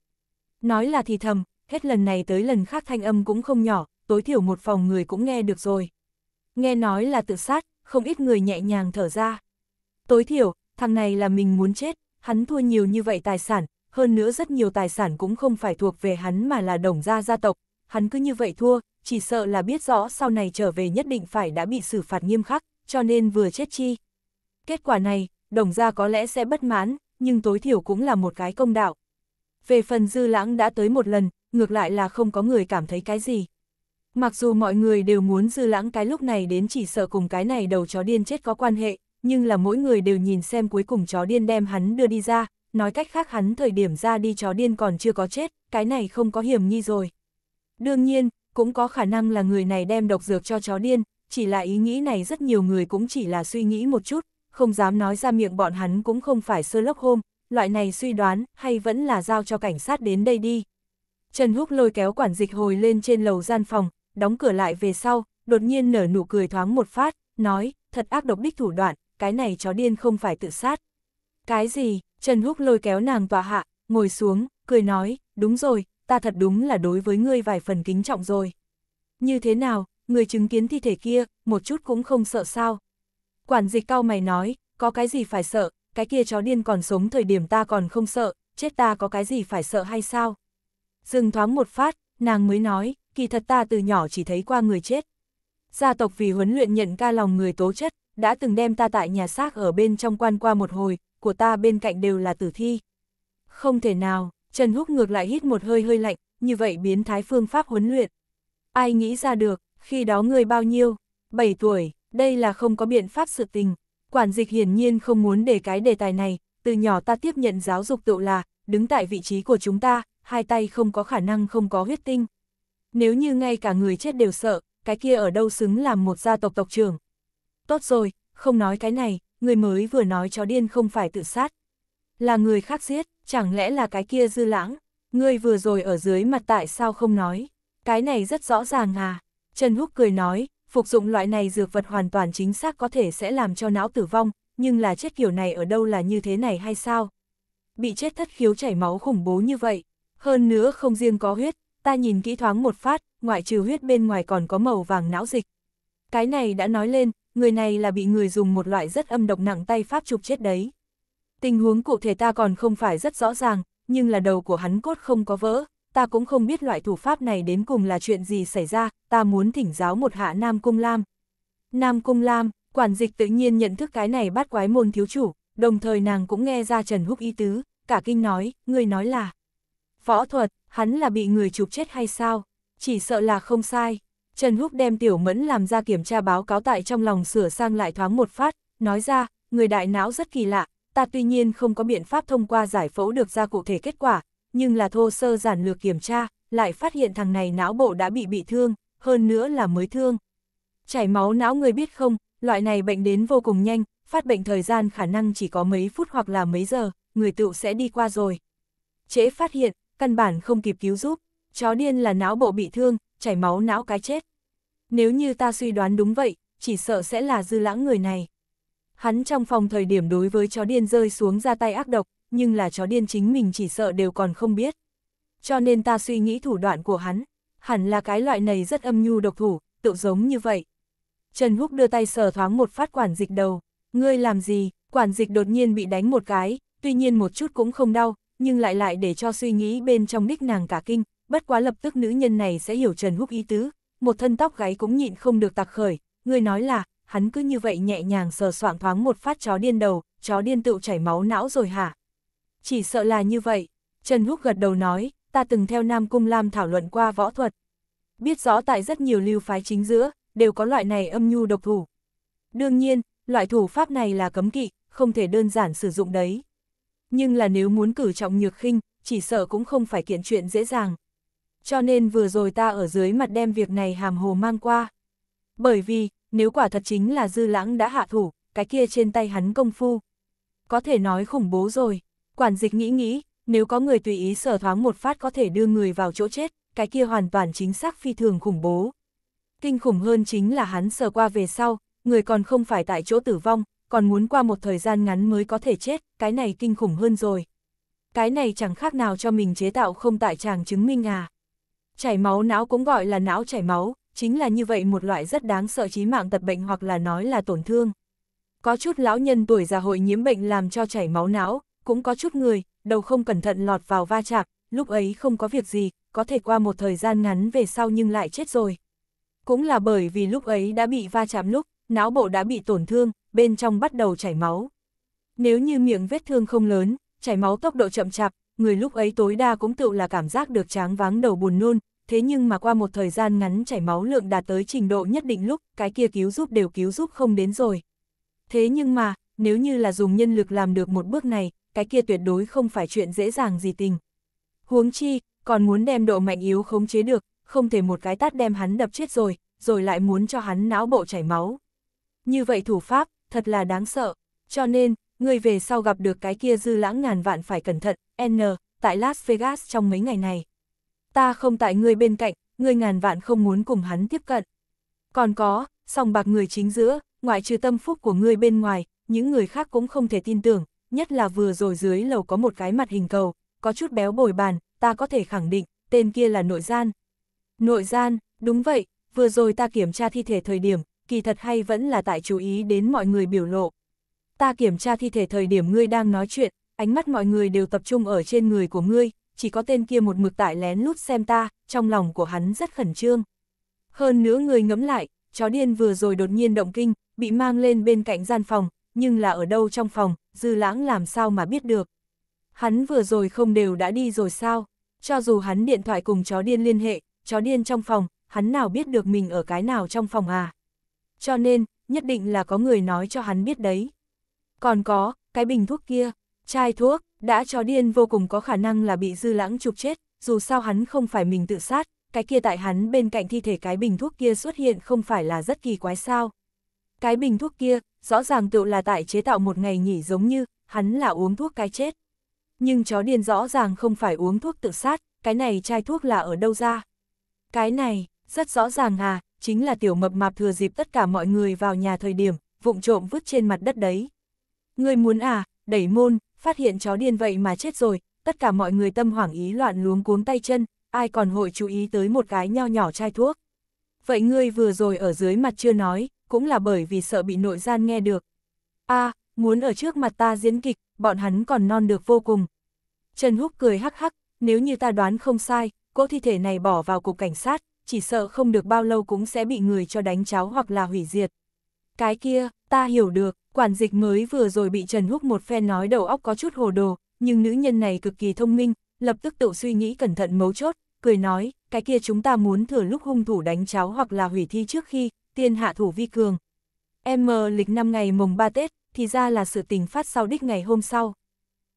Nói là thì thầm, hết lần này tới lần khác thanh âm cũng không nhỏ, tối thiểu một phòng người cũng nghe được rồi. Nghe nói là tự sát, không ít người nhẹ nhàng thở ra. Tối thiểu, thằng này là mình muốn chết, hắn thua nhiều như vậy tài sản, hơn nữa rất nhiều tài sản cũng không phải thuộc về hắn mà là đồng gia gia tộc, hắn cứ như vậy thua, chỉ sợ là biết rõ sau này trở về nhất định phải đã bị xử phạt nghiêm khắc, cho nên vừa chết chi. Kết quả này, đồng gia có lẽ sẽ bất mãn, nhưng tối thiểu cũng là một cái công đạo. Về phần dư lãng đã tới một lần, ngược lại là không có người cảm thấy cái gì. Mặc dù mọi người đều muốn dư lãng cái lúc này đến chỉ sợ cùng cái này đầu chó điên chết có quan hệ, nhưng là mỗi người đều nhìn xem cuối cùng chó điên đem hắn đưa đi ra, nói cách khác hắn thời điểm ra đi chó điên còn chưa có chết, cái này không có hiểm nghi rồi. Đương nhiên, cũng có khả năng là người này đem độc dược cho chó điên, chỉ là ý nghĩ này rất nhiều người cũng chỉ là suy nghĩ một chút, không dám nói ra miệng bọn hắn cũng không phải sơ lốc hôm loại này suy đoán hay vẫn là giao cho cảnh sát đến đây đi. Trần Húc lôi kéo quản dịch hồi lên trên lầu gian phòng, đóng cửa lại về sau, đột nhiên nở nụ cười thoáng một phát, nói, thật ác độc đích thủ đoạn, cái này chó điên không phải tự sát. Cái gì, Trần Húc lôi kéo nàng tòa hạ, ngồi xuống, cười nói, đúng rồi, ta thật đúng là đối với ngươi vài phần kính trọng rồi. Như thế nào, người chứng kiến thi thể kia, một chút cũng không sợ sao. Quản dịch cao mày nói, có cái gì phải sợ, cái kia chó điên còn sống thời điểm ta còn không sợ, chết ta có cái gì phải sợ hay sao? Dừng thoáng một phát, nàng mới nói, kỳ thật ta từ nhỏ chỉ thấy qua người chết. Gia tộc vì huấn luyện nhận ca lòng người tố chất, đã từng đem ta tại nhà xác ở bên trong quan qua một hồi, của ta bên cạnh đều là tử thi. Không thể nào, Trần Húc ngược lại hít một hơi hơi lạnh, như vậy biến thái phương pháp huấn luyện. Ai nghĩ ra được, khi đó người bao nhiêu, 7 tuổi, đây là không có biện pháp sự tình. Quản dịch hiển nhiên không muốn để cái đề tài này, từ nhỏ ta tiếp nhận giáo dục tự là, đứng tại vị trí của chúng ta, hai tay không có khả năng không có huyết tinh. Nếu như ngay cả người chết đều sợ, cái kia ở đâu xứng làm một gia tộc tộc trưởng. Tốt rồi, không nói cái này, người mới vừa nói chó điên không phải tự sát. Là người khác giết, chẳng lẽ là cái kia dư lãng, ngươi vừa rồi ở dưới mặt tại sao không nói, cái này rất rõ ràng à. Trần Húc cười nói, phục dụng loại này dược vật hoàn toàn chính xác có thể sẽ làm cho não tử vong, nhưng là chết kiểu này ở đâu là như thế này hay sao? Bị chết thất khiếu chảy máu khủng bố như vậy, hơn nữa không riêng có huyết, ta nhìn kỹ thoáng một phát, ngoại trừ huyết bên ngoài còn có màu vàng não dịch. Cái này đã nói lên, người này là bị người dùng một loại rất âm độc nặng tay pháp chụp chết đấy. Tình huống cụ thể ta còn không phải rất rõ ràng, nhưng là đầu của hắn cốt không có vỡ, ta cũng không biết loại thủ pháp này đến cùng là chuyện gì xảy ra, ta muốn thỉnh giáo một hạ Nam Cung Lam. Nam Cung Lam, quản dịch tự nhiên nhận thức cái này bắt quái môn thiếu chủ, đồng thời nàng cũng nghe ra Trần Húc ý tứ, cả kinh nói, người nói là. Võ thuật, hắn là bị người chụp chết hay sao? Chỉ sợ là không sai. Trần Húc đem Tiểu Mẫn làm ra kiểm tra báo cáo tại trong lòng sửa sang lại thoáng một phát, nói ra, người đại não rất kỳ lạ, ta tuy nhiên không có biện pháp thông qua giải phẫu được ra cụ thể kết quả, nhưng là thô sơ giản lược kiểm tra, lại phát hiện thằng này não bộ đã bị bị thương, hơn nữa là mới thương. Chảy máu não người biết không, loại này bệnh đến vô cùng nhanh, phát bệnh thời gian khả năng chỉ có mấy phút hoặc là mấy giờ, người tựu sẽ đi qua rồi. Trễ phát hiện, căn bản không kịp cứu giúp, chó điên là não bộ bị thương, chảy máu não cái chết. Nếu như ta suy đoán đúng vậy, chỉ sợ sẽ là dư lãng người này. Hắn trong phòng thời điểm đối với chó điên rơi xuống ra tay ác độc, nhưng là chó điên chính mình chỉ sợ đều còn không biết. Cho nên ta suy nghĩ thủ đoạn của hắn, hẳn là cái loại này rất âm nhu độc thủ, tự giống như vậy. Trần Húc đưa tay sờ thoáng một phát quản dịch đầu, ngươi làm gì, quản dịch đột nhiên bị đánh một cái, tuy nhiên một chút cũng không đau, nhưng lại lại để cho suy nghĩ bên trong đích nàng cả kinh, bất quá lập tức nữ nhân này sẽ hiểu Trần Húc ý tứ, một thân tóc gáy cũng nhịn không được tạc khởi, người nói là, hắn cứ như vậy nhẹ nhàng sờ soạng thoáng một phát chó điên đầu, chó điên tựu chảy máu não rồi hả? Chỉ sợ là như vậy, Trần Húc gật đầu nói, ta từng theo Nam Cung Lam thảo luận qua võ thuật. Biết rõ tại rất nhiều lưu phái chính giữa, đều có loại này âm nhu độc thủ. Đương nhiên, loại thủ pháp này là cấm kỵ, không thể đơn giản sử dụng đấy. Nhưng là nếu muốn cử trọng nhược khinh, chỉ sợ cũng không phải kiện chuyện dễ dàng cho nên vừa rồi ta ở dưới mặt đem việc này hàm hồ mang qua. Bởi vì, nếu quả thật chính là dư lãng đã hạ thủ, cái kia trên tay hắn công phu. Có thể nói khủng bố rồi, quản dịch nghĩ nghĩ, nếu có người tùy ý sở thoáng một phát có thể đưa người vào chỗ chết, cái kia hoàn toàn chính xác phi thường khủng bố. Kinh khủng hơn chính là hắn sờ qua về sau, người còn không phải tại chỗ tử vong, còn muốn qua một thời gian ngắn mới có thể chết, cái này kinh khủng hơn rồi. Cái này chẳng khác nào cho mình chế tạo không tại chàng chứng minh à. Chảy máu não cũng gọi là não chảy máu, chính là như vậy một loại rất đáng sợ chí mạng tật bệnh hoặc là nói là tổn thương. Có chút lão nhân tuổi già hội nhiễm bệnh làm cho chảy máu não, cũng có chút người, đầu không cẩn thận lọt vào va chạm, lúc ấy không có việc gì, có thể qua một thời gian ngắn về sau nhưng lại chết rồi. Cũng là bởi vì lúc ấy đã bị va chạm lúc, não bộ đã bị tổn thương, bên trong bắt đầu chảy máu. Nếu như miệng vết thương không lớn, chảy máu tốc độ chậm chạp, người lúc ấy tối đa cũng tự là cảm giác được tráng váng đầu buồn nôn, thế nhưng mà qua một thời gian ngắn chảy máu lượng đạt tới trình độ nhất định lúc, cái kia cứu giúp đều cứu giúp không đến rồi. Thế nhưng mà, nếu như là dùng nhân lực làm được một bước này, cái kia tuyệt đối không phải chuyện dễ dàng gì tình. Huống chi, còn muốn đem độ mạnh yếu khống chế được, không thể một cái tát đem hắn đập chết rồi, rồi lại muốn cho hắn não bộ chảy máu. Như vậy thủ pháp, thật là đáng sợ. Cho nên, người về sau gặp được cái kia dư lãng ngàn vạn phải cẩn thận, N, tại Las Vegas trong mấy ngày này. Ta không tại người bên cạnh, người ngàn vạn không muốn cùng hắn tiếp cận. Còn có, song bạc người chính giữa, ngoại trừ tâm phúc của người bên ngoài, những người khác cũng không thể tin tưởng, nhất là vừa rồi dưới lầu có một cái mặt hình cầu, có chút béo bồi bàn, ta có thể khẳng định, tên kia là nội gian. Nội gian, đúng vậy, vừa rồi ta kiểm tra thi thể thời điểm, kỳ thật hay vẫn là tại chú ý đến mọi người biểu lộ, ta kiểm tra thi thể thời điểm ngươi đang nói chuyện, ánh mắt mọi người đều tập trung ở trên người của ngươi, chỉ có tên kia một mực tại lén lút xem ta, trong lòng của hắn rất khẩn trương. Hơn nữa người ngẫm lại, chó điên vừa rồi đột nhiên động kinh, bị mang lên bên cạnh gian phòng, nhưng là ở đâu trong phòng, dư lãng làm sao mà biết được. Hắn vừa rồi không đều đã đi rồi sao, cho dù hắn điện thoại cùng chó điên liên hệ, chó điên trong phòng, hắn nào biết được mình ở cái nào trong phòng à. Cho nên, nhất định là có người nói cho hắn biết đấy. Còn có, cái bình thuốc kia, chai thuốc, đã cho điên vô cùng có khả năng là bị dư lãng chụp chết, dù sao hắn không phải mình tự sát, cái kia tại hắn bên cạnh thi thể cái bình thuốc kia xuất hiện không phải là rất kỳ quái sao. Cái bình thuốc kia, rõ ràng tự là tại chế tạo một ngày nghỉ giống như, hắn là uống thuốc cái chết. Nhưng chó điên rõ ràng không phải uống thuốc tự sát, cái này chai thuốc là ở đâu ra. Cái này, rất rõ ràng à, chính là tiểu mập mạp thừa dịp tất cả mọi người vào nhà thời điểm, vụng trộm vứt trên mặt đất đấy. Ngươi muốn à, đẩy môn, phát hiện chó điên vậy mà chết rồi, tất cả mọi người tâm hoảng ý loạn luống cuống tay chân, ai còn hội chú ý tới một cái nho nhỏ chai thuốc. Vậy ngươi vừa rồi ở dưới mặt chưa nói, cũng là bởi vì sợ bị nội gian nghe được. a muốn ở trước mặt ta diễn kịch, bọn hắn còn non được vô cùng. Trần Húc cười hắc hắc, nếu như ta đoán không sai, cỗ thi thể này bỏ vào cục cảnh sát, chỉ sợ không được bao lâu cũng sẽ bị người cho đánh cháo hoặc là hủy diệt. Cái kia, Ta hiểu được, quản dịch mới vừa rồi bị Trần Húc một phen nói đầu óc có chút hồ đồ, nhưng nữ nhân này cực kỳ thông minh, lập tức tự suy nghĩ cẩn thận mấu chốt, cười nói, cái kia chúng ta muốn thừa lúc hung thủ đánh cháo hoặc là hủy thi trước khi, tiên hạ thủ vi cường. M lịch năm ngày mùng 3 Tết, thì ra là sự tình phát sau đích ngày hôm sau.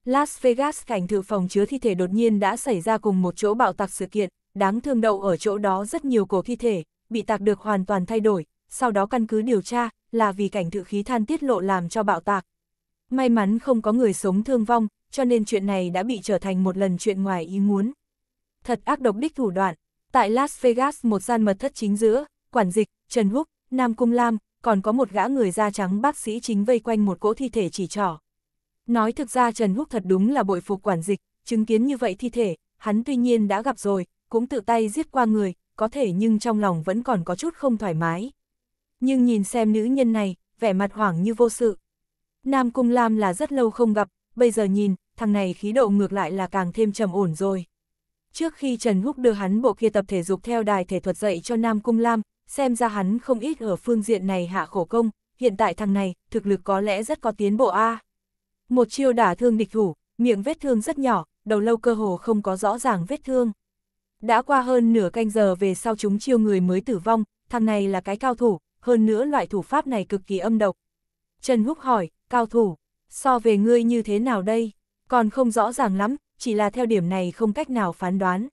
Las Vegas cảnh thự phòng chứa thi thể đột nhiên đã xảy ra cùng một chỗ bạo tạc sự kiện, đáng thương đậu ở chỗ đó rất nhiều cổ thi thể, bị tạc được hoàn toàn thay đổi, sau đó căn cứ điều tra, là vì cảnh tự khí than tiết lộ làm cho bạo tạc. May mắn không có người sống thương vong, cho nên chuyện này đã bị trở thành một lần chuyện ngoài ý muốn. Thật ác độc đích thủ đoạn, tại Las Vegas một gian mật thất chính giữa, quản dịch, Trần Húc, Nam Cung Lam, còn có một gã người da trắng bác sĩ chính vây quanh một cỗ thi thể chỉ trỏ. Nói thực ra Trần Húc thật đúng là bội phục quản dịch, chứng kiến như vậy thi thể, hắn tuy nhiên đã gặp rồi, cũng tự tay giết qua người, có thể nhưng trong lòng vẫn còn có chút không thoải mái nhưng nhìn xem nữ nhân này, vẻ mặt hoảng như vô sự. Nam Cung Lam là rất lâu không gặp, bây giờ nhìn, thằng này khí độ ngược lại là càng thêm trầm ổn rồi. Trước khi Trần Húc đưa hắn bộ kia tập thể dục theo đài thể thuật dạy cho Nam Cung Lam, xem ra hắn không ít ở phương diện này hạ khổ công, hiện tại thằng này, thực lực có lẽ rất có tiến bộ A. Một chiêu đả thương địch thủ, miệng vết thương rất nhỏ, đầu lâu cơ hồ không có rõ ràng vết thương. Đã qua hơn nửa canh giờ về sau chúng chiêu người mới tử vong, thằng này là cái cao thủ, hơn nữa loại thủ pháp này cực kỳ âm độc. Trần Húc hỏi, cao thủ, so về ngươi như thế nào đây? Còn không rõ ràng lắm, chỉ là theo điểm này không cách nào phán đoán.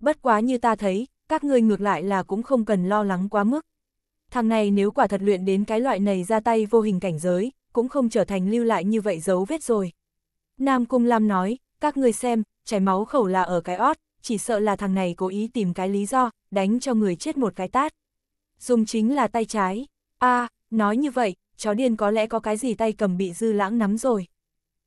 Bất quá như ta thấy, các ngươi ngược lại là cũng không cần lo lắng quá mức. Thằng này nếu quả thật luyện đến cái loại này ra tay vô hình cảnh giới, cũng không trở thành lưu lại như vậy dấu vết rồi. Nam Cung Lam nói, các ngươi xem, chảy máu khẩu là ở cái ót, chỉ sợ là thằng này cố ý tìm cái lý do, đánh cho người chết một cái tát dùng chính là tay trái. a à, nói như vậy, chó điên có lẽ có cái gì tay cầm bị dư lãng nắm rồi.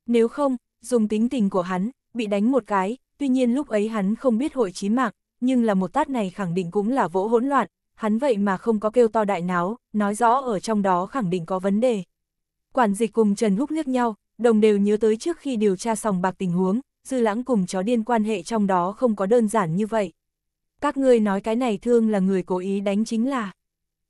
Nếu không, dùng tính tình của hắn, bị đánh một cái, tuy nhiên lúc ấy hắn không biết hội chí mạng, nhưng là một tát này khẳng định cũng là vỗ hỗn loạn, hắn vậy mà không có kêu to đại náo, nói rõ ở trong đó khẳng định có vấn đề. Quản dịch cùng Trần Húc liếc nhau, đồng đều nhớ tới trước khi điều tra sòng bạc tình huống, dư lãng cùng chó điên quan hệ trong đó không có đơn giản như vậy. Các ngươi nói cái này thương là người cố ý đánh chính là...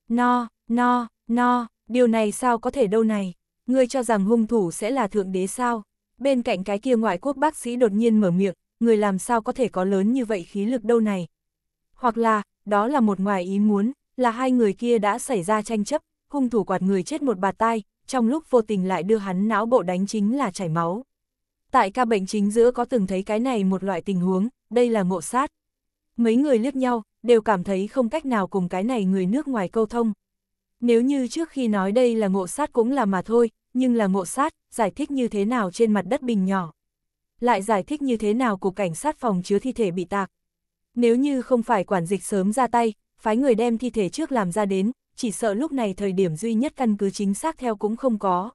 No, no, no, điều này sao có thể đâu này? Ngươi cho rằng hung thủ sẽ là thượng đế sao? Bên cạnh cái kia ngoại quốc bác sĩ đột nhiên mở miệng, người làm sao có thể có lớn như vậy khí lực đâu này? Hoặc là, đó là một ngoài ý muốn, là hai người kia đã xảy ra tranh chấp, hung thủ quạt người chết một bà tai, trong lúc vô tình lại đưa hắn não bộ đánh chính là chảy máu. Tại ca bệnh chính giữa có từng thấy cái này một loại tình huống, đây là ngộ sát. Mấy người liếc nhau, đều cảm thấy không cách nào cùng cái này người nước ngoài câu thông. Nếu như trước khi nói đây là ngộ sát cũng là mà thôi, nhưng là ngộ sát, giải thích như thế nào trên mặt đất bình nhỏ. Lại giải thích như thế nào cục cảnh sát phòng chứa thi thể bị tạc. Nếu như không phải quản dịch sớm ra tay, phái người đem thi thể trước làm ra đến, chỉ sợ lúc này thời điểm duy nhất căn cứ chính xác theo cũng không có.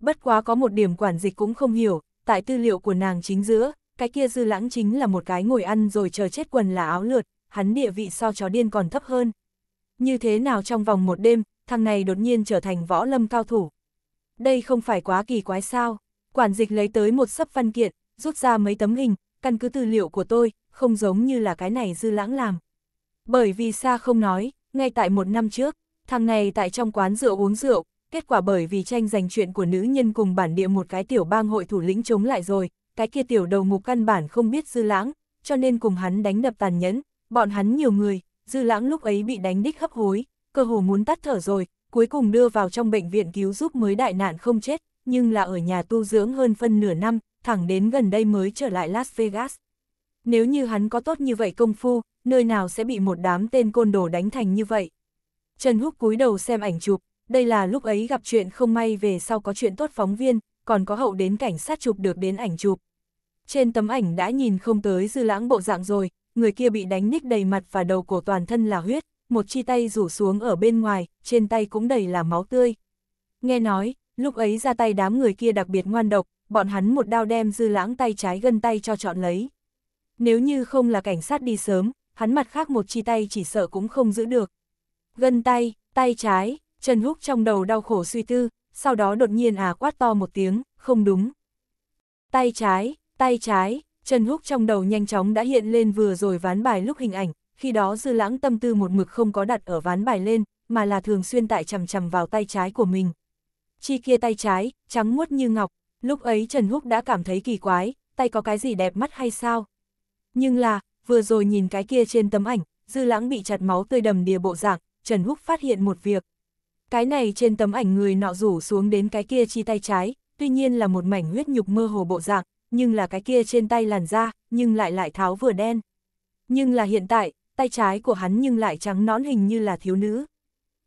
Bất quá có một điểm quản dịch cũng không hiểu, tại tư liệu của nàng chính giữa, cái kia dư lãng chính là một cái ngồi ăn rồi chờ chết quần là áo lượt, hắn địa vị so chó điên còn thấp hơn. Như thế nào trong vòng một đêm, thằng này đột nhiên trở thành võ lâm cao thủ. Đây không phải quá kỳ quái sao, quản dịch lấy tới một sấp văn kiện, rút ra mấy tấm hình, căn cứ tư liệu của tôi, không giống như là cái này dư lãng làm. Bởi vì xa không nói, ngay tại một năm trước, thằng này tại trong quán rượu uống rượu, kết quả bởi vì tranh giành chuyện của nữ nhân cùng bản địa một cái tiểu bang hội thủ lĩnh chống lại rồi, cái kia tiểu đầu mục căn bản không biết dư lãng, cho nên cùng hắn đánh đập tàn nhẫn, bọn hắn nhiều người, dư lãng lúc ấy bị đánh đích hấp hối, cơ hồ muốn tắt thở rồi, cuối cùng đưa vào trong bệnh viện cứu giúp mới đại nạn không chết, nhưng là ở nhà tu dưỡng hơn phân nửa năm, thẳng đến gần đây mới trở lại Las Vegas. Nếu như hắn có tốt như vậy công phu, nơi nào sẽ bị một đám tên côn đồ đánh thành như vậy. Trần Húc cúi đầu xem ảnh chụp, đây là lúc ấy gặp chuyện không may về sau có chuyện tốt phóng viên, còn có hậu đến cảnh sát chụp được đến ảnh chụp. Trên tấm ảnh đã nhìn không tới dư lãng bộ dạng rồi, người kia bị đánh ních đầy mặt và đầu cổ toàn thân là huyết, một chi tay rủ xuống ở bên ngoài, trên tay cũng đầy là máu tươi. Nghe nói, lúc ấy ra tay đám người kia đặc biệt ngoan độc, bọn hắn một đao đem dư lãng tay trái gân tay cho chọn lấy. Nếu như không là cảnh sát đi sớm, hắn mặt khác một chi tay chỉ sợ cũng không giữ được. Gân tay, tay trái, chân Húc trong đầu đau khổ suy tư, sau đó đột nhiên à quát to một tiếng, không đúng. Tay trái, tay trái, Trần Húc trong đầu nhanh chóng đã hiện lên vừa rồi ván bài lúc hình ảnh, khi đó dư lãng tâm tư một mực không có đặt ở ván bài lên, mà là thường xuyên tại chầm chầm vào tay trái của mình. Chi kia tay trái, trắng muốt như ngọc, lúc ấy Trần Húc đã cảm thấy kỳ quái, tay có cái gì đẹp mắt hay sao? Nhưng là, vừa rồi nhìn cái kia trên tấm ảnh, dư lãng bị chặt máu tươi đầm đìa bộ dạng, Trần Húc phát hiện một việc, cái này trên tấm ảnh người nọ rủ xuống đến cái kia chi tay trái, tuy nhiên là một mảnh huyết nhục mơ hồ bộ dạng, nhưng là cái kia trên tay làn da, nhưng lại lại tháo vừa đen. Nhưng là hiện tại, tay trái của hắn nhưng lại trắng nõn hình như là thiếu nữ.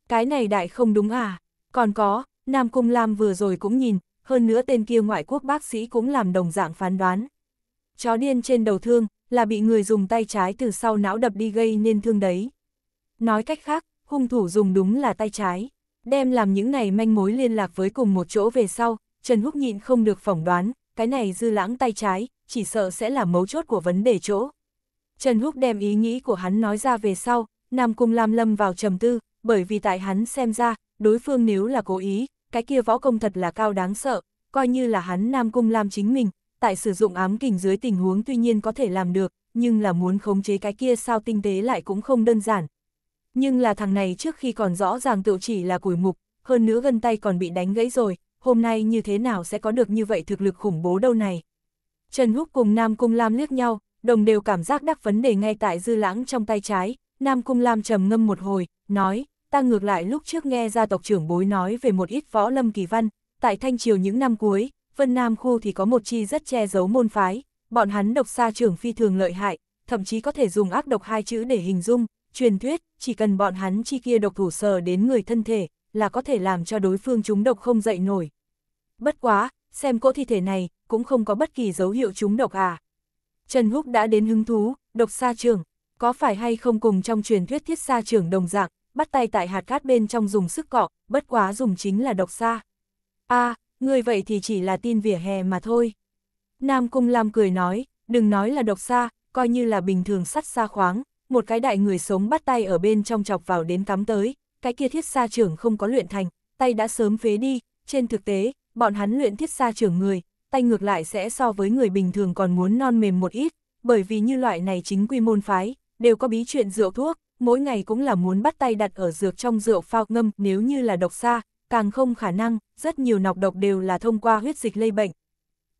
Cái này đại không đúng à? Còn có, Nam Cung Lam vừa rồi cũng nhìn, hơn nữa tên kia ngoại quốc bác sĩ cũng làm đồng dạng phán đoán. Chó điên trên đầu thương, là bị người dùng tay trái từ sau não đập đi gây nên thương đấy. Nói cách khác, hung thủ dùng đúng là tay trái đem làm những này manh mối liên lạc với cùng một chỗ về sau, Trần Húc nhịn không được phỏng đoán, cái này dư lãng tay trái, chỉ sợ sẽ là mấu chốt của vấn đề chỗ. Trần Húc đem ý nghĩ của hắn nói ra về sau, Nam Cung Lam lâm vào trầm tư, bởi vì tại hắn xem ra, đối phương nếu là cố ý, cái kia võ công thật là cao đáng sợ, coi như là hắn Nam Cung Lam chính mình, tại sử dụng ám kình dưới tình huống tuy nhiên có thể làm được, nhưng là muốn khống chế cái kia sao tinh tế lại cũng không đơn giản, nhưng là thằng này trước khi còn rõ ràng tự chỉ là củi mục, hơn nữa gần tay còn bị đánh gãy rồi, hôm nay như thế nào sẽ có được như vậy thực lực khủng bố đâu này. Trần Húc cùng Nam Cung Lam liếc nhau, đồng đều cảm giác đắc vấn đề ngay tại dư lãng trong tay trái, Nam Cung Lam trầm ngâm một hồi, nói, ta ngược lại lúc trước nghe gia tộc trưởng bối nói về một ít võ lâm kỳ văn, tại Thanh Triều những năm cuối, Vân Nam khu thì có một chi rất che giấu môn phái, bọn hắn độc xa trưởng phi thường lợi hại, thậm chí có thể dùng ác độc hai chữ để hình dung, Truyền thuyết, chỉ cần bọn hắn chi kia độc thủ sờ đến người thân thể, là có thể làm cho đối phương chúng độc không dậy nổi. Bất quá, xem cỗ thi thể này, cũng không có bất kỳ dấu hiệu chúng độc à. Trần Húc đã đến hứng thú, độc sa trường, có phải hay không cùng trong truyền thuyết thiết sa trường đồng dạng, bắt tay tại hạt cát bên trong dùng sức cọ, bất quá dùng chính là độc sa. a à, người vậy thì chỉ là tin vỉa hè mà thôi. Nam Cung Lam cười nói, đừng nói là độc sa, coi như là bình thường sắt sa khoáng, một cái đại người sống bắt tay ở bên trong chọc vào đến cắm tới, cái kia thiết sa trưởng không có luyện thành, tay đã sớm phế đi, trên thực tế, bọn hắn luyện thiết sa trưởng người, tay ngược lại sẽ so với người bình thường còn muốn non mềm một ít, bởi vì như loại này chính quy môn phái, đều có bí chuyện rượu thuốc, mỗi ngày cũng là muốn bắt tay đặt ở dược trong rượu phao ngâm nếu như là độc xa, càng không khả năng, rất nhiều nọc độc đều là thông qua huyết dịch lây bệnh.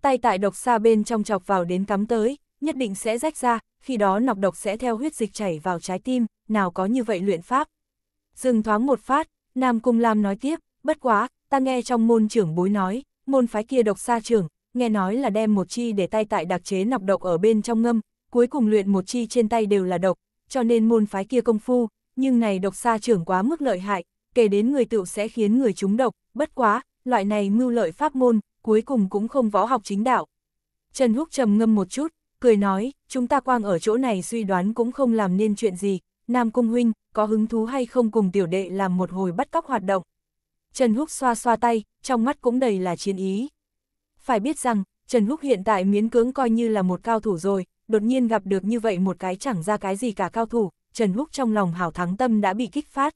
Tay tại độc xa bên trong chọc vào đến cắm tới, nhất định sẽ rách ra, khi đó nọc độc sẽ theo huyết dịch chảy vào trái tim, nào có như vậy luyện pháp. Dừng thoáng một phát, Nam Cung Lam nói tiếp, bất quá, ta nghe trong môn trưởng bối nói, môn phái kia độc xa trưởng, nghe nói là đem một chi để tay tại đặc chế nọc độc ở bên trong ngâm, cuối cùng luyện một chi trên tay đều là độc, cho nên môn phái kia công phu, nhưng này độc xa trưởng quá mức lợi hại, kể đến người tựu sẽ khiến người chúng độc, bất quá, loại này mưu lợi pháp môn, cuối cùng cũng không võ học chính đạo. Trần Húc trầm ngâm một chút, cười nói, chúng ta quang ở chỗ này suy đoán cũng không làm nên chuyện gì, Nam Cung Huynh, có hứng thú hay không cùng tiểu đệ làm một hồi bắt cóc hoạt động. Trần Húc xoa xoa tay, trong mắt cũng đầy là chiến ý. Phải biết rằng, Trần Húc hiện tại miến cưỡng coi như là một cao thủ rồi, đột nhiên gặp được như vậy một cái chẳng ra cái gì cả cao thủ, Trần Húc trong lòng hảo thắng tâm đã bị kích phát.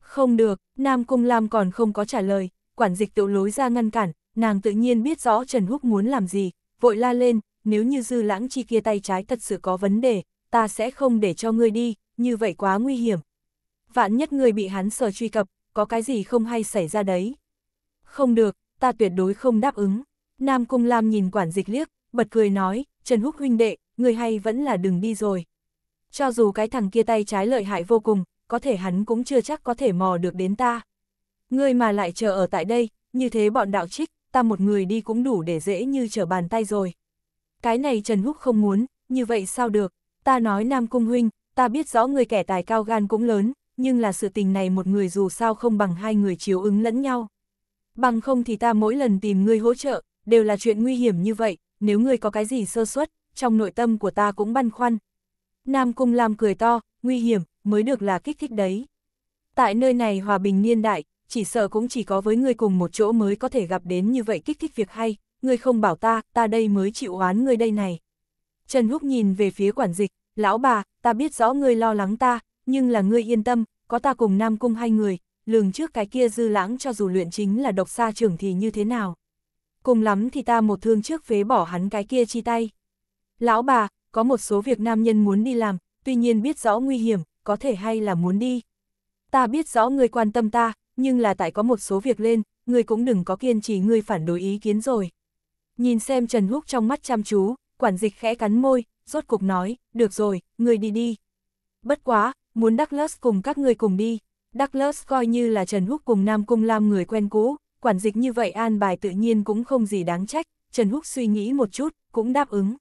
Không được, Nam Cung Lam còn không có trả lời, quản dịch tự lối ra ngăn cản, nàng tự nhiên biết rõ Trần Húc muốn làm gì, vội la lên, nếu như dư lãng chi kia tay trái thật sự có vấn đề, ta sẽ không để cho ngươi đi, như vậy quá nguy hiểm. Vạn nhất ngươi bị hắn sờ truy cập, có cái gì không hay xảy ra đấy. Không được, ta tuyệt đối không đáp ứng. Nam Cung Lam nhìn quản dịch liếc, bật cười nói, Trần Húc huynh đệ, người hay vẫn là đừng đi rồi. Cho dù cái thằng kia tay trái lợi hại vô cùng, có thể hắn cũng chưa chắc có thể mò được đến ta. Ngươi mà lại chờ ở tại đây, như thế bọn đạo trích, ta một người đi cũng đủ để dễ như trở bàn tay rồi cái này Trần Húc không muốn, như vậy sao được, ta nói Nam Cung Huynh, ta biết rõ người kẻ tài cao gan cũng lớn, nhưng là sự tình này một người dù sao không bằng hai người chiếu ứng lẫn nhau. Bằng không thì ta mỗi lần tìm ngươi hỗ trợ, đều là chuyện nguy hiểm như vậy, nếu ngươi có cái gì sơ suất, trong nội tâm của ta cũng băn khoăn. Nam Cung Lam cười to, nguy hiểm, mới được là kích thích đấy. Tại nơi này hòa bình niên đại, chỉ sợ cũng chỉ có với người cùng một chỗ mới có thể gặp đến như vậy kích thích việc hay, ngươi không bảo ta, ta đây mới chịu oán ngươi đây này. Trần Húc nhìn về phía quản dịch, lão bà, ta biết rõ ngươi lo lắng ta, nhưng là ngươi yên tâm, có ta cùng Nam Cung hai người, lường trước cái kia dư lãng cho dù luyện chính là độc xa trưởng thì như thế nào. Cùng lắm thì ta một thương trước phế bỏ hắn cái kia chi tay. Lão bà, có một số việc nam nhân muốn đi làm, tuy nhiên biết rõ nguy hiểm, có thể hay là muốn đi. Ta biết rõ ngươi quan tâm ta, nhưng là tại có một số việc lên, ngươi cũng đừng có kiên trì ngươi phản đối ý kiến rồi. Nhìn xem Trần Húc trong mắt chăm chú, quản dịch khẽ cắn môi, rốt cục nói, được rồi, người đi đi. Bất quá, muốn Douglas cùng các người cùng đi. Douglas coi như là Trần Húc cùng Nam Cung Lam người quen cũ, quản dịch như vậy an bài tự nhiên cũng không gì đáng trách, Trần Húc suy nghĩ một chút, cũng đáp ứng.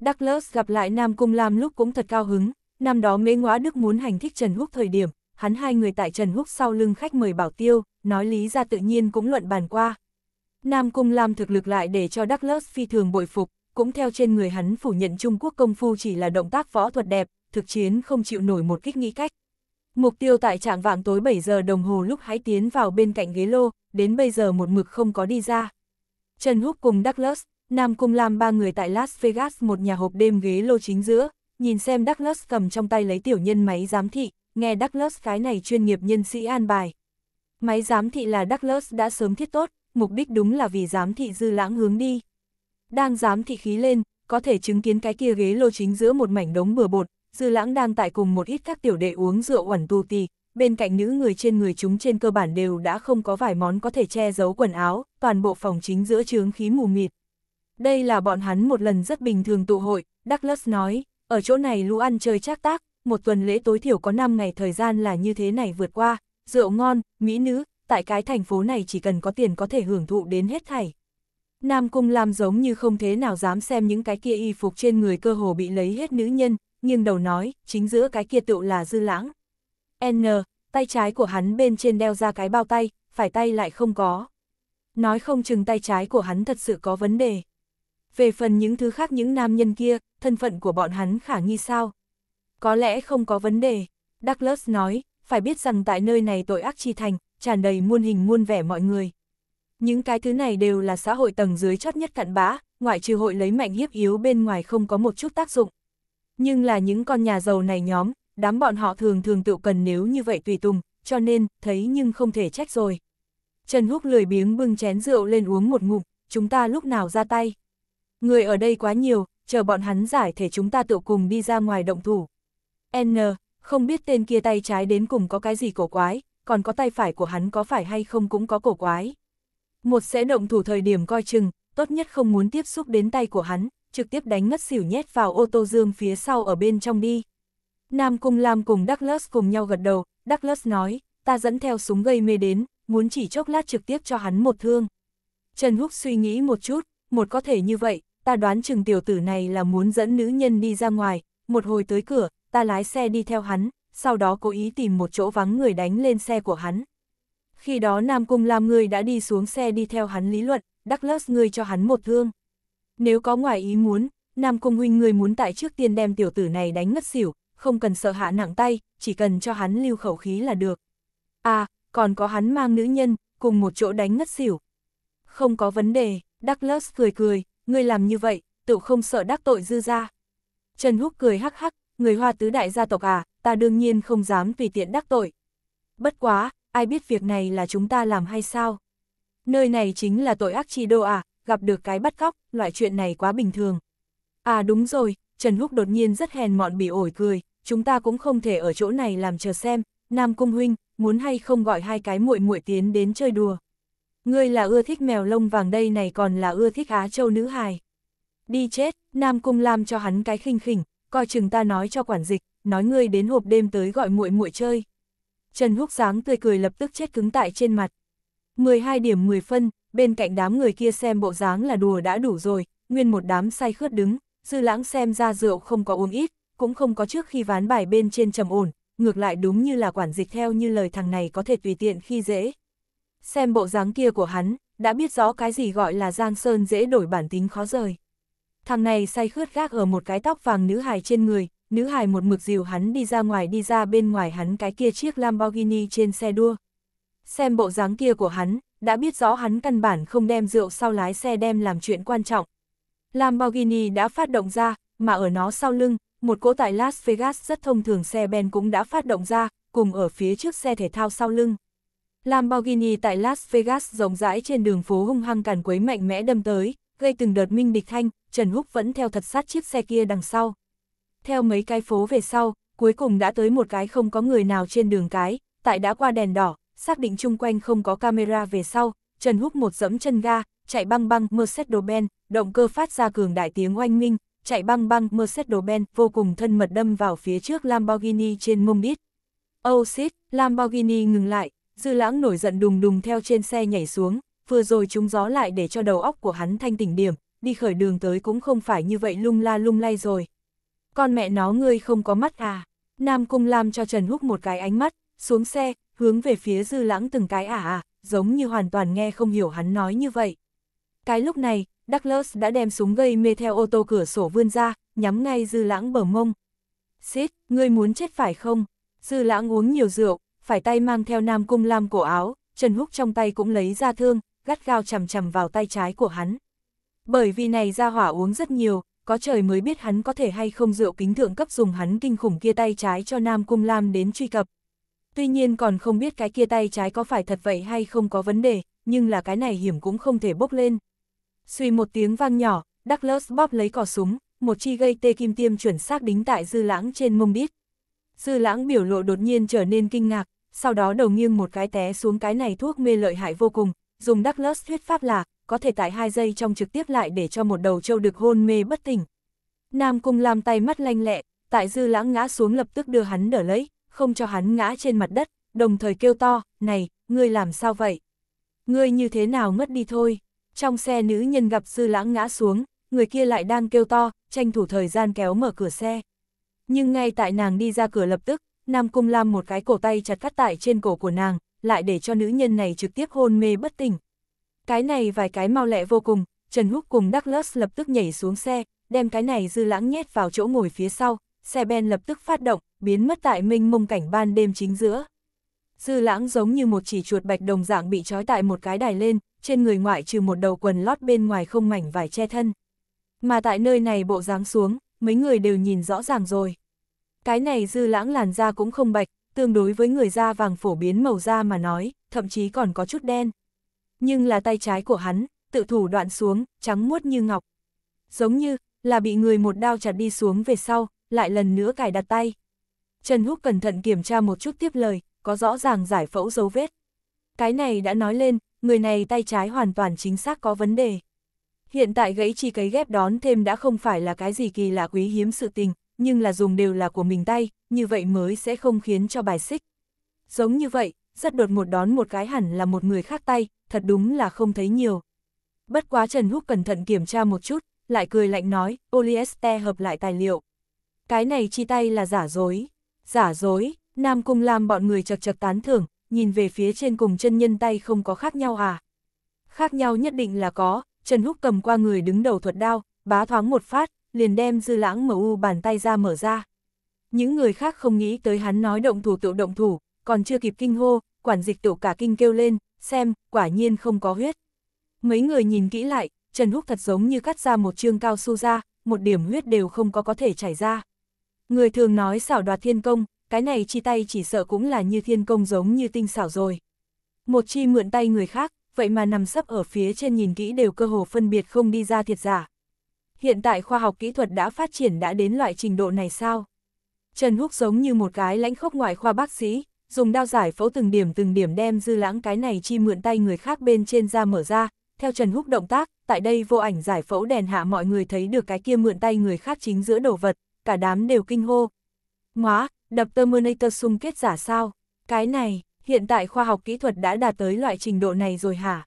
Douglas gặp lại Nam Cung Lam lúc cũng thật cao hứng, năm đó mế ngóa Đức muốn hành thích Trần Húc thời điểm, hắn hai người tại Trần Húc sau lưng khách mời bảo tiêu, nói lý ra tự nhiên cũng luận bàn qua, Nam Cung Lam thực lực lại để cho Douglas phi thường bội phục, cũng theo trên người hắn phủ nhận Trung Quốc công phu chỉ là động tác võ thuật đẹp, thực chiến không chịu nổi một kích nghĩ cách. Mục tiêu tại trạng vạng tối 7 giờ đồng hồ lúc hãy tiến vào bên cạnh ghế lô, đến bây giờ một mực không có đi ra. Trần Húc cùng Douglas, Nam Cung Lam ba người tại Las Vegas một nhà hộp đêm ghế lô chính giữa, nhìn xem Douglas cầm trong tay lấy tiểu nhân máy giám thị, nghe Douglas cái này chuyên nghiệp nhân sĩ an bài. Máy giám thị là Douglas đã sớm thiết tốt, mục đích đúng là vì giám thị dư lãng hướng đi. Đang giám thị khí lên, có thể chứng kiến cái kia ghế lô chính giữa một mảnh đống bừa bột, dư lãng đang tại cùng một ít các tiểu đệ uống rượu uẩn tu tì, bên cạnh nữ người trên người chúng trên cơ bản đều đã không có vài món có thể che giấu quần áo, toàn bộ phòng chính giữa chướng khí mù mịt. Đây là bọn hắn một lần rất bình thường tụ hội, Douglas nói, ở chỗ này lũ ăn chơi trác tác, một tuần lễ tối thiểu có 5 ngày thời gian là như thế này vượt qua, rượu ngon, mỹ nữ, tại cái thành phố này chỉ cần có tiền có thể hưởng thụ đến hết thảy. Nam Cung Lam giống như không thế nào dám xem những cái kia y phục trên người cơ hồ bị lấy hết nữ nhân, nhưng đầu nói, chính giữa cái kia tựu là dư lãng. N, tay trái của hắn bên trên đeo ra cái bao tay, phải tay lại không có. Nói không chừng tay trái của hắn thật sự có vấn đề. Về phần những thứ khác những nam nhân kia, thân phận của bọn hắn khả nghi sao? Có lẽ không có vấn đề. Douglas nói, phải biết rằng tại nơi này tội ác chi thành, tràn đầy muôn hình muôn vẻ mọi người. Những cái thứ này đều là xã hội tầng dưới chót nhất cặn bã, ngoại trừ hội lấy mạnh hiếp yếu bên ngoài không có một chút tác dụng. Nhưng là những con nhà giàu này nhóm, đám bọn họ thường thường tự cần nếu như vậy tùy tùng, cho nên, thấy nhưng không thể trách rồi. Trần Húc lười biếng bưng chén rượu lên uống một ngụm, chúng ta lúc nào ra tay. Người ở đây quá nhiều, chờ bọn hắn giải thể chúng ta tự cùng đi ra ngoài động thủ. N, không biết tên kia tay trái đến cùng có cái gì cổ quái, còn có tay phải của hắn có phải hay không cũng có cổ quái. Một sẽ động thủ thời điểm coi chừng, tốt nhất không muốn tiếp xúc đến tay của hắn, trực tiếp đánh ngất xỉu nhét vào ô tô dương phía sau ở bên trong đi. Nam Cung Lam cùng Douglas cùng nhau gật đầu, Douglas nói, ta dẫn theo súng gây mê đến, muốn chỉ chốc lát trực tiếp cho hắn một thương. Trần Húc suy nghĩ một chút, một có thể như vậy, ta đoán chừng tiểu tử này là muốn dẫn nữ nhân đi ra ngoài, một hồi tới cửa, ta lái xe đi theo hắn, sau đó cố ý tìm một chỗ vắng người đánh lên xe của hắn. Khi đó Nam Cung Lam người đã đi xuống xe đi theo hắn lý luận, Douglas người cho hắn một thương. Nếu có ngoài ý muốn, Nam Cung huynh người muốn tại trước tiên đem tiểu tử này đánh ngất xỉu, không cần sợ hạ nặng tay, chỉ cần cho hắn lưu khẩu khí là được. À, còn có hắn mang nữ nhân, cùng một chỗ đánh ngất xỉu. Không có vấn đề, Douglas cười cười, người làm như vậy, tự không sợ đắc tội dư ra. Trần Húc cười hắc hắc, người hoa tứ đại gia tộc à, ta đương nhiên không dám tùy tiện đắc tội. Bất quá, ai biết việc này là chúng ta làm hay sao? Nơi này chính là tội ác chi đô à, gặp được cái bắt cóc, loại chuyện này quá bình thường. À đúng rồi, Trần Húc đột nhiên rất hèn mọn bị ổi cười, chúng ta cũng không thể ở chỗ này làm chờ xem, Nam Cung Huynh, muốn hay không gọi hai cái muội muội tiến đến chơi đùa. Ngươi là ưa thích mèo lông vàng đây này còn là ưa thích Á Châu nữ hài. Đi chết, Nam Cung Lam cho hắn cái khinh khỉnh, coi chừng ta nói cho quản dịch, nói ngươi đến hộp đêm tới gọi muội muội chơi. Trần Húc sáng tươi cười lập tức chết cứng tại trên mặt. 12 điểm 10 phân, bên cạnh đám người kia xem bộ dáng là đùa đã đủ rồi, nguyên một đám say khướt đứng, dư lãng xem ra rượu không có uống ít, cũng không có trước khi ván bài bên trên trầm ổn, ngược lại đúng như là quản dịch theo như lời thằng này có thể tùy tiện khi dễ. Xem bộ dáng kia của hắn, đã biết rõ cái gì gọi là Giang Sơn dễ đổi bản tính khó rời. Thằng này say khướt gác ở một cái tóc vàng nữ hài trên người, nữ hài một mực dìu hắn đi ra ngoài đi ra bên ngoài hắn cái kia chiếc Lamborghini trên xe đua. Xem bộ dáng kia của hắn, đã biết rõ hắn căn bản không đem rượu sau lái xe đem làm chuyện quan trọng. Lamborghini đã phát động ra, mà ở nó sau lưng, một cỗ tại Las Vegas rất thông thường xe Ben cũng đã phát động ra, cùng ở phía trước xe thể thao sau lưng. Lamborghini tại Las Vegas rộng rãi trên đường phố hung hăng càn quấy mạnh mẽ đâm tới, gây từng đợt minh địch thanh, Trần Húc vẫn theo thật sát chiếc xe kia đằng sau theo mấy cái phố về sau, cuối cùng đã tới một cái không có người nào trên đường cái, tại đã qua đèn đỏ, xác định chung quanh không có camera về sau, Trần Húc một dẫm chân ga, chạy băng băng Mercedes-Benz, động cơ phát ra cường đại tiếng oanh minh, chạy băng băng Mercedes-Benz vô cùng thân mật đâm vào phía trước Lamborghini trên mông đít. Oh shit, Lamborghini ngừng lại, dư lãng nổi giận đùng đùng theo trên xe nhảy xuống, vừa rồi chúng gió lại để cho đầu óc của hắn thanh tỉnh điểm, đi khởi đường tới cũng không phải như vậy lung la lung lay rồi con mẹ nó ngươi không có mắt à. Nam Cung Lam cho Trần Húc một cái ánh mắt, xuống xe, hướng về phía dư lãng từng cái à, à, giống như hoàn toàn nghe không hiểu hắn nói như vậy. Cái lúc này, Douglas đã đem súng gây mê theo ô tô cửa sổ vươn ra, nhắm ngay dư lãng bờ mông. Xít, ngươi muốn chết phải không? Dư lãng uống nhiều rượu, phải tay mang theo Nam Cung Lam cổ áo, Trần Húc trong tay cũng lấy ra thương, gắt gao chầm chầm vào tay trái của hắn. Bởi vì này ra hỏa uống rất nhiều, có trời mới biết hắn có thể hay không rượu kính thượng cấp dùng hắn kinh khủng kia tay trái cho Nam Cung Lam đến truy cập. Tuy nhiên còn không biết cái kia tay trái có phải thật vậy hay không có vấn đề, nhưng là cái này hiểm cũng không thể bốc lên. Suy một tiếng vang nhỏ, Douglas bóp lấy cò súng, một chi gây tê kim tiêm chuẩn xác đính tại dư lãng trên mông bít. Dư lãng biểu lộ đột nhiên trở nên kinh ngạc, sau đó đầu nghiêng một cái té xuống cái này thuốc mê lợi hại vô cùng, Dùng Douglas thuyết pháp là, có thể tại hai giây trong trực tiếp lại để cho một đầu trâu được hôn mê bất tỉnh. Nam Cung Lam tay mắt lanh lẹ, tại dư lãng ngã xuống lập tức đưa hắn đỡ lấy, không cho hắn ngã trên mặt đất, đồng thời kêu to, này, ngươi làm sao vậy? Ngươi như thế nào ngất đi thôi? Trong xe nữ nhân gặp dư lãng ngã xuống, người kia lại đang kêu to, tranh thủ thời gian kéo mở cửa xe. Nhưng ngay tại nàng đi ra cửa lập tức, Nam Cung Lam một cái cổ tay chặt cắt tại trên cổ của nàng, lại để cho nữ nhân này trực tiếp hôn mê bất tỉnh. Cái này vài cái mau lẹ vô cùng, Trần Húc cùng Douglas lập tức nhảy xuống xe, đem cái này dư lãng nhét vào chỗ ngồi phía sau, xe ben lập tức phát động, biến mất tại minh mông cảnh ban đêm chính giữa. Dư lãng giống như một chỉ chuột bạch đồng dạng bị trói tại một cái đài lên, trên người ngoại trừ một đầu quần lót bên ngoài không mảnh vải che thân. Mà tại nơi này bộ dáng xuống, mấy người đều nhìn rõ ràng rồi. Cái này dư lãng làn da cũng không bạch, tương đối với người da vàng phổ biến màu da mà nói, thậm chí còn có chút đen. Nhưng là tay trái của hắn, tự thủ đoạn xuống, trắng muốt như ngọc. Giống như, là bị người một đao chặt đi xuống về sau, lại lần nữa cài đặt tay. Trần Húc cẩn thận kiểm tra một chút tiếp lời, có rõ ràng giải phẫu dấu vết. Cái này đã nói lên, người này tay trái hoàn toàn chính xác có vấn đề. Hiện tại gãy chi cấy ghép đón thêm đã không phải là cái gì kỳ lạ quý hiếm sự tình, nhưng là dùng đều là của mình tay, như vậy mới sẽ không khiến cho bài xích. Giống như vậy, rất đột một đón một cái hẳn là một người khác tay, thật đúng là không thấy nhiều. Bất quá Trần Húc cẩn thận kiểm tra một chút, lại cười lạnh nói, polyester hợp lại tài liệu. Cái này chi tay là giả dối. Giả dối, Nam Cung lam bọn người chật chật tán thưởng, nhìn về phía trên cùng chân nhân tay không có khác nhau à. Khác nhau nhất định là có, Trần Húc cầm qua người đứng đầu thuật đao, bá thoáng một phát, liền đem dư lãng MU bàn tay ra mở ra. Những người khác không nghĩ tới hắn nói động thủ tự động thủ, còn chưa kịp kinh hô, quản dịch tổ cả kinh kêu lên, xem, quả nhiên không có huyết. Mấy người nhìn kỹ lại, Trần Húc thật giống như cắt ra một chương cao su ra, một điểm huyết đều không có có thể chảy ra. Người thường nói xảo đoạt thiên công, cái này chi tay chỉ sợ cũng là như thiên công giống như tinh xảo rồi. Một chi mượn tay người khác, vậy mà nằm sấp ở phía trên nhìn kỹ đều cơ hồ phân biệt không đi ra thiệt giả hiện tại khoa học kỹ thuật đã phát triển đã đến loại trình độ này sao? Trần Húc giống như một cái lãnh khốc ngoại khoa bác sĩ, dùng đao giải phẫu từng điểm từng điểm đem dư lãng cái này chi mượn tay người khác bên trên ra mở ra, theo Trần Húc động tác, tại đây vô ảnh giải phẫu đèn hạ mọi người thấy được cái kia mượn tay người khác chính giữa đồ vật, cả đám đều kinh hô. Ngoá, đập Terminator xung kết giả sao? Cái này, hiện tại khoa học kỹ thuật đã đạt tới loại trình độ này rồi hả?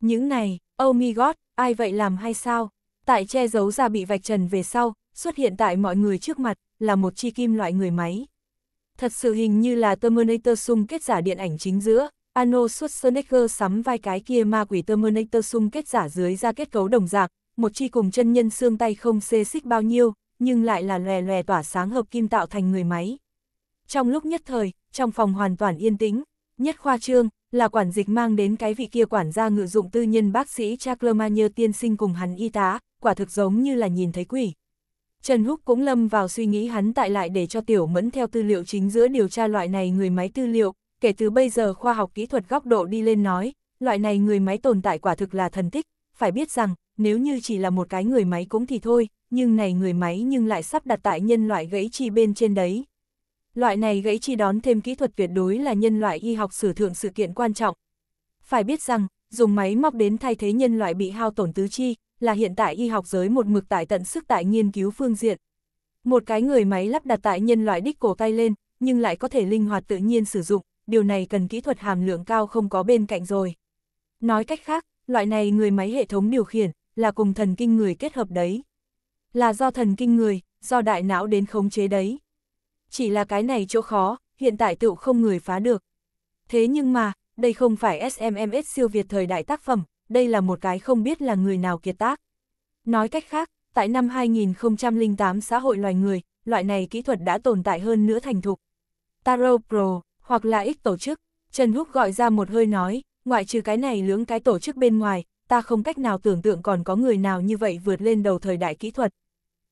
Những này, oh my god, ai vậy làm hay sao? tại che giấu ra bị vạch trần về sau, xuất hiện tại mọi người trước mặt, là một chi kim loại người máy. Thật sự hình như là Terminator xung kết giả điện ảnh chính giữa, ano Schwarzenegger sắm vai cái kia ma quỷ Terminator xung kết giả dưới ra kết cấu đồng dạng, một chi cùng chân nhân xương tay không xê xích bao nhiêu, nhưng lại là lòe lòe tỏa sáng hợp kim tạo thành người máy. Trong lúc nhất thời, trong phòng hoàn toàn yên tĩnh, nhất khoa trương, là quản dịch mang đến cái vị kia quản gia ngự dụng tư nhân bác sĩ Chaklemanier tiên sinh cùng hắn y tá, quả thực giống như là nhìn thấy quỷ. Trần Húc cũng lâm vào suy nghĩ hắn tại lại để cho Tiểu Mẫn theo tư liệu chính giữa điều tra loại này người máy tư liệu, kể từ bây giờ khoa học kỹ thuật góc độ đi lên nói, loại này người máy tồn tại quả thực là thần tích, phải biết rằng, nếu như chỉ là một cái người máy cũng thì thôi, nhưng này người máy nhưng lại sắp đặt tại nhân loại gãy chi bên trên đấy. Loại này gãy chi đón thêm kỹ thuật tuyệt đối là nhân loại y học sử thượng sự kiện quan trọng. Phải biết rằng, dùng máy móc đến thay thế nhân loại bị hao tổn tứ chi, là hiện tại y học giới một mực tại tận sức tại nghiên cứu phương diện. Một cái người máy lắp đặt tại nhân loại đích cổ tay lên, nhưng lại có thể linh hoạt tự nhiên sử dụng, điều này cần kỹ thuật hàm lượng cao không có bên cạnh rồi. Nói cách khác, loại này người máy hệ thống điều khiển, là cùng thần kinh người kết hợp đấy. Là do thần kinh người, do đại não đến khống chế đấy. Chỉ là cái này chỗ khó, hiện tại tựu không người phá được. Thế nhưng mà, đây không phải SMMS siêu việt thời đại tác phẩm, đây là một cái không biết là người nào kiệt tác. Nói cách khác, tại năm 2008 xã hội loài người, loại này kỹ thuật đã tồn tại hơn nữa thành thục. taro Pro, hoặc là X tổ chức, Trần Húc gọi ra một hơi nói, ngoại trừ cái này lưỡng cái tổ chức bên ngoài, ta không cách nào tưởng tượng còn có người nào như vậy vượt lên đầu thời đại kỹ thuật.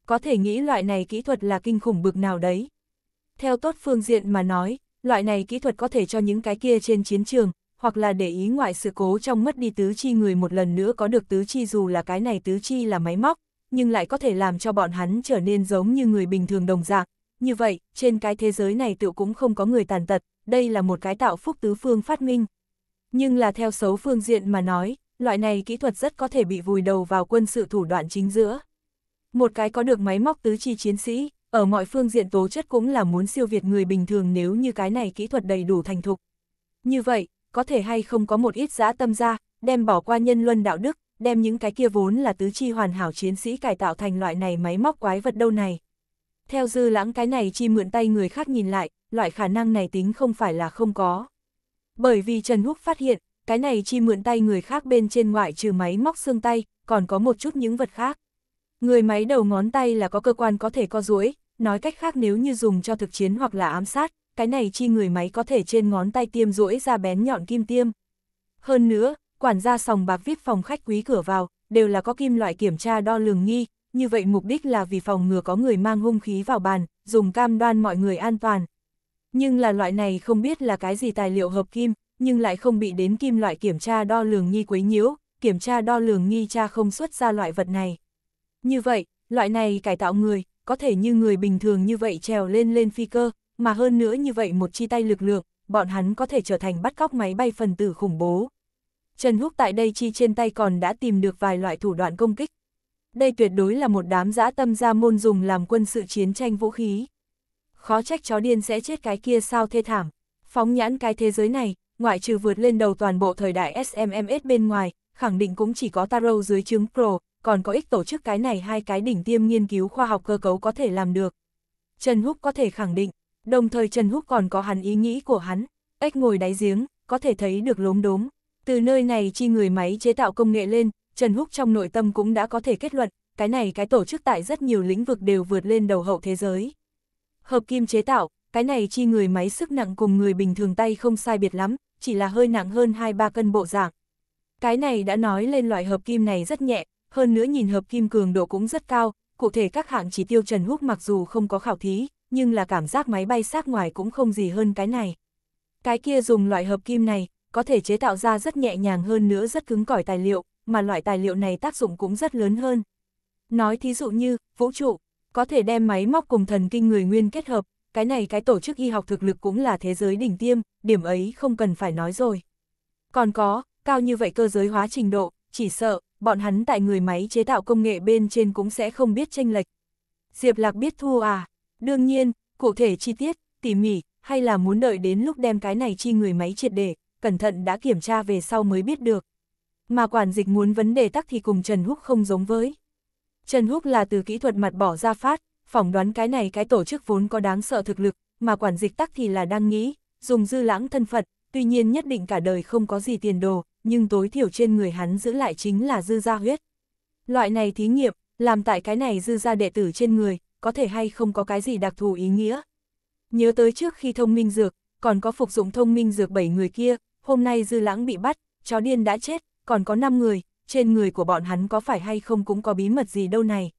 Có thể nghĩ loại này kỹ thuật là kinh khủng bực nào đấy. Theo tốt phương diện mà nói, loại này kỹ thuật có thể cho những cái kia trên chiến trường, hoặc là để ý ngoại sự cố trong mất đi tứ chi người một lần nữa có được tứ chi dù là cái này tứ chi là máy móc, nhưng lại có thể làm cho bọn hắn trở nên giống như người bình thường đồng dạng. Như vậy, trên cái thế giới này tự cũng không có người tàn tật, đây là một cái tạo phúc tứ phương phát minh. Nhưng là theo xấu phương diện mà nói, loại này kỹ thuật rất có thể bị vùi đầu vào quân sự thủ đoạn chính giữa. Một cái có được máy móc tứ chi chiến sĩ, ở mọi phương diện tố chất cũng là muốn siêu việt người bình thường nếu như cái này kỹ thuật đầy đủ thành thục. Như vậy, có thể hay không có một ít dã tâm ra, đem bỏ qua nhân luân đạo đức, đem những cái kia vốn là tứ chi hoàn hảo chiến sĩ cải tạo thành loại này máy móc quái vật đâu này. Theo dư lãng cái này chi mượn tay người khác nhìn lại, loại khả năng này tính không phải là không có. Bởi vì Trần Húc phát hiện, cái này chi mượn tay người khác bên trên ngoại trừ máy móc xương tay, còn có một chút những vật khác. Người máy đầu ngón tay là có cơ quan có thể co duỗi, nói cách khác nếu như dùng cho thực chiến hoặc là ám sát, cái này chi người máy có thể trên ngón tay tiêm rỗi ra bén nhọn kim tiêm. Hơn nữa, quản gia sòng bạc viết phòng khách quý cửa vào, đều là có kim loại kiểm tra đo lường nghi, như vậy mục đích là vì phòng ngừa có người mang hung khí vào bàn, dùng cam đoan mọi người an toàn. Nhưng là loại này không biết là cái gì tài liệu hợp kim, nhưng lại không bị đến kim loại kiểm tra đo lường nghi quấy nhiễu, kiểm tra đo lường nghi tra không xuất ra loại vật này. Như vậy, loại này cải tạo người, có thể như người bình thường như vậy trèo lên lên phi cơ, mà hơn nữa như vậy một chi tay lực lượng, bọn hắn có thể trở thành bắt cóc máy bay phần tử khủng bố. Trần Húc tại đây chi trên tay còn đã tìm được vài loại thủ đoạn công kích. Đây tuyệt đối là một đám dã tâm gia môn dùng làm quân sự chiến tranh vũ khí. Khó trách chó điên sẽ chết cái kia sao thê thảm. Phóng nhãn cái thế giới này, ngoại trừ vượt lên đầu toàn bộ thời đại SMMS bên ngoài, khẳng định cũng chỉ có Taro dưới chứng Pro, còn có ích tổ chức cái này hai cái đỉnh tiêm nghiên cứu khoa học cơ cấu có thể làm được. Trần Húc có thể khẳng định, đồng thời Trần Húc còn có hắn ý nghĩ của hắn, ếch ngồi đáy giếng, có thể thấy được lốm đốm. Từ nơi này chi người máy chế tạo công nghệ lên, Trần Húc trong nội tâm cũng đã có thể kết luận, cái này cái tổ chức tại rất nhiều lĩnh vực đều vượt lên đầu hậu thế giới. Hợp kim chế tạo, cái này chi người máy sức nặng cùng người bình thường tay không sai biệt lắm, chỉ là hơi nặng hơn 2-3 cân bộ dạng. Cái này đã nói lên loại hợp kim này rất nhẹ, hơn nữa nhìn hợp kim cường độ cũng rất cao, cụ thể các hạng chỉ tiêu Trần Húc mặc dù không có khảo thí, nhưng là cảm giác máy bay sát ngoài cũng không gì hơn cái này. Cái kia dùng loại hợp kim này, có thể chế tạo ra rất nhẹ nhàng hơn nữa rất cứng cỏi tài liệu, mà loại tài liệu này tác dụng cũng rất lớn hơn. Nói thí dụ như, vũ trụ, có thể đem máy móc cùng thần kinh người nguyên kết hợp, cái này cái tổ chức y học thực lực cũng là thế giới đỉnh tiêm, điểm ấy không cần phải nói rồi. Còn có, cao như vậy cơ giới hóa trình độ, chỉ sợ, bọn hắn tại người máy chế tạo công nghệ bên trên cũng sẽ không biết tranh lệch. Diệp Lạc biết thua à? Đương nhiên, cụ thể chi tiết, tỉ mỉ, hay là muốn đợi đến lúc đem cái này chi người máy triệt để, cẩn thận đã kiểm tra về sau mới biết được. Mà quản dịch muốn vấn đề tắc thì cùng Trần Húc không giống với. Trần Húc là từ kỹ thuật mặt bỏ ra phát, phỏng đoán cái này cái tổ chức vốn có đáng sợ thực lực, mà quản dịch tắc thì là đang nghĩ, dùng dư lãng thân phận, tuy nhiên nhất định cả đời không có gì tiền đồ, nhưng tối thiểu trên người hắn giữ lại chính là dư gia huyết. Loại này thí nghiệm, làm tại cái này dư gia đệ tử trên người, có thể hay không có cái gì đặc thù ý nghĩa. Nhớ tới trước khi thông minh dược, còn có phục dụng thông minh dược 7 người kia, hôm nay dư lãng bị bắt, chó điên đã chết, còn có 5 người, trên người của bọn hắn có phải hay không cũng có bí mật gì đâu này.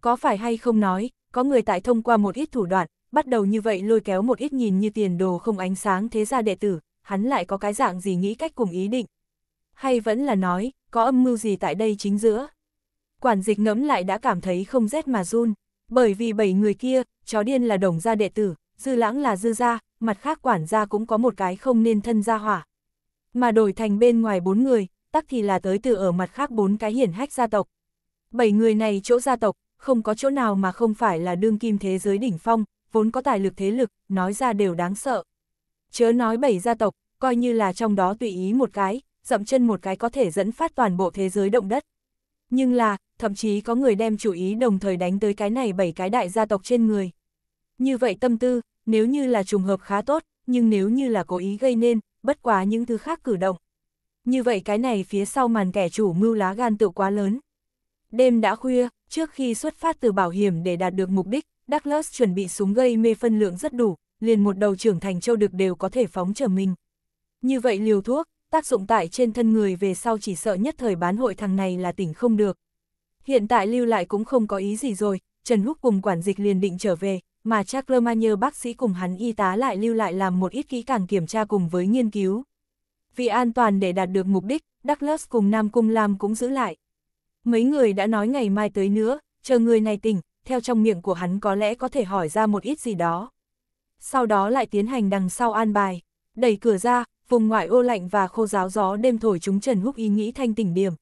Có phải hay không nói, có người tại thông qua một ít thủ đoạn, bắt đầu như vậy lôi kéo một ít nhìn như tiền đồ không ánh sáng thế ra đệ tử, hắn lại có cái dạng gì nghĩ cách cùng ý định. Hay vẫn là nói, có âm mưu gì tại đây chính giữa. Quản dịch ngẫm lại đã cảm thấy không rét mà run. Bởi vì bảy người kia, chó điên là đồng gia đệ tử, dư lãng là dư gia, mặt khác quản gia cũng có một cái không nên thân gia hỏa. Mà đổi thành bên ngoài bốn người, tắc thì là tới từ ở mặt khác bốn cái hiển hách gia tộc. Bảy người này chỗ gia tộc, không có chỗ nào mà không phải là đương kim thế giới đỉnh phong, vốn có tài lực thế lực, nói ra đều đáng sợ. Chớ nói bảy gia tộc, coi như là trong đó tùy ý một cái, dậm chân một cái có thể dẫn phát toàn bộ thế giới động đất. Nhưng là, thậm chí có người đem chủ ý đồng thời đánh tới cái này bảy cái đại gia tộc trên người. Như vậy tâm tư, nếu như là trùng hợp khá tốt, nhưng nếu như là cố ý gây nên, bất quá những thứ khác cử động. Như vậy cái này phía sau màn kẻ chủ mưu lá gan tự quá lớn. Đêm đã khuya, trước khi xuất phát từ bảo hiểm để đạt được mục đích, Douglas chuẩn bị súng gây mê phân lượng rất đủ, liền một đầu trưởng thành châu được đều có thể phóng trở mình. Như vậy liều thuốc, tác dụng tại trên thân người về sau chỉ sợ nhất thời bán hội thằng này là tỉnh không được. Hiện tại lưu lại cũng không có ý gì rồi, Trần Húc cùng quản dịch liền định trở về, mà Chaclermanier bác sĩ cùng hắn y tá lại lưu lại làm một ít kỹ càng kiểm tra cùng với nghiên cứu. Vì an toàn để đạt được mục đích, Douglas cùng Nam Cung Lam cũng giữ lại. Mấy người đã nói ngày mai tới nữa, chờ người này tỉnh, theo trong miệng của hắn có lẽ có thể hỏi ra một ít gì đó. Sau đó lại tiến hành đằng sau an bài, đẩy cửa ra, vùng ngoại ô lạnh và khô giáo gió đêm thổi chúng Trần Húc ý nghĩ thanh tỉnh điểm,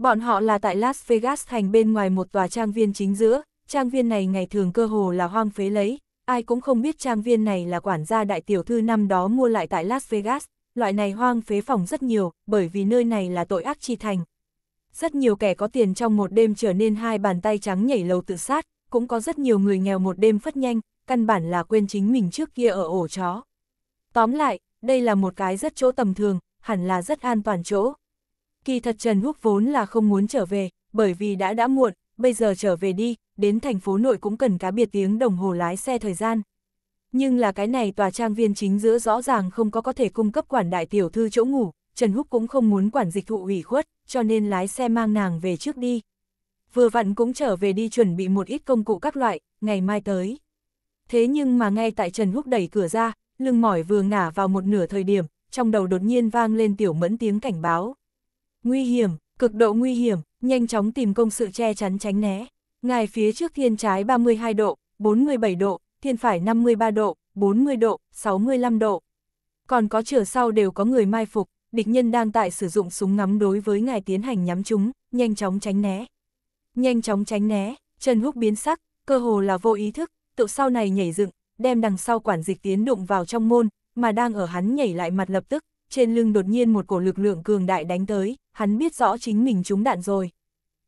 Bọn họ là tại Las Vegas thành bên ngoài một tòa trang viên chính giữa, trang viên này ngày thường cơ hồ là hoang phế lấy, ai cũng không biết trang viên này là quản gia đại tiểu thư năm đó mua lại tại Las Vegas, loại này hoang phế phòng rất nhiều, bởi vì nơi này là tội ác chi thành. Rất nhiều kẻ có tiền trong một đêm trở nên hai bàn tay trắng nhảy lầu tự sát, cũng có rất nhiều người nghèo một đêm phất nhanh, căn bản là quên chính mình trước kia ở ổ chó. Tóm lại, đây là một cái rất chỗ tầm thường, hẳn là rất an toàn chỗ. Kỳ thật Trần Húc vốn là không muốn trở về, bởi vì đã đã muộn, bây giờ trở về đi, đến thành phố nội cũng cần cá biệt tiếng đồng hồ lái xe thời gian. Nhưng là cái này tòa trang viên chính giữa rõ ràng không có có thể cung cấp quản đại tiểu thư chỗ ngủ, Trần Húc cũng không muốn quản dịch thụ ủy khuất, cho nên lái xe mang nàng về trước đi. Vừa vặn cũng trở về đi chuẩn bị một ít công cụ các loại, ngày mai tới. Thế nhưng mà ngay tại Trần Húc đẩy cửa ra, lưng mỏi vừa ngả vào một nửa thời điểm, trong đầu đột nhiên vang lên tiểu mẫn tiếng cảnh báo. Nguy hiểm, cực độ nguy hiểm, nhanh chóng tìm công sự che chắn tránh né. Ngài phía trước thiên trái 32 độ, 47 độ, thiên phải 53 độ, 40 độ, 65 độ. Còn có trở sau đều có người mai phục, địch nhân đang tại sử dụng súng ngắm đối với ngài tiến hành nhắm chúng, nhanh chóng tránh né. Nhanh chóng tránh né, Trần Húc biến sắc, cơ hồ là vô ý thức, tự sau này nhảy dựng, đem đằng sau quản dịch tiến đụng vào trong môn, mà đang ở hắn nhảy lại mặt lập tức, trên lưng đột nhiên một cổ lực lượng cường đại đánh tới, hắn biết rõ chính mình trúng đạn rồi.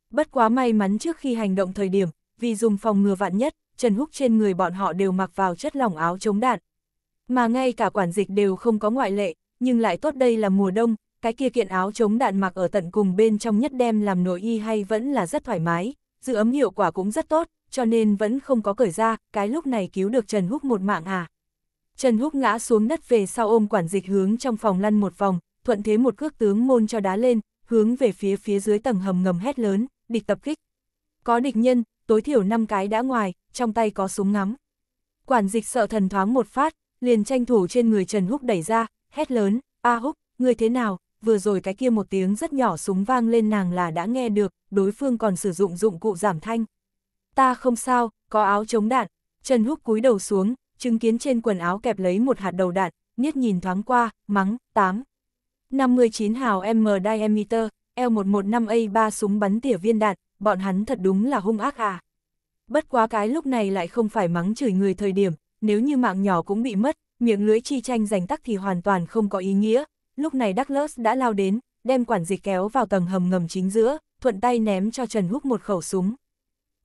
Bất quá may mắn trước khi hành động thời điểm, vì dùng phòng ngừa vạn nhất, Trần Húc trên người bọn họ đều mặc vào chất lỏng áo chống đạn. Mà ngay cả quản dịch đều không có ngoại lệ, nhưng lại tốt đây là mùa đông, cái kia kiện áo chống đạn mặc ở tận cùng bên trong nhất đem làm nội y hay vẫn là rất thoải mái, giữ ấm hiệu quả cũng rất tốt, cho nên vẫn không có cởi ra, cái lúc này cứu được Trần Húc một mạng à. Trần Húc ngã xuống đất về sau ôm quản dịch hướng trong phòng lăn một vòng, thuận thế một cước tướng môn cho đá lên, hướng về phía phía dưới tầng hầm ngầm hét lớn, địch tập kích. Có địch nhân, tối thiểu 5 cái đã ngoài, trong tay có súng ngắm. Quản dịch sợ thần thoáng một phát, liền tranh thủ trên người Trần Húc đẩy ra, hét lớn, A Húc, người thế nào, vừa rồi cái kia một tiếng rất nhỏ súng vang lên nàng là đã nghe được, đối phương còn sử dụng dụng cụ giảm thanh. Ta không sao, có áo chống đạn, Trần Húc cúi đầu xuống, chứng kiến trên quần áo kẹp lấy một hạt đầu đạn, niết nhìn thoáng qua, mắng, tám. 59 hào M diameter, L115A3 súng bắn tỉa viên đạn, bọn hắn thật đúng là hung ác à. Bất quá cái lúc này lại không phải mắng chửi người thời điểm, nếu như mạng nhỏ cũng bị mất, miệng lưỡi chi tranh giành tắc thì hoàn toàn không có ý nghĩa. Lúc này Douglas đã lao đến, đem quản dịch kéo vào tầng hầm ngầm chính giữa, thuận tay ném cho Trần Húc một khẩu súng.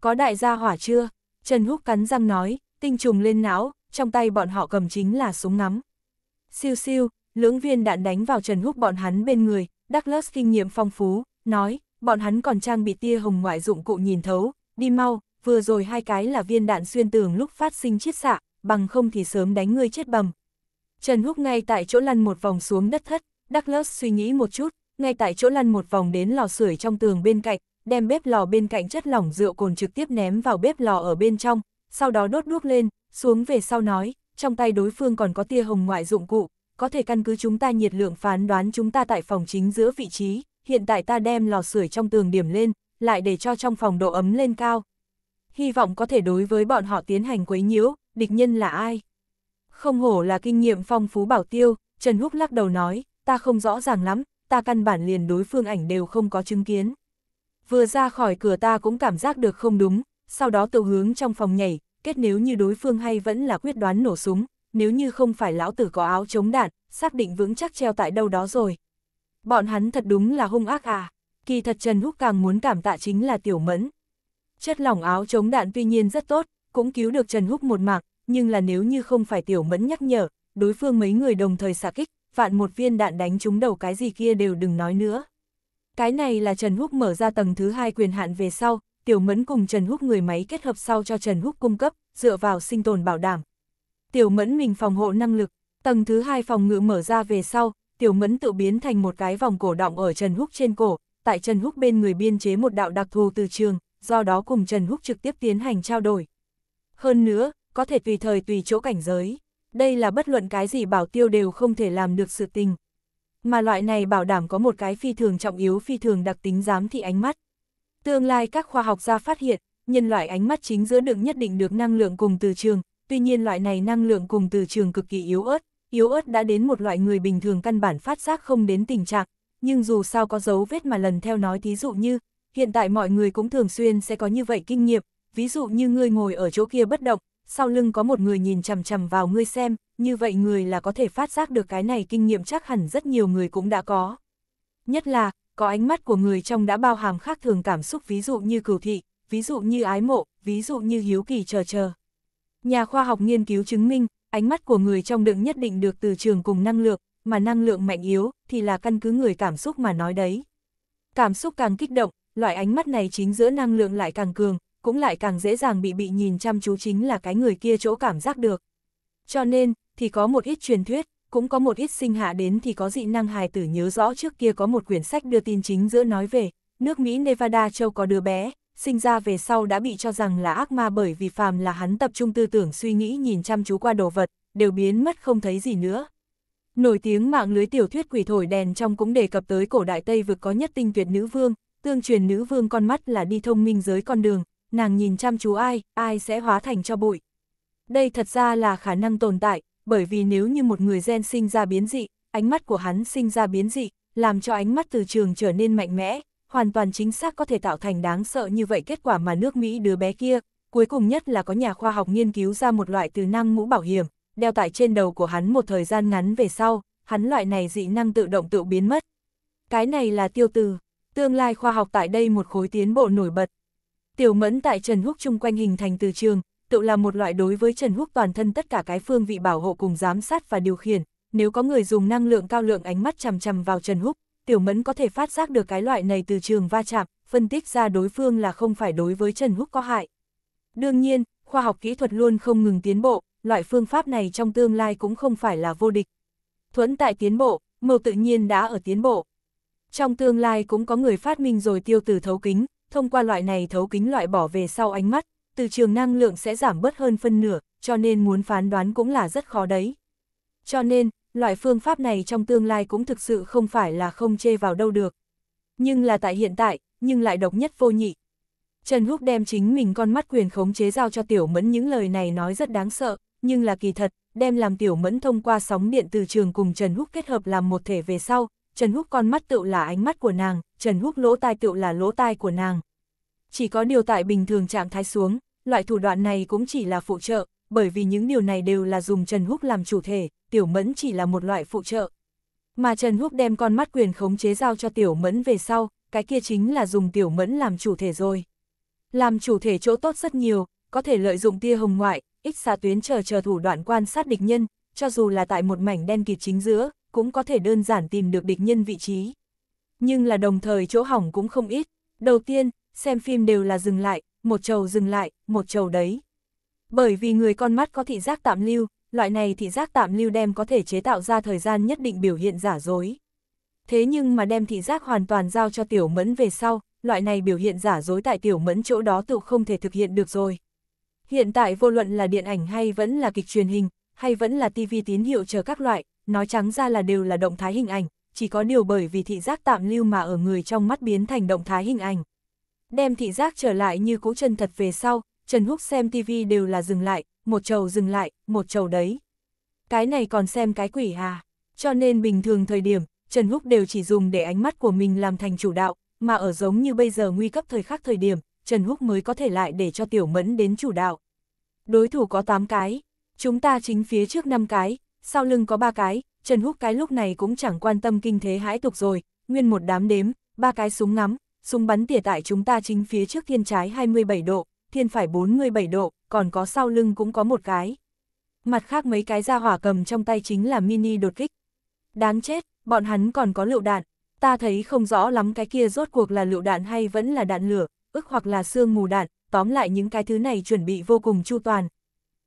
Có đại gia hỏa chưa? Trần Húc cắn răng nói, tinh trùng lên não, trong tay bọn họ cầm chính là súng ngắm. Siêu siêu, lưỡng viên đạn đánh vào Trần Húc bọn hắn bên người, Douglas kinh nghiệm phong phú, nói, bọn hắn còn trang bị tia hồng ngoại dụng cụ nhìn thấu, đi mau, vừa rồi hai cái là viên đạn xuyên tường lúc phát sinh chiết xạ, bằng không thì sớm đánh ngươi chết bầm. Trần Húc ngay tại chỗ lăn một vòng xuống đất thất, Douglas suy nghĩ một chút, ngay tại chỗ lăn một vòng đến lò sưởi trong tường bên cạnh, đem bếp lò bên cạnh chất lỏng rượu cồn trực tiếp ném vào bếp lò ở bên trong, sau đó đốt đuốc lên, xuống về sau nói, trong tay đối phương còn có tia hồng ngoại dụng cụ, có thể căn cứ chúng ta nhiệt lượng phán đoán chúng ta tại phòng chính giữa vị trí, hiện tại ta đem lò sưởi trong tường điểm lên, lại để cho trong phòng độ ấm lên cao. Hy vọng có thể đối với bọn họ tiến hành quấy nhiễu, địch nhân là ai? Không hổ là kinh nghiệm phong phú bảo tiêu, Trần Húc lắc đầu nói, ta không rõ ràng lắm, ta căn bản liền đối phương ảnh đều không có chứng kiến. Vừa ra khỏi cửa ta cũng cảm giác được không đúng, sau đó tự hướng trong phòng nhảy, kết nếu như đối phương hay vẫn là quyết đoán nổ súng, nếu như không phải lão tử có áo chống đạn, xác định vững chắc treo tại đâu đó rồi. Bọn hắn thật đúng là hung ác à, kỳ thật Trần Húc càng muốn cảm tạ chính là tiểu mẫn. Chất lỏng áo chống đạn tuy nhiên rất tốt, cũng cứu được Trần Húc một mạng, nhưng là nếu như không phải tiểu mẫn nhắc nhở, đối phương mấy người đồng thời xạ kích, vạn một viên đạn đánh trúng đầu cái gì kia đều đừng nói nữa. Cái này là Trần Húc mở ra tầng thứ hai quyền hạn về sau, Tiểu Mẫn cùng Trần Húc người máy kết hợp sau cho Trần Húc cung cấp, dựa vào sinh tồn bảo đảm, tiểu mẫn mình phòng hộ năng lực, tầng thứ hai phòng ngự mở ra về sau, tiểu mẫn tự biến thành một cái vòng cổ động ở Trần Húc trên cổ, tại Trần Húc bên người biên chế một đạo đặc thù từ trường, do đó cùng Trần Húc trực tiếp tiến hành trao đổi. Hơn nữa, có thể tùy thời tùy chỗ cảnh giới, đây là bất luận cái gì bảo tiêu đều không thể làm được sự tình. Mà loại này bảo đảm có một cái phi thường trọng yếu phi thường đặc tính giám thị ánh mắt. Tương lai các khoa học gia phát hiện, nhân loại ánh mắt chính giữa đựng nhất định được năng lượng cùng từ trường, tuy nhiên loại này năng lượng cùng từ trường cực kỳ yếu ớt, yếu ớt đã đến một loại người bình thường căn bản phát giác không đến tình trạng, nhưng dù sao có dấu vết mà lần theo nói thí dụ như, hiện tại mọi người cũng thường xuyên sẽ có như vậy kinh nghiệm, ví dụ như ngươi ngồi ở chỗ kia bất động, sau lưng có một người nhìn chằm chằm vào ngươi xem, như vậy người là có thể phát giác được cái này kinh nghiệm chắc hẳn rất nhiều người cũng đã có. Nhất là, có ánh mắt của người trong đã bao hàm khác thường cảm xúc ví dụ như cửu thị, ví dụ như ái mộ, ví dụ như hiếu kỳ chờ chờ. Nhà khoa học nghiên cứu chứng minh, ánh mắt của người trong đựng nhất định được từ trường cùng năng lượng, mà năng lượng mạnh yếu thì là căn cứ người cảm xúc mà nói đấy. Cảm xúc càng kích động, loại ánh mắt này chính giữa năng lượng lại càng cường, cũng lại càng dễ dàng bị bị nhìn chăm chú chính là cái người kia chỗ cảm giác được. Cho nên, thì có một ít truyền thuyết, cũng có một ít sinh hạ đến thì có dị năng hài tử nhớ rõ trước kia có một quyển sách đưa tin chính giữa nói về, nước Mỹ Nevada châu có đứa bé, sinh ra về sau đã bị cho rằng là ác ma bởi vì phàm là hắn tập trung tư tưởng suy nghĩ nhìn chăm chú qua đồ vật, đều biến mất không thấy gì nữa. Nổi tiếng mạng lưới tiểu thuyết quỷ thổi đèn trong cũng đề cập tới cổ đại Tây vực có nhất tinh tuyệt nữ vương, tương truyền nữ vương con mắt là đi thông minh giới con đường, nàng nhìn chăm chú ai, ai sẽ hóa thành cho bụi. Đây thật ra là khả năng tồn tại, bởi vì nếu như một người gen sinh ra biến dị, ánh mắt của hắn sinh ra biến dị, làm cho ánh mắt từ trường trở nên mạnh mẽ, hoàn toàn chính xác có thể tạo thành đáng sợ như vậy kết quả mà nước Mỹ đứa bé kia, cuối cùng nhất là có nhà khoa học nghiên cứu ra một loại từ năng mũ bảo hiểm, đeo tại trên đầu của hắn một thời gian ngắn về sau, hắn loại này dị năng tự động tự biến mất. Cái này là tiêu từ, tương lai khoa học tại đây một khối tiến bộ nổi bật. Tiểu mẫn tại Trần Húc chung quanh hình thành từ trường, tự là một loại đối với Trần Húc toàn thân tất cả cái phương vị bảo hộ cùng giám sát và điều khiển, nếu có người dùng năng lượng cao lượng ánh mắt chằm chằm vào Trần Húc, Tiểu Mẫn có thể phát giác được cái loại này từ trường va chạm, phân tích ra đối phương là không phải đối với Trần Húc có hại. Đương nhiên, khoa học kỹ thuật luôn không ngừng tiến bộ, loại phương pháp này trong tương lai cũng không phải là vô địch. Thuẫn tại tiến bộ, màu tự nhiên đã ở tiến bộ. Trong tương lai cũng có người phát minh rồi tiêu từ thấu kính, thông qua loại này thấu kính loại bỏ về sau ánh mắt, từ trường năng lượng sẽ giảm bớt hơn phân nửa, cho nên muốn phán đoán cũng là rất khó đấy. Cho nên, loại phương pháp này trong tương lai cũng thực sự không phải là không chê vào đâu được. Nhưng là tại hiện tại, nhưng lại độc nhất vô nhị. Trần Húc đem chính mình con mắt quyền khống chế giao cho Tiểu Mẫn những lời này nói rất đáng sợ, nhưng là kỳ thật, đem làm Tiểu Mẫn thông qua sóng điện từ trường cùng Trần Húc kết hợp làm một thể về sau, Trần Húc con mắt tựu là ánh mắt của nàng, Trần Húc lỗ tai tựu là lỗ tai của nàng. Chỉ có điều tại bình thường trạng thái xuống, loại thủ đoạn này cũng chỉ là phụ trợ, bởi vì những điều này đều là dùng Trần Húc làm chủ thể, Tiểu Mẫn chỉ là một loại phụ trợ. Mà Trần Húc đem con mắt quyền khống chế giao cho Tiểu Mẫn về sau, cái kia chính là dùng Tiểu Mẫn làm chủ thể rồi. Làm chủ thể chỗ tốt rất nhiều, có thể lợi dụng tia hồng ngoại, ích xạ tuyến chờ chờ thủ đoạn quan sát địch nhân, cho dù là tại một mảnh đen kịt chính giữa, cũng có thể đơn giản tìm được địch nhân vị trí. Nhưng là đồng thời chỗ hỏng cũng không ít. Đầu tiên, xem phim đều là dừng lại, một chầu dừng lại, một chầu đấy, bởi vì người con mắt có thị giác tạm lưu, loại này thị giác tạm lưu đem có thể chế tạo ra thời gian nhất định biểu hiện giả dối. Thế nhưng mà đem thị giác hoàn toàn giao cho tiểu mẫn về sau, loại này biểu hiện giả dối tại tiểu mẫn chỗ đó tự không thể thực hiện được rồi. Hiện tại vô luận là điện ảnh hay vẫn là kịch truyền hình, hay vẫn là TV tín hiệu chờ các loại, nói trắng ra là đều là động thái hình ảnh, chỉ có điều bởi vì thị giác tạm lưu mà ở người trong mắt biến thành động thái hình ảnh. Đem thị giác trở lại như cũ chân thật về sau, Trần Húc xem TV đều là dừng lại, một chầu dừng lại, một chầu đấy. Cái này còn xem cái quỷ à? Cho nên bình thường thời điểm, Trần Húc đều chỉ dùng để ánh mắt của mình làm thành chủ đạo, mà ở giống như bây giờ nguy cấp thời khắc thời điểm, Trần Húc mới có thể lại để cho Tiểu Mẫn đến chủ đạo. Đối thủ có 8 cái, chúng ta chính phía trước 5 cái, sau lưng có 3 cái, Trần Húc cái lúc này cũng chẳng quan tâm kinh thế hãi tục rồi, nguyên một đám đếm, ba cái súng ngắm, súng bắn tỉa tại chúng ta chính phía trước thiên trái 27 độ, thiên phải 47 độ, còn có sau lưng cũng có một cái. Mặt khác mấy cái ra hỏa cầm trong tay chính là mini đột kích. Đáng chết, bọn hắn còn có lựu đạn, ta thấy không rõ lắm cái kia rốt cuộc là lựu đạn hay vẫn là đạn lửa, ức hoặc là xương mù đạn, tóm lại những cái thứ này chuẩn bị vô cùng chu toàn.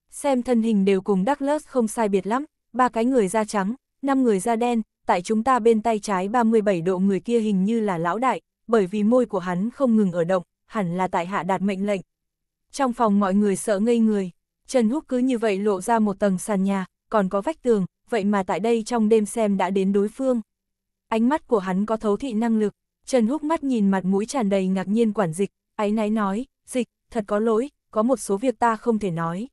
Xem thân hình đều cùng Douglas không sai biệt lắm, ba cái người da trắng, năm người da đen, tại chúng ta bên tay trái 37 độ người kia hình như là lão đại, bởi vì môi của hắn không ngừng ở động, hẳn là tại hạ đạt mệnh lệnh, trong phòng mọi người sợ ngây người, Trần Húc cứ như vậy lộ ra một tầng sàn nhà, còn có vách tường, vậy mà tại đây trong đêm xem đã đến đối phương. Ánh mắt của hắn có thấu thị năng lực, Trần Húc mắt nhìn mặt mũi tràn đầy ngạc nhiên quản dịch, ái náy nói, dịch, thật có lỗi, có một số việc ta không thể nói.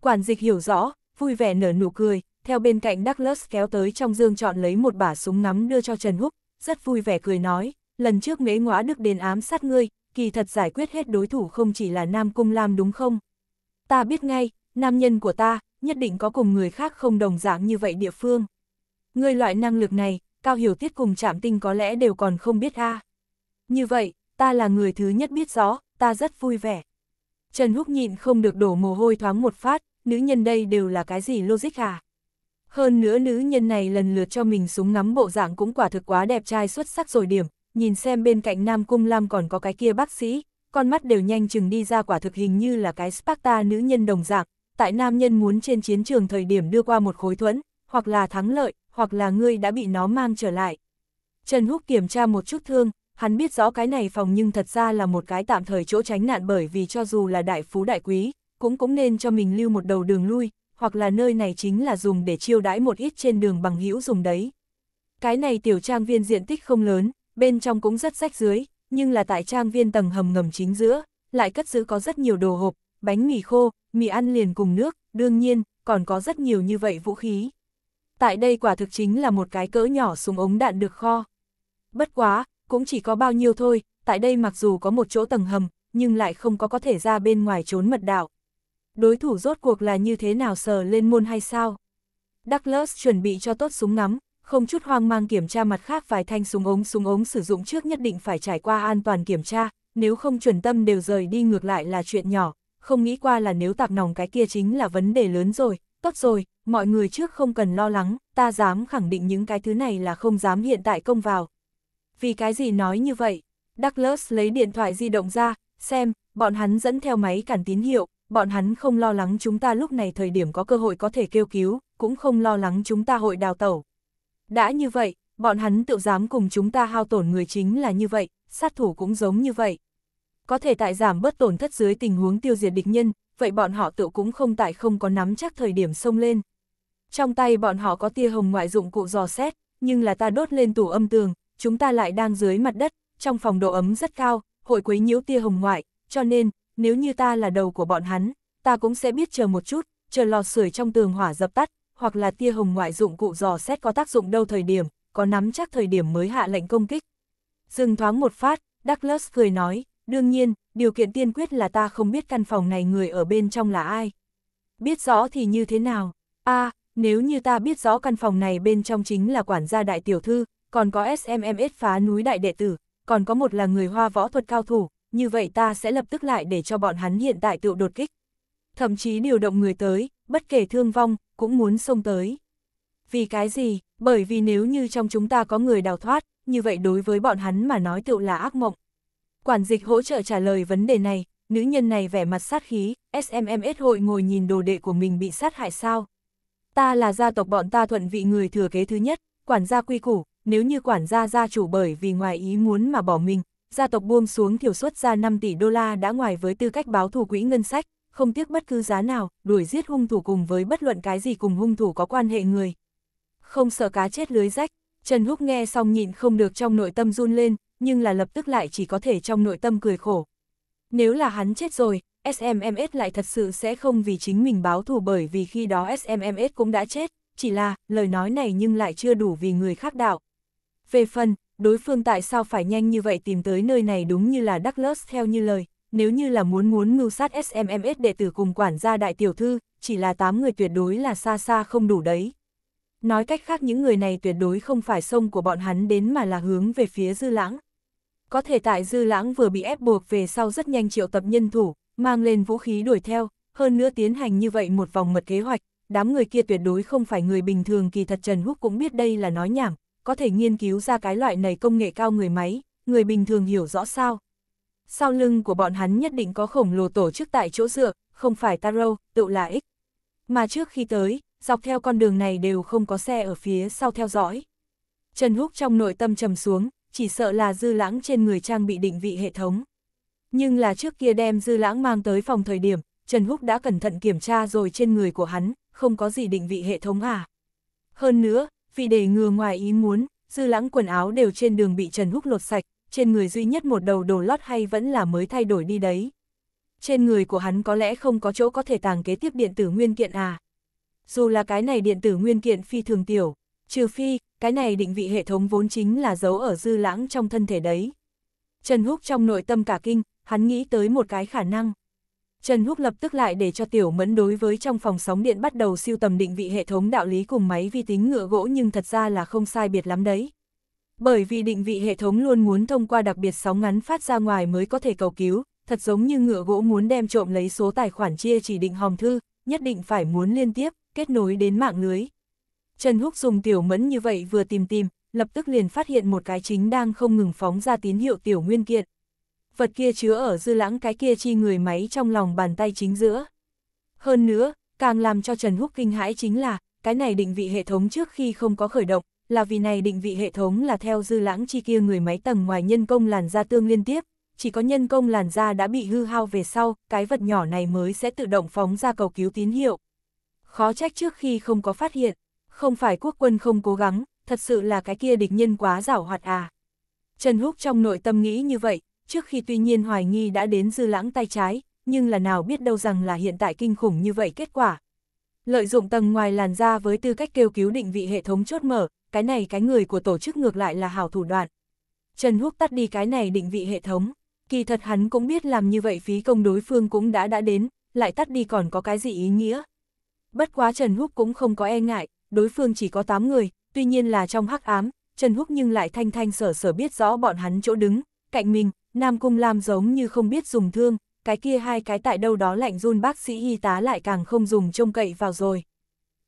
Quản dịch hiểu rõ, vui vẻ nở nụ cười, theo bên cạnh Douglas kéo tới trong dương chọn lấy một bả súng ngắm đưa cho Trần Húc, rất vui vẻ cười nói, lần trước mế ngõa đức đến ám sát ngươi, kỳ thật giải quyết hết đối thủ không chỉ là Nam Cung Lam đúng không? Ta biết ngay, nam nhân của ta, nhất định có cùng người khác không đồng dạng như vậy địa phương. Người loại năng lực này, cao hiểu tiết cùng chạm tinh có lẽ đều còn không biết a. Như vậy, ta là người thứ nhất biết rõ, ta rất vui vẻ. Trần Húc nhịn không được đổ mồ hôi thoáng một phát, nữ nhân đây đều là cái gì logic à? Hơn nữa nữ nhân này lần lượt cho mình súng ngắm bộ dạng cũng quả thực quá đẹp trai xuất sắc rồi điểm, nhìn xem bên cạnh Nam Cung Lam còn có cái kia bác sĩ, con mắt đều nhanh chừng đi ra quả thực hình như là cái Sparta nữ nhân đồng dạng, tại nam nhân muốn trên chiến trường thời điểm đưa qua một khối thuẫn, hoặc là thắng lợi, hoặc là ngươi đã bị nó mang trở lại. Trần Húc kiểm tra một chút thương, hắn biết rõ cái này phòng nhưng thật ra là một cái tạm thời chỗ tránh nạn bởi vì cho dù là đại phú đại quý, cũng cũng nên cho mình lưu một đầu đường lui, hoặc là nơi này chính là dùng để chiêu đãi một ít trên đường bằng hữu dùng đấy. Cái này tiểu trang viên diện tích không lớn, bên trong cũng rất rách dưới, nhưng là tại trang viên tầng hầm ngầm chính giữa, lại cất giữ có rất nhiều đồ hộp, bánh mì khô, mì ăn liền cùng nước, đương nhiên, còn có rất nhiều như vậy vũ khí. Tại đây quả thực chính là một cái cỡ nhỏ súng ống đạn được kho. Bất quá, cũng chỉ có bao nhiêu thôi, tại đây mặc dù có một chỗ tầng hầm, nhưng lại không có có thể ra bên ngoài trốn mật đạo. Đối thủ rốt cuộc là như thế nào sờ lên môn hay sao? Douglas chuẩn bị cho tốt súng ngắm, không chút hoang mang kiểm tra mặt khác vài thanh súng ống súng ống sử dụng trước nhất định phải trải qua an toàn kiểm tra, nếu không chuẩn tâm đều rời đi ngược lại là chuyện nhỏ, không nghĩ qua là nếu tạp nòng cái kia chính là vấn đề lớn rồi, tốt rồi, mọi người trước không cần lo lắng, ta dám khẳng định những cái thứ này là không dám hiện tại công vào. Vì cái gì nói như vậy? Douglas lấy điện thoại di động ra, xem, bọn hắn dẫn theo máy cản tín hiệu, bọn hắn không lo lắng chúng ta lúc này thời điểm có cơ hội có thể kêu cứu, cũng không lo lắng chúng ta hội đào tẩu. Đã như vậy, bọn hắn tự dám cùng chúng ta hao tổn người chính là như vậy, sát thủ cũng giống như vậy. Có thể tại giảm bớt tổn thất dưới tình huống tiêu diệt địch nhân, vậy bọn họ tự cũng không tại không có nắm chắc thời điểm xông lên. Trong tay bọn họ có tia hồng ngoại dụng cụ dò xét, nhưng là ta đốt lên tủ âm tường, chúng ta lại đang dưới mặt đất, trong phòng độ ấm rất cao, hội quấy nhiễu tia hồng ngoại, cho nên, nếu như ta là đầu của bọn hắn, ta cũng sẽ biết chờ một chút, chờ lò sưởi trong tường hỏa dập tắt, hoặc là tia hồng ngoại dụng cụ dò xét có tác dụng đâu thời điểm, có nắm chắc thời điểm mới hạ lệnh công kích. Dừng thoáng một phát, Douglas cười nói, đương nhiên, điều kiện tiên quyết là ta không biết căn phòng này người ở bên trong là ai. Biết rõ thì như thế nào? a nếu như ta biết rõ căn phòng này bên trong chính là quản gia đại tiểu thư, còn có SMMS phá núi đại đệ tử, còn có một là người hoa võ thuật cao thủ, như vậy ta sẽ lập tức lại để cho bọn hắn hiện tại tự đột kích. Thậm chí điều động người tới, bất kể thương vong, cũng muốn xông tới. Vì cái gì? Bởi vì nếu như trong chúng ta có người đào thoát, như vậy đối với bọn hắn mà nói tựu là ác mộng. Quản dịch hỗ trợ trả lời vấn đề này, nữ nhân này vẻ mặt sát khí, SMMS hội ngồi nhìn đồ đệ của mình bị sát hại sao. Ta là gia tộc bọn ta thuận vị người thừa kế thứ nhất, quản gia quy củ, nếu như quản gia gia chủ bởi vì ngoài ý muốn mà bỏ mình, gia tộc buông xuống thiểu suất ra 5 tỷ đô la đã ngoài với tư cách báo thù quỹ ngân sách, không tiếc bất cứ giá nào, đuổi giết hung thủ cùng với bất luận cái gì cùng hung thủ có quan hệ người. Không sợ cá chết lưới rách, Trần Húc nghe xong nhịn không được trong nội tâm run lên, nhưng là lập tức lại chỉ có thể trong nội tâm cười khổ. Nếu là hắn chết rồi, SMMS lại thật sự sẽ không vì chính mình báo thù bởi vì khi đó SMMS cũng đã chết, chỉ là lời nói này nhưng lại chưa đủ vì người khác đạo. Về phần, đối phương tại sao phải nhanh như vậy tìm tới nơi này đúng như là Douglas theo như lời, nếu như là muốn muốn mưu sát SMMS đệ tử cùng quản gia đại tiểu thư, chỉ là 8 người tuyệt đối là xa xa không đủ đấy. Nói cách khác những người này tuyệt đối không phải sông của bọn hắn đến mà là hướng về phía dư lãng. Có thể tại dư lãng vừa bị ép buộc về sau rất nhanh triệu tập nhân thủ, mang lên vũ khí đuổi theo, hơn nữa tiến hành như vậy một vòng mật kế hoạch, đám người kia tuyệt đối không phải người bình thường kỳ thật Trần Húc cũng biết đây là nói nhảm, có thể nghiên cứu ra cái loại này công nghệ cao người máy, người bình thường hiểu rõ sao, sau lưng của bọn hắn nhất định có khổng lồ tổ chức tại chỗ dựa, không phải Taro, tự là ích. Mà trước khi tới, dọc theo con đường này đều không có xe ở phía sau theo dõi. Trần Húc trong nội tâm trầm xuống, chỉ sợ là dư lãng trên người trang bị định vị hệ thống. Nhưng là trước kia đem dư lãng mang tới phòng thời điểm, Trần Húc đã cẩn thận kiểm tra rồi trên người của hắn, không có gì định vị hệ thống à. Hơn nữa, vì để ngừa ngoài ý muốn, dư lãng quần áo đều trên đường bị Trần Húc lột sạch, trên người duy nhất một đầu đồ lót hay vẫn là mới thay đổi đi đấy. Trên người của hắn có lẽ không có chỗ có thể tàng kế tiếp điện tử nguyên kiện à. Dù là cái này điện tử nguyên kiện phi thường tiểu, trừ phi, cái này định vị hệ thống vốn chính là dấu ở dư lãng trong thân thể đấy. Trần Húc trong nội tâm cả kinh, hắn nghĩ tới một cái khả năng. Trần Húc lập tức lại để cho Tiểu Mẫn đối với trong phòng sóng điện bắt đầu siêu tầm định vị hệ thống đạo lý cùng máy vi tính ngựa gỗ nhưng thật ra là không sai biệt lắm đấy. Bởi vì định vị hệ thống luôn muốn thông qua đặc biệt sóng ngắn phát ra ngoài mới có thể cầu cứu, thật giống như ngựa gỗ muốn đem trộm lấy số tài khoản chia chỉ định hòm thư, nhất định phải muốn liên tiếp, kết nối đến mạng lưới. Trần Húc dùng tiểu mẫn như vậy vừa tìm tìm, lập tức liền phát hiện một cái chính đang không ngừng phóng ra tín hiệu tiểu nguyên kiện. Vật kia chứa ở dư lãng cái kia chi người máy trong lòng bàn tay chính giữa. Hơn nữa, càng làm cho Trần Húc kinh hãi chính là, cái này định vị hệ thống trước khi không có khởi động, là vì này định vị hệ thống là theo dư lãng chi kia người máy tầng ngoài nhân công làn da tương liên tiếp, chỉ có nhân công làn da đã bị hư hao về sau, cái vật nhỏ này mới sẽ tự động phóng ra cầu cứu tín hiệu. Khó trách trước khi không có phát hiện, không phải quốc quân không cố gắng, thật sự là cái kia địch nhân quá giảo hoạt à. Trần Húc trong nội tâm nghĩ như vậy, trước khi tuy nhiên hoài nghi đã đến dư lãng tay trái, nhưng là nào biết đâu rằng là hiện tại kinh khủng như vậy kết quả. Lợi dụng tầng ngoài làn da với tư cách kêu cứu định vị hệ thống chốt mở, cái này cái người của tổ chức ngược lại là hảo thủ đoạn. Trần Húc tắt đi cái này định vị hệ thống, kỳ thật hắn cũng biết làm như vậy phí công đối phương cũng đã đã đến, lại tắt đi còn có cái gì ý nghĩa. Bất quá Trần Húc cũng không có e ngại, đối phương chỉ có 8 người, tuy nhiên là trong hắc ám, Trần Húc nhưng lại thanh thanh sở sở biết rõ bọn hắn chỗ đứng, cạnh mình, Nam Cung Lam giống như không biết dùng thương, cái kia hai cái tại đâu đó lạnh run bác sĩ y tá lại càng không dùng trông cậy vào rồi.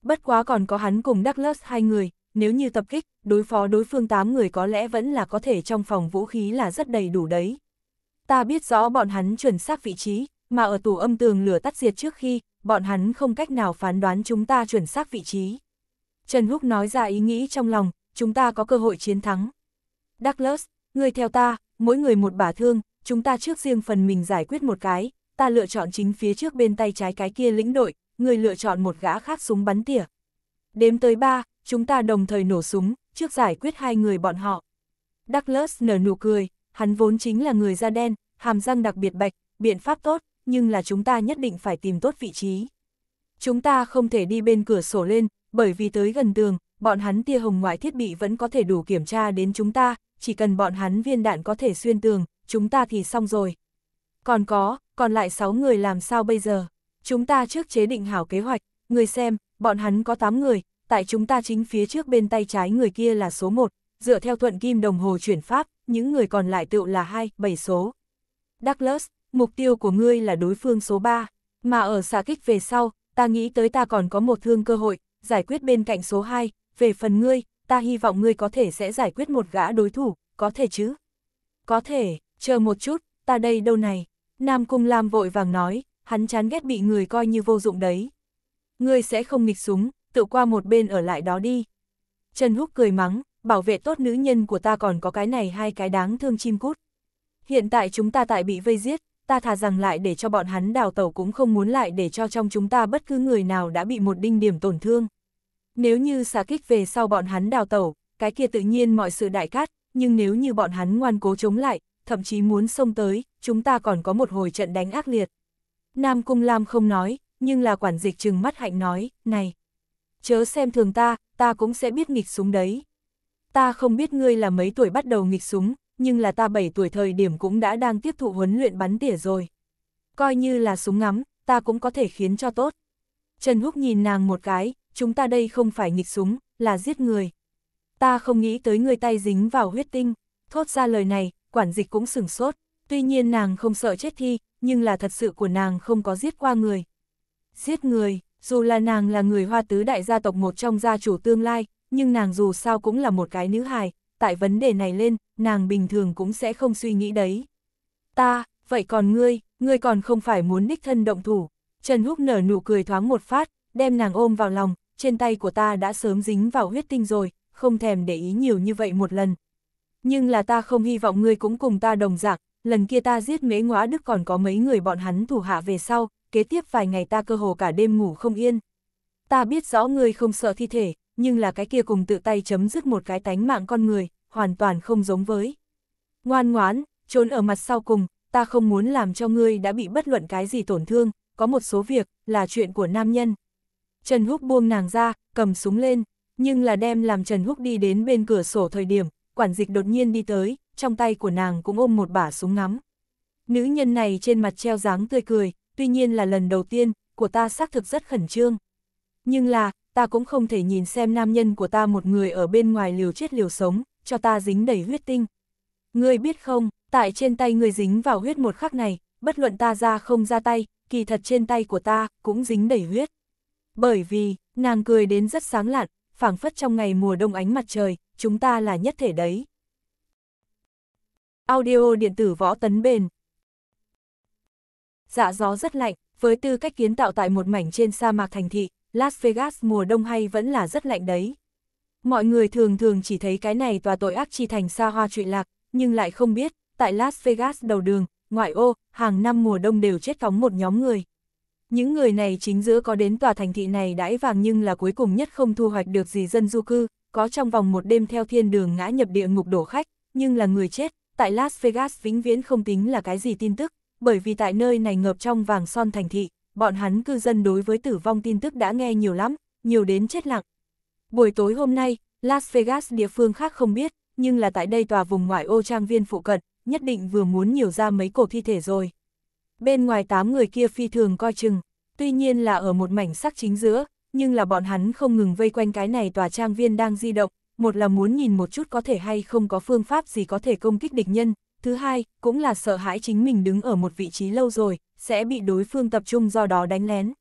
Bất quá còn có hắn cùng Douglas hai người, nếu như tập kích, đối phó đối phương 8 người có lẽ vẫn là có thể trong phòng vũ khí là rất đầy đủ đấy. Ta biết rõ bọn hắn chuẩn xác vị trí, mà ở tủ âm tường lửa tắt diệt trước khi, bọn hắn không cách nào phán đoán chúng ta chuẩn xác vị trí. Trần Húc nói ra ý nghĩ trong lòng, chúng ta có cơ hội chiến thắng. Douglas, người theo ta, mỗi người một bả thương, chúng ta trước riêng phần mình giải quyết một cái, ta lựa chọn chính phía trước bên tay trái cái kia lĩnh đội, người lựa chọn một gã khác súng bắn tỉa. Đếm tới ba, chúng ta đồng thời nổ súng, trước giải quyết hai người bọn họ. Douglas nở nụ cười, hắn vốn chính là người da đen, hàm răng đặc biệt bạch, biện pháp tốt, nhưng là chúng ta nhất định phải tìm tốt vị trí. Chúng ta không thể đi bên cửa sổ lên, bởi vì tới gần tường, bọn hắn tia hồng ngoại thiết bị vẫn có thể đủ kiểm tra đến chúng ta, chỉ cần bọn hắn viên đạn có thể xuyên tường, chúng ta thì xong rồi. Còn có, còn lại 6 người làm sao bây giờ? Chúng ta trước chế định hảo kế hoạch, người xem, bọn hắn có 8 người, tại chúng ta chính phía trước bên tay trái người kia là số 1, dựa theo thuận kim đồng hồ chuyển pháp, những người còn lại tựu là 2, 7 số. Douglas, mục tiêu của ngươi là đối phương số 3, mà ở xạ kích về sau, ta nghĩ tới ta còn có một thương cơ hội, giải quyết bên cạnh số 2, về phần ngươi, ta hy vọng ngươi có thể sẽ giải quyết một gã đối thủ, có thể chứ? Có thể, chờ một chút, ta đây đâu này? Nam Cung Lam vội vàng nói, hắn chán ghét bị người coi như vô dụng đấy. Ngươi sẽ không nghịch súng, tự qua một bên ở lại đó đi. Trần Húc cười mắng, bảo vệ tốt nữ nhân của ta còn có cái này hai cái đáng thương chim cút. Hiện tại chúng ta tại bị vây giết, ta thà rằng lại để cho bọn hắn đào tẩu cũng không muốn lại để cho trong chúng ta bất cứ người nào đã bị một đinh điểm tổn thương. Nếu như xả kích về sau bọn hắn đào tẩu, cái kia tự nhiên mọi sự đại cát, nhưng nếu như bọn hắn ngoan cố chống lại, thậm chí muốn xông tới, chúng ta còn có một hồi trận đánh ác liệt. Nam Cung Lam không nói, nhưng là quản dịch trừng mắt hạnh nói, này chớ xem thường ta, ta cũng sẽ biết nghịch súng đấy. Ta không biết ngươi là mấy tuổi bắt đầu nghịch súng, nhưng là ta 7 tuổi thời điểm cũng đã đang tiếp thụ huấn luyện bắn tỉa rồi. Coi như là súng ngắm, ta cũng có thể khiến cho tốt. Trần Húc nhìn nàng một cái, chúng ta đây không phải nghịch súng, là giết người. Ta không nghĩ tới người tay dính vào huyết tinh, thốt ra lời này, quản dịch cũng sửng sốt. Tuy nhiên nàng không sợ chết thi, nhưng là thật sự của nàng không có giết qua người. Giết người, dù là nàng là người hoa tứ đại gia tộc một trong gia chủ tương lai, nhưng nàng dù sao cũng là một cái nữ hài, tại vấn đề này lên, nàng bình thường cũng sẽ không suy nghĩ đấy. Ta, vậy còn ngươi, ngươi còn không phải muốn đích thân động thủ. Trần Húc nở nụ cười thoáng một phát, đem nàng ôm vào lòng, trên tay của ta đã sớm dính vào huyết tinh rồi, không thèm để ý nhiều như vậy một lần. Nhưng là ta không hy vọng ngươi cũng cùng ta đồng dạng, lần kia ta giết mế ngõa đức còn có mấy người bọn hắn thủ hạ về sau, kế tiếp vài ngày ta cơ hồ cả đêm ngủ không yên. Ta biết rõ ngươi không sợ thi thể, nhưng là cái kia cùng tự tay chấm dứt một cái tánh mạng con người, hoàn toàn không giống với. Ngoan ngoãn, trốn ở mặt sau cùng, ta không muốn làm cho ngươi đã bị bất luận cái gì tổn thương, có một số việc, là chuyện của nam nhân. Trần Húc buông nàng ra, cầm súng lên, nhưng là đem làm Trần Húc đi đến bên cửa sổ thời điểm, quản dịch đột nhiên đi tới, trong tay của nàng cũng ôm một bả súng ngắm. Nữ nhân này trên mặt treo dáng tươi cười, tuy nhiên là lần đầu tiên, của ta xác thực rất khẩn trương. Nhưng là, ta cũng không thể nhìn xem nam nhân của ta một người ở bên ngoài liều chết liều sống, cho ta dính đầy huyết tinh. Ngươi biết không, tại trên tay ngươi dính vào huyết một khắc này, bất luận ta ra không ra tay, kỳ thật trên tay của ta cũng dính đầy huyết. Bởi vì, nàng cười đến rất sáng lạn, phảng phất trong ngày mùa đông ánh mặt trời, chúng ta là nhất thể đấy. Audio điện tử võ tấn bền dạ gió rất lạnh, với tư cách kiến tạo tại một mảnh trên sa mạc thành thị, Las Vegas mùa đông hay vẫn là rất lạnh đấy. Mọi người thường thường chỉ thấy cái này tòa tội ác chi thành xa hoa trụy lạc, nhưng lại không biết, tại Las Vegas đầu đường, ngoại ô, hàng năm mùa đông đều chết cóng một nhóm người. Những người này chính giữa có đến tòa thành thị này đãi vàng nhưng là cuối cùng nhất không thu hoạch được gì dân du cư, có trong vòng một đêm theo thiên đường ngã nhập địa ngục đổ khách, nhưng là người chết, tại Las Vegas vĩnh viễn không tính là cái gì tin tức bởi vì tại nơi này ngập trong vàng son thành thị, bọn hắn cư dân đối với tử vong tin tức đã nghe nhiều lắm, nhiều đến chết lặng. Buổi tối hôm nay, Las Vegas địa phương khác không biết, nhưng là tại đây tòa vùng ngoại ô trang viên phụ cận, nhất định vừa muốn nhiều ra mấy cổ thi thể rồi. Bên ngoài tám người kia phi thường coi chừng, tuy nhiên là ở một mảnh sắc chính giữa, nhưng là bọn hắn không ngừng vây quanh cái này tòa trang viên đang di động, một là muốn nhìn một chút có thể hay không có phương pháp gì có thể công kích địch nhân, Thứ hai, cũng là sợ hãi chính mình đứng ở một vị trí lâu rồi, sẽ bị đối phương tập trung do đó đánh lén.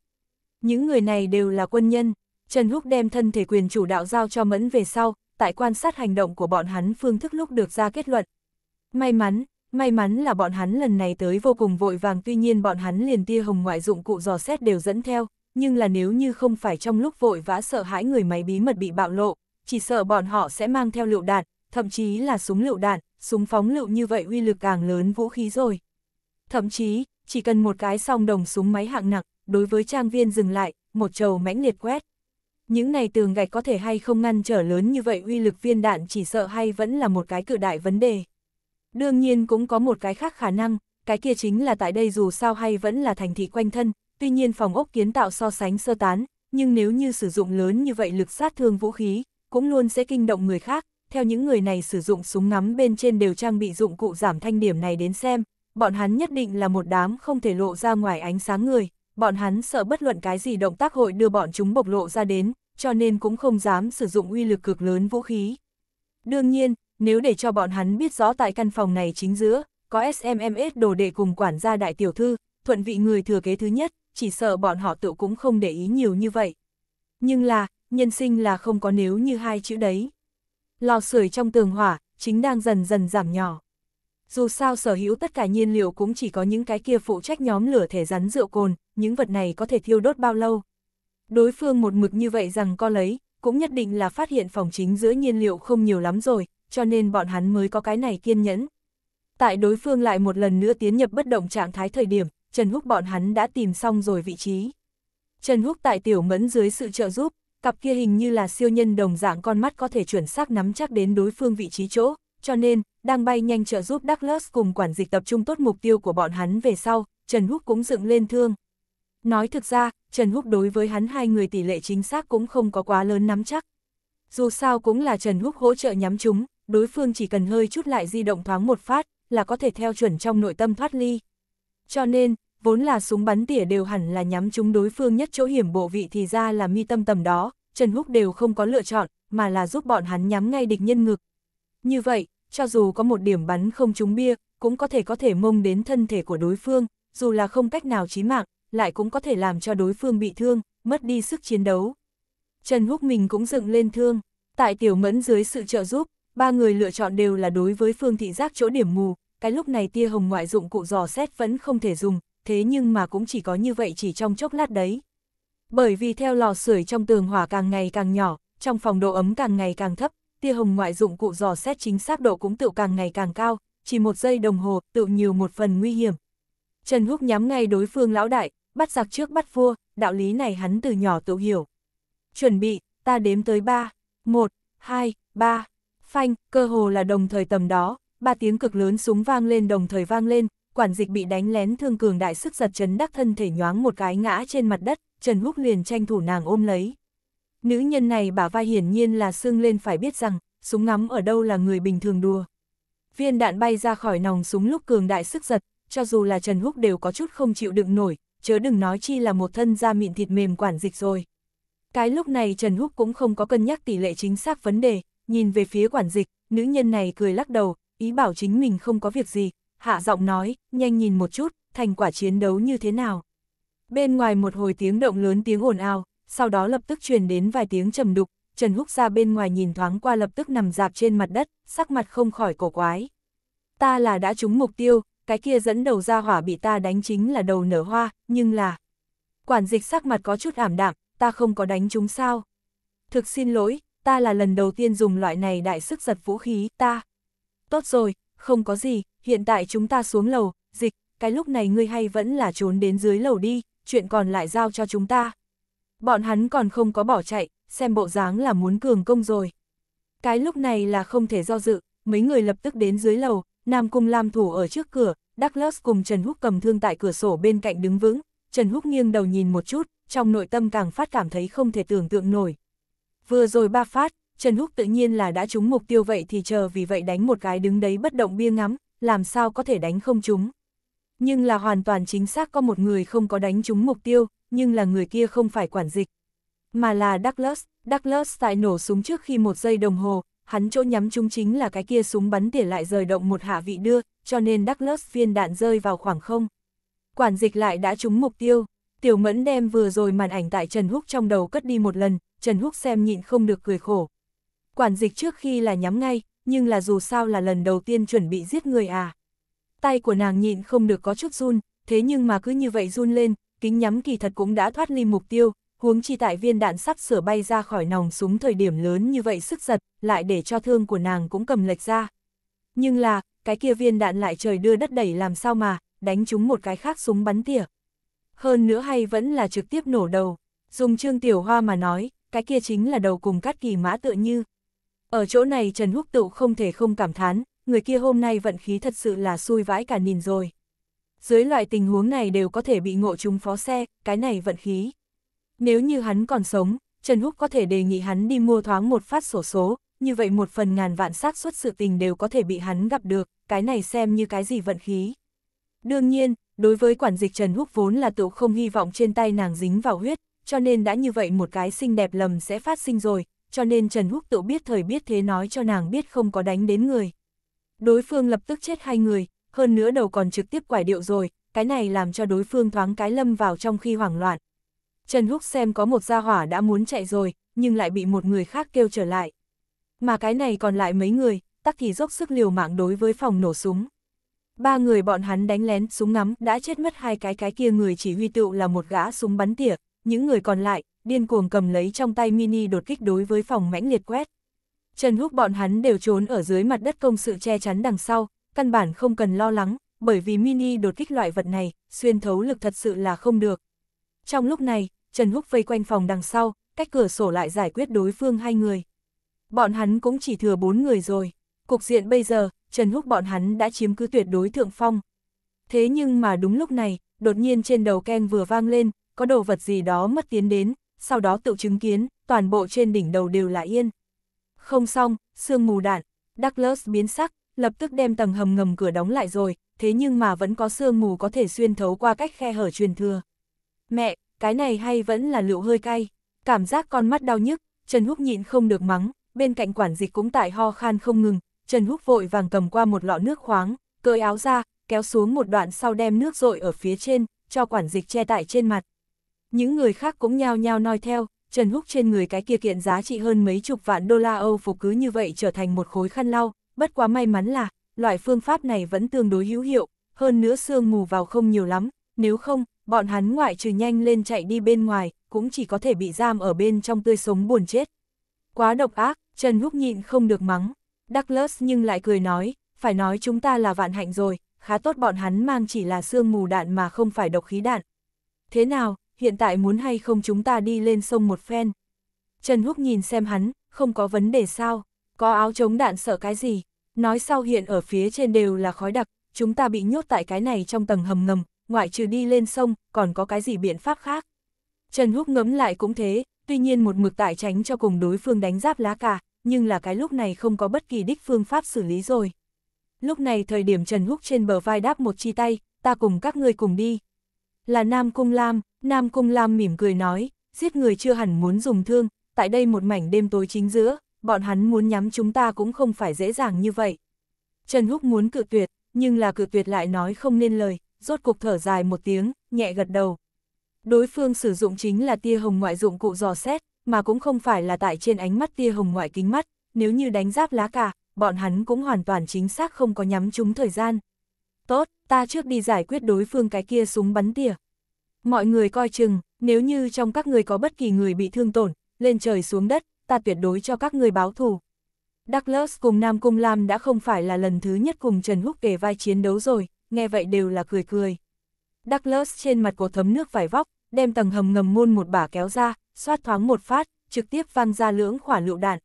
Những người này đều là quân nhân. Trần Húc đem thân thể quyền chủ đạo giao cho Mẫn về sau, tại quan sát hành động của bọn hắn phương thức lúc được ra kết luận. May mắn, may mắn là bọn hắn lần này tới vô cùng vội vàng tuy nhiên bọn hắn liền tia hồng ngoại dụng cụ dò xét đều dẫn theo, nhưng là nếu như không phải trong lúc vội vã sợ hãi người máy bí mật bị bạo lộ, chỉ sợ bọn họ sẽ mang theo lựu đạn, thậm chí là súng lựu đạn, súng phóng lựu như vậy uy lực càng lớn vũ khí rồi. Thậm chí, chỉ cần một cái song đồng súng máy hạng nặng, đối với trang viên dừng lại, một trầu mãnh liệt quét. Những này tường gạch có thể hay không ngăn trở lớn như vậy uy lực viên đạn chỉ sợ hay vẫn là một cái cự đại vấn đề. Đương nhiên cũng có một cái khác khả năng, cái kia chính là tại đây dù sao hay vẫn là thành thị quanh thân, tuy nhiên phòng ốc kiến tạo so sánh sơ tán, nhưng nếu như sử dụng lớn như vậy lực sát thương vũ khí, cũng luôn sẽ kinh động người khác, theo những người này sử dụng súng ngắm bên trên đều trang bị dụng cụ giảm thanh điểm này đến xem, bọn hắn nhất định là một đám không thể lộ ra ngoài ánh sáng người, bọn hắn sợ bất luận cái gì động tác hội đưa bọn chúng bộc lộ ra đến, cho nên cũng không dám sử dụng uy lực cực lớn vũ khí. Đương nhiên, nếu để cho bọn hắn biết rõ tại căn phòng này chính giữa, có SMMS đồ đệ cùng quản gia đại tiểu thư, thuận vị người thừa kế thứ nhất, chỉ sợ bọn họ tự cũng không để ý nhiều như vậy. Nhưng là, nhân sinh là không có nếu như hai chữ đấy lò sưởi trong tường hỏa, chính đang dần dần giảm nhỏ. Dù sao sở hữu tất cả nhiên liệu cũng chỉ có những cái kia phụ trách nhóm lửa thể rắn rượu cồn, những vật này có thể thiêu đốt bao lâu. Đối phương một mực như vậy rằng co lấy, cũng nhất định là phát hiện phòng chính giữa nhiên liệu không nhiều lắm rồi, cho nên bọn hắn mới có cái này kiên nhẫn. Tại đối phương lại một lần nữa tiến nhập bất động trạng thái thời điểm, Trần Húc bọn hắn đã tìm xong rồi vị trí. Trần Húc tại tiểu mẫn dưới sự trợ giúp, cặp kia hình như là siêu nhân đồng dạng con mắt có thể chuẩn xác nắm chắc đến đối phương vị trí chỗ, cho nên, đang bay nhanh trợ giúp Douglas cùng quản dịch tập trung tốt mục tiêu của bọn hắn về sau, Trần Húc cũng dựng lên thương. Nói thực ra, Trần Húc đối với hắn hai người tỷ lệ chính xác cũng không có quá lớn nắm chắc. Dù sao cũng là Trần Húc hỗ trợ nhắm chúng, đối phương chỉ cần hơi chút lại di động thoáng một phát, là có thể theo chuẩn trong nội tâm thoát ly. Cho nên, vốn là súng bắn tỉa đều hẳn là nhắm chúng đối phương nhất chỗ hiểm bộ vị thì ra là mi tâm tầm đó, Trần Húc đều không có lựa chọn, mà là giúp bọn hắn nhắm ngay địch nhân ngực. Như vậy, cho dù có một điểm bắn không trúng bia, cũng có thể có thể mông đến thân thể của đối phương, dù là không cách nào chí mạng, lại cũng có thể làm cho đối phương bị thương, mất đi sức chiến đấu. Trần Húc mình cũng dựng lên thương, tại tiểu mẫn dưới sự trợ giúp, ba người lựa chọn đều là đối với phương thị giác chỗ điểm mù, cái lúc này tia hồng ngoại dụng cụ dò xét vẫn không thể dùng, thế nhưng mà cũng chỉ có như vậy chỉ trong chốc lát đấy. Bởi vì theo lò sưởi trong tường hỏa càng ngày càng nhỏ, trong phòng độ ấm càng ngày càng thấp, tia hồng ngoại dụng cụ dò xét chính xác độ cũng tự càng ngày càng cao, chỉ một giây đồng hồ tự nhiều một phần nguy hiểm. Trần Húc nhắm ngay đối phương lão đại, bắt giặc trước bắt vua, đạo lý này hắn từ nhỏ tự hiểu. Chuẩn bị, ta đếm tới 3, 1, 2, 3, phanh, cơ hồ là đồng thời tầm đó, ba tiếng cực lớn súng vang lên đồng thời vang lên, quản dịch bị đánh lén thương cường đại sức giật chấn đắc thân thể nhoáng một cái ngã trên mặt đất, Trần Húc liền tranh thủ nàng ôm lấy. Nữ nhân này bả vai hiển nhiên là xương lên phải biết rằng, súng ngắm ở đâu là người bình thường đùa. Viên đạn bay ra khỏi nòng súng lúc cường đại sức giật, cho dù là Trần Húc đều có chút không chịu đựng nổi, chớ đừng nói chi là một thân da mịn thịt mềm quản dịch rồi. Cái lúc này Trần Húc cũng không có cân nhắc tỷ lệ chính xác vấn đề, nhìn về phía quản dịch, nữ nhân này cười lắc đầu, ý bảo chính mình không có việc gì, hạ giọng nói, nhanh nhìn một chút, thành quả chiến đấu như thế nào. Bên ngoài một hồi tiếng động lớn tiếng ồn ào, sau đó lập tức truyền đến vài tiếng trầm đục, Trần Húc ra bên ngoài nhìn thoáng qua lập tức nằm dạp trên mặt đất, sắc mặt không khỏi cổ quái. Ta là đã trúng mục tiêu, cái kia dẫn đầu ra hỏa bị ta đánh chính là đầu nở hoa, nhưng là... Quản dịch sắc mặt có chút ảm đạm, ta không có đánh chúng sao. Thực xin lỗi, ta là lần đầu tiên dùng loại này đại sức giật vũ khí, ta... Tốt rồi, không có gì, hiện tại chúng ta xuống lầu, dịch, cái lúc này ngươi hay vẫn là trốn đến dưới lầu đi, chuyện còn lại giao cho chúng ta. Bọn hắn còn không có bỏ chạy, xem bộ dáng là muốn cường công rồi. Cái lúc này là không thể do dự, mấy người lập tức đến dưới lầu, Nam Cung Lam thủ ở trước cửa, Douglas cùng Trần Húc cầm thương tại cửa sổ bên cạnh đứng vững, Trần Húc nghiêng đầu nhìn một chút, trong nội tâm càng phát cảm thấy không thể tưởng tượng nổi. Vừa rồi ba phát, Trần Húc tự nhiên là đã trúng mục tiêu vậy thì chờ vì vậy đánh một cái đứng đấy bất động bia ngắm, làm sao có thể đánh không chúng? Nhưng là hoàn toàn chính xác có một người không có đánh chúng mục tiêu, nhưng là người kia không phải quản dịch. Mà là Douglas, Douglas tại nổ súng trước khi một giây đồng hồ, hắn chỗ nhắm chúng chính là cái kia súng bắn tỉa lại rời động một hạ vị đưa, cho nên Douglas viên đạn rơi vào khoảng không. Quản dịch lại đã trúng mục tiêu, tiểu mẫn đem vừa rồi màn ảnh tại Trần Húc trong đầu cất đi một lần, Trần Húc xem nhịn không được cười khổ. Quản dịch trước khi là nhắm ngay, nhưng là dù sao là lần đầu tiên chuẩn bị giết người à. Tay của nàng nhịn không được có chút run, thế nhưng mà cứ như vậy run lên, kính nhắm kỳ thật cũng đã thoát ly mục tiêu, huống chi tại viên đạn sắc sửa bay ra khỏi nòng súng thời điểm lớn như vậy sức giật, lại để cho thương của nàng cũng cầm lệch ra. Nhưng là, cái kia viên đạn lại trời đưa đất đẩy làm sao mà, đánh chúng một cái khác súng bắn tỉa. Hơn nữa hay vẫn là trực tiếp nổ đầu, dùng trương tiểu hoa mà nói, cái kia chính là đầu cùng cắt kỳ mã tựa như, ở chỗ này Trần Húc Tự không thể không cảm thán, người kia hôm nay vận khí thật sự là xui vãi cả nhìn rồi. Dưới loại tình huống này đều có thể bị ngộ trúng phó xe, cái này vận khí. Nếu như hắn còn sống, Trần Húc có thể đề nghị hắn đi mua thoáng một phát sổ số, như vậy một phần ngàn vạn xác suất sự tình đều có thể bị hắn gặp được, cái này xem như cái gì vận khí. Đương nhiên, đối với quản dịch Trần Húc vốn là tự không hy vọng trên tay nàng dính vào huyết, cho nên đã như vậy một cái xinh đẹp lầm sẽ phát sinh rồi, cho nên Trần Húc tự biết thời biết thế nói cho nàng biết không có đánh đến người. Đối phương lập tức chết hai người, hơn nữa đầu còn trực tiếp quải điệu rồi, cái này làm cho đối phương thoáng cái lâm vào trong khi hoảng loạn. Trần Húc xem có một gia hỏa đã muốn chạy rồi, nhưng lại bị một người khác kêu trở lại. Mà cái này còn lại mấy người, tắc thì dốc sức liều mạng đối với phòng nổ súng. Ba người bọn hắn đánh lén súng ngắm, đã chết mất hai cái cái kia người chỉ huy tựu là một gã súng bắn tỉa, những người còn lại, điên cuồng cầm lấy trong tay mini đột kích đối với phòng mãnh liệt quét. Trần Húc bọn hắn đều trốn ở dưới mặt đất công sự che chắn đằng sau, căn bản không cần lo lắng, bởi vì mini đột kích loại vật này, xuyên thấu lực thật sự là không được. Trong lúc này, Trần Húc vây quanh phòng đằng sau, cách cửa sổ lại giải quyết đối phương hai người. Bọn hắn cũng chỉ thừa bốn người rồi. Cục diện bây giờ, Trần Húc bọn hắn đã chiếm cứ tuyệt đối thượng phong. Thế nhưng mà đúng lúc này, đột nhiên trên đầu Ken vừa vang lên, có đồ vật gì đó mất tiến đến, sau đó tự chứng kiến, toàn bộ trên đỉnh đầu đều là yên. Không xong, sương mù đạn, Douglas biến sắc, lập tức đem tầng hầm ngầm cửa đóng lại rồi, thế nhưng mà vẫn có sương mù có thể xuyên thấu qua cách khe hở truyền thừa. Mẹ, cái này hay vẫn là lựu hơi cay, cảm giác con mắt đau nhức, Trần Húc nhịn không được mắng, bên cạnh quản dịch cũng tại ho khan không ngừng, Trần Húc vội vàng cầm qua một lọ nước khoáng, cởi áo ra, kéo xuống một đoạn sau đem nước rội ở phía trên, cho quản dịch che tại trên mặt. Những người khác cũng nhao nhao nói theo, Trần Húc trên người cái kia kiện giá trị hơn mấy chục vạn đô la Âu phục cứ như vậy trở thành một khối khăn lau, bất quá may mắn là, loại phương pháp này vẫn tương đối hữu hiệu, hơn nữa sương mù vào không nhiều lắm, nếu không, bọn hắn ngoại trừ nhanh lên chạy đi bên ngoài, cũng chỉ có thể bị giam ở bên trong tươi sống buồn chết. Quá độc ác, Trần Húc nhịn không được mắng, Douglas nhưng lại cười nói, phải nói chúng ta là vạn hạnh rồi, khá tốt bọn hắn mang chỉ là sương mù đạn mà không phải độc khí đạn. Thế nào, hiện tại muốn hay không chúng ta đi lên sông một phen. Trần Húc nhìn xem hắn, không có vấn đề sao, có áo chống đạn sợ cái gì, nói sau hiện ở phía trên đều là khói đặc, chúng ta bị nhốt tại cái này trong tầng hầm ngầm, ngoại trừ đi lên sông, còn có cái gì biện pháp khác. Trần Húc ngấm lại cũng thế, tuy nhiên một mực tại tránh cho cùng đối phương đánh giáp lá cả, nhưng là cái lúc này không có bất kỳ đích phương pháp xử lý rồi. Lúc này thời điểm Trần Húc trên bờ vai đáp một chi tay, ta cùng các ngươi cùng đi. Là Nam Cung Lam, Nam Cung Lam mỉm cười nói, giết người chưa hẳn muốn dùng thương, tại đây một mảnh đêm tối chính giữa, bọn hắn muốn nhắm chúng ta cũng không phải dễ dàng như vậy. Trần Húc muốn cự tuyệt, nhưng là cự tuyệt lại nói không nên lời, rốt cục thở dài một tiếng, nhẹ gật đầu. Đối phương sử dụng chính là tia hồng ngoại dụng cụ dò xét, mà cũng không phải là tại trên ánh mắt tia hồng ngoại kính mắt, nếu như đánh giáp lá cả, bọn hắn cũng hoàn toàn chính xác không có nhắm chúng thời gian. Tốt, ta trước đi giải quyết đối phương cái kia súng bắn tỉa. Mọi người coi chừng, nếu như trong các người có bất kỳ người bị thương tổn, lên trời xuống đất, ta tuyệt đối cho các người báo thù. Douglas cùng Nam Cung Lam đã không phải là lần thứ nhất cùng Trần Húc kể vai chiến đấu rồi, nghe vậy đều là cười cười. Douglas trên mặt của thấm nước vải vóc, đem tầng hầm ngầm môn một bả kéo ra, xoát thoáng một phát, trực tiếp văng ra lưỡng khỏa lựu đạn.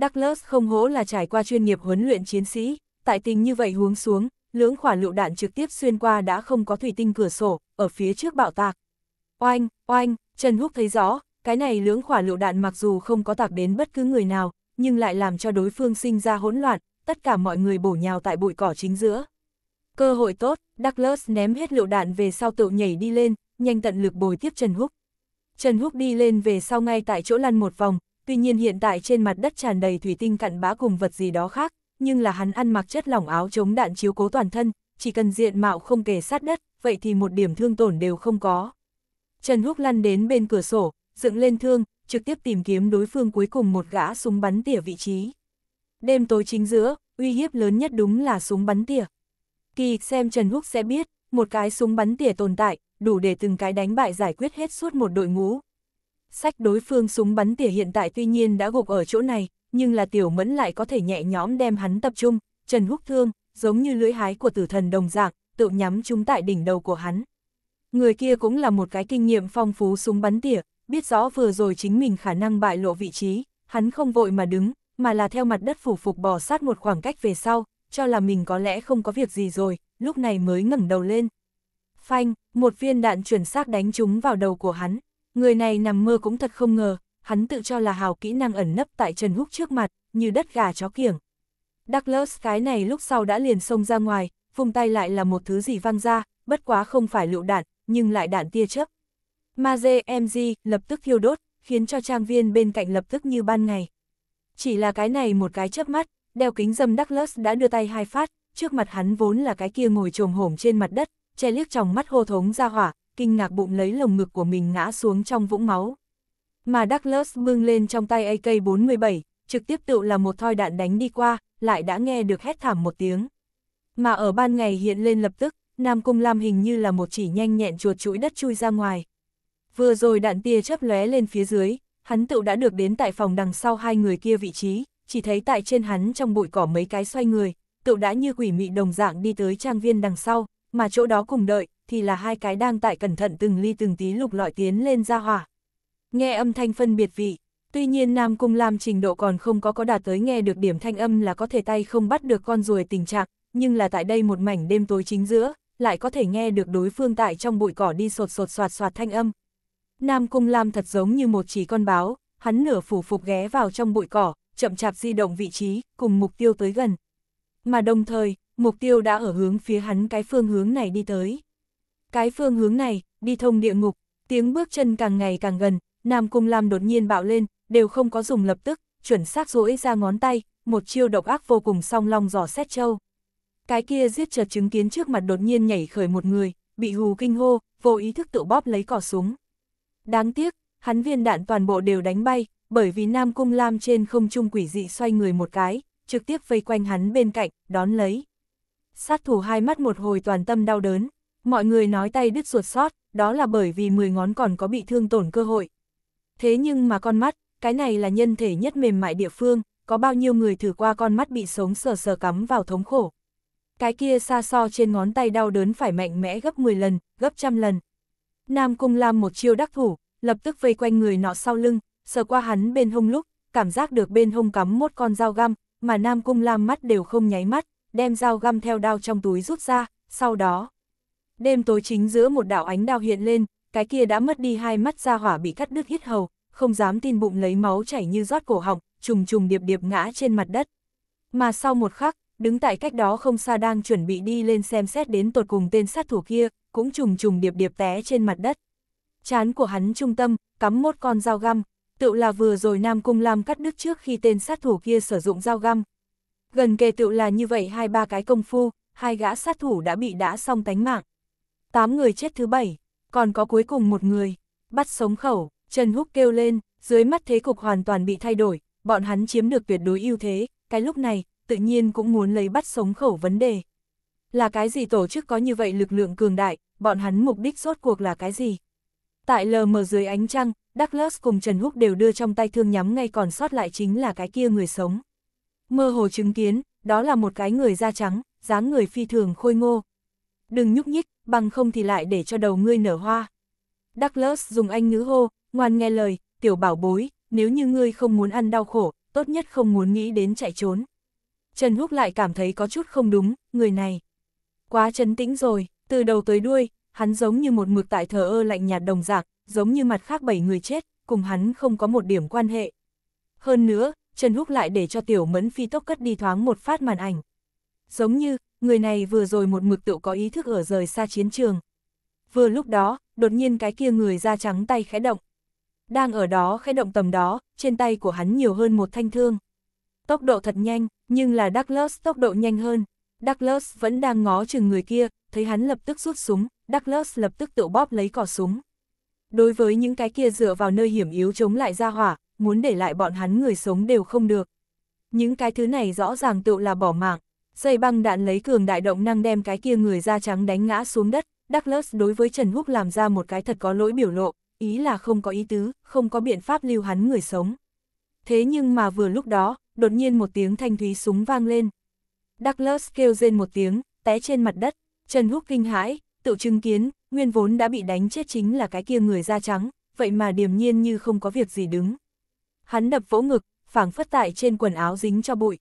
Douglas không hổ là trải qua chuyên nghiệp huấn luyện chiến sĩ, tại tình như vậy huống xuống, lưỡng khỏa lựu đạn trực tiếp xuyên qua đã không có thủy tinh cửa sổ, ở phía trước bạo tạc. Oanh, oanh, Trần Húc thấy rõ, cái này lưỡng khỏa lựu đạn mặc dù không có tạc đến bất cứ người nào, nhưng lại làm cho đối phương sinh ra hỗn loạn, tất cả mọi người bổ nhào tại bụi cỏ chính giữa. Cơ hội tốt, Douglas ném hết lựu đạn về sau tự nhảy đi lên, nhanh tận lực bồi tiếp Trần Húc. Trần Húc đi lên về sau ngay tại chỗ lăn một vòng, tuy nhiên hiện tại trên mặt đất tràn đầy thủy tinh cặn bã cùng vật gì đó khác, nhưng là hắn ăn mặc chất lỏng áo chống đạn chiếu cố toàn thân, chỉ cần diện mạo không kề sát đất, vậy thì một điểm thương tổn đều không có. Trần Húc lăn đến bên cửa sổ, dựng lên thương, trực tiếp tìm kiếm đối phương cuối cùng một gã súng bắn tỉa vị trí. Đêm tối chính giữa, uy hiếp lớn nhất đúng là súng bắn tỉa. Kỳ xem Trần Húc sẽ biết, một cái súng bắn tỉa tồn tại, đủ để từng cái đánh bại giải quyết hết suốt một đội ngũ. Sách đối phương súng bắn tỉa hiện tại tuy nhiên đã gục ở chỗ này, nhưng là tiểu mẫn lại có thể nhẹ nhõm đem hắn tập trung, Trần Húc Thương, giống như lưỡi hái của tử thần đồng dạng, tự nhắm chúng tại đỉnh đầu của hắn. Người kia cũng là một cái kinh nghiệm phong phú súng bắn tỉa, biết rõ vừa rồi chính mình khả năng bại lộ vị trí, hắn không vội mà đứng, mà là theo mặt đất phủ phục bò sát một khoảng cách về sau, cho là mình có lẽ không có việc gì rồi, lúc này mới ngẩng đầu lên. Phanh, một viên đạn chuẩn xác đánh trúng vào đầu của hắn, người này nằm mơ cũng thật không ngờ, hắn tự cho là hào kỹ năng ẩn nấp tại Trần Húc trước mặt, như đất gà chó kiểng. Douglas cái này lúc sau đã liền xông ra ngoài, vùng tay lại là một thứ gì văng ra, bất quá không phải lựu đạn, nhưng lại đạn tia chớp. Ma JMG lập tức thiêu đốt, khiến cho trang viên bên cạnh lập tức như ban ngày. Chỉ là cái này một cái chớp mắt, đeo kính dâm Douglas đã đưa tay hai phát, trước mặt hắn vốn là cái kia ngồi trồm hổm trên mặt đất, che liếc trong mắt hô thống ra hỏa, kinh ngạc bụng lấy lồng ngực của mình ngã xuống trong vũng máu. Mà Douglas bưng lên trong tay AK-47, trực tiếp tự là một thoi đạn đánh đi qua, lại đã nghe được hét thảm một tiếng. Mà ở ban ngày hiện lên lập tức, Nam Cung Lam hình như là một chỉ nhanh nhẹn chuột chuỗi đất chui ra ngoài. Vừa rồi đạn tia chớp lóe lên phía dưới, hắn tự đã được đến tại phòng đằng sau hai người kia vị trí, chỉ thấy tại trên hắn trong bụi cỏ mấy cái xoay người, tự đã như quỷ mị đồng dạng đi tới trang viên đằng sau, mà chỗ đó cùng đợi, thì là hai cái đang tại cẩn thận từng ly từng tí lục lọi tiến lên ra hỏa, Nghe âm thanh phân biệt vị, tuy nhiên Nam Cung Lam trình độ còn không có có đạt tới nghe được điểm thanh âm là có thể tay không bắt được con ruồi tình trạng, nhưng là tại đây một mảnh đêm tối chính giữa, lại có thể nghe được đối phương tại trong bụi cỏ đi sột sột soạt soạt thanh âm. Nam Cung Lam thật giống như một chỉ con báo, hắn nửa phủ phục ghé vào trong bụi cỏ, chậm chạp di động vị trí, cùng mục tiêu tới gần. Mà đồng thời, mục tiêu đã ở hướng phía hắn cái phương hướng này đi tới. Cái phương hướng này, đi thông địa ngục, tiếng bước chân càng ngày càng gần, Nam Cung Lam đột nhiên bạo lên, đều không có dùng lập tức, chuẩn xác rỗi ra ngón tay, một chiêu độc ác vô cùng song long dò xét châu. Cái kia giết chợt chứng kiến trước mặt đột nhiên nhảy khởi một người, bị hù kinh hô, vô ý thức tự bóp lấy cỏ súng. Đáng tiếc, hắn viên đạn toàn bộ đều đánh bay, bởi vì Nam Cung Lam trên không trung quỷ dị xoay người một cái, trực tiếp vây quanh hắn bên cạnh, đón lấy. Sát thủ hai mắt một hồi toàn tâm đau đớn, mọi người nói tay đứt ruột sót, đó là bởi vì 10 ngón còn có bị thương tổn cơ hội, Thế nhưng mà con mắt, cái này là nhân thể nhất mềm mại địa phương, có bao nhiêu người thử qua con mắt bị sống sờ sờ cắm vào thống khổ. Cái kia xa so trên ngón tay đau đớn phải mạnh mẽ gấp 10 lần, gấp trăm lần. Nam Cung Lam một chiêu đắc thủ, lập tức vây quanh người nọ sau lưng, sờ qua hắn bên hông lúc, cảm giác được bên hông cắm một con dao găm, mà Nam Cung Lam mắt đều không nháy mắt, đem dao găm theo đao trong túi rút ra, sau đó. Đêm tối chính giữa một đạo ánh đao hiện lên, cái kia đã mất đi hai mắt ra hỏa bị cắt đứt hít hầu, không dám tin bụng lấy máu chảy như rót cổ họng, trùng trùng điệp điệp ngã trên mặt đất. Mà sau một khắc, đứng tại cách đó không xa đang chuẩn bị đi lên xem xét đến tột cùng tên sát thủ kia, cũng trùng trùng điệp điệp té trên mặt đất. Chán của hắn trung tâm, cắm một con dao găm, tựu là vừa rồi Nam Cung Lam cắt đứt trước khi tên sát thủ kia sử dụng dao găm. Gần kề tựu là như vậy hai ba cái công phu, hai gã sát thủ đã bị đã xong tánh mạng. Tám người chết thứ bảy còn có cuối cùng một người, bắt sống khẩu, Trần Húc kêu lên, dưới mắt thế cục hoàn toàn bị thay đổi, bọn hắn chiếm được tuyệt đối ưu thế, cái lúc này, tự nhiên cũng muốn lấy bắt sống khẩu vấn đề. Là cái gì tổ chức có như vậy lực lượng cường đại, bọn hắn mục đích rốt cuộc là cái gì? Tại lờ mờ dưới ánh trăng, Douglas cùng Trần Húc đều đưa trong tay thương nhắm ngay còn sót lại chính là cái kia người sống. Mơ hồ chứng kiến, đó là một cái người da trắng, dáng người phi thường khôi ngô. Đừng nhúc nhích, bằng không thì lại để cho đầu ngươi nở hoa. Douglas dùng anh ngữ hô, ngoan nghe lời, tiểu bảo bối, nếu như ngươi không muốn ăn đau khổ, tốt nhất không muốn nghĩ đến chạy trốn. Trần Húc lại cảm thấy có chút không đúng, người này. Quá trấn tĩnh rồi, từ đầu tới đuôi, hắn giống như một mực tại thờ ơ lạnh nhạt đồng dạng, giống như mặt khác bảy người chết, cùng hắn không có một điểm quan hệ. Hơn nữa, Trần Húc lại để cho tiểu mẫn phi tốc cất đi thoáng một phát màn ảnh. Giống như, người này vừa rồi một mực tự có ý thức ở rời xa chiến trường. Vừa lúc đó, đột nhiên cái kia người da trắng tay khẽ động. Đang ở đó khẽ động tầm đó, trên tay của hắn nhiều hơn một thanh thương. Tốc độ thật nhanh, nhưng là Douglas tốc độ nhanh hơn. Douglas vẫn đang ngó chừng người kia, thấy hắn lập tức rút súng, Douglas lập tức tự bóp lấy cò súng. Đối với những cái kia dựa vào nơi hiểm yếu chống lại ra hỏa, muốn để lại bọn hắn người sống đều không được. Những cái thứ này rõ ràng tự là bỏ mạng, Dây băng đạn lấy cường đại động năng đem cái kia người da trắng đánh ngã xuống đất, Douglas đối với Trần Húc làm ra một cái thật có lỗi biểu lộ, ý là không có ý tứ, không có biện pháp lưu hắn người sống. Thế nhưng mà vừa lúc đó, đột nhiên một tiếng thanh thúy súng vang lên. Douglas kêu rên một tiếng, té trên mặt đất, Trần Húc kinh hãi, tự chứng kiến, nguyên vốn đã bị đánh chết chính là cái kia người da trắng, vậy mà điềm nhiên như không có việc gì đứng. Hắn đập vỗ ngực, phảng phất tại trên quần áo dính cho bụi,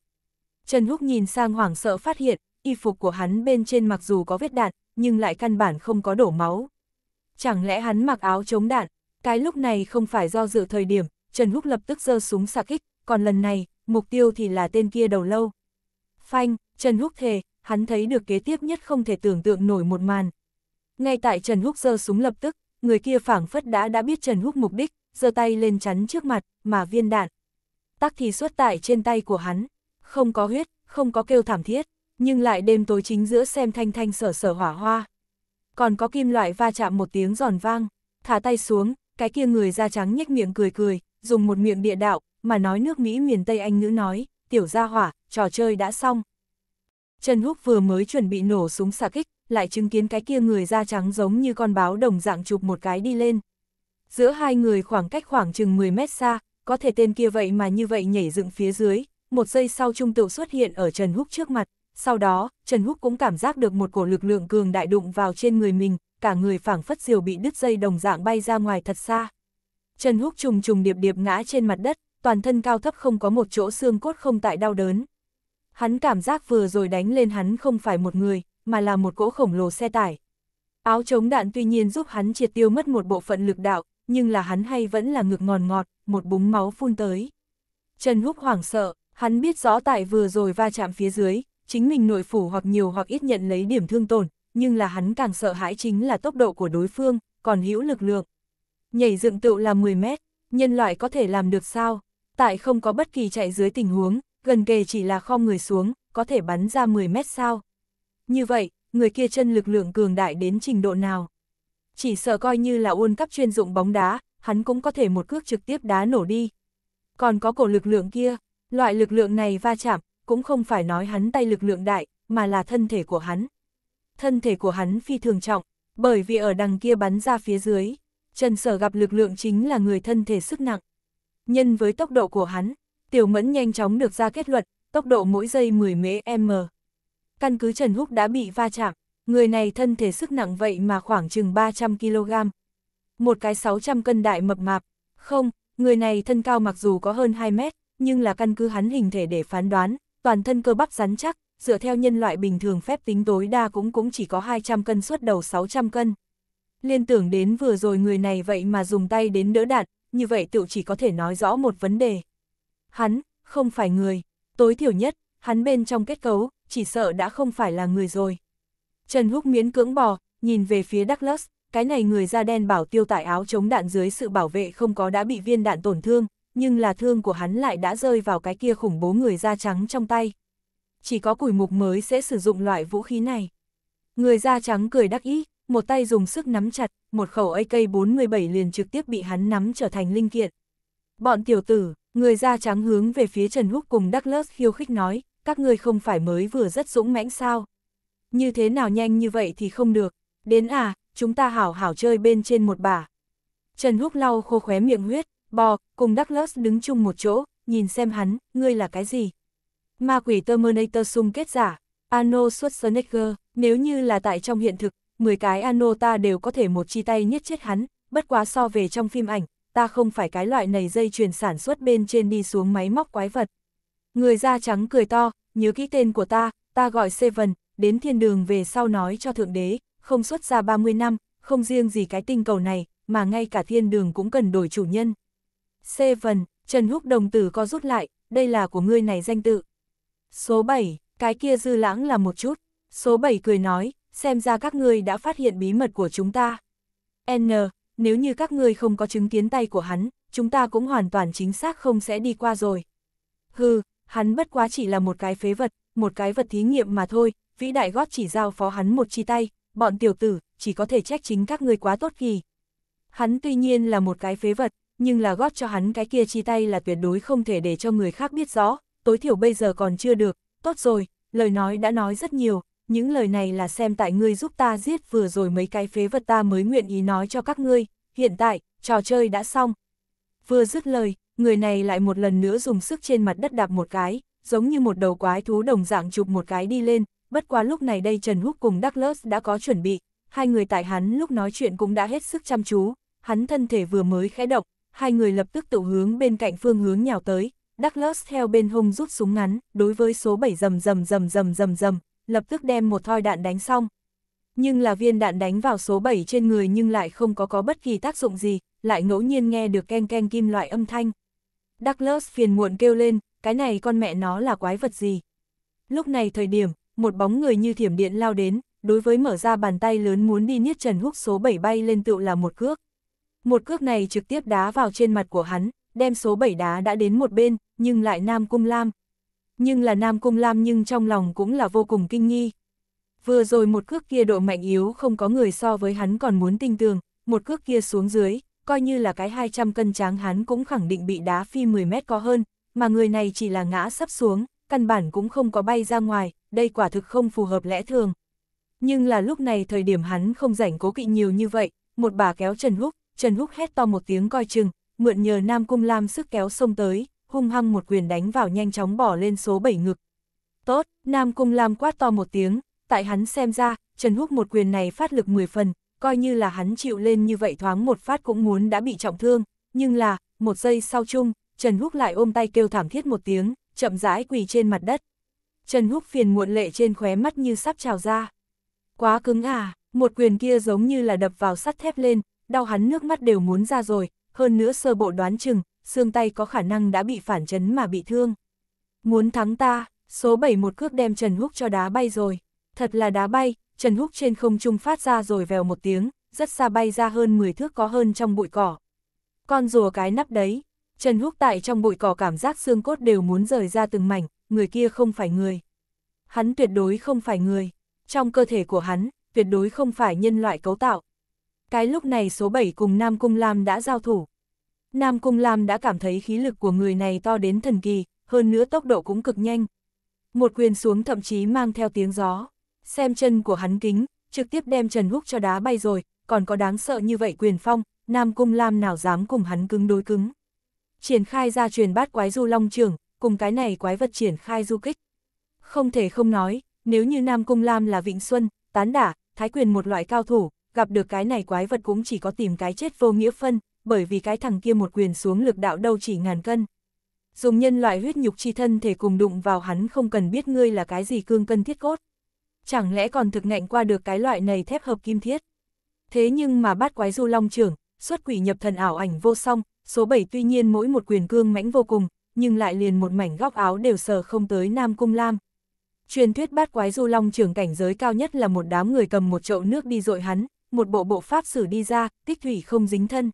Trần Húc nhìn sang hoảng sợ phát hiện, y phục của hắn bên trên mặc dù có vết đạn, nhưng lại căn bản không có đổ máu. Chẳng lẽ hắn mặc áo chống đạn, cái lúc này không phải do dự thời điểm, Trần Húc lập tức giơ súng xạ kích, còn lần này, mục tiêu thì là tên kia đầu lâu. Phanh, Trần Húc thề, hắn thấy được kế tiếp nhất không thể tưởng tượng nổi một màn. Ngay tại Trần Húc giơ súng lập tức, người kia phảng phất đã đã biết Trần Húc mục đích, giơ tay lên chắn trước mặt, mà viên đạn. Tắc thì xuất tại trên tay của hắn không có huyết, không có kêu thảm thiết, nhưng lại đêm tối chính giữa xem thanh thanh sở sở hỏa hoa. Còn có kim loại va chạm một tiếng giòn vang, thả tay xuống, cái kia người da trắng nhếch miệng cười cười, dùng một miệng địa đạo, mà nói nước Mỹ miền Tây Anh ngữ nói, tiểu gia hỏa, trò chơi đã xong. Trần Húc vừa mới chuẩn bị nổ súng xạ kích, lại chứng kiến cái kia người da trắng giống như con báo đồng dạng chụp một cái đi lên. Giữa hai người khoảng cách khoảng chừng 10 mét xa, có thể tên kia vậy mà như vậy nhảy dựng phía dưới, một giây sau trung tựu xuất hiện ở Trần Húc trước mặt, sau đó, Trần Húc cũng cảm giác được một cổ lực lượng cường đại đụng vào trên người mình, cả người phảng phất diều bị đứt dây đồng dạng bay ra ngoài thật xa. Trần Húc trùng trùng điệp điệp ngã trên mặt đất, toàn thân cao thấp không có một chỗ xương cốt không tại đau đớn. Hắn cảm giác vừa rồi đánh lên hắn không phải một người, mà là một cỗ khổng lồ xe tải. Áo chống đạn tuy nhiên giúp hắn triệt tiêu mất một bộ phận lực đạo, nhưng là hắn hay vẫn là ngực ngòn ngọt, ngọt, một búng máu phun tới. Trần Húc hoảng sợ, Hắn biết rõ tại vừa rồi va chạm phía dưới, chính mình nội phủ hoặc nhiều hoặc ít nhận lấy điểm thương tổn, nhưng là hắn càng sợ hãi chính là tốc độ của đối phương, còn hữu lực lượng. Nhảy dựng tựu là 10 mét, nhân loại có thể làm được sao? Tại không có bất kỳ chạy dưới tình huống, gần kề chỉ là kho người xuống, có thể bắn ra 10 mét sao? Như vậy, người kia chân lực lượng cường đại đến trình độ nào? Chỉ sợ coi như là uôn cấp chuyên dụng bóng đá, hắn cũng có thể một cước trực tiếp đá nổ đi. Còn có cổ lực lượng kia, Loại lực lượng này va chạm, cũng không phải nói hắn tay lực lượng đại, mà là thân thể của hắn. Thân thể của hắn phi thường trọng, bởi vì ở đằng kia bắn ra phía dưới, Trần Sở gặp lực lượng chính là người thân thể sức nặng. Nhân với tốc độ của hắn, Tiểu Mẫn nhanh chóng được ra kết luận, tốc độ mỗi giây 10 m. Căn cứ Trần Húc đã bị va chạm, người này thân thể sức nặng vậy mà khoảng chừng 300 kg. Một cái 600 cân đại mập mạp, không, người này thân cao mặc dù có hơn 2 mét, nhưng là căn cứ hắn hình thể để phán đoán, toàn thân cơ bắp rắn chắc, dựa theo nhân loại bình thường phép tính tối đa cũng cũng chỉ có 200 cân suốt đầu 600 cân. Liên tưởng đến vừa rồi người này vậy mà dùng tay đến đỡ đạn, như vậy tựu chỉ có thể nói rõ một vấn đề. Hắn, không phải người, tối thiểu nhất, hắn bên trong kết cấu, chỉ sợ đã không phải là người rồi. Trần Húc miễn cưỡng bò, nhìn về phía Douglas, cái này người da đen bảo tiêu tải áo chống đạn dưới sự bảo vệ không có đã bị viên đạn tổn thương, nhưng là thương của hắn lại đã rơi vào cái kia khủng bố người da trắng trong tay. Chỉ có củi mục mới sẽ sử dụng loại vũ khí này. Người da trắng cười đắc ý, một tay dùng sức nắm chặt, một khẩu AK-47 liền trực tiếp bị hắn nắm trở thành linh kiện. Bọn tiểu tử, người da trắng hướng về phía Trần Húc cùng Douglas khiêu khích nói, các ngươi không phải mới vừa rất dũng mãnh sao. Như thế nào nhanh như vậy thì không được, đến à, chúng ta hảo hảo chơi bên trên một bà. Trần Húc lau khô khóe miệng huyết, Bò, cùng Douglas đứng chung một chỗ, nhìn xem hắn, ngươi là cái gì? Ma quỷ Terminator sung kết giả, Arnold Schwarzenegger, nếu như là tại trong hiện thực, 10 cái ano ta đều có thể một chi tay nhất chết hắn, bất quá so về trong phim ảnh, ta không phải cái loại này dây chuyền sản xuất bên trên đi xuống máy móc quái vật. Người da trắng cười to, nhớ kỹ tên của ta, ta gọi Seven, đến thiên đường về sau nói cho Thượng Đế, không xuất ra 30 năm, không riêng gì cái tinh cầu này, mà ngay cả thiên đường cũng cần đổi chủ nhân. C Seven, Trần Húc đồng tử co rút lại, đây là của ngươi này danh tự. Số 7, cái kia dư lãng là một chút. Số 7 cười nói, xem ra các ngươi đã phát hiện bí mật của chúng ta. N, nếu như các ngươi không có chứng kiến tay của hắn, chúng ta cũng hoàn toàn chính xác không sẽ đi qua rồi. Hừ, hắn bất quá chỉ là một cái phế vật, một cái vật thí nghiệm mà thôi, vĩ đại gót chỉ giao phó hắn một chi tay, bọn tiểu tử, chỉ có thể trách chính các ngươi quá tốt kỳ. Hắn tuy nhiên là một cái phế vật, nhưng là góp cho hắn cái kia chi tay là tuyệt đối không thể để cho người khác biết rõ, tối thiểu bây giờ còn chưa được, tốt rồi, lời nói đã nói rất nhiều, những lời này là xem tại ngươi giúp ta giết vừa rồi mấy cái phế vật ta mới nguyện ý nói cho các ngươi, hiện tại, trò chơi đã xong. Vừa dứt lời, người này lại một lần nữa dùng sức trên mặt đất đạp một cái, giống như một đầu quái thú đồng dạng chụp một cái đi lên, bất quá lúc này đây Trần Húc cùng Douglas đã có chuẩn bị, hai người tại hắn lúc nói chuyện cũng đã hết sức chăm chú, hắn thân thể vừa mới khẽ động, hai người lập tức tự hướng bên cạnh phương hướng nhào tới, Douglas theo bên hông rút súng ngắn, đối với số 7 rầm rầm rầm rầm rầm rầm, lập tức đem một thoi đạn đánh xong. Nhưng là viên đạn đánh vào số 7 trên người nhưng lại không có có bất kỳ tác dụng gì, lại ngẫu nhiên nghe được ken ken kim loại âm thanh. Douglas phiền muộn kêu lên, cái này con mẹ nó là quái vật gì. Lúc này thời điểm, một bóng người như thiểm điện lao đến, đối với mở ra bàn tay lớn muốn đi niết Trần Húc số 7 bay lên tựu là một cước. Một cước này trực tiếp đá vào trên mặt của hắn, đem số 7 đá đã đến một bên, nhưng lại Nam Cung Lam. Nhưng là Nam Cung Lam nhưng trong lòng cũng là vô cùng kinh nghi. Vừa rồi một cước kia độ mạnh yếu không có người so với hắn còn muốn tinh tường, một cước kia xuống dưới, coi như là cái 200 cân tráng hắn cũng khẳng định bị đá phi 10 mét có hơn, mà người này chỉ là ngã sắp xuống, căn bản cũng không có bay ra ngoài, đây quả thực không phù hợp lẽ thường. Nhưng là lúc này thời điểm hắn không rảnh cố kỵ nhiều như vậy, một bà kéo Trần Húc, Trần Húc hét to một tiếng coi chừng, mượn nhờ Nam Cung Lam sức kéo sông tới, hung hăng một quyền đánh vào nhanh chóng bỏ lên số 7 ngực. Tốt, Nam Cung Lam quát to một tiếng, tại hắn xem ra, Trần Húc một quyền này phát lực 10 phần, coi như là hắn chịu lên như vậy thoáng một phát cũng muốn đã bị trọng thương, nhưng là, một giây sau chung, Trần Húc lại ôm tay kêu thảm thiết một tiếng, chậm rãi quỳ trên mặt đất. Trần Húc phiền muộn lệ trên khóe mắt như sắp trào ra. Quá cứng à, một quyền kia giống như là đập vào sắt thép lên, đau hắn nước mắt đều muốn ra rồi, hơn nữa sơ bộ đoán chừng, xương tay có khả năng đã bị phản chấn mà bị thương. Muốn thắng ta, số 7 một cước đem Trần Húc cho đá bay rồi. Thật là đá bay, Trần Húc trên không trung phát ra rồi vèo một tiếng, rất xa bay ra hơn 10 thước có hơn trong bụi cỏ. Con rùa cái nắp đấy, Trần Húc tại trong bụi cỏ cảm giác xương cốt đều muốn rời ra từng mảnh, người kia không phải người. Hắn tuyệt đối không phải người, trong cơ thể của hắn, tuyệt đối không phải nhân loại cấu tạo, cái lúc này số 7 cùng Nam Cung Lam đã giao thủ. Nam Cung Lam đã cảm thấy khí lực của người này to đến thần kỳ, hơn nữa tốc độ cũng cực nhanh. Một quyền xuống thậm chí mang theo tiếng gió. Xem chân của hắn kính, trực tiếp đem Trần Húc cho đá bay rồi, còn có đáng sợ như vậy quyền phong, Nam Cung Lam nào dám cùng hắn cứng đối cứng. Triển khai ra truyền bát quái du long trường, cùng cái này quái vật triển khai du kích. Không thể không nói, nếu như Nam Cung Lam là Vịnh Xuân, Tán Đả, Thái Quyền một loại cao thủ, gặp được cái này quái vật cũng chỉ có tìm cái chết vô nghĩa phân, bởi vì cái thằng kia một quyền xuống lực đạo đâu chỉ ngàn cân. Dùng nhân loại huyết nhục chi thân thể cùng đụng vào hắn không cần biết ngươi là cái gì cương cân thiết cốt. Chẳng lẽ còn thực ngạnh qua được cái loại này thép hợp kim thiết. Thế nhưng mà bát quái du long trưởng, xuất quỷ nhập thần ảo ảnh vô song, số 7 tuy nhiên mỗi một quyền cương mãnh vô cùng, nhưng lại liền một mảnh góc áo đều sờ không tới Nam Cung Lam. Truyền thuyết bát quái du long trưởng cảnh giới cao nhất là một đám người cầm một chậu nước đi dội hắn, một bộ bộ pháp sử đi ra, tích thủy không dính thân.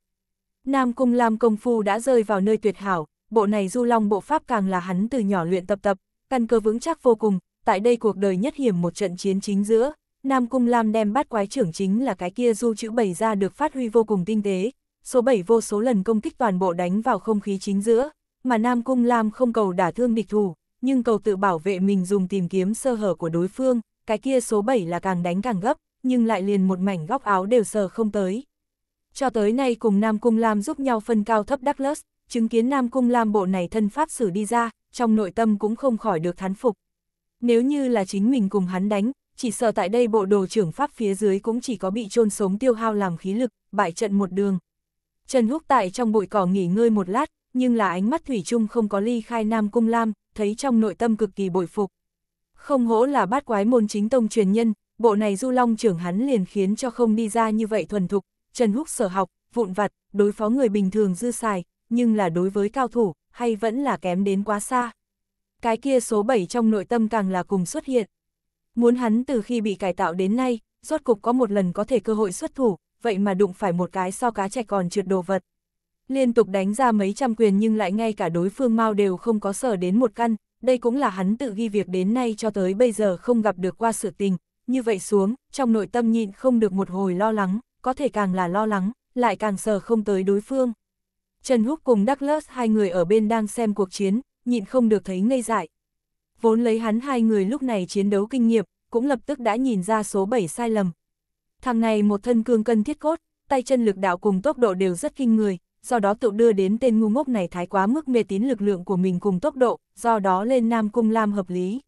Nam Cung Lam công phu đã rơi vào nơi tuyệt hảo, bộ này du long bộ pháp càng là hắn từ nhỏ luyện tập tập, căn cơ vững chắc vô cùng, tại đây cuộc đời nhất hiểm một trận chiến chính giữa, Nam Cung Lam đem bắt quái trưởng chính là cái kia du chữ bày ra được phát huy vô cùng tinh tế, số 7 vô số lần công kích toàn bộ đánh vào không khí chính giữa, mà Nam Cung Lam không cầu đả thương địch thủ, nhưng cầu tự bảo vệ mình dùng tìm kiếm sơ hở của đối phương, cái kia số 7 là càng đánh càng gấp, nhưng lại liền một mảnh góc áo đều sờ không tới. Cho tới nay cùng Nam Cung Lam giúp nhau phân cao thấp đắc Douglas, chứng kiến Nam Cung Lam bộ này thân pháp xử đi ra, trong nội tâm cũng không khỏi được thán phục. Nếu như là chính mình cùng hắn đánh, chỉ sợ tại đây bộ đồ trưởng pháp phía dưới cũng chỉ có bị chôn sống tiêu hao làm khí lực, bại trận một đường. Trần Húc tại trong bụi cỏ nghỉ ngơi một lát, nhưng là ánh mắt Thủy chung không có ly khai Nam Cung Lam, thấy trong nội tâm cực kỳ bội phục. Không hổ là bát quái môn chính tông truyền nhân, bộ này du long trưởng hắn liền khiến cho không đi ra như vậy thuần thục, Trần Húc sở học, vụn vặt, đối phó người bình thường dư xài, nhưng là đối với cao thủ, hay vẫn là kém đến quá xa. Cái kia số 7 trong nội tâm càng là cùng xuất hiện. Muốn hắn từ khi bị cải tạo đến nay, rốt cục có một lần có thể cơ hội xuất thủ, vậy mà đụng phải một cái so cá trẻ còn trượt đồ vật. Liên tục đánh ra mấy trăm quyền nhưng lại ngay cả đối phương mau đều không có sở đến một căn, đây cũng là hắn tự ghi việc đến nay cho tới bây giờ không gặp được qua sự tình, như vậy xuống, trong nội tâm nhịn không được một hồi lo lắng, có thể càng là lo lắng, lại càng sờ không tới đối phương. Trần Húc cùng Douglas hai người ở bên đang xem cuộc chiến, nhịn không được thấy ngây dại. Vốn lấy hắn hai người lúc này chiến đấu kinh nghiệm, cũng lập tức đã nhìn ra số 7 sai lầm. Thằng này một thân cương cân thiết cốt, tay chân lực đạo cùng tốc độ đều rất kinh người, do đó tự đưa đến tên ngu ngốc này thái quá mức mê tín lực lượng của mình cùng tốc độ, do đó lên Nam Cung Lam hợp lý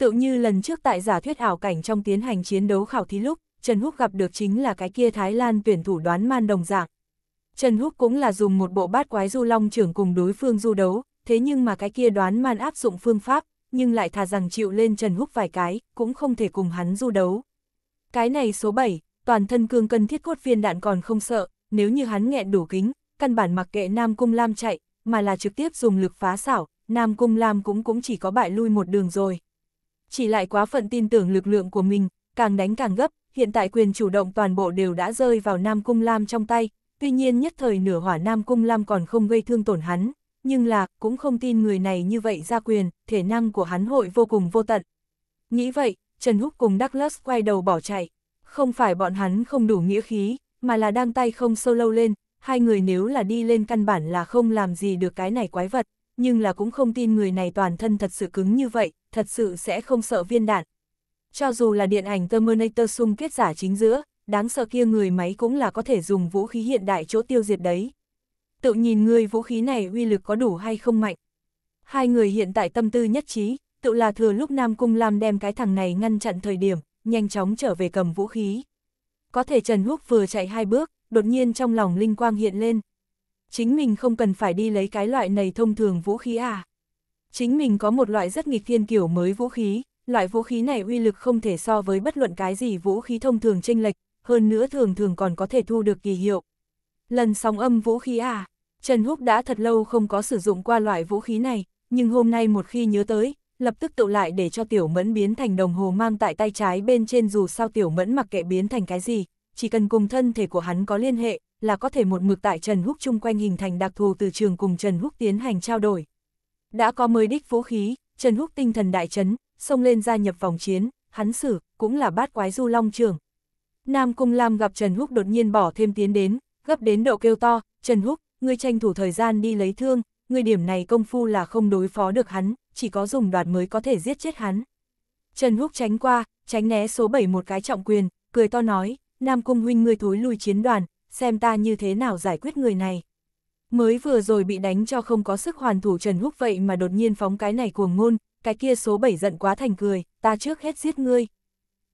tựu như lần trước tại giả thuyết ảo cảnh trong tiến hành chiến đấu khảo thí lúc, Trần Húc gặp được chính là cái kia Thái Lan tuyển thủ đoán man đồng dạng. Trần Húc cũng là dùng một bộ bát quái du long trưởng cùng đối phương du đấu, thế nhưng mà cái kia đoán man áp dụng phương pháp, nhưng lại thà rằng chịu lên Trần Húc vài cái, cũng không thể cùng hắn du đấu. Cái này số 7, toàn thân cương cân thiết cốt viên đạn còn không sợ, nếu như hắn nghẹn đủ kính, căn bản mặc kệ Nam Cung Lam chạy, mà là trực tiếp dùng lực phá xảo, Nam Cung Lam cũng cũng chỉ có bại lui một đường rồi chỉ lại quá phận tin tưởng lực lượng của mình, càng đánh càng gấp, hiện tại quyền chủ động toàn bộ đều đã rơi vào Nam Cung Lam trong tay, tuy nhiên nhất thời nửa hỏa Nam Cung Lam còn không gây thương tổn hắn, nhưng là, cũng không tin người này như vậy ra quyền, thể năng của hắn hội vô cùng vô tận. Nghĩ vậy, Trần Húc cùng Douglas quay đầu bỏ chạy, không phải bọn hắn không đủ nghĩa khí, mà là đang tay không sâu lâu lên, hai người nếu là đi lên căn bản là không làm gì được cái này quái vật nhưng là cũng không tin người này toàn thân thật sự cứng như vậy, thật sự sẽ không sợ viên đạn. Cho dù là điện ảnh Terminator xung kết giả chính giữa, đáng sợ kia người máy cũng là có thể dùng vũ khí hiện đại chỗ tiêu diệt đấy. Tự nhìn người vũ khí này uy lực có đủ hay không mạnh. Hai người hiện tại tâm tư nhất trí, tự là thừa lúc Nam Cung Lam đem cái thằng này ngăn chặn thời điểm, nhanh chóng trở về cầm vũ khí. Có thể Trần Húc vừa chạy hai bước, đột nhiên trong lòng linh quang hiện lên, chính mình không cần phải đi lấy cái loại này thông thường vũ khí à. Chính mình có một loại rất nghịch thiên kiểu mới vũ khí, loại vũ khí này uy lực không thể so với bất luận cái gì vũ khí thông thường chênh lệch, hơn nữa thường thường còn có thể thu được kỳ hiệu. Lần sóng âm vũ khí à, Trần Húc đã thật lâu không có sử dụng qua loại vũ khí này, nhưng hôm nay một khi nhớ tới, lập tức tụ lại để cho tiểu mẫn biến thành đồng hồ mang tại tay trái bên trên dù sao tiểu mẫn mặc kệ biến thành cái gì, chỉ cần cùng thân thể của hắn có liên hệ, là có thể một mực tại Trần Húc chung quanh hình thành đặc thù từ trường cùng Trần Húc tiến hành trao đổi. Đã có mới đích vũ khí, Trần Húc tinh thần đại chấn, xông lên gia nhập vòng chiến, hắn xử, cũng là bát quái du long trường. Nam Cung Lam gặp Trần Húc đột nhiên bỏ thêm tiến đến, gấp đến độ kêu to, Trần Húc, ngươi tranh thủ thời gian đi lấy thương, ngươi điểm này công phu là không đối phó được hắn, chỉ có dùng đoạt mới có thể giết chết hắn. Trần Húc tránh qua, tránh né số 7 một cái trọng quyền, cười to nói, Nam Cung huynh ngươi thối lui chiến đoàn, xem ta như thế nào giải quyết người này. Mới vừa rồi bị đánh cho không có sức hoàn thủ Trần Húc vậy mà đột nhiên phóng cái này cuồng ngôn, cái kia số 7 giận quá thành cười, ta trước hết giết ngươi.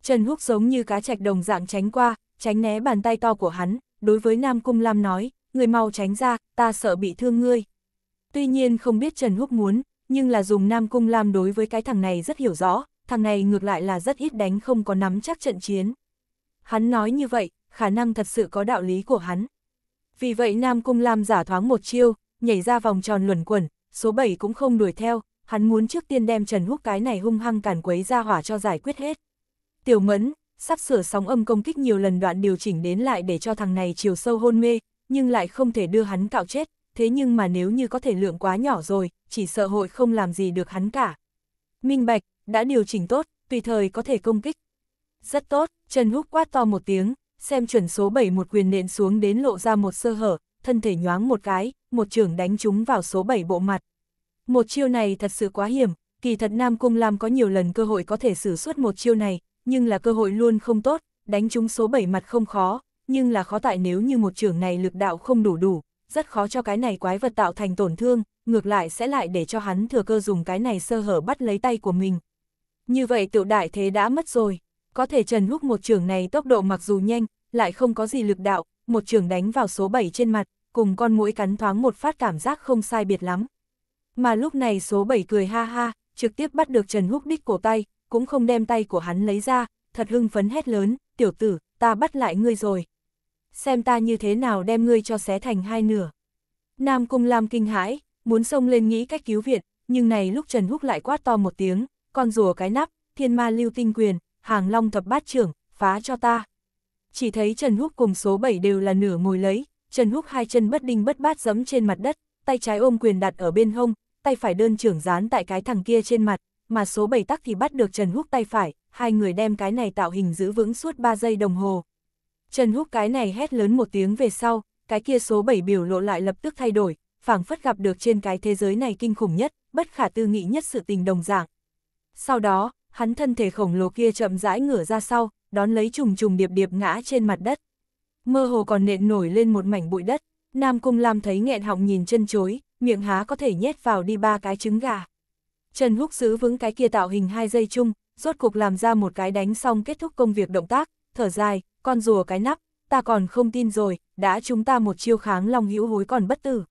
Trần Húc giống như cá trạch đồng dạng tránh qua, tránh né bàn tay to của hắn, đối với Nam Cung Lam nói, người mau tránh ra, ta sợ bị thương ngươi. Tuy nhiên không biết Trần Húc muốn, nhưng là dùng Nam Cung Lam đối với cái thằng này rất hiểu rõ, thằng này ngược lại là rất ít đánh không có nắm chắc trận chiến. Hắn nói như vậy, khả năng thật sự có đạo lý của hắn. Vì vậy Nam Cung Lam giả thoáng một chiêu, nhảy ra vòng tròn luẩn quẩn, số 7 cũng không đuổi theo, hắn muốn trước tiên đem Trần Húc cái này hung hăng cản quấy ra hỏa cho giải quyết hết. Tiểu Mẫn, sắp sửa sóng âm công kích nhiều lần đoạn điều chỉnh đến lại để cho thằng này chiều sâu hôn mê, nhưng lại không thể đưa hắn cạo chết, thế nhưng mà nếu như có thể lượng quá nhỏ rồi, chỉ sợ hội không làm gì được hắn cả. Minh Bạch, đã điều chỉnh tốt, tùy thời có thể công kích. Rất tốt, Trần Húc quát to một tiếng, xem chuẩn số 7 một quyền nện xuống đến lộ ra một sơ hở, thân thể nhoáng một cái, một trưởng đánh trúng vào số 7 bộ mặt. Một chiêu này thật sự quá hiểm, kỳ thật Nam Cung Lam có nhiều lần cơ hội có thể sử xuất một chiêu này, nhưng là cơ hội luôn không tốt, đánh trúng số 7 mặt không khó, nhưng là khó tại nếu như một trưởng này lực đạo không đủ đủ, rất khó cho cái này quái vật tạo thành tổn thương, ngược lại sẽ lại để cho hắn thừa cơ dùng cái này sơ hở bắt lấy tay của mình. Như vậy tiểu đại thế đã mất rồi. Có thể Trần Húc một trường này tốc độ mặc dù nhanh, lại không có gì lực đạo, một trường đánh vào số 7 trên mặt, cùng con mũi cắn thoáng một phát cảm giác không sai biệt lắm. Mà lúc này số 7 cười ha ha, trực tiếp bắt được Trần Húc đích cổ tay, cũng không đem tay của hắn lấy ra, thật hưng phấn hét lớn, tiểu tử, ta bắt lại ngươi rồi. Xem ta như thế nào đem ngươi cho xé thành hai nửa. Nam Cung Lam kinh hãi, muốn xông lên nghĩ cách cứu viện, nhưng này lúc Trần Húc lại quát to một tiếng, con rùa cái nắp, thiên ma lưu tinh quyền, hàng long thập bát trưởng, phá cho ta. Chỉ thấy Trần Húc cùng số 7 đều là nửa ngồi lấy, Trần Húc hai chân bất đinh bất bát giẫm trên mặt đất, tay trái ôm quyền đặt ở bên hông, tay phải đơn trưởng dán tại cái thằng kia trên mặt, mà số 7 tắc thì bắt được Trần Húc tay phải, hai người đem cái này tạo hình giữ vững suốt 3 giây đồng hồ. Trần Húc cái này hét lớn một tiếng về sau, cái kia số 7 biểu lộ lại lập tức thay đổi, phảng phất gặp được trên cái thế giới này kinh khủng nhất, bất khả tư nghị nhất sự tình đồng dạng. Sau đó, hắn thân thể khổng lồ kia chậm rãi ngửa ra sau, đón lấy trùng trùng điệp điệp ngã trên mặt đất. Mơ hồ còn nện nổi lên một mảnh bụi đất, Nam Cung Lam thấy nghẹn họng nhìn chân chối, miệng há có thể nhét vào đi ba cái trứng gà. Trần Húc giữ vững cái kia tạo hình hai dây chung, rốt cục làm ra một cái đánh xong kết thúc công việc động tác, thở dài, con rùa cái nắp, ta còn không tin rồi, đã chúng ta một chiêu kháng long hữu hối còn bất tử.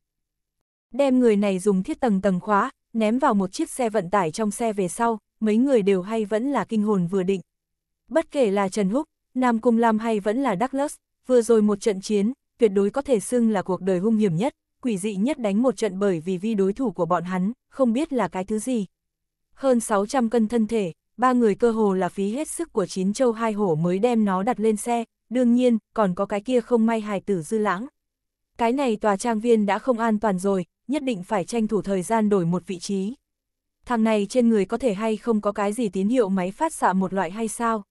Đem người này dùng thiết tầng tầng khóa, ném vào một chiếc xe vận tải trong xe về sau, mấy người đều hay vẫn là kinh hồn vừa định. Bất kể là Trần Húc, Nam Cung Lam hay vẫn là Douglas, vừa rồi một trận chiến, tuyệt đối có thể xưng là cuộc đời hung hiểm nhất, quỷ dị nhất đánh một trận bởi vì vi đối thủ của bọn hắn, không biết là cái thứ gì. Hơn 600 cân thân thể, ba người cơ hồ là phí hết sức của chín châu hai hổ mới đem nó đặt lên xe, đương nhiên, còn có cái kia không may hài tử dư lãng. Cái này tòa trang viên đã không an toàn rồi, nhất định phải tranh thủ thời gian đổi một vị trí thằng này trên người có thể hay không có cái gì tín hiệu máy phát xạ một loại hay sao?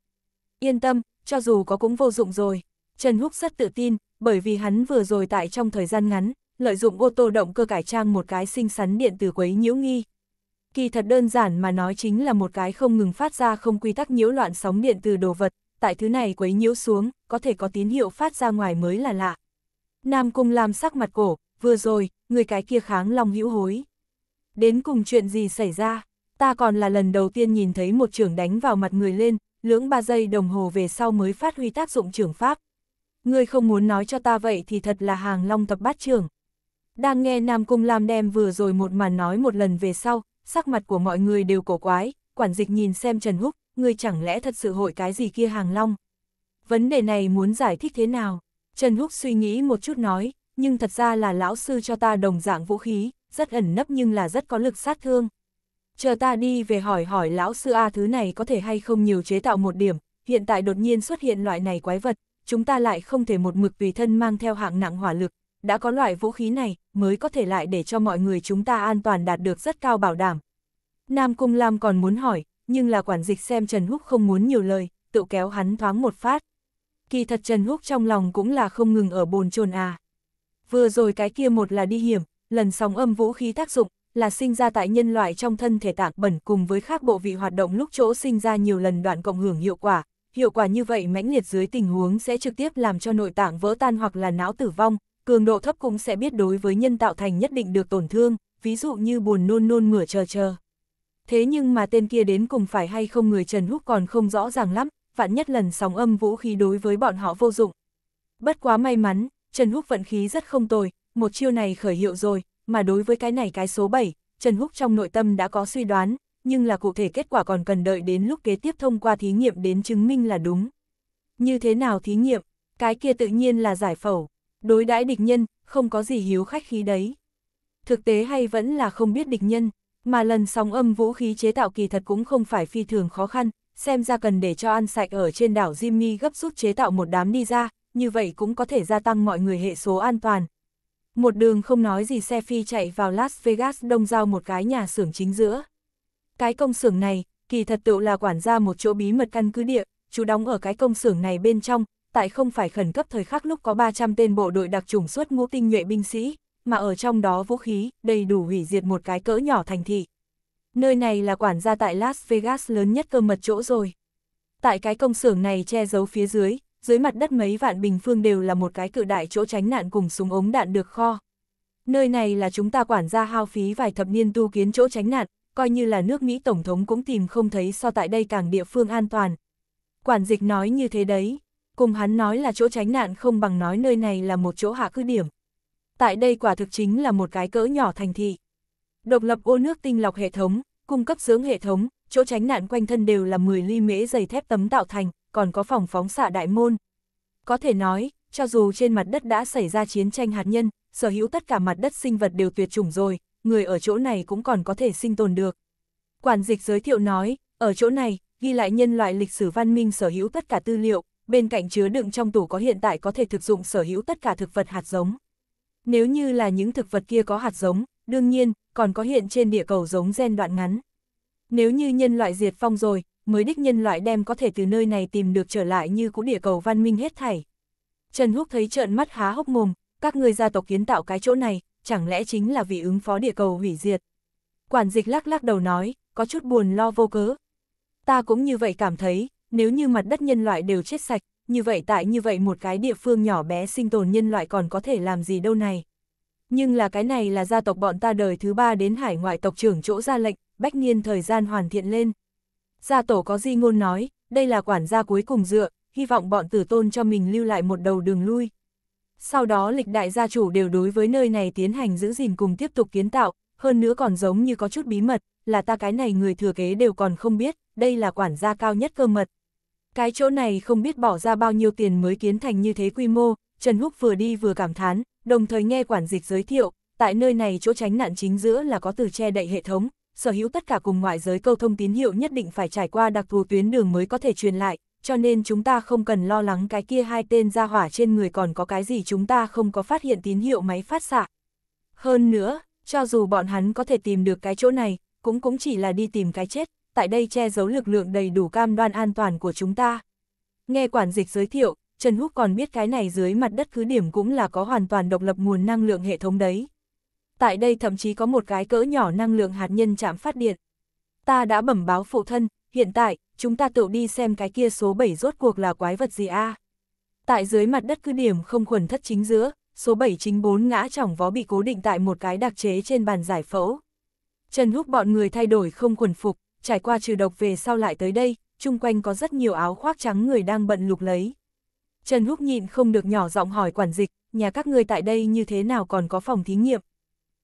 Yên tâm, cho dù có cũng vô dụng rồi. Trần Húc rất tự tin, bởi vì hắn vừa rồi tại trong thời gian ngắn, lợi dụng ô tô động cơ cải trang một cái xinh xắn điện từ quấy nhiễu nghi. Kỳ thật đơn giản mà nói chính là một cái không ngừng phát ra không quy tắc nhiễu loạn sóng điện từ đồ vật, tại thứ này quấy nhiễu xuống, có thể có tín hiệu phát ra ngoài mới là lạ. Nam Cung Lam sắc mặt cổ, vừa rồi, người cái kia kháng long hữu hối. Đến cùng chuyện gì xảy ra, ta còn là lần đầu tiên nhìn thấy một trưởng đánh vào mặt người lên, lưỡng ba giây đồng hồ về sau mới phát huy tác dụng trưởng pháp. Ngươi không muốn nói cho ta vậy thì thật là hàng long tập bát trưởng. Đang nghe Nam Cung Lam đem vừa rồi một màn nói một lần về sau, sắc mặt của mọi người đều cổ quái, quản dịch nhìn xem Trần Húc, ngươi chẳng lẽ thật sự hội cái gì kia hàng long. Vấn đề này muốn giải thích thế nào? Trần Húc suy nghĩ một chút nói, nhưng thật ra là lão sư cho ta đồng dạng vũ khí, rất ẩn nấp nhưng là rất có lực sát thương. Chờ ta đi về hỏi hỏi lão sư A thứ này có thể hay không nhiều chế tạo một điểm, hiện tại đột nhiên xuất hiện loại này quái vật, chúng ta lại không thể một mực vì thân mang theo hạng nặng hỏa lực, đã có loại vũ khí này mới có thể lại để cho mọi người chúng ta an toàn đạt được rất cao bảo đảm. Nam Cung Lam còn muốn hỏi, nhưng là quản dịch xem Trần Húc không muốn nhiều lời, tự kéo hắn thoáng một phát. Kỳ thật Trần Húc trong lòng cũng là không ngừng ở bồn chồn à. Vừa rồi cái kia một là đi hiểm, lần sóng âm vũ khí tác dụng là sinh ra tại nhân loại trong thân thể tạng bẩn cùng với khác bộ vị hoạt động lúc chỗ sinh ra nhiều lần đoạn cộng hưởng hiệu quả. Hiệu quả như vậy mãnh liệt dưới tình huống sẽ trực tiếp làm cho nội tạng vỡ tan hoặc là não tử vong, cường độ thấp cũng sẽ biết đối với nhân tạo thành nhất định được tổn thương, ví dụ như buồn nôn nôn mửa chờ chờ. Thế nhưng mà tên kia đến cùng phải hay không người Trần Húc còn không rõ ràng lắm, vạn nhất lần sóng âm vũ khí đối với bọn họ vô dụng. Bất quá may mắn, Trần Húc vận khí rất không tồi, một chiêu này khởi hiệu rồi, mà đối với cái này cái số 7, Trần Húc trong nội tâm đã có suy đoán, nhưng là cụ thể kết quả còn cần đợi đến lúc kế tiếp thông qua thí nghiệm đến chứng minh là đúng. Như thế nào thí nghiệm, cái kia tự nhiên là giải phẫu, đối đãi địch nhân, không có gì hiếu khách khí đấy. Thực tế hay vẫn là không biết địch nhân, mà lần sóng âm vũ khí chế tạo kỳ thật cũng không phải phi thường khó khăn, xem ra cần để cho ăn sạch ở trên đảo Jimmy gấp rút chế tạo một đám đi ra, như vậy cũng có thể gia tăng mọi người hệ số an toàn, một đường không nói gì xe phi chạy vào Las Vegas đông giao một cái nhà xưởng chính giữa. Cái công xưởng này, kỳ thật tự là quản gia một chỗ bí mật căn cứ địa, chú đóng ở cái công xưởng này bên trong, tại không phải khẩn cấp thời khắc lúc có 300 tên bộ đội đặc chủng xuất ngũ tinh nhuệ binh sĩ, mà ở trong đó vũ khí đầy đủ hủy diệt một cái cỡ nhỏ thành thị. Nơi này là quản gia tại Las Vegas lớn nhất cơ mật chỗ rồi. Tại cái công xưởng này che giấu phía dưới, dưới mặt đất mấy vạn bình phương đều là một cái cự đại chỗ tránh nạn cùng súng ống đạn được kho. Nơi này là chúng ta quản gia hao phí vài thập niên tu kiến chỗ tránh nạn, coi như là nước Mỹ Tổng thống cũng tìm không thấy so tại đây càng địa phương an toàn. Quản dịch nói như thế đấy, cùng hắn nói là chỗ tránh nạn không bằng nói nơi này là một chỗ hạ cư điểm. Tại đây quả thực chính là một cái cỡ nhỏ thành thị. Độc lập ô nước tinh lọc hệ thống, cung cấp dưỡng hệ thống, chỗ tránh nạn quanh thân đều là 10 ly mễ dày thép tấm tạo thành, còn có phòng phóng xạ đại môn. Có thể nói, cho dù trên mặt đất đã xảy ra chiến tranh hạt nhân, sở hữu tất cả mặt đất sinh vật đều tuyệt chủng rồi, người ở chỗ này cũng còn có thể sinh tồn được. Quản dịch giới thiệu nói, ở chỗ này, ghi lại nhân loại lịch sử văn minh sở hữu tất cả tư liệu, bên cạnh chứa đựng trong tủ có hiện tại có thể thực dụng sở hữu tất cả thực vật hạt giống. Nếu như là những thực vật kia có hạt giống, đương nhiên, còn có hiện trên địa cầu giống gen đoạn ngắn. Nếu như nhân loại diệt phong rồi, mới đích nhân loại đem có thể từ nơi này tìm được trở lại như cũ địa cầu văn minh hết thảy. Trần Húc thấy trợn mắt há hốc mồm, các người gia tộc kiến tạo cái chỗ này, chẳng lẽ chính là vì ứng phó địa cầu hủy diệt. Quản dịch lắc lắc đầu nói, có chút buồn lo vô cớ. Ta cũng như vậy cảm thấy, nếu như mặt đất nhân loại đều chết sạch, như vậy tại như vậy một cái địa phương nhỏ bé sinh tồn nhân loại còn có thể làm gì đâu này. Nhưng là cái này là gia tộc bọn ta đời thứ ba đến hải ngoại tộc trưởng chỗ ra lệnh, bách niên thời gian hoàn thiện lên gia tổ có di ngôn nói, đây là quản gia cuối cùng dựa, hy vọng bọn tử tôn cho mình lưu lại một đầu đường lui. Sau đó lịch đại gia chủ đều đối với nơi này tiến hành giữ gìn cùng tiếp tục kiến tạo, hơn nữa còn giống như có chút bí mật, là ta cái này người thừa kế đều còn không biết, đây là quản gia cao nhất cơ mật. Cái chỗ này không biết bỏ ra bao nhiêu tiền mới kiến thành như thế quy mô, Trần Húc vừa đi vừa cảm thán, đồng thời nghe quản dịch giới thiệu, tại nơi này chỗ tránh nạn chính giữa là có từ che đậy hệ thống, sở hữu tất cả cùng ngoại giới câu thông tín hiệu nhất định phải trải qua đặc thù tuyến đường mới có thể truyền lại, cho nên chúng ta không cần lo lắng cái kia hai tên ra hỏa trên người còn có cái gì chúng ta không có phát hiện tín hiệu máy phát xạ. Hơn nữa, cho dù bọn hắn có thể tìm được cái chỗ này, cũng cũng chỉ là đi tìm cái chết, tại đây che giấu lực lượng đầy đủ cam đoan an toàn của chúng ta. Nghe quản dịch giới thiệu, Trần Húc còn biết cái này dưới mặt đất cứ điểm cũng là có hoàn toàn độc lập nguồn năng lượng hệ thống đấy tại đây thậm chí có một cái cỡ nhỏ năng lượng hạt nhân chạm phát điện. Ta đã bẩm báo phụ thân, hiện tại, chúng ta tự đi xem cái kia số 7 rốt cuộc là quái vật gì a Tại dưới mặt đất cứ điểm không khuẩn thất chính giữa, số 7 chính 4 ngã chỏng vó bị cố định tại một cái đặc chế trên bàn giải phẫu. Trần Húc bọn người thay đổi không quần phục, trải qua trừ độc về sau lại tới đây, chung quanh có rất nhiều áo khoác trắng người đang bận lục lấy. Trần Húc nhịn không được nhỏ giọng hỏi quản dịch, nhà các người tại đây như thế nào còn có phòng thí nghiệm?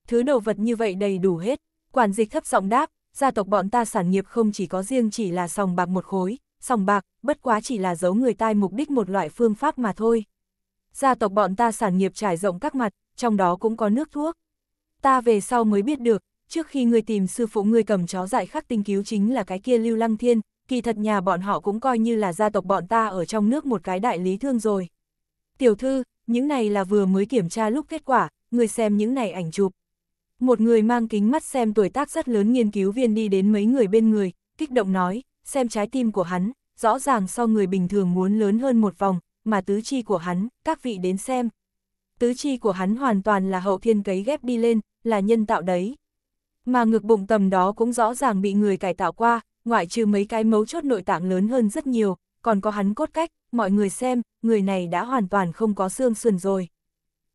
thứ đồ vật như vậy đầy đủ hết. Quản dịch thấp giọng đáp, gia tộc bọn ta sản nghiệp không chỉ có riêng chỉ là sòng bạc một khối, sòng bạc, bất quá chỉ là giấu người tai mục đích một loại phương pháp mà thôi. Gia tộc bọn ta sản nghiệp trải rộng các mặt, trong đó cũng có nước thuốc. Ta về sau mới biết được, trước khi ngươi tìm sư phụ ngươi cầm chó dại khắc tinh cứu chính là cái kia Lưu Lăng Thiên, kỳ thật nhà bọn họ cũng coi như là gia tộc bọn ta ở trong nước một cái đại lý thương rồi. Tiểu thư, những này là vừa mới kiểm tra lúc kết quả, người xem những này ảnh chụp. Một người mang kính mắt xem tuổi tác rất lớn nghiên cứu viên đi đến mấy người bên người, kích động nói, xem trái tim của hắn, rõ ràng so người bình thường muốn lớn hơn một vòng, mà tứ chi của hắn, các vị đến xem. Tứ chi của hắn hoàn toàn là hậu thiên cấy ghép đi lên, là nhân tạo đấy. Mà ngực bụng tầm đó cũng rõ ràng bị người cải tạo qua, ngoại trừ mấy cái mấu chốt nội tạng lớn hơn rất nhiều, còn có hắn cốt cách, mọi người xem, người này đã hoàn toàn không có xương sườn rồi.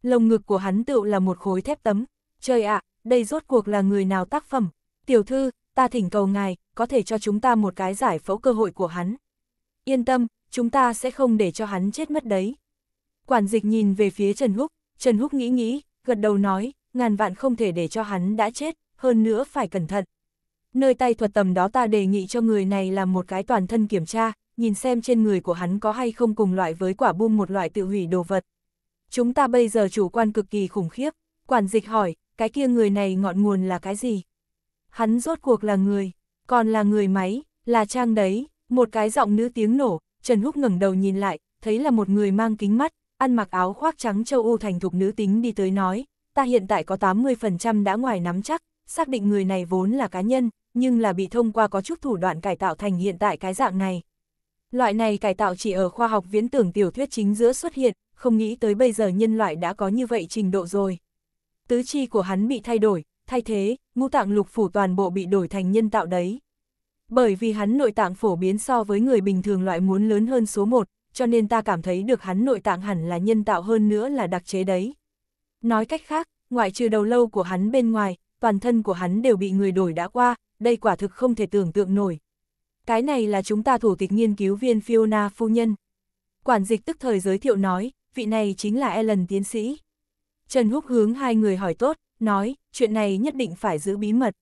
Lồng ngực của hắn tựu là một khối thép tấm. Trời ạ, đây rốt cuộc là người nào tác phẩm, tiểu thư, ta thỉnh cầu ngài, có thể cho chúng ta một cái giải phẫu cơ hội của hắn. Yên tâm, chúng ta sẽ không để cho hắn chết mất đấy. Quản dịch nhìn về phía Trần Húc, Trần Húc nghĩ nghĩ, gật đầu nói, ngàn vạn không thể để cho hắn đã chết, hơn nữa phải cẩn thận. Nơi tay thuật tầm đó ta đề nghị cho người này làm một cái toàn thân kiểm tra, nhìn xem trên người của hắn có hay không cùng loại với quả bum một loại tự hủy đồ vật. Chúng ta bây giờ chủ quan cực kỳ khủng khiếp, quản dịch hỏi, cái kia người này ngọn nguồn là cái gì? Hắn rốt cuộc là người, còn là người máy, là trang đấy, một cái giọng nữ tiếng nổ, Trần Húc ngẩng đầu nhìn lại, thấy là một người mang kính mắt, ăn mặc áo khoác trắng châu U thành thục nữ tính đi tới nói, ta hiện tại có 80% đã ngoài nắm chắc, xác định người này vốn là cá nhân, nhưng là bị thông qua có chút thủ đoạn cải tạo thành hiện tại cái dạng này. Loại này cải tạo chỉ ở khoa học viễn tưởng tiểu thuyết chính giữa xuất hiện, không nghĩ tới bây giờ nhân loại đã có như vậy trình độ rồi tứ chi của hắn bị thay đổi, thay thế, ngũ tạng lục phủ toàn bộ bị đổi thành nhân tạo đấy. Bởi vì hắn nội tạng phổ biến so với người bình thường loại muốn lớn hơn số 1, cho nên ta cảm thấy được hắn nội tạng hẳn là nhân tạo hơn nữa là đặc chế đấy. Nói cách khác, ngoại trừ đầu lâu của hắn bên ngoài, toàn thân của hắn đều bị người đổi đã qua, đây quả thực không thể tưởng tượng nổi. Cái này là chúng ta thủ tịch nghiên cứu viên Fiona Phu Nhân. Quản dịch tức thời giới thiệu nói, vị này chính là Ellen tiến sĩ. Trần Húc hướng hai người hỏi tốt, nói, chuyện này nhất định phải giữ bí mật.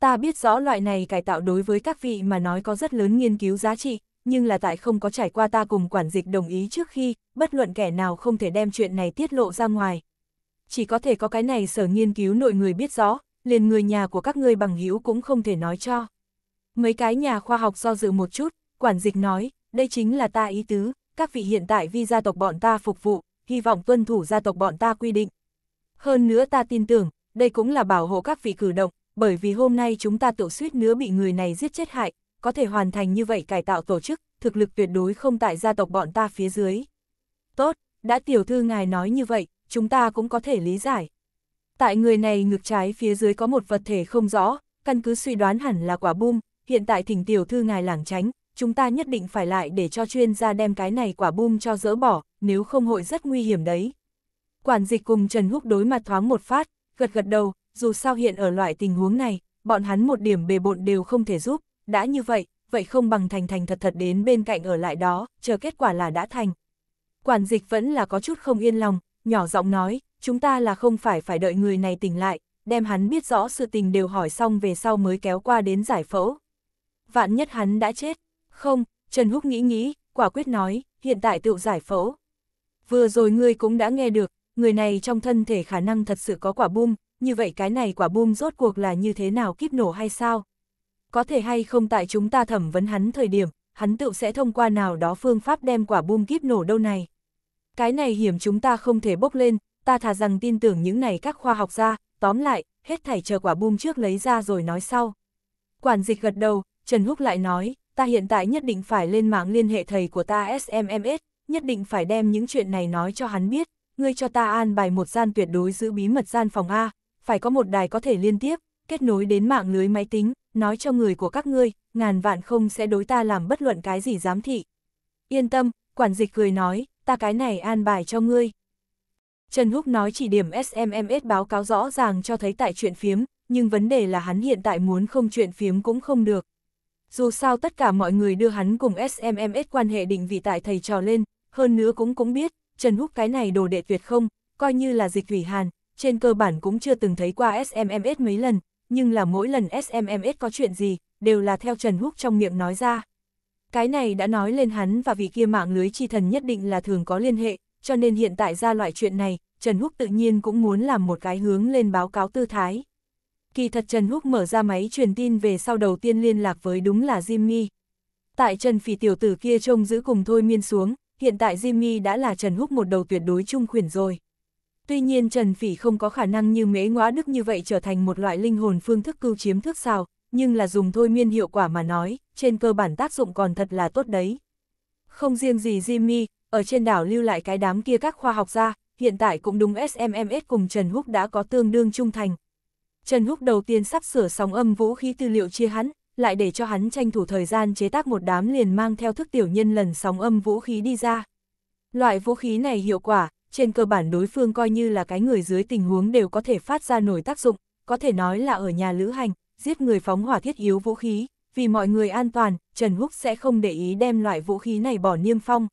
Ta biết rõ loại này cải tạo đối với các vị mà nói có rất lớn nghiên cứu giá trị, nhưng là tại không có trải qua ta cùng quản dịch đồng ý trước khi, bất luận kẻ nào không thể đem chuyện này tiết lộ ra ngoài. Chỉ có thể có cái này sở nghiên cứu nội người biết rõ, liền người nhà của các ngươi bằng hữu cũng không thể nói cho. Mấy cái nhà khoa học do dự một chút, quản dịch nói, đây chính là ta ý tứ, các vị hiện tại vi gia tộc bọn ta phục vụ, hy vọng tuân thủ gia tộc bọn ta quy định. Hơn nữa ta tin tưởng, đây cũng là bảo hộ các vị cử động, bởi vì hôm nay chúng ta tự suýt nữa bị người này giết chết hại, có thể hoàn thành như vậy cải tạo tổ chức, thực lực tuyệt đối không tại gia tộc bọn ta phía dưới. Tốt, đã tiểu thư ngài nói như vậy, chúng ta cũng có thể lý giải. Tại người này ngược trái phía dưới có một vật thể không rõ, căn cứ suy đoán hẳn là quả bum, hiện tại thỉnh tiểu thư ngài lảng tránh, chúng ta nhất định phải lại để cho chuyên gia đem cái này quả bum cho dỡ bỏ, nếu không hội rất nguy hiểm đấy. Quản dịch cùng Trần Húc đối mặt thoáng một phát, gật gật đầu, dù sao hiện ở loại tình huống này, bọn hắn một điểm bề bộn đều không thể giúp, đã như vậy, vậy không bằng thành thành thật thật đến bên cạnh ở lại đó, chờ kết quả là đã thành. Quản dịch vẫn là có chút không yên lòng, nhỏ giọng nói, chúng ta là không phải phải đợi người này tỉnh lại, đem hắn biết rõ sự tình đều hỏi xong về sau mới kéo qua đến giải phẫu. Vạn nhất hắn đã chết, không, Trần Húc nghĩ nghĩ, quả quyết nói, hiện tại tự giải phẫu. Vừa rồi ngươi cũng đã nghe được, người này trong thân thể khả năng thật sự có quả bom, như vậy cái này quả bom rốt cuộc là như thế nào kíp nổ hay sao? Có thể hay không tại chúng ta thẩm vấn hắn thời điểm, hắn tự sẽ thông qua nào đó phương pháp đem quả bom kíp nổ đâu này. Cái này hiểm chúng ta không thể bốc lên, ta thà rằng tin tưởng những này các khoa học gia, tóm lại, hết thảy chờ quả bom trước lấy ra rồi nói sau. Quản dịch gật đầu, Trần Húc lại nói, ta hiện tại nhất định phải lên mạng liên hệ thầy của ta SMMS, nhất định phải đem những chuyện này nói cho hắn biết, ngươi cho ta an bài một gian tuyệt đối giữ bí mật gian phòng A, phải có một đài có thể liên tiếp, kết nối đến mạng lưới máy tính, nói cho người của các ngươi, ngàn vạn không sẽ đối ta làm bất luận cái gì giám thị. Yên tâm, quản dịch cười nói, ta cái này an bài cho ngươi. Trần Húc nói chỉ điểm SMMS báo cáo rõ ràng cho thấy tại chuyện phiếm, nhưng vấn đề là hắn hiện tại muốn không chuyện phiếm cũng không được dù sao tất cả mọi người đưa hắn cùng SMMS quan hệ định vị tại thầy trò lên, hơn nữa cũng cũng biết, Trần Húc cái này đồ đệ tuyệt không, coi như là dịch thủy hàn, trên cơ bản cũng chưa từng thấy qua SMMS mấy lần, nhưng là mỗi lần SMMS có chuyện gì, đều là theo Trần Húc trong miệng nói ra. Cái này đã nói lên hắn và vị kia mạng lưới chi thần nhất định là thường có liên hệ, cho nên hiện tại ra loại chuyện này, Trần Húc tự nhiên cũng muốn làm một cái hướng lên báo cáo tư thái kỳ thật Trần Húc mở ra máy truyền tin về sau đầu tiên liên lạc với đúng là Jimmy. Tại Trần Phỉ tiểu tử kia trông giữ cùng thôi miên xuống, hiện tại Jimmy đã là Trần Húc một đầu tuyệt đối trung khuyển rồi. Tuy nhiên Trần Phỉ không có khả năng như mễ ngõa đức như vậy trở thành một loại linh hồn phương thức cưu chiếm thức sao, nhưng là dùng thôi miên hiệu quả mà nói, trên cơ bản tác dụng còn thật là tốt đấy. Không riêng gì Jimmy, ở trên đảo lưu lại cái đám kia các khoa học gia, hiện tại cũng đúng SMMS cùng Trần Húc đã có tương đương trung thành, Trần Húc đầu tiên sắp sửa sóng âm vũ khí tư liệu chia hắn, lại để cho hắn tranh thủ thời gian chế tác một đám liền mang theo thức tiểu nhân lần sóng âm vũ khí đi ra. Loại vũ khí này hiệu quả, trên cơ bản đối phương coi như là cái người dưới tình huống đều có thể phát ra nổi tác dụng, có thể nói là ở nhà lữ hành, giết người phóng hỏa thiết yếu vũ khí, vì mọi người an toàn, Trần Húc sẽ không để ý đem loại vũ khí này bỏ niêm phong.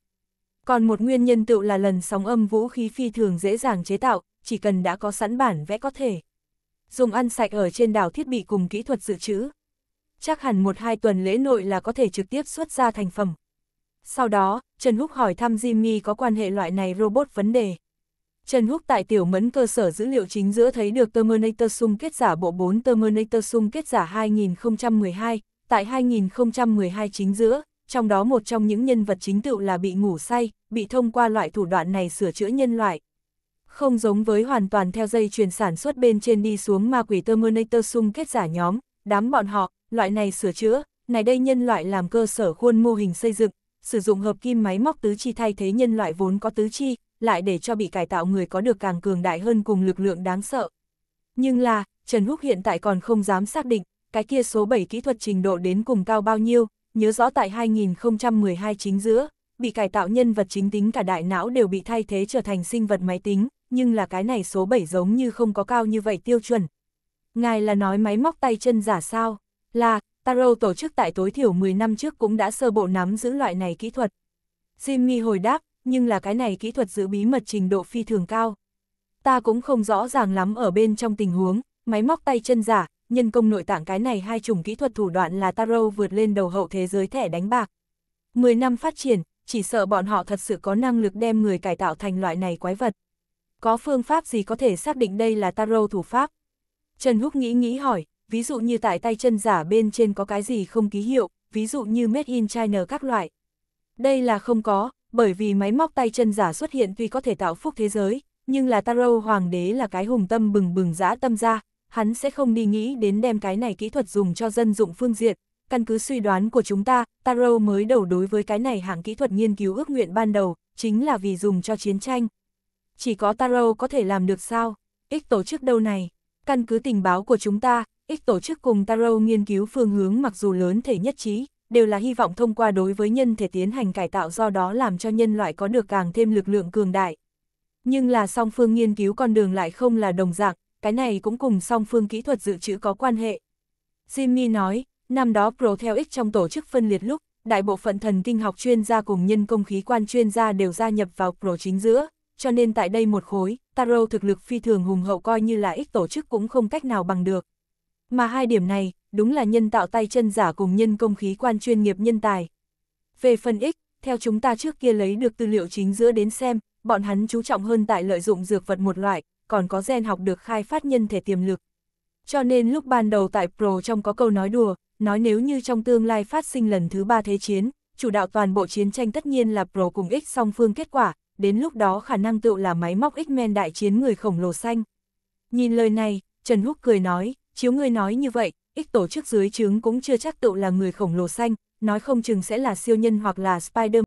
Còn một nguyên nhân tựu là lần sóng âm vũ khí phi thường dễ dàng chế tạo, chỉ cần đã có sẵn bản vẽ có thể dùng ăn sạch ở trên đảo thiết bị cùng kỹ thuật dự trữ. Chắc hẳn một hai tuần lễ nội là có thể trực tiếp xuất ra thành phẩm. Sau đó, Trần Húc hỏi thăm Jimmy có quan hệ loại này robot vấn đề. Trần Húc tại tiểu mẫn cơ sở dữ liệu chính giữa thấy được Terminator Sung kết giả bộ 4 Terminator Sung kết giả 2012, tại 2012 chính giữa, trong đó một trong những nhân vật chính tựu là bị ngủ say, bị thông qua loại thủ đoạn này sửa chữa nhân loại, không giống với hoàn toàn theo dây chuyển sản xuất bên trên đi xuống ma quỷ Terminator xung kết giả nhóm, đám bọn họ, loại này sửa chữa, này đây nhân loại làm cơ sở khuôn mô hình xây dựng, sử dụng hợp kim máy móc tứ chi thay thế nhân loại vốn có tứ chi, lại để cho bị cải tạo người có được càng cường đại hơn cùng lực lượng đáng sợ. Nhưng là, Trần Húc hiện tại còn không dám xác định, cái kia số 7 kỹ thuật trình độ đến cùng cao bao nhiêu, nhớ rõ tại 2012 chính giữa, bị cải tạo nhân vật chính tính cả đại não đều bị thay thế trở thành sinh vật máy tính, nhưng là cái này số 7 giống như không có cao như vậy tiêu chuẩn. Ngài là nói máy móc tay chân giả sao? Là, Taro tổ chức tại tối thiểu 10 năm trước cũng đã sơ bộ nắm giữ loại này kỹ thuật. Jimmy hồi đáp, nhưng là cái này kỹ thuật giữ bí mật trình độ phi thường cao. Ta cũng không rõ ràng lắm ở bên trong tình huống, máy móc tay chân giả, nhân công nội tạng cái này hai chủng kỹ thuật thủ đoạn là Taro vượt lên đầu hậu thế giới thẻ đánh bạc. 10 năm phát triển, chỉ sợ bọn họ thật sự có năng lực đem người cải tạo thành loại này quái vật có phương pháp gì có thể xác định đây là tarot thủ pháp? Trần Húc nghĩ nghĩ hỏi, ví dụ như tại tay chân giả bên trên có cái gì không ký hiệu, ví dụ như made in China các loại. Đây là không có, bởi vì máy móc tay chân giả xuất hiện tuy có thể tạo phúc thế giới, nhưng là tarot hoàng đế là cái hùng tâm bừng bừng dã tâm ra, hắn sẽ không đi nghĩ đến đem cái này kỹ thuật dùng cho dân dụng phương diện. Căn cứ suy đoán của chúng ta, tarot mới đầu đối với cái này hạng kỹ thuật nghiên cứu ước nguyện ban đầu, chính là vì dùng cho chiến tranh, chỉ có Taro có thể làm được sao? X tổ chức đâu này? Căn cứ tình báo của chúng ta, X tổ chức cùng Taro nghiên cứu phương hướng mặc dù lớn thể nhất trí, đều là hy vọng thông qua đối với nhân thể tiến hành cải tạo do đó làm cho nhân loại có được càng thêm lực lượng cường đại. Nhưng là song phương nghiên cứu con đường lại không là đồng dạng, cái này cũng cùng song phương kỹ thuật dự trữ có quan hệ. Jimmy nói, năm đó Pro theo X trong tổ chức phân liệt lúc, đại bộ phận thần kinh học chuyên gia cùng nhân công khí quan chuyên gia đều gia nhập vào Pro chính giữa, cho nên tại đây một khối, Taro thực lực phi thường hùng hậu coi như là ít tổ chức cũng không cách nào bằng được. Mà hai điểm này, đúng là nhân tạo tay chân giả cùng nhân công khí quan chuyên nghiệp nhân tài. Về phần ích, theo chúng ta trước kia lấy được tư liệu chính giữa đến xem, bọn hắn chú trọng hơn tại lợi dụng dược vật một loại, còn có gen học được khai phát nhân thể tiềm lực. Cho nên lúc ban đầu tại Pro trong có câu nói đùa, nói nếu như trong tương lai phát sinh lần thứ ba thế chiến, chủ đạo toàn bộ chiến tranh tất nhiên là Pro cùng X song phương kết quả, đến lúc đó khả năng tựu là máy móc X-Men đại chiến người khổng lồ xanh. Nhìn lời này, Trần Húc cười nói, chiếu ngươi nói như vậy, X tổ chức dưới trướng cũng chưa chắc tựu là người khổng lồ xanh, nói không chừng sẽ là siêu nhân hoặc là Spider